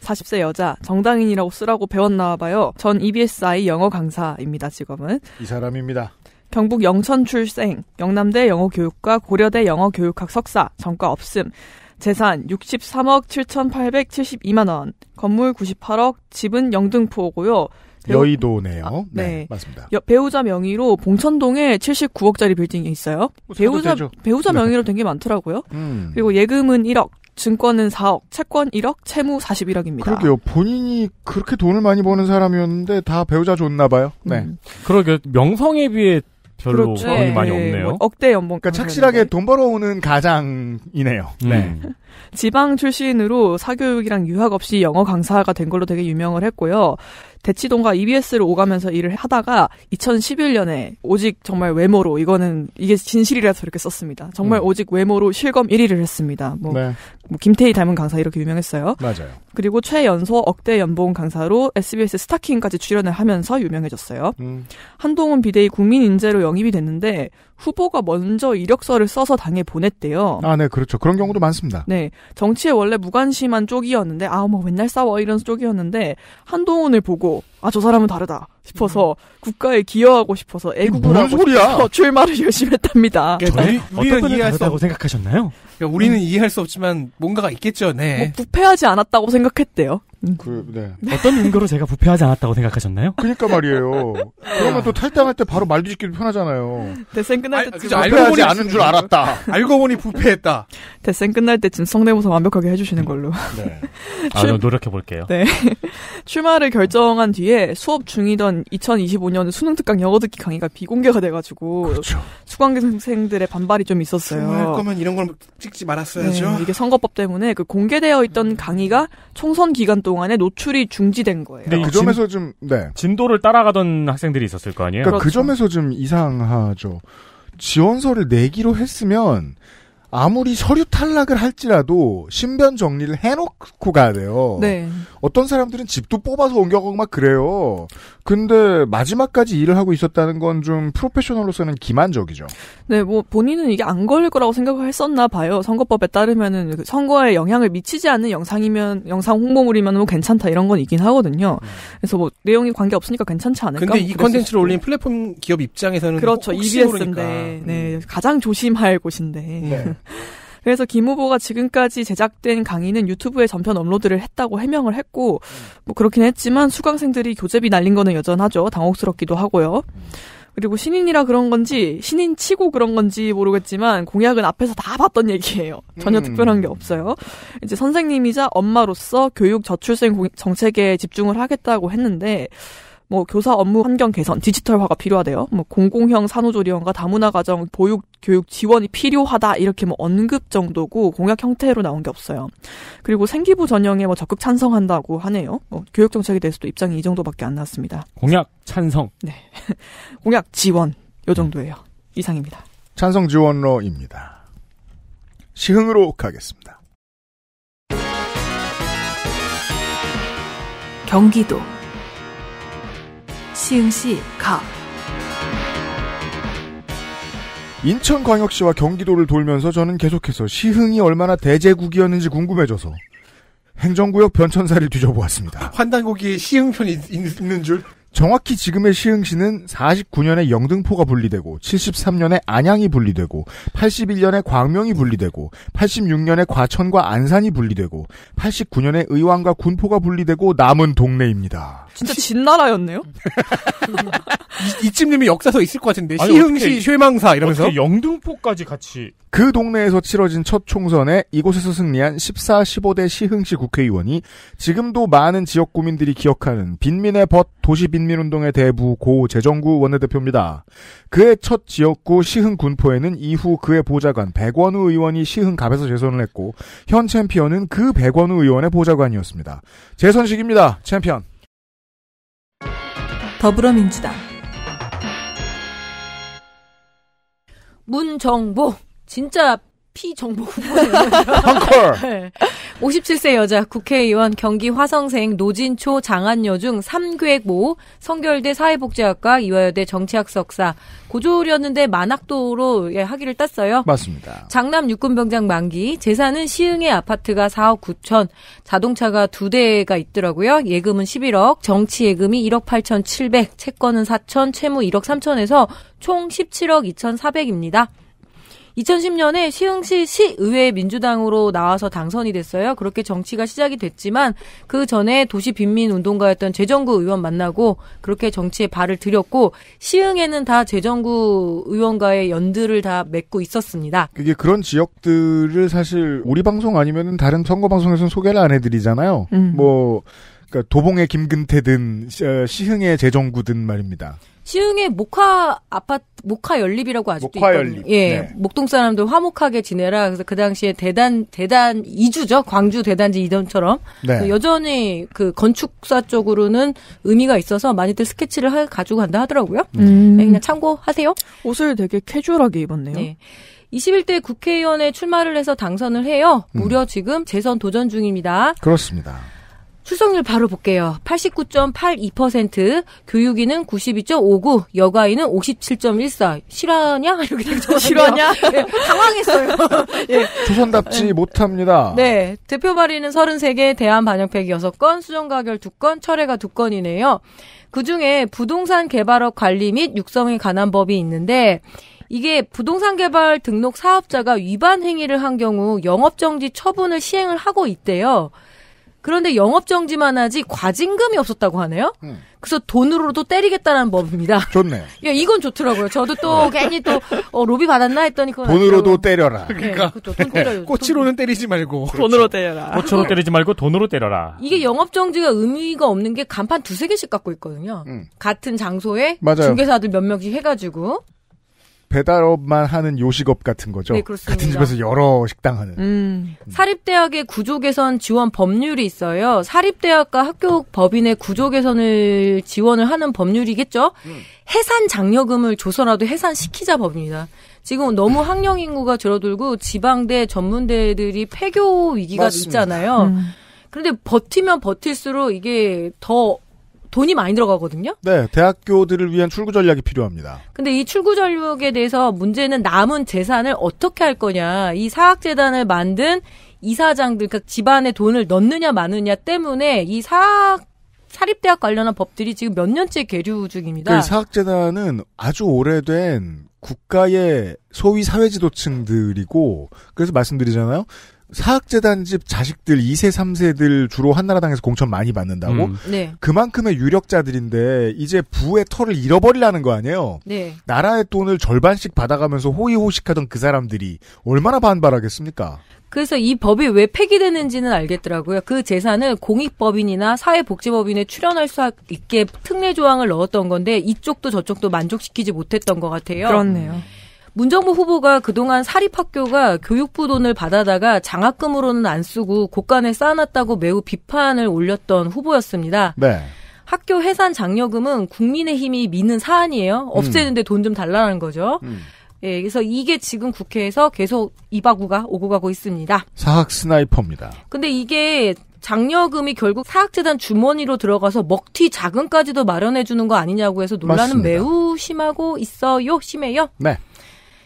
40세 여자 정당인이라고 쓰라고 배웠나 봐요. 전 EBSI 영어 강사입니다. 지금은 이 사람입니다. 경북 영천 출생, 영남대 영어교육과 고려대 영어교육학 석사, 전과 없음. 재산 63억 7,872만 원, 건물 98억, 집은 영등포고요. 배우... 여의도네요. 아, 네. 네. 맞습니다. 여, 배우자 명의로 봉천동에 79억짜리 빌딩이 있어요. 뭐 배우자 되죠. 배우자 네. 명의로 된 게 많더라고요. 음. 그리고 예금은 1억, 증권은 4억, 채권 1억, 채무 41억입니다. 그러게요. 본인이 그렇게 돈을 많이 버는 사람이었는데 다 배우자 줬나 봐요. 네. 음. 그러게 명성에 비해 별로 그렇죠. 네. 많이 예, 예. 없네요. 뭐 억대 연봉. 그러니까 착실하게 돈 벌어오는 가장이네요. 음. 네. 지방 출신으로 사교육이랑 유학 없이 영어 강사가 된 걸로 되게 유명을 했고요. 대치동과 EBS를 오가면서 일을 하다가 2011년에 오직 정말 외모로 이거는 이게 진실이라서 이렇게 썼습니다. 정말 음. 오직 외모로 실검 1위를 했습니다. 뭐, 네. 뭐 김태희 닮은 강사 이렇게 유명했어요. 맞아요. 그리고 최연소 억대 연봉 강사로 SBS 스타킹까지 출연을 하면서 유명해졌어요. 음. 한동훈 비대위 국민 인재로 영입이 됐는데 후보가 먼저 이력서를 써서 당에 보냈대요. 아, 네, 그렇죠. 그런 경우도 많습니다. 네, 정치에 원래 무관심한 쪽이었는데 아, 뭐 맨날 싸워 이런 쪽이었는데 한동훈을 보고 아저 사람은 다르다 싶어서 음. 국가에 기여하고 싶어서 애국을 하고 싶어서 출마를 열심히 했답니다. 그러니까 우리는 이해할 수 없다고 생각하셨나요? 그러니까 우리는 음. 이해할 수 없지만 뭔가가 있겠죠. 네. 뭐 부패하지 않았다고 생각했대요. 음. 그, 네. 어떤 근거로 제가 부패하지 않았다고 생각하셨나요? 그니까 말이에요. 그러면 또 탈당할 때 바로 말도 짓기도 편하잖아요. 대생 끝날 때쯤. 아, 알고 보니 않은 줄 알았다. 알고 보니 부패했다. 대생 끝날 때쯤 성대모사 완벽하게 해주시는 걸로. 네. 아, 노력해볼게요. 네. 출마를 결정한 뒤에 수업 중이던 2025년 수능특강 영어듣기 강의가 비공개가 돼가지고. 그렇죠. 수강생들의 반발이 좀 있었어요. 할 거면 이런 걸 찍지 말았어야죠. 네, 이게 선거법 때문에 그 공개되어 있던 강의가 총선 기간 동안에 노출이 중지된 거예요. 네, 아, 그 점에서 좀 네. 진도를 따라가던 학생들이 있었을 거 아니에요. 그러니까 그렇죠. 그 점에서 좀 이상하죠. 지원서를 내기로 했으면 아무리 서류 탈락을 할지라도 신변 정리를 해놓고 가야 돼요. 네. 어떤 사람들은 집도 뽑아서 옮겨가고 막 그래요. 근데 마지막까지 일을 하고 있었다는 건 좀 프로페셔널로서는 기만적이죠. 네, 뭐 본인은 이게 안 걸릴 거라고 생각을 했었나 봐요. 선거법에 따르면은 그 선거에 영향을 미치지 않는 영상이면 영상 홍보물이면 뭐 괜찮다 이런 건 있긴 하거든요. 음. 그래서 뭐 내용이 관계 없으니까 괜찮지 않을까? 근데 이 뭐 컨텐츠를 올린 플랫폼 기업 입장에서는 그렇죠. EBS인데 네, 음. 가장 조심할 곳인데. 네. 그래서 김 후보가 지금까지 제작된 강의는 유튜브에 전편 업로드를 했다고 해명을 했고 음. 뭐 그렇긴 했지만 수강생들이 교재비 날린 거는 여전하죠. 당혹스럽기도 하고요. 그리고 신인이라 그런 건지 신인 치고 그런 건지 모르겠지만 공약은 앞에서 다 봤던 얘기예요. 전혀 음. 특별한 게 없어요. 이제 선생님이자 엄마로서 교육 저출생 정책에 집중을 하겠다고 했는데 뭐 교사 업무 환경 개선, 디지털화가 필요하대요. 뭐 공공형 산후조리원과 다문화 가정 보육 교육 지원이 필요하다 이렇게 뭐 언급 정도고 공약 형태로 나온 게 없어요. 그리고 생기부 전형에 뭐 적극 찬성한다고 하네요. 뭐 교육 정책에 대해서도 입장이 이 정도밖에 안 나왔습니다. 공약 찬성. 네. 공약 지원 요 정도예요. 이상입니다. 찬성 지원러입니다. 시흥으로 가겠습니다. 경기도 시흥시 갑 인천광역시와 경기도를 돌면서 저는 계속해서 시흥이 얼마나 대제국이었는지 궁금해져서 행정구역 변천사를 뒤져보았습니다. 환단국이 시흥편이 있는 줄? 정확히 지금의 시흥시는 49년에 영등포가 분리되고 73년에 안양이 분리되고 81년에 광명이 분리되고 86년에 과천과 안산이 분리되고 89년에 의왕과 군포가 분리되고 남은 동네입니다. 진짜 진나라였네요? 이, 쯤님면 역사서 있을 것 같은데. 아니, 시흥시 쇠망사 이러면서. 영등포까지 같이. 그 동네에서 치러진 첫 총선에 이곳에서 승리한 14, 15대 시흥시 국회의원이 지금도 많은 지역 구민들이 기억하는 빈민의 벗 도시빈민운동의 대부 고 재정구 원내대표입니다. 그의 첫 지역구 시흥 군포에는 이후 그의 보좌관 백원우 의원이 시흥갑에서 재선을 했고 현 챔피언은 그 백원우 의원의 보좌관이었습니다. 재선식입니다. 챔피언. 더불어민주당 문정보 진짜 피정보 후보자. 네. 57세 여자 국회의원 경기 화성생 노진초 장한여 중3괴모 성결대 사회복지학과 이화여대 정치학 석사 고졸이었는데 만학도로 예, 학위를 땄어요. 맞습니다. 장남 육군병장 만기 재산은 시흥의 아파트가 4억 9천 자동차가 두 대가 있더라고요. 예금은 11억 정치 예금이 1억 8천 7백 채권은 4천 채무 1억 3천에서 총 17억 2천 4백입니다. 2010년에 시흥시 시의회 민주당으로 나와서 당선이 됐어요. 그렇게 정치가 시작이 됐지만 그 전에 도시 빈민 운동가였던 재정구 의원 만나고 그렇게 정치에 발을 들였고 시흥에는 다 재정구 의원과의 연들을 다 맺고 있었습니다. 그게 그런 지역들을 사실 우리 방송 아니면 다른 선거 방송에서는 소개를 안 해드리잖아요. 음. 뭐 그러니까 도봉의 김근태든 어, 시흥의 재정구든 말입니다. 시흥의 목화 아파트 목화 연립이라고 아직도 목화 있거든요. 연립. 예. 네. 목동 사람들 화목하게 지내라. 그래서 그 당시에 대단 대단 이주죠. 광주 대단지 이전처럼 네. 그 여전히 그 건축사 쪽으로는 의미가 있어서 많이들 스케치를 하, 가지고 간다 하더라고요. 음. 네, 그냥 참고하세요. 옷을 되게 캐주얼하게 입었네요. 네. 21대 국회의원에 출마를 해서 당선을 해요. 음. 무려 지금 재선 도전 중입니다. 그렇습니다. 출석률 바로 볼게요. 89.82%, 교육인은 92.59, 여가인은 57.14. 실화냐? 이렇게 되죠. 실화냐? 네, 당황했어요. 예. 조선답지 네. 못합니다. 네. 대표 발의는 33개, 대한 반영팩 6건, 수정가결 2건, 철회가 2건이네요. 그 중에 부동산 개발업 관리 및 육성에 관한 법이 있는데, 이게 부동산 개발 등록 사업자가 위반 행위를 한 경우 영업정지 처분을 시행을 하고 있대요. 그런데 영업정지만 하지 과징금이 없었다고 하네요. 음. 그래서 돈으로도 때리겠다는 법입니다. 좋네요. 예, 이건 좋더라고요. 저도 또 네. 괜히 또 어, 로비 받았나 했더니 그건 돈으로도 아니라고. 때려라. 예, 그러니까 네, 그렇죠. 꽃으로는 때리지 말고 그렇죠. 돈으로 때려라. 꽃으로 때리지 말고 돈으로 때려라. 이게 영업정지가 의미가 없는 게 간판 두세 개씩 갖고 있거든요. 음. 같은 장소에 맞아요. 중개사들 몇 명씩 해가지고 배달업만 하는 요식업 같은 거죠. 네, 그렇습니다. 같은 집에서 여러 식당 하는. 음, 음. 사립대학의 구조 개선 지원 법률이 있어요. 사립대학과 학교 법인의 구조 개선을 지원을 하는 법률이겠죠. 음. 해산 장려금을 줘서라도 해산시키자 법입니다. 지금 너무 학령 인구가 줄어들고 지방대 전문대들이 폐교 위기가 맞습니다. 있잖아요. 음. 그런데 버티면 버틸수록 이게 더 돈이 많이 들어가거든요. 네, 대학교들을 위한 출구 전략이 필요합니다. 근데 이 출구 전략에 대해서 문제는 남은 재산을 어떻게 할 거냐. 이 사학재단을 만든 이사장들, 그 집안에 돈을 넣느냐 마느냐 때문에 이 사학 사립대학 관련한 법들이 지금 몇 년째 계류 중입니다. 그 그러니까 사학재단은 아주 오래된 국가의 소위 사회지도층들이고 그래서 말씀드리잖아요. 사학재단 집 자식들 2세, 3세들 주로 한나라당에서 공천 많이 받는다고? 음. 네. 그만큼의 유력자들인데 이제 부의 털을 잃어버리라는 거 아니에요? 네. 나라의 돈을 절반씩 받아가면서 호의호식하던 그 사람들이 얼마나 반발하겠습니까? 그래서 이 법이 왜 폐기되는지는 알겠더라고요. 그 재산을 공익법인이나 사회복지법인에 출연할 수 있게 특례 조항을 넣었던 건데 이쪽도 저쪽도 만족시키지 못했던 것 같아요. 그렇네요. 문정부 후보가 그동안 사립학교가 교육부 돈을 받아다가 장학금으로는 안 쓰고 곳간에 쌓아놨다고 매우 비판을 올렸던 후보였습니다. 네. 학교 해산 장려금은 국민의힘이 미는 사안이에요. 없애는데 음. 돈좀 달라는 거죠. 음. 예, 그래서 이게 지금 국회에서 계속 이바구가 오고 가고 있습니다. 사학 스나이퍼입니다. 근데 이게 장려금이 결국 사학재단 주머니로 들어가서 먹튀 자금까지도 마련해주는 거 아니냐고 해서 논란은 맞습니다. 매우 심하고 있어요. 심해요. 네.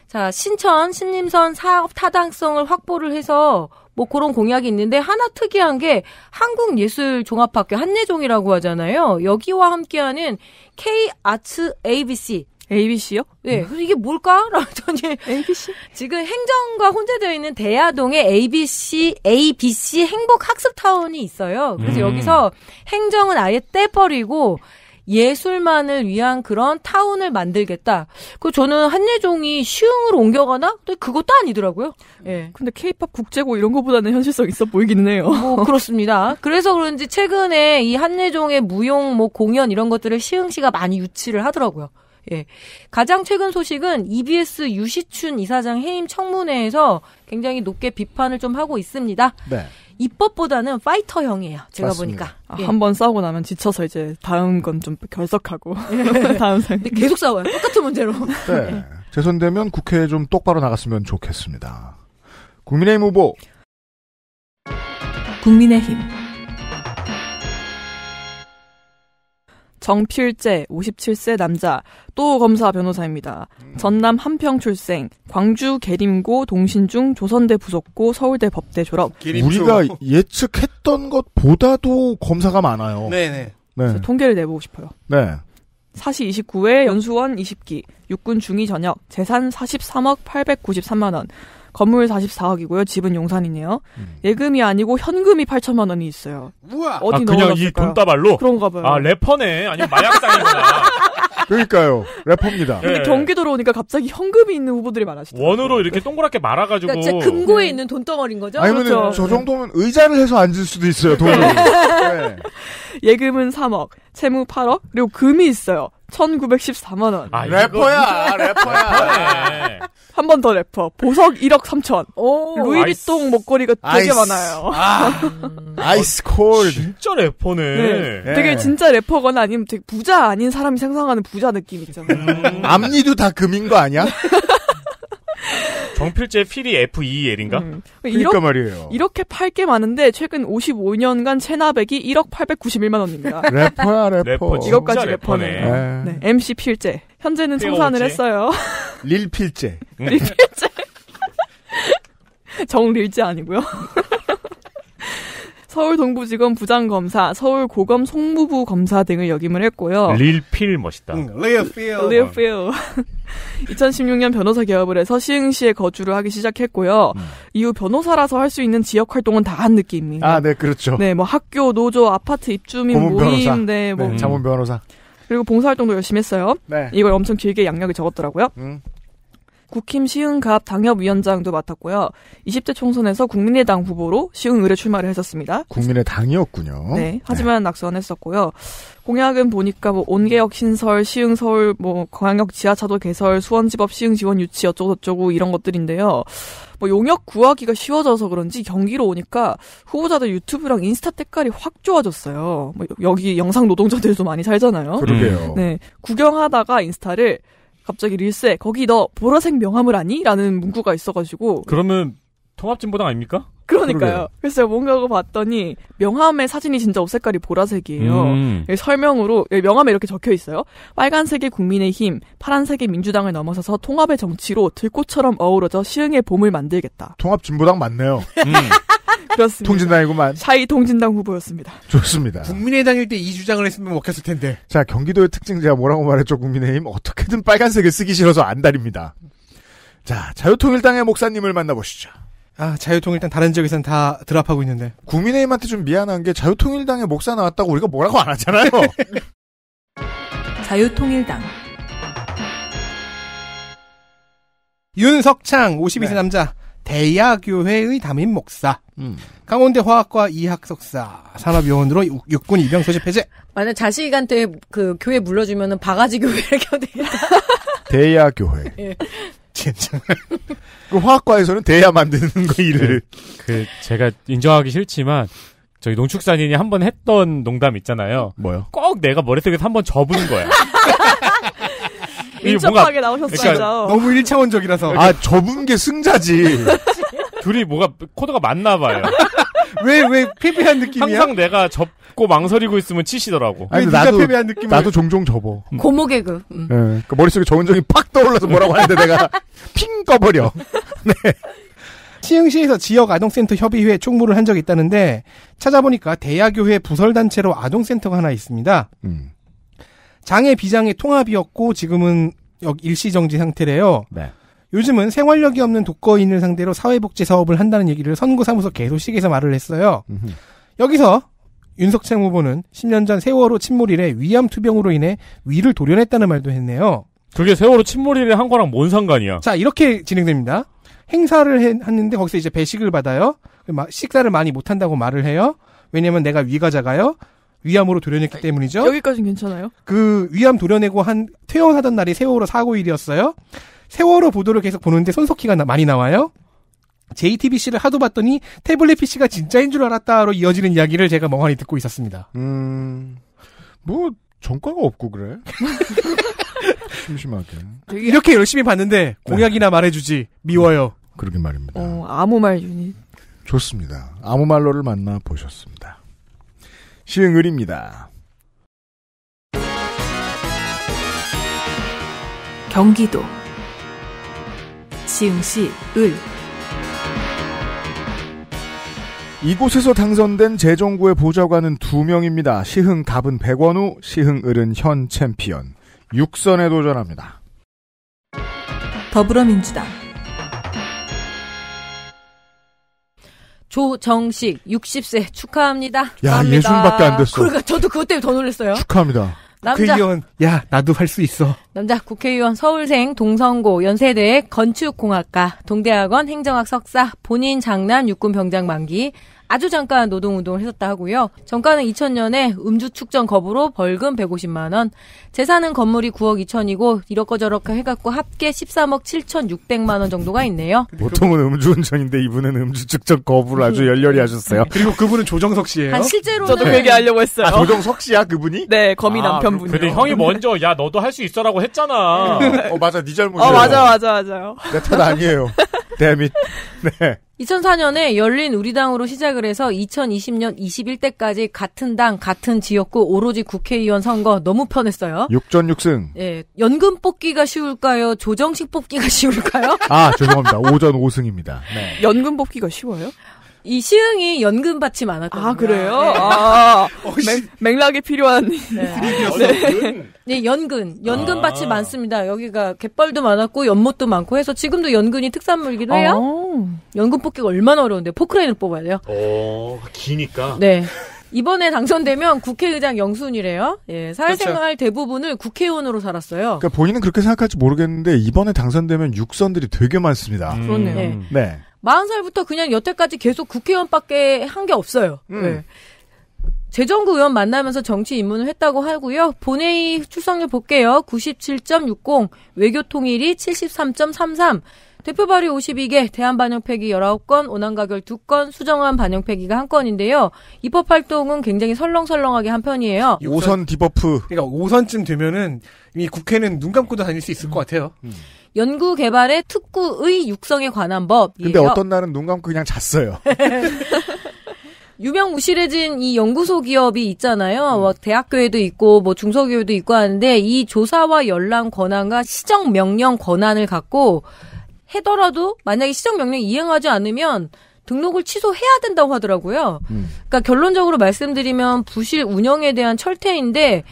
자, 신천 신림선 사업 타당성을 확보를 해서 뭐 그런 공약이 있는데 하나 특이한 게 한국예술종합학교 한예종이라고 하잖아요. 여기와 함께하는 K 아츠 ABC ABC요? 네. 음. 그래서 이게 뭘까? 라더니 ABC 지금 행정과 혼재되어 있는 대야동에 ABC ABC 행복 학습 타운이 있어요. 그래서 음. 여기서 행정은 아예 떼버리고 예술만을 위한 그런 타운을 만들겠다. 그 저는 한예종이 시흥으로 옮겨가나? 근데 그것도 아니더라고요. 예. 근데 케이팝 국제고 이런 것보다는 현실성 있어 보이기는 해요. 뭐 그렇습니다. 그래서 그런지 최근에 이 한예종의 무용 뭐 공연 이런 것들을 시흥 시가 많이 유치를 하더라고요. 예. 가장 최근 소식은 EBS 유시춘 이사장 해임 청문회에서 굉장히 높게 비판을 좀 하고 있습니다. 네. 입법보다는 파이터형이에요. 제가 맞습니다. 보니까. 아, 예. 한번 싸우고 나면 지쳐서 이제 다음 건 좀 결석하고 예. 다음 생. 계속 싸워요. 똑같은 문제로. 네. 예. 재선되면 국회에 좀 똑바로 나갔으면 좋겠습니다. 국민의힘 후보. 국민의힘. 정필재 57세 남자 또 검사 변호사입니다. 음. 전남 함평 출생, 광주 계림고 동신중 조선대 부속고 서울대 법대 졸업. 우리가 예측했던 것보다도 검사가 많아요. 네네. 네. 네. 네. 통계를 내보고 싶어요. 네. 사시 29회 연수원 20기, 육군 중위 전역, 재산 43억 893만 원, 건물 44억이고요. 집은 용산이네요. 음. 예금이 아니고 현금이 8천만 원이 있어요. 우와. 어디 아, 그냥 이 돈다발로? 그런가 봐요. 아 래퍼네. 아니면 마약상이구나. 그러니까요. 래퍼입니다. 근데 네. 경기도로 오니까 갑자기 현금이 있는 후보들이 많아지죠 원으로 이렇게 동그랗게 말아가지고. 그러니까 금고에 네. 있는 돈덩어리인 거죠? 아니면 그렇죠. 저 정도면 의자를 해서 앉을 수도 있어요. 돈을 네. 예금은 3억, 채무 8억, 그리고 금이 있어요. 1,914만 원. 아, 래퍼야, 래퍼야. 한 번 더 래퍼. 보석 1억 3천. 오, 루이비통 목걸이가 되게 아이스. 많아요. 아, 이스 콜. 진짜 래퍼네. 네. 네. 되게 예. 진짜 래퍼거나 아니면 되게 부자 아닌 사람이 상상하는 부자 느낌 있잖아요. 음. 앞니도 다 금인 거 아니야? 정필제 필이 F2L인가? E 음. 그러니까 이렇, 말이에요. 이렇게 팔 게 많은데 최근 55년간 체납액이 1억 891만 원입니다. 래퍼야 래퍼. 래퍼 이것까지 래퍼네. 네. 네. MC 필제. 현재는 청산을 했어요. 릴 필제. 릴 필제. 정릴제 아니고요. 서울 동부지검 부장검사, 서울 고검 송무부 검사 등을 역임을 했고요. 릴필 멋있다. 응, 필 리어필. 2016년 변호사 개업을 해서 시흥시에 거주를 하기 시작했고요. 음. 이후 변호사라서 할 수 있는 지역 활동은 다 한 느낌입니다. 아, 네, 그렇죠. 네, 뭐 학교, 노조, 아파트 입주민 모임, 네, 뭐 네, 자문 변호사. 그리고 봉사활동도 열심히 했어요. 네. 이걸 엄청 길게 양력이 적었더라고요. 음. 국힘 시흥갑 당협위원장도 맡았고요. 20대 총선에서 국민의당 후보로 시흥의뢰 출마를 했었습니다. 국민의당이었군요. 네, 네. 하지만 네. 낙선했었고요. 공약은 보니까 뭐온개혁 신설, 시흥 서울 뭐 광역 지하차도 개설, 수원지법 시흥 지원 유치 어쩌고저쩌고 이런 것들인데요. 뭐 용역 구하기가 쉬워져서 그런지 경기로 오니까 후보자들 유튜브랑 인스타 때깔이 확 좋아졌어요. 뭐 여기 영상 노동자들도 많이 살잖아요. 그러게요. 네. 구경하다가 인스타를 갑자기 릴스에 거기 너 보라색 명함을 아니? 라는 문구가 있어가지고 그러면 통합진보당 아닙니까? 그러니까요. 그러게요. 그래서 뭔가 하고 봤더니 명함의 사진이 진짜 옷 색깔이 보라색이에요. 음. 설명으로 명함에 이렇게 적혀 있어요. 빨간색의 국민의힘, 파란색의 민주당을 넘어서서 통합의 정치로 들꽃처럼 어우러져 시흥의 봄을 만들겠다. 통합진보당 맞네요. 음. 그렇습니다. 통진당이구만. 샤이 통진당 후보였습니다. 좋습니다. 국민의당일 때 이 주장을 했으면 먹혔을 텐데. 자, 경기도의 특징 제가 뭐라고 말했죠, 국민의힘. 어떻게든 빨간색을 쓰기 싫어서 안 다립니다. 자, 자유통일당의 목사님을 만나보시죠. 아, 자유통일당 다른 지역에선 다 드랍하고 있는데. 국민의힘한테 좀 미안한 게 자유통일당의 목사 나왔다고 우리가 뭐라고 안 하잖아요. 자유통일당. 윤석창, 52세 네. 남자, 대야교회의 담임 목사. 음. 강원대 화학과 이학 석사, 산업요원으로 육군 입영 소집 해제. 만약 자식한테 그 교회 물러주면은 바가지 교회를 켜대겠다. 대야 교회. 예. 진짜. 그 화학과에서는 대야 만드는 거 네. 일을. 그, 그 제가 인정하기 싫지만 저희 농축산인이 한 번 했던 농담 있잖아요. 뭐요? 꼭 내가 머릿속에서 한 번 접은 거야. 일정하게 나오셨어요. 그러니까, 너무 1차원적이라서 아, 접은 게 승자지. 둘이 뭐가 코드가 맞나 봐요. 왜, 왜, 패배한 느낌이야? 항상 내가 접고 망설이고 있으면 치시더라고. 아니, 나도, 패배한 느낌을... 나도 종종 접어. 고모 개그. 음. 네, 그 머릿속에 저은정이 팍 떠올라서 뭐라고 하는데 내가 핑 꺼버려. 네. 시흥시에서 지역 아동센터 협의회 총무를 한 적이 있다는데 찾아보니까 대학교회 부설단체로 아동센터가 하나 있습니다. 음. 장애 비장애 통합이었고 지금은 일시 정지 상태래요. 네. 요즘은 생활력이 없는 독거인을 상대로 사회복지 사업을 한다는 얘기를 선거사무소 개소식에서 말을 했어요. 음흠. 여기서 윤석창 후보는 10년 전 세월호 침몰 이래 위암 투병으로 인해 위를 도려냈다는 말도 했네요. 그게 세월호 침몰 이래 한 거랑 뭔 상관이야? 자, 이렇게 진행됩니다. 행사를 했, 는데 거기서 이제 배식을 받아요. 그 식사를 많이 못 한다고 말을 해요. 왜냐면 내가 위가 작아요. 위암으로 도려냈기 아, 때문이죠. 여기까지는 괜찮아요. 그 위암 도려내고 한 퇴원하던 날이 세월호 사고일이었어요. 세월호 보도를 계속 보는데 손석희가 나, 많이 나와요. JTBC를 하도 봤더니 태블릿 PC가 진짜인 줄 알았다로 이어지는 이야기를 제가 멍하니 듣고 있었습니다. 음, 뭐정가가 없고 그래. 심심하게. 이렇게 열심히 봤는데 공약이나 네. 말해주지 미워요. 네, 그러게 말입니다. 어, 아무 말 유닛. 좋습니다. 아무 말로를 만나 보셨습니다. 시흥을입니다. 경기도 시흥시 을 이곳에서 당선된 재정부의 보좌관은 두명입니다 시흥 갑은 백원우, 시흥 을은 현 챔피언. 육선에 도전합니다. 더불어민주당 조정식 60세 축하합니다. 야, 예순밖에 안 됐어. 그러니까 저도 그것 때문에 더 놀랐어요. 축하합니다. 남자. 국회의원, 야, 나도 할 수 있어. 남자 국회의원 서울생 동성고 연세대 건축공학과 동대학원 행정학 석사 본인 장남 육군 병장 만기 아주 잠깐 노동운동을 했었다 하고요. 정가는 2000년에 음주 측정 거부로 벌금 150만 원, 재산은 건물이 9억 2천이고 이렇고저렇게 해갖고 합계 13억 7,600만 원 정도가 있네요. 보통은 음주운전인데 이분은 음주 측정 거부를 아주 음. 열렬히 하셨어요. 그리고 그분은 조정석 씨예요. 아, 실제로는 저도 그 얘기 하려고 했어요. 아, 조정석 씨야 그분이? 네, 거미 아, 남편분이. 근데 형이 먼저 야 너도 할 수 있어라고 했잖아. 어 맞아, 네 잘못이야. 어 맞아 맞아 맞아요. 내 탓 아니에요. 데밋. 네. 2004년에 열린 우리당으로 시작을 해서 2020년 21대까지 같은 당, 같은 지역구 오로지 국회의원 선거 너무 편했어요. 6전 6승. 예. 연금 뽑기가 쉬울까요? 조정식 뽑기가 쉬울까요? 아, 죄송합니다. 5전 5승입니다. 네. 연금 뽑기가 쉬워요? 이 시흥이 연금 받침많았거든요아 그래요? 네. 아, 어, 맥, 락이 필요한. 네. 네. 네. 예, 연근 연근 밭이 아. 많습니다. 여기가 갯벌도 많았고 연못도 많고 해서 지금도 연근이 특산물이기도 해요. 어. 연근 뽑기가 얼마나 어려운데 포크레인을 뽑아야 돼요. 어 기니까. 네. 이번에 당선되면 국회의장 영순이래요. 예, 사회생활 그렇죠. 대부분을 국회의원으로 살았어요. 그러니까 본인은 그렇게 생각할지 모르겠는데 이번에 당선되면 육선들이 되게 많습니다. 음. 그렇네요. 네. 네. 40살부터 그냥 여태까지 계속 국회의원밖에 한 게 없어요. 음. 네. 재정구 의원 만나면서 정치 입문을 했다고 하고요. 본회의 출석률 볼게요. 97.60, 외교통일이 73.33, 대표 발의 52개, 대한 반영 폐기 19건, 오난 가결 2건, 수정안 반영 폐기가 1건인데요. 입법 활동은 굉장히 설렁설렁하게 한 편이에요. 5선 디버프. 그러니까 5선쯤 되면은 이 국회는 눈 감고도 다닐 수 있을 음. 것 같아요. 음. 연구 개발의 특구의 육성에 관한 법. 근데 어떤 날은 눈 감고 그냥 잤어요. 유명 무실해진 이 연구소 기업이 있잖아요. 음. 뭐 대학교에도 있고 뭐중소기업도 있고 하는데 이 조사와 열람 권한과 시정 명령 권한을 갖고 해더라도 만약에 시정 명령 이행하지 않으면 등록을 취소해야 된다고 하더라고요. 음. 그러니까 결론적으로 말씀드리면 부실 운영에 대한 철퇴인데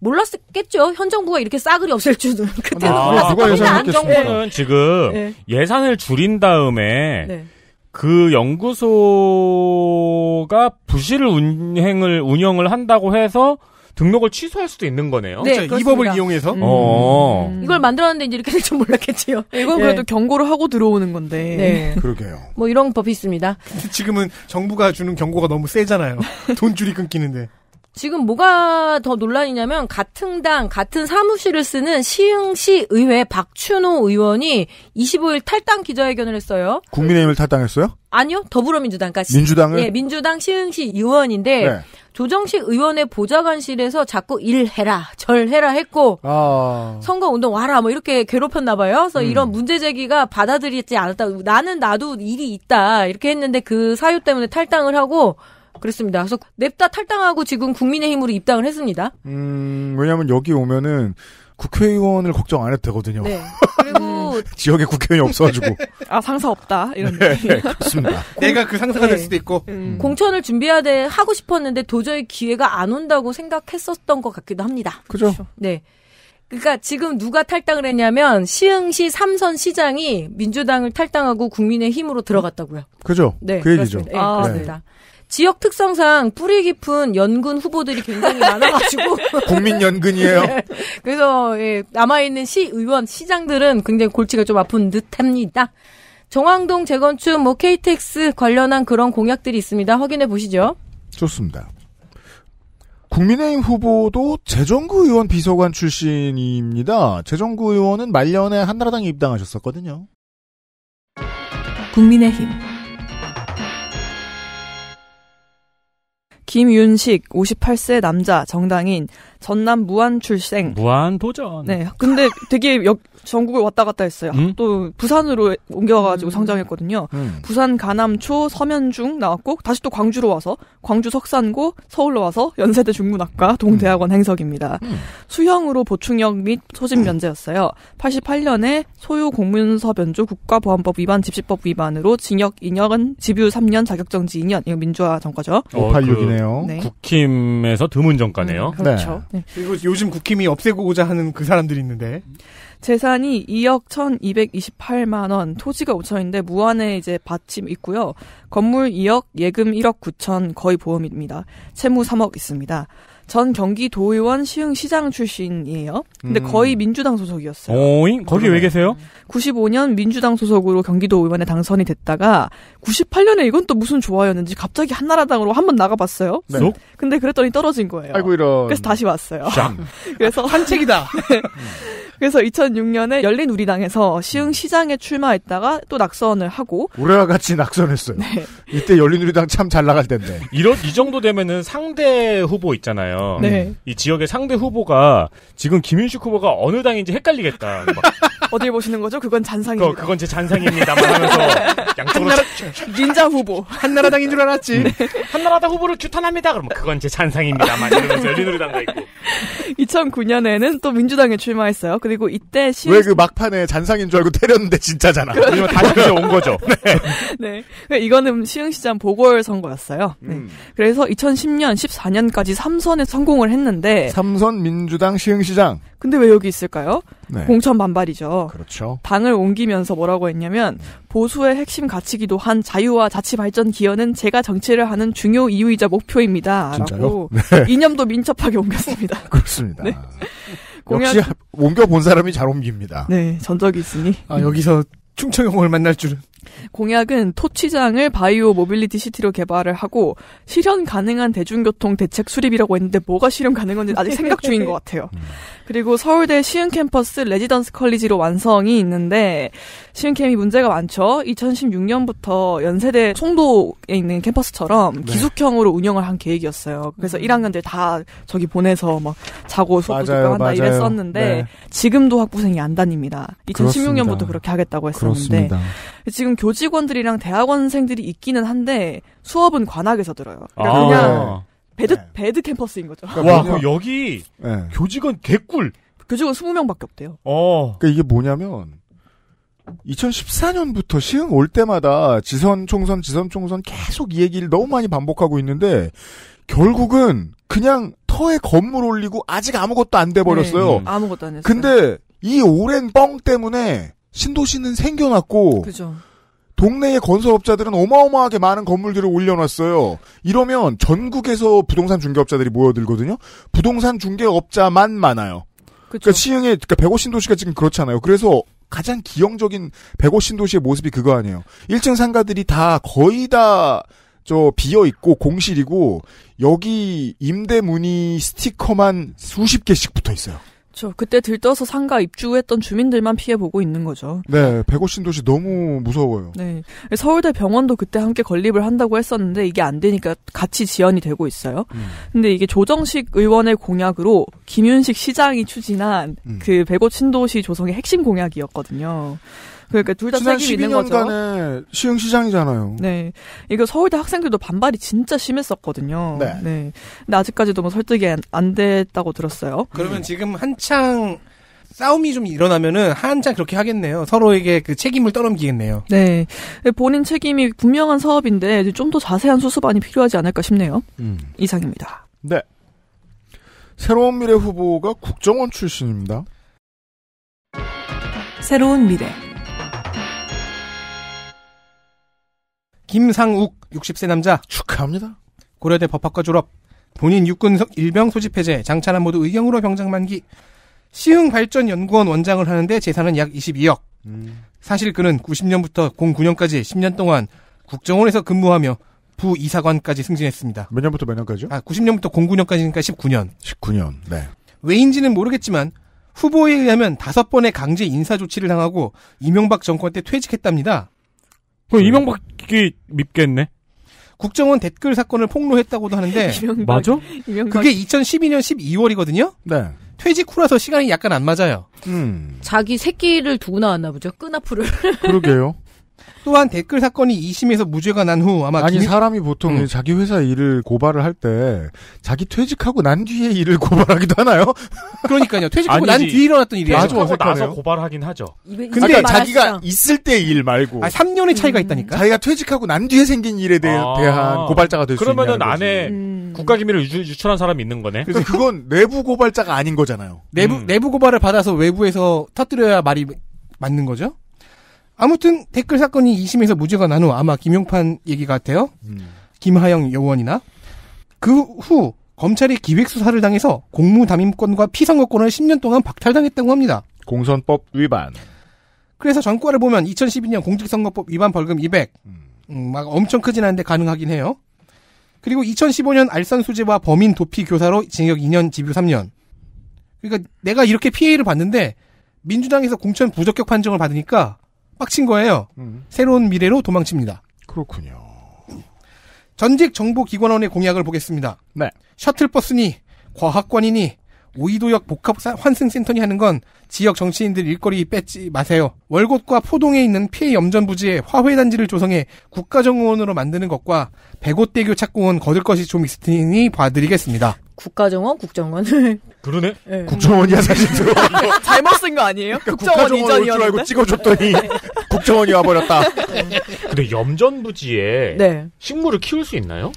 몰랐겠죠. 현 정부가 이렇게 싸그리 없을 줄은 그때는 아, 몰랐었거현 정부는 지금 네. 예산을 줄인 다음에 네. 그 연구소가 부실 운행을 운영을 한다고 해서 등록을 취소할 수도 있는 거네요. 네, 이 법을 이용해서 음. 어. 음. 이걸 만들었는데 이렇게될줄 몰랐겠지요. 네, 이건 네. 그래도 경고를 하고 들어오는 건데. 네. 그러게요. 뭐 이런 법이 있습니다. 지금은 정부가 주는 경고가 너무 세잖아요. 돈줄이 끊기는데. 지금 뭐가 더 논란이냐면 같은 당 같은 사무실을 쓰는 시흥시 의회 박춘호 의원이 25일 탈당 기자회견을 했어요. 국민의힘을 탈당했어요? 아니요 더불어민주당 그러니까 민주당을 예 민주당 시흥시 의원인데 네. 조정식 의원의 보좌관실에서 자꾸 일해라, 절해라 했고 아. 선거 운동 와라 뭐 이렇게 괴롭혔나 봐요. 그래서 음. 이런 문제 제기가 받아들이지 않았다. 나는 나도 일이 있다 이렇게 했는데 그 사유 때문에 탈당을 하고 그렇습니다. 그래서 냅다 탈당하고 지금 국민의힘으로 입당을 했습니다. 음, 왜냐면 여기 오면은 국회의원을 걱정 안 해도 되거든요. 네. 그리고 음, 지역에 국회의원이 없어가지고 아 상사 없다 이런. 네, 네, 그렇습니다. 내가 그 상사가 될 네. 수도 있고 음. 음. 공천을 준비해야 돼 하고 싶었는데 도저히 기회가 안 온다고 생각했었던 것 같기도 합니다. 그죠? 그렇죠. 네. 그러니까 지금 누가 탈당을 했냐면 시흥시 삼선 시장이 민주당을 탈당하고 국민의 힘으로 들어갔다고요. 그죠? 네. 그 얘기죠. 그렇습니다. 예, 아, 네, 아, 그렇습니다. 네. 지역 특성상 뿌리 깊은 연근 후보들이 굉장히 많아가지고 국민 연근이에요. 네. 그래서 예, 남아 있는 시 의원, 시장들은 굉장히 골치가 좀 아픈 듯합니다. 정황동 재건축, 뭐 KTX 관련한 그런 공약들이 있습니다. 확인해 보시죠. 좋습니다. 국민의힘 후보도 재정구 의원 비서관 출신입니다. 재정구 의원은 말년에 한나라당에 입당하셨었거든요. 국민의힘 김윤식 58세 남자 정당인 전남 무안 출생. 무한 도전. 네. 근데 되게 역, 전국을 왔다 갔다 했어요. 음? 또 부산으로 옮겨가지고 음. 성장했거든요. 음. 부산 가남초 서면중 나왔고 다시 또 광주로 와서 광주 석산고 서울로 와서 연세대 중문학과 음. 동대학원 행석입니다. 음. 수형으로 보충역 및 소집 음. 면제였어요. 88년에 소유 공문서 변조 국가보안법 위반 집시법 위반으로 징역 2년, 집유 3년, 자격정지 2년. 이거 민주화 전과죠 586이네요. 어, 그 네. 국힘에서 드문 전과네요 그렇죠. 네. 네. 그리고 요즘 국힘이 없애고자 하는 그 사람들이 있는데. 재산이 2억 1,228만 원, 토지가 5천인데 무한에 이제 밭이 있고요. 건물 2억, 예금 1억 9천, 거의 보험입니다. 채무 3억 있습니다. 전 경기도의원 시흥시장 출신이에요. 근데 음. 거의 민주당 소속이었어요. 어잉? 거기 왜 계세요? 95년 민주당 소속으로 경기도의원에 당선이 됐다가 98년에 이건 또 무슨 조화였는지 갑자기 한나라당으로 한 번 나가봤어요. 네. 근데 그랬더니 떨어진 거예요. 아이고 이런. 그래서 다시 왔어요. 그래서 한책이다 네. 음. 그래서 2006년에 열린 우리당에서 시흥시장에 음. 출마했다가 또 낙선을 하고 우리와 같이 낙선했어요. 네. 이때 열린 우리당 참 잘 나갈 텐데. 이런 이 정도 되면은 상대 후보 있잖아요. 네. 이 지역의 상대 후보가 지금 김윤식 후보가 어느 당인지 헷갈리겠다. 어딜 보시는 거죠? 그건 잔상입니다. 그, 그건 제 잔상입니다. 하면서 양쪽으로 민자 후보 한나라당인 줄 알았지. 네. 한나라당 후보를 규탄합니다. 그럼 그건 제 잔상입니다. 막 이러면서 열린 우리당가 있고. 2009년에는 또 민주당에 출마했어요. 그리고 이때 시왜그 막판에 잔상인 줄 알고 때렸는데 진짜잖아. 그러면 그렇죠. 다시 온 거죠. 네. 네. 그러니까 이거는 시흥시장 보궐선거였어요. 네. 음. 그래서 2010년 14년까지 3선에 성공을 했는데 3선 민주당 시흥시장. 근데 왜 여기 있을까요? 네. 공천 반발이죠. 그렇죠. 당을 옮기면서 뭐라고 했냐면 네. 보수의 핵심 가치기도 한 자유와 자치 발전 기여는 제가 정치를 하는 중요 이유이자 목표입니다라고 네. 이념도 민첩하게 옮겼습니다. 그렇습니다. 네. 공연... 역시 옮겨 본 사람이 잘 옮깁니다. 네, 전적이 있으니. 아 여기서 충청형을 만날 줄은. 공약은 토치장을 바이오 모빌리티 시티로 개발을 하고 실현 가능한 대중교통 대책 수립이라고 했는데 뭐가 실현 가능한지 아직 생각 중인 것 같아요. 음. 그리고 서울대 시흥 캠퍼스 레지던스 컬리지로 완성이 있는데 시흥 캠이 문제가 많죠. 2016년부터 연세대 송도에 있는 캠퍼스처럼 네. 기숙형으로 운영을 한 계획이었어요. 그래서 음. 학년들 다 저기 보내서 막 자고 수업도 듣고 한다 이랬었는데 네. 지금도 학부생이 안 다닙니다. 2016년부터 그렇습니다. 그렇게 하겠다고 했었는데 그렇습니다. 지금 교직원들이랑 대학원생들이 있기는 한데 수업은 관악에서 들어요. 그러니까 아, 그냥 네. 배드 네. 배드 캠퍼스인 거죠. 그러니까 와, 뭐냐... 여기 네. 교직원 개꿀. 교직원 20명밖에 없대요. 어. 그러니까 이게 뭐냐면 2014년부터 시흥 올 때마다 지선 총선 지선 총선 계속 이 얘기를 너무 많이 반복하고 있는데 결국은 그냥 터에 건물 올리고 아직 아무것도 안 돼 버렸어요. 네, 음. 아무것도 안 했어요. 근데 이 오랜 뻥 때문에 신도시는 생겨났고 그죠. 동네의 건설업자들은 어마어마하게 많은 건물들을 올려놨어요. 이러면 전국에서 부동산 중개업자들이 모여들거든요. 부동산 중개업자만 많아요. 그러니까 그쵸. 그 시흥에 그러니까 백오신 도시가 지금 그렇잖아요. 그래서 가장 기형적인 백오신 도시의 모습이 그거 아니에요. 1층 상가들이 다 거의 다 저 비어 있고 공실이고 여기 임대 문의 스티커만 수십 개씩 붙어 있어요. 그렇죠. 그때 들떠서 상가 입주했던 주민들만 피해 보고 있는 거죠. 네, 백오신도시 너무 무서워요. 네, 서울대 병원도 그때 함께 건립을 한다고 했었는데 이게 안 되니까 같이 지연이 되고 있어요. 음. 근데 이게 조정식 의원의 공약으로 김윤식 시장이 추진한 음. 그 백오신도시 조성의 핵심 공약이었거든요. 그러니까 둘 다 책임이 있는 거죠. 지난 12년간의 시흥시장이잖아요. 네. 이거 서울대 학생들도 반발이 진짜 심했었거든요. 네. 네. 근데 아직까지도 뭐 설득이 안, 안 됐다고 들었어요. 그러면 음. 지금 한창 싸움이 좀 일어나면은 한창 그렇게 하겠네요. 서로에게 그 책임을 떠넘기겠네요. 네. 본인 책임이 분명한 사업인데 좀 더 자세한 수습안이 필요하지 않을까 싶네요. 음. 이상입니다. 네. 새로운 미래 후보가 국정원 출신입니다. 새로운 미래 김상욱 60세 남자 축하합니다. 고려대 법학과 졸업. 본인 육군 일병 소집 해제, 장차남 모두 의경으로 병장 만기. 시흥 발전 연구원 원장을 하는데 재산은 약 22억. 음. 사실 그는 90년부터 09년까지 10년 동안 국정원에서 근무하며 부이사관까지 승진했습니다. 몇 년부터 몇 년까지요? 아, 90년부터 09년까지니까 19년. 19년. 네. 왜인지는 모르겠지만 후보에 의하면 다섯 번의 강제 인사 조치를 당하고 이명박 정권 때 퇴직했답니다. 그럼 음. 이명박이 밉겠네. 국정원 댓글 사건을 폭로했다고도 하는데 이명박, 맞아? 이명박. 그게 2012년 12월이거든요. 네. 퇴직 후라서 시간이 약간 안 맞아요. 음. 자기 새끼를 두고 나왔나 보죠. 끈 앞으로. 그러게요. 또한 댓글 사건이 2심에서 무죄가 난 후 아마 아니 김... 사람이 보통 음. 자기 회사 일을 고발을 할 때 자기 퇴직하고 난 뒤에 일을 고발하기도 하나요? 그러니까요. 퇴직하고 아니지. 난 뒤에 일어났던 일이에 아주 어색하네요. 나서 고발하긴 하죠. 근데 그러니까 자기가 있을 때 일 말고 아, 3년의 차이가 음. 있다니까. 자기가 퇴직하고 난 뒤에 생긴 일에 대 아. 대한 고발자가 될 수 있는 그러면은 안에 음. 국가 기밀을 유출, 한 사람이 있는 거네. 그래서 그건 내부 고발자가 아닌 거잖아요. 내부 음. 내부 고발을 받아서 외부에서 터뜨려야 말이 맞는 거죠? 아무튼 댓글 사건이 2심에서 무죄가 난 후 아마 김용판 얘기 같아요. 음. 김하영 여원이나 그 후 검찰이 기획수사를 당해서 공무담임권과 피선거권을 10년 동안 박탈당했다고 합니다. 공선법 위반. 그래서 전과를 보면 2012년 공직선거법 위반 벌금 200. 음. 음, 막 엄청 크진 않은데 가능하긴 해요. 그리고 2015년 알선 수재와 범인 도피 교사로 징역 2년 집유 3년. 그러니까 내가 이렇게 피해를 봤는데 민주당에서 공천 부적격 판정을 받으니까 빡친 거예요. 음. 새로운 미래로 도망칩니다. 그렇군요. 전직 정보기관원의 공약을 보겠습니다. 네. 셔틀버스니 과학관이니 오이도역 복합 환승센터니 하는 건 지역 정치인들 일거리 뺏지 마세요. 월곶과 포동에 있는 피해 염전 부지에 화훼 단지를 조성해 국가정원으로 만드는 것과 백옷대교 착공은 거둘 것이 좀 있으니 봐드리겠습니다. 국가정원, 국정원을. 그러네? 네. 국정원이야, 사실 들어 잘못 쓴 거 아니에요? 그러니까 국정원 이전이었줄 알고 찍어줬더니 네. 국정원이 와버렸다. 네. 근데 염전부지에 네. 식물을 키울 수 있나요?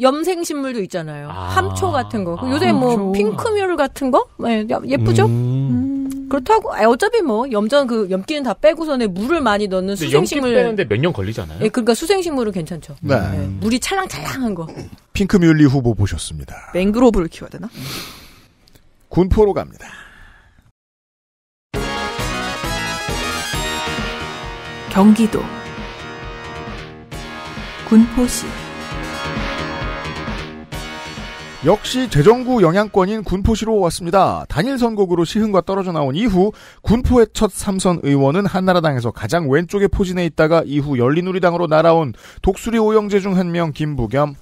염생 식물도 있잖아요. 아~ 함초 같은 거. 요새 뭐 핑크뮬 같은 거? 네, 예쁘죠? 음~ 음~ 그렇다고 아, 어차피 뭐 염전 그 염기는 다 빼고서는 물을 많이 넣는 수생식물 빼는데 몇 년 걸리잖아요. 예, 그러니까 수생식물은 괜찮죠. 네. 예, 물이 찰랑찰랑한 거. 핑크뮬리 후보 보셨습니다. 맹그로브를 키워야 되나? 군포로 갑니다. 경기도 군포시 역시 재정구 영향권인 군포시로 왔습니다. 단일 선거구로 시흥과 떨어져 나온 이후 군포의 첫 삼선 의원은 한나라당에서 가장 왼쪽에 포진해 있다가 이후 열린우리당으로 날아온 독수리 오영재 중 한 명 김부겸.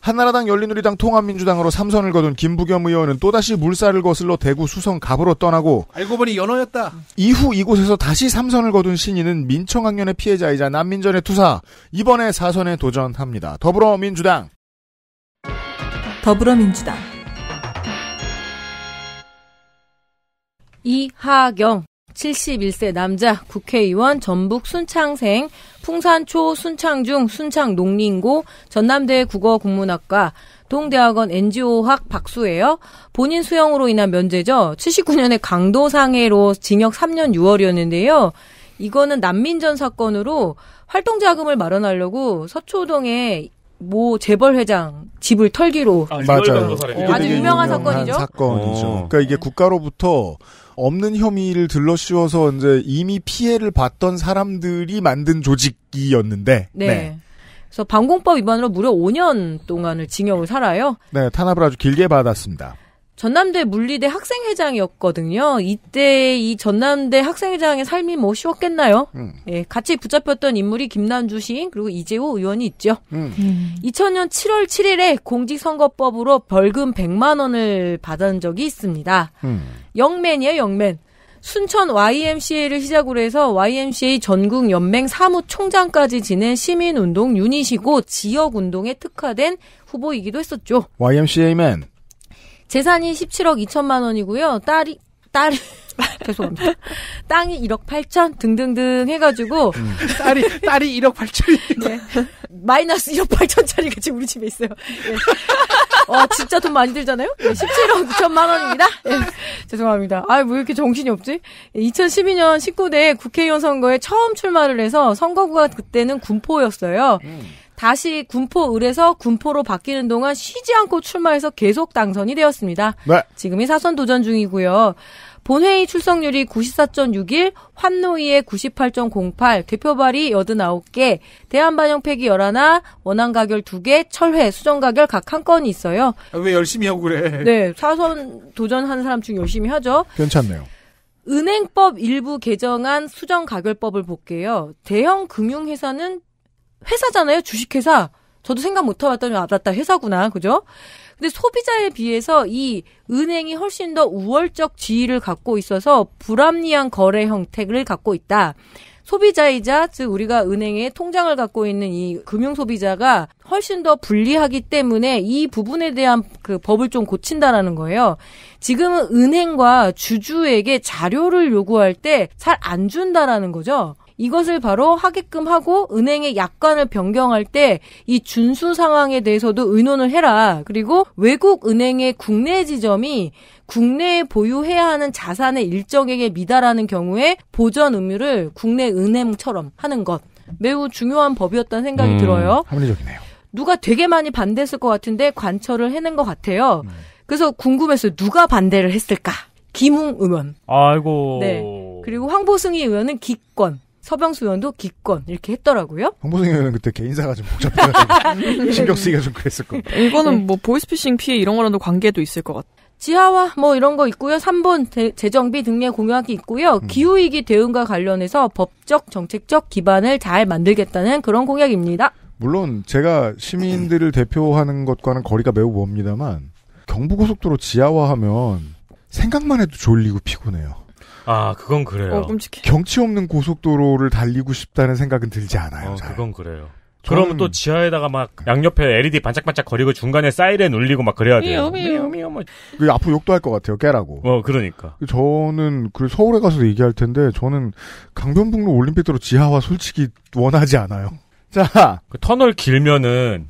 한나라당 열린우리당 통합민주당으로 삼선을 거둔 김부겸 의원은 또다시 물살을 거슬러 대구 수성 갑으로 떠나고 알고 보니 연어였다. 이후 이곳에서 다시 삼선을 거둔 신인은 민청학년의 피해자이자 난민전의 투사 이번에 사선에 도전합니다. 더불어민주당 더불어민주당 이하경 71세 남자 국회의원 전북 순창생 풍산초 순창중 순창농림고 전남대 국어국문학과 동대학원 NGO학 박수예요. 본인 수형으로 인한 면제죠. 79년에 강도상해로 징역 3년 6월이었는데요. 이거는 난민전 사건으로 활동 자금을 마련하려고 서초동에 모 재벌 회장 집을 털기로 아, 맞아요. 아주 유명한 사건이죠. 사건이죠. 어. 그러니까 이게 국가로부터 없는 혐의를 들러씌워서 이제 이미 피해를 봤던 사람들이 만든 조직이었는데. 네. 네. 그래서 방공법 위반으로 무려 5년 동안을 징역을 살아요. 네, 탄압을 아주 길게 받았습니다. 전남대 물리대 학생회장이었거든요. 이때 이 전남대 학생회장의 삶이 뭐 쉬웠겠나요? 음. 예, 같이 붙잡혔던 인물이 김남주 시인 그리고 이재호 의원이 있죠. 음. 2000년 음. 7월 7일에 공직선거법으로 벌금 100만 원을 받은 적이 있습니다. 음. 영맨이에요, 영맨. 순천 YMCA를 시작으로 해서 YMCA 전국 연맹 사무총장까지 지낸 시민운동 유닛이고 지역운동에 특화된 후보이기도 했었죠. YMCA맨. 재산이 17억 2천만 원이고요. 딸이 딸이 죄송합니다. 땅이 1억 8천 등등등 해가지고 음. 딸이 딸이 1억 8천. 네. 마이너스 1억 8천짜리가 지금 우리 집에 있어요. 네. 어 진짜 돈 많이 들잖아요. 네, 17억 9천만 원입니다. 네. 죄송합니다. 아왜 뭐 이렇게 정신이 없지? 2012년 19대 국회의원 선거에 처음 출마를 해서 선거구가 그때는 군포였어요. 음. 다시 군포 을에서 군포로 바뀌는 동안 쉬지 않고 출마해서 계속 당선이 되었습니다. 네. 지금이 사선 도전 중이고요. 본회의 출석률이 94.61, 환노위의 98.08, 대표발이 89개, 대한반영 폐기 11, 원안 가결 2개, 철회, 수정 가결 각 한 건이 있어요. 아, 왜 열심히 하고 그래? 네, 사선 도전하는 사람 중 열심히 하죠. 괜찮네요. 은행법 일부 개정안 수정 가결법을 볼게요. 대형 금융회사는 회사잖아요. 주식회사. 저도 생각 못 해봤더니 아 맞다 회사구나 그죠? 근데 소비자에 비해서 이 은행이 훨씬 더 우월적 지위를 갖고 있어서 불합리한 거래 형태를 갖고 있다. 소비자이자 즉 우리가 은행에 통장을 갖고 있는 이 금융 소비자가 훨씬 더 불리하기 때문에 이 부분에 대한 그 법을 좀 고친다라는 거예요. 지금은 은행과 주주에게 자료를 요구할 때 잘 안 준다라는 거죠. 이것을 바로 하게끔 하고 은행의 약관을 변경할 때 이 준수 상황에 대해서도 의논을 해라. 그리고 외국 은행의 국내 지점이 국내에 보유해야 하는 자산의 일정액에 미달하는 경우에 보전 의무를 국내 은행처럼 하는 것. 매우 중요한 법이었다는 생각이 음, 들어요. 합리적이네요. 누가 되게 많이 반대했을 것 같은데 관철을 해낸 것 같아요. 음. 그래서 궁금해서 누가 반대를 했을까? 김웅 의원. 아이고. 네. 그리고 황보승희 의원은 기권. 서병수 의원도 기권 이렇게 했더라고요. 홍보승 의원은 그때 개인사가 좀 복잡해가지고 신경 쓰기가 좀 그랬을 겁니다. 이거는 네. 뭐 보이스피싱 피해 이런 거랑도 관계도 있을 것 같아요. 지하와뭐 이런 거 있고요. 3번 재정비 등의 공약이 있고요. 음. 기후위기 대응과 관련해서 법적, 정책적 기반을 잘 만들겠다는 그런 공약입니다. 물론 제가 시민들을 대표하는 것과는 거리가 매우 멉니다만 경부고속도로 지하화하면 생각만 해도 졸리고 피곤해요. 아, 그건 그래요. 어, 끔찍해. 경치 없는 고속도로를 달리고 싶다는 생각은 들지 않아요. 어, 그건 그래요. 그러면 또 지하에다가 막 양옆에 LED 반짝반짝 거리고 중간에 사이렌 울리고 막 그래야 돼요. 미요 미요 미 앞으로 욕도 할 것 같아요. 깨라고. 어 그러니까. 저는 그 서울에 가서 얘기할 텐데 저는 강변북로 올림픽대로 지하화 솔직히 원하지 않아요. 자, 그 터널 길면은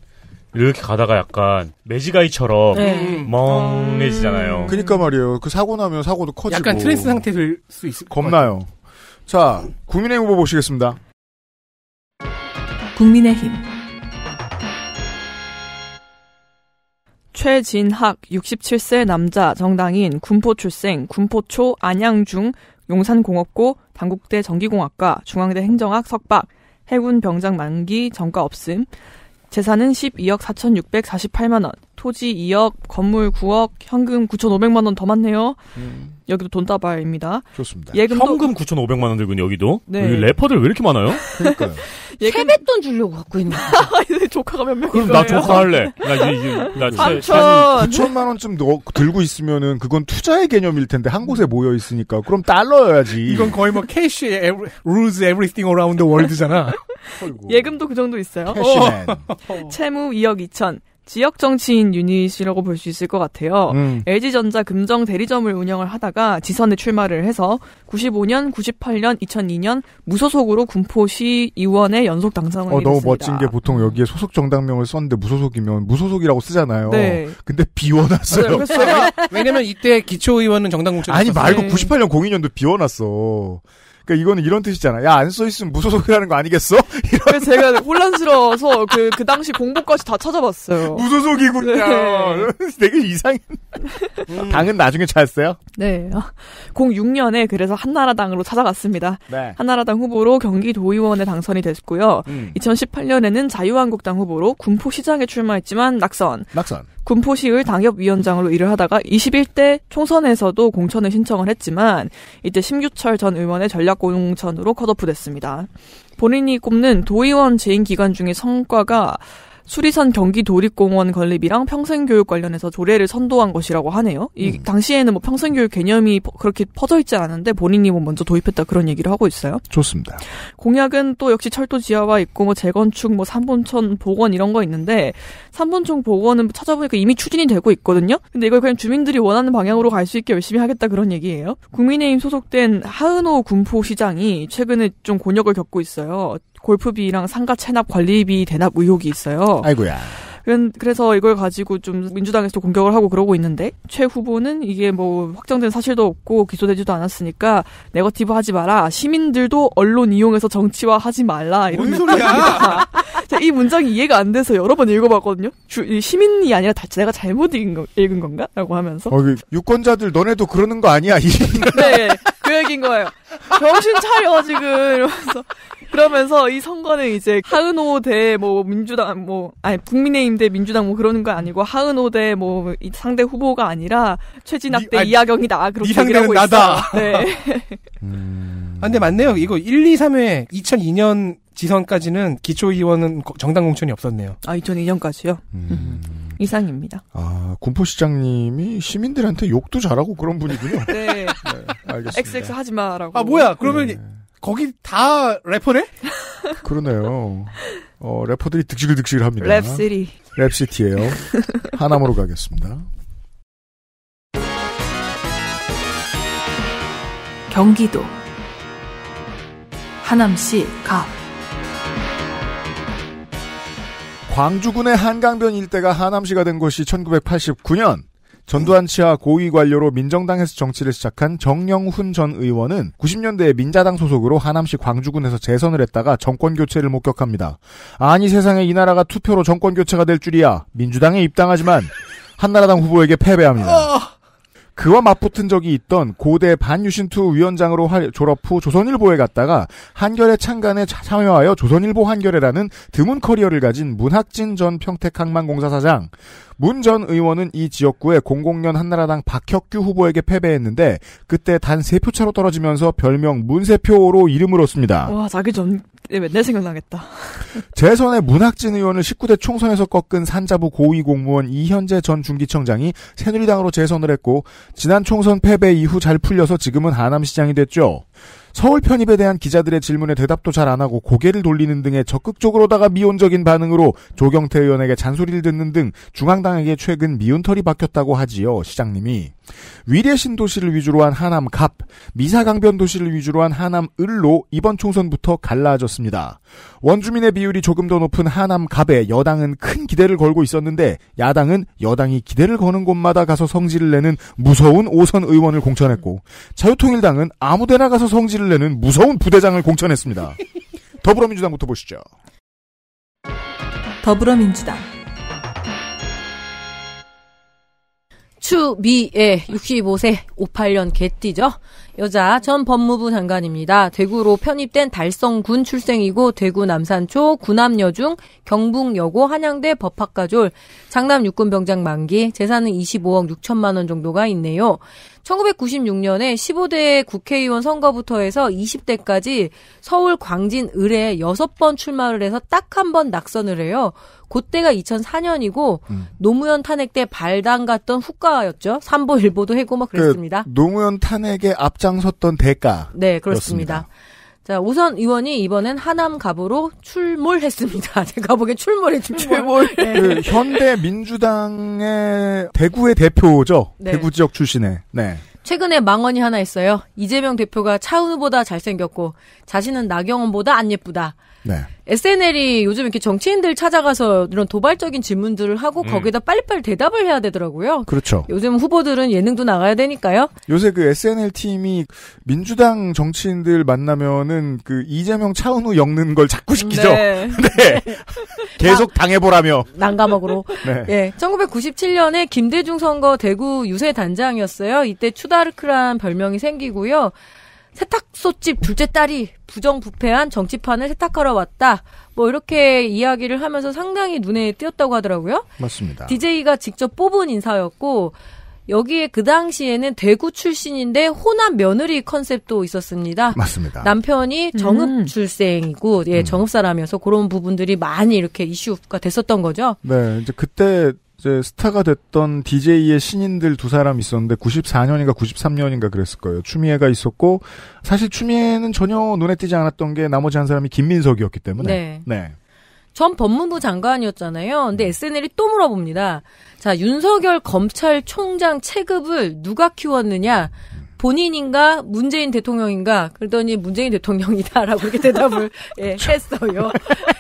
이렇게 가다가 약간 매지가이처럼 네. 멍해지잖아요. 음. 그니까 말이에요. 그 사고 나면 사고도 커지고. 약간 트랜스 상태 될 수 있을 것 겁나요. 같아요. 자, 국민의 후보 보시겠습니다. 국민의힘 최진학 67세 남자 정당인 군포 출생 군포초 안양중 용산공업고 당국대 전기공학과 중앙대 행정학 석박 해군 병장 만기 전과 없음 재산은 12억 4,648만 원, 토지 2억, 건물 9억, 현금 9,500만 원 더 많네요. 음. 여기도 돈다발입니다. 좋습니다. 현금 9,500만 원 들고 있는 여기도. 네. 여기 래퍼들 왜 이렇게 많아요? 그러니까요. 예금... 세뱃돈 주려고 갖고 있는 거야. 조카가 몇명 그럼 나 조카 할래. 나 이제 나 3천. 9천만 원쯤 넣, 들고 있으면은 그건 투자의 개념일 텐데 한 곳에 모여 있으니까 그럼 달러여야지. 이건 거의 뭐 캐시 rules everything around the world잖아. 예금도 그 정도 있어요. 캐 어. 채무 2억 2천. 지역 정치인 유닛이라고 볼 수 있을 것 같아요. 음. LG전자 금정 대리점을 운영을 하다가 지선에 출마를 해서 95년, 98년, 2002년 무소속으로 군포시 의원에 연속 당선을 어, 했습니다. 너무 멋진 게 보통 여기에 소속 정당명을 썼는데 무소속이면 무소속이라고 쓰잖아요. 네. 근데 비워놨어요. 네, 그렇죠. 왜냐면 이때 기초의원은 정당 공천 아니 말고 네. 98년 02년도 비워놨어. 그러니까 이거는 이런 뜻이잖아. 야, 안 써 있으면 무소속이라는 거 아니겠어? 이런 서 제가 혼란스러워서 그, 그 당시 공부까지다 찾아봤어요. 무소속이군요. 네. 되게 이상해. 음. 당은 나중에 찾았어요? 네. 06년에 그래서 한나라당으로 찾아갔습니다. 네. 한나라당 후보로 경기도의원에 당선이 됐고요. 음. 2018년에는 자유한국당 후보로 군포시장에 출마했지만 낙선. 낙선. 군포시의 당협위원장으로 일을 하다가 21대 총선에서도 공천을 신청을 했지만 이때 심규철 전 의원의 전략공천으로 컷오프됐습니다. 본인이 꼽는 도의원 재임 기간 중에 성과가 수리산 경기도립공원 건립이랑 평생교육 관련해서 조례를 선도한 것이라고 하네요. 이 음. 당시에는 뭐 평생교육 개념이 그렇게 퍼져 있지 않은데 본인이 뭐 먼저 도입했다 그런 얘기를 하고 있어요. 좋습니다. 공약은 또 역시 철도 지하와 있고 뭐 재건축 뭐삼본촌 복원 이런 거 있는데 삼본촌 복원은 찾아보니까 이미 추진이 되고 있거든요. 근데 이걸 그냥 주민들이 원하는 방향으로 갈 수 있게 열심히 하겠다 그런 얘기예요. 국민의힘 소속된 하은호 군포시장이 최근에 좀 곤욕을 겪고 있어요. 골프비랑 상가 체납 관리비 대납 의혹이 있어요. 아이고야. 그래서 이걸 가지고 좀 민주당에서도 공격을 하고 그러고 있는데 최 후보는 이게 뭐 확정된 사실도 없고 기소되지도 않았으니까 네거티브 하지 마라 시민들도 언론 이용해서 정치화 하지 말라 이런 소리야 이 문장이 이해가 안 돼서 여러 번 읽어봤거든요 주, 시민이 아니라 다, 내가 잘못 읽은, 거, 읽은 건가? 라고 하면서 어, 유권자들 너네도 그러는 거 아니야 네그 얘기인 거예요. 정신 차려 지금 이러면서 그러면서 이 선거는 이제 하은호 대뭐 민주당 뭐 아니 국민의힘 대 민주당 뭐 그러는 거 아니고 하은호 대뭐 상대 후보가 아니라 최진학 대 이하경이다 그렇게 얘기하고 있어요. 네. 음... 아, 근데 맞네요. 이거 1, 2, 3회 2002년 지선까지는 기초의원은 정당 공천이 없었네요. 아 2002년까지요? 음... 이상입니다. 아, 군포시장님이 시민들한테 욕도 잘하고 그런 분이군요. 네. 네. 알겠습니다. XX 하지 마라고. 아, 뭐야. 그러면 네. 거기 다 래퍼네? 그러네요. 어, 래퍼들이 득실득실 합니다. 랩시티. 랩시티예요 하남으로 가겠습니다. 경기도. 하남시 갑. 광주군의 한강변 일대가 하남시가 된 것이 1989년 전두환 치하 고위 관료로 민정당에서 정치를 시작한 정영훈 전 의원은 90년대에 민자당 소속으로 하남시 광주군에서 재선을 했다가 정권 교체를 목격합니다. 아니 세상에 이 나라가 투표로 정권 교체가 될 줄이야. 민주당에 입당하지만 한나라당 후보에게 패배합니다. 아! 그와 맞붙은 적이 있던 고대 반유신투 위원장으로 졸업 후 조선일보에 갔다가 한겨레 창간에 참여하여 조선일보 한겨레라는 드문 커리어를 가진 문학진 전 평택항만공사 사장. 문 전 의원은 이 지역구에 00년 한나라당 박혁규 후보에게 패배했는데 그때 단 세 표 차로 떨어지면서 별명 문세표로 이름을 얻습니다. 와 자기 전 맨날 예, 생각나겠다. 재선의 문학진 의원을 19대 총선에서 꺾은 산자부 고위 공무원 이현재 전 중기청장이 새누리당으로 재선을 했고 지난 총선 패배 이후 잘 풀려서 지금은 하남시장이 됐죠. 서울 편입에 대한 기자들의 질문에 대답도 잘 안 하고 고개를 돌리는 등의 적극적으로다가 미온적인 반응으로 조경태 의원에게 잔소리를 듣는 등 중앙당에게 최근 미운털이 박혔다고 하지요, 시장님이. 위례 신도시를 위주로 한 하남 갑, 미사강변 도시를 위주로 한 하남 을로 이번 총선부터 갈라졌습니다. 원주민의 비율이 조금 더 높은 하남 갑에 여당은 큰 기대를 걸고 있었는데 야당은 여당이 기대를 거는 곳마다 가서 성질을 내는 무서운 오선 의원을 공천했고 자유통일당은 아무데나 가서 성질을 내는 무서운 부대장을 공천했습니다. 더불어민주당부터 보시죠. 더불어민주당 추미애 65세 58년 개띠죠. 여자 전 법무부 장관입니다. 대구로 편입된 달성군 출생이고 대구 남산초 군남여중 경북여고 한양대 법학과졸 장남 육군병장 만기 재산은 25억 6천만 원 정도가 있네요. 1996년에 15대 국회의원 선거부터 해서 20대까지 서울 광진 을에 6번 출마를 해서 딱 한 번 낙선을 해요. 그때가 2004년이고 음. 노무현 탄핵 때 발당 갔던 후과였죠. 삼보 일보도 해고 막 그 그랬습니다. 그 노무현 탄핵에 앞장섰던 대가. 네, 그렇습니다. 그렇습니다. 자, 우선 의원이 이번엔 하남 갑으로 출몰했습니다. 제가 보기엔 출몰이 출몰. 출몰. 그 네. 그 현대 민주당의 대구의 대표죠. 네. 대구 지역 출신의. 네. 최근에 망언이 하나 있어요. 이재명 대표가 차은우보다 잘생겼고 자신은 나경원보다 안 예쁘다. 네. SNL이 요즘 이렇게 정치인들 찾아가서 이런 도발적인 질문들을 하고 음. 거기다 에 빨리빨리 대답을 해야 되더라고요. 그렇죠. 요즘 후보들은 예능도 나가야 되니까요. 요새 그 SNL 팀이 민주당 정치인들 만나면은 그 이재명 차은우 엮는 걸 자꾸 시키죠. 네. 네. 계속 당해보라며. 난감하고로. 네. 네. 예. 1997년에 김대중 선거 대구 유세 단장이었어요. 이때 추다르크란 별명이 생기고요. 세탁소집 둘째 딸이 부정부패한 정치판을 세탁하러 왔다. 뭐 이렇게 이야기를 하면서 상당히 눈에 띄었다고 하더라고요. 맞습니다. DJ가 직접 뽑은 인사였고 여기에 그 당시에는 대구 출신인데 호남 며느리 컨셉도 있었습니다. 맞습니다. 남편이 정읍 음. 출생이고 예, 음. 정읍 사람이어서 그런 부분들이 많이 이렇게 이슈가 됐었던 거죠. 네, 이제 그때 이제 스타가 됐던 DJ의 신인들 두 사람 있었는데 94년인가 93년인가 그랬을 거예요. 추미애가 있었고 사실 추미애는 전혀 눈에 띄지 않았던 게 나머지 한 사람이 김민석이었기 때문에. 네. 네. 전 법무부 장관이었잖아요. 근데 음. SNL이 또 물어봅니다. 자, 윤석열 검찰총장 체급을 누가 키웠느냐? 본인인가 문재인 대통령인가 그랬더니 문재인 대통령이다라고 이렇게 대답을 예, 했어요.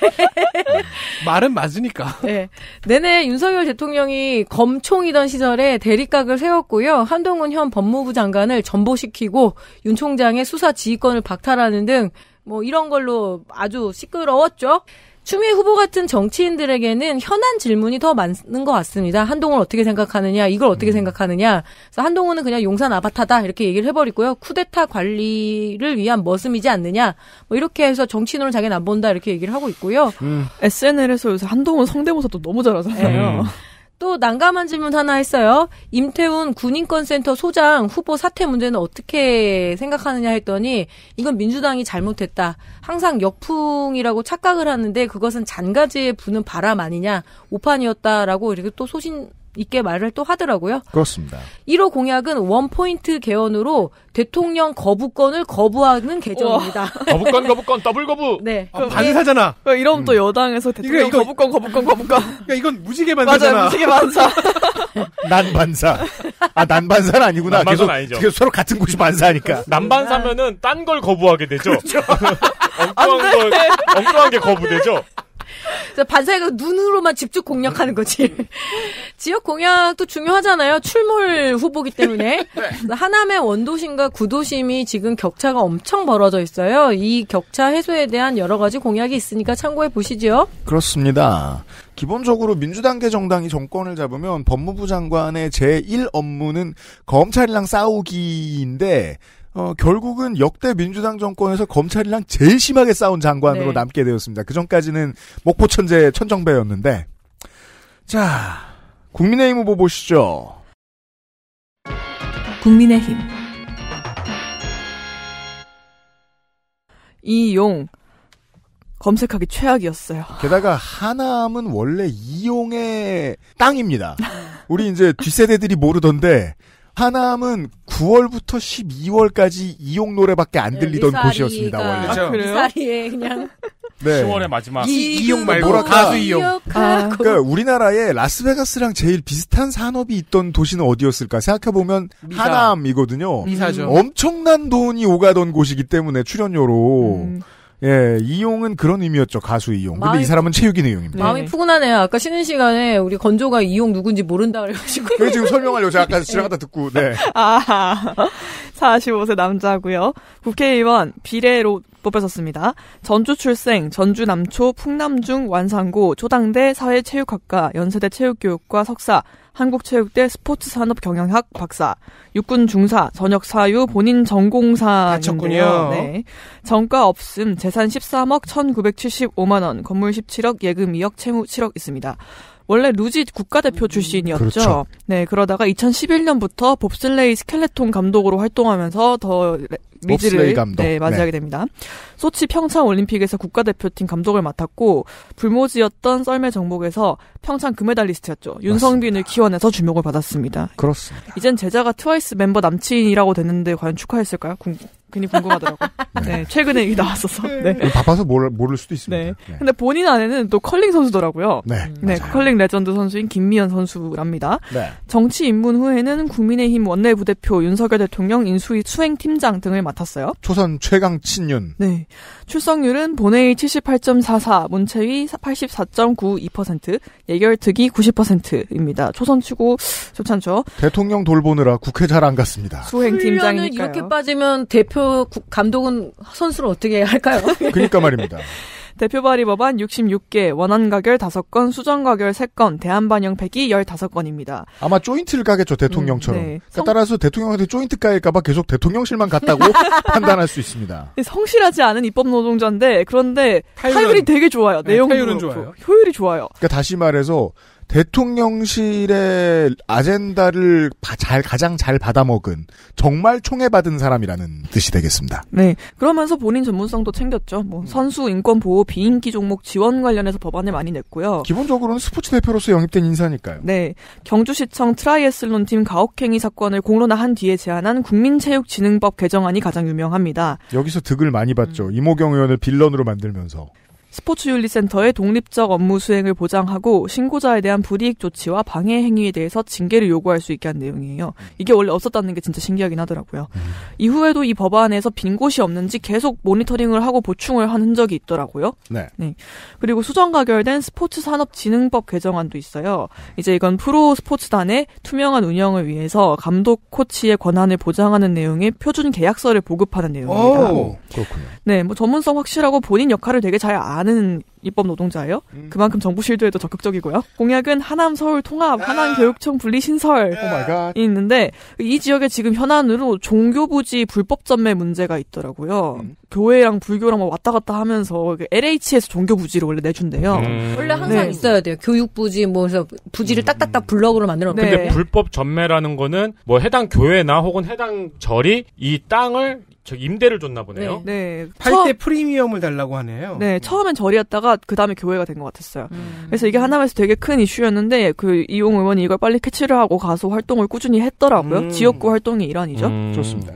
말은 맞으니까. 예. 내내 윤석열 대통령이 검총이던 시절에 대립각을 세웠고요. 한동훈 현 법무부 장관을 전보시키고 윤 총장의 수사 지휘권을 박탈하는 등 뭐 이런 걸로 아주 시끄러웠죠. 추미애 후보 같은 정치인들에게는 현안 질문이 더 많은 것 같습니다. 한동훈 어떻게 생각하느냐, 이걸 어떻게 음. 생각하느냐. 그래서 한동훈은 그냥 용산 아바타다 이렇게 얘기를 해버리고요. 쿠데타 관리를 위한 머슴이지 않느냐. 뭐 이렇게 해서 정치인으로 자기는 안 본다 이렇게 얘기를 하고 있고요. 음. SNL에서 요새 한동훈 성대모사도 너무 잘하잖아요. 네. 또 난감한 질문 하나 했어요. 임태훈 군인권센터 소장 후보 사퇴 문제는 어떻게 생각하느냐 했더니 이건 민주당이 잘못했다. 항상 역풍이라고 착각을 하는데 그것은 잔가지에 부는 바람 아니냐 오판이었다라고 이렇게 또 소신 있게 말을 또 하더라고요. 그렇습니다. 1호 공약은 원포인트 개헌으로 대통령 거부권을 거부하는 개정입니다. 거부권, 거부권, 더블 거부. 네. 아, 반사잖아. 그러니까 이러면 또 음. 여당에서 대통령 이거, 거부권, 거부권, 거부권. 그러니까 이건 무지개 반사잖아. 맞아, 무지개 반사. 난 반사. 아, 난 반사는 아니구나. 난 계속, 아니죠. 계속 서로 같은 곳이 반사니까. 난 반사면은 딴 걸 거부하게 되죠. 그렇죠. 엉뚱한 걸, 엉뚱한 게 거부되죠. 반사회가 눈으로만 집중 공략하는 거지. 지역 공약도 중요하잖아요. 출몰 후보기 때문에. 네. 하남의 원도심과 구도심이 지금 격차가 엄청 벌어져 있어요. 이 격차 해소에 대한 여러 가지 공약이 있으니까 참고해 보시죠. 그렇습니다. 기본적으로 민주당계 정당이 정권을 잡으면 법무부 장관의 제1 업무는 검찰이랑 싸우기인데 어, 결국은 역대 민주당 정권에서 검찰이랑 제일 심하게 싸운 장관으로 네. 남게 되었습니다. 그 전까지는 목포천재 천정배였는데. 자, 국민의힘 후보 보시죠. 국민의힘. 이용. 검색하기 최악이었어요. 게다가 하남은 원래 이용의 땅입니다. 우리 이제 뒷세대들이 모르던데 하남은 9월부터 12월까지 이용 노래밖에 안 네, 들리던 네, 곳이었습니다 원래. 아, 그래요? 사리에 그냥. 네. 10월의 마지막 이, 용 말고 가수 이용. 아, 그러니까 우리나라에 라스베가스랑 제일 비슷한 산업이 있던 도시는 어디였을까 생각해 보면 하남이거든요. 미사죠. 엄청난 돈이 오가던 곳이기 때문에 출연료로. 음. 예, 이용은 그런 의미였죠. 가수 이용. 근데 이 사람은 체육인 이용입니다. 네. 마음이 푸근하네요. 아까 쉬는 시간에 우리 건조가 이용 누군지 모른다 그래가지고. 그래 지금 설명하려고 제가 아까 지나가다 듣고, 네. 아 45세 남자고요 국회의원 비례로 뽑혔었습니다. 전주 출생, 전주 남초, 풍남중, 완산고, 초당대 사회체육학과, 연세대 체육교육과 석사, 한국체육대 스포츠산업경영학 박사, 육군 중사, 전역 사유 본인 전공사인군요 네. 정가 없음, 재산 13억 1,975만 원, 건물 17억, 예금 2억, 채무 7억 있습니다. 원래 루지 국가대표 출신이었죠. 그렇죠. 네, 그러다가 2011년부터 봅슬레이 스켈레톤 감독으로 활동하면서 더 미즈를 감독. 네, 맞이하게 네. 됩니다. 소치 평창 올림픽에서 국가대표팀 감독을 맡았고 불모지였던 썰매 정복에서 평창 금메달리스트였죠. 윤성빈을 키워내서 주목을 받았습니다. 그렇습니다. 이젠 제자가 트와이스 멤버 남친이라고 됐는데 과연 축하했을까요? 궁, 괜히 궁금하더라고. 네. 네, 최근에 이게 나왔어서. 네. 네. 바빠서 모를, 모를 수도 있습니다. 네. 네. 근데 본인 아내는 또 컬링 선수더라고요. 네. 음. 네, 컬링 레전드 선수인 김미연 선수랍니다. 네. 정치 입문 후에는 국민의힘 원내부대표 윤석열 대통령 인수위 수행팀장 등을 맡았어요. 초선 최강 친윤. 네. 출석률은 본회의 78.44, 문체위 84.92%, 예결 특위 90%입니다. 초선 치고 좋지 않죠? 대통령 돌보느라 국회 잘 안 갔습니다. 수행팀장이니까 이렇게 빠지면 대표 대표 감독은 선수를 어떻게 할까요? 그러니까 말입니다. 대표 발의 법안 66개, 원안 가결 5건, 수정 가결 3건, 대안 반영 폐기 15건입니다. 아마 조인트를 가겠죠, 대통령처럼. 음, 네. 그러니까 성... 따라서 대통령한테 조인트 까일까봐 계속 대통령실만 갔다고 판단할 수 있습니다. 네, 성실하지 않은 입법 노동자인데, 그런데 타율은, 타율이 되게 좋아요. 네, 내용이 좋아요. 효율이 좋아요. 그러니까 다시 말해서 대통령실의 아젠다를 잘 가장 잘 받아먹은 정말 총애받은 사람이라는 뜻이 되겠습니다. 네, 그러면서 본인 전문성도 챙겼죠. 뭐 음. 선수 인권 보호 비인기 종목 지원 관련해서 법안을 많이 냈고요. 기본적으로는 스포츠 대표로서 영입된 인사니까요. 네, 경주시청 트라이애슬론 팀 가혹행위 사건을 공론화한 뒤에 제안한 국민체육진흥법 개정안이 가장 유명합니다. 여기서 득을 많이 봤죠. 음. 이모경 의원을 빌런으로 만들면서. 스포츠윤리센터의 독립적 업무 수행을 보장하고 신고자에 대한 불이익 조치와 방해 행위에 대해서 징계를 요구할 수 있게 한 내용이에요. 이게 원래 없었다는 게 진짜 신기하긴 하더라고요. 음. 이후에도 이 법안에서 빈 곳이 없는지 계속 모니터링을 하고 보충을 한 흔적이 있더라고요. 네. 네. 그리고 수정 가결된 스포츠산업진흥법 개정안도 있어요. 이제 이건 프로 스포츠단의 투명한 운영을 위해서 감독 코치의 권한을 보장하는 내용의 표준 계약서를 보급하는 내용입니다. 오, 그렇군요. 네, 뭐 전문성 확실하고 본인 역할을 되게 잘아 많은 입법 노동자예요. 음. 그만큼 정부 실도에도 적극적이고요. 공약은 하남 서울 통합, 아. 하남 교육청 분리 신설이 있는데 이 지역에 지금 현안으로 종교 부지 불법 전매 문제가 있더라고요. 음. 교회랑 불교랑 뭐 왔다 갔다 하면서 LH에서 종교 부지를 원래 내준대요. 음. 원래 항상 네. 있어야 돼요. 교육 부지 뭐서 부지를 음. 딱딱딱 블럭으로 만들어. 근데 네. 불법 전매라는 거는 뭐 해당 교회나 혹은 해당 절이 이 땅을 저 임대를 줬나 보네요. 네. 네. 팔때 처 프리미엄을 달라고 하네요. 네, 음. 처음엔 절이었다가 그 다음에 교회가 된 것 같았어요. 음. 그래서 이게 하나에서 되게 큰 이슈였는데 그 이용 의원이 이걸 빨리 캐치를 하고 가서 활동을 꾸준히 했더라고요. 음. 지역구 활동의 일환이죠. 음. 좋습니다.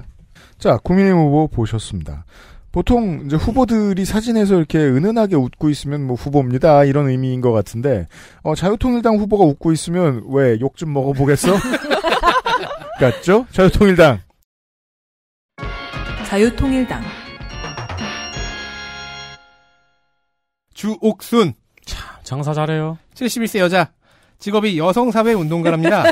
자, 국민의힘 후보 보셨습니다. 보통 이제 후보들이 사진에서 이렇게 은은하게 웃고 있으면 뭐 후보입니다 이런 의미인 것 같은데 어, 자유통일당 후보가 웃고 있으면 왜 욕 좀 먹어보겠어? 같죠? 자유통일당 자유통일당 주옥순 참 장사 잘해요 71세 여자 직업이 여성사회운동가랍니다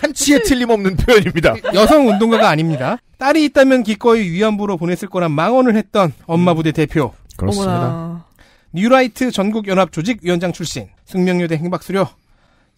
한치의 틀림없는 표현입니다 여성운동가가 아닙니다 딸이 있다면 기꺼이 위안부로 보냈을 거란 망언을 했던 엄마부대 음. 대표 그렇습니다 뉴라이트 전국연합조직위원장 출신 승명여대 행박수료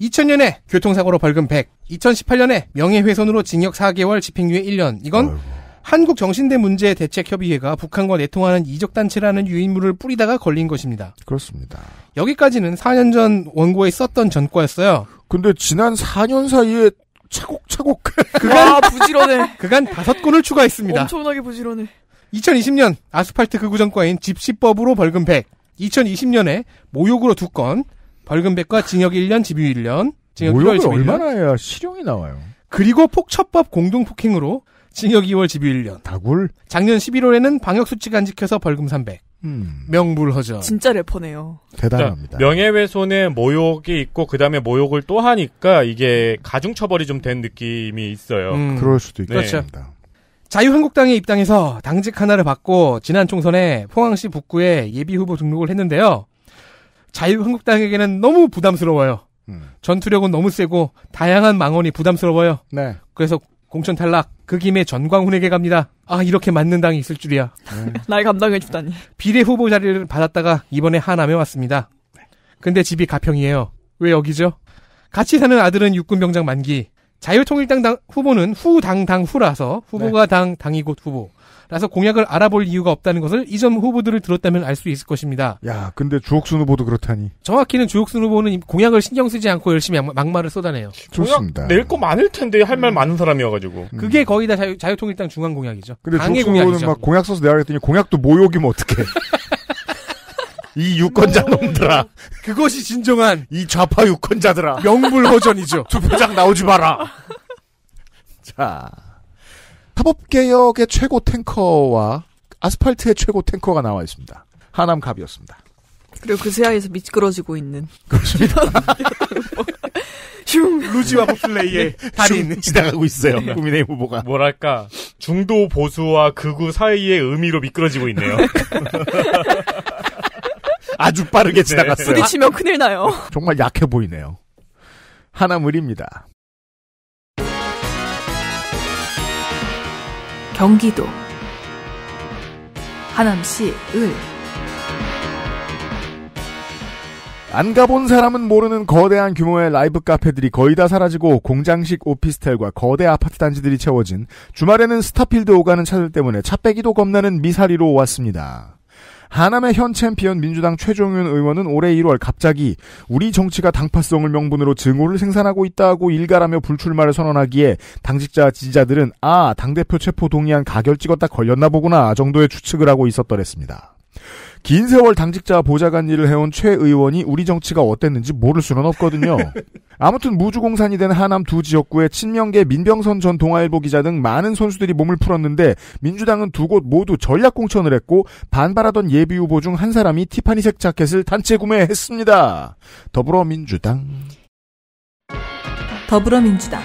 2000년에 교통사고로 벌금 100, 2018년에 명예훼손으로 징역 4개월 집행유예 1년. 이건 어이구. 한국정신대 문제 대책협의회가 북한과 내통하는 이적단체라는 유인물을 뿌리다가 걸린 것입니다. 그렇습니다. 여기까지는 4년 전 원고에 썼던 전과였어요. 근데 지난 4년 사이에 차곡차곡 그간 부지런해. 그간 다섯 건을 추가했습니다. 엄청나게 부지런해. 2020년 아스팔트 극우 전과인 집시법으로 벌금 100. 2020년에 모욕으로 두 건 벌금 100과 징역 1년, 집유 1년, 징역 6월 얼마나 해야 실형이 나와요? 그리고 폭처법 공동폭행으로 징역 2월 11년. 다굴. 작년 11월에는 방역수칙 안 지켜서 벌금 300. 음. 명불허전. 진짜 래퍼네요. 대단합니다. 그러니까 명예훼손에 모욕이 있고 그 다음에 모욕을 또 하니까 이게 가중처벌이 좀 된 느낌이 있어요. 음. 그럴 수도 네. 있겠습니다. 네. 그렇죠. 자유한국당에 입당해서 당직 하나를 받고 지난 총선에 포항시 북구에 예비후보 등록을 했는데요. 자유한국당에게는 너무 부담스러워요. 음. 전투력은 너무 세고 다양한 망언이 부담스러워요. 네. 그래서 공천 탈락. 그 김에 전광훈에게 갑니다. 아 이렇게 맞는 당이 있을 줄이야. 날 감당해 주다니. 비례 후보 자리를 받았다가 이번에 하남에 왔습니다. 근데 집이 가평이에요. 왜 여기죠? 같이 사는 아들은 육군병장 만기. 자유통일당 당, 후보는 후당당 후라서 후보가 네. 당 당이 곧 후보. 라서 공약을 알아볼 이유가 없다는 것을 이전 후보들을 들었다면 알 수 있을 것입니다. 야, 근데 주옥순 후보도 그렇다니. 정확히는 주옥순 후보는 공약을 신경 쓰지 않고 열심히 막말을 쏟아내요. 좋습니다. 낼 거 많을 텐데 할말 음. 많은 사람이어가지고. 음. 그게 거의 다 자유, 자유통일당 중앙 공약이죠. 근데 주옥순 공약이죠. 후보는 막 공약 써서 내야겠더니 공약도 모욕이면 어떡해. 이 유권자 놈들아. 그것이 진정한 이 좌파 유권자들아. 명불허전이죠. 투표장 나오지 마라. 자. 사법개혁의 최고 탱커와 아스팔트의 최고 탱커가 나와 있습니다. 하남갑이었습니다. 그리고 그세이에서 미끄러지고 있는. 그렇습니다. 루지와 버플레이의 네. 있는 지나가고 있어요. 네. 국민의 후보가. 뭐랄까 중도 보수와 극우 사이의 의미로 미끄러지고 있네요. 아주 빠르게 지나갔어요. 부딪히면 큰일 나요. 정말 약해 보이네요. 하나 물입니다. 경기도 하남시 을 안 가본 사람은 모르는 거대한 규모의 라이브 카페들이 거의 다 사라지고 공장식 오피스텔과 거대 아파트 단지들이 채워진 주말에는 스타필드 오가는 차들 때문에 차 빼기도 겁나는 미사리로 왔습니다. 하남의 현 챔피언 민주당 최종윤 의원은 올해 1월 갑자기 우리 정치가 당파성을 명분으로 증오를 생산하고 있다고 일가라며 불출마를 선언하기에 당직자 지지자들은 아 당대표 체포 동의안 가결 찍었다 걸렸나 보구나 정도의 추측을 하고 있었더랬습니다. 긴 세월 당직자 보좌관 일을 해온 최 의원이 우리 정치가 어땠는지 모를 수는 없거든요. 아무튼 무주공산이 된 하남 두 지역구에 친명계 민병선 전 동아일보 기자 등 많은 선수들이 몸을 풀었는데 민주당은 두 곳 모두 전략 공천을 했고 반발하던 예비 후보 중 한 사람이 티파니색 자켓을 단체 구매했습니다. 더불어민주당 더불어민주당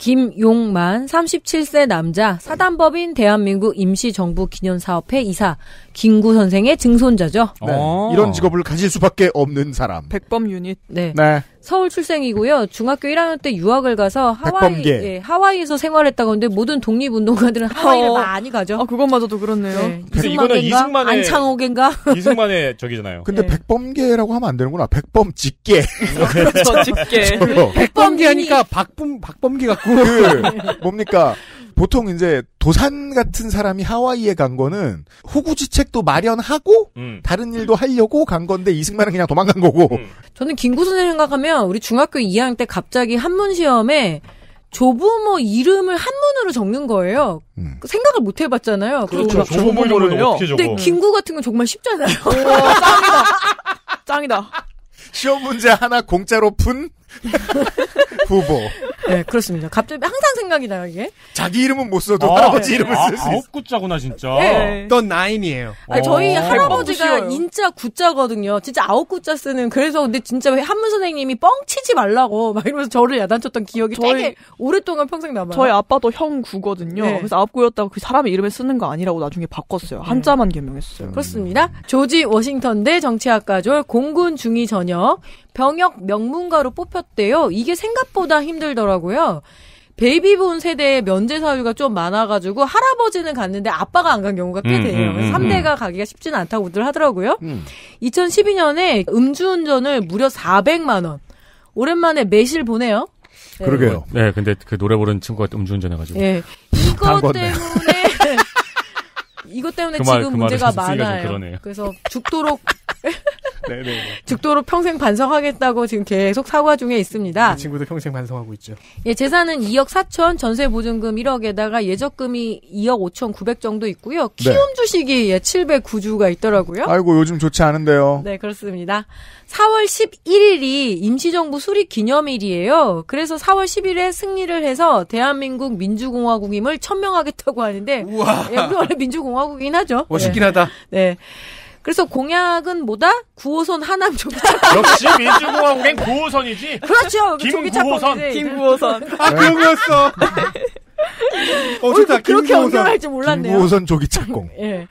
김용만 37세 남자 사단법인 대한민국 임시정부 기념사업회 이사 김구 선생의 증손자죠. 네. 어. 이런 직업을 가질 수밖에 없는 사람. 백범 유닛. 네. 네. 서울 출생이고요. 중학교 1학년 때 유학을 가서 하와이 예, 하와이에서 생활했다고 하는데 모든 독립운동가들은 하와이를 어, 많이 가죠. 아, 그것마저도 그렇네요. 네. 이승만인가? 이승만의 안창호인가? 이승만의 저기잖아요. 근데 네. 백범계라고 하면 안 되는구나. 백범 직계. 그렇죠. 직계. 백범계 하니까 박범 박범계 같고 그 뭡니까? 보통 이제 도산 같은 사람이 하와이에 간 거는 호구지책도 마련하고 음. 다른 일도 하려고 간 건데 이승만은 그냥 도망간 거고. 음. 저는 김구 선생 생각하면 우리 중학교 2학년 때 갑자기 한문 시험에 조부모 뭐 이름을 한문으로 적는 거예요. 음. 그 생각을 못 해봤잖아요. 그렇죠. 조부모 뭐 이름을 어떻게 적어? 근데 김구 같은 건 정말 쉽잖아요. 짱이다. 짱이다. 시험 문제 하나 공짜로 푼 후보. 네, 그렇습니다. 갑자기 항상 생각이 나요, 이게. 자기 이름은 못 써도 아, 할아버지 이름을 아, 쓸수 있어. 아 구자구나, 진짜. 네. 넌 나인이에요. 아니, 저희 할아버지가 인자 구자거든요. 진짜 아홉 구자 쓰는. 그래서 근데 진짜 한문 선생님이 뻥치지 말라고 막 이러면서 저를 야단쳤던 기억이 저희, 되게 오랫동안 평생 남아요. 저희 아빠도 형 구거든요. 네. 그래서 아홉 구였다고 그 사람의 이름을 쓰는 거 아니라고 나중에 바꿨어요. 네. 한자만 개명했어요. 음. 그렇습니다. 조지 워싱턴 대 정치학과졸 공군 중위 전역 병역 명문가로 뽑혔대요. 이게 생각보다 힘들더라고요. 베이비본 세대의 면제 사유가 좀 많아가지고 할아버지는 갔는데 아빠가 안 간 경우가 꽤 음, 돼요. 음, 음, 3대가 음. 가기가 쉽지는 않다고들 하더라고요. 2012년에 음. 음주운전을 무려 400만 원. 오랜만에 매실 보내요. 그러게요. 네, 근데 그 노래 부르는 친구가 음주운전해가지고. 네. 이거 때문에 이것 때문에 그 지금 그 문제가 많아요. 그래서 죽도록 네, 네, 네. 죽도록 평생 반성하겠다고 지금 계속 사과 중에 있습니다. 그 친구도 평생 반성하고 있죠. 예, 재산은 2억 4천, 전세 보증금 1억에다가 예적금이 2억 5천 9백 정도 있고요. 키움 네. 주식이 예, 709주가 있더라고요. 아이고 요즘 좋지 않은데요. 네, 그렇습니다. 4월 11일이 임시정부 수립 기념일이에요. 그래서 4월 10일에 승리를 해서 대한민국 민주공화국임을 천명하겠다고 하는데 우와. 예, 우리 원래 민주공화 공화국이긴 하죠. 멋있긴 뭐 네. 하다. 네. 그래서 공약은 뭐다? 구호선 하남 조기차. 역시 민주공화국엔 구호선이지. 그렇죠. 김조기차 김구호선. 네. 아, 그거였어. 네. 어, 어, 좋다. 그렇게 연결할 줄 몰랐네요. 김구호선 조기차공. 예.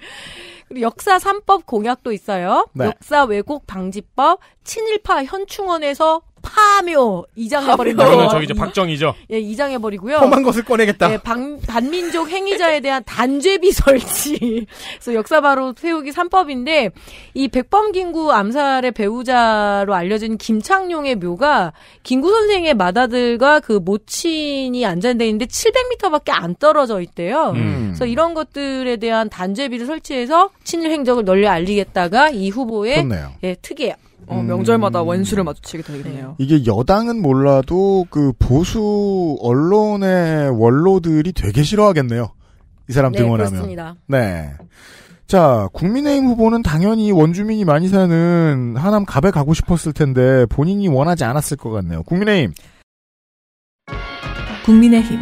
그리고 역사 3법 공약도 있어요. 네. 역사 왜곡 방지법, 친일파 현충원에서 파묘 이장해버리고 이 저기 이제 박정희죠. 예, 이장해버리고요. 험한 것을 꺼내겠다. 예, 방, 반민족 행위자에 대한 단죄비 설치. 그래서 역사 바로 세우기 3법인데 이 백범긴구 암살의 배우자로 알려진 김창룡의 묘가 김구 선생의 마다들과 그 모친이 안전돼 있는데 700m밖에 안 떨어져 있대요. 음. 그래서 이런 것들에 대한 단죄비를 설치해서 친일 행적을 널리 알리겠다가 이 후보의 예, 특이해요. 어, 명절마다 음. 원수를 마주치게 되겠네요. 네. 이게 여당은 몰라도 그 보수 언론의 원로들이 되게 싫어하겠네요. 이 사람 네, 등원하면. 그렇습니다. 네. 자, 국민의힘 후보는 당연히 원주민이 많이 사는 하남 갑에 가고 싶었을 텐데 본인이 원하지 않았을 것 같네요. 국민의힘. 국민의힘.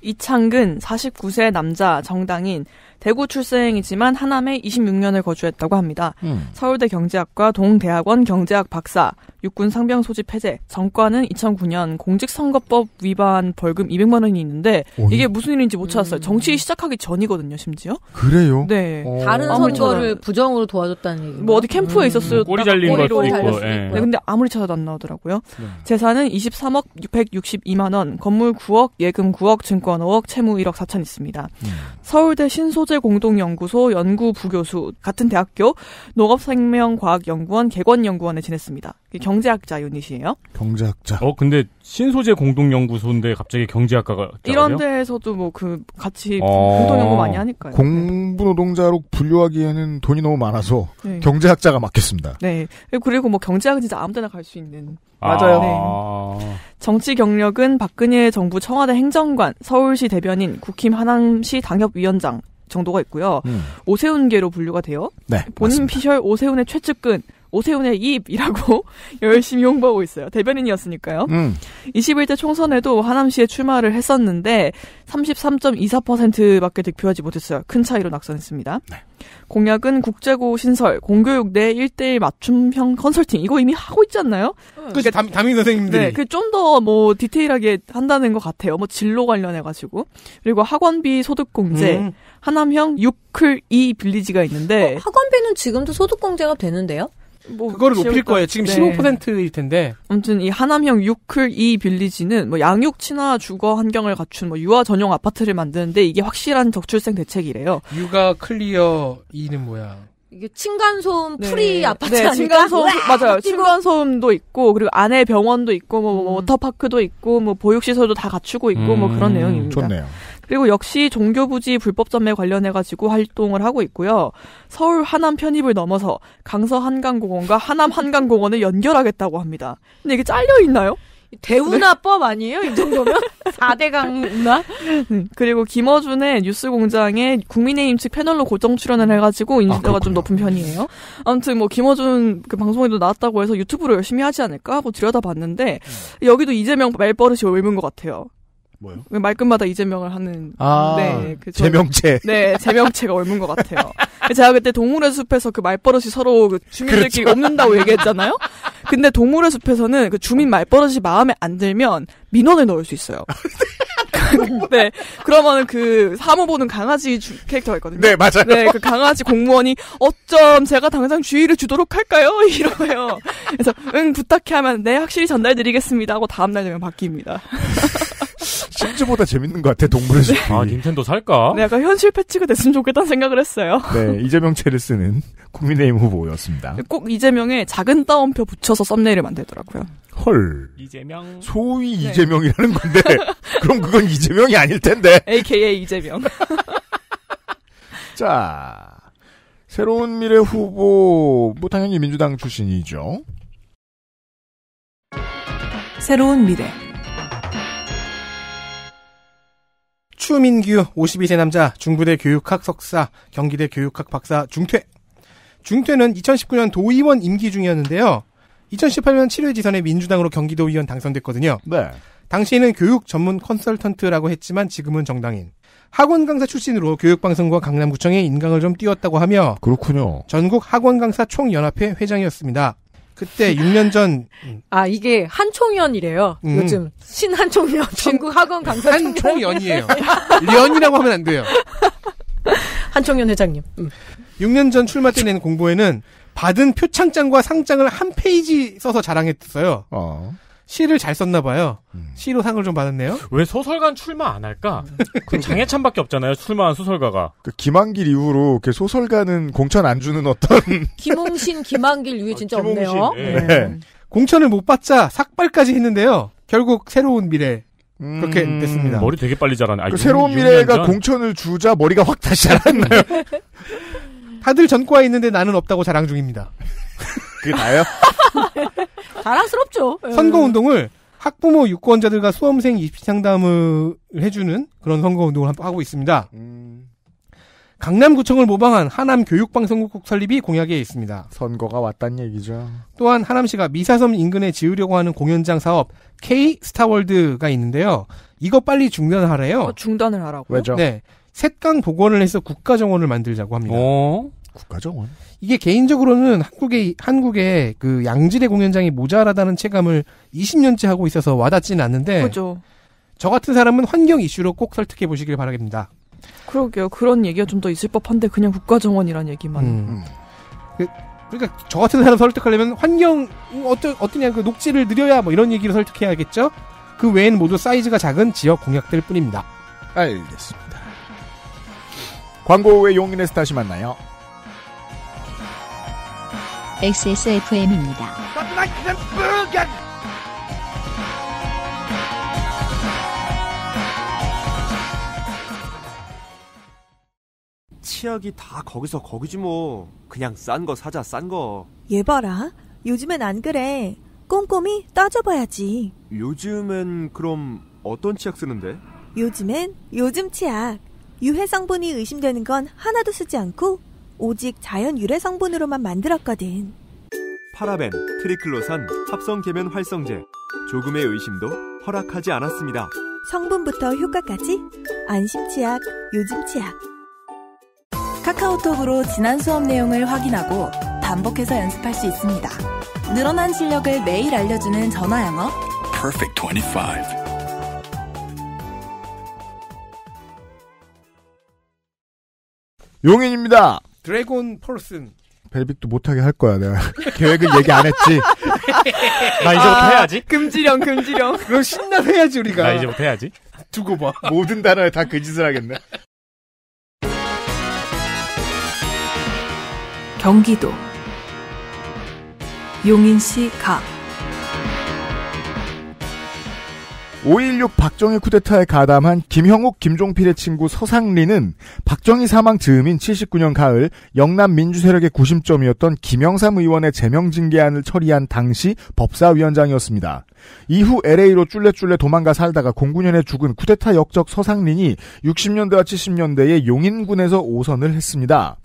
이창근 49세 남자 정당인 대구 출생이지만 하남에 26년을 거주했다고 합니다. 음. 서울대 경제학과 동대학원 경제학 박사, 육군 상병 소집 해제, 정과는 2009년 공직선거법 위반 벌금 200만 원이 있는데 오이. 게 무슨 일인지 못 찾았어요. 음. 정치 시작하기 전이거든요, 심지어. 그래요? 네. 어. 다른 선거를 부정으로 도와줬다는 얘기. 뭐 어디 캠프에 음. 있었어요. 꼬리 잘린 것도 있고. 네. 네, 근데 아무리 찾아도 안 나오더라고요. 네. 재산은 23억 662만 원, 건물 9억, 예금 9억, 증권 5억, 채무 1억 4천 있습니다. 음. 서울대 신소재 서울공동연구소 연구부교수 같은 대학교 농업생명과학연구원 개관연구원에 지냈습니다. 경제학자 유닛이에요. 경제학자. 어 근데 신소재 공동연구소인데 갑자기 경제학과가 이런 데에서도 뭐 그 같이 어... 공동연구 많이 하니까요. 공부노동자로 분류하기에는 돈이 너무 많아서 네. 경제학자가 맡겠습니다 네. 그리고 뭐 경제학은 진짜 아무 데나 갈 수 있는 아. 맞아요. 아... 네. 정치 경력은 박근혜 정부 청와대 행정관, 서울시 대변인, 국힘 하남시 당협위원장, 정도가 있고요. 음. 오세훈계로 분류가 돼요. 네, 본인 맞습니다. 피셜 오세훈의 최측근 오세훈의 입이라고 열심히 홍보하고 있어요. 대변인이었으니까요. 음. 21대 총선에도 하남시에 출마를 했었는데 33.24%밖에 득표하지 못했어요. 큰 차이로 낙선했습니다. 네. 공약은 국제고 신설, 공교육 내 1대1 맞춤형 컨설팅. 이거 이미 하고 있지 않나요? 네. 그치, 담임 선생님들이. 네, 그 좀 더 뭐 디테일하게 한다는 것 같아요. 뭐 진로 관련해가지고. 그리고 학원비 소득공제, 음. 하남형 6클 2 빌리지가 있는데. 어, 학원비는 지금도 소득공제가 되는데요? 뭐 그거를 높일 거예요. 지금 네. 15%일 텐데. 아무튼 이 하남형 6클 2 빌리지는 뭐 양육 친화 주거 환경을 갖춘 뭐 유아 전용 아파트를 만드는데 이게 확실한 적출생 대책이래요. 유가 클리어 2는 뭐야? 이게 층간소음 네. 프리 네, 아파트 네, 층간소음 맞아요. 층간소음도 있고 그리고 안에 병원도 있고 뭐, 뭐, 음. 워터파크도 있고 뭐 보육시설도 다 갖추고 있고 뭐 음. 뭐 그런 내용입니다. 좋네요. 그리고 역시 종교부지 불법점매 관련해가지고 활동을 하고 있고요. 서울 하남 편입을 넘어서 강서 한강공원과 하남 한강공원을 연결하겠다고 합니다. 근데 이게 잘려 있나요? 대운하법 네. 아니에요? 이 정도면? 4대 강나? 그리고 김어준의 뉴스공장에 국민의힘 측 패널로 고정 출연을 해가지고 인지도가 아, 좀 높은 편이에요. 아무튼 뭐 김어준 그 방송에도 나왔다고 해서 유튜브로 열심히 하지 않을까 하고 들여다봤는데 음. 여기도 이재명 말버릇이 옮은 것 같아요. 뭐요? 그 말끝마다 이재명을 하는 아, 네, 그 저, 제명체. 네, 제명체가 옮은 것 같아요. 그 제가 그때 동물의 숲에서 그 말버릇이 서로 그 주민들끼리 그렇죠. 옮는다고 얘기했잖아요. 근데 동물의 숲에서는 그 주민 말버릇이 마음에 안 들면 민원을 넣을 수 있어요. 네. 그러면은 그 사무보는 강아지 주, 캐릭터가 있거든요. 네, 맞아요. 네, 그 강아지 공무원이 어쩜 제가 당장 주의를 주도록 할까요? 이러요. 고 그래서 응 부탁해 하면 네 확실히 전달드리겠습니다 하고 다음 날 되면 바뀝니다. 심즈보다 재밌는 것 같아 동물의 네. 숲이. 아 닌텐도 살까? 네, 약간 현실 패치가 됐으면 좋겠다는 생각을 했어요. 네, 이재명 채를 쓰는 국민의힘 후보였습니다. 네, 꼭이재명의 작은 따옴표 붙여서 썸네일을 만들더라고요. 헐. 이재명. 소위 네. 이재명이라는 건데 그럼 그건 이재명이 아닐 텐데. AKA 이재명. 자, 새로운 미래 후보 뭐 당연히 민주당 출신이죠. 새로운 미래. 추민규 52세 남자 중부대 교육학 석사 경기대 교육학 박사 중퇴 중퇴는 2019년 도의원 임기 중이었는데요. 2018년 7회 지선에 민주당으로 경기도 의원 당선됐거든요. 네. 당시에는 교육 전문 컨설턴트라고 했지만 지금은 정당인. 학원 강사 출신으로 교육방송과 강남구청에 인강을 좀 띄웠다고 하며 그렇군요. 전국 학원 강사 총연합회 회장이었습니다. 그때 6년 전. 음. 아, 이게 한총연이래요. 음. 요즘. 신한총연. 전국 학원 강사 한총연이에요. 연이라고 하면 안 돼요. 한총연 회장님. 음. 6년 전 출마 때 내는 공보에는 받은 표창장과 상장을 한 페이지 써서 자랑했어요. 어. 시를 잘 썼나 봐요. 음. 시로 상을 좀 받았네요. 왜 소설관 출마 안 할까? 그 장해찬밖에 없잖아요. 출마한 소설가가. 그 김한길 이후로 그 소설가는 공천 안 주는 어떤 김홍신, 김한길 이후에 아, 진짜 아, 김홍신, 없네요. 예. 네. 공천을 못 받자 삭발까지 했는데요. 결국 새로운 미래 음. 그렇게 됐습니다. 머리 되게 빨리 자라네. 아, 그 새로운 미래가 공천을 주자 머리가 확 다시 자랐나요? 다들 전과에 있는데 나는 없다고 자랑 중입니다. 그게 나요? 자랑스럽죠. 예. 선거운동을 학부모 유권자들과 수험생 입시 상담을 해주는 그런 선거운동을 하고 있습니다. 음. 강남구청을 모방한 하남교육방송국 설립이 공약에 있습니다. 선거가 왔단 얘기죠. 또한 하남시가 미사섬 인근에 지으려고 하는 공연장 사업 K 스타월드가 있는데요. 이거 빨리 중단하래요. 어, 중단을 하라고. 왜죠? 네. 셋강 복원을 해서 국가정원을 만들자고 합니다. 어? 국가정원? 이게 개인적으로는 한국의 한국의 그 양질의 공연장이 모자라다는 체감을 20년째 하고 있어서 와닿지는 않는데 그죠. 저 같은 사람은 환경 이슈로 꼭 설득해 보시길 바라겠습니다. 그러게요. 그런 얘기가 좀 더 있을 법한데 그냥 국가정원이란 얘기만. 음. 그, 러니까저 같은 사람 설득하려면 환경 어떠 어떠냐 그 녹지를 늘려야 뭐 이런 얘기를 설득해야겠죠. 그 외엔 모두 사이즈가 작은 지역 공약들 뿐입니다. 알겠습니다. 광고 후에 용인에서 다시 만나요. XSFM입니다. 치약이 다 거기서 거기지 뭐. 그냥 싼 거 사자, 싼 거. 얘 봐라. 요즘엔 안 그래. 꼼꼼히 따져봐야지. 요즘엔 그럼 어떤 치약 쓰는데? 요즘엔 요즘 치약. 유해 성분이 의심되는 건 하나도 쓰지 않고 오직 자연 유래 성분으로만 만들었거든. 파라벤, 트리클로산, 합성 계면 활성제. 조금의 의심도 허락하지 않았습니다. 성분부터 효과까지 안심 치약, 요즘 치약. 카카오톡으로 지난 수업 내용을 확인하고 반복해서 연습할 수 있습니다. 늘어난 실력을 매일 알려주는 전화 영어. Perfect 25. 용인입니다. 드래곤 펄슨. 벨빅도 못하게 할 거야, 내가. 계획은 얘기 안 했지. 나 이제부터 아, 해야지. 금지령, 금지령. 그럼 신나서 해야지, 우리가. 나 이제부터 해야지. 두고 봐. 모든 단어에 다 그 짓을 하겠네. 경기도 용인시 각5.16 박정희 쿠데타에 가담한 김형욱, 김종필의 친구 서상리는 박정희 사망 즈음인 79년 가을 영남 민주세력의 구심점이었던 김영삼 의원의 제명징계안을 처리한 당시 법사위원장이었습니다. 이후 LA로 쫄래쫄래 도망가 살다가 09년에 죽은 쿠데타 역적 서상린이 60년대와 70년대에 용인군에서 오선을 했습니다.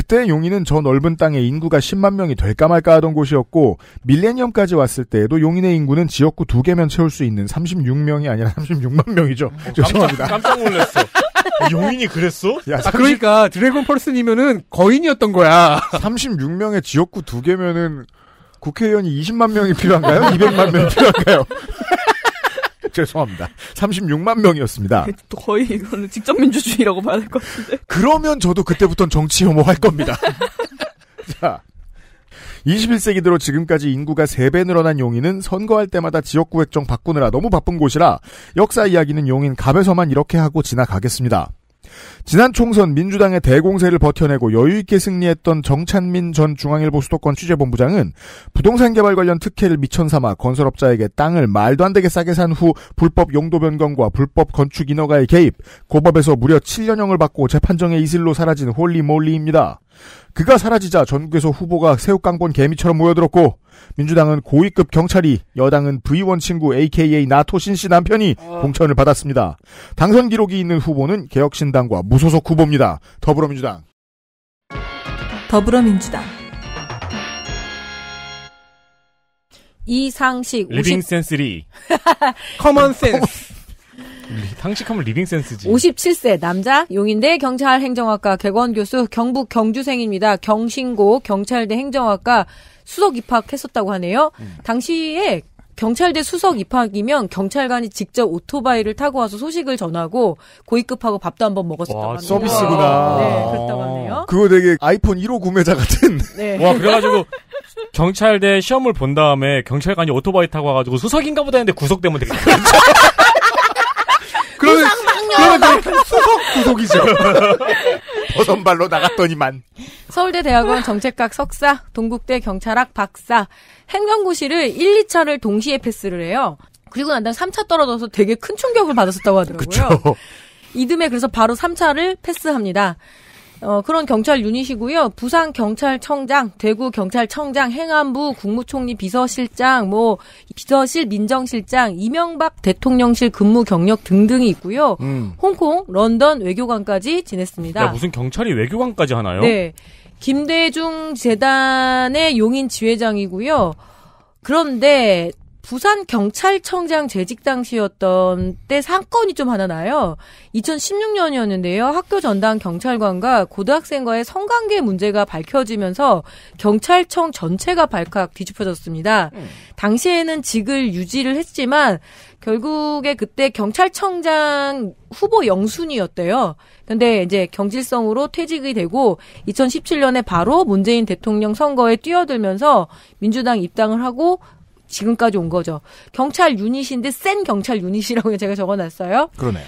그때 용인은 저 넓은 땅에 인구가 10만 명이 될까 말까 하던 곳이었고 밀레니엄까지 왔을 때에도 용인의 인구는 지역구 두 개면 채울 수 있는 36명이 아니라 36만 명이죠. 어, 깜짝, 죄송합니다. 깜짝 놀랐어. 용인이 그랬어? 야, 30... 아, 그러니까 드래곤 펄슨이면은 거인이었던 거야. 36명의 지역구 두 개면은 국회의원이 20만 명이 필요한가요? 200만 명이 필요한가요? 죄송합니다. 36만 명이었습니다. 거의 이거는 직접 민주주의라고 봐야 될것 같은데. 그러면 저도 그때부터는 정치 혐오할 겁니다. 자. 21세기 들어 지금까지 인구가 3배 늘어난 용인은 선거할 때마다 지역구 획정 바꾸느라 너무 바쁜 곳이라 역사 이야기는 용인 갑에서만 이렇게 하고 지나가겠습니다. 지난 총선 민주당의 대공세를 버텨내고 여유있게 승리했던 정찬민 전 중앙일보 수도권 취재본부장은 부동산 개발 관련 특혜를 미천삼아 건설업자에게 땅을 말도 안 되게 싸게 산 후 불법 용도 변경과 불법 건축 인허가에 개입, 고법에서 무려 7년형을 받고 재판정의 이슬로 사라진 홀리몰리입니다. 그가 사라지자 전국에서 후보가 새우깡본 개미처럼 모여들었고 민주당은 고위급 경찰이 여당은 V1 친구 AKA 나토신 씨 남편이 어... 공천을 받았습니다. 당선 기록이 있는 후보는 개혁신당과 무소속 후보입니다. 더불어민주당. 더불어민주당. 이상식 리빙 5 센스리 커먼 센스 상식하면 리빙 센스지. 57세 남자 용인대 경찰행정학과 개원 교수 경북 경주생입니다. 경신고 경찰대 행정학과 수석 입학했었다고 하네요. 음. 당시에 경찰대 수석 입학이면 경찰관이 직접 오토바이를 타고 와서 소식을 전하고 고위급하고 밥도 한번 먹었었다고 합니다. 서비스구나. 네, 그랬다고 하네요. 그거 되게 아이폰 1호 구매자 같은. 네. 와, 그래가지고 경찰대 시험을 본 다음에 경찰관이 오토바이 타고 와가지고 수석인가 보다 했는데 구속되면 되겠다. 그거는 그거는 그냥 수석 구속이죠. 버선발로 나갔더니만. 서울대 대학원 정책학 석사, 동국대 경찰학 박사, 행정고시를 1, 2차를 동시에 패스를 해요. 그리고 난 다음 3차 떨어져서 되게 큰 충격을 받았었다고 하더라고요. 그쵸. 이듬해 그래서 바로 3차를 패스합니다. 어, 그런 경찰 유닛이고요. 부산 경찰청장, 대구 경찰청장, 행안부 국무총리 비서실장, 뭐 비서실 민정실장, 이명박 대통령실 근무 경력 등등이 있고요. 음. 홍콩, 런던 외교관까지 지냈습니다. 야, 무슨 경찰이 외교관까지 하나요? 네. 김대중 재단의 용인 지회장이고요. 그런데 부산 경찰청장 재직 당시였던 때 사건이 좀 하나 나요. 2016년이었는데요. 학교 전당 경찰관과 고등학생과의 성관계 문제가 밝혀지면서 경찰청 전체가 발칵 뒤집혀졌습니다. 음. 당시에는 직을 유지를 했지만 결국에 그때 경찰청장 후보 영순이었대요. 근데 이제 경질성으로 퇴직이 되고 2017년에 바로 문재인 대통령 선거에 뛰어들면서 민주당 입당을 하고 지금까지 온 거죠. 경찰 유닛인데 센 경찰 유닛이라고 제가 적어놨어요. 그러네요.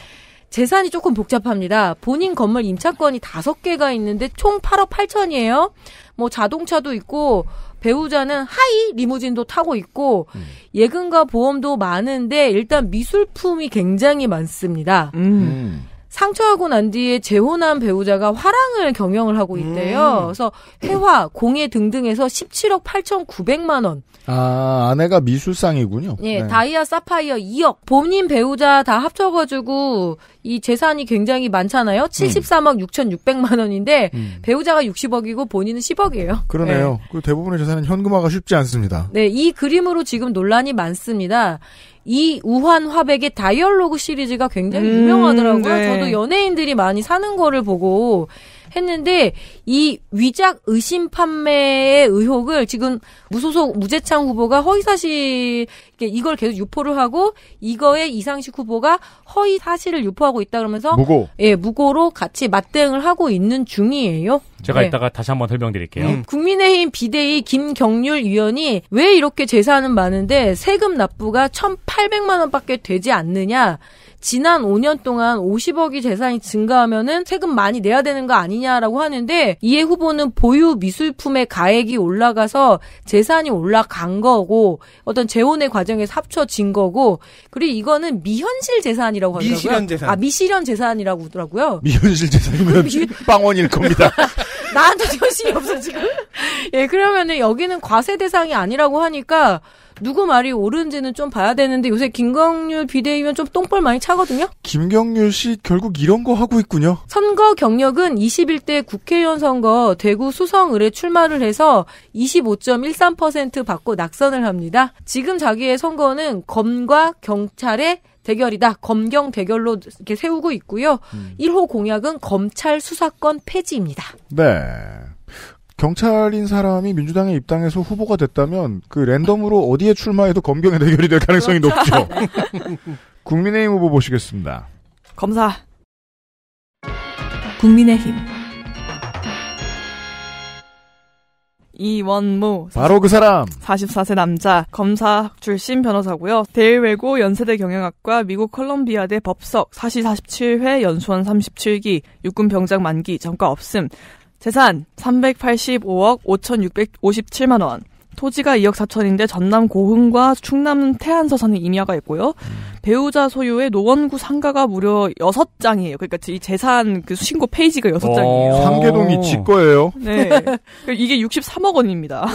재산이 조금 복잡합니다. 본인 건물 임차권이 다섯 개가 있는데 총 8억 8천이에요. 뭐 자동차도 있고 배우자는 하이 리무진도 타고 있고 음. 예금과 보험도 많은데 일단 미술품이 굉장히 많습니다. 음. 음. 상처하고 난 뒤에 재혼한 배우자가 화랑을 경영을 하고 있대요. 음. 그래서 회화, 공예 등등에서 17억 8,900만 원. 아, 아내가 미술상이군요. 예, 네. 다이아 사파이어 2억. 본인 배우자 다 합쳐가지고 이 재산이 굉장히 많잖아요. 73억 음. 6,600만 원인데 음. 배우자가 60억이고 본인은 10억이에요. 그러네요. 네. 그 대부분의 재산은 현금화가 쉽지 않습니다. 네, 이 그림으로 지금 논란이 많습니다. 이 우환 화백의 다이얼로그 시리즈가 굉장히 음, 유명하더라고요. 네. 저도 연예인들이 많이 사는 거를 보고 했는데 이 위작 의심 판매의 의혹을 지금 무소속 무재창 후보가 허위 사실 이걸 계속 유포를 하고 이거에 이상식 후보가 허위 사실을 유포하고 있다 그러면서 무고 예 무고로 같이 맞대응을 하고 있는 중이에요. 제가 네. 이따가 다시 한번 설명드릴게요. 음. 국민의힘 비대위 김경률 위원이 왜 이렇게 재산은 많은데 세금 납부가 1,800만 원밖에 되지 않느냐 지난 5년 동안 50억이 재산이 증가하면은 세금 많이 내야 되는 거 아니냐라고 하는데 이에 후보는 보유 미술품의 가액이 올라가서 재산이 올라간 거고 어떤 재혼의 과정에서 합쳐진 거고 그리고 이거는 미현실 재산이라고 하더라고요. 미실현 재산. 아 미실현 재산이라고 하더라고요. 미현실 재산이면 미... 빵원일 겁니다. 나한테 정신이 없어 지금. 예, 그러면은 여기는 과세 대상이 아니라고 하니까 누구 말이 옳은지는 좀 봐야 되는데 요새 김경률 비대위면좀 똥벌 많이 차거든요. 김경률 씨 결국 이런 거 하고 있군요. 선거 경력은 21대 국회의원 선거 대구 수성을에 출마를 해서 25.13% 받고 낙선을 합니다. 지금 자기의 선거는 검과 경찰의 대결이다. 검경 대결로 이렇게 세우고 있고요. 음. 1호 공약은 검찰 수사권 폐지입니다. 네. 경찰인 사람이 민주당의 입당에서 후보가 됐다면 그 랜덤으로 어디에 출마해도 검경의 대결이 될 가능성이 그죠 높죠. 국민의힘 후보 보시겠습니다. 검사. 국민의힘 이원무 바로 그 사람 44세 남자 검사 출신 변호사고요. 대일외고 연세대 경영학과 미국 컬럼비아대 법석 사시 47회 연수원 37기 육군 병장 만기 전과 없음 재산 385억 5,657만 원 토지가 2억 4천인데 전남 고흥과 충남 태안서산에 임야가 있고요. 배우자 소유의 노원구 상가가 무려 6장이에요. 그러니까 이 재산 그 신고 페이지가 6장이에요. 어. 상계동이 지 거예요. 네. 이게 63억 원입니다.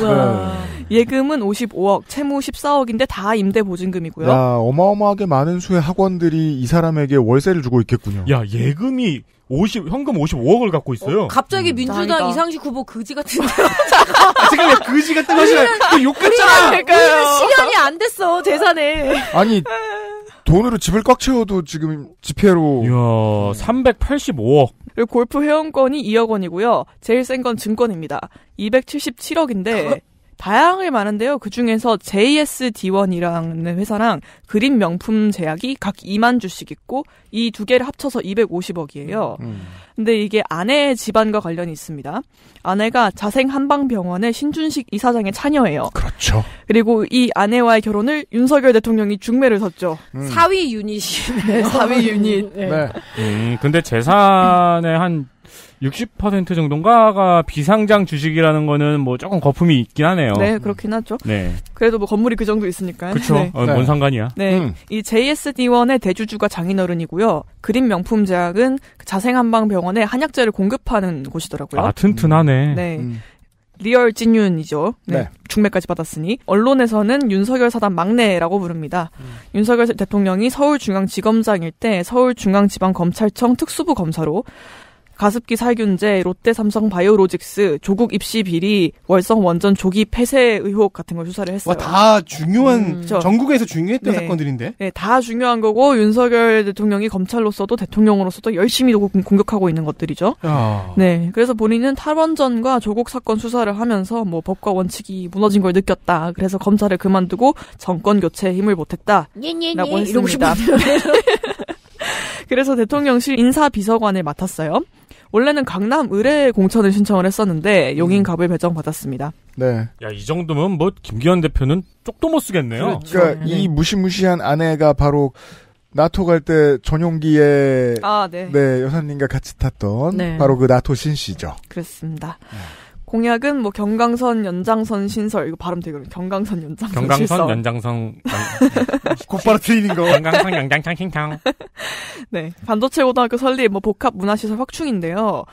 네. 예금은 55억, 채무 14억인데 다 임대 보증금이고요. 야, 어마어마하게 많은 수의 학원들이 이 사람에게 월세를 주고 있겠군요. 야, 예금이 50 현금 55억을 갖고 있어요. 어, 갑자기 음. 민주당 나이가. 이상식 후보 그지 같은데. 지금 왜 그지 같은 것이야? 욕했잖아. 우리 아. 실현이 안 됐어 재산에. 아니 돈으로 집을 꽉 채워도 지금 집회로. 이야 385억. 골프 회원권이 2억 원이고요. 제일 센 건 증권입니다. 277억인데. 다양하게 많은데요. 그 중에서 JSD1이라는 회사랑 그린 명품 제약이 각 2만 주씩 있고 이 두 개를 합쳐서 250억이에요. 음, 음. 근데 이게 아내의 집안과 관련이 있습니다. 아내가 자생 한방병원의 신준식 이사장의 차녀예요. 그렇죠. 그리고 이 아내와의 결혼을 윤석열 대통령이 중매를 섰죠. 음. 사위 유닛이네 사위 유닛. 네. 네. 음, 근데 재산의 한60% 정도인가가 비상장 주식이라는 거는 뭐 조금 거품이 있긴 하네요. 네, 그렇긴 하죠. 네. 그래도 뭐 건물이 그 정도 있으니까요. 그렇죠. 네. 어, 뭔 네. 상관이야. 네. 음. 이 JSD1의 대주주가 장인어른이고요. 그린 명품 제약은 그 자생한방병원에 한약재를 공급하는 곳이더라고요. 아, 튼튼하네. 음. 네. 음. 리얼 진윤이죠. 네. 네. 중매까지 받았으니 언론에서는 윤석열 사단 막내라고 부릅니다. 음. 윤석열 대통령이 서울중앙지검장일 때 서울중앙지방검찰청 특수부 검사로 가습기 살균제, 롯데 삼성 바이오로직스, 조국 입시 비리, 월성 원전 조기 폐쇄 의혹 같은 걸 수사를 했어요. 와, 다 중요한, 음, 죠 그렇죠. 전국에서 중요했던 네. 사건들인데? 네, 다 중요한 거고, 윤석열 대통령이 검찰로서도 대통령으로서도 열심히 공격하고 있는 것들이죠. 어. 네, 그래서 본인은 탈원전과 조국 사건 수사를 하면서 뭐 법과 원칙이 무너진 걸 느꼈다. 그래서 검찰을 그만두고 정권 교체에 힘을 못했다. 예, 예, 예. 라고 예, 했습니다. 그래서 대통령실 인사비서관을 맡았어요. 원래는 강남 의뢰 공천을 신청을 했었는데 용인 음. 갑을 배정받았습니다. 네. 야, 이 정도면 뭐 김기현 대표는 쪽도 못 쓰겠네요. 그러니까 그렇죠. 네. 이 무시무시한 아내가 바로 나토 갈 때 전용기에 아, 네. 네. 여사님과 같이 탔던 네. 바로 그 나토 신 씨죠. 그렇습니다. 네. 공약은 뭐 경강선 연장선 신설 이거 발음 되게 어려 경강선 연장선 경강선 실설. 연장선 곧바로 틀리는 거. 경강선 연장선 신청. 네. 반도체 고등학교 설립 뭐 복합 문화시설 확충인데요.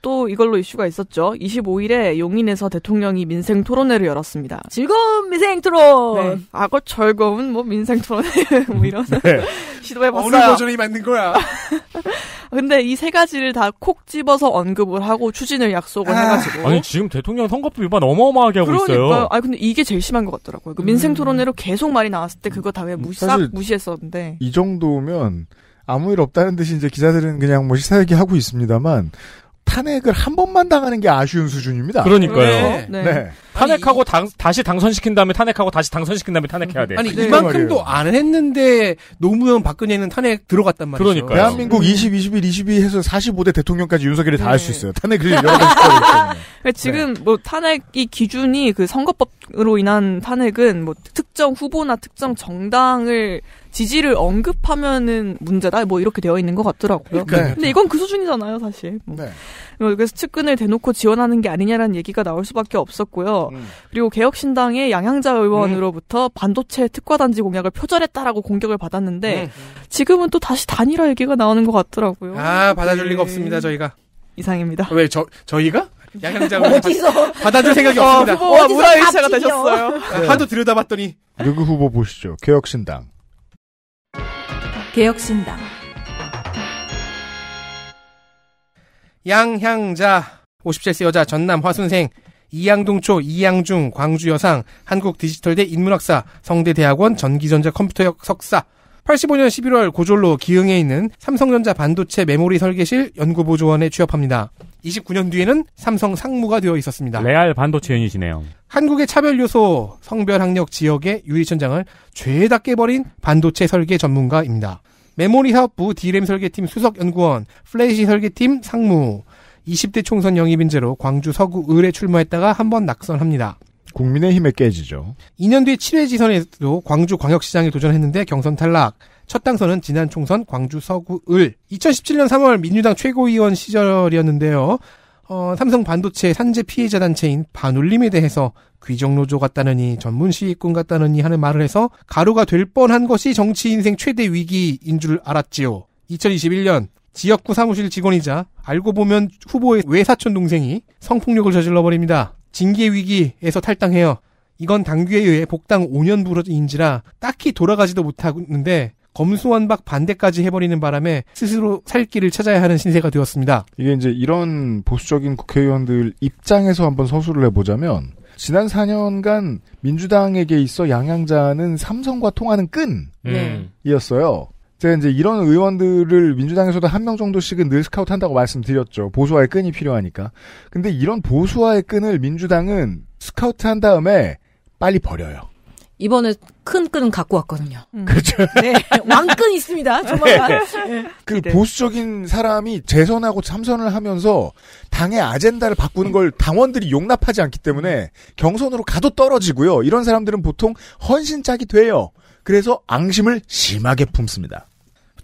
또 이걸로 이슈가 있었죠. 25일에 용인에서 대통령이 민생 토론회를 열었습니다. 즐거운 민생 토론. 네. 악어 절거운 뭐 민생 토론회 뭐 이런 네. 시도해봤어요. 어느 버전이 맞는 거야? 근데 이 세 가지를 다 콕 집어서 언급을 하고 추진을 약속을 아. 해가지고. 아니 지금 대통령 선거법 위반 어마어마하게 하고 그러니까요. 있어요. 아 근데 이게 제일 심한 것 같더라고요. 그 민생 음. 토론회로 계속 말이 나왔을 때 그거 다 왜 무시 무시했었는데. 이 정도면. 아무 일 없다는 듯이 이제 기자들은 그냥 뭐 시사 얘기하고 있습니다만 탄핵을 한 번만 당하는 게 아쉬운 수준입니다. 그러니까요. 네. 네. 네. 탄핵하고 당, 다시 당선시킨 다음에 탄핵하고 다시 당선시킨 다음에 탄핵해야 돼. 아니 이만큼도 안 했는데 노무현 박근혜는 탄핵 들어갔단 말이죠. 그러니까 대한민국 20, 21, 22 해서 45대 대통령까지 윤석열이 다 할수 네. 있어요. 탄핵을 여러 가지 그러니까 지금 네. 뭐 탄핵이 기준이 그 선거법으로 인한 탄핵은 뭐 특정 후보나 특정 정당을 지지를 언급하면은 문제다 뭐 이렇게 되어 있는 것 같더라고요. 그 근데 이건 그 수준이잖아요 사실. 뭐. 네. 뭐 그래서 측근을 대놓고 지원하는 게 아니냐라는 얘기가 나올 수밖에 없었고요. 음. 그리고 개혁신당의 양향자 의원으로부터 음. 반도체 특화단지 공약을 표절했다라고 공격을 받았는데 음. 지금은 또 다시 단일화 얘기가 나오는 것 같더라고요. 아 받아줄 네. 리가 없습니다 저희가. 이상입니다. 왜저 저희가? 양양자 받아줄 생각이 없습니다. 어, 문화 일체가 되셨어요. 하도 아, 들여다봤더니 누구 후보 보시죠. 개혁신당. 개혁신당. 양향자 57세 여자 전남 화순생 이양동초, 이양중, 광주여상, 한국디지털대 인문학사, 성대대학원 전기전자컴퓨터역 석사, 85년 11월 고졸로 기흥에 있는 삼성전자 반도체 메모리 설계실 연구보조원에 취업합니다. 29년 뒤에는 삼성 상무가 되어 있었습니다. 레알 반도체 연이시네요. 한국의 차별 요소, 성별 학력 지역의 유리천장을 죄다 깨버린 반도체 설계 전문가입니다. 메모리 사업부 디램 설계팀 수석 연구원, 플래시 설계팀 상무, 20대 총선 영입 인재로 광주 서구 을에 출마했다가 한 번 낙선합니다. 국민의힘에 깨지죠. 2년 뒤 7회 지선에도 광주 광역시장에 도전했는데 경선 탈락. 첫 당선은 지난 총선 광주 서구 을. 2017년 3월 민주당 최고위원 시절이었는데요. 어, 삼성 반도체 산재 피해자 단체인 반울림에 대해서 귀정노조 같다느니 전문 시위꾼 같다느니 하는 말을 해서 가루가 될 뻔한 것이 정치 인생 최대 위기인 줄 알았지요. 2021년 지역구 사무실 직원이자 알고 보면 후보의 외사촌 동생이 성폭력을 저질러 버립니다. 징계 위기에서 탈당해요. 이건 당규에 의해 복당 5년 불인지라 딱히 돌아가지도 못하는데 검수완박 반대까지 해버리는 바람에 스스로 살 길을 찾아야 하는 신세가 되었습니다. 이게 이제 이런 보수적인 국회의원들 입장에서 한번 서술을 해보자면 지난 4년간 민주당에게 있어 양양자는 삼성과 통하는 끈이었어요. 네. 음. 제가 이제 이런 의원들을 민주당에서도 한 명 정도씩은 늘 스카우트 한다고 말씀드렸죠. 보수화의 끈이 필요하니까. 근데 이런 보수화의 끈을 민주당은 스카우트 한 다음에 빨리 버려요. 이번에 큰끈 갖고 왔거든요. 음. 그렇죠. 네. 왕끈 있습니다. 조만간. 네. 네. 네. 그 보수적인 사람이 재선하고 참선을 하면서 당의 아젠다를 바꾸는 걸 당원들이 용납하지 않기 때문에 경선으로 가도 떨어지고요. 이런 사람들은 보통 헌신짝이 돼요. 그래서 앙심을 심하게 품습니다.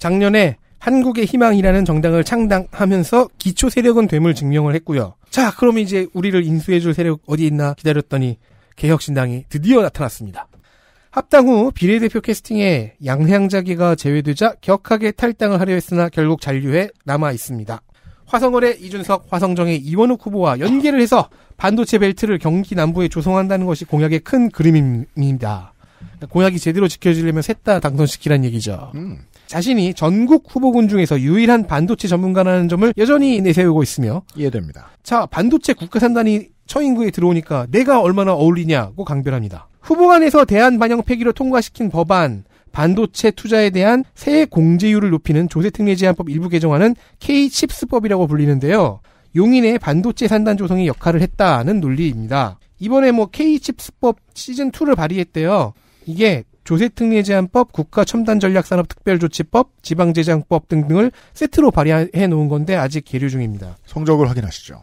작년에 한국의 희망이라는 정당을 창당하면서 기초 세력은 됨을 증명을 했고요. 자, 그럼 이제 우리를 인수해줄 세력 어디 있나 기다렸더니 개혁신당이 드디어 나타났습니다. 합당 후 비례대표 캐스팅에 양향자기가 제외되자 격하게 탈당을 하려 했으나 결국 잔류해 남아 있습니다. 화성월의 이준석, 화성정의 이원욱 후보와 연계를 해서 반도체 벨트를 경기 남부에 조성한다는 것이 공약의 큰 그림입니다. 공약이 제대로 지켜지려면 셋 다 당선시키란 얘기죠. 음. 자신이 전국 후보군 중에서 유일한 반도체 전문가라는 점을 여전히 내세우고 있으며 이해됩니다. 자, 반도체 국가산단이 처인구에 들어오니까 내가 얼마나 어울리냐고 강변합니다. 후보간에서 대한 반영 폐기로 통과시킨 법안 반도체 투자에 대한 세액 공제율을 높이는 조세특례 제한법 일부 개정안은 K-칩스법이라고 불리는데요. 용인의 반도체 산단 조성이 역할을 했다는 논리입니다. 이번에 뭐 K-칩스법 시즌2를 발의했대요. 이게 조세특례 제한법, 국가첨단전략산업특별조치법, 지방재정법 등등을 세트로 발의해 놓은 건데 아직 계류 중입니다. 성적을 확인하시죠.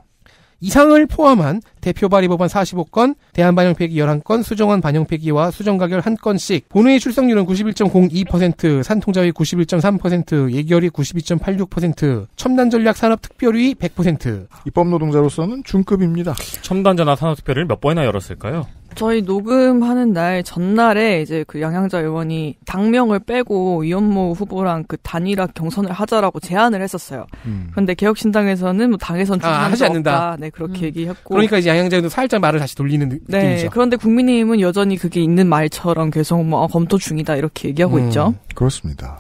이상을 포함한 대표 발의 법안 45건, 대한 반영 폐기 11건, 수정안 반영 폐기와 수정 가결 1건씩, 본회의 출석률은 91.02%, 산통자위 91.3%, 예결위 92.86%, 첨단전략 산업특별위 100%. 입법 노동자로서는 중급입니다. 첨단전화 산업특별위를몇 번이나 열었을까요? 저희 녹음하는 날 전날에 이제 그 양양자 의원이 당명을 빼고 이현모 후보랑 그 단일화 경선을 하자라고 제안을 했었어요. 음. 그런데 개혁신당에서는 뭐 당에선 아, 하지 않는다. 없다. 네 그렇게 음. 얘기했고. 그러니까 이제 양양자 의원도 살짝 말을 다시 돌리는 네, 느낌이죠. 그런데 국민의힘은 여전히 그게 있는 말처럼 계속 뭐 어, 검토 중이다 이렇게 얘기하고 음. 있죠. 그렇습니다.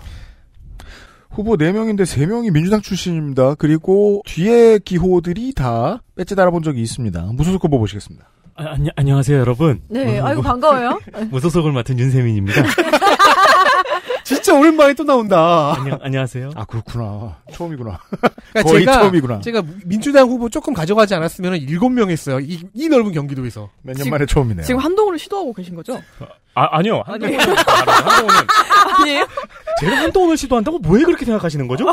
후보 4명인데 3명이 민주당 출신입니다. 그리고 뒤에 기호들이 다 배지 달아본 적이 있습니다. 무소속 후보 보시겠습니다. 아, 안녕, 안녕하세요, 여러분. 네, 어, 아이고, 뭐- 반가워요. 무소속을 맡은 윤세민입니다. 진짜 오랜만에 또 나온다. 안녕, 안녕하세요. 아, 그렇구나. 처음이구나. 그러니까 거의 제가, 처음이구나. 제가 민주당 후보 조금 가져가지 않았으면 일곱 명 했어요. 이, 이 넓은 경기도에서. 몇 년 만에 처음이네요. 지금 한동훈을 시도하고 계신 거죠? 아, 아니요. 아, 한동훈은. 아, 한동훈은. 아니에요? 제가 한동훈을 시도한다고 뭐에 그렇게 생각하시는 거죠?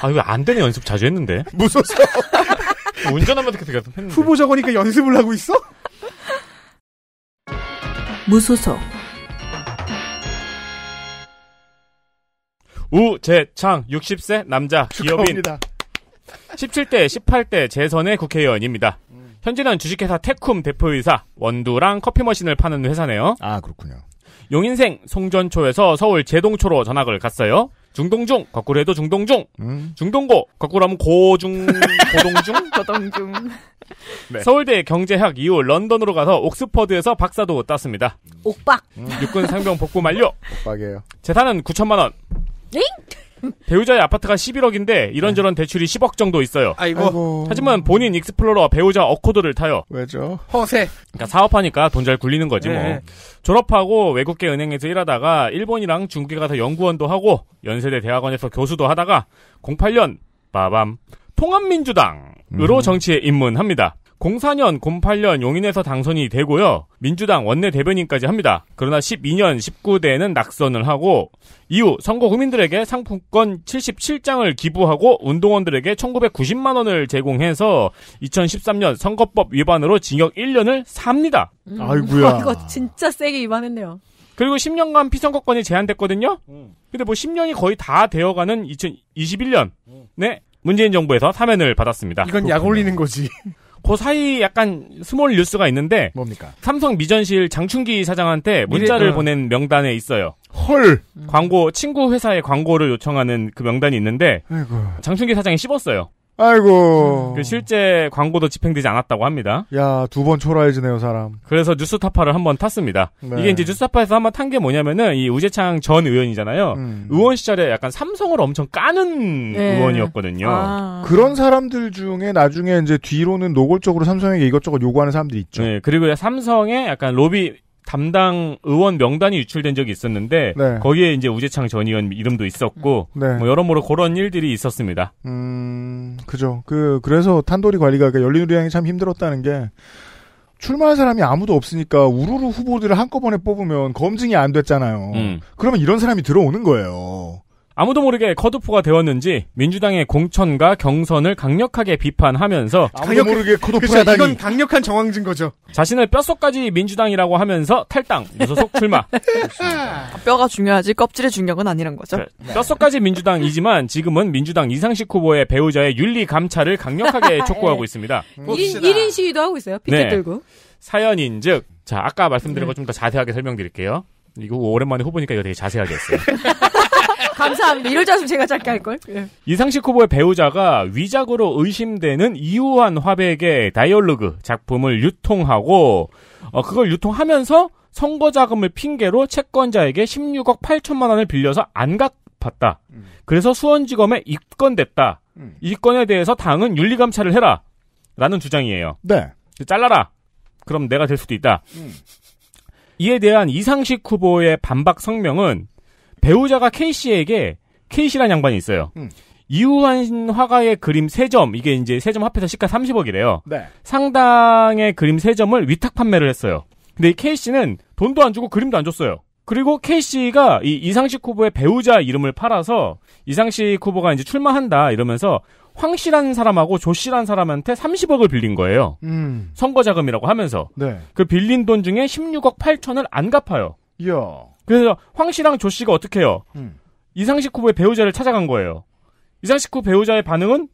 아, 이거 안 되네. 연습 자주 했는데. 무서워. 운전하면서 계속 연습했 후보자거니까 연습을 하고 있어? 무소속 우재창 60세 남자 기업인 축하합니다. 17대 18대 재선의 국회의원입니다. 현재는 주식회사 테쿰 대표이사 원두랑 커피 머신을 파는 회사네요. 아 그렇군요. 용인생 송전초에서 서울 제동초로 전학을 갔어요. 중동중 거꾸로 해도 중동중 음. 중동고 거꾸로 하면 고중 고동중 고동중 네. 서울대 경제학 이후 런던으로 가서 옥스퍼드에서 박사도 땄습니다. 옥박. 음. 육군 상병 복구 만료. 옥박이에요. 재산은 9천만 원. 잉? 네? 배우자의 아파트가 11억인데 이런저런 대출이 10억 정도 있어요. 아이고. 아이고. 하지만 본인 익스플로러 배우자 어코드를 타요. 왜죠? 허세. 그러니까 사업하니까 돈 잘 굴리는 거지 뭐. 네. 뭐. 졸업하고 외국계 은행에서 일하다가 일본이랑 중국에 가서 연구원도 하고 연세대 대학원에서 교수도 하다가 08년 빠밤 통합민주당으로 음. 정치에 입문합니다. 04년, 08년 용인에서 당선이 되고요. 민주당 원내대변인까지 합니다. 그러나 12년 19대에는 낙선을 하고 이후 선거 구민들에게 상품권 77장을 기부하고 운동원들에게 1990만 원을 제공해서 2013년 선거법 위반으로 징역 1년을 삽니다. 음, 아이구야 이거 진짜 세게 위반했네요. 그리고 10년간 피선거권이 제한됐거든요. 음. 근데 뭐 10년이 거의 다 되어가는 2021년에 문재인 정부에서 사면을 받았습니다. 이건 약 올리는 거지. 그 사이 약간 스몰 뉴스가 있는데 뭡니까? 삼성 미전실 장충기 사장한테 문자를 미래, 어. 보낸 명단에 있어요. 헐. 광고 친구 회사의 광고를 요청하는 그 명단이 있는데 아이고. 장충기 사장이 씹었어요. 아이고. 그 실제 광고도 집행되지 않았다고 합니다. 야, 두 번 초라해지네요, 사람. 그래서 뉴스타파를 한번 탔습니다. 네. 이게 이제 뉴스타파에서 한번 탄 게 뭐냐면은 이 우재창 전 의원이잖아요. 음. 의원 시절에 약간 삼성을 엄청 까는 네. 의원이었거든요. 아. 그런 사람들 중에 나중에 이제 뒤로는 노골적으로 삼성에게 이것저것 요구하는 사람들이 있죠. 네, 그리고 삼성의 약간 로비 담당 의원 명단이 유출된 적이 있었는데 네. 거기에 이제 우재창 전 의원 이름도 있었고 음. 네. 뭐 여러모로 그런 일들이 있었습니다. 음, 그죠. 그 그래서 탄도리 관리가 그러니까 열린우리당이 참 힘들었다는 게 출마할 사람이 아무도 없으니까 우르르 후보들을 한꺼번에 뽑으면 검증이 안 됐잖아요. 음. 그러면 이런 사람이 들어오는 거예요. 아무도 모르게 컷오프가 되었는지 민주당의 공천과 경선을 강력하게 비판하면서 아무도 모르게 컷오프가 그 이건 강력한 정황진 거죠. 자신을 뼛속까지 민주당이라고 하면서 탈당, 무소속 출마. 뼈가 중요하지 껍질의 중력은 아니란 거죠. 네. 뼛속까지 민주당이지만 지금은 민주당 이상식 후보의 배우자의 윤리 감찰을 강력하게 예. 촉구하고 있습니다. 1인, 1인 시위도 하고 있어요. 피켓 네. 들고. 사연인즉 자 아까 말씀드린 네. 것좀더 자세하게 설명드릴게요. 이거 오랜만에 후보니까 이거 되게 자세하게 했어요. 감사합니다. 이럴 줄알 제가 짧게 할걸. 예. 이상식 후보의 배우자가 위작으로 의심되는 이우환 화백의 다이얼로그 작품을 유통하고 어, 그걸 유통하면서 선거 자금을 핑계로 채권자에게 16억 8천만 원을 빌려서 안 갚았다. 그래서 수원지검에 입건됐다. 음. 이 건에 대해서 당은 윤리감찰을 해라. 라는 주장이에요. 네. 잘라라. 그럼 내가 될 수도 있다. 음. 이에 대한 이상식 후보의 반박 성명은 배우자가 케이 씨에게 케이 씨란 양반이 있어요. 음. 이우환 화가의 그림 3점 이게 이제 3점 합해서 시가 30억이래요. 네. 상당의 그림 3점을 위탁 판매를 했어요. 근데 케이 씨는 돈도 안 주고 그림도 안 줬어요. 그리고 케이 씨가 이 이상식 후보의 배우자 이름을 팔아서 이상식 후보가 이제 출마한다 이러면서 황 씨라는 사람하고 조 씨라는 사람한테 30억을 빌린 거예요. 음. 선거 자금이라고 하면서. 네. 그 빌린 돈 중에 16억 8천을 안 갚아요. 이야. 그래서 황 씨랑 조 씨가 어떻게 해요? 음. 이상식 후보의 배우자를 찾아간 거예요. 이상식 후 배우자의 반응은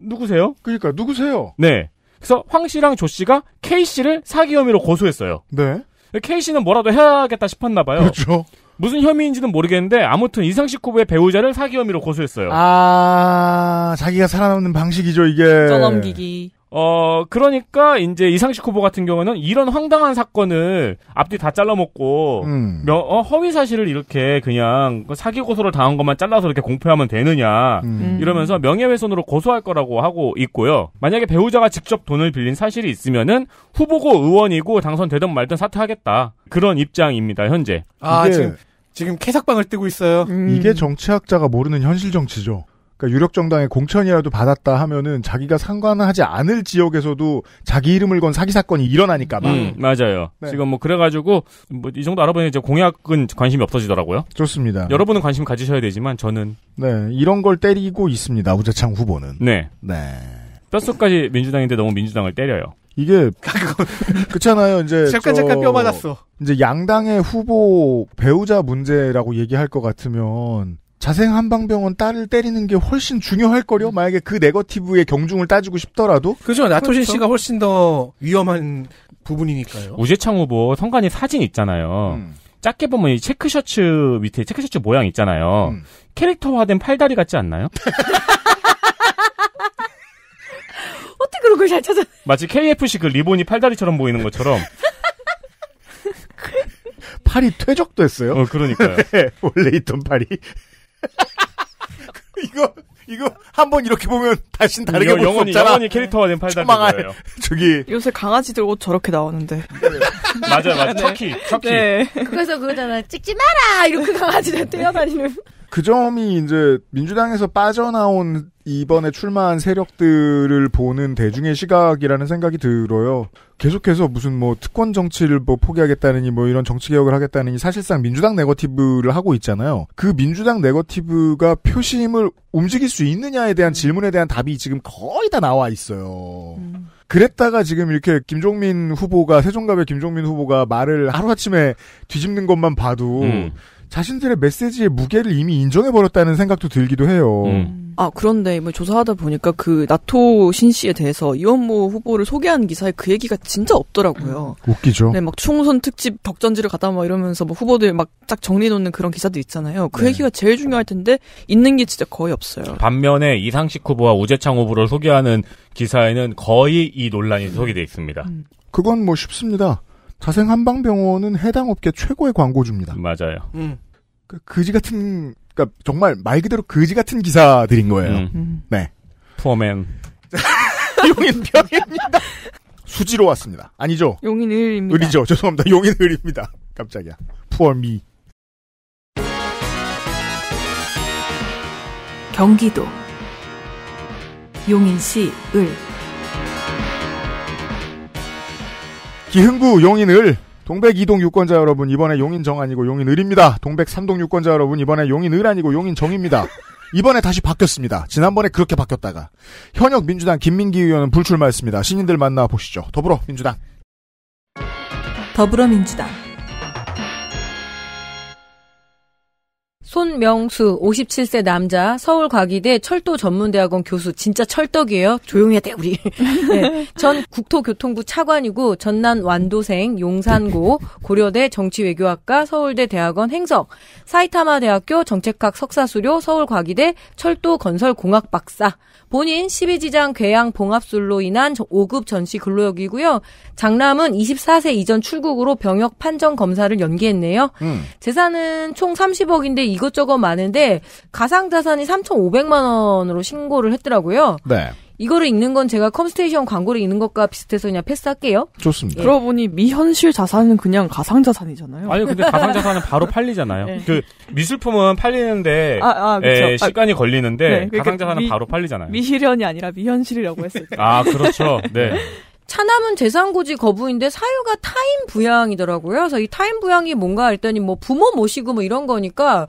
누구세요? 그러니까 누구세요? 네. 그래서 황 씨랑 조 씨가 K 씨를 사기 혐의로 고소했어요. 네. K 씨는 뭐라도 해야겠다 싶었나 봐요. 그렇죠. 무슨 혐의인지는 모르겠는데 아무튼 이상식 후보의 배우자를 사기 혐의로 고소했어요. 아 자기가 살아남는 방식이죠 이게. 떠넘기기. 어, 그러니까 이제 이상식 후보 같은 경우는 이런 황당한 사건을 앞뒤 다 잘라먹고 음. 어, 허위 사실을 이렇게 그냥 그 사기 고소를 당한 것만 잘라서 이렇게 공표하면 되느냐 음. 이러면서 명예훼손으로 고소할 거라고 하고 있고요. 만약에 배우자가 직접 돈을 빌린 사실이 있으면은 후보고 의원이고 당선되든 말든 사퇴하겠다 그런 입장입니다 현재. 아 지금 지금 캐삭방을 뜨고 있어요. 음. 이게 정치학자가 모르는 현실 정치죠. 그러니까 유력 정당의 공천이라도 받았다 하면은 자기가 상관하지 않을 지역에서도 자기 이름을 건 사기 사건이 일어나니까 막. 음, 맞아요. 네. 지금 뭐 그래가지고 뭐 이 정도 알아보니 이제 공약은 관심이 없어지더라고요. 좋습니다. 여러분은 관심 가지셔야 되지만 저는 네 이런 걸 때리고 있습니다. 우재창 후보는 네 네. 뼛속까지 민주당인데 너무 민주당을 때려요. 이게 그렇잖아요. 이제 잠깐 잠깐 뼈 맞았어. 이제 양당의 후보 배우자 문제라고 얘기할 것 같으면 자생 한방병원 딸을 때리는 게 훨씬 중요할 거려. 음. 만약에 그 네거티브의 경중을 따지고 싶더라도. 그죠. 나토신 그렇죠. 씨가 훨씬 더 위험한 부분이니까요. 우재창 후보 선관위 사진 있잖아요. 음. 작게 보면 이 체크셔츠 밑에 체크셔츠 모양 있잖아요. 음. 캐릭터화된 팔다리 같지 않나요? 어떻게 그런 걸 잘 찾아? 마치 KFC 그 리본이 팔다리처럼 보이는 것처럼. 팔이 퇴적됐어요. 어, 그러니까요. 네, 원래 있던 팔이. 이거 이거 한 번 이렇게 보면 다신 다르게 볼수 없잖아. 영원히 캐릭터가된 팔다리 망할 저기 요새 강아지들 옷 저렇게 나오는데. 맞아 맞아. 터키 네. 터키. 네. 그래서 그거잖아. 찍지 마라 이렇게 강아지들 네. 뛰어다니는. 그 점이 이제 민주당에서 빠져나온 이번에 출마한 세력들을 보는 대중의 시각이라는 생각이 들어요. 계속해서 무슨 뭐 특권 정치를 뭐 포기하겠다느니 뭐 이런 정치 개혁을 하겠다느니 사실상 민주당 네거티브를 하고 있잖아요. 그 민주당 네거티브가 표심을 움직일 수 있느냐에 대한 질문에 대한 답이 지금 거의 다 나와 있어요. 그랬다가 지금 이렇게 김종민 후보가 세종갑의 김종민 후보가 말을 하루아침에 뒤집는 것만 봐도 음. 자신들의 메시지의 무게를 이미 인정해버렸다는 생각도 들기도 해요. 음. 아, 그런데 뭐 조사하다 보니까 그 나토 신 씨에 대해서 이원모 후보를 소개한 기사에 그 얘기가 진짜 없더라고요. 웃기죠. 네, 막 총선 특집 덕전지를 갖다 막 뭐 이러면서 뭐 후보들 막 쫙 정리놓는 그런 기사도 있잖아요. 그 네. 얘기가 제일 중요할 텐데 있는 게 진짜 거의 없어요. 반면에 이상식 후보와 우재창 후보를 소개하는 기사에는 거의 이 논란이 소개되어 있습니다. 음. 그건 뭐 쉽습니다. 자생 한방병원은 해당 업계 최고의 광고주입니다. 맞아요. 음. 그 그지 같은 그니까 정말 말 그대로 그지 같은 기사들인 거예요. 음. 음. 네. 포맨. 용인 병입니다. 수지로 왔습니다. 아니죠? 용인 을입니다. 을이죠. 죄송합니다. 용인 을입니다. 깜짝이야. 푸어미. 경기도 용인시 을 기흥구 용인을 동백 2동 유권자 여러분 이번에 용인 정 아니고 용인 을입니다. 동백 3동 유권자 여러분 이번에 용인 을 아니고 용인 정입니다. 이번에 다시 바뀌었습니다. 지난번에 그렇게 바뀌었다가 현역 민주당 김민기 의원은 불출마했습니다. 신인들 만나 보시죠. 더불어민주당 더불어민주당 손명수 57세 남자 서울과기대 철도전문대학원 교수 진짜 철떡이에요 조용해야 돼 우리. 네. 전 국토교통부 차관이고 전남 완도생 용산고 고려대 정치외교학과 서울대 대학원 행성 사이타마 대학교 정책학 석사수료 서울과기대 철도건설공학 박사 본인 12지장 괴양 봉합술로 인한 5급 전시 근로역이고요. 장남은 24세 이전 출국으로 병역 판정 검사를 연기했네요. 음. 재산은 총 30억인데 이것저것 많은데 가상자산이 3,500만 원으로 신고를 했더라고요. 네. 이거를 읽는 건 제가 컴스테이션 광고를 읽는 것과 비슷해서 그냥 패스할게요. 좋습니다. 예. 그러고 보니 미현실 자산은 그냥 가상 자산이잖아요. 아니 근데 가상 자산은 바로 팔리잖아요. 네. 그 미술품은 팔리는데 아, 아, 예, 아, 시간이 아, 걸리는데 네. 그러니까 가상 자산은 바로 팔리잖아요. 미실현이 아니라 미현실이라고 했을 때. 아 그렇죠. 네. 네. 차남은 재산고지 거부인데 사유가 타인 부양이더라고요. 그래서 이 타인 부양이 뭔가 했더니 뭐 부모 모시고 뭐 이런 거니까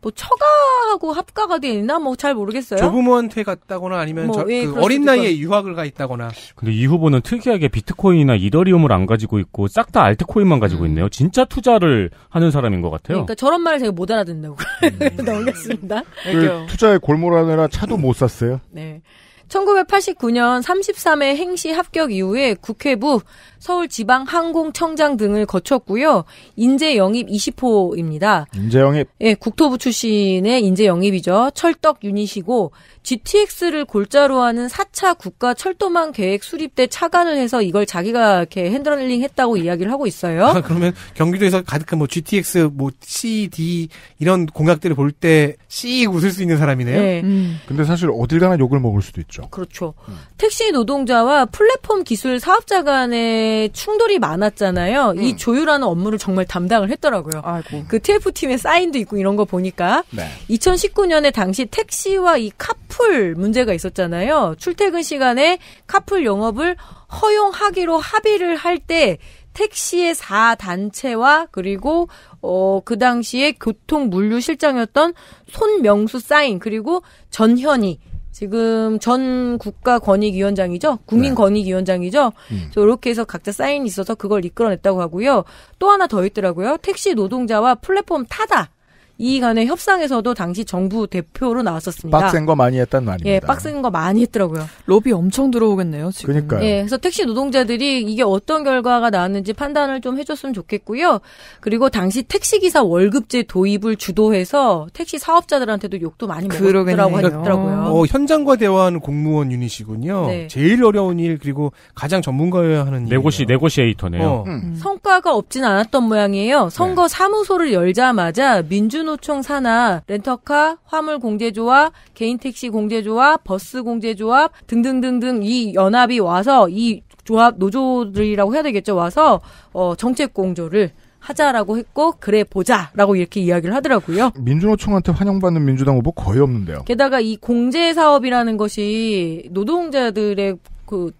뭐 처가하고 합가가 돼 있나 뭐 잘 모르겠어요. 조부모한테 갔다거나 아니면 뭐, 저, 예, 그 어린 나이에 그건... 유학을 가 있다거나. 근데 이 후보는 특이하게 비트코인이나 이더리움을 안 가지고 있고 싹 다 알트코인만 가지고 음. 있네요. 진짜 투자를 하는 사람인 것 같아요. 그러니까 저런 말을 제가 못 알아듣는다고 음. 넘겼습니다. 그 투자에 골몰하느라 차도 못 샀어요. 네. 1989년 33회 행시 합격 이후에 국회부 서울지방항공청장 등을 거쳤고요. 인재 영입 20호입니다. 인재 영입. 예, 국토부 출신의 인재 영입이죠. 철덕 유닛이고 GTX를 골자로 하는 4차 국가 철도망 계획 수립 때 차관을 해서 이걸 자기가 이렇게 핸들링 했다고 이야기를 하고 있어요. 아, 그러면 경기도에서 가득한 뭐 GTX 뭐 CD 이런 공약들을 볼때 C 웃을 수 있는 사람이네요. 네. 음. 근데 사실 어딜 가나 욕을 먹을 수도 있죠. 그렇죠. 음. 택시 노동자와 플랫폼 기술 사업자 간의 충돌이 많았잖아요. 음. 이 조율하는 업무를 정말 담당을 했더라고요. 아이고. 그 TF 팀의 사인도 있고 이런 거 보니까 네. 2019년에 당시 택시와 이 카풀 문제가 있었잖아요. 출퇴근 시간에 카풀 영업을 허용하기로 합의를 할 때 택시의 4 단체와 그리고 어, 그 당시에 교통물류실장이었던 손명수 사인 그리고 전현희 지금 전 국가 권익위원장이죠. 국민 네. 권익위원장이죠. 음. 이렇게 해서 각자 사인이 있어서 그걸 이끌어냈다고 하고요. 또 하나 더 있더라고요. 택시 노동자와 플랫폼 타다. 이 간의 협상에서도 당시 정부 대표로 나왔었습니다. 빡센 거 많이 했단 말입니다. 예, 빡센 거 많이 했더라고요. 로비 엄청 들어오겠네요, 지금. 그니까 예, 그래서 택시 노동자들이 이게 어떤 결과가 나왔는지 판단을 좀 해줬으면 좋겠고요. 그리고 당시 택시기사 월급제 도입을 주도해서 택시 사업자들한테도 욕도 많이 먹었더라고 하더라고요. 어, 어, 현장과 대화하는 공무원 유닛이군요. 네. 제일 어려운 일 그리고 가장 전문가여야 하는 네고시 네고시에이터네요. 어. 음. 성과가 없진 않았던 모양이에요. 선거 네. 사무소를 열자마자 민주 민주노총 산하 렌터카, 화물 공제조합, 개인 택시 공제조합, 버스 공제조합 등등등등 이 연합이 와서 이 조합 노조들이라고 해야 되겠죠. 와서 어 정책 공조를 하자라고 했고 그래 보자라고 이렇게 이야기를 하더라고요. 민주노총한테 환영받는 민주당 후보 거의 없는데요. 게다가 이 공제 사업이라는 것이 노동자들의 그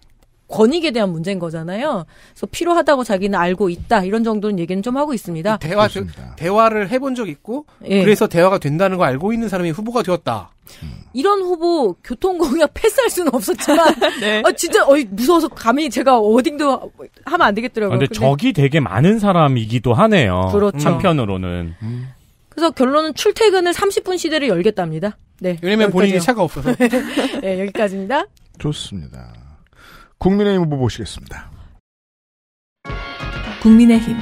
권익에 대한 문제인 거잖아요. 그래서 필요하다고 자기는 알고 있다 이런 정도는 얘기는 좀 하고 있습니다. 대화 그 대화를 해본 적 있고 예. 그래서 대화가 된다는 걸 알고 있는 사람이 후보가 되었다. 음. 이런 후보 교통공약 패스할 수는 없었지만 네. 아, 진짜 어이 무서워서 감히 제가 워딩도 하면 안 되겠더라고요. 아, 근데, 근데 적이 되게 많은 사람이기도 하네요. 그렇죠. 한편으로는. 음. 음. 그래서 결론은 출퇴근을 30분 시대를 열겠답니다. 네. 왜냐면 여기까지요. 본인이 차가 없어서. 네, 여기까지입니다. 좋습니다. 국민의힘 후보 보시겠습니다. 국민의힘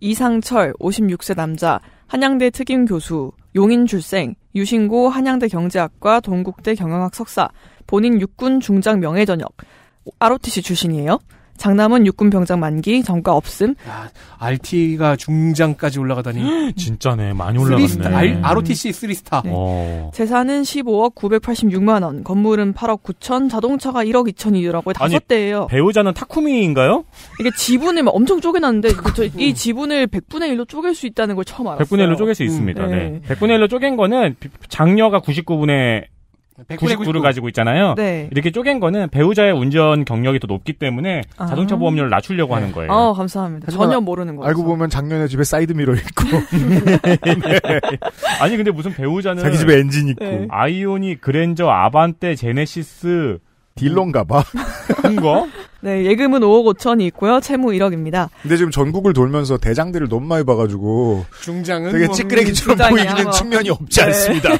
이상철 56세 남자 한양대 특임 교수 용인 출생 유신고 한양대 경제학과 동국대 경영학 석사 본인 육군 중장 명예전역 ROTC 출신이에요. 장남은 육군 병장 만기, 전과 없음. 야, RT가 중장까지 올라가다니. 진짜네, 많이 올라갔네. 3스타, R, ROTC 3스타. 네. 어. 재산은 15억 986만 원, 건물은 8억 9천, 자동차가 1억 2천이더라고요. 다섯 대예요. 배우자는 타쿠미인가요? 이게 지분을 막 엄청 쪼개놨는데 이 지분을 100분의 1로 쪼갤 수 있다는 걸 처음 알았어요. 100분의 1로 쪼갤 수 있습니다. 음, 네. 네. 100분의 1로 쪼갠 거는 장녀가 99분의 199를 가지고 있잖아요. 네. 이렇게 쪼갠 거는 배우자의 운전 경력이 더 높기 때문에 아. 자동차 보험료를 낮추려고 하는 거예요. 어, 감사합니다. 전혀 모르는 거예요. 알고 보면 작년에 집에 사이드 미러 있고. 네. 아니 근데 무슨 배우자는 자기 집에 엔진 있고. 네. 아이오닉, 그랜저, 아반떼, 제네시스 딜런가 봐. 그런 거? 네, 예금은 5억 5천이 있고요. 채무 1억입니다. 근데 지금 전국을 돌면서 대장들을 너무 많이 봐가지고 중장은 되게 뭐, 찌끄레기처럼 보이는 뭐. 측면이 없지 네. 않습니다.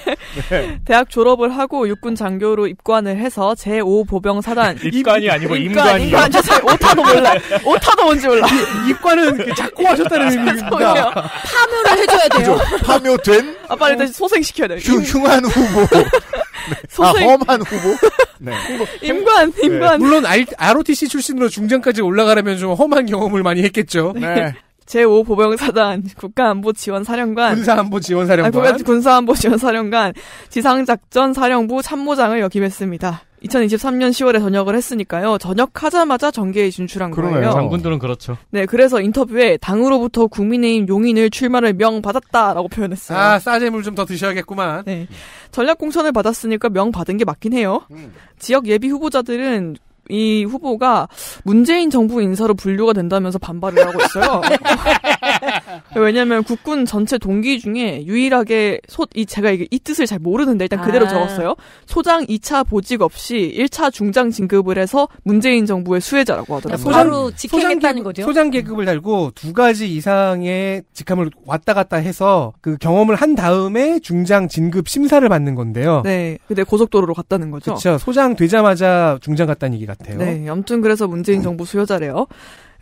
네. 대학 졸업을 하고 육군 장교로 입관을 해서 제5 보병 사단 입관이 아니고 임관이 임관, 임관, 아, 오타도 몰라. 네. 오타도 뭔지 몰라. 입관은 자꾸 그 하셨다는 아, 의미입니다. 파묘를 해줘야 돼요. 파묘된? 아 빨리 다시 소생시켜야 돼요. 흉, 흉한 후보. 네. 아, 소생... 아, 험한 후보? 네. 임관, 임관. 네. 물론 ROTC 출신으로 중장까지 올라가려면 좀 험한 경험을 많이 했겠죠. 네. 제5 보병사단 국가안보지원사령관 군사안보지원사령관 아니, 군사안보지원사령관 지상작전사령부 참모장을 역임했습니다. 2023년 10월에 전역을 했으니까요. 전역하자마자 정계에 진출한 그러네요. 거예요. 장군들은 그렇죠. 네, 그래서 인터뷰에 당으로부터 국민의힘 용인을 출마를 명받았다라고 표현했어요. 아, 싸제물 좀 더 드셔야겠구만. 네. 전략공천을 받았으니까 명받은 게 맞긴 해요. 음. 지역 예비 후보자들은 이 후보가 문재인 정부 인사로 분류가 된다면서 반발을 하고 있어요. 네. 왜냐하면 국군 전체 동기 중에 유일하게 소, 이 제가 이게 이 뜻을 잘 모르는데 일단 그대로 아. 적었어요. 소장 2차 보직 없이 1차 중장 진급을 해서 문재인 정부의 수혜자라고 그러니까 하더라고요. 소장로 직행했다는 거죠. 소장 계급을 달고 두 가지 이상의 직함을 왔다 갔다 해서 그 경험을 한 다음에 중장 진급 심사를 받는 건데요. 네. 근데 고속도로로 갔다는 거죠. 그렇죠. 소장 되자마자 중장 갔다는 얘기 같아요. 같아요. 네, 아무튼 그래서 문재인 네. 정부 수요자래요.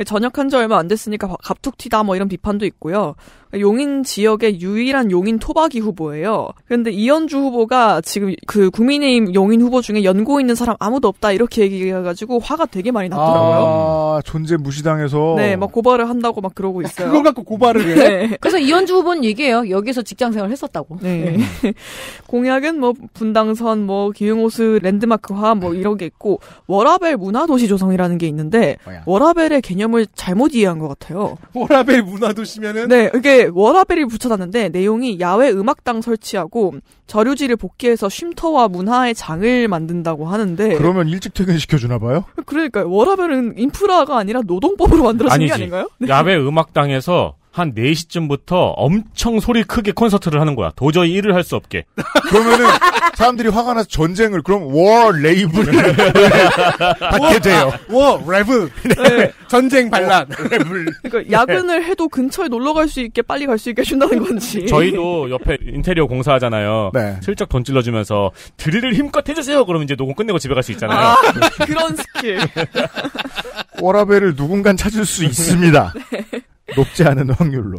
전역한 지 얼마 안 됐으니까 갑툭튀다 뭐 이런 비판도 있고요. 용인 지역의 유일한 용인 토박이 후보예요. 그런데 이현주 후보가 지금 그 국민의힘 용인 후보 중에 연고 있는 사람 아무도 없다 이렇게 얘기해가지고 화가 되게 많이 났더라고요. 아, 존재 무시당해서. 네, 막 고발을 한다고 막 그러고 있어요. 그걸 갖고 고발을 해. 네. 그래서 이현주 후보는 얘기해요. 여기서 직장생활 했었다고. 네. 네. 공약은 뭐 분당선, 뭐 기흥호수 랜드마크화 뭐 이런 게 있고 워라벨 문화도시 조성이라는 게 있는데 워라벨의 개념을 잘못 이해한 것 같아요. 워라벨 문화도시면은 네, 이게 워라벨이 붙여놨는데 내용이 야외 음악당 설치하고 저류지를 복귀해서 쉼터와 문화의 장을 만든다고 하는데 그러면 일찍 퇴근시켜주나 봐요? 그러니까요. 워라벨은 인프라가 아니라 노동법으로 만들어진 아니지. 게 아닌가요? 네. 야외 음악당에서 한 4시쯤부터 엄청 소리 크게 콘서트를 하는 거야. 도저히 일을 할 수 없게. 그러면은 사람들이 화가 나서 전쟁을 그럼 워 레이블을 네. 받게 돼요. 워 아, 레블. 네. 네. 전쟁 반란. 레블. 그러니까 야근을 해도 근처에 놀러 갈 수 있게 빨리 갈 수 있게 해준다는 건지. 저희도 옆에 인테리어 공사하잖아요. 네. 슬쩍 돈 찔러주면서 드릴을 힘껏 해주세요. 그러면 이제 녹음 끝내고 집에 갈 수 있잖아요. 아, 그런 스킬. 워라벨을 누군간 찾을 수 있습니다. 네. 높지 않은 확률로.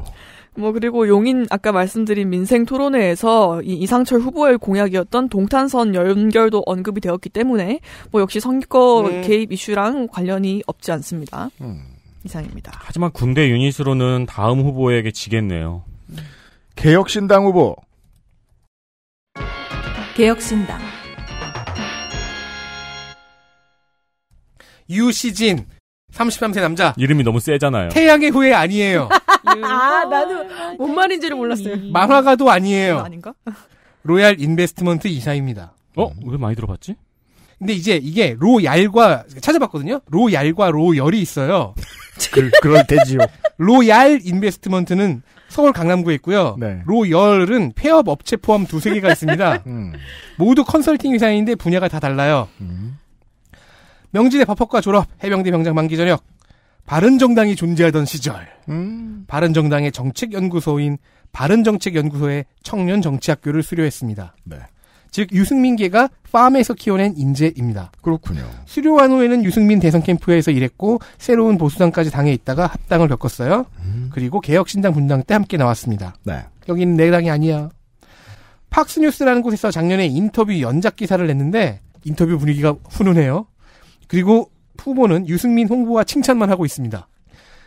뭐 그리고 용인 아까 말씀드린 민생 토론회에서 이 이상철 후보의 공약이었던 동탄선 연결도 언급이 되었기 때문에 뭐 역시 선거 네. 개입 이슈랑 관련이 없지 않습니다. 음. 이상입니다. 하지만 군대 유닛으로는 다음 후보에게 지겠네요. 개혁신당 후보. 개혁신당. 유시진 33세 남자. 이름이 너무 세잖아요. 태양의 후예 아니에요. 아, 나도 뭔 말인지를 몰랐어요. 음. 만화가도 아니에요. 아, 아닌가? 로얄 인베스트먼트 이사입니다. 어? 왜 많이 들어봤지? 근데 이제 이게 로얄과 찾아봤거든요. 로얄과 로열이 있어요. 그, 그럴 때지요. 로얄 인베스트먼트는 서울 강남구에 있고요. 네. 로열은 폐업 업체 포함 두세 개가 있습니다. 음. 모두 컨설팅 회사인데 분야가 다 달라요. 음. 명지대 법학과 졸업, 해병대 병장 만기 전역, 바른정당이 존재하던 시절, 음. 바른정당의 정책연구소인 바른정책연구소의 청년정치학교를 수료했습니다. 네. 즉 유승민계가 팜에서 키워낸 인재입니다. 그렇군요. 수료한 후에는 유승민 대선 캠프에서 일했고 새로운 보수당까지 당에 있다가 합당을 겪었어요. 음. 그리고 개혁신당 분당 때 함께 나왔습니다. 네. 여기는 내 당이 아니야. 팍스뉴스라는 곳에서 작년에 인터뷰 연작 기사를 냈는데 인터뷰 분위기가 훈훈해요. 그리고 후보는 유승민 홍보와 칭찬만 하고 있습니다.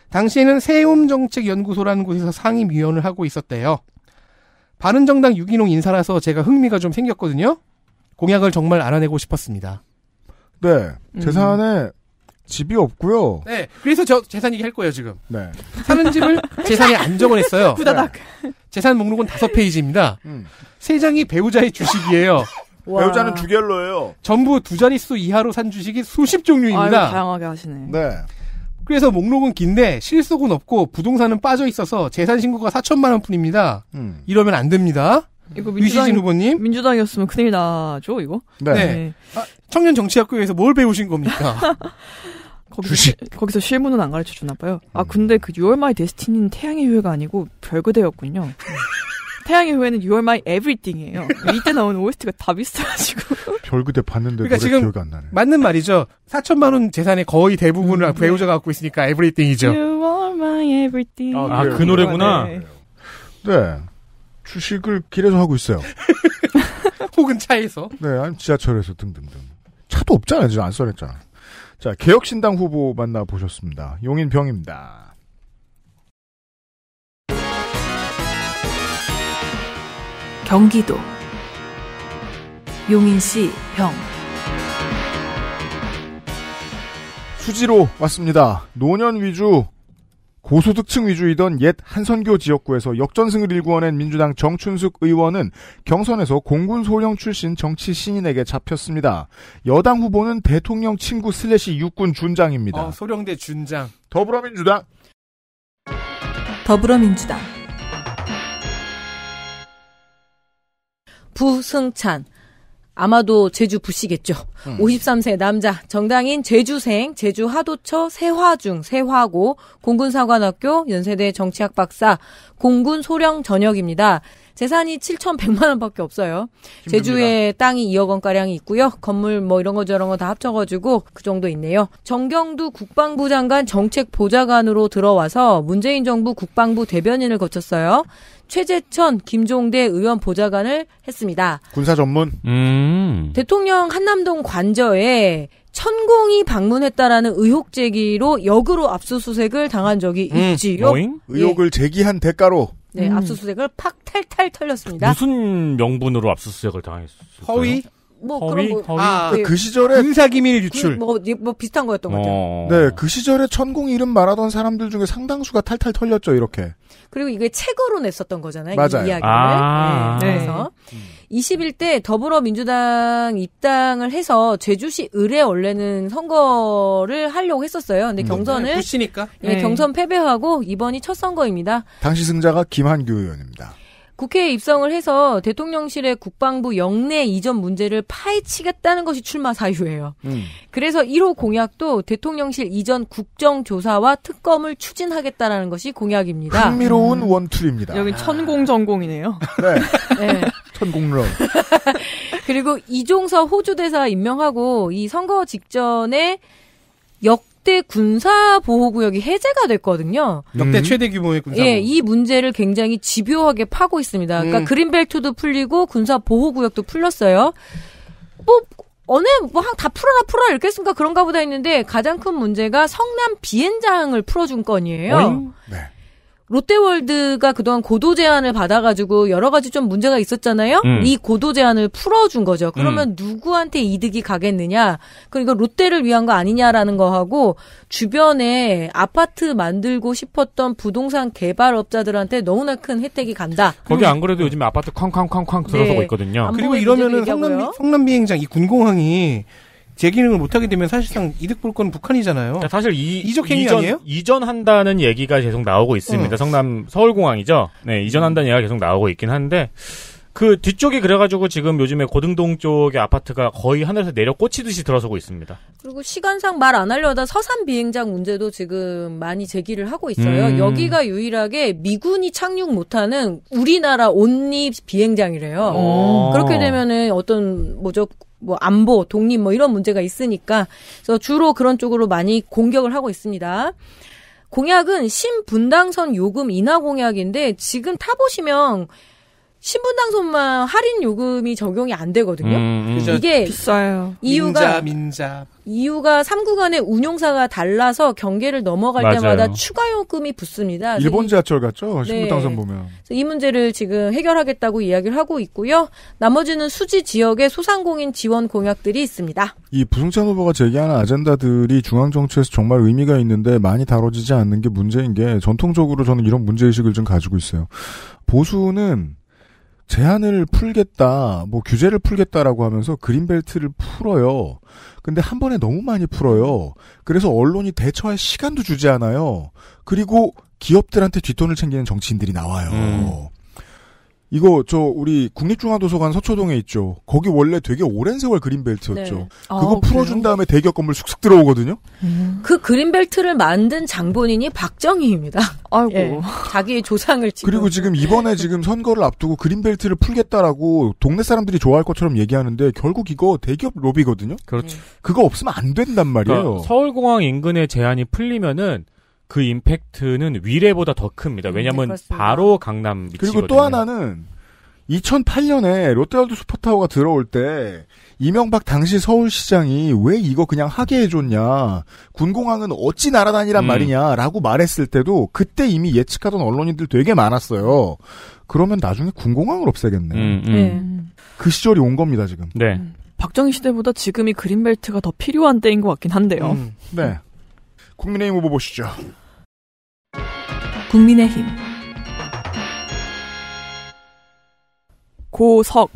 당시에는 세움정책연구소라는 곳에서 상임위원을 하고 있었대요. 바른정당 유기농 인사라서 제가 흥미가 좀 생겼거든요. 공약을 정말 알아내고 싶었습니다. 네. 음. 재산에 음. 집이 없고요. 네. 그래서 저 재산 얘기할 거예요, 지금. 네. 사는 집을 재산에 안정을 했어요. 부다닥. 네. 재산 목록은 다섯 페이지입니다. 음. 세 장이 배우자의 주식이에요. 와. 배우자는 주갤로예요 전부 두 자릿수 이하로 산 주식이 수십 종류입니다. 아유, 다양하게 하시네. 네. 그래서 목록은 긴데 실속은 없고 부동산은 빠져 있어서 재산 신고가 4천만 원뿐입니다. 음. 이러면 안 됩니다. 이거 민주당, 유시진 후보님 민주당이었으면 큰일 나죠 이거. 네. 네. 네. 아, 청년 정치학교에서 뭘 배우신 겁니까? 거기서, 시, 거기서 실무는 안 가르쳐 주나 봐요. 아, 음. 아 근데 그 6월 마이 데스티니는 태양의 유해가 아니고 별그대였군요. 태양의 후예는 You Are My Everything이에요. 이때 나오는 OST가 다 비슷해가지고. 별그대 봤는데 그러니까 지금 기억이 안 나네. 맞는 말이죠. 4천만 원 재산의 거의 대부분을 음, 네. 배우자가 갖고 있으니까 Everything이죠. You Are My Everything. 아, 아그 노래구나. 네. 네. 네. 주식을 길에서 하고 있어요. 혹은 차에서. 네, 아니면 지하철에서 등등등. 차도 없잖아요. 지금 안 써냈잖아. 자, 개혁신당 후보 만나보셨습니다. 용인병입니다. 경기도 용인시 병 수지로 왔습니다. 노년 위주 고소득층 위주이던 옛 한선교 지역구에서 역전승을 일구어낸 민주당 정춘숙 의원은 경선에서 공군 소령 출신 정치 신인에게 잡혔습니다. 여당 후보는 대통령 친구 슬래시 육군 준장입니다. 어, 소령대 준장. 더불어민주당. 더불어민주당. 부승찬. 아마도 제주 부시겠죠. 음. 53세 남자 정당인 제주생 제주 하도처 세화중 세화고 공군사관학교 연세대 정치학 박사 공군 소령 전역입니다. 재산이 7,100만 원밖에 없어요. 힘듭니다. 제주에 땅이 2억 원가량이 있고요. 건물 뭐 이런 거 저런 거 다 합쳐가지고 그 정도 있네요. 정경두 국방부 장관 정책보좌관으로 들어와서 문재인 정부 국방부 대변인을 거쳤어요. 최재천 김종대 의원 보좌관을 했습니다. 군사 전문. 음. 대통령 한남동 관저에 천공이 방문했다라는 의혹 제기로 역으로 압수수색을 당한 적이 음. 있지요. 예. 의혹을 제기한 대가로. 네, 음. 압수수색을 팍 탈탈 털렸습니다. 무슨 명분으로 압수수색을 당했어요? 허위? 뭐 허위? 그런 거. 아, 그, 그 시절에 군사기밀 그 유출. 뭐, 예, 뭐 비슷한 거였던 어... 거죠. 네, 그 시절에 천공 이름 말하던 사람들 중에 상당수가 탈탈 털렸죠, 이렇게. 그리고 이게 책으로 냈었던 거잖아요. 맞아요. 이 이야기를. 아~ 네. 그래서 네. 음. 21대 더불어민주당 입당을 해서 제주시 의뢰 원래는 선거를 하려고 했었어요. 근데 음. 경선을 푸시 네, 예, 네, 경선 패배하고 이번이 첫 선거입니다. 당시 승자가 김한규 의원입니다. 국회에 입성을 해서 대통령실의 국방부 영내 이전 문제를 파헤치겠다는 것이 출마 사유예요. 음. 그래서 1호 공약도 대통령실 이전 국정조사와 특검을 추진하겠다는 것이 공약입니다. 흥미로운 음. 원툴입니다. 여기 아. 천공전공이네요. 네. 네. 천공론. 그리고 이종서 호주대사 임명하고 이 선거 직전에 역 그때 군사 보호 구역이 해제가 됐거든요. 역대 음. 최대 규모의 군사. 예, 이 문제를 굉장히 집요하게 파고 있습니다. 그러니까 음. 그린벨트도 풀리고 군사 보호 구역도 풀렸어요. 뭐 어느 뭐다 풀어라 풀어라 이렇게 했으니까 그런가 보다 했는데 가장 큰 문제가 성남 비행장을 풀어준 건이에요. 네. 롯데월드가 그동안 고도 제한을 받아가지고 여러 가지 좀 문제가 있었잖아요. 음. 이 고도 제한을 풀어준 거죠. 그러면 음. 누구한테 이득이 가겠느냐? 그러니까 롯데를 위한 거 아니냐라는 거하고 주변에 아파트 만들고 싶었던 부동산 개발업자들한테 너무나 큰 혜택이 간다. 거기 안 그래도 요즘 아파트 쾅쾅쾅쾅 들어서고 네. 있거든요. 그리고 이러면은 성남, 성남비행장 이 군공항이 재기능을 못하게 되면 사실상 이득 볼 건 북한이잖아요. 사실 이 이적행위 이전, 아니에요? 이전한다는 얘기가 계속 나오고 있습니다. 어. 성남 서울공항이죠. 네, 이전한다는 음. 얘기가 계속 나오고 있긴 한데 그 뒤쪽이 그래가지고 지금 요즘에 고등동 쪽의 아파트가 거의 하늘에서 내려 꽂히듯이 들어서고 있습니다. 그리고 시간상 말 안 하려다 서산 비행장 문제도 지금 많이 제기를 하고 있어요. 음. 여기가 유일하게 미군이 착륙 못하는 우리나라 온리 비행장이래요. 오. 어. 그렇게 되면은 어떤 뭐죠 뭐 안보, 독립 뭐 이런 문제가 있으니까 그래서 주로 그런 쪽으로 많이 공격을 하고 있습니다. 공약은 신분당선 요금 인하 공약인데 지금 타보시면 신분당선만 할인 요금이 적용이 안 되거든요. 음, 음. 이게 비싸요. 이유가 민자, 민자. 이유가 3구간의 운용사가 달라서 경계를 넘어갈 맞아요. 때마다 추가 요금이 붙습니다. 일본 지하철 같죠? 네. 신분당선 네. 보면. 이 문제를 지금 해결하겠다고 이야기를 하고 있고요. 나머지는 수지 지역의 소상공인 지원 공약들이 있습니다. 이 부승찬 후보가 제기하는 아젠다들이 중앙 정치에서 정말 의미가 있는데 많이 다뤄지지 않는 게 문제인 게 전통적으로 저는 이런 문제 의식을 좀 가지고 있어요. 보수는 제한을 풀겠다, 뭐 규제를 풀겠다라고 하면서 그린벨트를 풀어요. 근데 한 번에 너무 많이 풀어요. 그래서 언론이 대처할 시간도 주지 않아요. 그리고 기업들한테 뒷돈을 챙기는 정치인들이 나와요. 음. 이거 저 우리 국립중앙도서관 서초동에 있죠. 거기 원래 되게 오랜 세월 그린벨트였죠. 네. 아, 그거 아, 풀어준 그래요? 다음에 대기업 건물 쑥쑥 들어오거든요. 음. 그 그린벨트를 만든 장본인이 박정희입니다. 아이고 예. 자기 조상을 지금. 그리고 지금 이번에 지금 선거를 앞두고 그린벨트를 풀겠다라고 동네 사람들이 좋아할 것처럼 얘기하는데 결국 이거 대기업 로비거든요. 그렇죠. 그거 없으면 안 된단 말이에요. 그러니까 서울공항 인근의 제한이 풀리면은 그 임팩트는 위례보다 더 큽니다. 음, 왜냐하면 네, 바로 강남 밑이거든요. 그리고 또 하나는 2008년에 롯데월드 슈퍼타워가 들어올 때 이명박 당시 서울시장이 왜 이거 그냥 하게 해줬냐 군공항은 어찌 날아다니란 음. 말이냐라고 말했을 때도 그때 이미 예측하던 언론인들 되게 많았어요. 그러면 나중에 군공항을 없애겠네. 음, 음. 네. 그 시절이 온 겁니다 지금. 네. 음. 박정희 시대보다 지금이 그린벨트가 더 필요한 때인 것 같긴 한데요. 음, 네. 국민의힘 후보 보시죠. 국민의힘 고석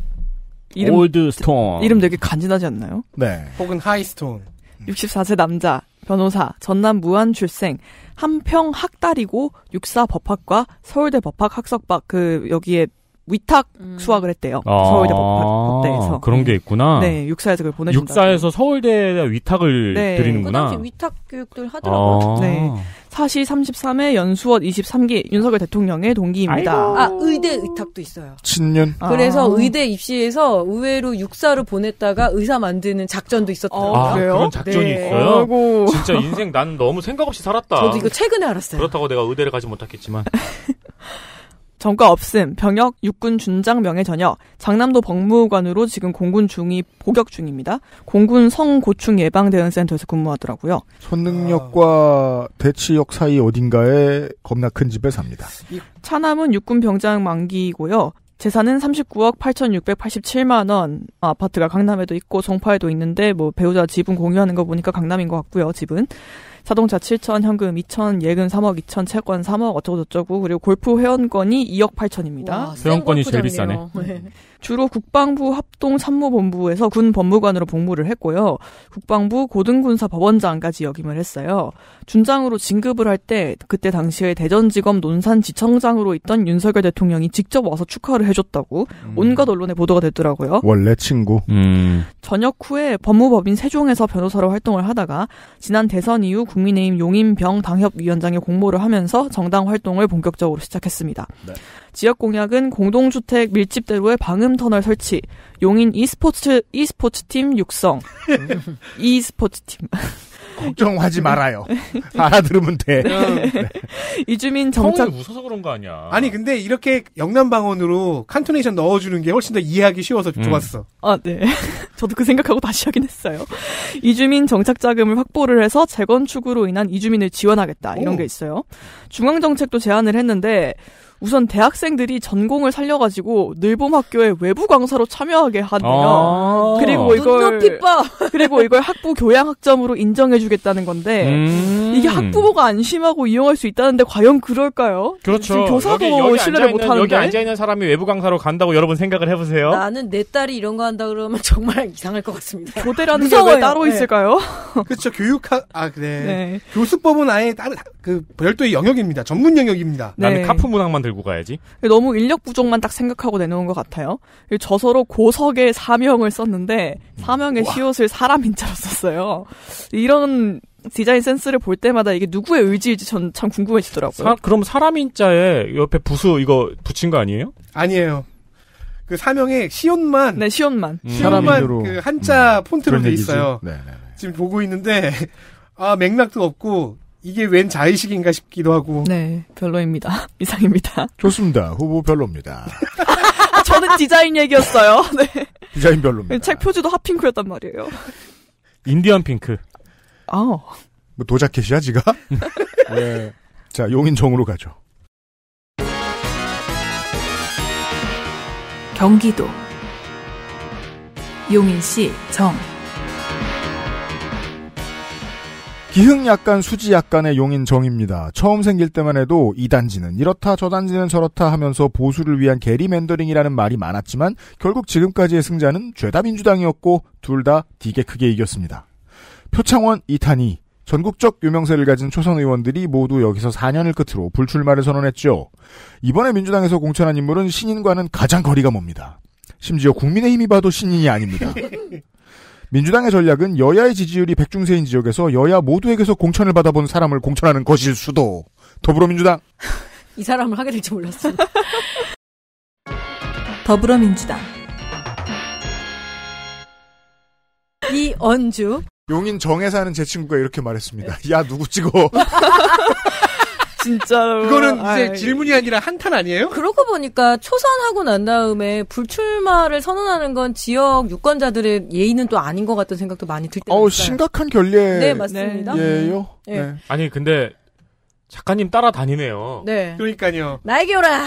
이름 올드스톤 이름 되게 간지나지 않나요? 네. 혹은 하이스톤 64세 음. 남자 변호사 전남 무안 출생 한평 학달이고 육사 법학과 서울대 법학 학석박 그 여기에 위탁 음. 수학을 했대요. 아~ 서울대 법, 대에서 그런 게 네. 있구나. 네, 육사에서 그걸 보내 육사에서 서울대 위탁을 네. 드리는구나. 그 위탁 교육들 하더라고요. 아~ 네. 사시 33회 연수원 23기 윤석열 대통령의 동기입니다. 아이고. 아 의대 의탁도 있어요. 친년. 아. 그래서 의대 입시에서 의외로 육사로 보냈다가 의사 만드는 작전도 있었더라고요. 아, 아 그런 작전이 네. 있어요? 아이고. 진짜 인생 난 너무 생각 없이 살았다. 저도 이거 최근에 알았어요. 그렇다고 내가 의대를 가지 못했겠지만. 전과 없음, 병역, 육군 준장 명예 전역, 장남도 법무관으로 지금 공군 중위 복역 중입니다. 공군 성고충 예방 대응 센터에서 근무하더라고요. 손능력과 대치역 사이 어딘가에 겁나 큰 집에 삽니다. 차남은 육군 병장 만기이고요. 재산은 39억 8,687만 원. 아, 아파트가 강남에도 있고 송파에도 있는데 뭐 배우자 집은 공유하는 거 보니까 강남인 것 같고요. 집은 자동차 7천, 현금 2천, 예금 3억 2천, 채권 3억 어쩌고저쩌고 그리고 골프 회원권이 2억 8천입니다. 와, 회원권이 제일 비싸네. 네. 주로 국방부 합동참모본부에서 군 법무관으로 복무를 했고요. 국방부 고등군사 법원장까지 역임을 했어요. 준장으로 진급을 할 때 그때 당시에 대전지검 논산지청장으로 있던 윤석열 대통령이 직접 와서 축하를 해줬다고 음. 온갖 언론에 보도가 됐더라고요. 원래 친구. 음. 전역 후에 법무법인 세종에서 변호사로 활동을 하다가 지난 대선 이후 국민의힘 용인병 당협위원장에 공모를 하면서 정당 활동을 본격적으로 시작했습니다. 네. 지역 공약은 공동주택 밀집대로의 방음터널 설치, 용인 e스포츠, e스포츠팀 육성, e스포츠팀. 걱정하지 말아요. 알아들으면 돼. 네. 이주민 정착. 웃어서 그런 거 아니야. 아니 근데 이렇게 영남 방언으로 칸토네이션 넣어주는 게 훨씬 더 이해하기 쉬워서 음. 좋았어. 아 네. 저도 그 생각하고 다시 하긴 했어요. 이주민 정착 자금을 확보를 해서 재건축으로 인한 이주민을 지원하겠다 이런 오. 게 있어요. 중앙 정책도 제안을 했는데 우선 대학생들이 전공을 살려가지고 늘봄학교에 외부 강사로 참여하게 하네요. 아~ 그리고 이걸 그리고 이걸 학부 교양학점으로 인정해주겠다는 건데 음~ 이게 학부모가 안심하고 이용할 수 있다는데 과연 그럴까요? 그렇죠. 교사도 여기, 여기 신뢰를 못하는데 여기 앉아 있는 사람이 외부 강사로 간다고 여러분 생각을 해보세요. 나는 내 딸이 이런 거 한다 그러면 정말 이상할 것 같습니다. 교대라는 게 왜 따로 네. 있을까요? 그렇죠. 교육학 아 그래 네. 교수법은 아예 따로 그 별도의 영역입니다. 전문 영역입니다. 나는 네. 카프 문항만 들고 가야지. 너무 인력 부족만 딱 생각하고 내놓은 것 같아요. 저서로 고석의 사명을 썼는데 음. 사명의 우와. 시옷을 사람 인자로 썼어요. 이런 디자인 센스를 볼 때마다 이게 누구의 의지일지 전 참 궁금해지더라고요. 사, 그럼 사람 인자에 옆에 부수 이거 붙인 거 아니에요? 아니에요. 그사명의 시옷만 네 시옷만 음. 시옷만 그 한자 음. 폰트로 돼 있어요. 네, 네, 네. 지금 보고 있는데 아 맥락도 없고 이게 웬 자의식인가 싶기도 하고. 네, 별로입니다. 이상입니다. 좋습니다. 후보 별로입니다. 저는 디자인 얘기였어요. 네. 디자인 별로입니다. 네, 책 표지도 핫핑크였단 말이에요. 인디언 핑크. 아. 뭐 도자켓이야, 지가? 네. 자, 용인정으로 가죠. 경기도 용인시 정 기흥 약간 수지 약간의 용인 정입니다. 처음 생길 때만 해도 이 단지는 이렇다 저 단지는 저렇다 하면서 보수를 위한 게리맨더링이라는 말이 많았지만 결국 지금까지의 승자는 죄다 민주당이었고 둘다디게 크게 이겼습니다. 표창원 이탄이 전국적 유명세를 가진 초선 의원들이 모두 여기서 4년을 끝으로 불출마를 선언했죠. 이번에 민주당에서 공천한 인물은 신인과는 가장 거리가 멉니다. 심지어 국민의힘이 봐도 신인이 아닙니다. 민주당의 전략은 여야의 지지율이 백중세인 지역에서 여야 모두에게서 공천을 받아본 사람을 공천하는 것일 수도. 더불어민주당. 이 사람을 하게 될 줄 몰랐어. 더불어민주당. 이언주. 용인 정에 사는 제 친구가 이렇게 말했습니다. 네. 야, 누구 찍어? 진짜로. 그거는 이제 아이. 질문이 아니라 한탄 아니에요? 그러고 보니까 초선하고 난 다음에 불출마를 선언하는 건 지역 유권자들의 예의는 또 아닌 것 같은 생각도 많이 들 때. 어 심각한 결례. 네 맞습니다. 네. 예요. 네. 네. 아니 근데 작가님 따라다니네요. 네. 그러니까요. 나에게 오라.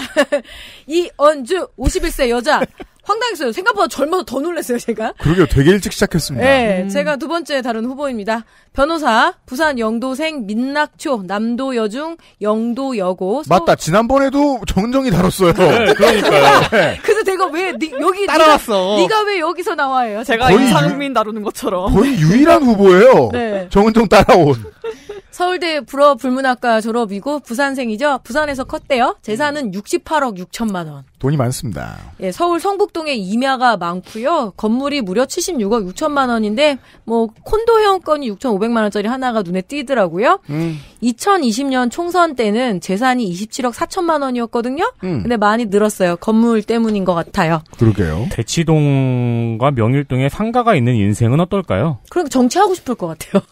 이언주 51세 여자 황당했어요. 생각보다 젊어서 더 놀랐어요, 제가. 그러게요. 되게 일찍 시작했습니다. 네, 음. 제가 두 번째 다른 후보입니다. 변호사, 부산 영도생, 민낙초, 남도여중, 영도여고. 서울... 맞다. 지난번에도 정정이 다뤘어요. 네, 그러니까요. 네. 그래서 내가 왜 니, 여기 따라왔어. 네가 왜 여기서 나와요? 제가 이상민 다루는 것처럼. 거의 유일한 후보예요. 네. 정은정 따라온. 서울대 불어 불문학과 졸업이고 부산생이죠. 부산에서 컸대요. 재산은 68억 6천만 원. 돈이 많습니다. 예, 서울 성북동에 임야가 많고요. 건물이 무려 76억 6천만 원인데 뭐 콘도 회원권이 6,500만 원짜리 하나가 눈에 띄더라고요. 음. 2020년 총선 때는 재산이 27억 4천만 원이었거든요. 음. 근데 많이 늘었어요. 건물 때문인 것 같아요. 그러게요. 대치동과 명일동에 상가가 있는 인생은 어떨까요? 그러니까 정치하고 싶을 것 같아요.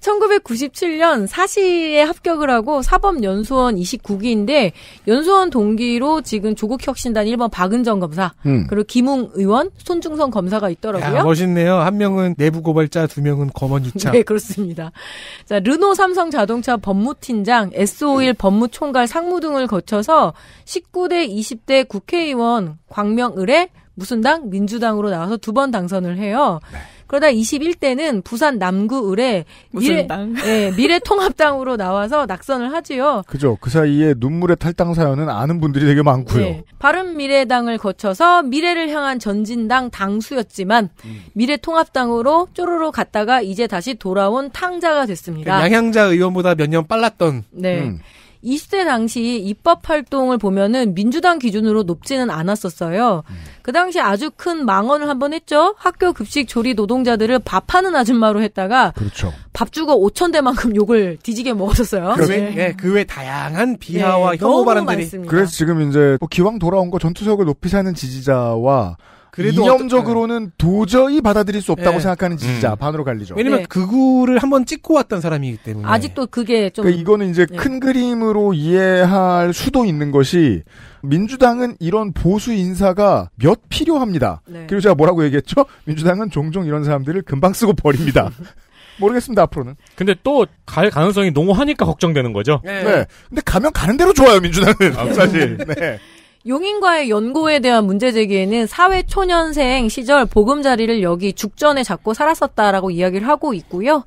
1997년 사시에 합격을 하고 사법연수원 29기인데 연수원 동기로 지금 조국 조국혁신단 1번 박은정 검사, 음. 그리고 김웅 의원, 손중성 검사가 있더라고요. 야, 멋있네요. 한 명은 내부 고발자, 두 명은 검언 유착. 네, 그렇습니다. 자, 르노 삼성 자동차 법무팀장, s o 1 법무총괄 상무 등을 거쳐서 19대, 20대 국회의원 광명을에 무슨 당? 민주당으로 나와서 두 번 당선을 해요. 네. 그러다 21대는 부산 남구을에 미래, 예, 미래통합당으로 나와서 낙선을 하지요. 그죠. 그 사이에 눈물의 탈당 사연은 아는 분들이 되게 많고요. 예, 바른미래당을 거쳐서 미래를 향한 전진당 당수였지만 음. 미래통합당으로 쪼르르 갔다가 이제 다시 돌아온 탕자가 됐습니다. 그 양향자 의원보다 몇 년 빨랐던. 네. 음. 20대 당시 입법 활동을 보면은 민주당 기준으로 높지는 않았었어요. 음. 그 당시 아주 큰 망언을 한번 했죠. 학교 급식 조리 노동자들을 밥하는 아줌마로 했다가 그렇죠. 밥 주고 5천 대만큼 욕을 뒤지게 먹었었어요. 그외 네. 네, 그외 다양한 비하와 네, 혐오 발언들이 그래서 지금 이제 뭐 기왕 돌아온 거전투석을높이사는 지지자와 그래도 이념적으로는 네. 도저히 받아들일 수 없다고 네. 생각하는 진짜 음. 반으로 갈리죠. 왜냐면 네. 그 구를 한번 찍고 왔던 사람이기 때문에 아직도 그게 좀 그러니까 이거는 이제 네. 큰 그림으로 이해할 수도 있는 것이 민주당은 이런 보수 인사가 몇 필요합니다. 네. 그리고 제가 뭐라고 얘기했죠? 민주당은 종종 이런 사람들을 금방 쓰고 버립니다. 모르겠습니다 앞으로는. 근데 또 갈 가능성이 농후하니까 걱정되는 거죠. 네. 네. 근데 가면 가는 대로 좋아요 민주당은 아, 사실. 네. 용인과의 연고에 대한 문제 제기에는 사회 초년생 시절 보금자리를 여기 죽전에 잡고 살았었다라고 이야기를 하고 있고요.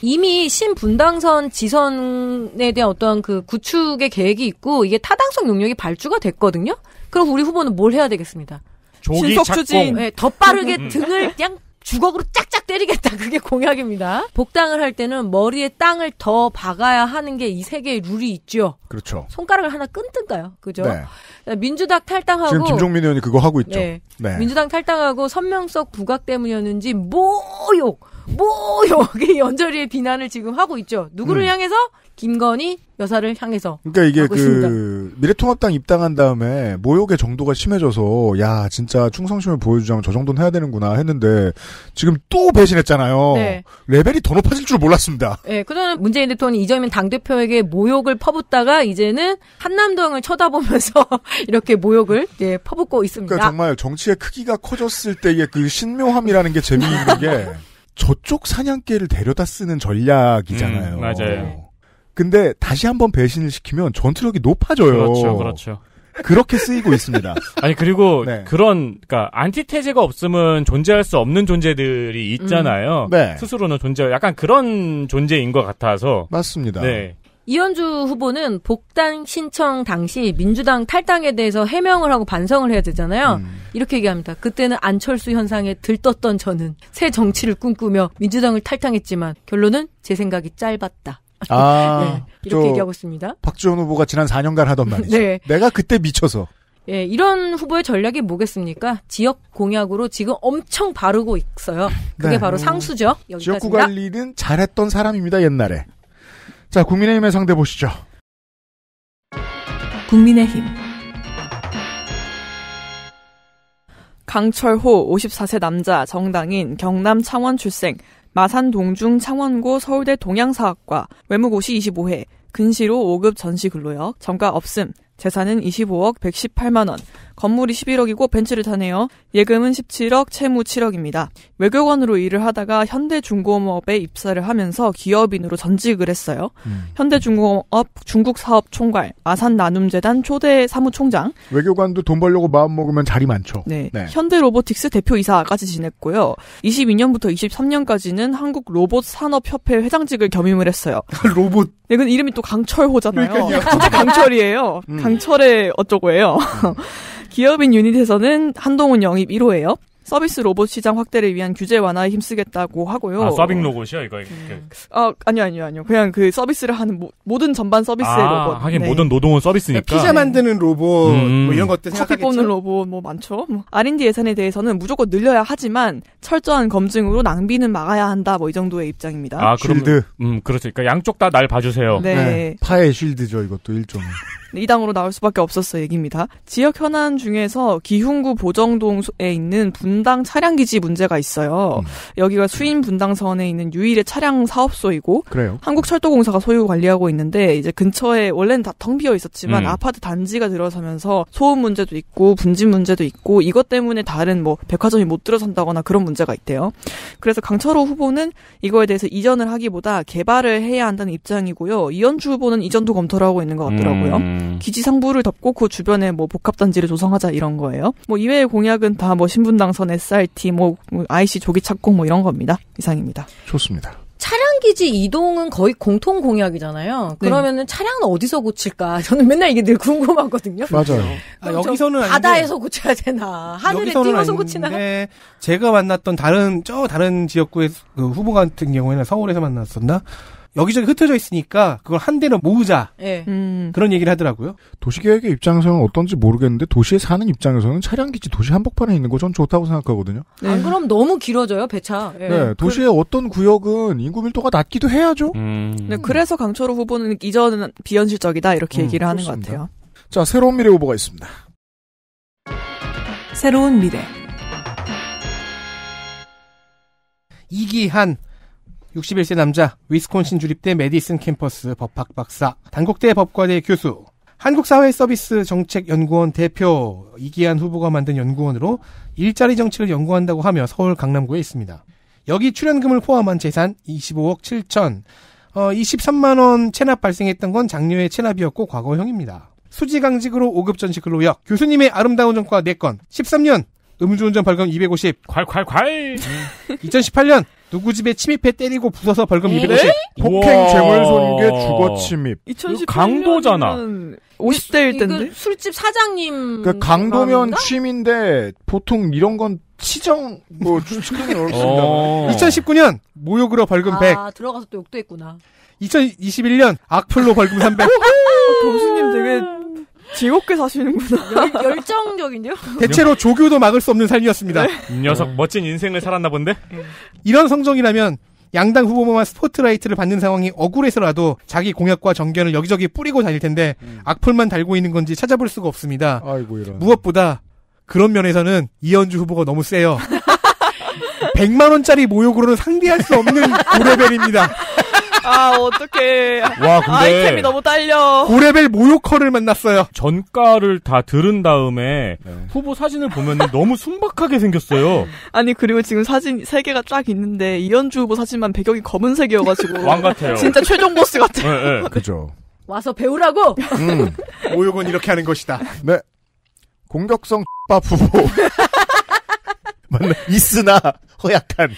이미 신분당선 지선에 대한 어떠한 그 구축의 계획이 있고 이게 타당성 용역이 발주가 됐거든요. 그럼 우리 후보는 뭘 해야 되겠습니다. 조기 신속 추진. 네, 예, 더 빠르게 음. 등을 그냥 주걱으로 짝짝 때리겠다. 그게 공약입니다. 복당을 할 때는 머리에 땅을 더 박아야 하는 게 이세계의 룰이 있죠. 그렇죠. 손가락을 하나 끊든가요. 그죠? 네. 민주당 탈당하고 지금 김종민 의원이 그거 하고 있죠. 네. 네. 민주당 탈당하고 선명석 부각 때문이었는지 모욕 뭐 여기 연절이의 비난을 지금 하고 있죠. 누구를 음. 향해서? 김건희 여사를 향해서. 그러니까 이게 그 있습니다. 미래통합당 입당한 다음에 모욕의 정도가 심해져서 야 진짜 충성심을 보여주자면 저 정도는 해야 되는구나 했는데 지금 또 배신했잖아요. 네. 레벨이 더 높아질 줄 몰랐습니다. 네, 예, 그동에 문재인 대통령이 이재명 당 대표에게 모욕을 퍼붓다가 이제는 한남동을 쳐다보면서 이렇게 모욕을 예, 퍼붓고 있습니다. 그러니까 정말 정치의 크기가 커졌을 때의 그 신묘함이라는 게 재미있는 게. 저쪽 사냥개를 데려다 쓰는 전략이잖아요. 음, 맞아요. 근데 다시 한번 배신을 시키면 전투력이 높아져요. 그렇죠, 그렇죠. 그렇게 쓰이고 있습니다. 아니 그리고 네. 그런 그러니까 안티테제가 없으면 존재할 수 없는 존재들이 있잖아요. 음, 네. 스스로는 존재 약간 그런 존재인 것 같아서 맞습니다. 네. 이현주 후보는 복당 신청 당시 민주당 탈당에 대해서 해명을 하고 반성을 해야 되잖아요. 음. 이렇게 얘기합니다. 그때는 안철수 현상에 들떴던 저는 새 정치를 꿈꾸며 민주당을 탈당했지만 결론은 제 생각이 짧았다. 아, 네, 이렇게 얘기하고 있습니다. 박지원 후보가 지난 4년간 하던 말이죠. 네. 내가 그때 미쳐서. 예, 이런 후보의 전략이 뭐겠습니까? 지역 공약으로 지금 엄청 바르고 있어요. 그게 네. 바로 상수죠. 여기까지입니다. 지역구 관리는 잘했던 사람입니다, 옛날에. 자, 국민의힘의 상대 보시죠. 국민의힘. 강철호 54세 남자 정당인 경남 창원 출생 마산 동중 창원고 서울대 동양사학과 외무고시 25회 근시로 5급 전시 근로역, 정가 없음, 재산은 25억 118만원, 건물이 11억이고 벤츠를 타네요. 예금은 17억, 채무 7억입니다. 외교관으로 일을 하다가 현대중공업에 입사를 하면서 기업인으로 전직을 했어요. 음. 현대중공업 중국사업 총괄, 아산나눔재단 초대 사무총장. 외교관도 돈 벌려고 마음먹으면 자리 많죠. 네. 네. 현대로보틱스 대표이사까지 지냈고요. 22년부터 23년까지는 한국 로봇산업협회 회장직을 겸임을 했어요. 로봇. 네, 근 이름이 또 강철호잖아요. 강철이에요. 음. 강철의 어쩌고예요. 음. 기업인 유닛에서는 한동훈 영입 1호예요. 서비스 로봇 시장 확대를 위한 규제 완화에 힘쓰겠다고 하고요. 아, 서빙 로봇이요, 이거. 음. 아, 아니요, 아니요, 아니요. 그냥 그 서비스를 하는 모, 모든 전반 서비스의 아, 로봇. 하긴 네. 모든 노동은 서비스니까. 네, 피자 만드는 로봇, 뭐 음. 뭐 이런 것들 커피 생각하겠죠? 뽑는 로봇, 뭐 많죠. 뭐. R&D 예산에 대해서는 무조건 늘려야 하지만 철저한 검증으로 낭비는 막아야 한다, 뭐 이 정도의 입장입니다. 아, 그럼, 쉴드. 음, 그렇죠. 그러니까 양쪽 다 날 봐주세요. 네. 네. 파의 쉴드죠, 이것도 일종의. 이 당으로 나올 수밖에 없었어 얘기입니다. 지역 현안 중에서 기흥구 보정동에 있는 분당 차량 기지 문제가 있어요. 음. 여기가 수인 분당선에 있는 유일의 차량 사업소이고 그래요. 한국철도공사가 소유 관리하고 있는데 이제 근처에 원래는 다 텅 비어 있었지만 음. 아파트 단지가 들어서면서 소음 문제도 있고 분진 문제도 있고 이것 때문에 다른 뭐 백화점이 못 들어선다거나 그런 문제가 있대요. 그래서 강철호 후보는 이거에 대해서 이전을 하기보다 개발을 해야 한다는 입장이고요. 이현주 후보는 이전도 검토를 하고 있는 것 같더라고요. 음. 음. 기지 상부를 덮고 그 주변에 뭐 복합 단지를 조성하자 이런 거예요. 뭐 이외의 공약은 다 뭐 신분당선, SRT, 뭐, 뭐 IC 조기 착공 뭐 이런 겁니다. 이상입니다. 좋습니다. 차량 기지 이동은 거의 공통 공약이잖아요. 네. 그러면은 차량은 어디서 고칠까? 저는 맨날 이게 늘 궁금하거든요. 맞아요. 그렇죠? 아, 여기서는 바다에서 고쳐야 되나? 하늘에 띄워서 고치나? 제가 만났던 다른 저 다른 지역구의 그 후보 같은 경우에는 서울에서 만났었나? 여기저기 흩어져 있으니까 그걸 한 대로 모으자. 예. 음. 그런 얘기를 하더라고요. 도시계획의 입장에서는 어떤지 모르겠는데 도시에 사는 입장에서는 차량 기지 도시 한복판에 있는 거 전 좋다고 생각하거든요. 네. 안 그럼 너무 길어져요 배차. 예. 네. 도시의 그... 어떤 구역은 인구 밀도가 낮기도 해야죠. 음. 네, 그래서 강철호 후보는 이전은 비현실적이다 이렇게 얘기를 음, 하는 것 같아요. 자 새로운 미래 후보가 있습니다. 새로운 미래 이기한 61세 남자, 위스콘신 주립대 메디슨 캠퍼스 법학 박사, 단국대 법과대 교수, 한국사회서비스정책연구원 대표 이기한 후보가 만든 연구원으로 일자리 정책을 연구한다고 하며 서울 강남구에 있습니다. 여기 출연금을 포함한 재산 25억 7천, 어, 23만원 체납 발생했던 건 작년의 체납이었고 과거형입니다. 수지강직으로 5급 전시글로 역, 교수님의 아름다운 전과 4건, 13년 음주운전 벌금 250, 콸콸콸! 2018년 누구 집에 침입해 때리고 부숴서 벌금 250. 폭행, 재물손괴, 주거 침입. 2018년 강도잖아. 50대일 텐데. 그 술집 사장님. 그러니까 강도면 취 침인데 보통 이런 건 치정 뭐충분이 어렵습니다. 2019년 어. 모욕으로 벌금 아, 100. 아 들어가서 또 욕도 했구나. 2021년 악플로 벌금 300. 교수님 되게 즐겁게 사시는구나. 열, 정적인데요 대체로 조교도 막을 수 없는 삶이었습니다. 네. 녀석 멋진 인생을 살았나 본데? 네. 이런 성적이라면 양당 후보만 스포트라이트를 받는 상황이 억울해서라도 자기 공약과 정견을 여기저기 뿌리고 다닐 텐데 음. 악플만 달고 있는 건지 찾아볼 수가 없습니다. 아이고, 무엇보다 그런 면에서는 이현주 후보가 너무 세요. 100만 원짜리 모욕으로는 상대할 수 없는 고레벨입니다. 아, 어떡해. 와, 근데 아이템이 너무 딸려. 고레벨 모욕커를 만났어요. 전가를 다 들은 다음에 네. 후보 사진을 보면 너무 순박하게 생겼어요. 아니, 그리고 지금 사진 세 개가 쫙 있는데 이현주 후보 사진만 배경이 검은색이어 가지고 왕 같아요. 진짜 최종 보스 같아요. 네, 네. 그죠. 와서 배우라고. 음. 모욕은 이렇게 하는 것이다. 네. 공격성 빠 후보. 맞네 있으나 허약한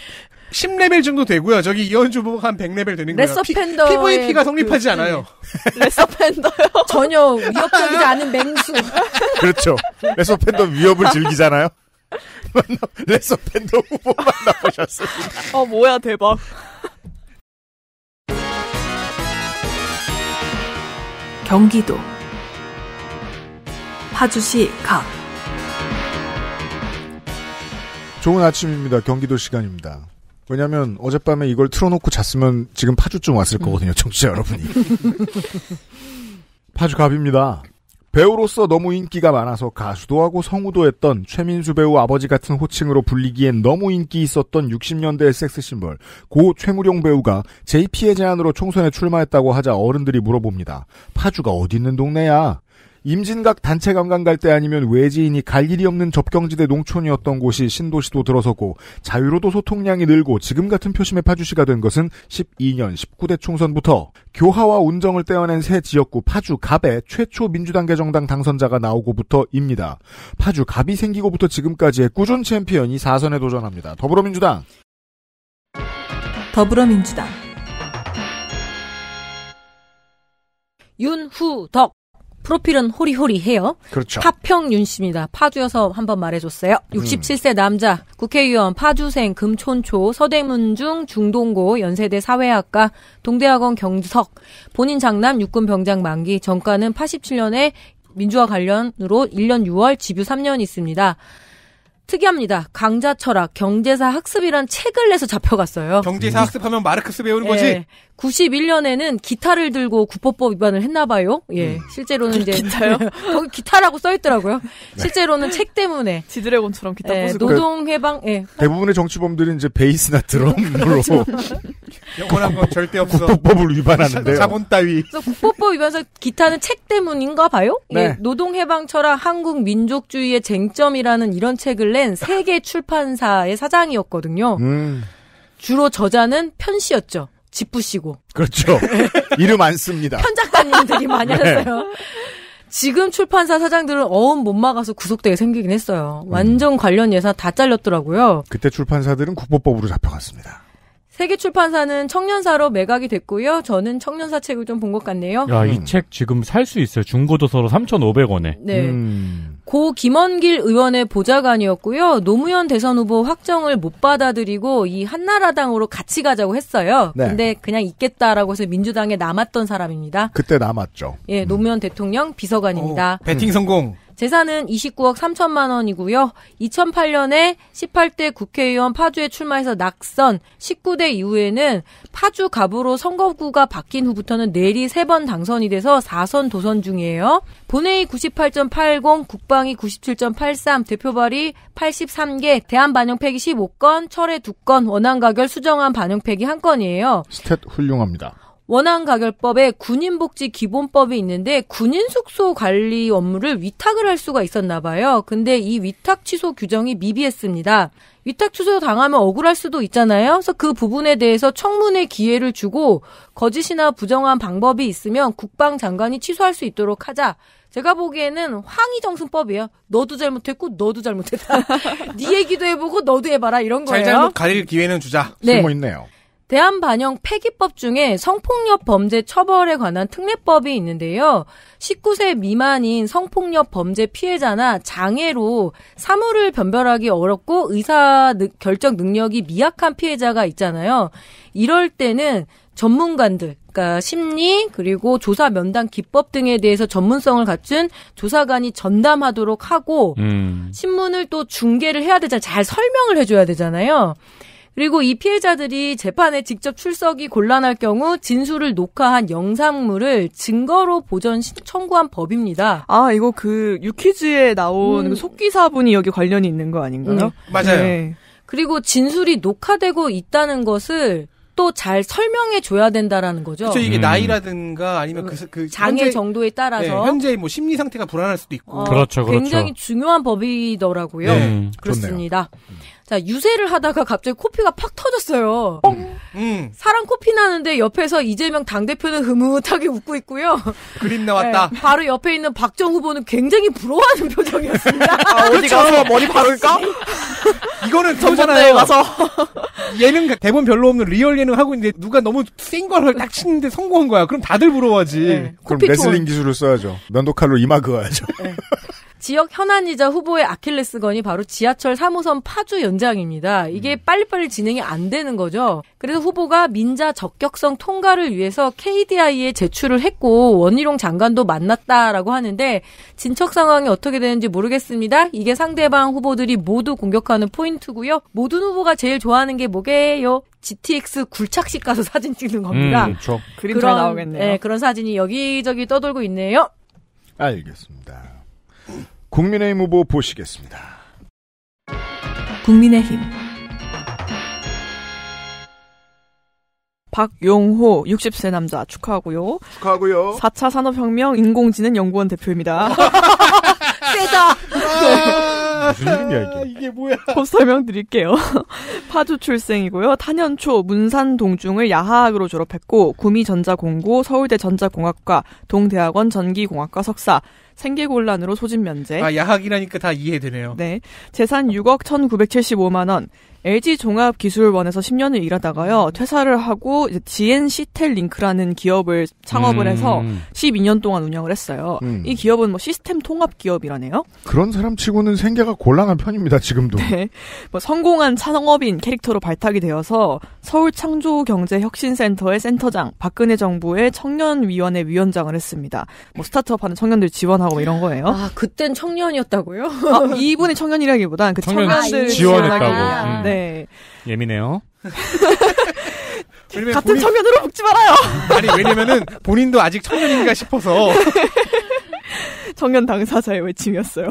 10레벨 정도 되고요. 저기 이현주 보가 한 100레벨 되는 거예요. 레서팬더 PVP가 성립하지 그, 않아요. 그 레서팬더요? 전혀 위협적이지 않은 맹수. 그렇죠. 레서팬더 위협을 즐기잖아요. 레서팬더 후보 만나보셨습니다. 어 뭐야 대박. 경기도 파주시 각 좋은 아침입니다. 경기도 시간입니다. 왜냐면 어젯밤에 이걸 틀어놓고 잤으면 지금 파주쯤 왔을 거거든요, 음. 청취자 여러분이. 파주 갑입니다. 배우로서 너무 인기가 많아서 가수도 하고 성우도 했던 최민수 배우 아버지 같은 호칭으로 불리기엔 너무 인기 있었던 60년대의 섹스 심벌 고 최무룡 배우가 JP의 제안으로 총선에 출마했다고 하자 어른들이 물어봅니다. 파주가 어디 있는 동네야? 임진각 단체 관광 갈 때 아니면 외지인이 갈 일이 없는 접경지대 농촌이었던 곳이 신도시도 들어서고 자유로도 소통량이 늘고 지금 같은 표심의 파주시가 된 것은 12년 19대 총선부터 교화와 운정을 떼어낸 새 지역구 파주 갑에 최초 민주당 개정당 당선자가 나오고부터입니다. 파주 갑이 생기고부터 지금까지의 꾸준 챔피언이 4선에 도전합니다. 더불어민주당. 더불어민주당. 윤후덕 프로필은 호리호리해요. 그렇죠. 파평윤 씨입니다. 파주여서 한번 말해줬어요. 67세 음. 남자, 국회의원, 파주생, 금촌초, 서대문중, 중동고, 연세대 사회학과, 동대학원 경석, 본인 장남 육군 병장 만기, 정가는 87년에 민주화 관련으로 1년 6월 집유 3년 있습니다. 특이합니다. 강자 철학, 경제사 학습이란 책을 내서 잡혀갔어요. 경제사 학습하면 마르크스 배우는 예. 거지? 91년에는 기타를 들고 국포법 위반을 했나 봐요. 예. 음. 실제로는 이제 기타요? 거기 기타라고 써 있더라고요. 네. 실제로는 책 때문에 지드래곤처럼 기타 예, 부수고 노동 해방 예. 대부분의 정치범들이 이제 베이스나 드럼으로 그렇죠. 영원한 건 절대 없어. 국법을 위반하는데 자본 따위. 그래서 국법법 위반서 기타는 책 때문인가 봐요. 예, 네. 예. 노동 해방 철학 한국 민족주의의 쟁점이라는 이런 책을 낸 세계 출판사의 사장이었거든요. 음. 주로 저자는 편시였죠. 짓부시고. 그렇죠. 이름 안 씁니다. 편작가님들이 많이 네. 하셨어요. 지금 출판사 사장들은 어음 못 막아서 구속되게 생기긴 했어요. 음. 완전 관련 예산 다 잘렸더라고요. 그때 출판사들은 국보법으로 잡혀갔습니다. 세계 출판사는 청년사로 매각이 됐고요. 저는 청년사 책을 좀 본 것 같네요. 야, 이책 음. 지금 살 수 있어요. 중고도서로 3,500원에. 네. 음. 고 김원길 의원의 보좌관이었고요. 노무현 대선 후보 확정을 못 받아들이고 이 한나라당으로 같이 가자고 했어요. 네. 근데 그냥 있겠다라고 해서 민주당에 남았던 사람입니다. 그때 남았죠. 예, 음. 노무현 음. 대통령 비서관입니다. 오, 배팅 성공. 음. 재산은 29억 3천만 원이고요. 2008년에 18대 국회의원 파주에 출마해서 낙선, 19대 이후에는 파주 갑으로 선거구가 바뀐 후부터는 내리 3번 당선이 돼서 4선 도선 중이에요. 본회의 98.80, 국방위 97.83, 대표발의 83개, 대한반영 폐기 15건, 철회 2건, 원안 가결 수정안 반영 폐기 1건이에요. 스탯 훌륭합니다. 원안가결법에 군인복지기본법이 있는데 군인 숙소 관리 업무를 위탁을 할 수가 있었나 봐요. 근데 이 위탁 취소 규정이 미비했습니다. 위탁 취소 당하면 억울할 수도 있잖아요. 그래서 그 부분에 대해서 청문회 기회를 주고 거짓이나 부정한 방법이 있으면 국방장관이 취소할 수 있도록 하자. 제가 보기에는 황희정승법이에요. 너도 잘못했고 너도 잘못했다. 네 얘기도 해보고 너도 해봐라 이런 거예요. 잘잘못 가릴 기회는 주자. 네. 쓸모 있네요. 대한반영 폐기법 중에 성폭력 범죄 처벌에 관한 특례법이 있는데요. 19세 미만인 성폭력 범죄 피해자나 장애로 사물을 변별하기 어렵고 의사 결정 능력이 미약한 피해자가 있잖아요. 이럴 때는 전문가들, 그러니까 심리 그리고 조사 면담 기법 등에 대해서 전문성을 갖춘 조사관이 전담하도록 하고 음. 신문을 또 중계를 해야 되잖아요. 잘 설명을 해줘야 되잖아요. 그리고 이 피해자들이 재판에 직접 출석이 곤란할 경우 진술을 녹화한 영상물을 증거로 보전 청구한 법입니다. 아 이거 그 유퀴즈에 나온 음. 그 속기사분이 여기 관련이 있는 거 아닌가요? 음. 맞아요. 네. 그리고 진술이 녹화되고 있다는 것을 또 잘 설명해 줘야 된다라는 거죠. 그렇죠. 이게 음. 나이라든가 아니면 그, 그, 그 장애 현재, 정도에 따라서 네, 현재 뭐 심리 상태가 불안할 수도 있고. 어, 그렇죠, 그렇죠. 굉장히 중요한 법이더라고요. 네, 그렇습니다. 좋네요. 음. 자, 유세를 하다가 갑자기 코피가 팍 터졌어요. 음. 사람 코피 나는데 옆에서 이재명 당대표는 흐뭇하게 웃고 있고요. 그림 나왔다. 네, 바로 옆에 있는 박정 후보는 굉장히 부러워하는 표정이었습니다. 아, 어디 가서 그렇죠? 머리 바를까? 이거는 정잖아요 가서. 예능 대본 별로 없는 리얼 예능 하고 있는데 누가 너무 센 거를 딱 치는데 성공한 거야. 그럼 다들 부러워하지. 네. 그럼 레슬링 기술을 써야죠. 면도칼로 이마 그어야죠. 네. 지역 현안이자 후보의 아킬레스건이 바로 지하철 3호선 파주 연장입니다. 이게 음. 빨리빨리 진행이 안 되는 거죠. 그래서 후보가 민자 적격성 통과를 위해서 KDI에 제출을 했고 원희룡 장관도 만났다라고 하는데 진척 상황이 어떻게 되는지 모르겠습니다. 이게 상대방 후보들이 모두 공격하는 포인트고요. 모든 후보가 제일 좋아하는 게 뭐게요? GTX 굴착식 가서 사진 찍는 겁니다. 음, 그렇죠. 그림 런 나오겠네요. 네, 그런 사진이 여기저기 떠돌고 있네요. 알겠습니다. 국민의힘 후보 보시겠습니다. 국민의힘 박용호 60세 남자 축하하고요. 축하하고요. 4차 산업혁명 인공지능 연구원 대표입니다. 세다. 아~ 무슨 이야 이게? 아, 이게 뭐야? 곧 설명드릴게요. 파주 출생이고요. 탄현 초 문산 동중을 야하학으로 졸업했고 구미전자공고 서울대 전자공학과 동대학원 전기공학과 석사 생계곤란으로 소진 면제. 아, 야학이라니까 다 이해되네요. 네. 재산 6억 1,975만 원, LG 종합기술원에서 10년을 일하다가요 음. 퇴사를 하고 이제 GNC텔 링크라는 기업을 창업을 음. 해서 12년 동안 운영을 했어요. 음. 이 기업은 뭐 시스템 통합 기업이라네요. 그런 사람치고는 생계가 곤란한 편입니다 지금도. 네, 뭐 성공한 창업인 캐릭터로 발탁이 되어서 서울 창조경제혁신센터의 센터장, 박근혜 정부의 청년위원회 위원장을 했습니다. 뭐 스타트업하는 청년들 지원하고 뭐 이런 거예요. 아 그땐 청년이었다고요? 아, 이분이 청년이라기보단 그 청년 청년들 아, 지원했다고. 네. 네. 예민해요. 같은 본인... 청년으로 묶지 말아요. 아니 왜냐면은 본인도 아직 청년인가 싶어서 청년 당사자의 외침이었어요.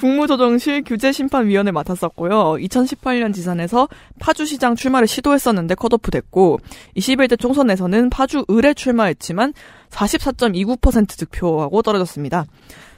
국무조정실 규제심판위원회 맡았었고요. 2018년 지산에서 파주시장 출마를 시도했었는데 컷오프 됐고 21대 총선에서는 파주 을에 출마했지만 44.29% 득표하고 떨어졌습니다.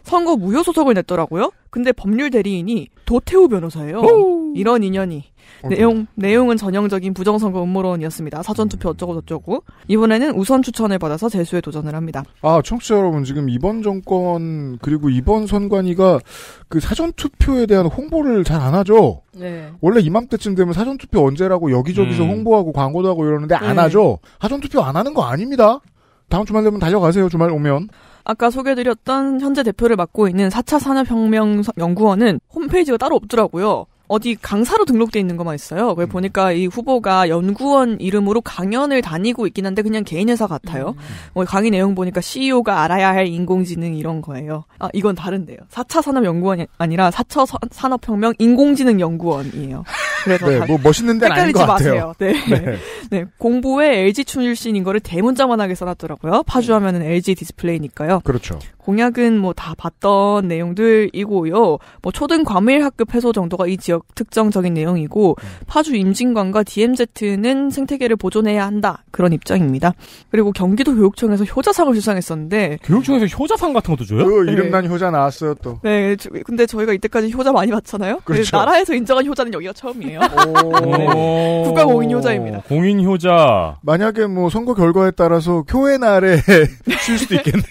선거 무효 소송을 냈더라고요. 근데 법률 대리인이 도태우 변호사예요. 오우. 이런 인연이. 내용 내용은 전형적인 부정선거 음모론이었습니다. 사전 투표 어쩌고 저쩌고 이번에는 우선 추천을 받아서 재수에 도전을 합니다. 아 청취자 여러분 지금 이번 정권 그리고 이번 선관위가 그 사전 투표에 대한 홍보를 잘 안 하죠. 네. 원래 이맘때쯤 되면 사전 투표 언제라고 여기저기서 음. 홍보하고 광고도 하고 이러는데 안 네. 하죠. 사전 투표 안 하는 거 아닙니다. 다음 주말 되면 달려가세요. 주말 오면. 아까 소개드렸던 해 현재 대표를 맡고 있는 4차 산업혁명 연구원은 홈페이지가 따로 없더라고요. 어디 강사로 등록돼 있는 것만 있어요. 그 음. 보니까 이 후보가 연구원 이름으로 강연을 다니고 있긴 한데 그냥 개인 회사 같아요. 음. 뭐 강의 내용 보니까 CEO가 알아야 할 인공지능 이런 거예요. 아 이건 다른데요. 4차 산업 연구원이 아니라 4차 산업혁명 인공지능 연구원이에요. 그래서 네, 뭐 멋있는 데는 아닌 것 마세요. 같아요. 네. 네. 네. 공보에 LG 출신인 거를 대문자만하게 써놨더라고요. 파주하면은 LG 디스플레이니까요. 그렇죠. 공약은 뭐 다 봤던 내용들이고요. 뭐 초등 과밀학급 해소 정도가 이 지역 특정적인 내용이고 음. 파주 임진관과 DMZ는 생태계를 보존해야 한다 그런 입장입니다. 그리고 경기도 교육청에서 효자상을 수상했었는데 교육청에서 효자상 같은 것도 줘요? 그 이름난 네. 효자 나왔어요 또. 네, 저, 근데 저희가 이때까지 효자 많이 봤잖아요. 그렇죠. 나라에서 인정한 효자는 여기가 처음이에요. 네. 국가 공인 효자입니다. 공인 효자. 만약에 뭐 선거 결과에 따라서 교회 날에 쉴 수도 있겠네요.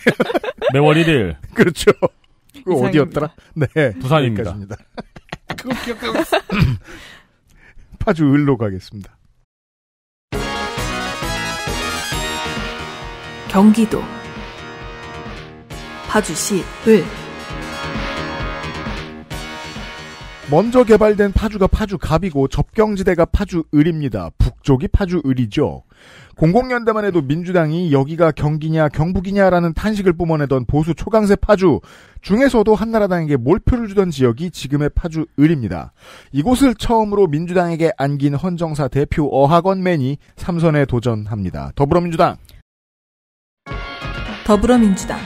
매월 1일. 그렇죠. 그 어디였더라? 네. 부산입니다. 그거 기억하고 있어. 파주 을로 가겠습니다. 경기도 파주시 을 먼저 개발된 파주가 파주갑이고 접경지대가 파주을입니다. 북쪽이 파주을이죠. 00년대만 해도 민주당이 여기가 경기냐 경북이냐라는 탄식을 뿜어내던 보수 초강세 파주 중에서도 한나라당에게 몰표를 주던 지역이 지금의 파주을입니다. 이곳을 처음으로 민주당에게 안긴 헌정사 대표 어학원맨이 삼선에 도전합니다. 더불어민주당 더불어민주당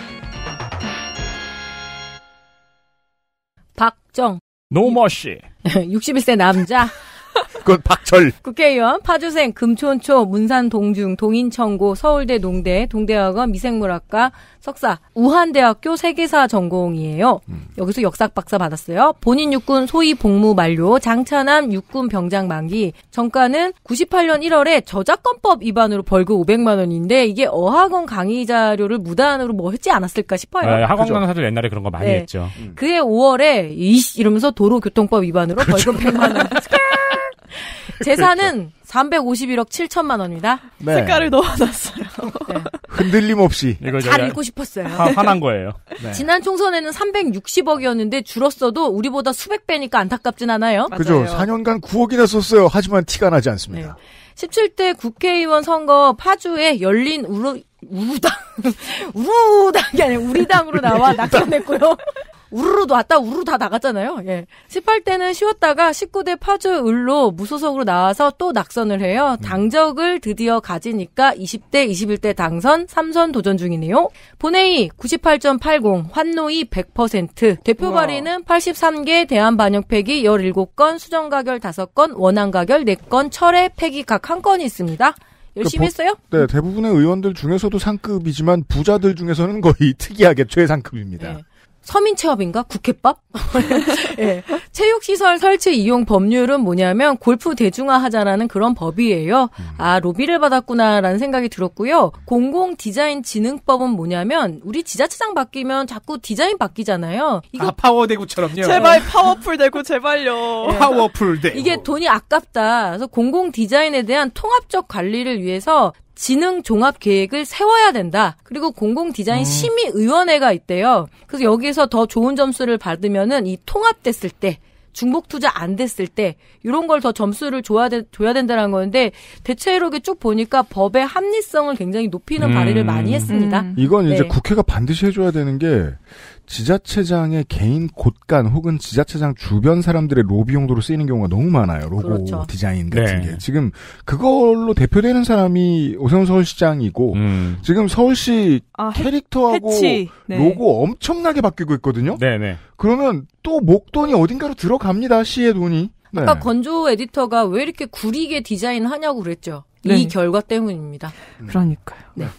박정 노머씨. 61세 남자. 그 박철. 국회의원, 파주생, 금촌초, 문산 동중, 동인천고, 서울대 농대, 동대학원 미생물학과, 석사, 우한대학교 세계사 전공이에요. 음. 여기서 역사 박사 받았어요. 본인 육군 소위 복무 만료, 장차남 육군 병장 만기, 정가는 98년 1월에 저작권법 위반으로 벌금 500만 원인데 이게 어학원 강의 자료를 무단으로 뭐 했지 않았을까 싶어요. 네, 학원 그죠? 강사들 옛날에 그런 거 많이 네. 했죠. 음. 그해 5월에 이씨 이러면서 도로교통법 위반으로 그렇죠. 벌금 100만 원. 재산은 351억 7천만 원입니다. 네. 색깔을 넣어놨어요. 네. 흔들림 없이. 이거 잘 읽고 싶었어요. 화, 난 거예요. 네. 지난 총선에는 360억이었는데 줄었어도 우리보다 수백 배니까 안타깝진 않아요. 맞아요. 그죠. 4년간 9억이나 썼어요. 하지만 티가 나지 않습니다. 네. 17대 국회의원 선거 파주에 열린 우루, 우루당, 우루당이 아니라 우리당으로 나와 낙선했고요. 우르르 도 왔다 우르르 다 나갔잖아요. 예. 18대는 쉬었다가 19대 파주 을로 무소속으로 나와서 또 낙선을 해요. 음. 당적을 드디어 가지니까 20대, 21대 당선 3선 도전 중이네요. 본회의 98.80, 환노위 100%, 대표 발의는 83개, 대한 반영 폐기 17건, 수정 가결 5건, 원안 가결 4건, 철회 폐기 각한 건이 있습니다. 그 열심히 했어요? 네, 대부분의 의원들 중에서도 상급이지만 부자들 중에서는 거의 특이하게 최상급입니다. 네. 서민 체험인가? 국회법? 예. 체육시설 설치 이용 법률은 뭐냐면 골프 대중화 하자라는 그런 법이에요. 음. 아, 로비를 받았구나라는 생각이 들었고요. 공공 디자인 진흥법은 뭐냐면 우리 지자체장 바뀌면 자꾸 디자인 바뀌잖아요. 이거 아, 파워 대구처럼요. 제발 네. 파워풀 대구 제발요. 예. 파워풀 대구. 이게 돈이 아깝다. 그래서 공공 디자인에 대한 통합적 관리를 위해서 지능 종합 계획을 세워야 된다. 그리고 공공 디자인 음. 심의 위원회가 있대요. 그래서 여기서 에더 좋은 점수를 받으면은 이 통합됐을 때 중복 투자 안 됐을 때 이런 걸 더 점수를 줘야, 되, 줘야 된다는 건데 대체로게 쭉 보니까 법의 합리성을 굉장히 높이는 발의를 음. 많이 했습니다. 음. 이건 이제 네. 국회가 반드시 해줘야 되는 게 지자체장의 개인 곳간 혹은 지자체장 주변 사람들의 로비 용도로 쓰이는 경우가 너무 많아요. 로고 그렇죠. 디자인 같은 네. 게. 지금 그걸로 대표되는 사람이 오세훈 서울시장이고 음. 지금 서울시 아, 캐릭터하고 네. 로고 엄청나게 바뀌고 있거든요. 네네. 네. 그러면 또 목돈이 어딘가로 들어갑니다. 시의 돈이. 네. 아까 건조 에디터가 왜 이렇게 구리게 디자인하냐고 그랬죠. 이 네. 결과 때문입니다. 그러니까요. 네. 네.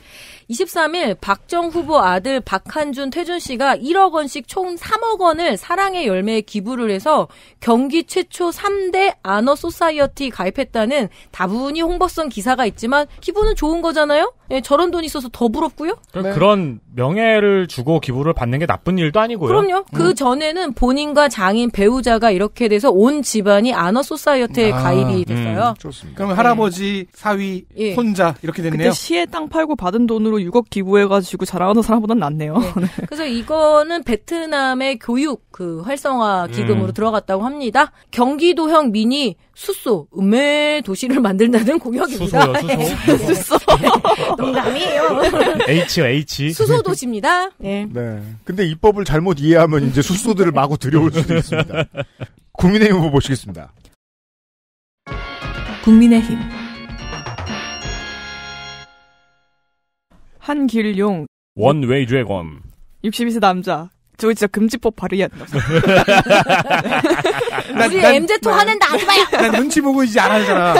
23일 박정 후보 아들 박한준 태준 씨가 1억 원씩 총 3억 원을 사랑의 열매에 기부를 해서 경기 최초 3대 아너 소사이어티 가입했다는 다분히 홍보성 기사가 있지만 기부는 좋은 거잖아요. 예, 저런 돈이 있어서 더 부럽고요. 그 네. 그런 명예를 주고 기부를 받는 게 나쁜 일도 아니고요. 그럼요. 그 음. 그 전에는 본인과 장인 배우자가 이렇게 돼서 온 집안이 아너 소사이어티에 아, 가입이 음. 됐어요. 음, 좋습니다. 그럼 할아버지, 예. 사위, 예. 손자 이렇게 됐네요. 시에 땅 팔고 받은 돈으로 6억 기부해가지고 자랑하는 사람보단 낫네요. 네. 네. 그래서 이거는 베트남의 교육 그 활성화 기금으로 음. 들어갔다고 합니다. 경기도형 미니 수소 음메 도시를 만들다는 공약입니다. 수소요, 수소. 네. 뭐. 수소. 농담이에요. H H. 수소 도시입니다. 네. 네. 근데 입법을 잘못 이해하면 이제 수소들을 마구 들여올 수도 있습니다. 국민의힘 후보 보시겠습니다. 국민의힘. 한길용 원웨이 드래곤 62세 남자 저거 진짜 금지법 발의야 우리 MZ토 하는데 아줌마야 난 눈치 보고 이제 안 하잖아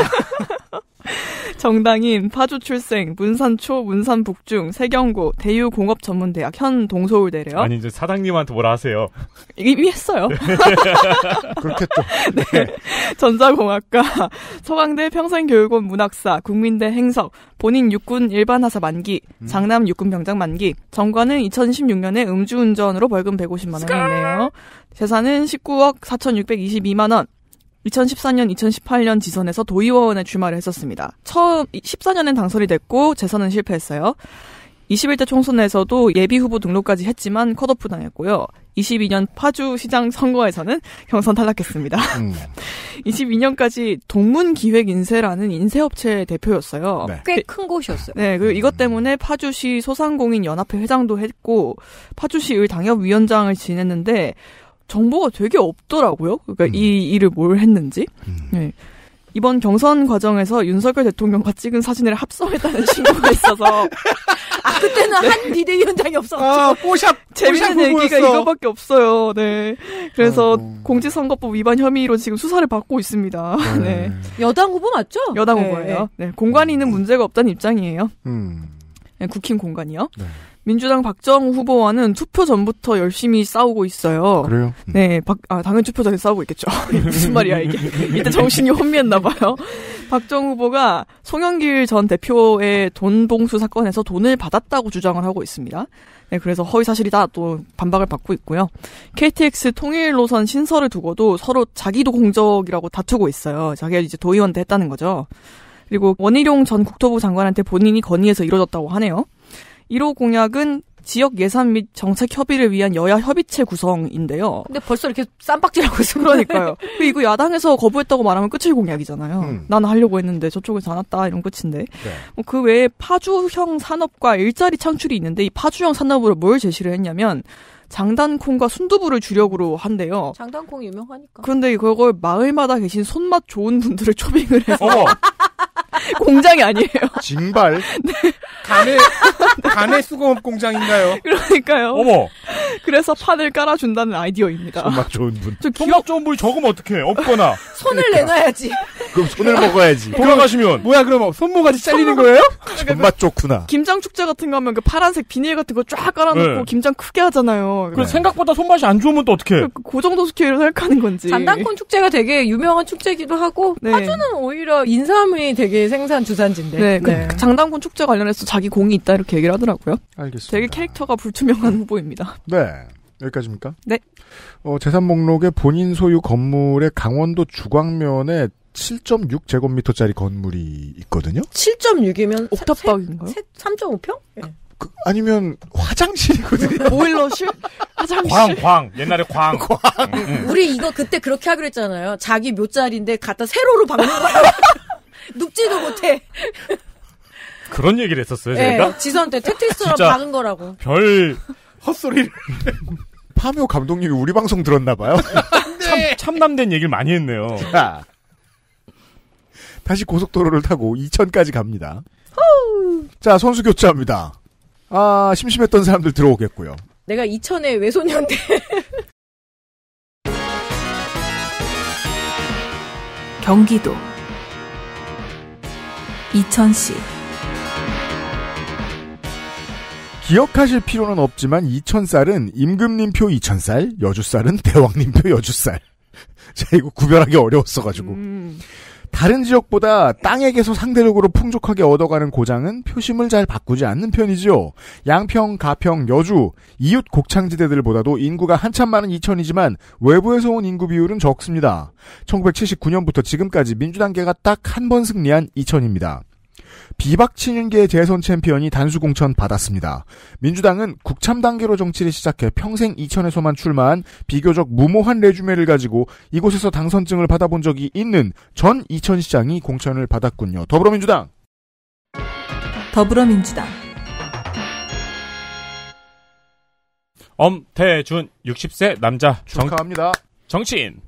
정당인, 파주출생, 문산초, 문산북중, 세경고, 대유공업전문대학, 현 동서울대래요. 아니 이제 사장님한테 뭐라 하세요? 이미 했어요. 그렇겠죠. 네. 네. 전자공학과, 서강대 평생교육원 문학사, 국민대 행석, 본인 육군 일반하사 만기, 음. 장남 육군병장 만기, 정관은 2016년에 음주운전으로 벌금 150만 원 했네요. 재산은 19억 4,622만 원. 2014년, 2018년 지선에서 도의원에 주말를 했었습니다. 처음 14년엔 당선이 됐고 재선은 실패했어요. 21대 총선에서도 예비 후보 등록까지 했지만 컷오프 당했고요. 22년 파주시장 선거에서는 경선 탈락했습니다. 음. 22년까지 동문기획인쇄라는 인쇄업체 대표였어요. 네. 꽤큰 곳이었어요. 네, 그리고 이것 때문에 파주시 소상공인 연합회 회장도 했고 파주시의 당협위원장을 지냈는데 정보가 되게 없더라고요. 그러니까 음. 이 일을 뭘 했는지. 음. 네. 이번 경선 과정에서 윤석열 대통령과 찍은 사진을 합성했다는 신고가 있어서 아 그때는 네. 한 비대위원장이 없었죠. 아, 뽀샵 재밌는 얘기가 이거밖에 없어요. 네. 그래서 아이고. 공직선거법 위반 혐의로 지금 수사를 받고 있습니다. 네. 네. 여당 후보 맞죠? 여당 네, 후보예요. 네. 네. 공간이 있는 음. 문제가 없다는 입장이에요. 음. 네, 국힘 공간이요. 민주당 박정우 후보와는 투표 전부터 열심히 싸우고 있어요. 그래요? 음. 네, 박, 아, 당연 히 투표 전에 싸우고 있겠죠. 무슨 말이야 이게. 이때 정신이 혼미했나 봐요. 박정우 후보가 송영길 전 대표의 돈 봉수 사건에서 돈을 받았다고 주장을 하고 있습니다. 네, 그래서 허위 사실이다 또 반박을 받고 있고요. KTX 통일 노선 신설을 두고도 서로 자기도 공적이라고 다투고 있어요. 자기가 이제 도의원 때 했다는 거죠. 그리고 원희룡 전 국토부 장관한테 본인이 건의해서 이뤄졌다고 하네요. 1호 공약은 지역 예산 및 정책 협의를 위한 여야 협의체 구성인데요. 근데 벌써 이렇게 쌈박질하고 있어요. 그러니까요. 이거 야당에서 거부했다고 말하면 끝일 공약이잖아요. 음. 나는 하려고 했는데 저쪽에서 안 왔다 이런 끝인데. 네. 뭐 그 외에 파주형 산업과 일자리 창출이 있는데 이 파주형 산업으로 뭘 제시를 했냐면 장단콩과 순두부를 주력으로 한대요. 장단콩 유명하니까. 그런데 그걸 마을마다 계신 손맛 좋은 분들을 초빙을 해서 공장이 아니에요. 징발? 네. 간의, 간의 수공업 공장인가요? 그러니까요. 어머. 그래서 판을 깔아준다는 아이디어입니다. 정말 좋은 분. 저 기억... 손맛 좋은 분이 적으면 어떡해. 없거나. 손을 그러니까. 내놔야지. 그럼 손을 먹어야지. 돌아가시면. 뭐야, 그럼 손모가지 잘리는 거예요? 정말 좋구나. 김장 축제 같은 거하그 파란색 비닐 같은 거 쫙 깔아놓고 네. 김장 크게 하잖아요. 그 네. 생각보다 손맛이 안 좋으면 또 어떡해. 그, 그 정도 스케일로 생각하는 건지. 잔당콘 축제가 되게 유명한 축제기도 하고, 네. 파주는 오히려 인삼이 되게 제 네, 생산 주산지인데. 네, 그 네. 장단군 축제 관련해서 자기 공이 있다 이렇게 얘기를 하더라고요. 알겠습니다. 되게 캐릭터가 불투명한 네. 후보입니다. 네. 여기까지입니까? 네. 어, 재산 목록에 본인 소유 건물의 강원도 주광면에 7.6 제곱미터짜리 건물이 있거든요. 7.6이면 옥탑방인가요? 3.5평? 네. 예. 그, 아니면 화장실이거든요. 보일러실? 화장실. 광, 광. 옛날에 광. 광. 음, 음. 우리 이거 그때 그렇게 하기로 했잖아요. 자기 묘자리인데 갖다 세로로 박는 거야. 눕지도 못해. 그런 얘기를 했었어요, 네, 제가? 네, 지선 한 테트리스처럼 박은 거라고. 별 헛소리를. 파묘 감독님이 우리 방송 들었나봐요. 참, 참담된 얘기를 많이 했네요. 자, 다시 고속도로를 타고 이천까지 갑니다. 호우. 자, 선수 교체합니다. 아, 심심했던 사람들 들어오겠고요. 내가 이천에 외소년데. 경기도 이천씨 기억하실 필요는 없지만 이천쌀은 임금님표 이천쌀, 여주쌀은 대왕님표 여주쌀. 제가 이거 구별하기 어려웠어가지고. 음. 다른 지역보다 땅에게서 상대적으로 풍족하게 얻어가는 고장은 표심을 잘 바꾸지 않는 편이지요. 양평, 가평, 여주, 이웃 곡창지대들보다도 인구가 한참 많은 이천이지만 외부에서 온 인구 비율은 적습니다. 1979년부터 지금까지 민주당계가 딱 한 번 승리한 이천입니다. 비박치는 게 재선 챔피언이 단수 공천 받았습니다. 민주당은 국참 단계로 정치를 시작해 평생 이천에서만 출마한 비교적 무모한 레주메를 가지고 이곳에서 당선증을 받아본 적이 있는 전 이천 시장이 공천을 받았군요. 더불어민주당. 더불어민주당. 엄태준 60세 남자 축하합니다. 정, 정치인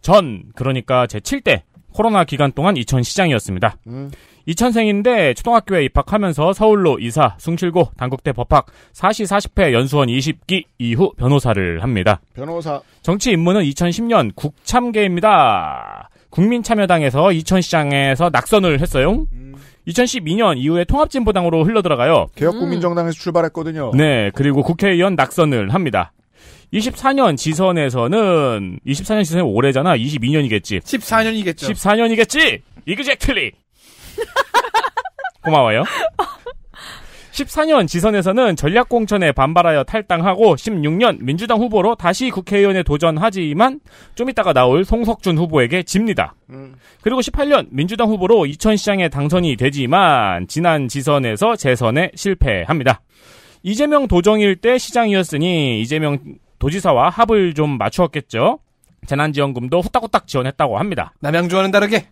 전 그러니까 제 7대 코로나 기간 동안 이천 시장이었습니다. 음. 2 0 0 0생인데 초등학교에 입학하면서 서울로 이사, 숭실고, 당국대 법학, 사시 40회 연수원 20기 이후 변호사를 합니다. 변호사. 정치 입문은 2010년 국참계입니다. 국민참여당에서 이천시장에서 낙선을 했어요. 음. 2012년 이후에 통합진보당으로 흘러들어가요. 개혁국민정당에서 음. 출발했거든요. 네, 그리고 국회의원 낙선을 합니다. 24년 지선에서는 24년 지선이 오래잖아 22년이겠지. 14년이겠죠. 14년이겠지. 이그젝틀리 고마워요. 14년 지선에서는 전략공천에 반발하여 탈당하고 16년 민주당 후보로 다시 국회의원에 도전하지만 좀 이따가 나올 송석준 후보에게 집니다. 음. 그리고 18년 민주당 후보로 이천시장에 당선이 되지만 지난 지선에서 재선에 실패합니다. 이재명 도정일 때 시장이었으니 이재명 도지사와 합을 좀 맞추었겠죠. 재난지원금도 후딱후딱 지원했다고 합니다. 남양주와는 다르게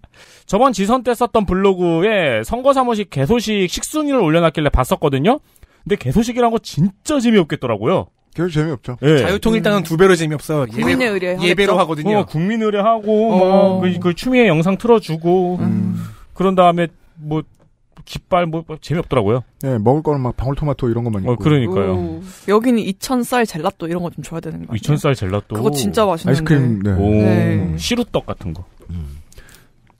저번 지선 때 썼던 블로그에 선거 사무식 개소식 식순위를 올려놨길래 봤었거든요. 근데 개소식이란 거 진짜 재미없겠더라고요. 개결 재미없죠. 예. 자유통일당은 두 배로 재미없어. 국민의 의뢰 예배로 하거든요. 어, 국민 의뢰하고 뭐 어. 그, 그, 추미애 영상 틀어주고 음. 그런 다음에 뭐 깃발 뭐, 뭐 재미없더라고요. 네, 먹을 거는 막 방울토마토 이런 것만 어, 있고. 어, 그러니까요. 오, 여기는 이천 쌀 젤라또 이런 거 좀 줘야 되는 거예요. 이천 쌀 젤라또. 그거 진짜 맛있는데. 아이스크림. 네. 오, 네. 시루떡 같은 거. 음.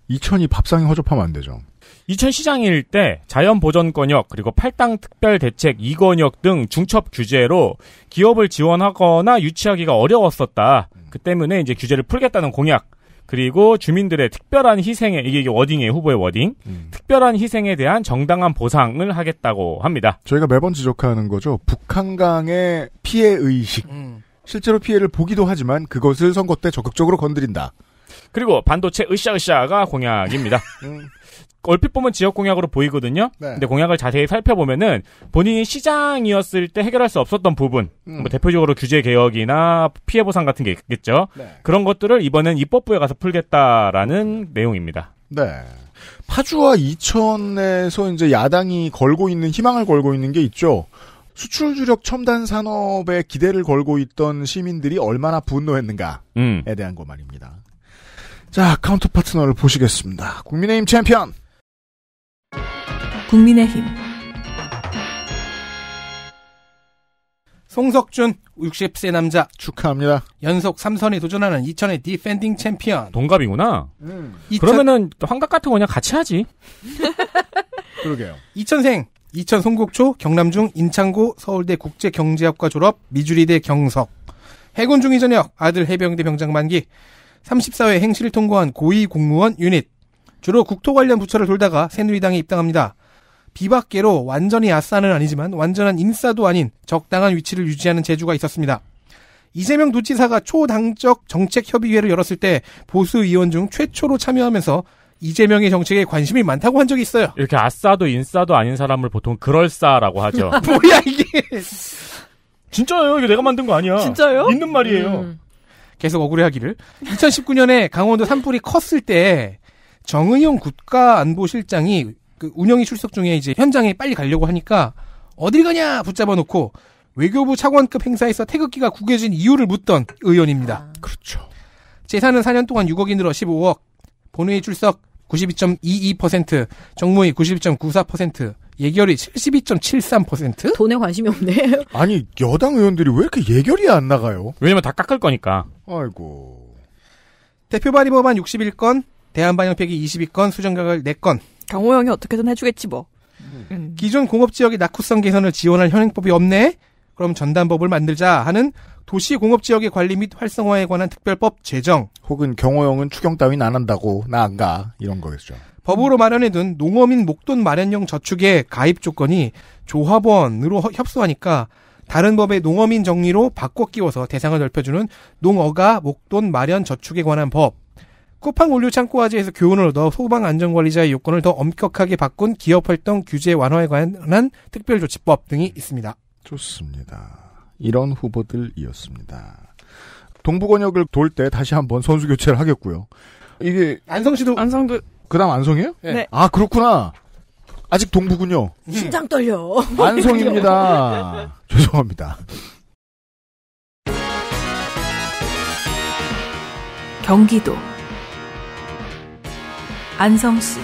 이천이 밥상에 허접하면 안 되죠. 이천 시장일 때 자연보전권역 그리고 팔당 특별대책 이권역등 중첩 규제로 기업을 지원하거나 유치하기가 어려웠었다. 그 때문에 이제 규제를 풀겠다는 공약. 그리고 주민들의 특별한 희생에 이게, 워딩이에요 후보의 워딩 음. 특별한 희생에 대한 정당한 보상을 하겠다고 합니다. 저희가 매번 지적하는 거죠 북한강의 피해 의식 음. 실제로 피해를 보기도 하지만 그것을 선거 때 적극적으로 건드린다. 그리고 반도체 으쌰으쌰가 공약입니다. 음. 얼핏 보면 지역 공약으로 보이거든요. 네. 근데 공약을 자세히 살펴보면은 본인이 시장이었을 때 해결할 수 없었던 부분, 음. 뭐 대표적으로 규제 개혁이나 피해 보상 같은 게 있겠죠. 네. 그런 것들을 이번엔 입법부에 가서 풀겠다라는 내용입니다. 네. 파주와 이천에서 이제 야당이 걸고 있는 희망을 걸고 있는 게 있죠. 수출 주력 첨단 산업에 기대를 걸고 있던 시민들이 얼마나 분노했는가에 음. 대한 거 말입니다. 자, 카운터 파트너를 보시겠습니다. 국민의힘 챔피언 국민의힘 송석준 60세 남자 축하합니다. 연속 3선에 도전하는 2000의 디펜딩 챔피언. 동갑이구나. 음. 2000... 그러면은 환갑 같은 거냐 같이 하지. 그러게요. 2000생 2000송국초 경남중 인창고 서울대 국제경제학과 졸업 미주리대 경석 해군 중위 전역 아들 해병대 병장 만기 34회 행실을 통과한 고위 공무원 유닛 주로 국토 관련 부처를 돌다가 새누리당에 입당합니다. 비박계로 완전히 아싸는 아니지만 완전한 인싸도 아닌 적당한 위치를 유지하는 재주가 있었습니다. 이재명 도지사가 초당적 정책협의회를 열었을 때 보수 의원 중 최초로 참여하면서 이재명의 정책에 관심이 많다고 한 적이 있어요. 이렇게 아싸도 인싸도 아닌 사람을 보통 그럴싸라고 하죠. 뭐야 이게? 진짜예요. 이게 내가 만든 거 아니야. 진짜요? 예 있는 말이에요. 음. 계속 억울해하기를. 2019년에 강원도 산불이 컸을 때 정의용 국가안보실장이 그 운영이 출석 중에 이제 현장에 빨리 가려고 하니까 어딜 가냐 붙잡아 놓고 외교부 차관급 행사에서 태극기가 구겨진 이유를 묻던 의원입니다. 아. 그렇죠. 재산은 4년 동안 6억인으로 15억, 본회의 출석 92.22%, 정무위 92.94%, 예결위 72.73%? 돈에 관심이 없네. 아니, 여당 의원들이 왜 이렇게 예결이 안 나가요? 왜냐면 다 깎을 거니까. 아이고. 대표 발의 법안 61건, 대한반영폐기 22건, 수정각을 4건. 경호 형이 어떻게든 해주겠지 뭐. 네. 음. 기존 공업지역의 낙후성 개선을 지원할 현행법이 없네? 그럼 전담법을 만들자 하는 도시공업지역의 관리 및 활성화에 관한 특별법 제정. 혹은 경호형은 추경 따윈 안 한다고 나 안 가 이런 거겠죠. 법으로 마련해둔 농어민 목돈 마련형 저축의 가입 조건이 조합원으로 협소하니까 다른 법의 농어민 정리로 바꿔 끼워서 대상을 넓혀주는 농어가 목돈 마련 저축에 관한 법. 쿠팡 물류 창고화제에서 교훈을 얻어 소방 안전관리자의 요건을 더 엄격하게 바꾼 기업 활동 규제 완화에 관한 특별조치법 등이 있습니다. 좋습니다. 이런 후보들이었습니다. 동부권역을 돌 때 다시 한번 선수 교체를 하겠고요. 이게 안성 씨도 안성도 그다음 안성이에요? 네. 네. 아 그렇구나. 아직 동부군요. 심장 떨려. 안성입니다. 죄송합니다. 경기도 안성씨.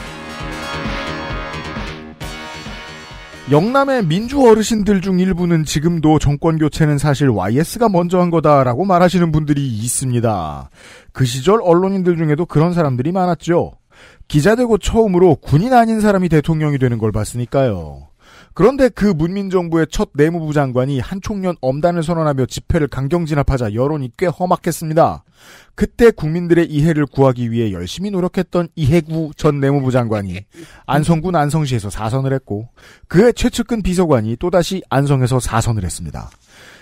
영남의 민주 어르신들 중 일부는 지금도 정권 교체는 사실 YS가 먼저 한 거다라고 말하시는 분들이 있습니다. 그 시절 언론인들 중에도 그런 사람들이 많았죠. 기자 되고 처음으로 군인 아닌 사람이 대통령이 되는 걸 봤으니까요. 그런데 그 문민정부의 첫 내무부 장관이 한총련 엄단을 선언하며 집회를 강경 진압하자 여론이 꽤 험악했습니다. 그때 국민들의 이해를 구하기 위해 열심히 노력했던 이해구 전 내무부 장관이 안성군 안성시에서 사선을 했고 그의 최측근 비서관이 또다시 안성에서 사선을 했습니다.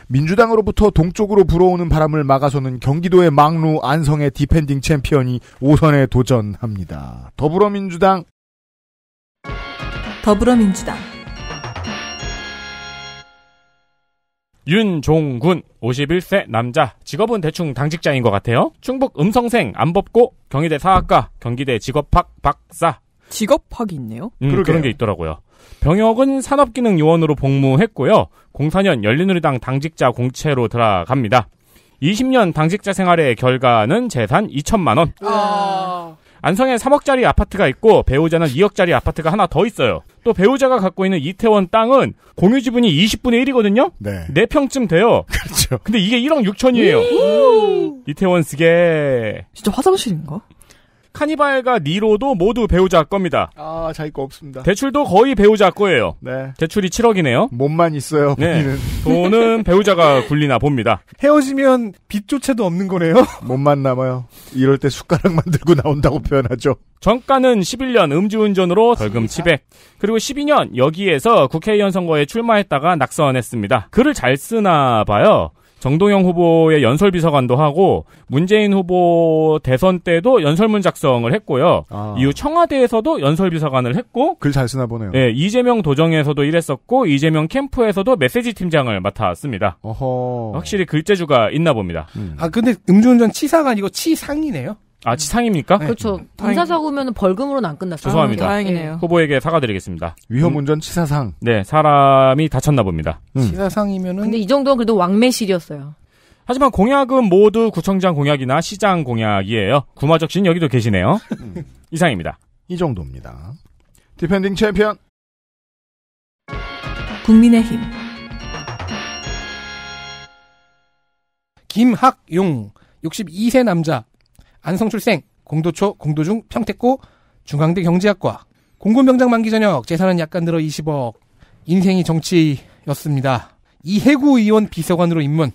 민주당으로부터 동쪽으로 불어오는 바람을 막아서는 경기도의 망루 안성의 디펜딩 챔피언이 5선에 도전합니다. 더불어민주당 더불어민주당 윤종군 51세 남자 직업은 대충 당직자인 것 같아요. 충북 음성생 안법고 경희대 사학과 경기대 직업학 박사 직업학이 있네요. 음, 그런 게 있더라고요. 병역은 산업기능요원으로 복무했고요. 04년 열린우리당 당직자 공채로 들어갑니다. 20년 당직자 생활의 결과는 재산 2천만 원. 아... 안성에 3억짜리 아파트가 있고 배우자는 2억짜리 아파트가 하나 더 있어요. 또 배우자가 갖고 있는 이태원 땅은 공유 지분이 20분의 1이거든요. 네. 4평쯤 돼요. 그렇죠. 근데 이게 1억 6천이에요. 음. 이태원 쓰게. 진짜 화장실인가? 카니발과 니로도 모두 배우자 겁니다. 아, 자기 거 없습니다. 대출도 거의 배우자 거예요. 네. 대출이 7억이네요. 몸만 있어요. 네. 본인은. 돈은 배우자가 굴리나 봅니다. 헤어지면 빚조차도 없는 거네요. 몸만 남아요. 이럴 때 숟가락만 들고 나온다고 표현하죠. 정가는 11년 음주운전으로 벌금 700. 그리고 12년 여기에서 국회의원 선거에 출마했다가 낙선했습니다. 글을 잘 쓰나 봐요. 정동영 후보의 연설 비서관도 하고 문재인 후보 대선 때도 연설문 작성을 했고요. 아. 이후 청와대에서도 연설 비서관을 했고 글 잘 쓰나 보네요. 예, 이재명 도정에서도 일했었고 이재명 캠프에서도 메시지 팀장을 맡았습니다. 어허. 확실히 글재주가 있나 봅니다. 음. 아 근데 음주운전 치사가 아니고 치상이네요. 아 치상입니까? 네. 그렇죠. 분사사고면 음. 벌금으로는 안 끝났어요. 죄송합니다. 그러니까. 다행이네요. 예. 후보에게 사과드리겠습니다. 위험운전 치사상. 네, 사람이 다쳤나 봅니다. 음. 치사상이면은. 근데 이 정도는 그래도 왕매실이었어요. 하지만 공약은 모두 구청장 공약이나 시장 공약이에요. 구마적신 여기도 계시네요. 이상입니다. 이 정도입니다. 디펜딩 챔피언 국민의힘 김학용 62세 남자 안성출생, 공도초, 공도중, 평택고, 중앙대 경제학과, 공군병장 만기 전역, 재산은 약간 들어 20억, 인생이 정치였습니다. 이해구 의원 비서관으로 입문,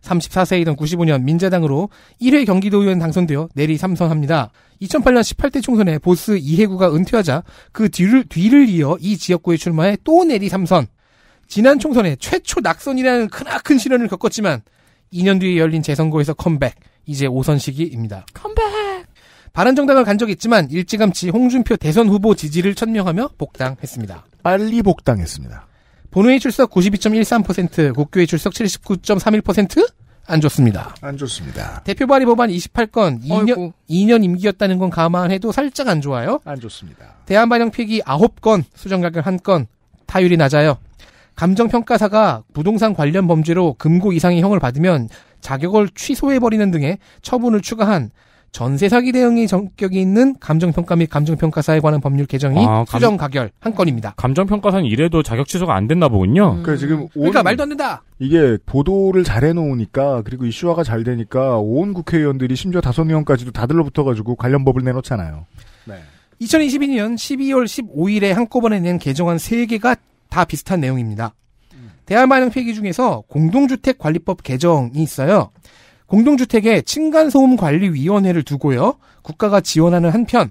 34세이던 95년 민자당으로 1회 경기도의원 당선되어 내리 삼선합니다. 2008년 18대 총선에 보스 이해구가 은퇴하자 그 뒤를, 뒤를 이어 이 지역구에 출마해 또 내리 삼선. 지난 총선에 최초 낙선이라는 크나큰 시련을 겪었지만 2년 뒤에 열린 재선거에서 컴백. 이제 오선 시기입니다. 컴백! 바른정당을 간적 있지만 일찌감치 홍준표 대선 후보 지지를 천명하며 복당했습니다. 빨리 복당했습니다. 본회의 출석 92.13%, 국교회 출석 79.31%? 안 좋습니다. 안 좋습니다. 대표 발의 법안 28건 2년 2년 임기였다는 건 감안해도 살짝 안 좋아요. 안 좋습니다. 대한 반영 폐기 9건, 수정 가결 1건, 타율이 낮아요. 감정평가사가 부동산 관련 범죄로 금고 이상의 형을 받으면 자격을 취소해버리는 등의 처분을 추가한 전세 사기 대응이 전격이 있는 감정평가 및 감정평가사에 관한 법률 개정이 아, 감... 수정 가결 한 건입니다. 감정평가사는 이래도 자격 취소가 안 됐나 보군요. 음... 그까 그러니까 지금 그러니까 온... 그러니까 말도 안 된다. 이게 보도를 잘 해놓으니까 그리고 이슈화가 잘 되니까 온 국회의원들이 심지어 다섯 의원까지도 다 들러붙어가지고 관련 법을 내놓잖아요. 네. 2022년 12월 15일에 한꺼번에 낸 개정안 3개가 다 비슷한 내용입니다. 대한반영 폐기 중에서 공동주택관리법 개정이 있어요. 공동주택에 층간소음관리위원회를 두고요. 국가가 지원하는 한편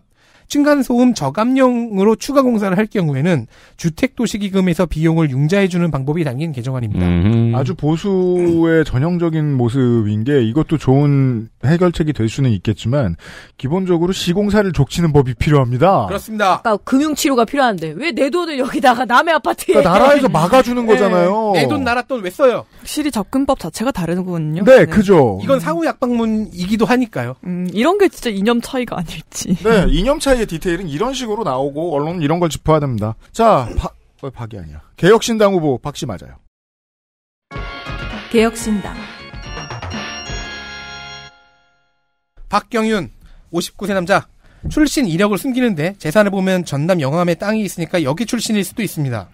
층간소음 저감용으로 추가 공사를 할 경우에는 주택도시기금에서 비용을 융자해주는 방법이 담긴 개정안입니다. 음 아주 보수의 전형적인 모습인 게 이것도 좋은 해결책이 될 수는 있겠지만 기본적으로 시공사를 족치는 법이 필요합니다. 그렇습니다. 그러니까 금융치료가 필요한데 왜 내 돈을 여기다가 남의 아파트에 그러니까 나라에서 막아주는 거잖아요. 네. 내돈 나라 돈 왜 써요? 확실히 접근법 자체가 다르군요. 네, 네. 그죠. 이건 상호약방문이기도 하니까요. 음, 이런 게 진짜 이념 차이가 아닐지. 네, 이념 차이 이야기의 디테일은 이런 식으로 나오고 언론은 이런 걸 짚어야 됩니다. 자, 바, 어, 박이 아니야. 개혁신당 후보 박씨 맞아요. 개혁신당 박경윤 59세 남자 출신 이력을 숨기는데 재산을 보면 전남 영암에 땅이 있으니까 여기 출신일 수도 있습니다.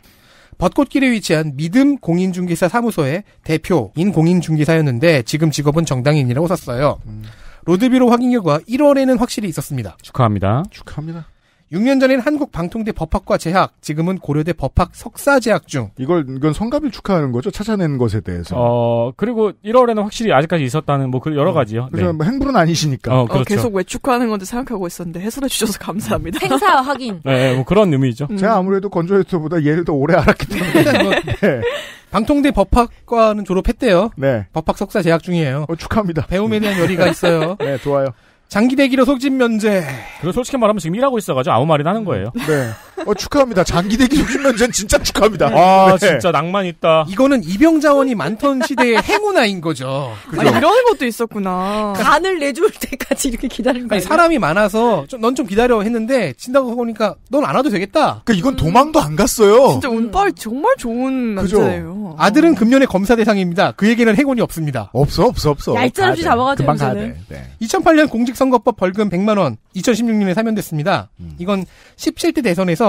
벚꽃길에 위치한 믿음 공인중개사 사무소의 대표인 공인중개사였는데 지금 직업은 정당인이라고 썼어요. 음. 로드뷰로 확인 결과 1월에는 확실히 있었습니다. 축하합니다. 축하합니다. 6년 전엔 한국 방통대 법학과 재학, 지금은 고려대 법학 석사 재학 중. 이걸 이건 성갑을 축하하는 거죠. 찾아낸 것에 대해서. 어 그리고 1월에는 확실히 아직까지 있었다는 뭐그 여러 음. 가지요. 그래서 네. 뭐 행불는 아니시니까. 어, 어 그렇죠. 어, 계속 왜 축하하는 건지 생각하고 있었는데 해설해 주셔서 감사합니다. 행사 확인. 네, 뭐 그런 의미죠. 음. 제가 아무래도 건조해서보다 얘를 더 오래 알았기 때문에. 네. 방통대 법학과는 졸업했대요. 네. 법학 석사 재학 중이에요. 어, 축하합니다. 배움에 네. 대한 열의가 있어요. 네, 좋아요. 장기대기로 속집 면제. 그리고 솔직히 말하면 지금 일하고 있어가지고 아무 말이나 하는 거예요. 네. 어, 축하합니다. 장기대기 60년 전 진짜 축하합니다. 아, 네. 진짜 낭만 있다. 이거는 이병자원이 많던 시대의 행운아인 거죠. 그죠? 아니, 이런 것도 있었구나. 그러니까 간을 내줄 때까지 이렇게 기다린 거야. 사람이 많아서 넌 좀 기다려 했는데 친다고 보니까 넌 안 와도 되겠다. 그니까 이건 도망도 안 갔어요. 진짜 음. 운빨 정말 좋은 남자예요. 아들은 금년에 검사 대상입니다. 그얘기는 행운이 없습니다. 없어, 없어, 없어. 얄짤없이 잡아가지고 금방 네. 2008년 공직선거법 벌금 100만 원, 2016년에 사면됐습니다. 음. 이건 17대 대선에서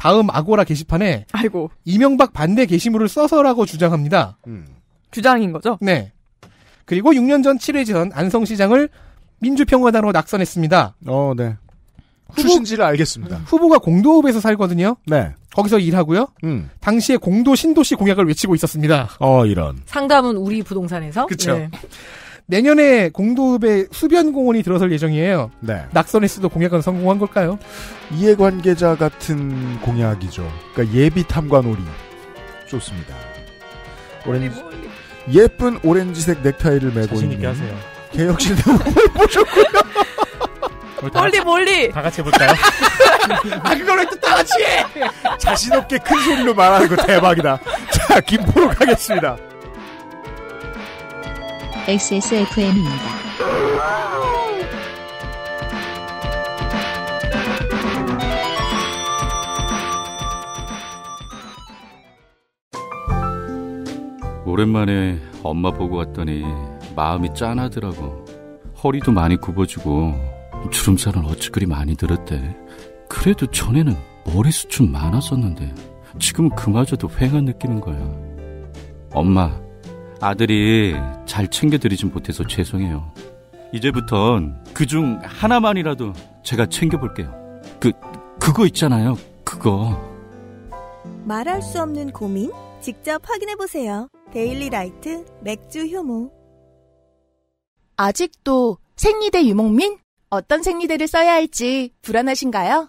다음 아고라 게시판에 아이고. 이명박 반대 게시물을 써서라고 주장합니다. 음. 주장인 거죠? 네. 그리고 6년 전 7회 전 안성시장을 민주평화당으로 낙선했습니다. 어, 네. 후보, 출신지를 알겠습니다. 후보가 공도읍에서 살거든요. 네. 거기서 일하고요. 음. 당시에 공도 신도시 공약을 외치고 있었습니다. 어, 이런. 상담은 우리 부동산에서. 그렇죠. 네. 내년에 공도읍에 수변공원이 들어설 예정이에요. 네. 낙선했어도 공약은 성공한 걸까요? 이해관계자 같은 공약이죠. 그러니까 예비 탐관오리 좋습니다. 오렌지 뭐, 예쁜 오렌지색 넥타이를 메고 있는 있게 하세요. 개혁신 후보셨고요 뭐 멀리 몰리 다 같이 볼까요? 아 그걸 또다 같이 해! 자신 없게 큰 소리로 말하는 거 대박이다. 자 김포로 가겠습니다. XSFM입니다. 오랜만에 엄마 보고 왔더니 마음이 짠하더라고. 허리도 많이 굽어지고 주름살은 어찌 그리 많이 들었대. 그래도 전에는 머리숱은 많았었는데 지금 은 그마저도 휑한 느끼는 거야. 엄마 아들이 잘 챙겨드리진 못해서 죄송해요. 이제부턴 그중 하나만이라도 제가 챙겨볼게요. 그, 그거 있잖아요. 그거. 말할 수 없는 고민? 직접 확인해보세요. 데일리 라이트 맥주 효모. 아직도 생리대 유목민? 어떤 생리대를 써야 할지 불안하신가요?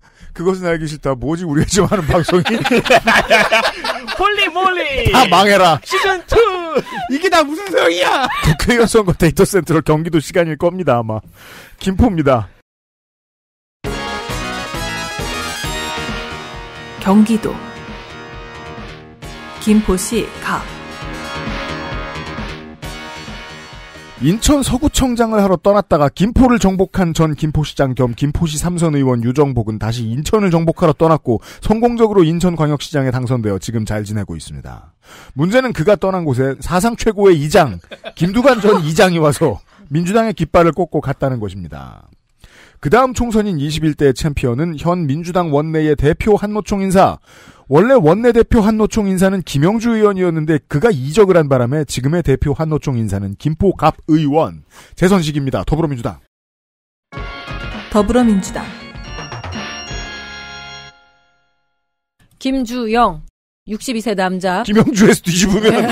그것은 알기 싫다. 뭐지 우리가 지금 하는 방송이? 폴리몰리. 다 망해라. 시즌 2. 이게 다 무슨 소리야? 국회의원 선거 데이터 센터를 경기도 시간일 겁니다 아마. 김포입니다. 경기도 김포시 갑. 인천 서구청장을 하러 떠났다가 김포를 정복한 전 김포시장 겸 김포시 삼선 의원 유정복은 다시 인천을 정복하러 떠났고 성공적으로 인천광역시장에 당선되어 지금 잘 지내고 있습니다. 문제는 그가 떠난 곳에 사상 최고의 이장 김두관 전 이장이 와서 민주당의 깃발을 꽂고 갔다는 것입니다. 그 다음 총선인 21대 챔피언은 현 민주당 원내의 대표 한노총 인사. 원래 원내 대표 한노총 인사는 김영주 의원이었는데 그가 이적을 한 바람에 지금의 대표 한노총 인사는 김포갑 의원. 재선식입니다. 더불어민주당. 더불어민주당. 김주영 62세 남자. 김영주에서 뒤집으면.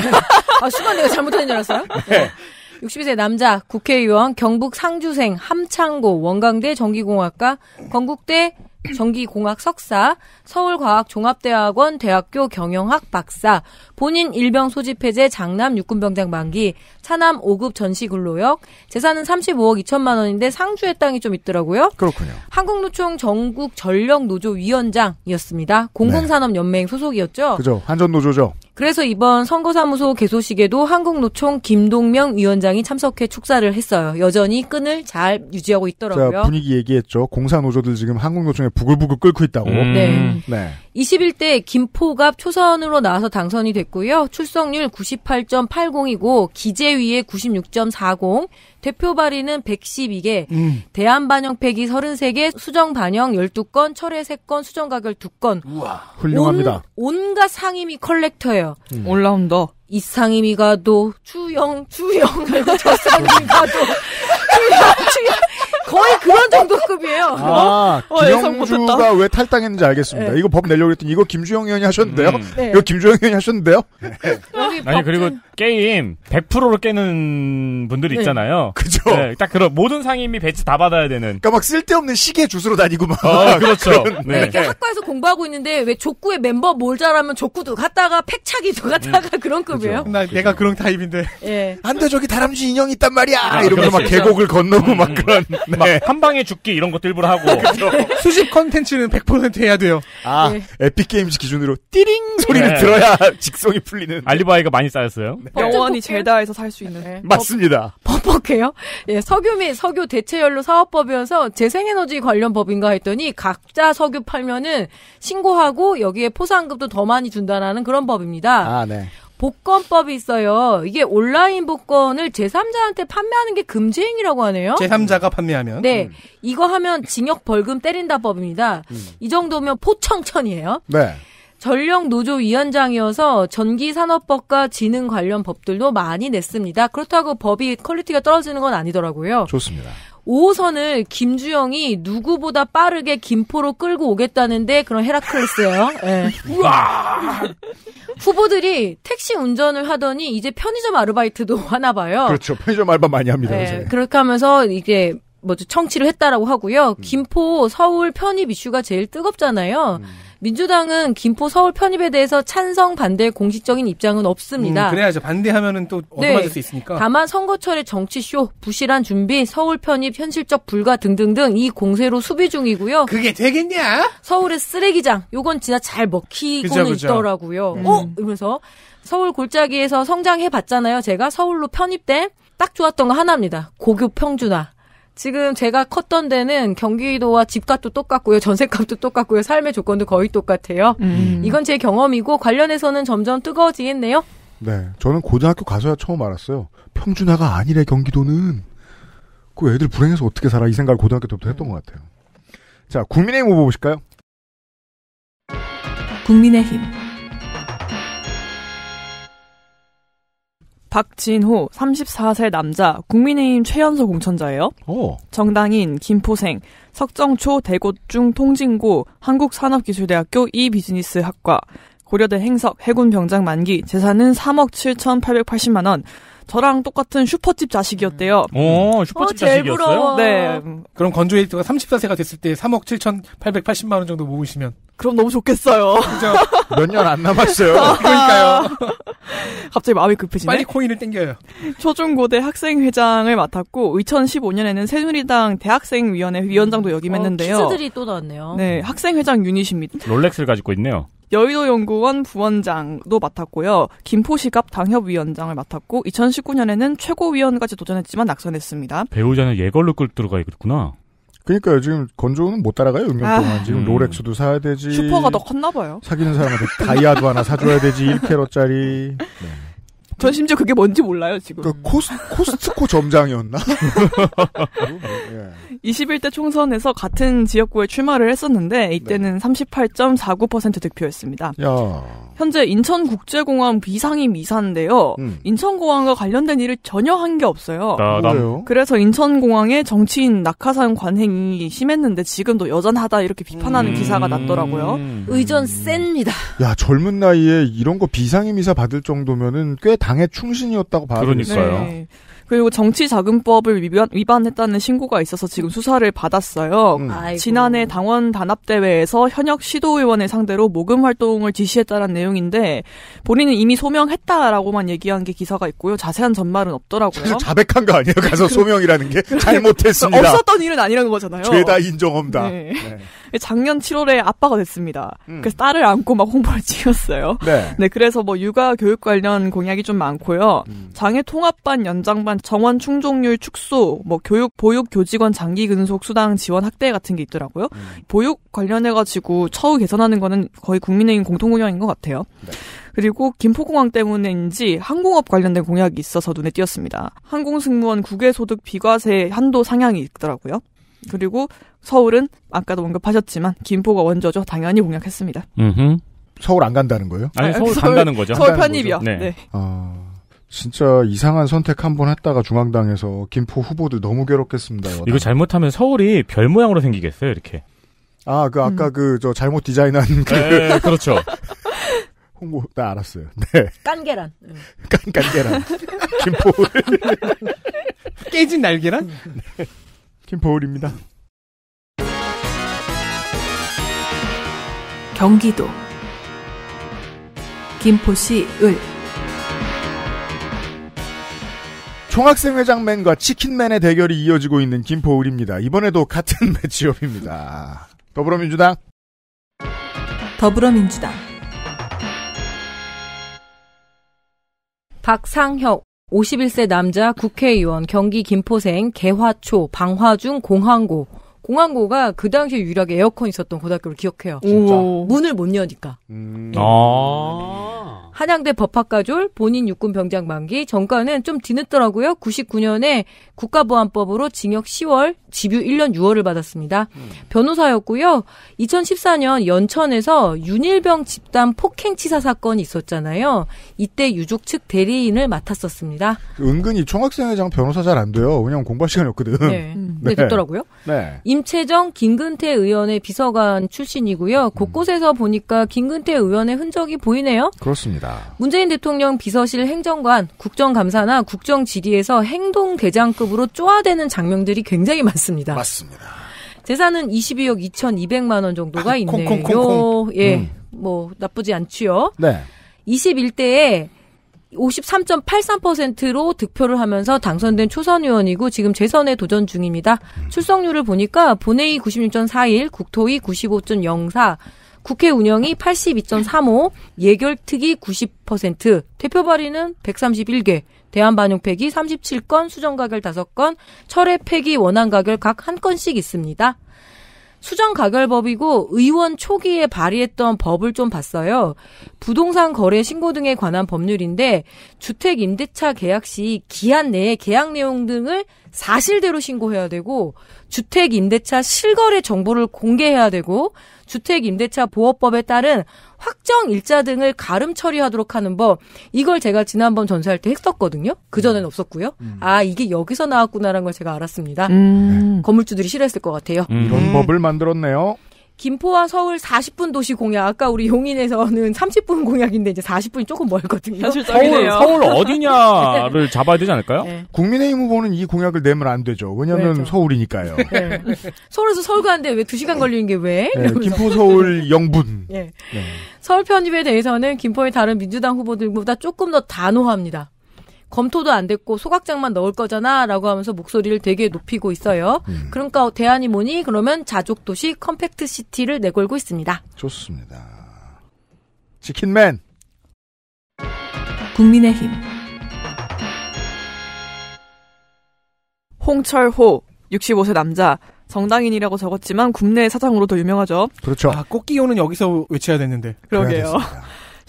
아, 순간 내가 잘못한 줄 알았어요? 네. 62세 남자 국회의원 경북 상주생 함창고 원광대 전기공학과 건국대 전기공학 석사 서울과학종합대학원 대학교 경영학 박사 본인 일병 소집 해제 장남 육군병장 만기, 차남 5급 전시 근로역, 재산은 35억 2천만 원인데 상주의 땅이 좀 있더라고요. 그렇군요. 한국노총 전국 전력 노조 위원장이었습니다. 공공산업연맹 네. 소속이었죠. 그죠. 한전 노조죠. 그래서 이번 선거사무소 개소식에도 한국노총 김동명 위원장이 참석해 축사를 했어요. 여전히 끈을 잘 유지하고 있더라고요. 제가 분위기 얘기했죠. 공사노조들 지금 한국노총에 부글부글 끓고 있다고. 음. 네. 네. 21대 김포갑 초선으로 나와서 당선이 됐고 됐고요. 출석률 98.80이고 기재위에 96.40, 대표 발의는 112개, 음. 대안 반영 폐기 33개, 수정 반영 12건, 철회 3건, 수정 가결 2건. 우와, 훌륭합니다. 온, 온갖 상임위 컬렉터예요. 음. 올라운더. 이 상임위 가도 추영 추영 저 상임위 가도 추영 추영 거의 그런 정도 급이에요. 아, 어, 어 김영주가 왜 탈당했는지 알겠습니다. 네. 이거 법 내려고 했더니 이거 김주영 의원이 하셨는데요? 음. 네. 이거 김주영 의원이 하셨는데요? 네. 그러니까 아니, 그리고 게임 100%로 깨는 분들 네. 있잖아요. 네. 그죠? 네, 딱 그런 모든 상임이 배치 다 받아야 되는. 그러니까 막 쓸데없는 시계 주스로 다니고 막. 어, 그렇죠. 네. 이렇게 네. 학과에서 공부하고 있는데 왜 족구의 멤버 몰자라면 족구도 갔다가 팩차기도 음. 갔다가 음. 그런 급이에요. 그렇죠. 나 내가 그런 타입인데. 예. 안돼 저기 다람쥐 인형 있단 말이야. 아, 이러면서 막 계곡을 건너고 막 음, 음. 그런. 막한 네. 방에 죽기 이런 것도 일부러 하고. 그렇죠. 수집 컨텐츠는 100% 해야 돼요. 아 예. 에픽 게임즈 기준으로 띠링 소리를 들어야 직성이 풀리는. 알리바이가 많이 쌓였어요. 어, 영원히 젤다에서 살 수 있는. 네. 네. 맞습니다. 법법해요? 예, 석유 및 석유 대체연료 사업법이어서 재생에너지 관련 법인가 했더니 각자 석유 팔면은 신고하고 여기에 포상금도 더 많이 준다라는 그런 법입니다. 아, 네. 복권법이 있어요. 이게 온라인 복권을 제3자한테 판매하는 게 금지 행위라고 하네요. 제3자가 판매하면? 네. 음. 이거 하면 징역 벌금 때린다 법입니다. 음. 이 정도면 포청천이에요. 네. 전력 노조 위원장이어서 전기 산업법과 지능 관련 법들도 많이 냈습니다. 그렇다고 법이 퀄리티가 떨어지는 건 아니더라고요. 좋습니다. 5호선을 김주영이 누구보다 빠르게 김포로 끌고 오겠다는데 그런 헤라클레스예요. 네. 후보들이 택시 운전을 하더니 이제 편의점 아르바이트도 하나 봐요. 그렇죠. 편의점 알바 많이 합니다. 네. 그렇게 하면서 이게 뭐죠 청취를 했다라고 하고요. 음. 김포 서울 편입 이슈가 제일 뜨겁잖아요. 음. 민주당은 김포 서울 편입에 대해서 찬성 반대 공식적인 입장은 없습니다. 음, 그래야죠. 반대하면은 또 네. 얻어맞을 네. 수 있으니까. 다만 선거철의 정치쇼, 부실한 준비, 서울 편입 현실적 불가 등등등 이 공세로 수비 중이고요. 그게 되겠냐? 서울의 쓰레기장. 요건 진짜 잘 먹히고는 그죠, 그죠. 있더라고요. 음. 어? 이러면서 서울 골짜기에서 성장해 봤잖아요. 제가 서울로 편입된 딱 좋았던 거 하나입니다. 고교 평준화. 지금 제가 컸던 데는 경기도와 집값도 똑같고요. 전세값도 똑같고요. 삶의 조건도 거의 똑같아요. 음. 이건 제 경험이고 관련해서는 점점 뜨거워지겠네요. 네. 저는 고등학교 가서야 처음 알았어요. 평준화가 아니래 경기도는. 그 애들 불행해서 어떻게 살아 이 생각을 고등학교 때부터 했던 것 같아요. 자, 국민의힘 후보 보실까요? 국민의힘 박진호 34세 남자 국민의힘 최연소 공천자예요. 오. 정당인 김포생 석정초 대고중 통진고 한국산업기술대학교 이비즈니스학과 고려대 행석 해군 병장 만기 재산은 3억 7,880만 원 저랑 똑같은 슈퍼집 자식이었대요. 어, 슈퍼집 어, 자식이었어요? 네. 그럼 건조 일터가 34세가 됐을 때 3억 7,880만 원 정도 모으시면 그럼 너무 좋겠어요. 그죠? 몇년 안 남았어요. 그러니까요. 갑자기 마음이 급해지네. 빨리 코인을 땡겨요. 초중고대 학생회장을 맡았고 2015년에는 새누리당 대학생위원회 위원장도 어, 역임했는데요. 어, 키즈들이 또 나왔네요. 네, 학생회장 유닛입니다. 롤렉스를 가지고 있네요. 여의도연구원 부원장도 맡았고요. 김포시갑 당협위원장을 맡았고 2019년에는 최고위원까지 도전했지만 낙선했습니다. 배우자는 예걸로 끌 들어가 있구나. 그러니까요. 지금 건조는 못 따라가요. 은경 아. 동안. 지금 음. 롤렉스도 사야 되지. 슈퍼가 더 컸나 봐요. 사귀는 사람한테 다이아도 하나 사줘야 되지. 1캐럿짜리. 네. 전 심지어 그게 뭔지 몰라요 지금. 그 코스, 코스트코 점장이었나? 21대 뭐, 예. 총선에서 같은 지역구에 출마를 했었는데 이때는 네. 38.49% 득표였습니다. 야. 현재 인천국제공항 비상임 이사인데요. 음. 인천공항과 관련된 일을 전혀 한 게 없어요. 나담. 그래서 인천공항에 정치인 낙하산 관행이 심했는데 지금도 여전하다 이렇게 비판하는 음. 기사가 났더라고요. 음. 의전 셉니다. 야 젊은 나이에 이런 거 비상임 이사 받을 정도면은 꽤 당의 충신이었다고 봐야 되겠어요. 네. 그리고 정치자금법을 위반, 위반했다는 신고가 있어서 지금 수사를 받았어요. 음. 지난해 당원 단합대회에서 현역 시도의원을 상대로 모금 활동을 지시했다는 내용인데 본인은 이미 소명했다라고만 얘기한 게 기사가 있고요. 자세한 전말은 없더라고요. 자백한 거 아니에요? 가서 그 소명이라는 게 그러니까 잘못했습니다. 없었던 일은 아니라는 거잖아요. 죄다 인정합니다. 네. 네. 작년 7월에 아빠가 됐습니다. 음. 그래서 딸을 안고 막 홍보를 찍었어요. 네. 네. 그래서 뭐 육아 교육 관련 공약이 좀 많고요. 음. 장애 통합반 연장반 정원 충족률 축소, 뭐 교육 보육 교직원 장기 근속 수당 지원 확대 같은 게 있더라고요. 음. 보육 관련해 가지고 처우 개선하는 거는 거의 국민의힘 공통 운영인 것 같아요. 네. 그리고 김포공항 때문인지 항공업 관련된 공약이 있어서 눈에 띄었습니다. 항공승무원 국외소득 비과세 한도 상향이 있더라고요. 그리고 서울은 아까도 언급하셨지만 김포가 원조죠. 당연히 공약했습니다. 음흠. 서울 안 간다는 거예요? 아니, 아, 서울, 서울 간다는 거죠. 서울 편입이요. 네. 네. 어... 진짜 이상한 선택 한 번 했다가 중앙당에서 김포 후보들 너무 괴롭겠습니다. 이거 잘못하면 서울이 별 모양으로 생기겠어요, 이렇게. 아, 그 아까 음. 그저 잘못 디자인한 그 에, 네, 그렇죠. 홍보 나 알았어요. 네. 깐계란. 응. 깐 깐계란. 김포 깨진 날계란? 네. 김포울입니다. 경기도 김포시 을 총학생회장맨과 치킨맨의 대결이 이어지고 있는 김포울입니다. 이번에도 같은 매치업입니다. 더불어민주당. 더불어민주당. 박상혁, 51세 남자 국회의원, 경기 김포생, 개화초, 방화중, 공항고. 공항고가 그당시 유일하게 에어컨 있었던 고등학교를 기억해요. 진짜? 문을 못 여니까. 음. 아. 한양대 법학과졸, 본인 육군 병장 만기, 정가는 좀 뒤늦더라고요. 99년에 국가보안법으로 징역 10월, 집유 1년 6월을 받았습니다. 음. 변호사였고요. 2014년 연천에서 윤일병 집단 폭행치사 사건이 있었잖아요. 이때 유족 측 대리인을 맡았었습니다. 은근히 총학생회장 변호사 잘 안 돼요. 왜냐면 공부할 시간이 없거든. 네. 음. 네. 네, 됐더라고요. 네. 임채정 김근태 의원의 비서관 출신이고요. 음. 곳곳에서 음. 보니까 김근태 의원의 흔적이 보이네요. 그렇습니다. 문재인 대통령 비서실 행정관, 국정감사나 국정지리에서 행동대장급으로 쪼아대는 장면들이 굉장히 많습니다. 않습니다. 맞습니다. 재산은 22억 2,200만 원 정도가 아, 있네요. 콩 예, 음. 뭐 나쁘지 않지요. 네. 21대에 53.83%로 득표를 하면서 당선된 초선 의원이고 지금 재선에 도전 중입니다. 음. 출석률을 보니까 본회의 96.41, 국토위 95.04, 국회 운영이 82.35, 예결특위 90%, 대표 발의는 131개, 대한 반영 폐기 37건, 수정 가결 5건, 철회 폐기 원안 가결 각1 건씩 있습니다. 수정 가결법이고 의원 초기에 발의했던 법을 좀 봤어요. 부동산 거래 신고 등에 관한 법률인데 주택 임대차 계약 시 기한 내에 계약 내용 등을 사실대로 신고해야 되고 주택 임대차 실거래 정보를 공개해야 되고 주택임대차 보호법에 따른 확정 일자 등을 가름 처리하도록 하는 법 이걸 제가 지난번 전세할 때 했었거든요. 그전엔 음. 없었고요. 음. 아 이게 여기서 나왔구나라는 걸 제가 알았습니다. 음. 네. 건물주들이 싫어했을 것 같아요. 이런 음. 법을 만들었네요. 김포와 서울 40분 도시 공약. 아까 우리 용인에서는 30분 공약인데 이제 40분이 조금 멀거든요. 서울, 서울 어디냐를 네. 잡아야 되지 않을까요? 네. 국민의힘 후보는 이 공약을 내면 안 되죠. 왜냐하면 네, 서울이니까요. 네. 서울에서 서울 가는데 왜 2시간 걸리는 게 왜? 네, 김포 서울 영분. 네. 서울 편입에 대해서는 김포의 다른 민주당 후보들보다 조금 더 단호합니다. 검토도 안 됐고 소각장만 넣을 거잖아라고 하면서 목소리를 되게 높이고 있어요. 음. 그러니까 대안이 뭐니? 그러면 자족 도시 컴팩트 시티를 내걸고 있습니다. 좋습니다. 치킨맨 국민의힘 홍철호 65세 남자 정당인이라고 적었지만 국내 사장으로 더 유명하죠. 그렇죠. 아, 꽃기호는 여기서 외쳐야 됐는데. 그러게요.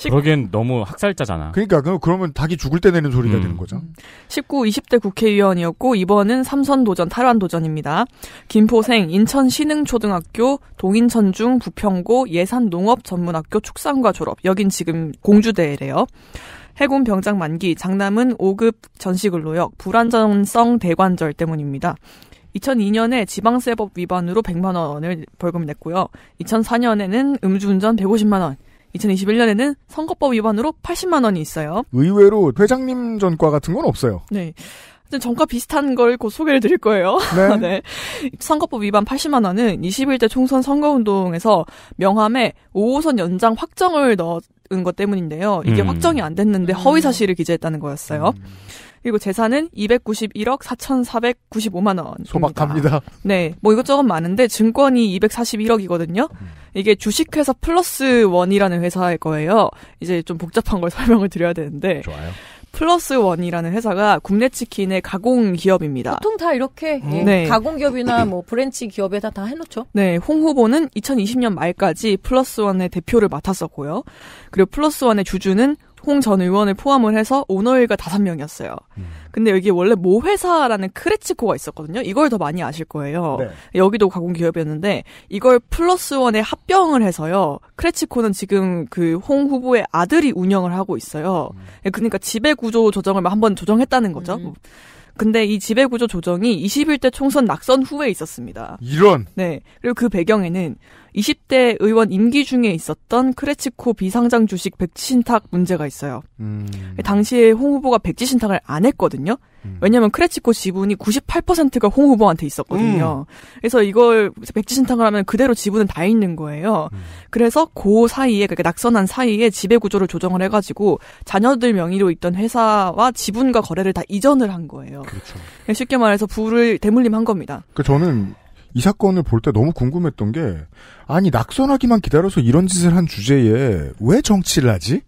그러기 너무 학살자잖아. 그러니까 그, 그러면 닭이 죽을 때 내는 소리가 음. 되는 거죠. 19, 20대 국회의원이었고 이번은 삼선 도전, 탈환 도전입니다. 김포생, 인천 신흥초등학교, 동인천중, 부평고, 예산농업전문학교 축산과 졸업. 여긴 지금 공주대래요. 해군 병장 만기, 장남은 5급 전시근로역, 불안전성 대관절 때문입니다. 2002년에 지방세법 위반으로 100만 원을 벌금 냈고요. 2004년에는 음주운전 150만 원, 2021년에는 선거법 위반으로 80만 원이 있어요. 의외로 회장님 전과 같은 건 없어요. 네. 전과 비슷한 걸 곧 소개를 드릴 거예요. 네. 네. 선거법 위반 80만 원은 21대 총선 선거운동에서 명함에 5호선 연장 확정을 넣은 것 때문인데요. 이게 음. 확정이 안 됐는데 음. 허위 사실을 기재했다는 거였어요. 음. 그리고 재산은 291억 4,495만 원. 소박합니다. 네. 뭐 이것저것 많은데 증권이 241억이거든요. 이게 주식회사 플러스 원이라는 회사일 거예요. 이제 좀 복잡한 걸 설명을 드려야 되는데. 좋아요. 플러스 원이라는 회사가 국내 치킨의 가공 기업입니다. 보통 다 이렇게 예. 음. 네. 가공 기업이나 뭐 브랜치 기업에다 다 해놓죠. 네, 홍 후보는 2020년 말까지 플러스 원의 대표를 맡았었고요. 그리고 플러스 원의 주주는 홍전 의원을 포함을 해서 오너일가 다섯 명이었어요. 음. 근데 여기 원래 모 회사라는 크레치코가 있었거든요. 이걸 더 많이 아실 거예요. 네. 여기도 가공 기업이었는데 이걸 플러스 원에 합병을 해서요. 크레치코는 지금 그 홍 후보의 아들이 운영을 하고 있어요. 음. 그러니까 지배 구조 조정을 한번 조정했다는 거죠. 음. 근데 이 지배구조 조정이 21대 총선 낙선 후에 있었습니다. 이런. 네. 그리고 그 배경에는 20대 의원 임기 중에 있었던 크레치코 비상장 주식 백지신탁 문제가 있어요. 음. 당시에 홍 후보가 백지신탁을 안 했거든요. 음. 왜냐하면 크레치코 지분이 98%가 홍 후보한테 있었거든요. 음. 그래서 이걸 백지신탁을 하면 그대로 지분은 다 있는 거예요. 음. 그래서 그 사이에 그러니까 낙선한 사이에 지배 구조를 조정을 해가지고 자녀들 명의로 있던 회사와 지분과 거래를 다 이전을 한 거예요. 그렇죠. 쉽게 말해서 부를 대물림한 겁니다. 그 저는 이 사건을 볼 때 너무 궁금했던 게 아니 낙선하기만 기다려서 이런 짓을 한 주제에 왜 정치를 하지?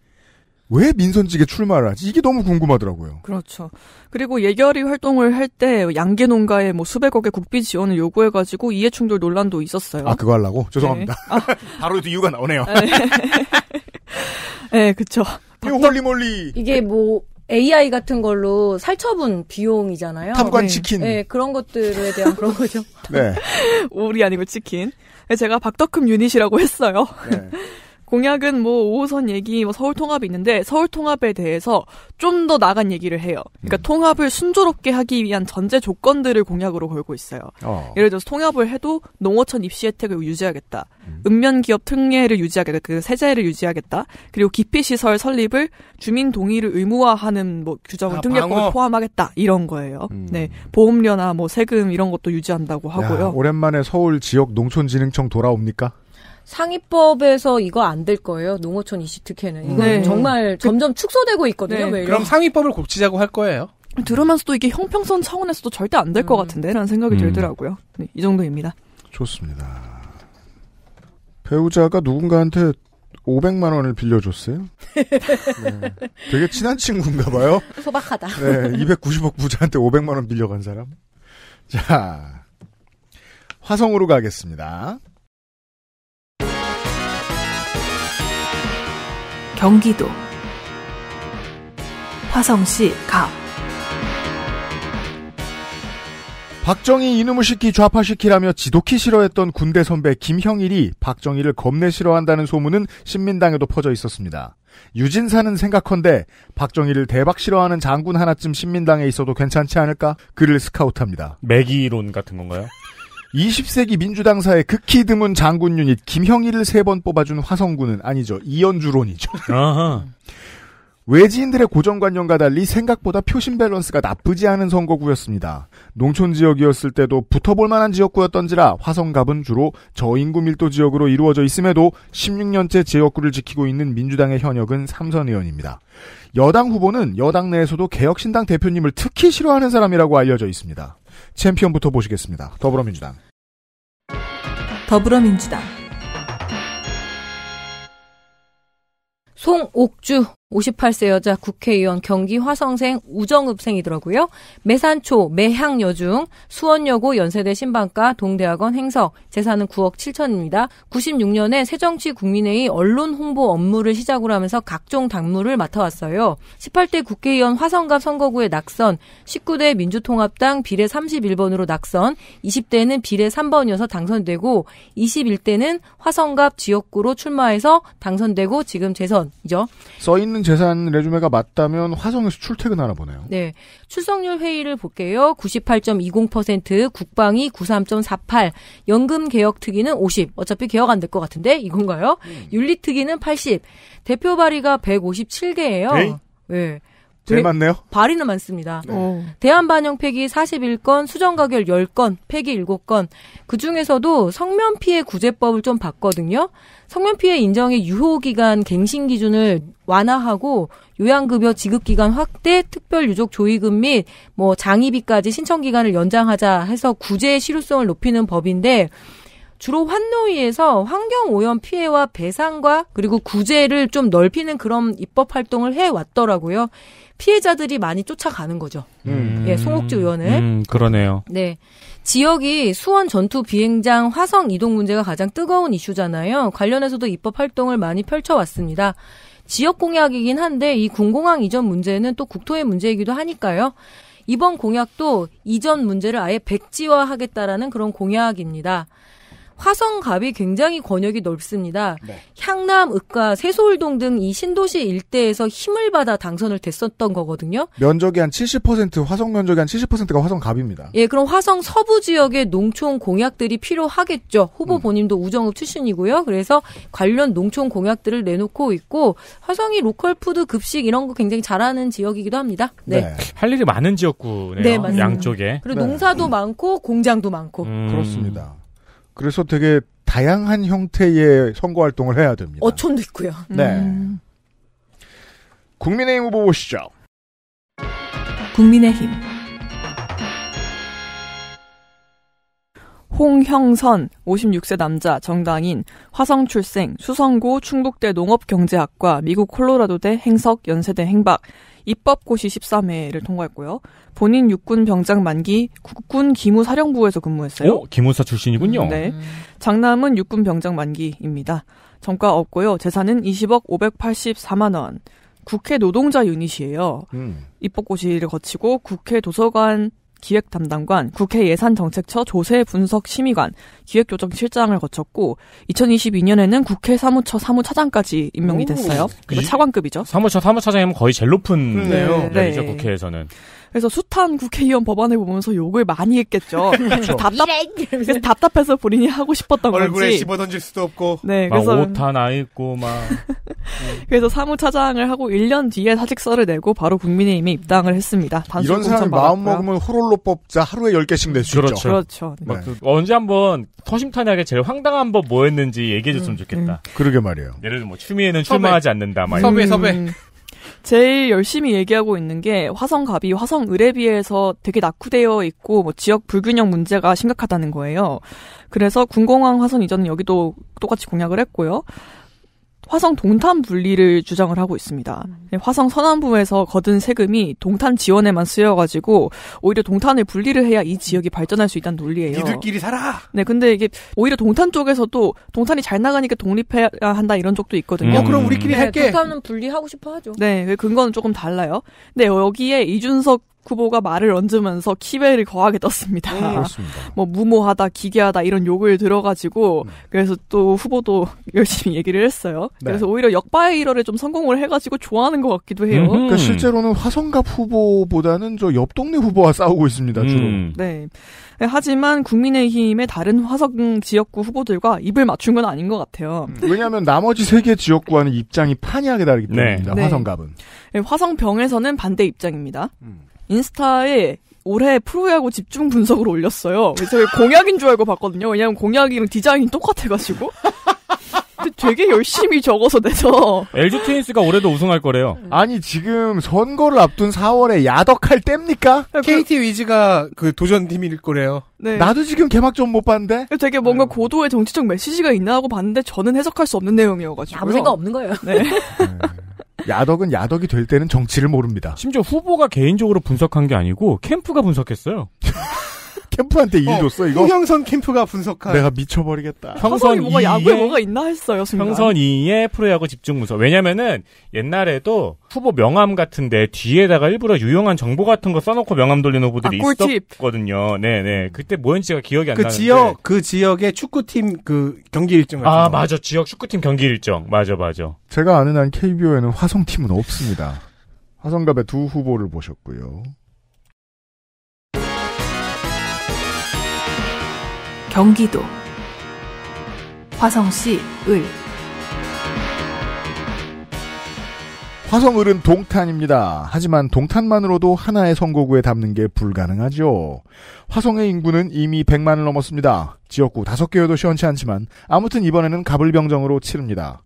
왜 민선직에 출마를 하지? 이게 너무 궁금하더라고요. 그렇죠. 그리고 예결위 활동을 할 때 양계 농가에 뭐 수백억의 국비 지원을 요구해가지고 이해충돌 논란도 있었어요. 아 그거 하려고? 네. 죄송합니다. 네. 아. 바로 또 그 이유가 나오네요. 네, 네 그쵸. 박덕... 홀리몰리. 이게 뭐 AI 같은 걸로 살처분 비용이잖아요. 탐관 네. 치킨. 네, 그런 것들에 대한 그런 거죠. 네. 오리 아니고 치킨. 네, 제가 박덕흠 유닛이라고 했어요. 네. 공약은 뭐 5호선 얘기, 뭐 서울 통합이 있는데 서울 통합에 대해서 좀 더 나간 얘기를 해요. 그러니까 음. 통합을 순조롭게 하기 위한 전제 조건들을 공약으로 걸고 있어요. 어. 예를 들어서 통합을 해도 농어촌 입시 혜택을 유지하겠다. 음. 읍면 기업 특례를 유지하겠다. 그 세제를 유지하겠다. 그리고 기피 시설 설립을 주민 동의를 의무화하는 뭐 규정을 아, 특례법을 포함하겠다. 이런 거예요. 음. 네. 보험료나 뭐 세금 이런 것도 유지한다고 하고요. 야, 오랜만에 서울 지역 농촌진흥청 돌아옵니까? 상위법에서 이거 안 될 거예요. 농어촌 이시특혜는. 이건 네. 정말 그 점점 축소되고 있거든요. 네. 그럼 상위법을 고치자고 할 거예요. 들으면서도 이게 형평성 차원에서도 절대 안 될것 음. 같은데 라는 생각이 음. 들더라고요. 네, 이 정도입니다. 좋습니다. 배우자가 누군가한테 500만 원을 빌려줬어요. 네. 되게 친한 친구인가 봐요. 소박하다. 네, 290억 부자한테 500만 원 빌려간 사람. 자, 화성으로 가겠습니다. 경기도 화성시 갑 박정희 이놈을 시키 좌파시키라며 지독히 싫어했던 군대 선배 김형일이 박정희를 겁내 싫어한다는 소문은 신민당에도 퍼져 있었습니다. 유진사는 생각컨대 박정희를 대박 싫어하는 장군 하나쯤 신민당에 있어도 괜찮지 않을까 그를 스카우트합니다. 매기론 같은 건가요? 20세기 민주당사의 극히 드문 장군 유닛 김형일을 세 번 뽑아준 화성군은 아니죠. 이연주론이죠. 외지인들의 고정관념과 달리 생각보다 표심 밸런스가 나쁘지 않은 선거구였습니다. 농촌 지역이었을 때도 붙어볼 만한 지역구였던지라 화성갑은 주로 저인구 밀도 지역으로 이루어져 있음에도 16년째 지역구를 지키고 있는 민주당의 현역은 삼선 의원입니다. 여당 후보는 여당 내에서도 개혁신당 대표님을 특히 싫어하는 사람이라고 알려져 있습니다. 챔피언부터 보시겠습니다. 더불어민주당. 더불어민주당. 송옥주 58세 여자 국회의원 경기 화성생 우정읍생이더라고요. 매산초, 매향여중, 수원여고 연세대 신방과 동대학원 행석, 재산은 9억 7천입니다. 96년에 새정치 국민회의 언론 홍보 업무를 시작으로 하면서 각종 당무를 맡아왔어요. 18대 국회의원 화성갑 선거구에 낙선, 19대 민주통합당 비례 31번으로 낙선, 20대는 비례 3번이어서 당선되고, 21대는 화성갑 지역구로 출마해서 당선되고 지금 재선이죠. 써 있는 재산 레주메가 맞다면 화성에서 출퇴근하나 보네요. 네. 출석률 회의를 볼게요. 98.20%, 국방이 93.48, 연금 개혁 특위는 50. 어차피 개혁 안 될 것 같은데 이건가요? 음. 윤리 특위는 80. 대표 발의가 157개예요. 에 네. 제일 많네요. 발의는 많습니다. 네. 어. 대한반영 폐기 41건, 수정가결 10건, 폐기 7건. 그 중에서도 성면피해 구제법을 좀 봤거든요. 성년피해 인정의 유효기간 갱신 기준을 완화하고 요양급여 지급기간 확대, 특별유족 조의금 및 뭐 장의비까지 신청기간을 연장하자 해서 구제의 실효성을 높이는 법인데 주로 환노위에서 환경오염 피해와 배상과 그리고 구제를 좀 넓히는 그런 입법 활동을 해왔더라고요. 피해자들이 많이 쫓아가는 거죠. 음. 예, 송옥주 의원은 음, 그러네요. 네. 지역이 수원 전투 비행장 화성 이동 문제가 가장 뜨거운 이슈잖아요. 관련해서도 입법 활동을 많이 펼쳐왔습니다. 지역 공약이긴 한데 이 군공항 이전 문제는 또 국토의 문제이기도 하니까요. 이번 공약도 이전 문제를 아예 백지화하겠다라는 그런 공약입니다. 화성갑이 굉장히 권역이 넓습니다. 네. 향남, 읍과 세소울동 등 이 신도시 일대에서 힘을 받아 당선을 됐었던 거거든요. 면적이 한 70%, 화성 면적이 한 70%가 화성갑입니다. 예, 그럼 화성 서부 지역의 농촌 공약들이 필요하겠죠. 후보 음. 본인도 음. 우정읍 출신이고요. 그래서 관련 농촌 공약들을 내놓고 있고 화성이 로컬 푸드 급식 이런 거 굉장히 잘하는 지역이기도 합니다. 네. 네. 할 일이 많은 지역구네요. 네, 맞습니다. 양쪽에. 그리고 네. 농사도 많고 공장도 많고. 음. 그렇습니다. 그래서 되게 다양한 형태의 선거 활동을 해야 됩니다. 어촌도 있고요. 네. 음. 국민의힘 후보 보시죠. 국민의힘 홍형선 56세 남자 정당인 화성 출생 수성고 충북대 농업경제학과 미국 콜로라도대 행석 연세대 행박 입법고시 13회를 통과했고요. 본인 육군 병장 만기 국군 기무사령부에서 근무했어요. 어? 기무사 출신이군요. 음, 네. 음. 장남은 육군 병장 만기입니다. 정가 없고요. 재산은 20억 584만 원. 국회 노동자 유닛이에요. 음. 입법고시를 거치고 국회 도서관 기획담당관, 국회 예산정책처 조세 분석 심의관, 기획조정실장을 거쳤고 2022년에는 국회 사무처 사무차장까지 임명이 됐어요. 그 차관급이죠. 사무처 사무차장이면 거의 제일 높은 네. 자리 네. 네. 네. 국회에서는. 그래서 숱한 국회의원 법안을 보면서 욕을 많이 했겠죠. 그렇죠. 그래서 답답, 그래서 답답해서 본인이 하고 싶었던 얼굴에 건지 얼굴에 씹어 던질 수도 없고. 네, 그래서 옷다 나 아 있고 막. 그래서 사무차장을 하고 1년 뒤에 사직서를 내고 바로 국민의힘에 입당을 했습니다. 이런 사람 마음 먹으면 호롤로 뽑자 하루에 10개씩 내주 있죠. 그렇죠. 그렇죠. 네. 막 그, 언제 한번 터심탄회하게 제일 황당한 법 뭐였는지 얘기해 줬으면 음, 좋겠다. 음, 음. 그러게 말이에요. 예를 들면 뭐 추미애는 출마하지 않는다. 막 음. 섭외 섭외. 제일 열심히 얘기하고 있는 게 화성갑이 화성을에 비해서 되게 낙후되어 있고 뭐 지역 불균형 문제가 심각하다는 거예요. 그래서 군공항 화성 이전은 여기도 똑같이 공약을 했고요. 화성 동탄 분리를 주장을 하고 있습니다. 음. 화성 서남부에서 거둔 세금이 동탄 지원에만 쓰여가지고 오히려 동탄을 분리를 해야 이 지역이 발전할 수 있다는 논리예요. 니들끼리 살아. 네, 근데 이게 오히려 동탄 쪽에서도 동탄이 잘 나가니까 독립해야 한다 이런 쪽도 있거든요. 어, 그럼 우리끼리 음. 네, 할게. 동탄은 분리하고 싶어 하죠. 네, 그 근거는 조금 달라요. 근데 여기에 이준석 쿠보가 말을 얹으면서 키베이를 거하게 떴습니다. 음, 그렇습니다. 뭐 무모하다, 기괴하다 이런 욕을 들어가지고 네. 그래서 또 후보도 열심히 얘기를 했어요. 네. 그래서 오히려 역바이럴에 좀 성공을 해가지고 좋아하는 것 같기도 해요. 음. 그러니까 음. 실제로는 화성갑 후보보다는 저 옆 동네 후보와 싸우고 있습니다. 주로. 음. 네. 하지만 국민의힘의 다른 화성 지역구 후보들과 입을 맞춘 건 아닌 것 같아요. 음, 왜냐하면 나머지 세 개 지역구와는 입장이 판이하게 다르기 네. 때문입니다. 네. 화성갑은. 네, 화성병에서는 반대 입장입니다. 음. 인스타에 올해 프로야구 집중 분석을 올렸어요. 그래서 공약인 줄 알고 봤거든요. 왜냐면 공약이랑 디자인이 똑같아가지고. 근데 되게 열심히 적어서 내서 LG 트윈스가 올해도 우승할 거래요. 음. 아니 지금 선거를 앞둔 4월에 야덕할 때입니까? KT 네, 위즈가 그 도전팀일 거래요. 네. 나도 지금 개막전 못 봤는데. 되게 뭔가 음. 고도의 정치적 메시지가 있나 하고 봤는데 저는 해석할 수 없는 내용이어가지고 아무 생각 없는 거예요. 네. 네. 야덕은 야덕이 될 때는 정치를 모릅니다. 심지어 후보가 개인적으로 분석한 게 아니고 캠프가 분석했어요. 캠프한테 일 어, 줬어 이거. 형선 캠프가 분석한. 내가 미쳐버리겠다. 형선 뭐가 야구에 뭐가 있나 했어요. 형선 2의 프로야구 집중 문서. 왜냐면은 옛날에도 후보 명함 같은데 뒤에다가 일부러 유용한 정보 같은 거 써놓고 명함 돌리는 후보들이 아, 있었거든요. 네네. 그때 뭐였는지가 기억이 안그 나는데. 그 지역 그 지역의 축구팀 그 경기 일정. 같은 아 거. 맞아. 지역 축구팀 경기 일정. 맞아 맞아. 제가 아는 한 KBO에는 화성팀은 없습니다. 화성갑의 두 후보를 보셨고요. 경기도 화성시 을 화성을은 동탄입니다. 하지만 동탄만으로도 하나의 선거구에 담는 게 불가능하죠. 화성의 인구는 이미 100만을 넘었습니다. 지역구 5개여도 시원치 않지만 아무튼 이번에는 갑을병정으로 치릅니다.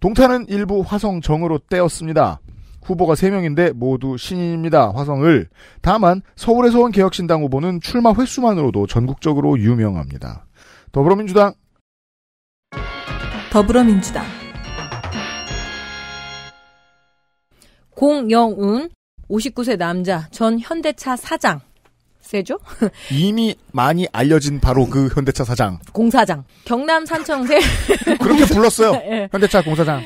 동탄은 일부 화성정으로 떼었습니다. 후보가 3명인데 모두 신인입니다. 화성을. 다만 서울에서 온 개혁신당 후보는 출마 횟수만으로도 전국적으로 유명합니다. 더불어민주당 더불어민주당 공영운 59세 남자 전 현대차 사장 세죠? 이미 많이 알려진 바로 그 현대차 사장 공사장 경남 산청세 그렇게 불렀어요 네. 현대차 공사장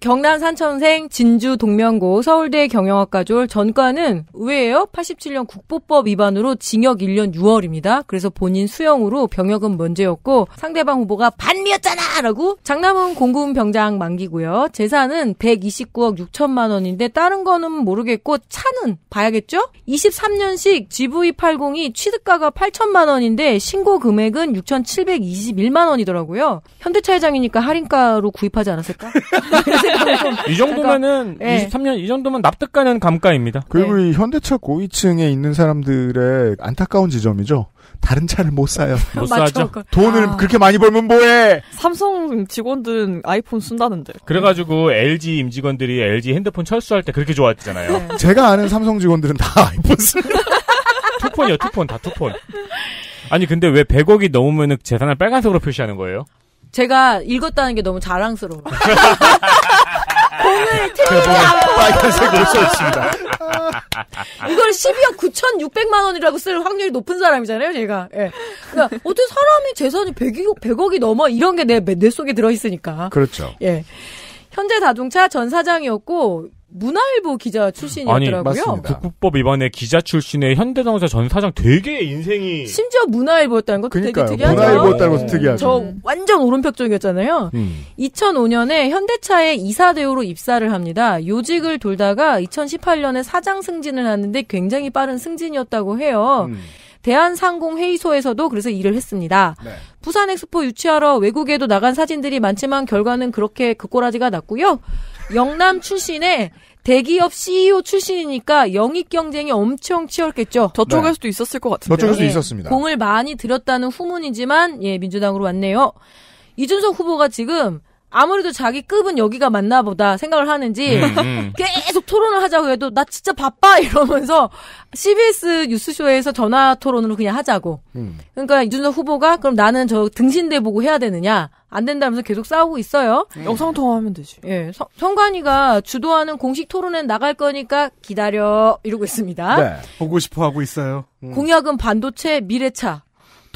경남 산천생 진주 동명고 서울대 경영학과졸 전과는 의외예요. 87년 국보법 위반으로 징역 1년 6월입니다. 그래서 본인 수영으로 병역은 면제였고 상대방 후보가 반미였잖아라고 장남은 공군 병장 만기고요. 재산은 129억 6천만 원인데 다른 거는 모르겠고 차는 봐야겠죠? 23년식 GV80이 취득가가 8천만 원인데 신고 금액은 6,721만 원이더라고요. 현대차 회장이니까 할인가로 구입하지 않았을까? 이 정도면은 제 23년 이 정도면 납득 가는 감가입니다. 그리고 네. 이 현대차 고위층에 있는 사람들의 안타까운 지점이죠. 다른 차를 못 사요. 못 사죠. 그러니까 돈을 아. 그렇게 많이 벌면 뭐해? 삼성 직원들은 아이폰 쓴다는데. 그래가지고 LG 임직원들이 LG 핸드폰 철수할 때 그렇게 좋아했잖아요. 네. 제가 아는 삼성 직원들은 다 아이폰 씁다 투폰이요, 투폰. 다 투폰. 아니, 근데 왜 100억이 넘으면 재산을 빨간색으로 표시하는 거예요? 제가 읽었다는 게 너무 자랑스러워. 공을 틀지 빨간색 옷을 입습니다. 이걸 12억 9,600만 원이라고 쓸 확률이 높은 사람이잖아요, 제가. 예. 그러니까 어떻게 사람이 재산이 100억, 100억이 넘어 이런 게내내 속에 들어 있으니까. 그렇죠. 예. 현재 자동차 전 사장이었고 문화일보 기자 출신이었더라고요. 아니, 국부법 이번에 기자 출신의 현대자동차전 사장 되게 인생이 심지어 문화일보였다는 것도 그러니까요. 되게 특이하죠. 문화일보였다는 것도 특이하죠. 저 완전 오른편쪽이었잖아요. 음. 2005년에 현대차에 이사 대우로 입사를 합니다. 요직을 돌다가 2018년에 사장 승진을 하는데 굉장히 빠른 승진이었다고 해요. 음. 대한상공회의소에서도 그래서 일을 했습니다. 네. 부산 엑스포 유치하러 외국에도 나간 사진들이 많지만 결과는 그렇게 그 꼬라지가 났고요. 영남 출신의 대기업 CEO 출신이니까 영입 경쟁이 엄청 치열겠죠. 저쪽에서도 네. 있었을 것 같은데. 저쪽에서 예, 있었습니다. 공을 많이 들였다는 후문이지만 예 민주당으로 왔네요. 이준석 후보가 지금 아무래도 자기 급은 여기가 맞나 보다 생각을 하는지 음, 음. 계속 토론을 하자고 해도 나 진짜 바빠 이러면서 CBS 뉴스쇼에서 전화 토론으로 그냥 하자고. 음. 그러니까 이준석 후보가 그럼 나는 저 등신대 보고 해야 되느냐 안 된다면서 계속 싸우고 있어요. 영상 통화하면 되지. 예, 성, 성관이가 주도하는 공식 토론엔 나갈 거니까 기다려 이러고 있습니다. 네, 보고 싶어 하고 있어요. 공약은 반도체, 미래차,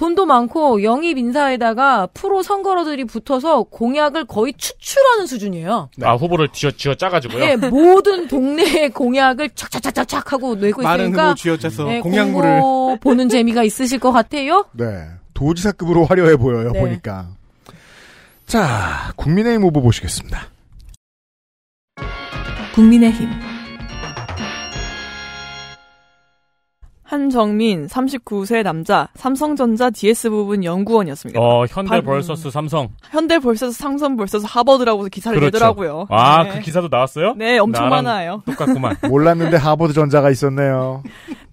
돈도 많고 영입 인사에다가 프로 선거러들이 붙어서 공약을 거의 추출하는 수준이에요. 네. 아 후보를 쥐어 쥐어 짜가지고요. 네, 모든 동네의 공약을 착착착착착 하고 내고 있으니까 많은 후보 쥐어 짜서 네, 공약물을 보는 재미가 있으실 것 같아요. 네, 도지사급으로 화려해 보여요 네. 보니까. 자, 국민의힘 후보 보시겠습니다. 국민의힘. 한정민 39세 남자 삼성전자 DS 부분 연구원이었습니다. 어 현대 벌서스 삼성. 현대 벌서스 삼성 벌서스 하버드라고 기사를 그렇죠. 내더라고요. 아그 네. 기사도 나왔어요? 네 엄청 많아요. 똑같구만. 몰랐는데 하버드 전자가 있었네요.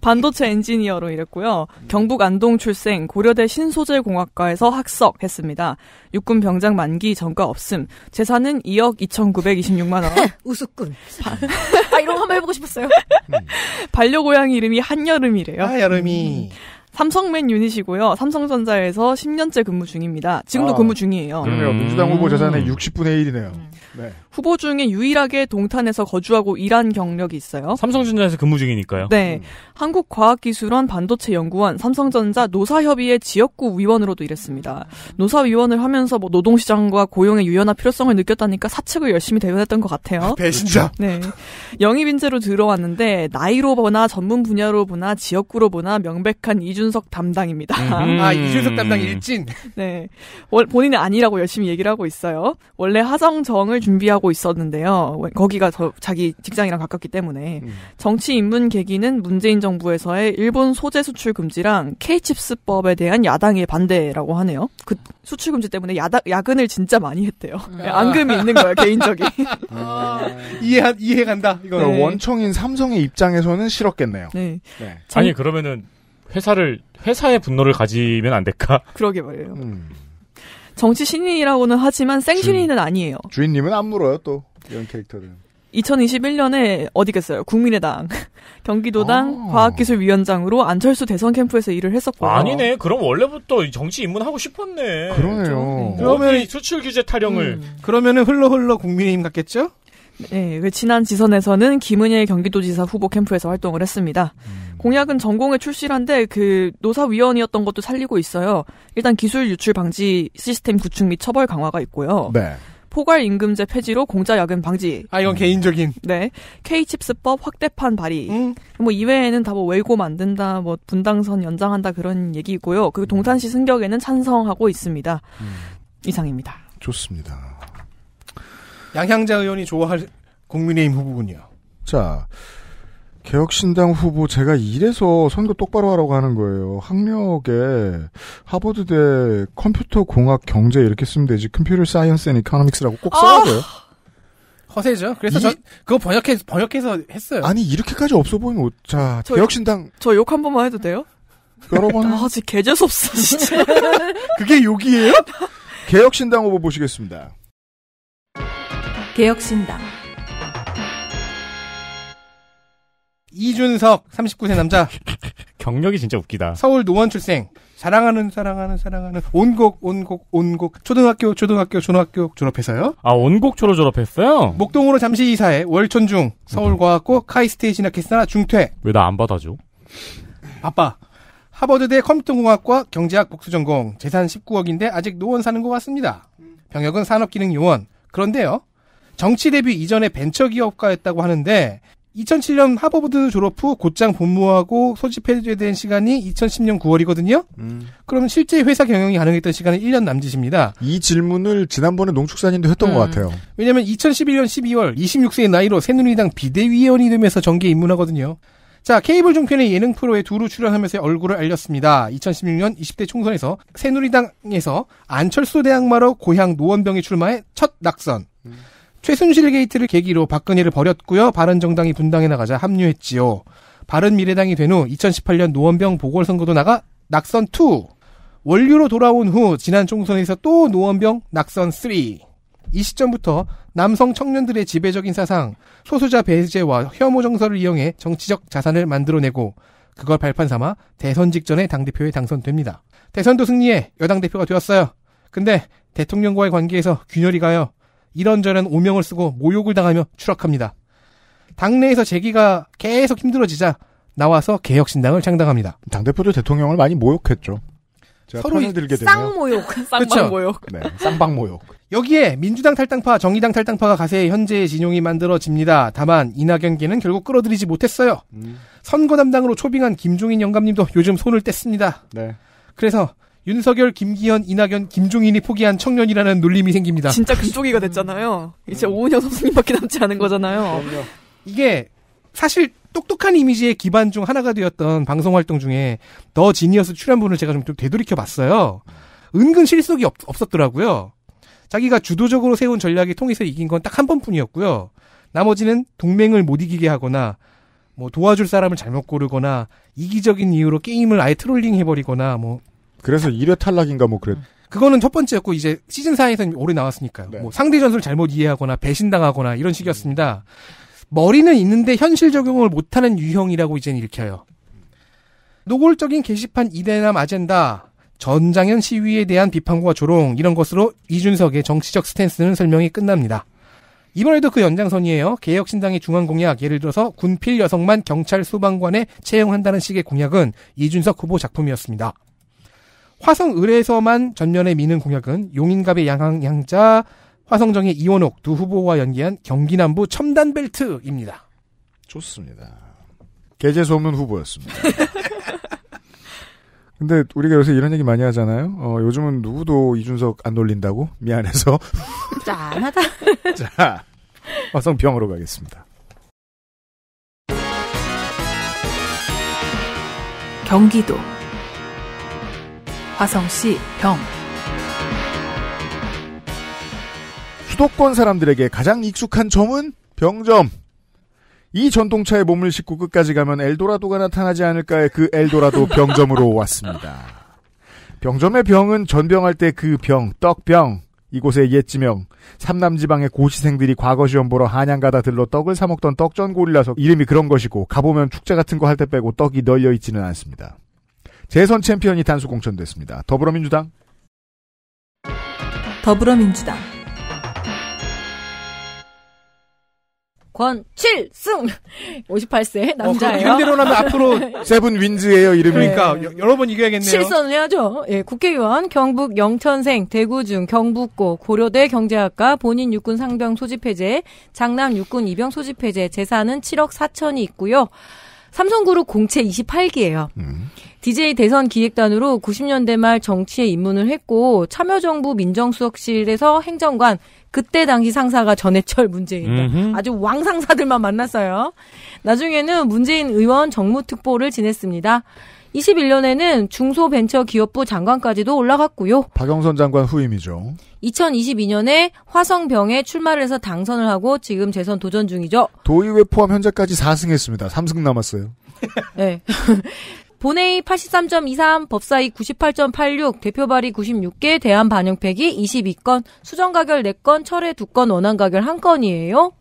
반도체 엔지니어로 일했고요. 경북 안동 출생 고려대 신소재공학과에서 학석했습니다. 육군 병장 만기 전과 없음. 재산은 2억 2,926만 원. 우스꾼. 이런 한번 해보고 싶었어요. 음. 반려고양이 이름이 한여름이래요. 아, 여름이. 음. 삼성맨 유닛이고요. 삼성전자에서 10년째 근무 중입니다. 지금도 아, 근무 중이에요. 그러네요. 음. 민주당 후보 재산의 60분의 1이네요. 네. 후보 중에 유일하게 동탄에서 거주하고 일한 경력이 있어요. 삼성전자에서 근무 중이니까요. 네. 음. 한국과학기술원 반도체 연구원 삼성전자 노사협의회 지역구 위원으로도 일했습니다. 노사위원을 하면서 뭐 노동시장과 고용의 유연화 필요성을 느꼈다니까 사측을 열심히 대변했던 것 같아요. 배신자. 네. 영입인재로 들어왔는데 나이로 보나 전문 분야로 보나 지역구로 보나 명백한 이준석 담당입니다. 음. 아 이준석 담당 일진. 네. 본인은 아니라고 열심히 얘기를 하고 있어요. 원래 하성정을 준비하고 하고 있었는데요. 거기가 더 자기 직장이랑 가깝기 때문에 음. 정치 입문 계기는 문재인 정부에서의 일본 소재 수출 금지랑 K칩스법에 대한 야당의 반대라고 하네요. 그 수출 금지 때문에 야당 야근을 진짜 많이 했대요. 음. 네, 앙금이 있는 거예요 개인적인. 아. 이해 이해 간다. 이거 네. 원청인 삼성의 입장에서는 싫었겠네요. 네. 네. 아니 그러면은 회사를 회사의 분노를 가지면 안 될까? 그러게 말이에요. 음. 정치 신인이라고는 하지만 생신인은 아니에요. 주인님은 안 물어요, 또. 이런 캐릭터를. 2021년에 어디겠어요? 국민의당, 경기도당 아. 과학기술위원장으로 안철수 대선 캠프에서 일을 했었고요. 아니네. 그럼 원래부터 정치 입문하고 싶었네. 그러네요. 그렇죠. 뭐 그러면 수출 규제 타령을. 음. 그러면은 흘러 흘러 국민의힘 같겠죠? 네, 그 지난 지선에서는 김은혜 경기도지사 후보 캠프에서 활동을 했습니다. 음. 공약은 전공에 출시한데 그 노사위원이었던 것도 살리고 있어요. 일단 기술 유출 방지 시스템 구축 및 처벌 강화가 있고요. 네. 포괄 임금제 폐지로 공짜 야근 방지. 아 이건 음. 개인적인. 네. K 칩스법 확대판 발의. 음. 뭐 이외에는 다 뭐 외고 만든다, 뭐 분당선 연장한다 그런 얘기고요. 그리고 동탄시 승격에는 찬성하고 있습니다. 음. 이상입니다. 좋습니다. 양향자 의원이 좋아할 국민의힘 후보군요. 자, 개혁신당 후보 제가 이래서 선거 똑바로 하라고 하는 거예요. 학력에 하버드대 컴퓨터 공학 경제 이렇게 쓰면 되지. 컴퓨터 사이언스 앤 이코노믹스라고 꼭 써야 돼요. 아! 허세죠. 그래서 이... 저 그거 번역해 번역해서 했어요. 아니 이렇게까지 없어 보이면 뭐, 자 개혁신당 저 욕 한 번만 해도 돼요? 여러 번. 아, 진 개재수없어, 진짜. 그게 욕이에요? 개혁신당 후보 보시겠습니다. 개혁신당 이준석 39세 남자 경력이 진짜 웃기다. 서울 노원 출생. 사랑하는 사랑하는 사랑하는 온곡 온곡 온곡 초등학교 초등학교 중학교 졸업해서요. 아 온곡초로 졸업했어요? 목동으로 잠시 이사해 월촌중 서울과학고 음. 카이스트에진학 했으나 중퇴. 왜 나 안 받아줘? 바빠. 하버드대 컴퓨터공학과 경제학 복수 전공 재산 19억인데 아직 노원 사는 것 같습니다. 병역은 산업기능요원. 그런데요. 정치 데뷔 이전에 벤처기업가였다고 하는데 2007년 하버드 졸업 후 곧장 복무하고 소집해제된 시간이 2010년 9월이거든요. 음. 그럼 실제 회사 경영이 가능했던 시간은 1년 남짓입니다. 이 질문을 지난번에 농축사인도 했던 음. 것 같아요. 왜냐하면 2011년 12월 26세의 나이로 새누리당 비대위원이 되면서 정계 에 입문하거든요. 자, 케이블 종편의 예능 프로에 두루 출연하면서 얼굴을 알렸습니다. 2016년 20대 총선에서 새누리당에서 안철수 대학마로 고향 노원병에 출마해 첫 낙선. 음. 최순실 게이트를 계기로 박근혜를 버렸고요. 바른정당이 분당에 나가자 합류했지요. 바른미래당이 된 후 2018년 노원병 보궐선거도 나가 낙선2. 원류로 돌아온 후 지난 총선에서 또 노원병 낙선3. 이 시점부터 남성 청년들의 지배적인 사상, 소수자 배제와 혐오 정서를 이용해 정치적 자산을 만들어내고 그걸 발판 삼아 대선 직전에 당대표에 당선됩니다. 대선도 승리해 여당 대표가 되었어요. 근데 대통령과의 관계에서 균열이 가요. 이런저런 오명을 쓰고 모욕을 당하며 추락합니다. 당내에서 재기가 계속 힘들어지자 나와서 개혁신당을 창당합니다. 당대표도 대통령을 많이 모욕했죠. 서로 들게 되면 쌍모욕, 쌍방모욕. 네, 쌍방모욕. 여기에 민주당 탈당파, 정의당 탈당파가 가세해 현재의 진용이 만들어집니다. 다만 이낙연계는 결국 끌어들이지 못했어요. 음. 선거 담당으로 초빙한 김종인 영감님도 요즘 손을 뗐습니다. 네. 그래서 윤석열, 김기현, 이낙연, 김종인이 포기한 청년이라는 놀림이 생깁니다. 진짜 금쪽이가 됐잖아요. 이제 오은영 선생님밖에 남지 않은 거잖아요. 이게 사실 똑똑한 이미지의 기반 중 하나가 되었던 방송 활동 중에 더 지니어스 출연분을 제가 좀 되돌이켜 봤어요. 은근 실속이 없, 없었더라고요. 자기가 주도적으로 세운 전략이 통해서 이긴 건 딱 한 번뿐이었고요. 나머지는 동맹을 못 이기게 하거나 뭐 도와줄 사람을 잘못 고르거나 이기적인 이유로 게임을 아예 트롤링 해버리거나 뭐 그래서 1회 탈락인가 뭐 그랬. 음. 그거는 첫 번째였고 이제 시즌 4에서는 오래 나왔으니까요. 네. 뭐 상대 전술 잘못 이해하거나 배신당하거나 이런 식이었습니다. 음. 머리는 있는데 현실 적용을 못하는 유형이라고 이제는 읽혀요. 노골적인 게시판 이대남 아젠다, 전장현 시위에 대한 비판과 조롱 이런 것으로 이준석의 정치적 스탠스는 설명이 끝납니다. 이번에도 그 연장선이에요. 개혁신당의 중앙공약, 예를 들어서 군필 여성만 경찰 소방관에 채용한다는 식의 공약은 이준석 후보 작품이었습니다. 화성을에서만 전면에 미는 공약은 용인갑의 양항 양자, 화성정의 이원옥 두 후보와 연기한 경기남부 첨단 벨트입니다. 좋습니다. 개재소 없는 후보였습니다. 근데 우리가 요새 이런 얘기 많이 하잖아요. 어, 요즘은 누구도 이준석 안 놀린다고 미안해서 짠하다. 자, 화성병으로 가겠습니다. 경기도 화성시 병 수도권 사람들에게 가장 익숙한 점은 병점. 이 전동차에 몸을 싣고 끝까지 가면 엘도라도가 나타나지 않을까의 그 엘도라도 병점으로 왔습니다. 병점의 병은 전병할 때 그 병, 떡병. 이곳의 옛 지명. 삼남지방의 고시생들이 과거 시험 보러 한양 가다 들러 떡을 사 먹던 떡전골이라서 이름이 그런 것이고 가보면 축제 같은 거 할 때 빼고 떡이 널려 있지는 않습니다. 재선 챔피언이 단수 공천됐습니다. 더불어민주당. 더불어민주당. 권칠승 58세 어, 남자예요. 어, 대로라면 앞으로 세븐 윈즈예요 이름이. 그러니까 네. 여러 번 이겨야겠네요. 실선을 해야죠. 예, 국회의원 경북 영천생 대구중 경북고 고려대 경제학과 본인 육군 상병 소집해제 장남 육군 입영 소집해제 재산은 7억 4천이 있고요. 삼성그룹 공채 28기예요. 음. DJ 대선 기획단으로 90년대 말 정치에 입문을 했고 참여정부 민정수석실에서 행정관 그때 당시 상사가 전해철 문재인 음 아주 왕상사들만 만났어요. 나중에는 문재인 의원 정무특보를 지냈습니다. 21년에는 중소벤처기업부 장관까지도 올라갔고요. 박영선 장관 후임이죠. 2022년에 화성병에 출마를 해서 당선을 하고 지금 재선 도전 중이죠. 도의회 포함 현재까지 4승했습니다. 3승 남았어요. 네. 본회의 83.23, 법사위 98.86, 대표 발의 96개, 대한 반영팩이 22건, 수정 가결 4건, 철회 2건, 원안 가결 1건이에요.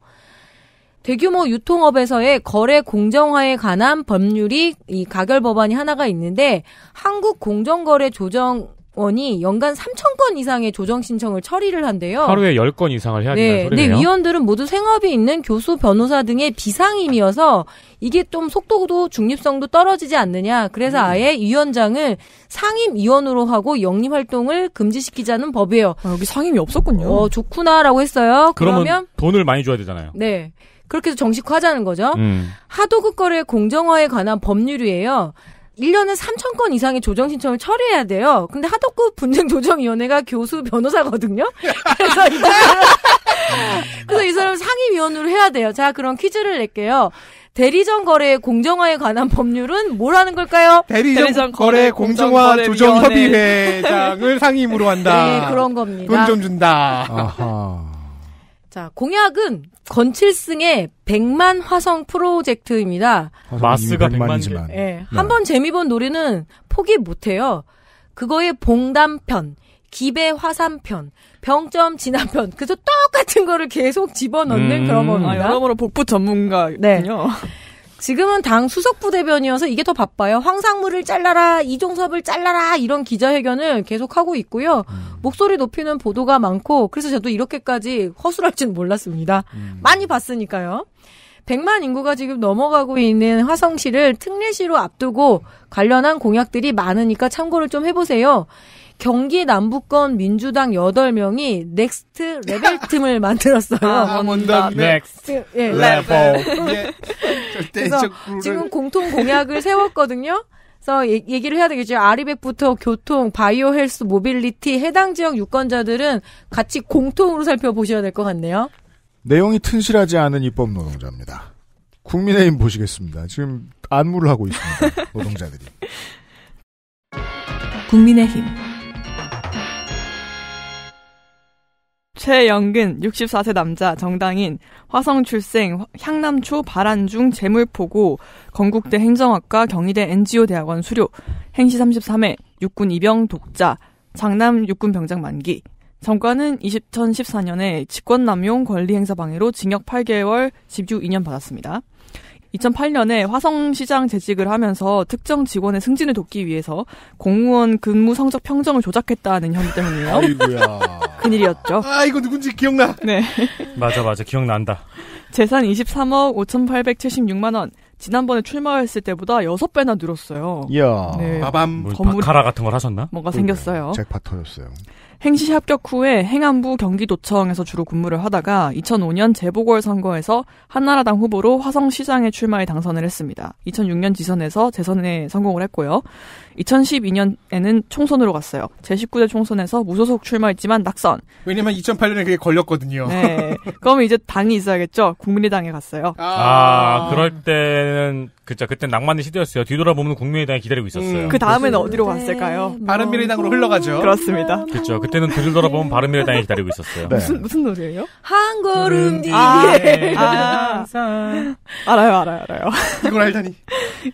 대규모 유통업에서의 거래 공정화에 관한 법률이 이 가결 법안이 하나가 있는데 한국 공정거래 조정 원이 연간 3천 건 이상의 조정 신청을 처리를 한대요. 하루에 10건 이상을 해야 된다는 네, 소리네요. 네, 위원들은 모두 생업이 있는 교수, 변호사 등의 비상임이어서 이게 좀 속도도 중립성도 떨어지지 않느냐. 그래서 음. 아예 위원장을 상임위원으로 하고 영리 활동을 금지시키자는 법이에요. 아, 여기 상임이 없었군요. 어, 좋구나라고 했어요. 그러면 돈을 많이 줘야 되잖아요. 네. 그렇게 해서 정식화하자는 거죠. 음. 하도급 거래 공정화에 관한 법률이에요. 1년에 3천 건 이상의 조정 신청을 처리해야 돼요. 근데 하도급 분쟁 조정 위원회가 교수 변호사거든요. 그래서 이 사람 음. 그래서 이 사람 을 상임 위원으로 해야 돼요. 자, 그럼 퀴즈를 낼게요. 대리점 거래 공정화에 관한 법률은 뭐라는 걸까요? 대리점 대리전 거래, 공정화, 공정화 조정협의회장을 상임으로 한다. 네, 그런 겁니다. 돈 좀 준다. 아하. 자, 공약은 건칠승의 100만 화성 프로젝트입니다. 마스가 100만이지만. 예. 네. 한번 재미 본 노래는 포기 못해요. 그거의 봉담편, 기배 화산편, 병점 진화편, 그래서 똑같은 거를 계속 집어넣는 음. 그런 겁니다. 아, 여러모로 복부 전문가군요. 네. 지금은 당 수석부대변이어서 이게 더 바빠요. 황상무를 잘라라, 이종섭을 잘라라 이런 기자회견을 계속하고 있고요. 음. 목소리 높이는 보도가 많고 그래서 저도 이렇게까지 허술할지는 몰랐습니다. 음. 많이 봤으니까요. 100만 인구가 지금 넘어가고 있는 화성시를 특례시로 앞두고 관련한 공약들이 많으니까 참고를 좀 해보세요. 경기 남부권 민주당 8명이 넥스트 레벨 팀을 만들었어요. 강원도 아, 아, 음, 네. 넥스트 예. 예. 레벨. 예. 그래서 지금 공통 공약을 세웠거든요. 그래서 얘기를 해야 되겠죠. 아리백부터 교통, 바이오 헬스, 모빌리티 해당 지역 유권자들은 같이 공통으로 살펴보셔야 될 것 같네요. 내용이 튼실하지 않은 입법 노동자입니다. 국민의힘 보시겠습니다. 지금 안무를 하고 있습니다. 노동자들이. 국민의힘 최영근 64세 남자 정당인 화성 출생 향남초 발안중 재물포고 건국대 행정학과 경희대 NGO 대학원 수료 행시 33회 육군 입영 독자 장남 육군 병장 만기 정과는 2014년에 직권남용 권리행사 방해로 징역 8개월 집주 2년 받았습니다. 2008년에 화성시장 재직을 하면서 특정 직원의 승진을 돕기 위해서 공무원 근무 성적 평정을 조작했다는 혐의 때문이에요. 아이고야. 큰일이었죠. 아, 이거 누군지 기억나. 네. 맞아, 맞아. 기억난다. 재산 23억 5,876만원. 지난번에 출마했을 때보다 6배나 늘었어요. 이야. 네. 빠밤. 뭐 건물... 바카라 같은 걸 하셨나? 뭔가 생겼어요. 잭팟 터졌어요. 행시 합격 후에 행안부 경기도청에서 주로 근무를 하다가 2005년 재보궐선거에서 한나라당 후보로 화성시장에 출마해 당선을 했습니다. 2006년 지선에서 재선에 성공을 했고요. 2012년에는 총선으로 갔어요. 제19대 총선에서 무소속 출마했지만 낙선. 왜냐면 2008년에 그게 걸렸거든요. 네. 그럼 이제 당이 있어야겠죠. 국민의당에 갔어요. 아, 아 그럴 때는 그자 그때 낭만의 시대였어요. 뒤돌아보면 국민의당이 기다리고 있었어요. 음, 그 다음에는 어디로 갔을까요? 네, 뭐 바른미래당으로 흘러가죠. 그렇습니다. 그죠 그때는 그 뒤돌아보면 바른미래당이 기다리고 있었어요. 네. 무슨 무슨 노래예요? 한 걸음 뒤에 음, 아, 알아요, 알아요, 알아요. 이걸 알다니.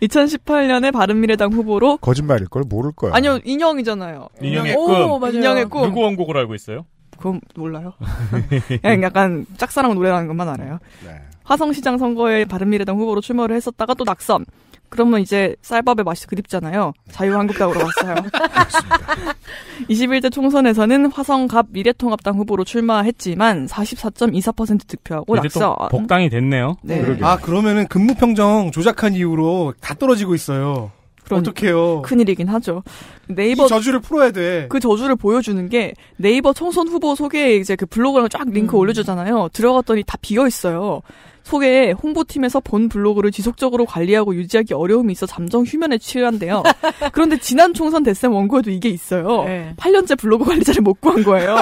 2018년에 바른미래당 후보로 거짓말일 걸 모를 거야. 아니요, 인형이잖아요. 인형의 꿈. 오, 맞아요. 인형의 꿈. 누구 원곡을 알고 있어요? 그건 몰라요. 그냥 약간 짝사랑 노래라는 것만 알아요. 네. 화성시장 선거에 바른미래당 후보로 출마를 했었다가 또 낙선. 그러면 이제 쌀밥의 맛이 그립잖아요. 자유한국당으로 왔어요 21대 총선에서는 화성갑 미래통합당 후보로 출마했지만 44.24% 득표하고 낙선. 복당이 됐네요. 네. 그러게요. 아 그러면은 근무평정 조작한 이후로 다 떨어지고 있어요. 어떡해요. 큰일이긴 하죠. 네이버 이 저주를 풀어야 돼. 그 저주를 보여주는 게 네이버 총선 후보 소개에 이제 그 블로그랑 쫙 링크 음. 올려주잖아요. 들어갔더니 다 비어 있어요. 소개에 홍보팀에서 본 블로그를 지속적으로 관리하고 유지하기 어려움이 있어 잠정 휴면에 취한데요. 그런데 지난 총선 대선 원고에도 이게 있어요. 네. 8년째 블로그 관리자를 못 구한 거예요.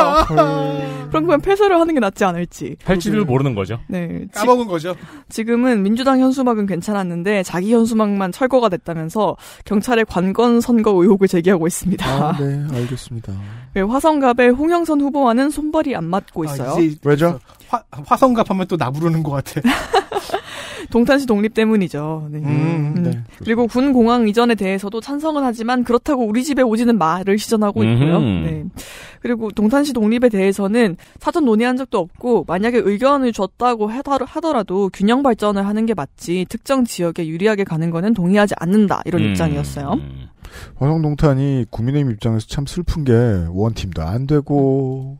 그럼그면 폐쇄를 하는 게 낫지 않을지. 할지를 음. 모르는 거죠. 네. 까먹은 거죠. 지금은 민주당 현수막은 괜찮았는데 자기 현수막만 철거가 됐다면서 경찰에 관건 선거 의혹을 제기하고 있습니다. 아, 네, 알겠습니다. 네, 화성갑의 홍영선 후보와는 손발이 안 맞고 아, 있어요. 아, 왜죠? 화, 화성갑 하면 또 나부르는 것 같아. 동탄시 독립 때문이죠. 네. 음, 음. 네. 그리고 군 공항 이전에 대해서도 찬성은 하지만 그렇다고 우리 집에 오지는 마를 시전하고 있고요. 네. 그리고 동탄시 독립에 대해서는 사전 논의한 적도 없고 만약에 의견을 줬다고 하더라도 균형 발전을 하는 게 맞지 특정 지역에 유리하게 가는 거는 동의하지 않는다 이런 음. 입장이었어요. 음. 화성동탄이 국민의힘 입장에서 참 슬픈 게 원팀도 안 되고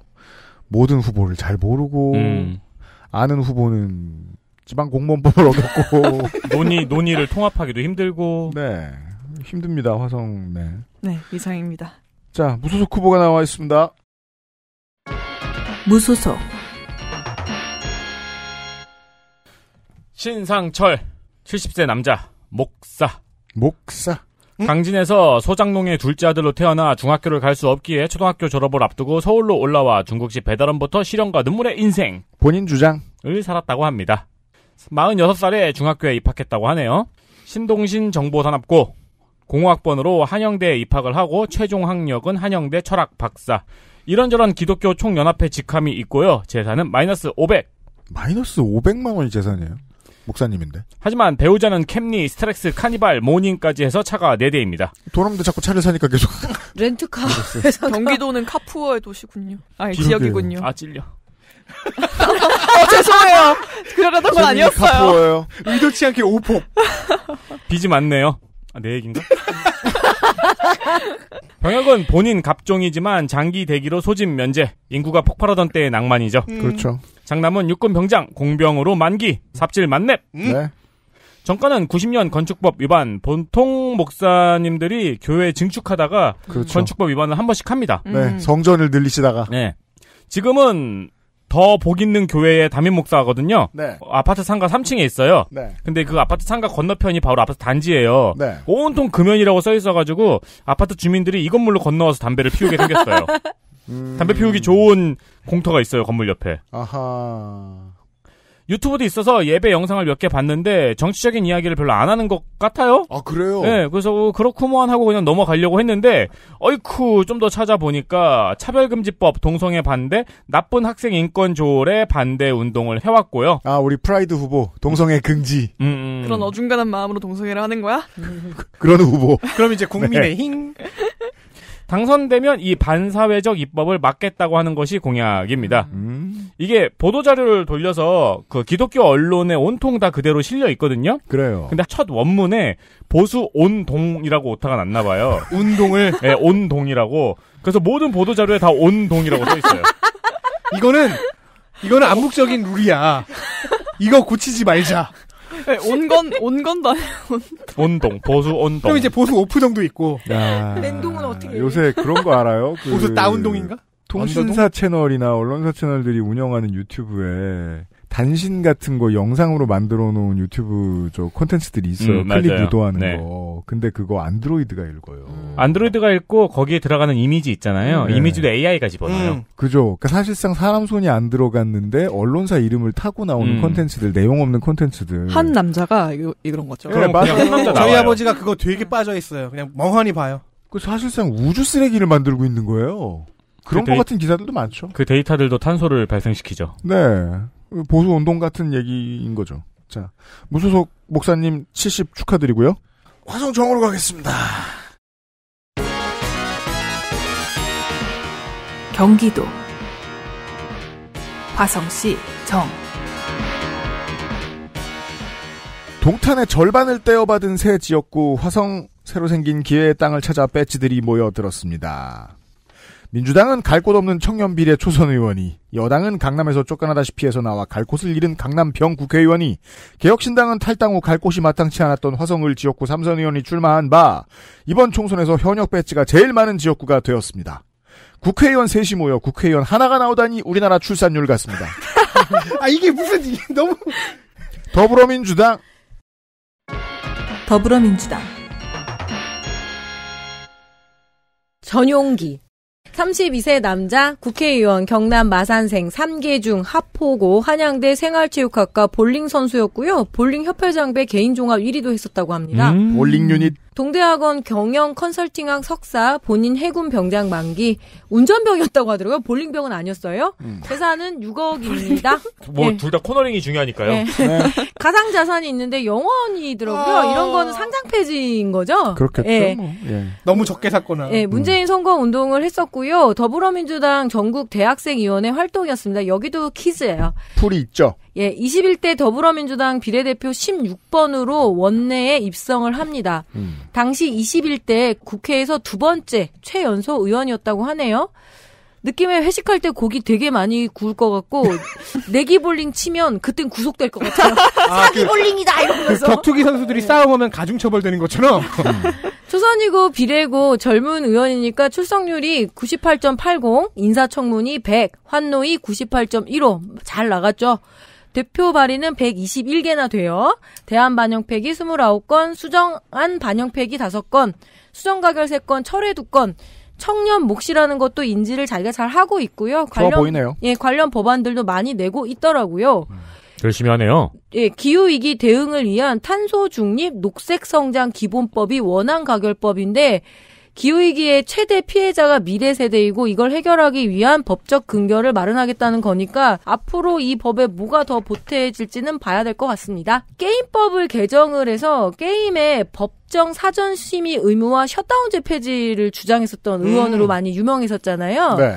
모든 후보를 잘 모르고 음. 아는 후보는 지방 공무원법을 어겼고 논의 논의를 통합하기도 힘들고 네 힘듭니다 화성 네, 네 이상입니다 자 무소속 후보가 나와 있습니다 무소속 신상철 70세 남자 목사 목사 강진에서 소장농의 둘째 아들로 태어나 중학교를 갈 수 없기에 초등학교 졸업을 앞두고 서울로 올라와 중국식 배달원부터 실현과 눈물의 인생. 본인 주장을 살았다고 합니다. 46살에 중학교에 입학했다고 하네요. 신동신 정보산업고 공학번으로 한영대에 입학을 하고 최종 학력은 한영대 철학 박사. 이런저런 기독교 총연합회 직함이 있고요. 재산은 마이너스 500. 마이너스 500만 원이 재산이에요. 목사님인데. 하지만 배우자는 캠리, 스트렉스, 카니발, 모닝까지 해서 차가 4대입니다. 도없도 자꾸 차를 사니까 계속. 렌트카. 경기도는 카푸어의 도시군요. 아, 지역이군요. 아, 찔려. 어, 죄송해요. 그러던 건 아니었어요. 카푸어예요. 의도치 않게 오폭. 빚이 많네요. 아, 내 얘긴가? 병역은 본인 갑종이지만 장기 대기로 소집 면제, 인구가 폭발하던 때의 낭만이죠. 음. 그렇죠. 장남은 육군 병장, 공병으로 만기, 삽질 만렙. 음? 네. 정가는 90년 건축법 위반. 본통 목사님들이 교회 증축하다가 그렇죠. 건축법 위반을 한 번씩 합니다. 네, 성전을 늘리시다가. 네. 지금은 더 복 있는 교회의 담임 목사거든요. 네. 어, 아파트 상가 3층에 있어요. 네. 근데 그 아파트 상가 건너편이 바로 아파트 단지예요. 네. 온통 금연이라고 써 있어가지고 아파트 주민들이 이 건물로 건너와서 담배를 피우게 생겼어요. 음. 담배 피우기 좋은 공터가 있어요 건물 옆에. 아하. 유튜브도 있어서 예배 영상을 몇 개 봤는데 정치적인 이야기를 별로 안 하는 것 같아요. 아 그래요? 네, 그래서 그렇구먼 하고 그냥 넘어가려고 했는데 어이쿠 좀 더 찾아보니까 차별금지법 동성애 반대 나쁜 학생 인권 조례 반대 운동을 해왔고요. 아 우리 프라이드 후보 동성애 금지. 음, 음. 그런 어중간한 마음으로 동성애를 하는 거야? 그런 후보. 그럼 이제 국민의힘. 네. 당선되면 이 반사회적 입법을 막겠다고 하는 것이 공약입니다. 음. 이게 보도 자료를 돌려서 그 기독교 언론에 온통 다 그대로 실려 있거든요. 그래요. 근데 첫 원문에 보수 온동이라고 오타가 났나 봐요. 운동을 네, 온동이라고. 그래서 모든 보도 자료에 다 온동이라고 써 있어요. 이거는 이거는 암묵적인 룰이야. 이거 고치지 말자. 네, 온건 온건도 아니야. 온동 보수 온동. 그럼 이제 보수 오프동도 있고. 야, 랜동은 어떻게? 아, 요새 그런 거 알아요? 그 보수 다운동인가? 통신사 채널이나 언론사 채널들이 운영하는 유튜브에 단신 같은 거 영상으로 만들어 놓은 유튜브 저 콘텐츠들이 있어요. 음, 클립 유도하는 네. 거. 근데 그거 안드로이드가 읽어요. 음. 안드로이드가 읽고 거기에 들어가는 이미지 있잖아요. 음, 네. 이미지도 AI가 집어넣어요. 음. 그죠. 그러니까 사실상 사람 손이 안 들어갔는데 언론사 이름을 타고 나오는 음. 콘텐츠들, 내용 없는 콘텐츠들. 한 남자가 이, 이런 거죠. 그래, 맞아요. 저희 나와요. 아버지가 그거 되게 빠져 있어요. 그냥 멍하니 봐요. 그 사실상 우주 쓰레기를 만들고 있는 거예요. 그런 그 데이... 것 같은 기사들도 많죠. 그 데이터들도 탄소를 발생시키죠. 네. 보수 운동 같은 얘기인 거죠. 자, 무소속 목사님 70 축하드리고요. 화성정으로 가겠습니다. 경기도 화성시 정 동탄의 절반을 떼어받은 새 지역구 화성 새로 생긴 기회의 땅을 찾아 배지들이 모여들었습니다. 민주당은 갈 곳 없는 청년 비례 초선 의원이, 여당은 강남에서 쫓겨나다시피 해서 나와 갈 곳을 잃은 강남 병 국회의원이, 개혁신당은 탈당 후 갈 곳이 마땅치 않았던 화성을 지역구 삼선 의원이 출마한 바, 이번 총선에서 현역 배치가 제일 많은 지역구가 되었습니다. 국회의원 셋이 모여 국회의원 하나가 나오다니 우리나라 출산율 같습니다. 아 이게 무슨 이게 너무 더불어민주당 더불어민주당 전용기 32세 남자 국회의원 경남 마산생 3계중 하포고 한양대 생활체육학과 볼링 선수였고요. 볼링 협회장배 개인 종합 1위도 했었다고 합니다. 음. 볼링 유닛 동대학원 경영 컨설팅학 석사, 본인 해군 병장 만기, 운전병이었다고 하더라고요. 볼링병은 아니었어요. 음. 재산은 6억입니다. 뭐, 네. 둘다 코너링이 중요하니까요. 네. 네. 가상 자산이 있는데 영원이더라고요 어... 이런 거는 상장 폐지인 거죠? 그렇겠죠. 네. 뭐. 예. 너무 적게 샀거나. 네, 예, 문재인 음. 선거 운동을 했었고요. 더불어민주당 전국 대학생위원회 활동이었습니다. 여기도 퀴즈예요. 풀이 있죠? 예, 21대 더불어민주당 비례대표 16번으로 원내에 입성을 합니다. 음. 당시 21대 국회에서 두 번째 최연소 의원이었다고 하네요. 느낌에 회식할 때 고기 되게 많이 구울 것 같고 내기 볼링 치면 그땐 구속될 것 같아요. 아, 사기 그 볼링이다 이러면서. 그 격투기 선수들이 네. 싸움하면 가중처벌되는 것처럼. 초선이고 비례고 젊은 의원이니까 출석률이 98.80, 인사청문이 100, 환노위 98.15잘 나갔죠. 대표 발의는 121개나 되어 대한 반영팩이 29건, 수정한 반영팩이 5건, 수정가결 3건, 철회 2건, 청년 몫이라는 것도 인지를 자기가 잘 하고 있고요. 관련 보이네요. 예, 관련 법안들도 많이 내고 있더라고요. 음, 열심히 하네요. 예, 기후 위기 대응을 위한 탄소 중립 녹색 성장 기본법이 원안 가결법인데 기후위기의 최대 피해자가 미래 세대이고 이걸 해결하기 위한 법적 근거를 마련하겠다는 거니까 앞으로 이 법에 뭐가 더 보태질지는 봐야 될 것 같습니다. 게임법을 개정을 해서 게임에 법정 사전 심의 의무와 셧다운제 폐지를 주장했었던 음. 의원으로 많이 유명했었잖아요. 네.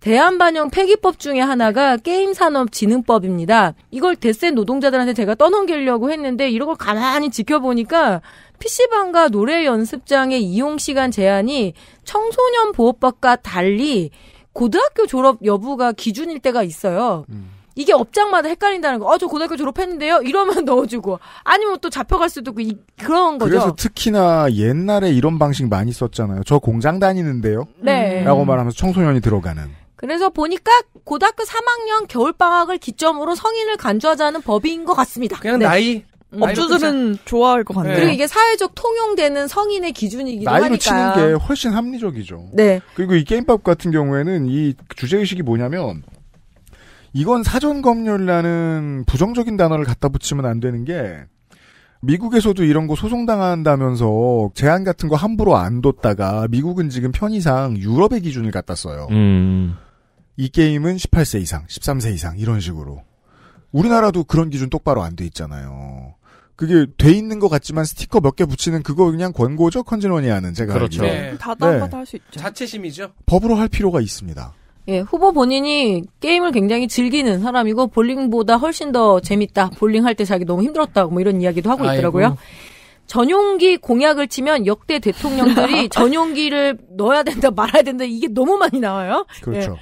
대한반영 폐기법 중에 하나가 게임산업진흥법입니다. 이걸 대세 노동자들한테 제가 떠넘기려고 했는데 이런 걸 가만히 지켜보니까 PC방과 노래 연습장의 이용 시간 제한이 청소년 보호법과 달리 고등학교 졸업 여부가 기준일 때가 있어요. 음. 이게 업장마다 헷갈린다는 거. 어, 저 고등학교 졸업했는데요? 이러면 넣어주고. 아니면 또 잡혀갈 수도 있고, 이, 그런 거죠. 그래서 특히나 옛날에 이런 방식 많이 썼잖아요. 저 공장 다니는데요? 네. 음. 라고 말하면서 청소년이 들어가는. 그래서 보니까 고등학교 3학년 겨울방학을 기점으로 성인을 간주하자는 법인 것 같습니다. 그냥 네. 나이 업주들은 음. 좋아할 것 같네요. 그리고 이게 사회적 통용되는 성인의 기준이기도 나이로 하니까. 나이로 치는 게 훨씬 합리적이죠. 네. 그리고 이게임법 같은 경우에는 이 주제의식이 뭐냐면 이건 사전 검열이라는 부정적인 단어를 갖다 붙이면 안 되는 게 미국에서도 이런 거 소송당한다면서 제한 같은 거 함부로 안 뒀다가 미국은 지금 편의상 유럽의 기준을 갖다 써요. 음. 이 게임은 18세 이상, 13세 이상 이런 식으로. 우리나라도 그런 기준 똑바로 안 돼 있잖아요. 그게 돼 있는 것 같지만 스티커 몇 개 붙이는 그거 그냥 권고죠 컨즈노이하는 제가 그렇죠. 네. 다다다 네. 네. 할수 있죠. 자체심이죠. 법으로 할 필요가 있습니다. 예, 후보 본인이 게임을 굉장히 즐기는 사람이고 볼링보다 훨씬 더 재밌다. 볼링 할 때 자기 너무 힘들었다. 뭐 이런 이야기도 하고 있더라고요. 아이고. 전용기 공약을 치면 역대 대통령들이 전용기를 넣어야 된다 말아야 된다 이게 너무 많이 나와요. 그렇죠. 예.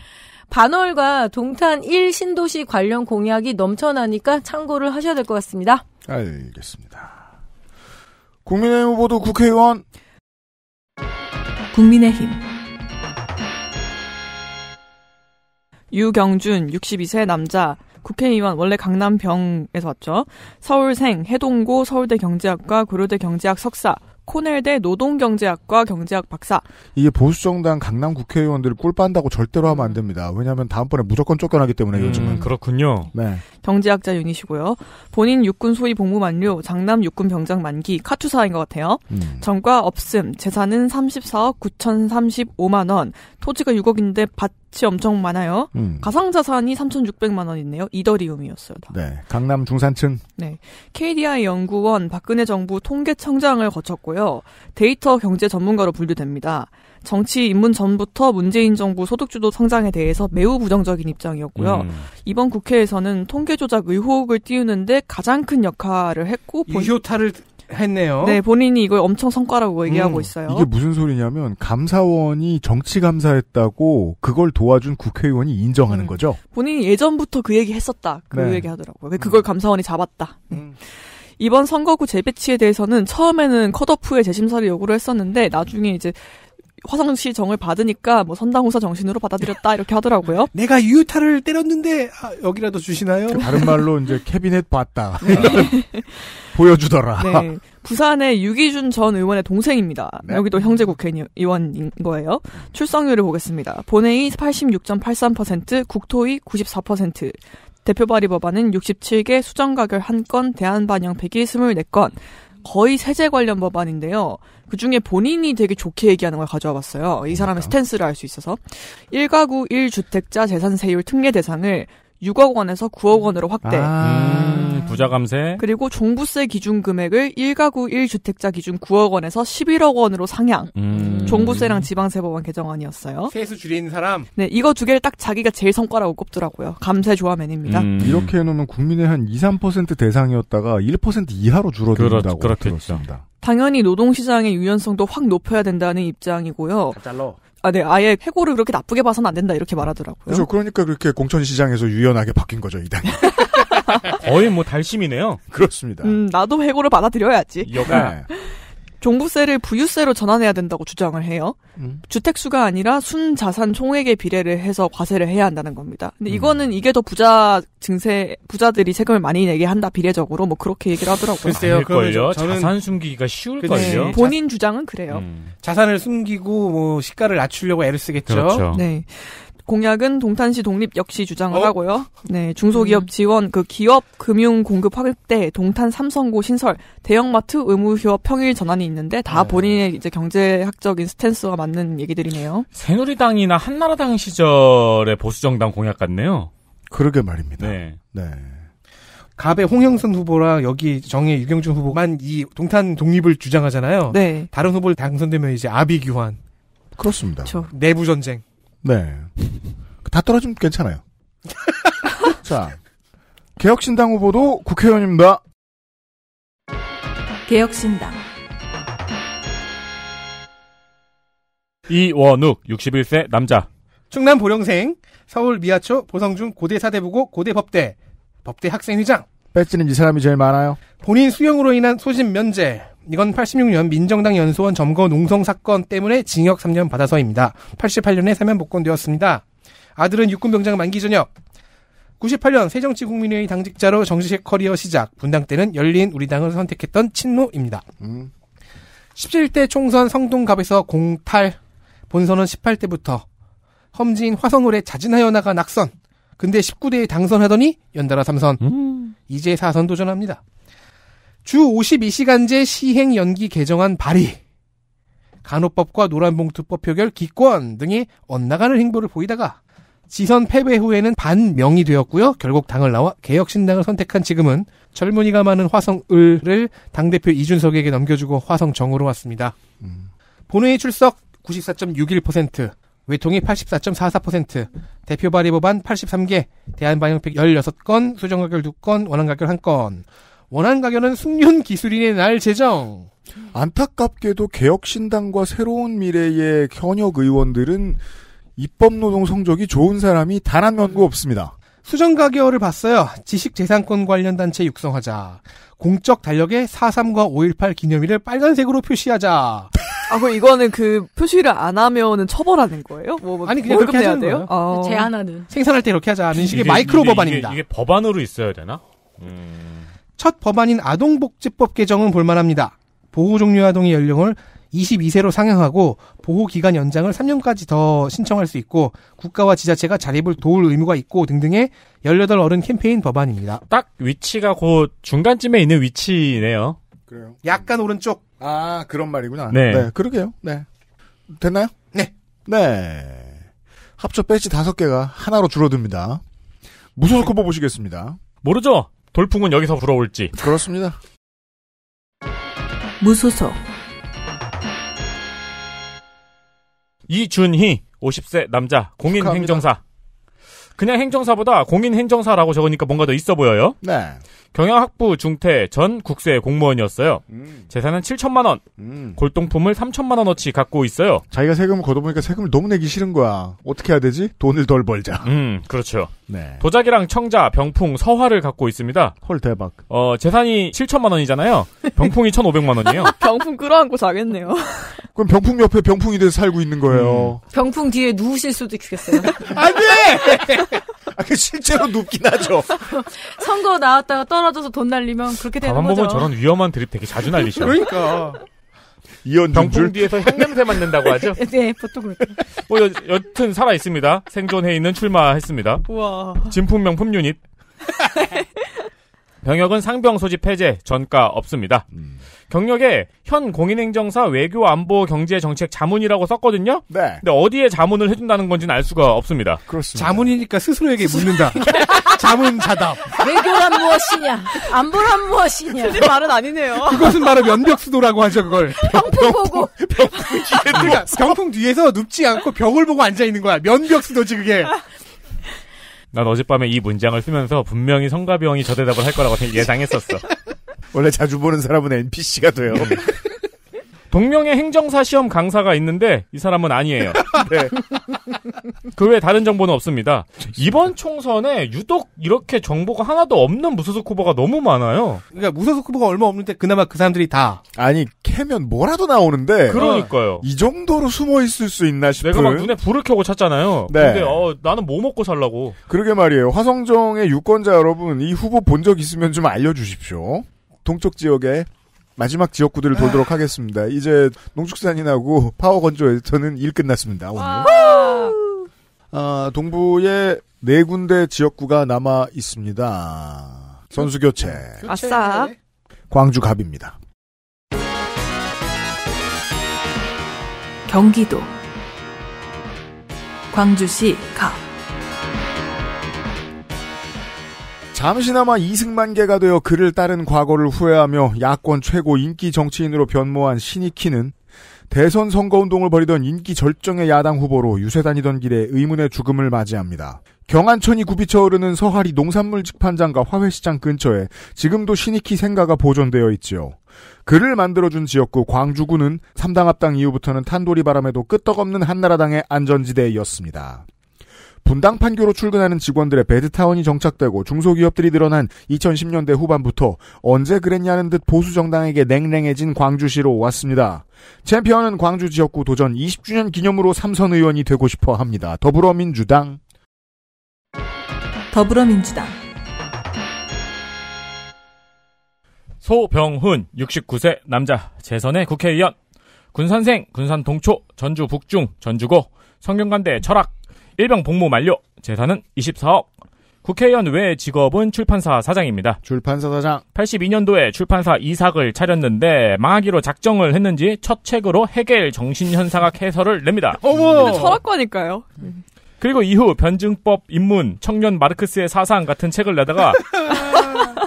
반월과 동탄 1 신도시 관련 공약이 넘쳐나니까 참고를 하셔야 될 것 같습니다. 알겠습니다. 국민의힘 후보도 국회의원. 국민의힘. 유경준 62세 남자 국회의원 원래 강남병에서 왔죠. 서울생 해동고 서울대 경제학과 고려대 경제학 석사 코넬대 노동경제학과 경제학 박사. 이게 보수정당 강남 국회의원들을 꿀빤다고 절대로 하면 안 됩니다. 왜냐하면 다음번에 무조건 쫓겨나기 때문에 음, 요즘은. 그렇군요. 네. 경제학자 유닛이고요. 본인 육군 소위 복무 만료, 장남 육군 병장 만기, 카투사인 것 같아요. 음. 전과 없음, 재산은 34억 9,035만 원, 토지가 6억인데 밭이 엄청 많아요. 음. 가상자산이 3,600만 원 있네요. 이더리움이었어요. 다. 네, 강남 중산층. 네, KDI 연구원 박근혜 정부 통계청장을 거쳤고요. 데이터 경제 전문가로 분류됩니다. 정치 입문 전부터 문재인 정부 소득주도 성장에 대해서 매우 부정적인 입장이었고요. 음. 이번 국회에서는 통계 조작 의혹을 띄우는데 가장 큰 역할을 했고 본... 이효타를 했네요. 네, 본인이 이걸 엄청 성과라고 얘기하고 음. 있어요. 이게 무슨 소리냐면 감사원이 정치 감사했다고 그걸 도와준 국회의원이 인정하는 음. 거죠. 본인이 예전부터 그 얘기 했었다. 그 네. 얘기 하더라고요. 그 그걸 음. 감사원이 잡았다. 네. 음. 이번 선거구 재배치에 대해서는 처음에는 컷오프의 재심사를 요구를 했었는데 나중에 이제 화성시 정을 받으니까 뭐 선당후사 정신으로 받아들였다 이렇게 하더라고요. 내가 유타를 때렸는데 아, 여기라도 주시나요? 그 다른 말로 이제 캐비넷 봤다. 네. 보여주더라. 네. 부산의 유기준 전 의원의 동생입니다. 네. 여기도 형제 국회의원인 거예요. 출석률을 보겠습니다. 본회의 86.83%, 국토의 94%, 대표 발의 법안은 67개, 수정 가결 1건, 대안 반영 124건, 거의 세제 관련 법안인데요. 그 중에 본인이 되게 좋게 얘기하는 걸 가져와 봤어요. 이 사람의 그러니까. 스탠스를 알 수 있어서. 1가구 1주택자 재산세율 특례 대상을 6억 원에서 9억 원으로 확대. 아~ 음, 부자 감세. 그리고 종부세 기준 금액을 1가구 1주택자 기준 9억 원에서 11억 원으로 상향. 음~ 종부세랑 지방세법원 개정안이었어요. 세수 줄인 사람. 네, 이거 두 개를 딱 자기가 제일 성과라고 꼽더라고요. 감세 조합맨입니다. 음~ 이렇게 해놓으면 국민의 한 2, 3% 대상이었다가 1% 이하로 줄어든다고 그렇, 들었습니다. 당연히 노동시장의 유연성도 확 높여야 된다는 입장이고요. 잘러. 아, 네, 아예 해고를 그렇게 나쁘게 봐서는 안 된다 이렇게 말하더라고요. 그렇죠. 그러니까 그렇게 공천시장에서 유연하게 바뀐 거죠 이당. 거의 뭐 달심이네요. 그렇습니다. 음, 나도 해고를 받아들여야지. 네. 여가 종부세를 부유세로 전환해야 된다고 주장을 해요. 음. 주택수가 아니라 순자산 총액에 비례를 해서 과세를 해야 한다는 겁니다. 근데 음. 이거는 이게 더 부자 증세 부자들이 세금을 많이 내게 한다 비례적으로 뭐 그렇게 얘기를 하더라고요. 글쎄요, 걸요. 자산 숨기기가 쉬울 네. 걸요. 본인 주장은 그래요. 음. 자산을 숨기고 뭐 시가를 낮추려고 애를 쓰겠죠. 그렇죠. 네. 공약은 동탄시 독립 역시 주장을 어? 하고요. 네, 중소기업 음. 지원, 그 기업 금융 공급 확대, 동탄 삼성고 신설, 대형마트 의무휴업 평일 전환이 있는데 다 네. 본인의 이제 경제학적인 스탠스와 맞는 얘기들이네요. 새누리당이나 한나라당 시절의 보수정당 공약 같네요. 그러게 말입니다. 네. 네. 갑의 홍영선 후보랑 여기 정의 유경준 후보만 이 동탄 독립을 주장하잖아요. 네. 다른 후보를 당선되면 이제 아비규환. 그렇습니다. 그렇죠. 내부 전쟁. 네. 다 떨어지면 괜찮아요. 자, 개혁신당 후보도 국회의원입니다. 개혁신당. 이원욱, 61세 남자. 충남 보령생, 서울 미아초 보성중 고대 사대부고 고대 법대, 법대 학생회장. 배지는 이 사람이 제일 많아요. 본인 수영으로 인한 소신 면제. 이건 86년 민정당 연수원 점거 농성 사건 때문에 징역 3년 받아서입니다. 88년에 사면 복권되었습니다. 아들은 육군병장 만기 전역. 98년 새정치국민회의 당직자로 정식 커리어 시작. 분당 때는 열린 우리당을 선택했던 친노입니다. 음. 17대 총선 성동갑에서 공탈. 본선은 18대부터. 험진 화성을에 자진하여 나가 낙선. 근데 19대에 당선하더니 연달아 3선. 음. 이제 4선 도전합니다. 주 52시간제 시행 연기 개정안 발의, 간호법과 노란봉투법 표결 기권 등이 엇나가는 행보를 보이다가 지선 패배 후에는 반명이 되었고요. 결국 당을 나와 개혁신당을 선택한 지금은 젊은이가 많은 화성을을 당대표 이준석에게 넘겨주고 화성정으로 왔습니다. 음. 본회의 출석 94.61%, 외통이 84.44%, 대표 발의 법안 83개, 대한방역팩 16건, 수정가결 2건, 원안가결 1건, 원한가격은 숙련 기술인의 날 제정. 안타깝게도 개혁신당과 새로운 미래의 현역 의원들은 입법노동 성적이 좋은 사람이 단 한 명도 없습니다. 수정 가결을 봤어요. 지식재산권 관련 단체 육성하자. 공적 달력에 4.3과 5.18 기념일을 빨간색으로 표시하자. 아, 그럼 이거는 그 표시를 안 하면은 처벌하는 거예요? 뭐, 뭐 아니 그냥 그렇게 해야 돼요? 아. 제안하는 생산할 때 이렇게 하자는 식의 마이크로 이게, 법안입니다. 이게, 이게, 법안으로 있어야 되나? 음... 첫 법안인 아동복지법 개정은 볼만합니다. 보호 종류 아동의 연령을 22세로 상향하고 보호 기간 연장을 3년까지 더 신청할 수 있고 국가와 지자체가 자립을 도울 의무가 있고 등등의 18 어른 캠페인 법안입니다. 딱 위치가 곧 중간쯤에 있는 위치네요. 그래요. 약간 오른쪽. 아 그런 말이구나. 네. 네 그러게요. 네. 됐나요? 네. 네. 합쳐 배지 5 개가 하나로 줄어듭니다. 무소속 후보 뭐 보시겠습니다. 모르죠. 돌풍은 여기서 불어올지. 그렇습니다. 무소속. 이준희 50세 남자 공인 행정사. 그냥 행정사보다 공인 행정사라고 적으니까 뭔가 더 있어 보여요. 네. 경영학부 중퇴 전 국세 공무원이었어요. 음. 재산은 7천만 원, 음. 골동품을 3천만 원어치 갖고 있어요. 자기가 세금을 걷어보니까 세금을 너무 내기 싫은 거야. 어떻게 해야 되지? 돈을 덜 벌자. 음, 그렇죠. 네. 도자기랑 청자, 병풍, 서화를 갖고 있습니다. 헐 대박. 어, 재산이 7천만 원이잖아요. 병풍이 1,500만 원이에요. 병풍 끌어안고 자겠네요. 그럼 병풍 옆에 병풍이 돼서 살고 있는 거예요. 음. 병풍 뒤에 누우실 수도 있겠어요. 안 돼! 아, 실제로 눕긴 하죠. 선거 나왔다가 떨어 떨어져서 돈 날리면 그렇게 되는 거죠. 밥한 저런 위험한 드립 되게 자주 날리셔. 그러니까. 병풍 뒤에서 향냄새 맡는다고 하죠? 네, 보통 그렇죠. 뭐 여튼 살아 있습니다. 생존해 있는 출마했습니다. 우와. 진품 명품 유닛. 병역은 상병 소집 해제, 전과 없습니다. 음. 경력에 현 공인행정사 외교 안보 경제 정책 자문이라고 썼거든요. 네. 근데 어디에 자문을 해준다는 건지는 알 수가 없습니다. 그렇습니다. 자문이니까 스스로에게 묻는다. 자문 자답. 외교란 무엇이냐? 안보란 무엇이냐? 틀린 말은 아니네요. 그것은 바로 면벽 수도라고 하죠 그걸. 병풍 보고. 병풍 뒤에 그러니까 병풍 뒤에서 눕지 않고 벽을 보고 앉아 있는 거야. 면벽 수도지 그게. 난 어젯밤에 이 문장을 쓰면서 분명히 성가병이 저 대답을 할 거라고 예상했었어. 원래 자주 보는 사람은 NPC가 돼요. 동명의 행정사 시험 강사가 있는데 이 사람은 아니에요. 네. 네. 그 외에 다른 정보는 없습니다. 이번 총선에 유독 이렇게 정보가 하나도 없는 무소속 후보가 너무 많아요. 그러니까 무소속 후보가 얼마 없는데 그나마 그 사람들이 다 아니 캐면 뭐라도 나오는데 그러니까요. 이 정도로 숨어 있을 수 있나 싶은. 내가 막 눈에 불을 켜고 찾잖아요. 네. 근데 어, 나는 뭐 먹고 살라고. 그러게 말이에요. 화성정의 유권자 여러분 이 후보 본 적 있으면 좀 알려주십시오. 동쪽 지역에 마지막 지역구들을 돌도록 아. 하겠습니다. 이제 농축산인하고 파워건조 에디터는 일 끝났습니다. 오늘. 아, 아 동부에 네 군데 지역구가 남아 있습니다. 선수 교체. 아싸. 광주 갑입니다. 경기도 광주시 갑 잠시나마 이승만계가 되어 그를 따른 과거를 후회하며 야권 최고 인기 정치인으로 변모한 신익희는 대선 선거운동을 벌이던 인기 절정의 야당 후보로 유세다니던 길에 의문의 죽음을 맞이합니다. 경안천이 굽이쳐 흐르는 서하리 농산물 직판장과 화훼시장 근처에 지금도 신익희 생가가 보존되어 있지요. 그를 만들어준 지역구 광주군은 삼당합당 이후부터는 탄도리 바람에도 끄떡없는 한나라당의 안전지대였습니다. 분당 판교로 출근하는 직원들의 배드타운이 정착되고 중소기업들이 늘어난 2010년대 후반부터 언제 그랬냐는 듯 보수 정당에게 냉랭해진 광주시로 왔습니다. 챔피언은 광주 지역구 도전 20주년 기념으로 삼선 의원이 되고 싶어 합니다. 더불어민주당. 더불어민주당. 소병훈 69세 남자 재선의 국회의원 군산생 군산 동초 전주 북중 전주고 성균관대 철학 일병 복무 만료. 재산은 24억. 국회의원 외 직업은 출판사 사장입니다. 출판사 사장. 82년도에 출판사 이삭을 차렸는데 망하기로 작정을 했는지 첫 책으로 해겔 정신현상학 해설을 냅니다. 어머! 철학과니까요. 그리고 이후 변증법, 입문 청년 마르크스의 사상 같은 책을 내다가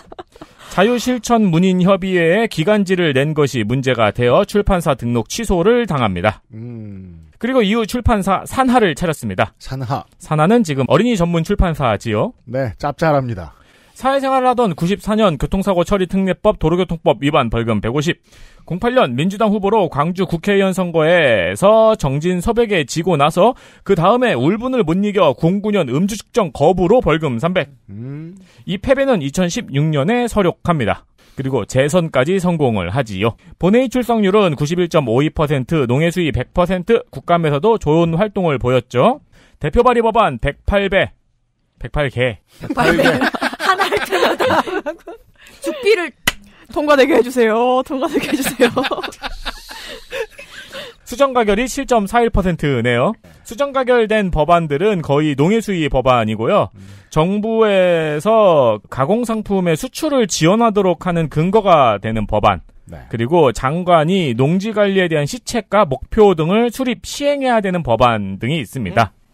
자유실천 문인 협의회에 기간지를 낸 것이 문제가 되어 출판사 등록 취소를 당합니다. 음. 그리고 이후 출판사 산하를 차렸습니다. 산하. 산하는 지금 어린이 전문 출판사지요. 네, 짭짤합니다. 사회생활을 하던 94년 교통사고 처리 특례법 도로교통법 위반 벌금 150. 08년 민주당 후보로 광주 국회의원 선거에서 정진 서백에 지고 나서 그 다음에 울분을 못 이겨 09년 음주 측정 거부로 벌금 300. 음. 이 패배는 2016년에 서력합니다. 그리고 재선까지 성공을 하지요. 본회의 출석률은 91.52%, 농해수위 100%, 국감에서도 좋은 활동을 보였죠. 대표 발의 법안 108배, 108개. 108개. 하나 할 때마다 죽비를 통과되게 해주세요. 통과되게 해주세요. 수정 가결이 7.41%네요. 수정 가결된 법안들은 거의 농해수위 법안이고요. 음. 정부에서 가공 상품의 수출을 지원하도록 하는 근거가 되는 법안. 네. 그리고 장관이 농지 관리에 대한 시책과 목표 등을 수립 시행해야 되는 법안 등이 있습니다. 음.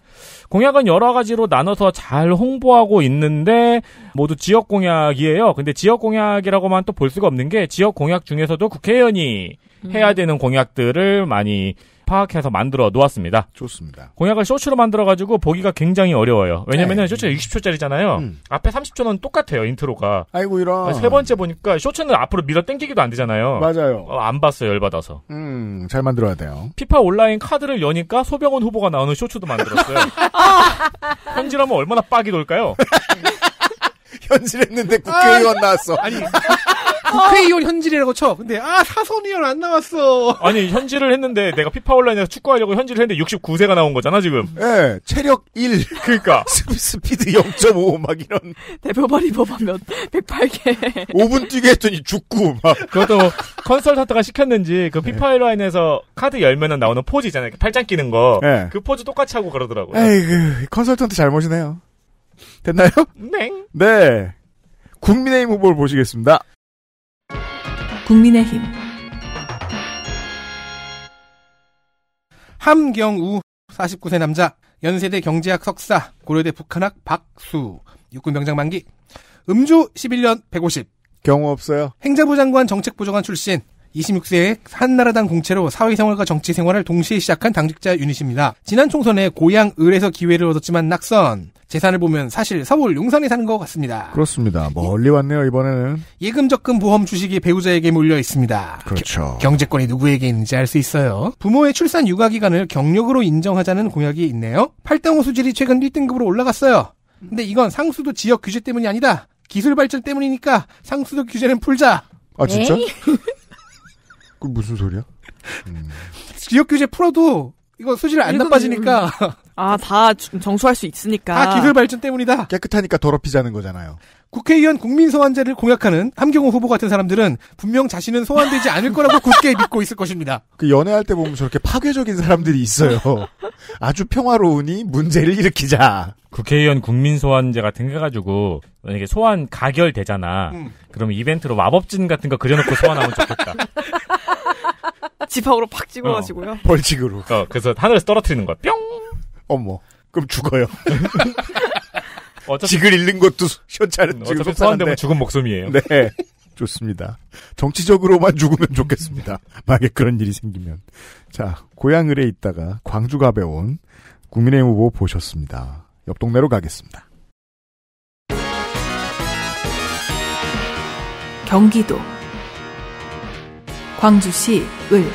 공약은 여러 가지로 나눠서 잘 홍보하고 있는데 모두 지역 공약이에요. 근데 지역 공약이라고만 또 볼 수가 없는 게 지역 공약 중에서도 국회의원이 음. 해야 되는 공약들을 많이 파악해서 만들어 놓았습니다. 좋습니다. 공약을 쇼츠로 만들어가지고 보기가 굉장히 어려워요. 왜냐면은 쇼츠가 60초짜리잖아요. 음. 앞에 30초는 똑같아요, 인트로가. 아이고, 이런. 세 번째 보니까 쇼츠는 앞으로 밀어 땡기기도안 되잖아요. 맞아요. 어, 안 봤어요, 열받아서. 음, 잘 만들어야 돼요. 피파 온라인 카드를 여니까 소병원 후보가 나오는 쇼츠도 만들었어요. 현질하면 얼마나 빡이 돌까요? 현질했는데 아. 국회의원 나왔어. 아니 국회의원 현질이라고 쳐. 근데 아 사선의원 안 나왔어. 아니 현질을 했는데 내가 피파 온라인에서 축구하려고 현질을 했는데 69세가 나온 거잖아 지금. 예. 네, 체력 1. 그러니까 스피드 0.5 막 이런. 대표발이 뽑하면 108개. 5분 뛰게 했더니 죽고 막. 그것도 뭐 컨설턴트가 시켰는지 그 예. 피파 온라인에서 카드 열면은 나오는 포즈 있잖아요. 팔짱 끼는 거. 네. 그 포즈 똑같이 하고 그러더라고요. 에이 그 컨설턴트 잘못이네요. 됐나요? 네. 네. 국민의힘 후보를 보시겠습니다. 국민의힘 함경우 49세 남자 연세대 경제학 석사 고려대 북한학 박수 육군병장 만기 음주 11년 150 경우 없어요 행자부 장관 정책부조관 출신 26세에 한나라당 공채로 사회생활과 정치생활을 동시에 시작한 당직자 유닛입니다. 지난 총선에 고향 을에서 기회를 얻었지만 낙선. 재산을 보면 사실 서울 용산에 사는 것 같습니다. 그렇습니다. 멀리 왔네요 이번에는. 예금 적금 보험 주식이 배우자에게 몰려 있습니다. 그렇죠. 겨, 경제권이 누구에게 있는지 알 수 있어요. 부모의 출산 육아 기간을 경력으로 인정하자는 공약이 있네요. 팔당호 수질이 최근 1등급으로 올라갔어요. 근데 이건 상수도 지역 규제 때문이 아니다. 기술 발전 때문이니까 상수도 규제는 풀자. 아 진짜? 네. 그 무슨 소리야? 음. 지역 규제 풀어도 이거 수질 안 나빠지니까. 아, 다 정수할 수 있으니까. 다 기술 발전 때문이다. 깨끗하니까 더럽히자는 거잖아요. 국회의원 국민 소환제를 공약하는 함경호 후보 같은 사람들은 분명 자신은 소환되지 않을 거라고 굳게 믿고 있을 것입니다. 그 연애할 때 보면 저렇게 파괴적인 사람들이 있어요. 아주 평화로우니 문제를 일으키자. 국회의원 국민 소환제 같은 거 해가지고 만약에 소환 가결되잖아. 음. 그럼 이벤트로 마법진 같은 거 그려놓고 소환하면 좋겠다. 지팡으로 팍 찍어가지고요. 어. 벌칙으로. 어, 그래서 하늘에서 떨어뜨리는 거야. 뿅! 어머. 그럼 죽어요. 어차피, 직을 잃는 것도 시원찮은 음, 지금 어차피 소환되면 죽은 목숨이에요. 네. 좋습니다. 정치적으로만 죽으면 좋겠습니다. 만약 에 그런 일이 생기면. 자, 고향을에 있다가 광주 가배운 국민의힘 후보 보셨습니다. 옆 동네로 가겠습니다. 경기도 광주시 을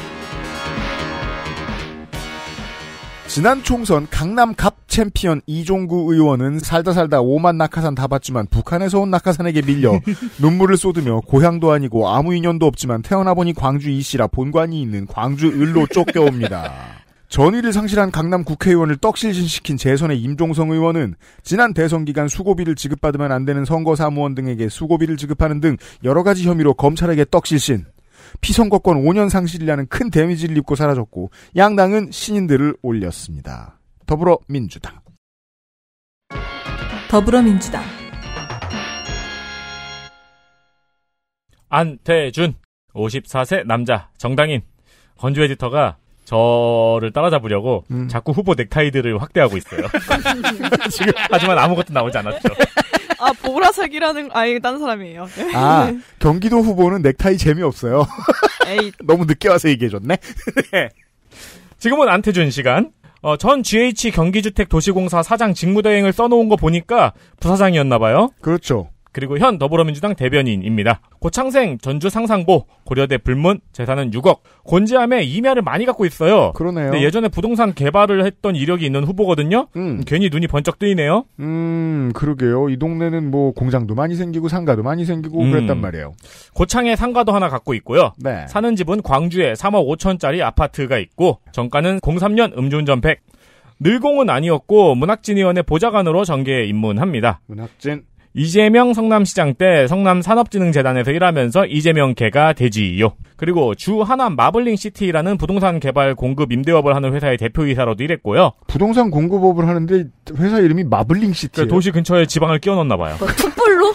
지난 총선 강남 갑 챔피언 이종구 의원은 살다 살다 오만 낙하산 다 봤지만 북한에서 온 낙하산에게 밀려 눈물을 쏟으며 고향도 아니고 아무 인연도 없지만 태어나 보니 광주 이씨라 본관이 있는 광주 을로 쫓겨옵니다. 전의를 상실한 강남 국회의원을 떡실신시킨 재선의 임종성 의원은 지난 대선 기간 수고비를 지급받으면 안 되는 선거사무원 등에게 수고비를 지급하는 등 여러 가지 혐의로 검찰에게 떡실신. 피선거권 5년 상실이라는 큰 데미지를 입고 사라졌고 양당은 신인들을 올렸습니다. 더불어민주당. 더불어민주당 안태준 54세 남자 정당인 건주 에디터가 저를 따라잡으려고 음. 자꾸 후보 넥타이들을 확대하고 있어요. 지금 하지만 아무것도 나오지 않았죠. 아, 보라색이라는, 아예 이딴 사람이에요. 네. 아, 경기도 후보는 넥타이 재미없어요. 에이. 너무 늦게 와서 얘기해줬네. 네. 지금은 안태준 시간. 어, 전 GH 경기주택도시공사 사장 직무대행을 써놓은 거 보니까 부사장이었나봐요. 그렇죠. 그리고 현 더불어민주당 대변인입니다. 고창생 전주 상상고 고려대 불문 재산은 6억 곤지암에 임야를 많이 갖고 있어요. 그러네요. 예전에 부동산 개발을 했던 이력이 있는 후보거든요. 음. 음. 괜히 눈이 번쩍 뜨이네요. 음 그러게요. 이 동네는 뭐 공장도 많이 생기고 상가도 많이 생기고 음. 그랬단 말이에요. 고창에 상가도 하나 갖고 있고요. 네. 사는 집은 광주에 3억 5천짜리 아파트가 있고 정가는 03년 음주운전 100. 늘공은 아니었고 문학진의원의 보좌관으로 전개에 입문합니다. 문학진 이재명 성남시장 때 성남산업진흥재단에서 일하면서 이재명 개가 되지요. 그리고 주 하남 마블링 시티라는 부동산 개발 공급 임대업을 하는 회사의 대표이사로도 일했고요. 부동산 공급업을 하는데 회사 이름이 마블링 시티. 그러니까 도시 근처에 지방을 끼워넣나 봐요. 풋볼로?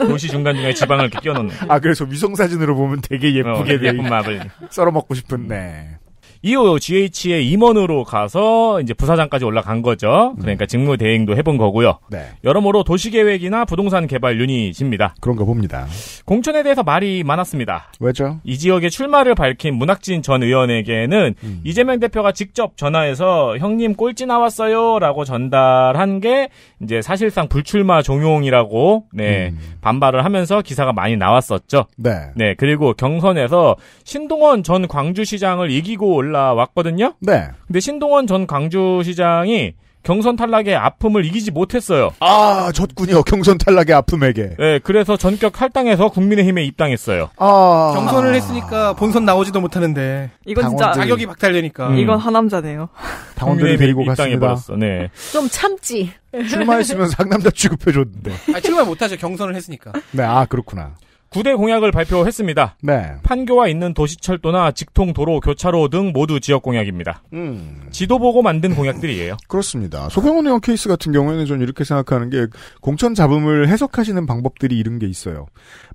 뭐, 도시 중간 중에 지방을 끼워넣는. 아 그래서 위성 사진으로 보면 되게 예쁘게 어, 예쁜 마블. 썰어먹고 싶은. 네. 이후 GH의 임원으로 가서 이제 부사장까지 올라간 거죠. 그러니까 음. 직무 대행도 해본 거고요. 네. 여러모로 도시계획이나 부동산 개발 유닛입니다. 그런가 봅니다. 공천에 대해서 말이 많았습니다. 왜죠? 이 지역에 출마를 밝힌 문학진 전 의원에게는 음. 이재명 대표가 직접 전화해서 형님 꼴찌 나왔어요라고 전달한 게 이제 사실상 불출마 종용이라고 네 음. 반발을 하면서 기사가 많이 나왔었죠. 네. 네 그리고 경선에서 신동원 전 광주시장을 이기고 올라왔거든요. 네. 근데 신동원 전 광주시장이 경선 탈락의 아픔을 이기지 못했어요. 아, 졌군요. 경선 탈락의 아픔에게. 네, 그래서 전격 할당해서 국민의힘에 입당했어요. 아. 경선을 했으니까 본선 나오지도 못하는데. 이건 당원들이... 진짜 자격이 박탈되니까. 음. 이건 음. 하남자네요. 당원들이 데리고 입당해버렸어. 네. 좀 참지. 출마했으면 상남자 취급해줬는데. 아, 출마 못하죠. 경선을 했으니까. 네, 아, 그렇구나. 구대 공약을 발표했습니다. 네. 판교와 있는 도시철도나 직통도로, 교차로 등 모두 지역 공약입니다. 음. 지도 보고 만든 공약들이에요. 그렇습니다. 소경원 의원 케이스 같은 경우에는 저는 이렇게 생각하는 게 공천 잡음을 해석하시는 방법들이 이런 게 있어요.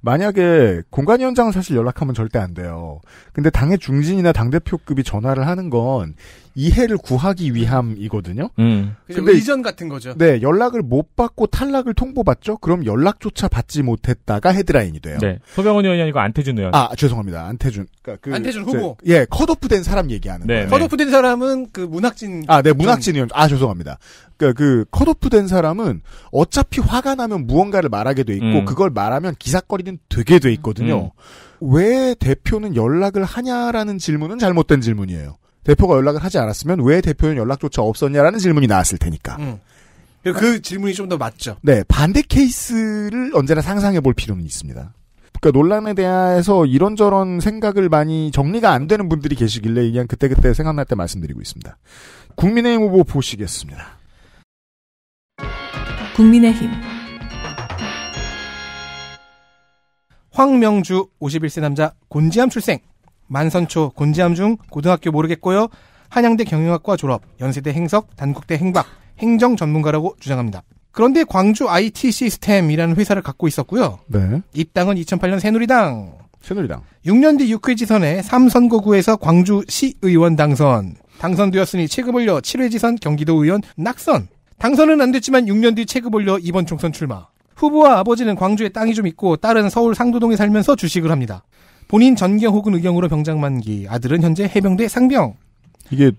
만약에 공간위원장은 사실 연락하면 절대 안 돼요. 근데 당의 중진이나 당대표급이 전화를 하는 건 이해를 구하기 위함이거든요. 음. 근데 의전 같은 거죠. 네, 연락을 못 받고 탈락을 통보받죠. 그럼 연락조차 받지 못했다가 헤드라인이 돼요. 네. 소병원 의원이 아니고 안태준 의원. 아, 죄송합니다. 안태준. 그러니까 그 안태준 후보. 제, 예, 컷오프된 사람 얘기하는 네. 거예요. 네. 컷오프된 사람은 그 문학진 아, 네, 문학진 의원. 아, 죄송합니다. 그그 그러니까 컷오프된 사람은 어차피 화가 나면 무언가를 말하게 돼 있고 음. 그걸 말하면 기사거리는 되게 돼 있거든요. 음. 왜 대표는 연락을 하냐라는 질문은 잘못된 질문이에요. 대표가 연락을 하지 않았으면 왜 대표는 연락조차 없었냐라는 질문이 나왔을 테니까. 음. 그 질문이 좀 더 맞죠. 네, 반대 케이스를 언제나 상상해 볼 필요는 있습니다. 그러니까 논란에 대해서 이런저런 생각을 많이 정리가 안 되는 분들이 계시길래 그냥 그때그때 생각날 때 말씀드리고 있습니다. 국민의힘 후보 보시겠습니다. 국민의힘 황명주 51세 남자 곤지암 출생 만선초, 곤지암중, 고등학교 모르겠고요. 한양대 경영학과 졸업, 연세대 행석, 단국대 행박, 행정 전문가라고 주장합니다. 그런데 광주 IT 시스템이라는 회사를 갖고 있었고요. 네. 입당은 2008년 새누리당. 새누리당. 6년 뒤 6회 지선에 3선거구에서 광주 시의원 당선. 당선되었으니 체급 올려 7회 지선 경기도 의원 낙선. 당선은 안 됐지만 6년 뒤 체급 올려 이번 총선 출마. 후보와 아버지는 광주에 땅이 좀 있고 딸은 서울 상도동에 살면서 주식을 합니다. 본인 전경 혹은 의경으로 병장 만기. 아들은 현재 해병대 상병. 이게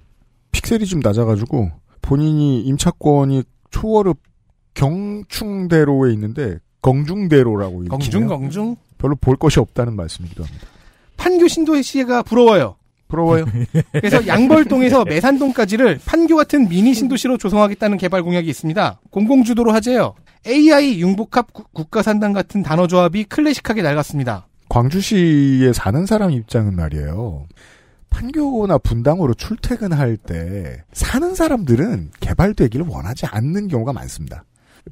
픽셀이 좀 낮아가지고 본인이 임차권이 초월읍 경충대로에 있는데 경중대로라고 경중 경중 별로 볼 것이 없다는 말씀이기도 합니다. 판교 신도 시가 부러워요. 부러워요. 그래서 양벌동에서 네. 매산동까지를 판교 같은 미니 신도시로 조성하겠다는 개발 공약이 있습니다. 공공주도로 하재요. AI 융복합 국가산단 같은 단어조합이 클래식하게 낡았습니다. 광주시에 사는 사람 입장은 말이에요. 판교나 분당으로 출퇴근할 때 사는 사람들은 개발되기를 원하지 않는 경우가 많습니다.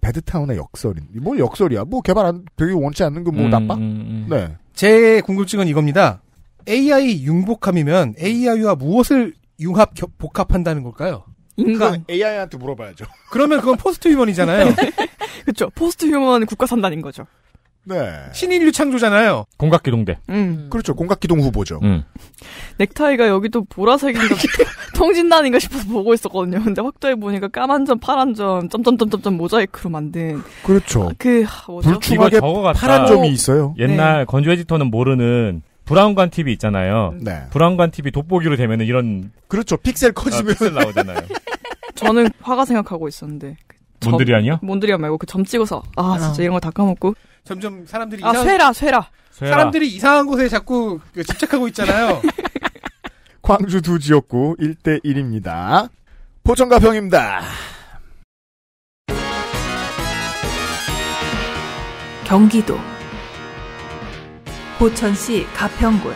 배드타운의 역설인. 뭐 역설이야. 뭐 개발 안되게 원치 않는 건뭐 음, 나빠? 음, 음. 네. 제 궁금증은 이겁니다. AI 융복합이면 AI와 무엇을 융합 겨, 복합한다는 걸까요? 인간. AI한테 물어봐야죠. 그러면 그건 포스트 휴먼이잖아요. 그렇죠. 포스트 휴먼 국가 산단인 거죠. 네. 신인류 창조잖아요. 공각기동대. 음. 음. 그렇죠. 공각기동 후보죠. 음. 넥타이가 여기도 보라색인가 통진단인가 싶어서 보고 있었거든요. 근데 확대해 보니까 까만 점, 파란 점, 점점점점점 모자이크로 만든. 그렇죠. 아, 그 불충하게 파란 점이 있어요. 옛날 네. 건조 에디터는 모르는 브라운관 TV 있잖아요. 음. 네. 브라운관 TV 돋보기로 되면은 이런 그렇죠. 픽셀 커지면 아, 픽셀 나오잖아요. 저는 화가 생각하고 있었는데 그 몬드리안이요? 몬드리안 말고 그 점 찍어서 아 진짜 아. 이런 거 다 까먹고 점점 사람들이 아, 이상... 쇠라 쇠라 사람들이 이상한 곳에 자꾸 그 집착하고 있잖아요. 광주 두 지역구 1대 1입니다. 포천가평입니다. 경기도 포천시 가평군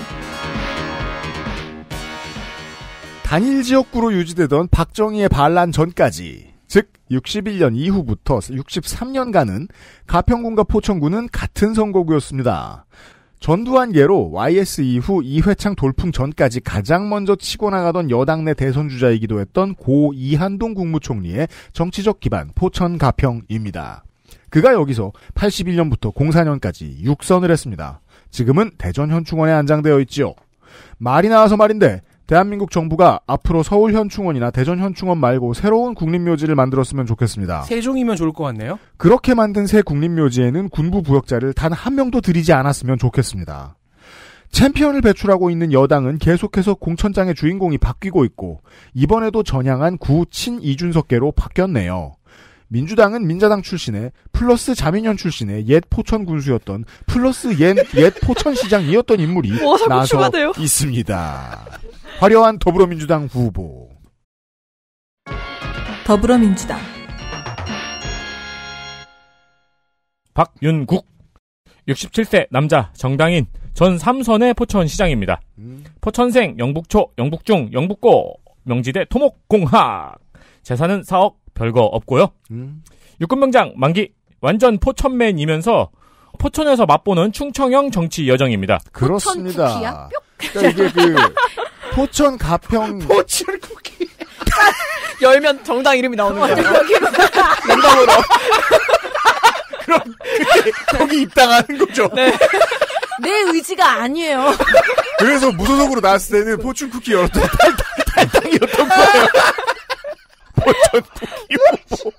단일 지역구로 유지되던 박정희의 반란 전까지 61년 이후부터 63년간은 가평군과 포천군은 같은 선거구였습니다. 전두환 예로 YS 이후 이회창 돌풍 전까지 가장 먼저 치고 나가던 여당 내 대선 주자이기도 했던 고 이한동 국무총리의 정치적 기반 포천 가평입니다. 그가 여기서 81년부터 04년까지 육선을 했습니다. 지금은 대전 현충원에 안장되어 있지요. 말이 나와서 말인데 대한민국 정부가 앞으로 서울 현충원이나 대전 현충원 말고 새로운 국립묘지를 만들었으면 좋겠습니다. 세종이면 좋을 것 같네요. 그렇게 만든 새 국립묘지에는 군부 부역자를 단 한 명도 들이지 않았으면 좋겠습니다. 챔피언을 배출하고 있는 여당은 계속해서 공천장의 주인공이 바뀌고 있고 이번에도 전향한 구친 이준석계로 바뀌었네요. 민주당은 민자당 출신의 플러스 자민현 출신의 옛 포천 군수였던 플러스 옛, 옛 포천 시장이었던 인물이 어, 나서 있습니다. 화려한 더불어민주당 후보. 더불어민주당 박윤국 67세 남자 정당인 전 삼선의 포천시장입니다. 음. 포천생 영북초 영북중 영북고 명지대 토목공학 재산은 4억 별거 없고요. 음. 육군병장 만기 완전 포천맨이면서 포천에서 맛보는 충청형 정치 여정입니다. 그렇습니다. 그러니까 이게 그 포천 가평 포천 쿠키 열면 정당 이름이 나오는 거야. 랜덤으로. 그럼 거기 입당하는 거죠. 네. 내 의지가 아니에요. 그래서 무소속으로 나왔을 때는 포춘 쿠키 열었던 달당이었던 거예요. 포춘 쿠키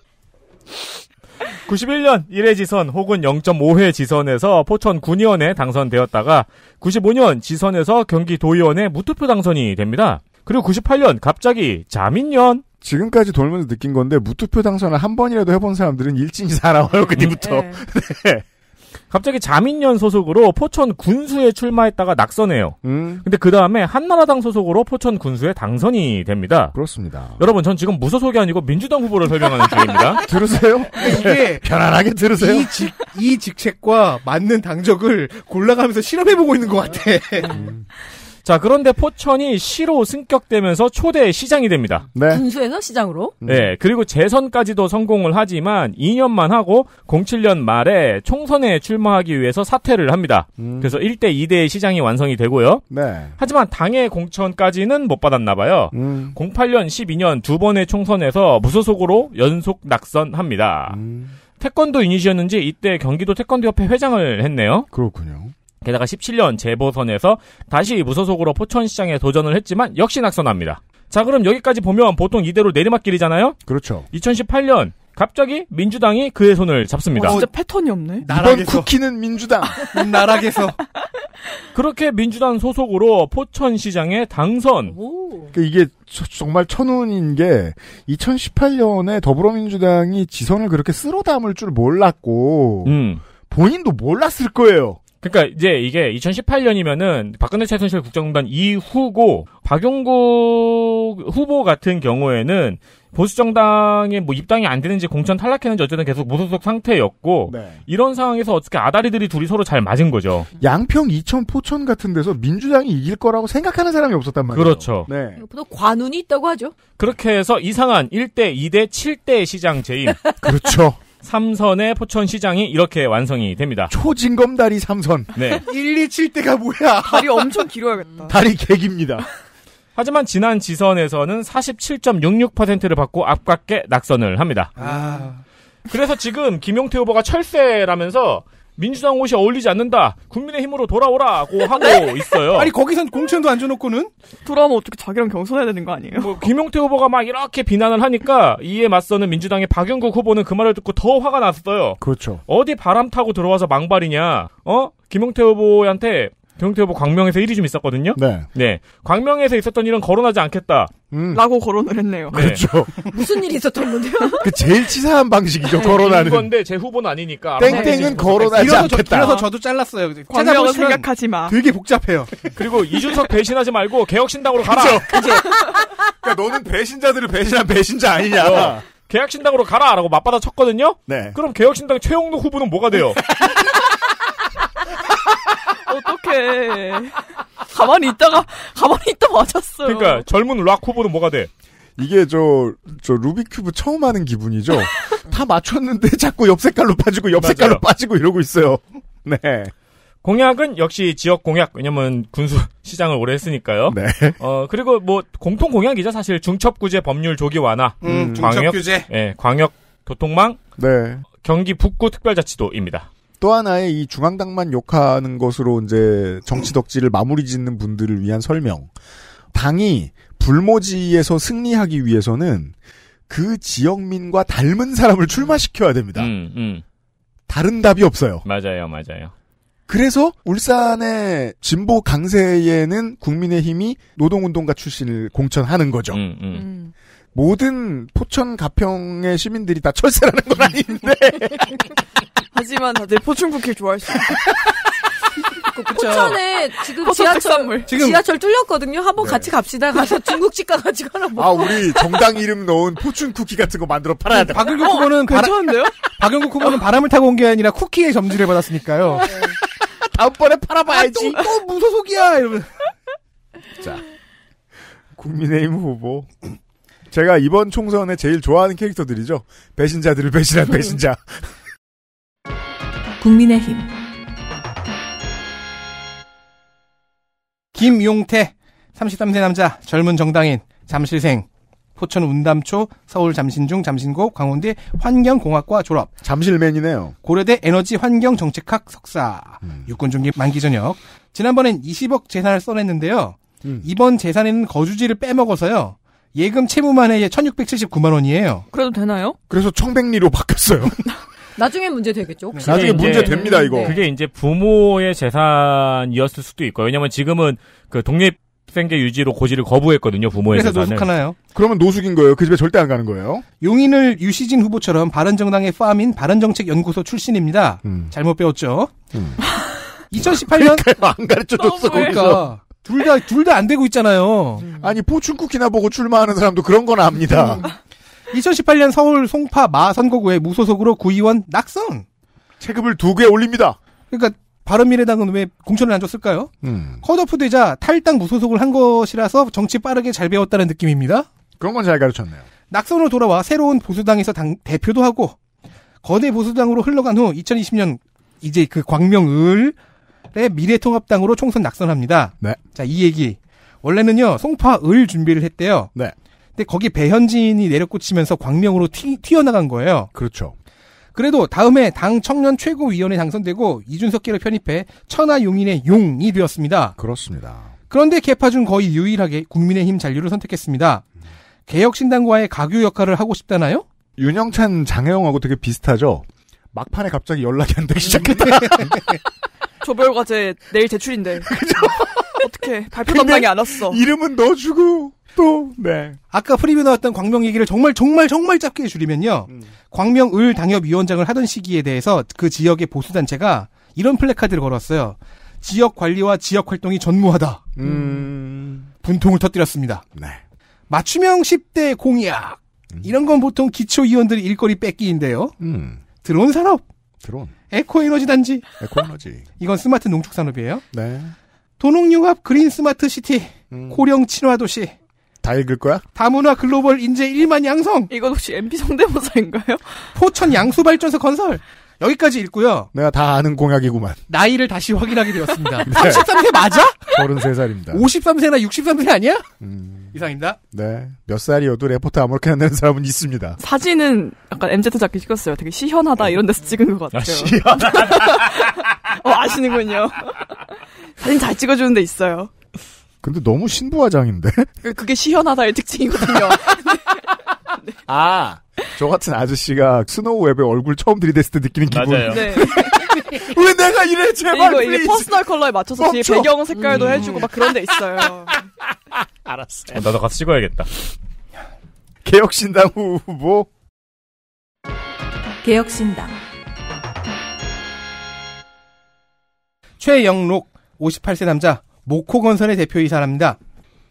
91년 1회 지선 혹은 0.5회 지선에서 포천 군의원에 당선되었다가 95년 지선에서 경기도의원에 무투표 당선이 됩니다. 그리고 98년 갑자기 자민년 지금까지 돌면서 느낀 건데 무투표 당선을 한 번이라도 해본 사람들은 일진이 살아와요 그때부터. 네. 네. 갑자기 자민련 소속으로 포천 군수에 출마했다가 낙선해요. 음. 근데 그 다음에 한나라당 소속으로 포천 군수에 당선이 됩니다. 그렇습니다. 여러분, 전 지금 무소속이 아니고 민주당 후보를 설명하는 중입니다. 들으세요? 이게 예, 편안하게 들으세요. 이, 직, 이 직책과 맞는 당적을 골라가면서 실험해보고 있는 것 같아. 음. 자, 그런데 포천이 시로 승격되면서 초대 시장이 됩니다. 네. 군수에서 시장으로? 음. 네. 그리고 재선까지도 성공을 하지만 2년만 하고 07년 말에 총선에 출마하기 위해서 사퇴를 합니다. 음. 그래서 1대 2대의 시장이 완성이 되고요. 네. 하지만 당의 공천까지는 못 받았나 봐요. 음. 08년 12년 두 번의 총선에서 무소속으로 연속 낙선합니다. 음. 태권도 유닛이었는지 이때 경기도 태권도 협회 회장을 했네요. 그렇군요. 게다가 17년 재보선에서 다시 무소속으로 포천시장에 도전을 했지만 역시 낙선합니다. 자 그럼 여기까지 보면 보통 이대로 내리막길이잖아요. 그렇죠. 2018년 갑자기 민주당이 그의 손을 잡습니다. 어, 진짜 패턴이 없네. 나락에서. 쿠키는 민주당. 음, 나락에서. 그렇게 민주당 소속으로 포천시장에 당선. 오. 그 이게 정말 천운인 게 2018년에 더불어민주당이 지선을 그렇게 쓸어 담을 줄 몰랐고 음. 본인도 몰랐을 거예요. 그러니까 이제 이게 2018년이면은 박근혜 최순실 국정농단 이후고 박용국 후보 같은 경우에는 보수 정당에 뭐 입당이 안 되는지 공천 탈락했는지 어쨌든 계속 무소속 상태였고 네. 이런 상황에서 어떻게 아다리들이 둘이 서로 잘 맞은 거죠. 양평, 이천, 포천 같은 데서 민주당이 이길 거라고 생각하는 사람이 없었단 말이에요. 그렇죠. 네. 보통 관운이 있다고 하죠. 그렇게 해서 이상한 1대, 2대, 7대 시장 재임. 그렇죠. 삼선의 포천시장이 이렇게 완성이 됩니다. 초진검다리 삼선. 네. 1, 2, 7대가 뭐야. 다리 엄청 길어야겠다. 다리 객입니다 하지만 지난 지선에서는 47.66%를 받고 아깝게 낙선을 합니다. 아... 그래서 지금 김용태 후보가 철새라면서 민주당 옷이 어울리지 않는다. 국민의힘으로 돌아오라고 하고 네. 있어요. 아니 거기선 공천도 안 줘놓고는 돌아오면 어떻게 자기랑 경선해야 되는 거 아니에요? 뭐 김용태 후보가 막 이렇게 비난을 하니까 이에 맞서는 민주당의 박영국 후보는 그 말을 듣고 더 화가 났어요. 그렇죠. 어디 바람 타고 들어와서 망발이냐? 어? 김용태 후보한테 경태 후보 광명에서 일이 좀 있었거든요. 네. 네. 광명에서 있었던 일은 거론하지 않겠다. 음. 라고 거론을 했네요. 네. 그렇죠. 무슨 일이 있었던 건데요? 그 제일 치사한 방식이죠. 아, 거론하는. 건데 제 후보는 아니니까. 땡땡은 거론하지 이래서 않겠다. 저, 그래서 저도 잘랐어요. 광명은 생각하지 마. 되게 복잡해요. 그리고 이준석 배신하지 말고 개혁신당으로 가라. 그죠. 그러니까 너는 배신자들을 배신한 배신자 아니냐. 어. 개혁신당으로 가라라고 맞받아 쳤거든요. 네. 그럼 개혁신당 최용록 후보는 뭐가 돼요? 어떡해. 가만히 있다가, 가만히 있다 맞았어요. 그러니까 젊은 락후보는 뭐가 돼? 이게 저, 저 루비큐브 처음 하는 기분이죠? 다 맞췄는데 자꾸 옆 색깔로 빠지고 옆 색깔로 맞아요. 빠지고 이러고 있어요. 네. 공약은 역시 지역 공약 왜냐면 군수 시장을 오래 했으니까요. 네. 어 그리고 뭐 공통 공약이죠 사실 중첩구제 법률 조기 완화, 음, 광역 규제, 예, 광역 교통망, 네. 경기 북구 특별자치도입니다. 또 하나의 이 중앙당만 욕하는 것으로 이제 정치 덕질을 마무리 짓는 분들을 위한 설명. 당이 불모지에서 승리하기 위해서는 그 지역민과 닮은 사람을 출마시켜야 됩니다. 음, 음. 다른 답이 없어요. 맞아요, 맞아요. 그래서 울산의 진보 강세에는 국민의힘이 노동운동가 출신을 공천하는 거죠. 음, 음. 음. 모든 포천 가평의 시민들이 다 철새라는 건 아닌데. 하지만 다들 포춘쿠키 좋아할 수 있어. 포천에 지금 지하철 지금 지하철 뚫렸거든요. 한번 네. 같이 갑시다. 가서 중국집 가가지고 하나 먹. 아 우리 정당 이름 넣은 포춘 쿠키 같은 거 만들어 팔아야 그 돼. 박영국 어, 후보는 바람, 괜찮은데요? 박영국 후보는 바람을 타고 온 게 아니라 쿠키의 점지를 받았으니까요. 네. 다음번에 팔아봐야지. 아, 또, 또 무소속이야 이러면. 자 국민의힘 후보 제가 이번 총선에 제일 좋아하는 캐릭터들이죠. 배신자들을 배신한 배신자. 국민의힘 김용태 33세 남자 젊은 정당인 잠실생 포천 운담초 서울 잠신중 잠신고 강원대 환경공학과 졸업 잠실맨이네요 고려대 에너지 환경정책학 석사 음. 육군 중기 만기 전역 지난번엔 20억 재산을 써냈는데요 음. 이번 재산에는 거주지를 빼먹어서요 예금 채무만 해 1679만 원이에요. 그래도 되나요? 그래서 청백리로 바뀌었어요 나중에 문제 되겠죠. 혹시? 나중에 문제 됩니다 이거. 그게 이제 부모의 재산이었을 수도 있고 왜냐면 지금은 그 독립 생계 유지로 고지를 거부했거든요 부모의 그래서 재산을. 노숙하나요? 그러면 노숙인 거예요. 그 집에 절대 안 가는 거예요. 용인을 유시진 후보처럼 바른정당의 파민 바른정책연구소 출신입니다. 음. 잘못 배웠죠. 음. 2018년 안 가르쳐줬어. 그러니까 둘 다, 둘 다 안 되고 있잖아요. 음. 아니, 포춘쿠키나 보고 출마하는 사람도 그런 건 압니다. 2018년 음. 서울 송파 마 선거구에 무소속으로 구의원 낙선! 체급을 두 개 올립니다. 그러니까, 바른미래당은 왜 공천을 안 줬을까요? 음. 컷오프 되자 탈당 무소속을 한 것이라서 정치 빠르게 잘 배웠다는 느낌입니다. 그런 건 잘 가르쳤네요. 낙선으로 돌아와 새로운 보수당에서 당, 대표도 하고, 거대 보수당으로 흘러간 후 2020년 이제 그 광명을 때 미래통합당으로 총선 낙선합니다. 네. 자, 이 얘기. 원래는요, 송파을 준비를 했대요. 네. 근데 거기 배현진이 내려꽂히면서 광명으로 튀, 튀어나간 거예요. 그렇죠. 그래도 다음에 당 청년 최고위원회 당선되고 이준석계를 편입해 천하용인의 용이 되었습니다. 그렇습니다. 그런데 개파 중 거의 유일하게 국민의힘 잔류를 선택했습니다. 개혁신당과의 가교 역할을 하고 싶다나요? 윤영찬 장혜영하고 되게 비슷하죠. 막판에 갑자기 연락이 안 되기 시작했다. 조별과제 내일 제출인데. 그죠? 어떻게 발표 담당이 안 왔어. 이름은 넣어주고 또 네. 아까 프리뷰 나왔던 광명 얘기를 정말 정말 정말 짧게 줄이면요. 음. 광명을 당협위원장을 하던 시기에 대해서 그 지역의 보수 단체가 이런 플래카드를 걸었어요. 지역 관리와 지역 활동이 전무하다. 음. 분통을 터뜨렸습니다. 네. 맞춤형 10대 공약. 음. 이런 건 보통 기초 위원들이 일거리 뺏기인데요. 음. 들어온 산업. 드론. 에코 에너지 단지. 에코 에너지. 이건 스마트 농축 산업이에요. 네. 도농융합 그린 스마트 시티. 음. 고령 친화 도시. 다 읽을 거야? 다문화 글로벌 인재 1만 양성. 이건 혹시 MB 성대모사인가요? 포천 양수 발전소 건설. 여기까지 읽고요. 내가 다 아는 공약이구만. 나이를 다시 확인하게 되었습니다. 네. 33세 맞아? 33살입니다. 53세나 63세 아니야? 음... 이상입니다. 네. 몇 살이어도 레포트 아무렇게나 내는 사람은 있습니다. 사진은 약간 MZ 잡기 찍었어요. 되게 시현하다 이런 데서 찍은 것 같아요. 아, 시현하다. 어, 아시는군요. 사진 잘 찍어주는 데 있어요. 근데 너무 신부화장인데? 그게 시현하다의 특징이거든요. 네. 아, 저 같은 아저씨가 스노우웹의 얼굴 처음 들이댔을 때 느끼는 기분. 맞아요. 네. 왜 내가 이래 제발 이거 이게 퍼스널 컬러에 맞춰서 뒤에 배경 색깔도 음. 해주고 막 그런 데 있어요. 알았어. 어, 나도 같이 찍어야겠다. 개혁신당 후보. 개혁신당. 최영록 58세 남자 모코건선의 대표이사랍니다.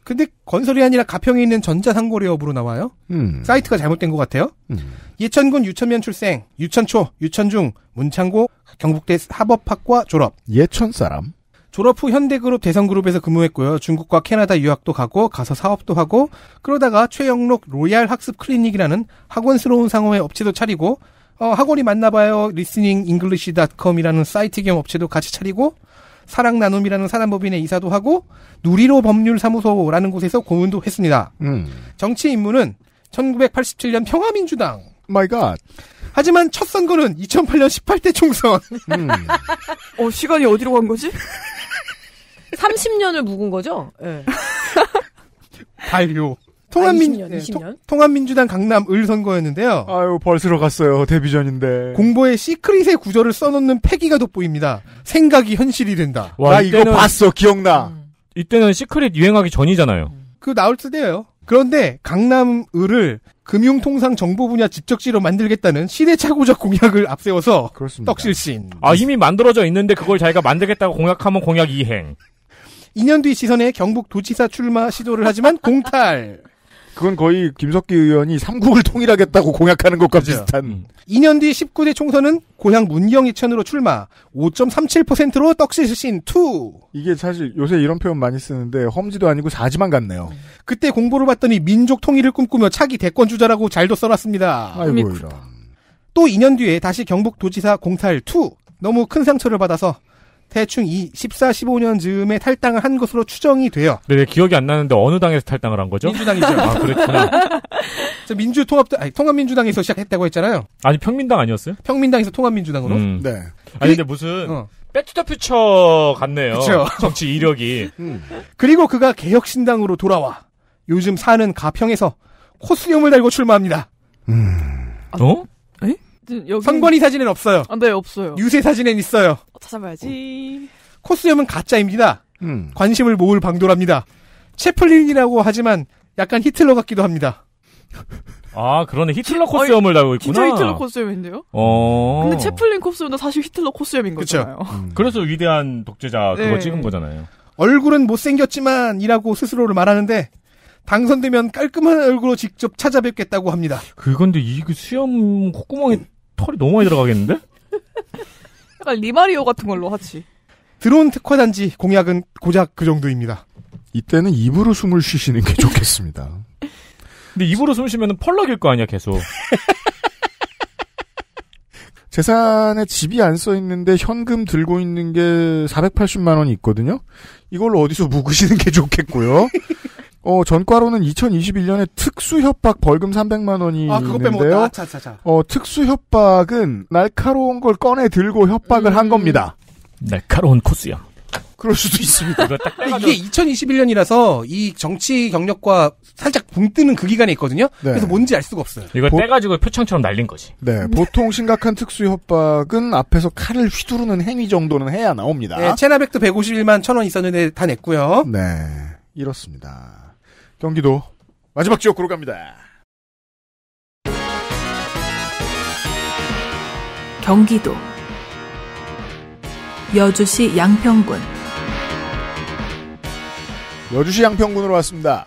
근데 건설이 아니라 가평에 있는 전자상거래업으로 나와요. 음. 사이트가 잘못된 것 같아요. 음. 예천군 유천면 출생, 유천초, 유천중, 문창고, 경북대 사법학과 졸업. 예천 사람. 졸업 후 현대그룹 대성그룹에서 근무했고요. 중국과 캐나다 유학도 가고 가서 사업도 하고 그러다가 최영록 로얄 학습 클리닉이라는 학원스러운 상호의 업체도 차리고 어, 학원이 맞나봐요. 리스닝 잉글리시 닷컴이라는 사이트 겸 업체도 같이 차리고 사랑 나눔이라는 사단법인의 이사도 하고 누리로 법률사무소라는 곳에서 고문도 했습니다. 음. 정치 임무는 1987년 평화민주당. 마이 갓. 하지만 첫 선거는 2008년 18대 총선. 음. 어, 시간이 어디로 간 거지? 30년을 묵은 거죠? 예. 네. 발효. 통합민, 아, 20년, 20년? 통, 통합민주당 강남 을 선거였는데요. 아유, 벌스로 갔어요. 데뷔전인데. 공보에 시크릿의 구절을 써놓는 패기가 돋보입니다. 생각이 현실이 된다. 와, 나 이거 이때 봤어. 기억나. 음. 이때는 시크릿 유행하기 전이잖아요. 음. 그 나올 때예요. 그런데 강남 을을 금융통상 정보 분야 직접지로 만들겠다는 시대착오적 공약을 앞세워서 그렇습니다. 떡실신. 아 이미 만들어져 있는데 그걸 자기가 만들겠다고 공약하면 공약 이행. 2년 뒤 시선에 경북 도지사 출마 시도를 하지만 공탈. 그건 거의 김석기 의원이 삼국을 통일하겠다고 공약하는 것과 그렇죠. 비슷한. 2년 음. 뒤 19대 총선은 고향 문경 이천으로 출마. 5.37%로 떡시신 2. 이게 사실 요새 이런 표현 많이 쓰는데 험지도 아니고 사지만 같네요. 그때 공보를 봤더니 민족 통일을 꿈꾸며 차기 대권 주자라고 잘도 써놨습니다. 아이고 이런. 또 2년 뒤에 다시 경북 도지사 공탈 2. 너무 큰 상처를 받아서 대충 이 14, 15년 즈음에 탈당을 한 것으로 추정이 돼요. 네, 기억이 안 나는데 어느 당에서 탈당을 한 거죠? 민주당이죠. 아, 그랬구나. 민주통합, 아니, 통합민주당에서 시작했다고 했잖아요. 아니, 평민당 아니었어요? 평민당에서 통합민주당으로? 음. 네. 아니, 근데 무슨, 어. 백투더퓨처 같네요. 그쵸. 정치 이력이. 음. 그리고 그가 개혁신당으로 돌아와 요즘 사는 가평에서 코스염을 달고 출마합니다. 어? 음. 어? 아, 어? 에? 여기... 선관위 사진엔 없어요. 아, 네, 없어요. 유세 사진엔 있어요. 찾아봐야지. 코스염은 가짜입니다. 음. 관심을 모을 방도랍니다. 채플린이라고 하지만 약간 히틀러 같기도 합니다. 아, 그러네. 히틀러 어, 코스염을 달고 있구나. 진짜 히틀러 코스염인데요? 어. 근데 채플린 코스염도 사실 히틀러 코스염인 거잖아요. 음. 그래서 위대한 독재자 그거 네. 찍은 거잖아요. 얼굴은 못생겼지만 이라고 스스로를 말하는데 당선되면 깔끔한 얼굴로 직접 찾아뵙겠다고 합니다. 그건데 이 그 수염 콧구멍에 털이 너무 많이 들어가겠는데? 약간 리마리오 같은 걸로 하지. 드론 특화단지 공약은 고작 그 정도입니다. 이때는 입으로 숨을 쉬시는 게 좋겠습니다. 근데 입으로 숨 쉬면 펄럭일 거 아니야 계속. 재산에 집이 안 써 있는데 현금 들고 있는 게 480만 원이 있거든요. 이걸 어디서 묵으시는 게 좋겠고요. 어, 전과로는 2021년에 특수협박 벌금 300만 원이 아, 그거 빼먹었다. 아, 자, 자, 자. 어, 특수협박은 날카로운 걸 꺼내 들고 협박을 음... 한 겁니다. 날카로운 코스야. 그럴 수도 있습니다. 이게 2021년이라서 이 정치 경력과 살짝 붕 뜨는 그 기간에 있거든요. 네. 그래서 뭔지 알 수가 없어요. 이걸 보... 떼가지고 표창처럼 날린 거지. 네, 보통 심각한 특수협박은 앞에서 칼을 휘두르는 행위 정도는 해야 나옵니다. 네, 체나백도 151만 천 원 있었는데 다 냈고요. 네, 이렇습니다. 경기도 마지막 지역으로 갑니다. 경기도 여주시 양평군 여주시 양평군으로 왔습니다.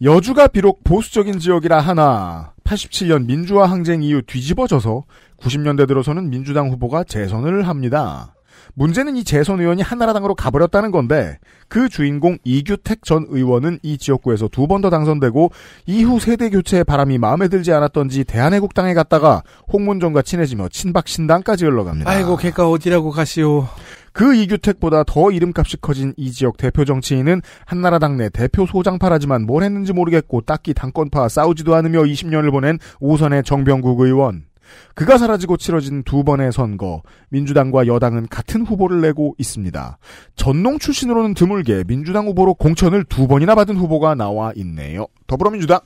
여주가 비록 보수적인 지역이라 하나 87년 민주화 항쟁 이후 뒤집어져서 90년대 들어서는 민주당 후보가 재선을 합니다. 문제는 이 재선 의원이 한나라당으로 가버렸다는 건데 그 주인공 이규택 전 의원은 이 지역구에서 두 번 더 당선되고 이후 세대 교체의 바람이 마음에 들지 않았던지 대한애국당에 갔다가 홍문종과 친해지며 친박신당까지 흘러갑니다. 아이고 걔가 어디라고 가시오. 그 이규택보다 더 이름값이 커진 이 지역 대표 정치인은 한나라당 내 대표 소장파라지만 뭘 했는지 모르겠고 딱히 당권파와 싸우지도 않으며 20년을 보낸 오선의 정병국 의원. 그가 사라지고 치러진 두 번의 선거, 민주당과 여당은 같은 후보를 내고 있습니다. 전농 출신으로는 드물게 민주당 후보로 공천을 두 번이나 받은 후보가 나와 있네요. 더불어민주당.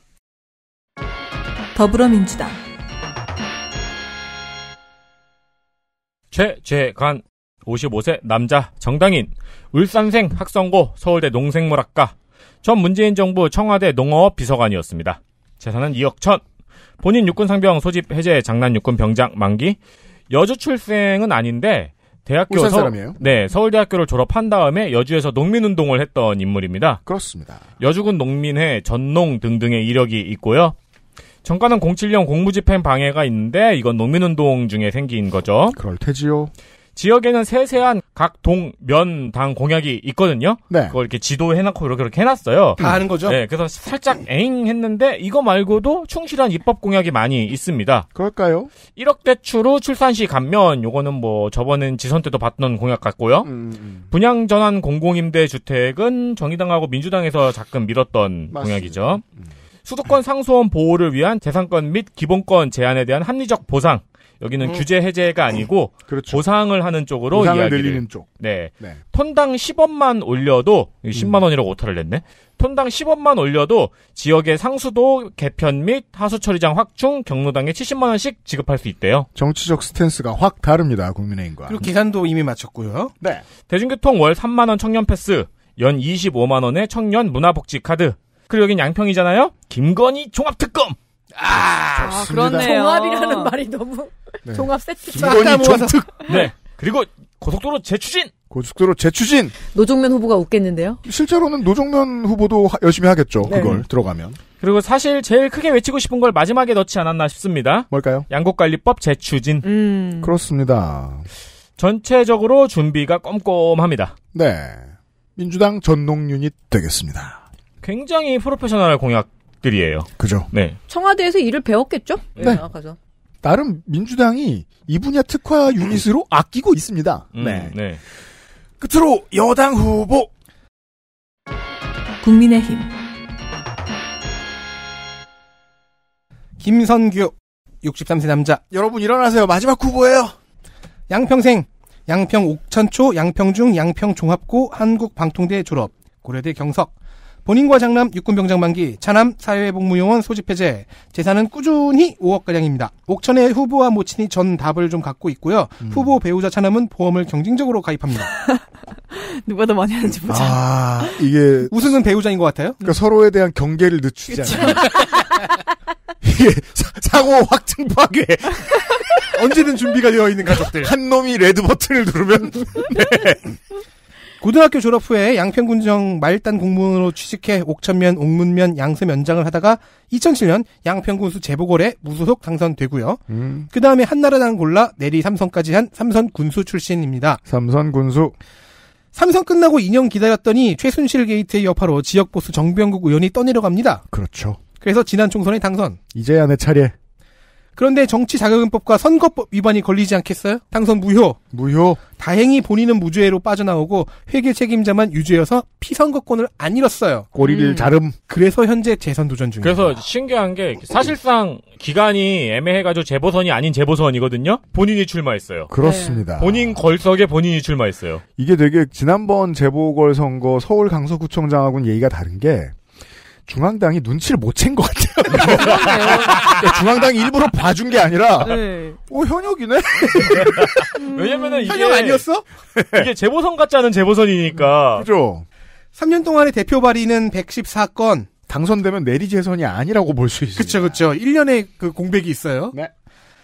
더불어민주당. 최재관 55세 남자 정당인 울산생 학성고 서울대 농생물학과 전 문재인 정부 청와대 농어업 비서관이었습니다. 재산은 2억 천. 본인 육군 상병 소집 해제 장난 육군 병장 만기 여주 출생은 아닌데 대학교 서, 네 서울대학교를 졸업한 다음에 여주에서 농민운동을 했던 인물입니다. 그렇습니다. 여주군 농민회 전농 등등의 이력이 있고요. 정가는 07년 공무집행 방해가 있는데 이건 농민운동 중에 생긴 거죠. 그럴 테지요. 지역에는 세세한 각 동, 면, 당 공약이 있거든요. 네. 그걸 이렇게 지도해놓고 이렇게, 이렇게 해놨어요. 음. 다하는 거죠? 네. 그래서 살짝 엥 했는데 이거 말고도 충실한 입법 공약이 많이 있습니다. 그럴까요? 1억 대출후 출산시 감면 요거는 뭐 저번엔 지선 때도 봤던 공약 같고요. 음. 음, 음. 분양 전환 공공임대 주택은 정의당하고 민주당에서 자금 밀었던 맞습니다. 공약이죠. 수도권 상소원 보호를 위한 재산권 및 기본권 제한에 대한 합리적 보상. 여기는 음. 규제 해제가 아니고 음. 그렇죠. 보상을 하는 쪽으로 보상을 이야기를 늘리는 쪽. 네. 네. 톤당 10원만 올려도 10만 음. 원이라고 오타를 냈네. 톤당 10원만 올려도 지역의 상수도 개편 및 하수 처리장 확충 경로당에 70만 원씩 지급할 수 있대요. 정치적 스탠스가 확 다릅니다. 국민의힘과. 그리고 기산도 이미 마쳤고요. 네. 대중교통 월 3만 원 청년 패스, 연 25만 원의 청년 문화복지 카드. 그리고 여긴 양평이잖아요. 김건희 종합특검. 아, 아 그렇네요. 종합이라는 말이 너무 네. 종합 세트. 김건 종특. 네. 그리고 고속도로 재추진. 고속도로 재추진. 노종면 후보가 웃겠는데요? 실제로는 노종면 후보도 하, 열심히 하겠죠. 네. 그걸 들어가면. 그리고 사실 제일 크게 외치고 싶은 걸 마지막에 넣지 않았나 싶습니다. 뭘까요? 양곡관리법 재추진. 음. 그렇습니다. 전체적으로 준비가 꼼꼼합니다. 네. 민주당 전농 유닛 되겠습니다. 굉장히 프로페셔널 공약 세력들이에요. 그죠. 네. 청와대에서 일을 배웠겠죠? 네. 네 아, 가서. 나름 민주당이 이 분야 특화 유닛으로 음. 아끼고 있습니다. 음, 네. 네. 끝으로 여당 후보 국민의힘 김선규 63세 남자 여러분 일어나세요 마지막 후보예요 양평생 양평 옥천초 양평중 양평종합고 한국방통대 졸업 고려대 경석 본인과 장남 육군병장 만기, 차남 사회복무요원 소집 해제, 재산은 꾸준히 5억가량입니다. 옥천의 후보와 모친이 전 답을 좀 갖고 있고요. 음. 후보 배우자 차남은 보험을 경쟁적으로 가입합니다. 누가 더 많이 하는지 보자. 아, 이게. 우승은 배우자인 것 같아요? 그러니까 서로에 대한 경계를 늦추지 않아요. 이게 사고 확증 파괴. 언제든 준비가 되어 있는 가족들. 한 놈이 레드 버튼을 누르면. 네. 고등학교 졸업 후에 양평군정 말단 공무원으로 취직해 옥천면, 옥문면, 양서 면장을 하다가 2007년 양평군수 재보궐에 무소속 당선되고요. 음. 그 다음에 한나라당 골라 내리 삼선까지 한 삼선 군수 출신입니다. 삼선 군수. 삼선 끝나고 2년 기다렸더니 최순실 게이트의 여파로 지역 보수 정병국 의원이 떠내려갑니다. 그렇죠. 그래서 지난 총선에 당선. 이제야 내 차례. 그런데 정치자금법과 격 선거법 위반이 걸리지 않겠어요? 당선 무효. 무효. 다행히 본인은 무죄로 빠져나오고 회계 책임자만 유죄여서 피선거권을 안 잃었어요. 꼬리를 음. 자름. 그래서 현재 재선 도전 중입니다. 그래서 신기한 게 사실상 기간이 애매해가지고 재보선이 아닌 재보선이거든요. 본인이 출마했어요. 그렇습니다. 네. 본인 걸석에 본인이 출마했어요. 이게 되게 지난번 재보궐 선거 서울 강서구청장하고는 얘기가 다른 게 중앙당이 눈치를 못 챈 것 같아요. 중앙당이 일부러 봐준 게 아니라, 네. 오, 어, 현역이네? 왜냐면은 이게. 현역 아니었어? 이게 재보선 같지 않은 재보선이니까. 그죠. 3년 동안의 대표 발의는 114건. 당선되면 내리 재선이 아니라고 볼 수 있어요. 그쵸, 그쵸. 1년의그 공백이 있어요. 네.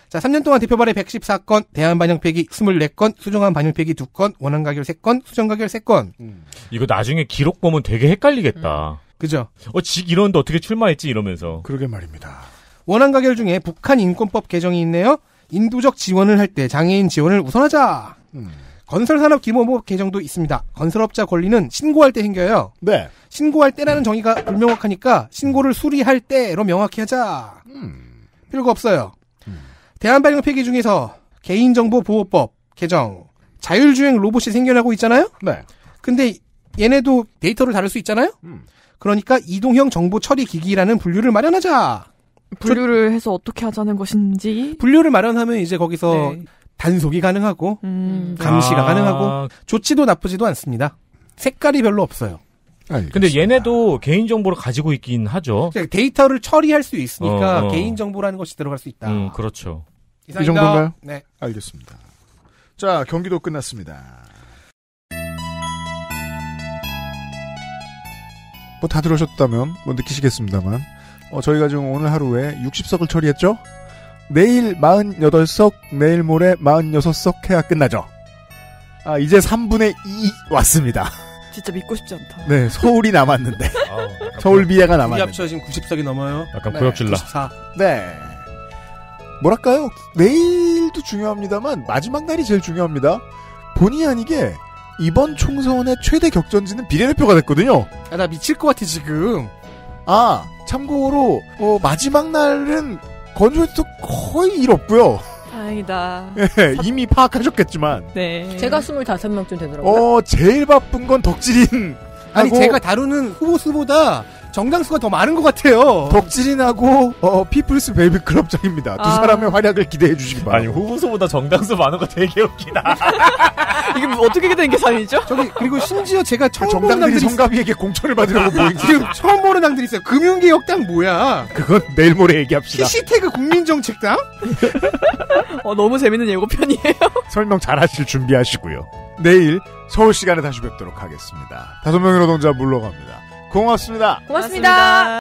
자, 3년 동안 대표 발의 114건, 대한 반영폐기 24건, 수정한 반영폐기 2건, 원안 가결 3건, 수정 가결 3건. 음. 이거 나중에 기록 보면 되게 헷갈리겠다. 그죠? 어, 직 이런데 어떻게 출마했지 이러면서. 그러게 말입니다. 원안 가결 중에 북한 인권법 개정이 있네요. 인도적 지원을 할 때 장애인 지원을 우선하자. 음. 건설산업 기본법 개정도 있습니다. 건설업자 권리는 신고할 때 생겨요. 네. 신고할 때라는 정의가 불명확하니까 신고를 수리할 때로 명확히 하자. 음. 필요가 없어요. 음. 대한발령 폐기 중에서 개인정보보호법 개정 자율주행 로봇이 생겨나고 있잖아요. 네. 근데 얘네도 데이터를 다룰 수 있잖아요. 음. 그러니까 이동형 정보 처리 기기라는 분류를 마련하자. 분류를 저, 해서 어떻게 하자는 것인지. 분류를 마련하면 이제 거기서 네. 단속이 가능하고 음. 네. 감시가 아. 가능하고 좋지도 나쁘지도 않습니다. 색깔이 별로 없어요. 아, 알겠습니다. 근데 얘네도 개인 정보를 가지고 있긴 하죠. 그러니까 데이터를 처리할 수 있으니까 어, 어. 개인 정보라는 것이 들어갈 수 있다. 음, 그렇죠. 이상입니다. 이 정도인가요? 네. 알겠습니다. 자, 경기도 끝났습니다. 뭐다 들으셨다면 뭐 느끼시겠습니다만 어, 저희가 지금 오늘 하루에 60석을 처리했죠? 내일 48석, 내일 모레 46석 해야 끝나죠. 아, 이제 3분의 2 왔습니다. 진짜 믿고 싶지 않다. 네, 서울이 남았는데. 서울 비해가 남았는데. 합쳐 지금 90석이 넘어요. 약간 부역질라 네. 네. 뭐랄까요? 내일도 중요합니다만 마지막 날이 제일 중요합니다. 본의 아니게 이번 총선의 최대 격전지는 비례대표가 됐거든요. 야, 아, 나 미칠 것 같아 지금. 아 참고로 어, 마지막 날은 건조에도 거의 일 없고요. 다행이다. 예, 이미 파악하셨겠지만. 네. 제가 25명쯤 되더라고요. 어, 제일 바쁜 건 덕질인 아니 제가 다루는 후보수보다 정당수가 더 많은 것 같아요. 덕질이 나고 어, 피플스 베이비 클럽장입니다. 두 아. 사람의 활약을 기대해 주시기 바랍니다. 아니 후보수보다 정당수 많은 거 되게 웃기다. 이게 어떻게 된 계산이죠? 저기 그리고 심지어 제가 처음 그 보는 당들이 성가비에게 공천을 받으려고 모인 지금 처음 보는 당들이 있어요. 금융개혁당 뭐야? 그건 내일 모레 얘기합시다. 시시태그 국민정책당? 어, 너무 재밌는 예고편이에요. 설명 잘하실 준비하시고요. 내일 서울 시간에 다시 뵙도록 하겠습니다. 다섯 명의 노동자 물러갑니다. 고맙습니다. 고맙습니다. 고맙습니다.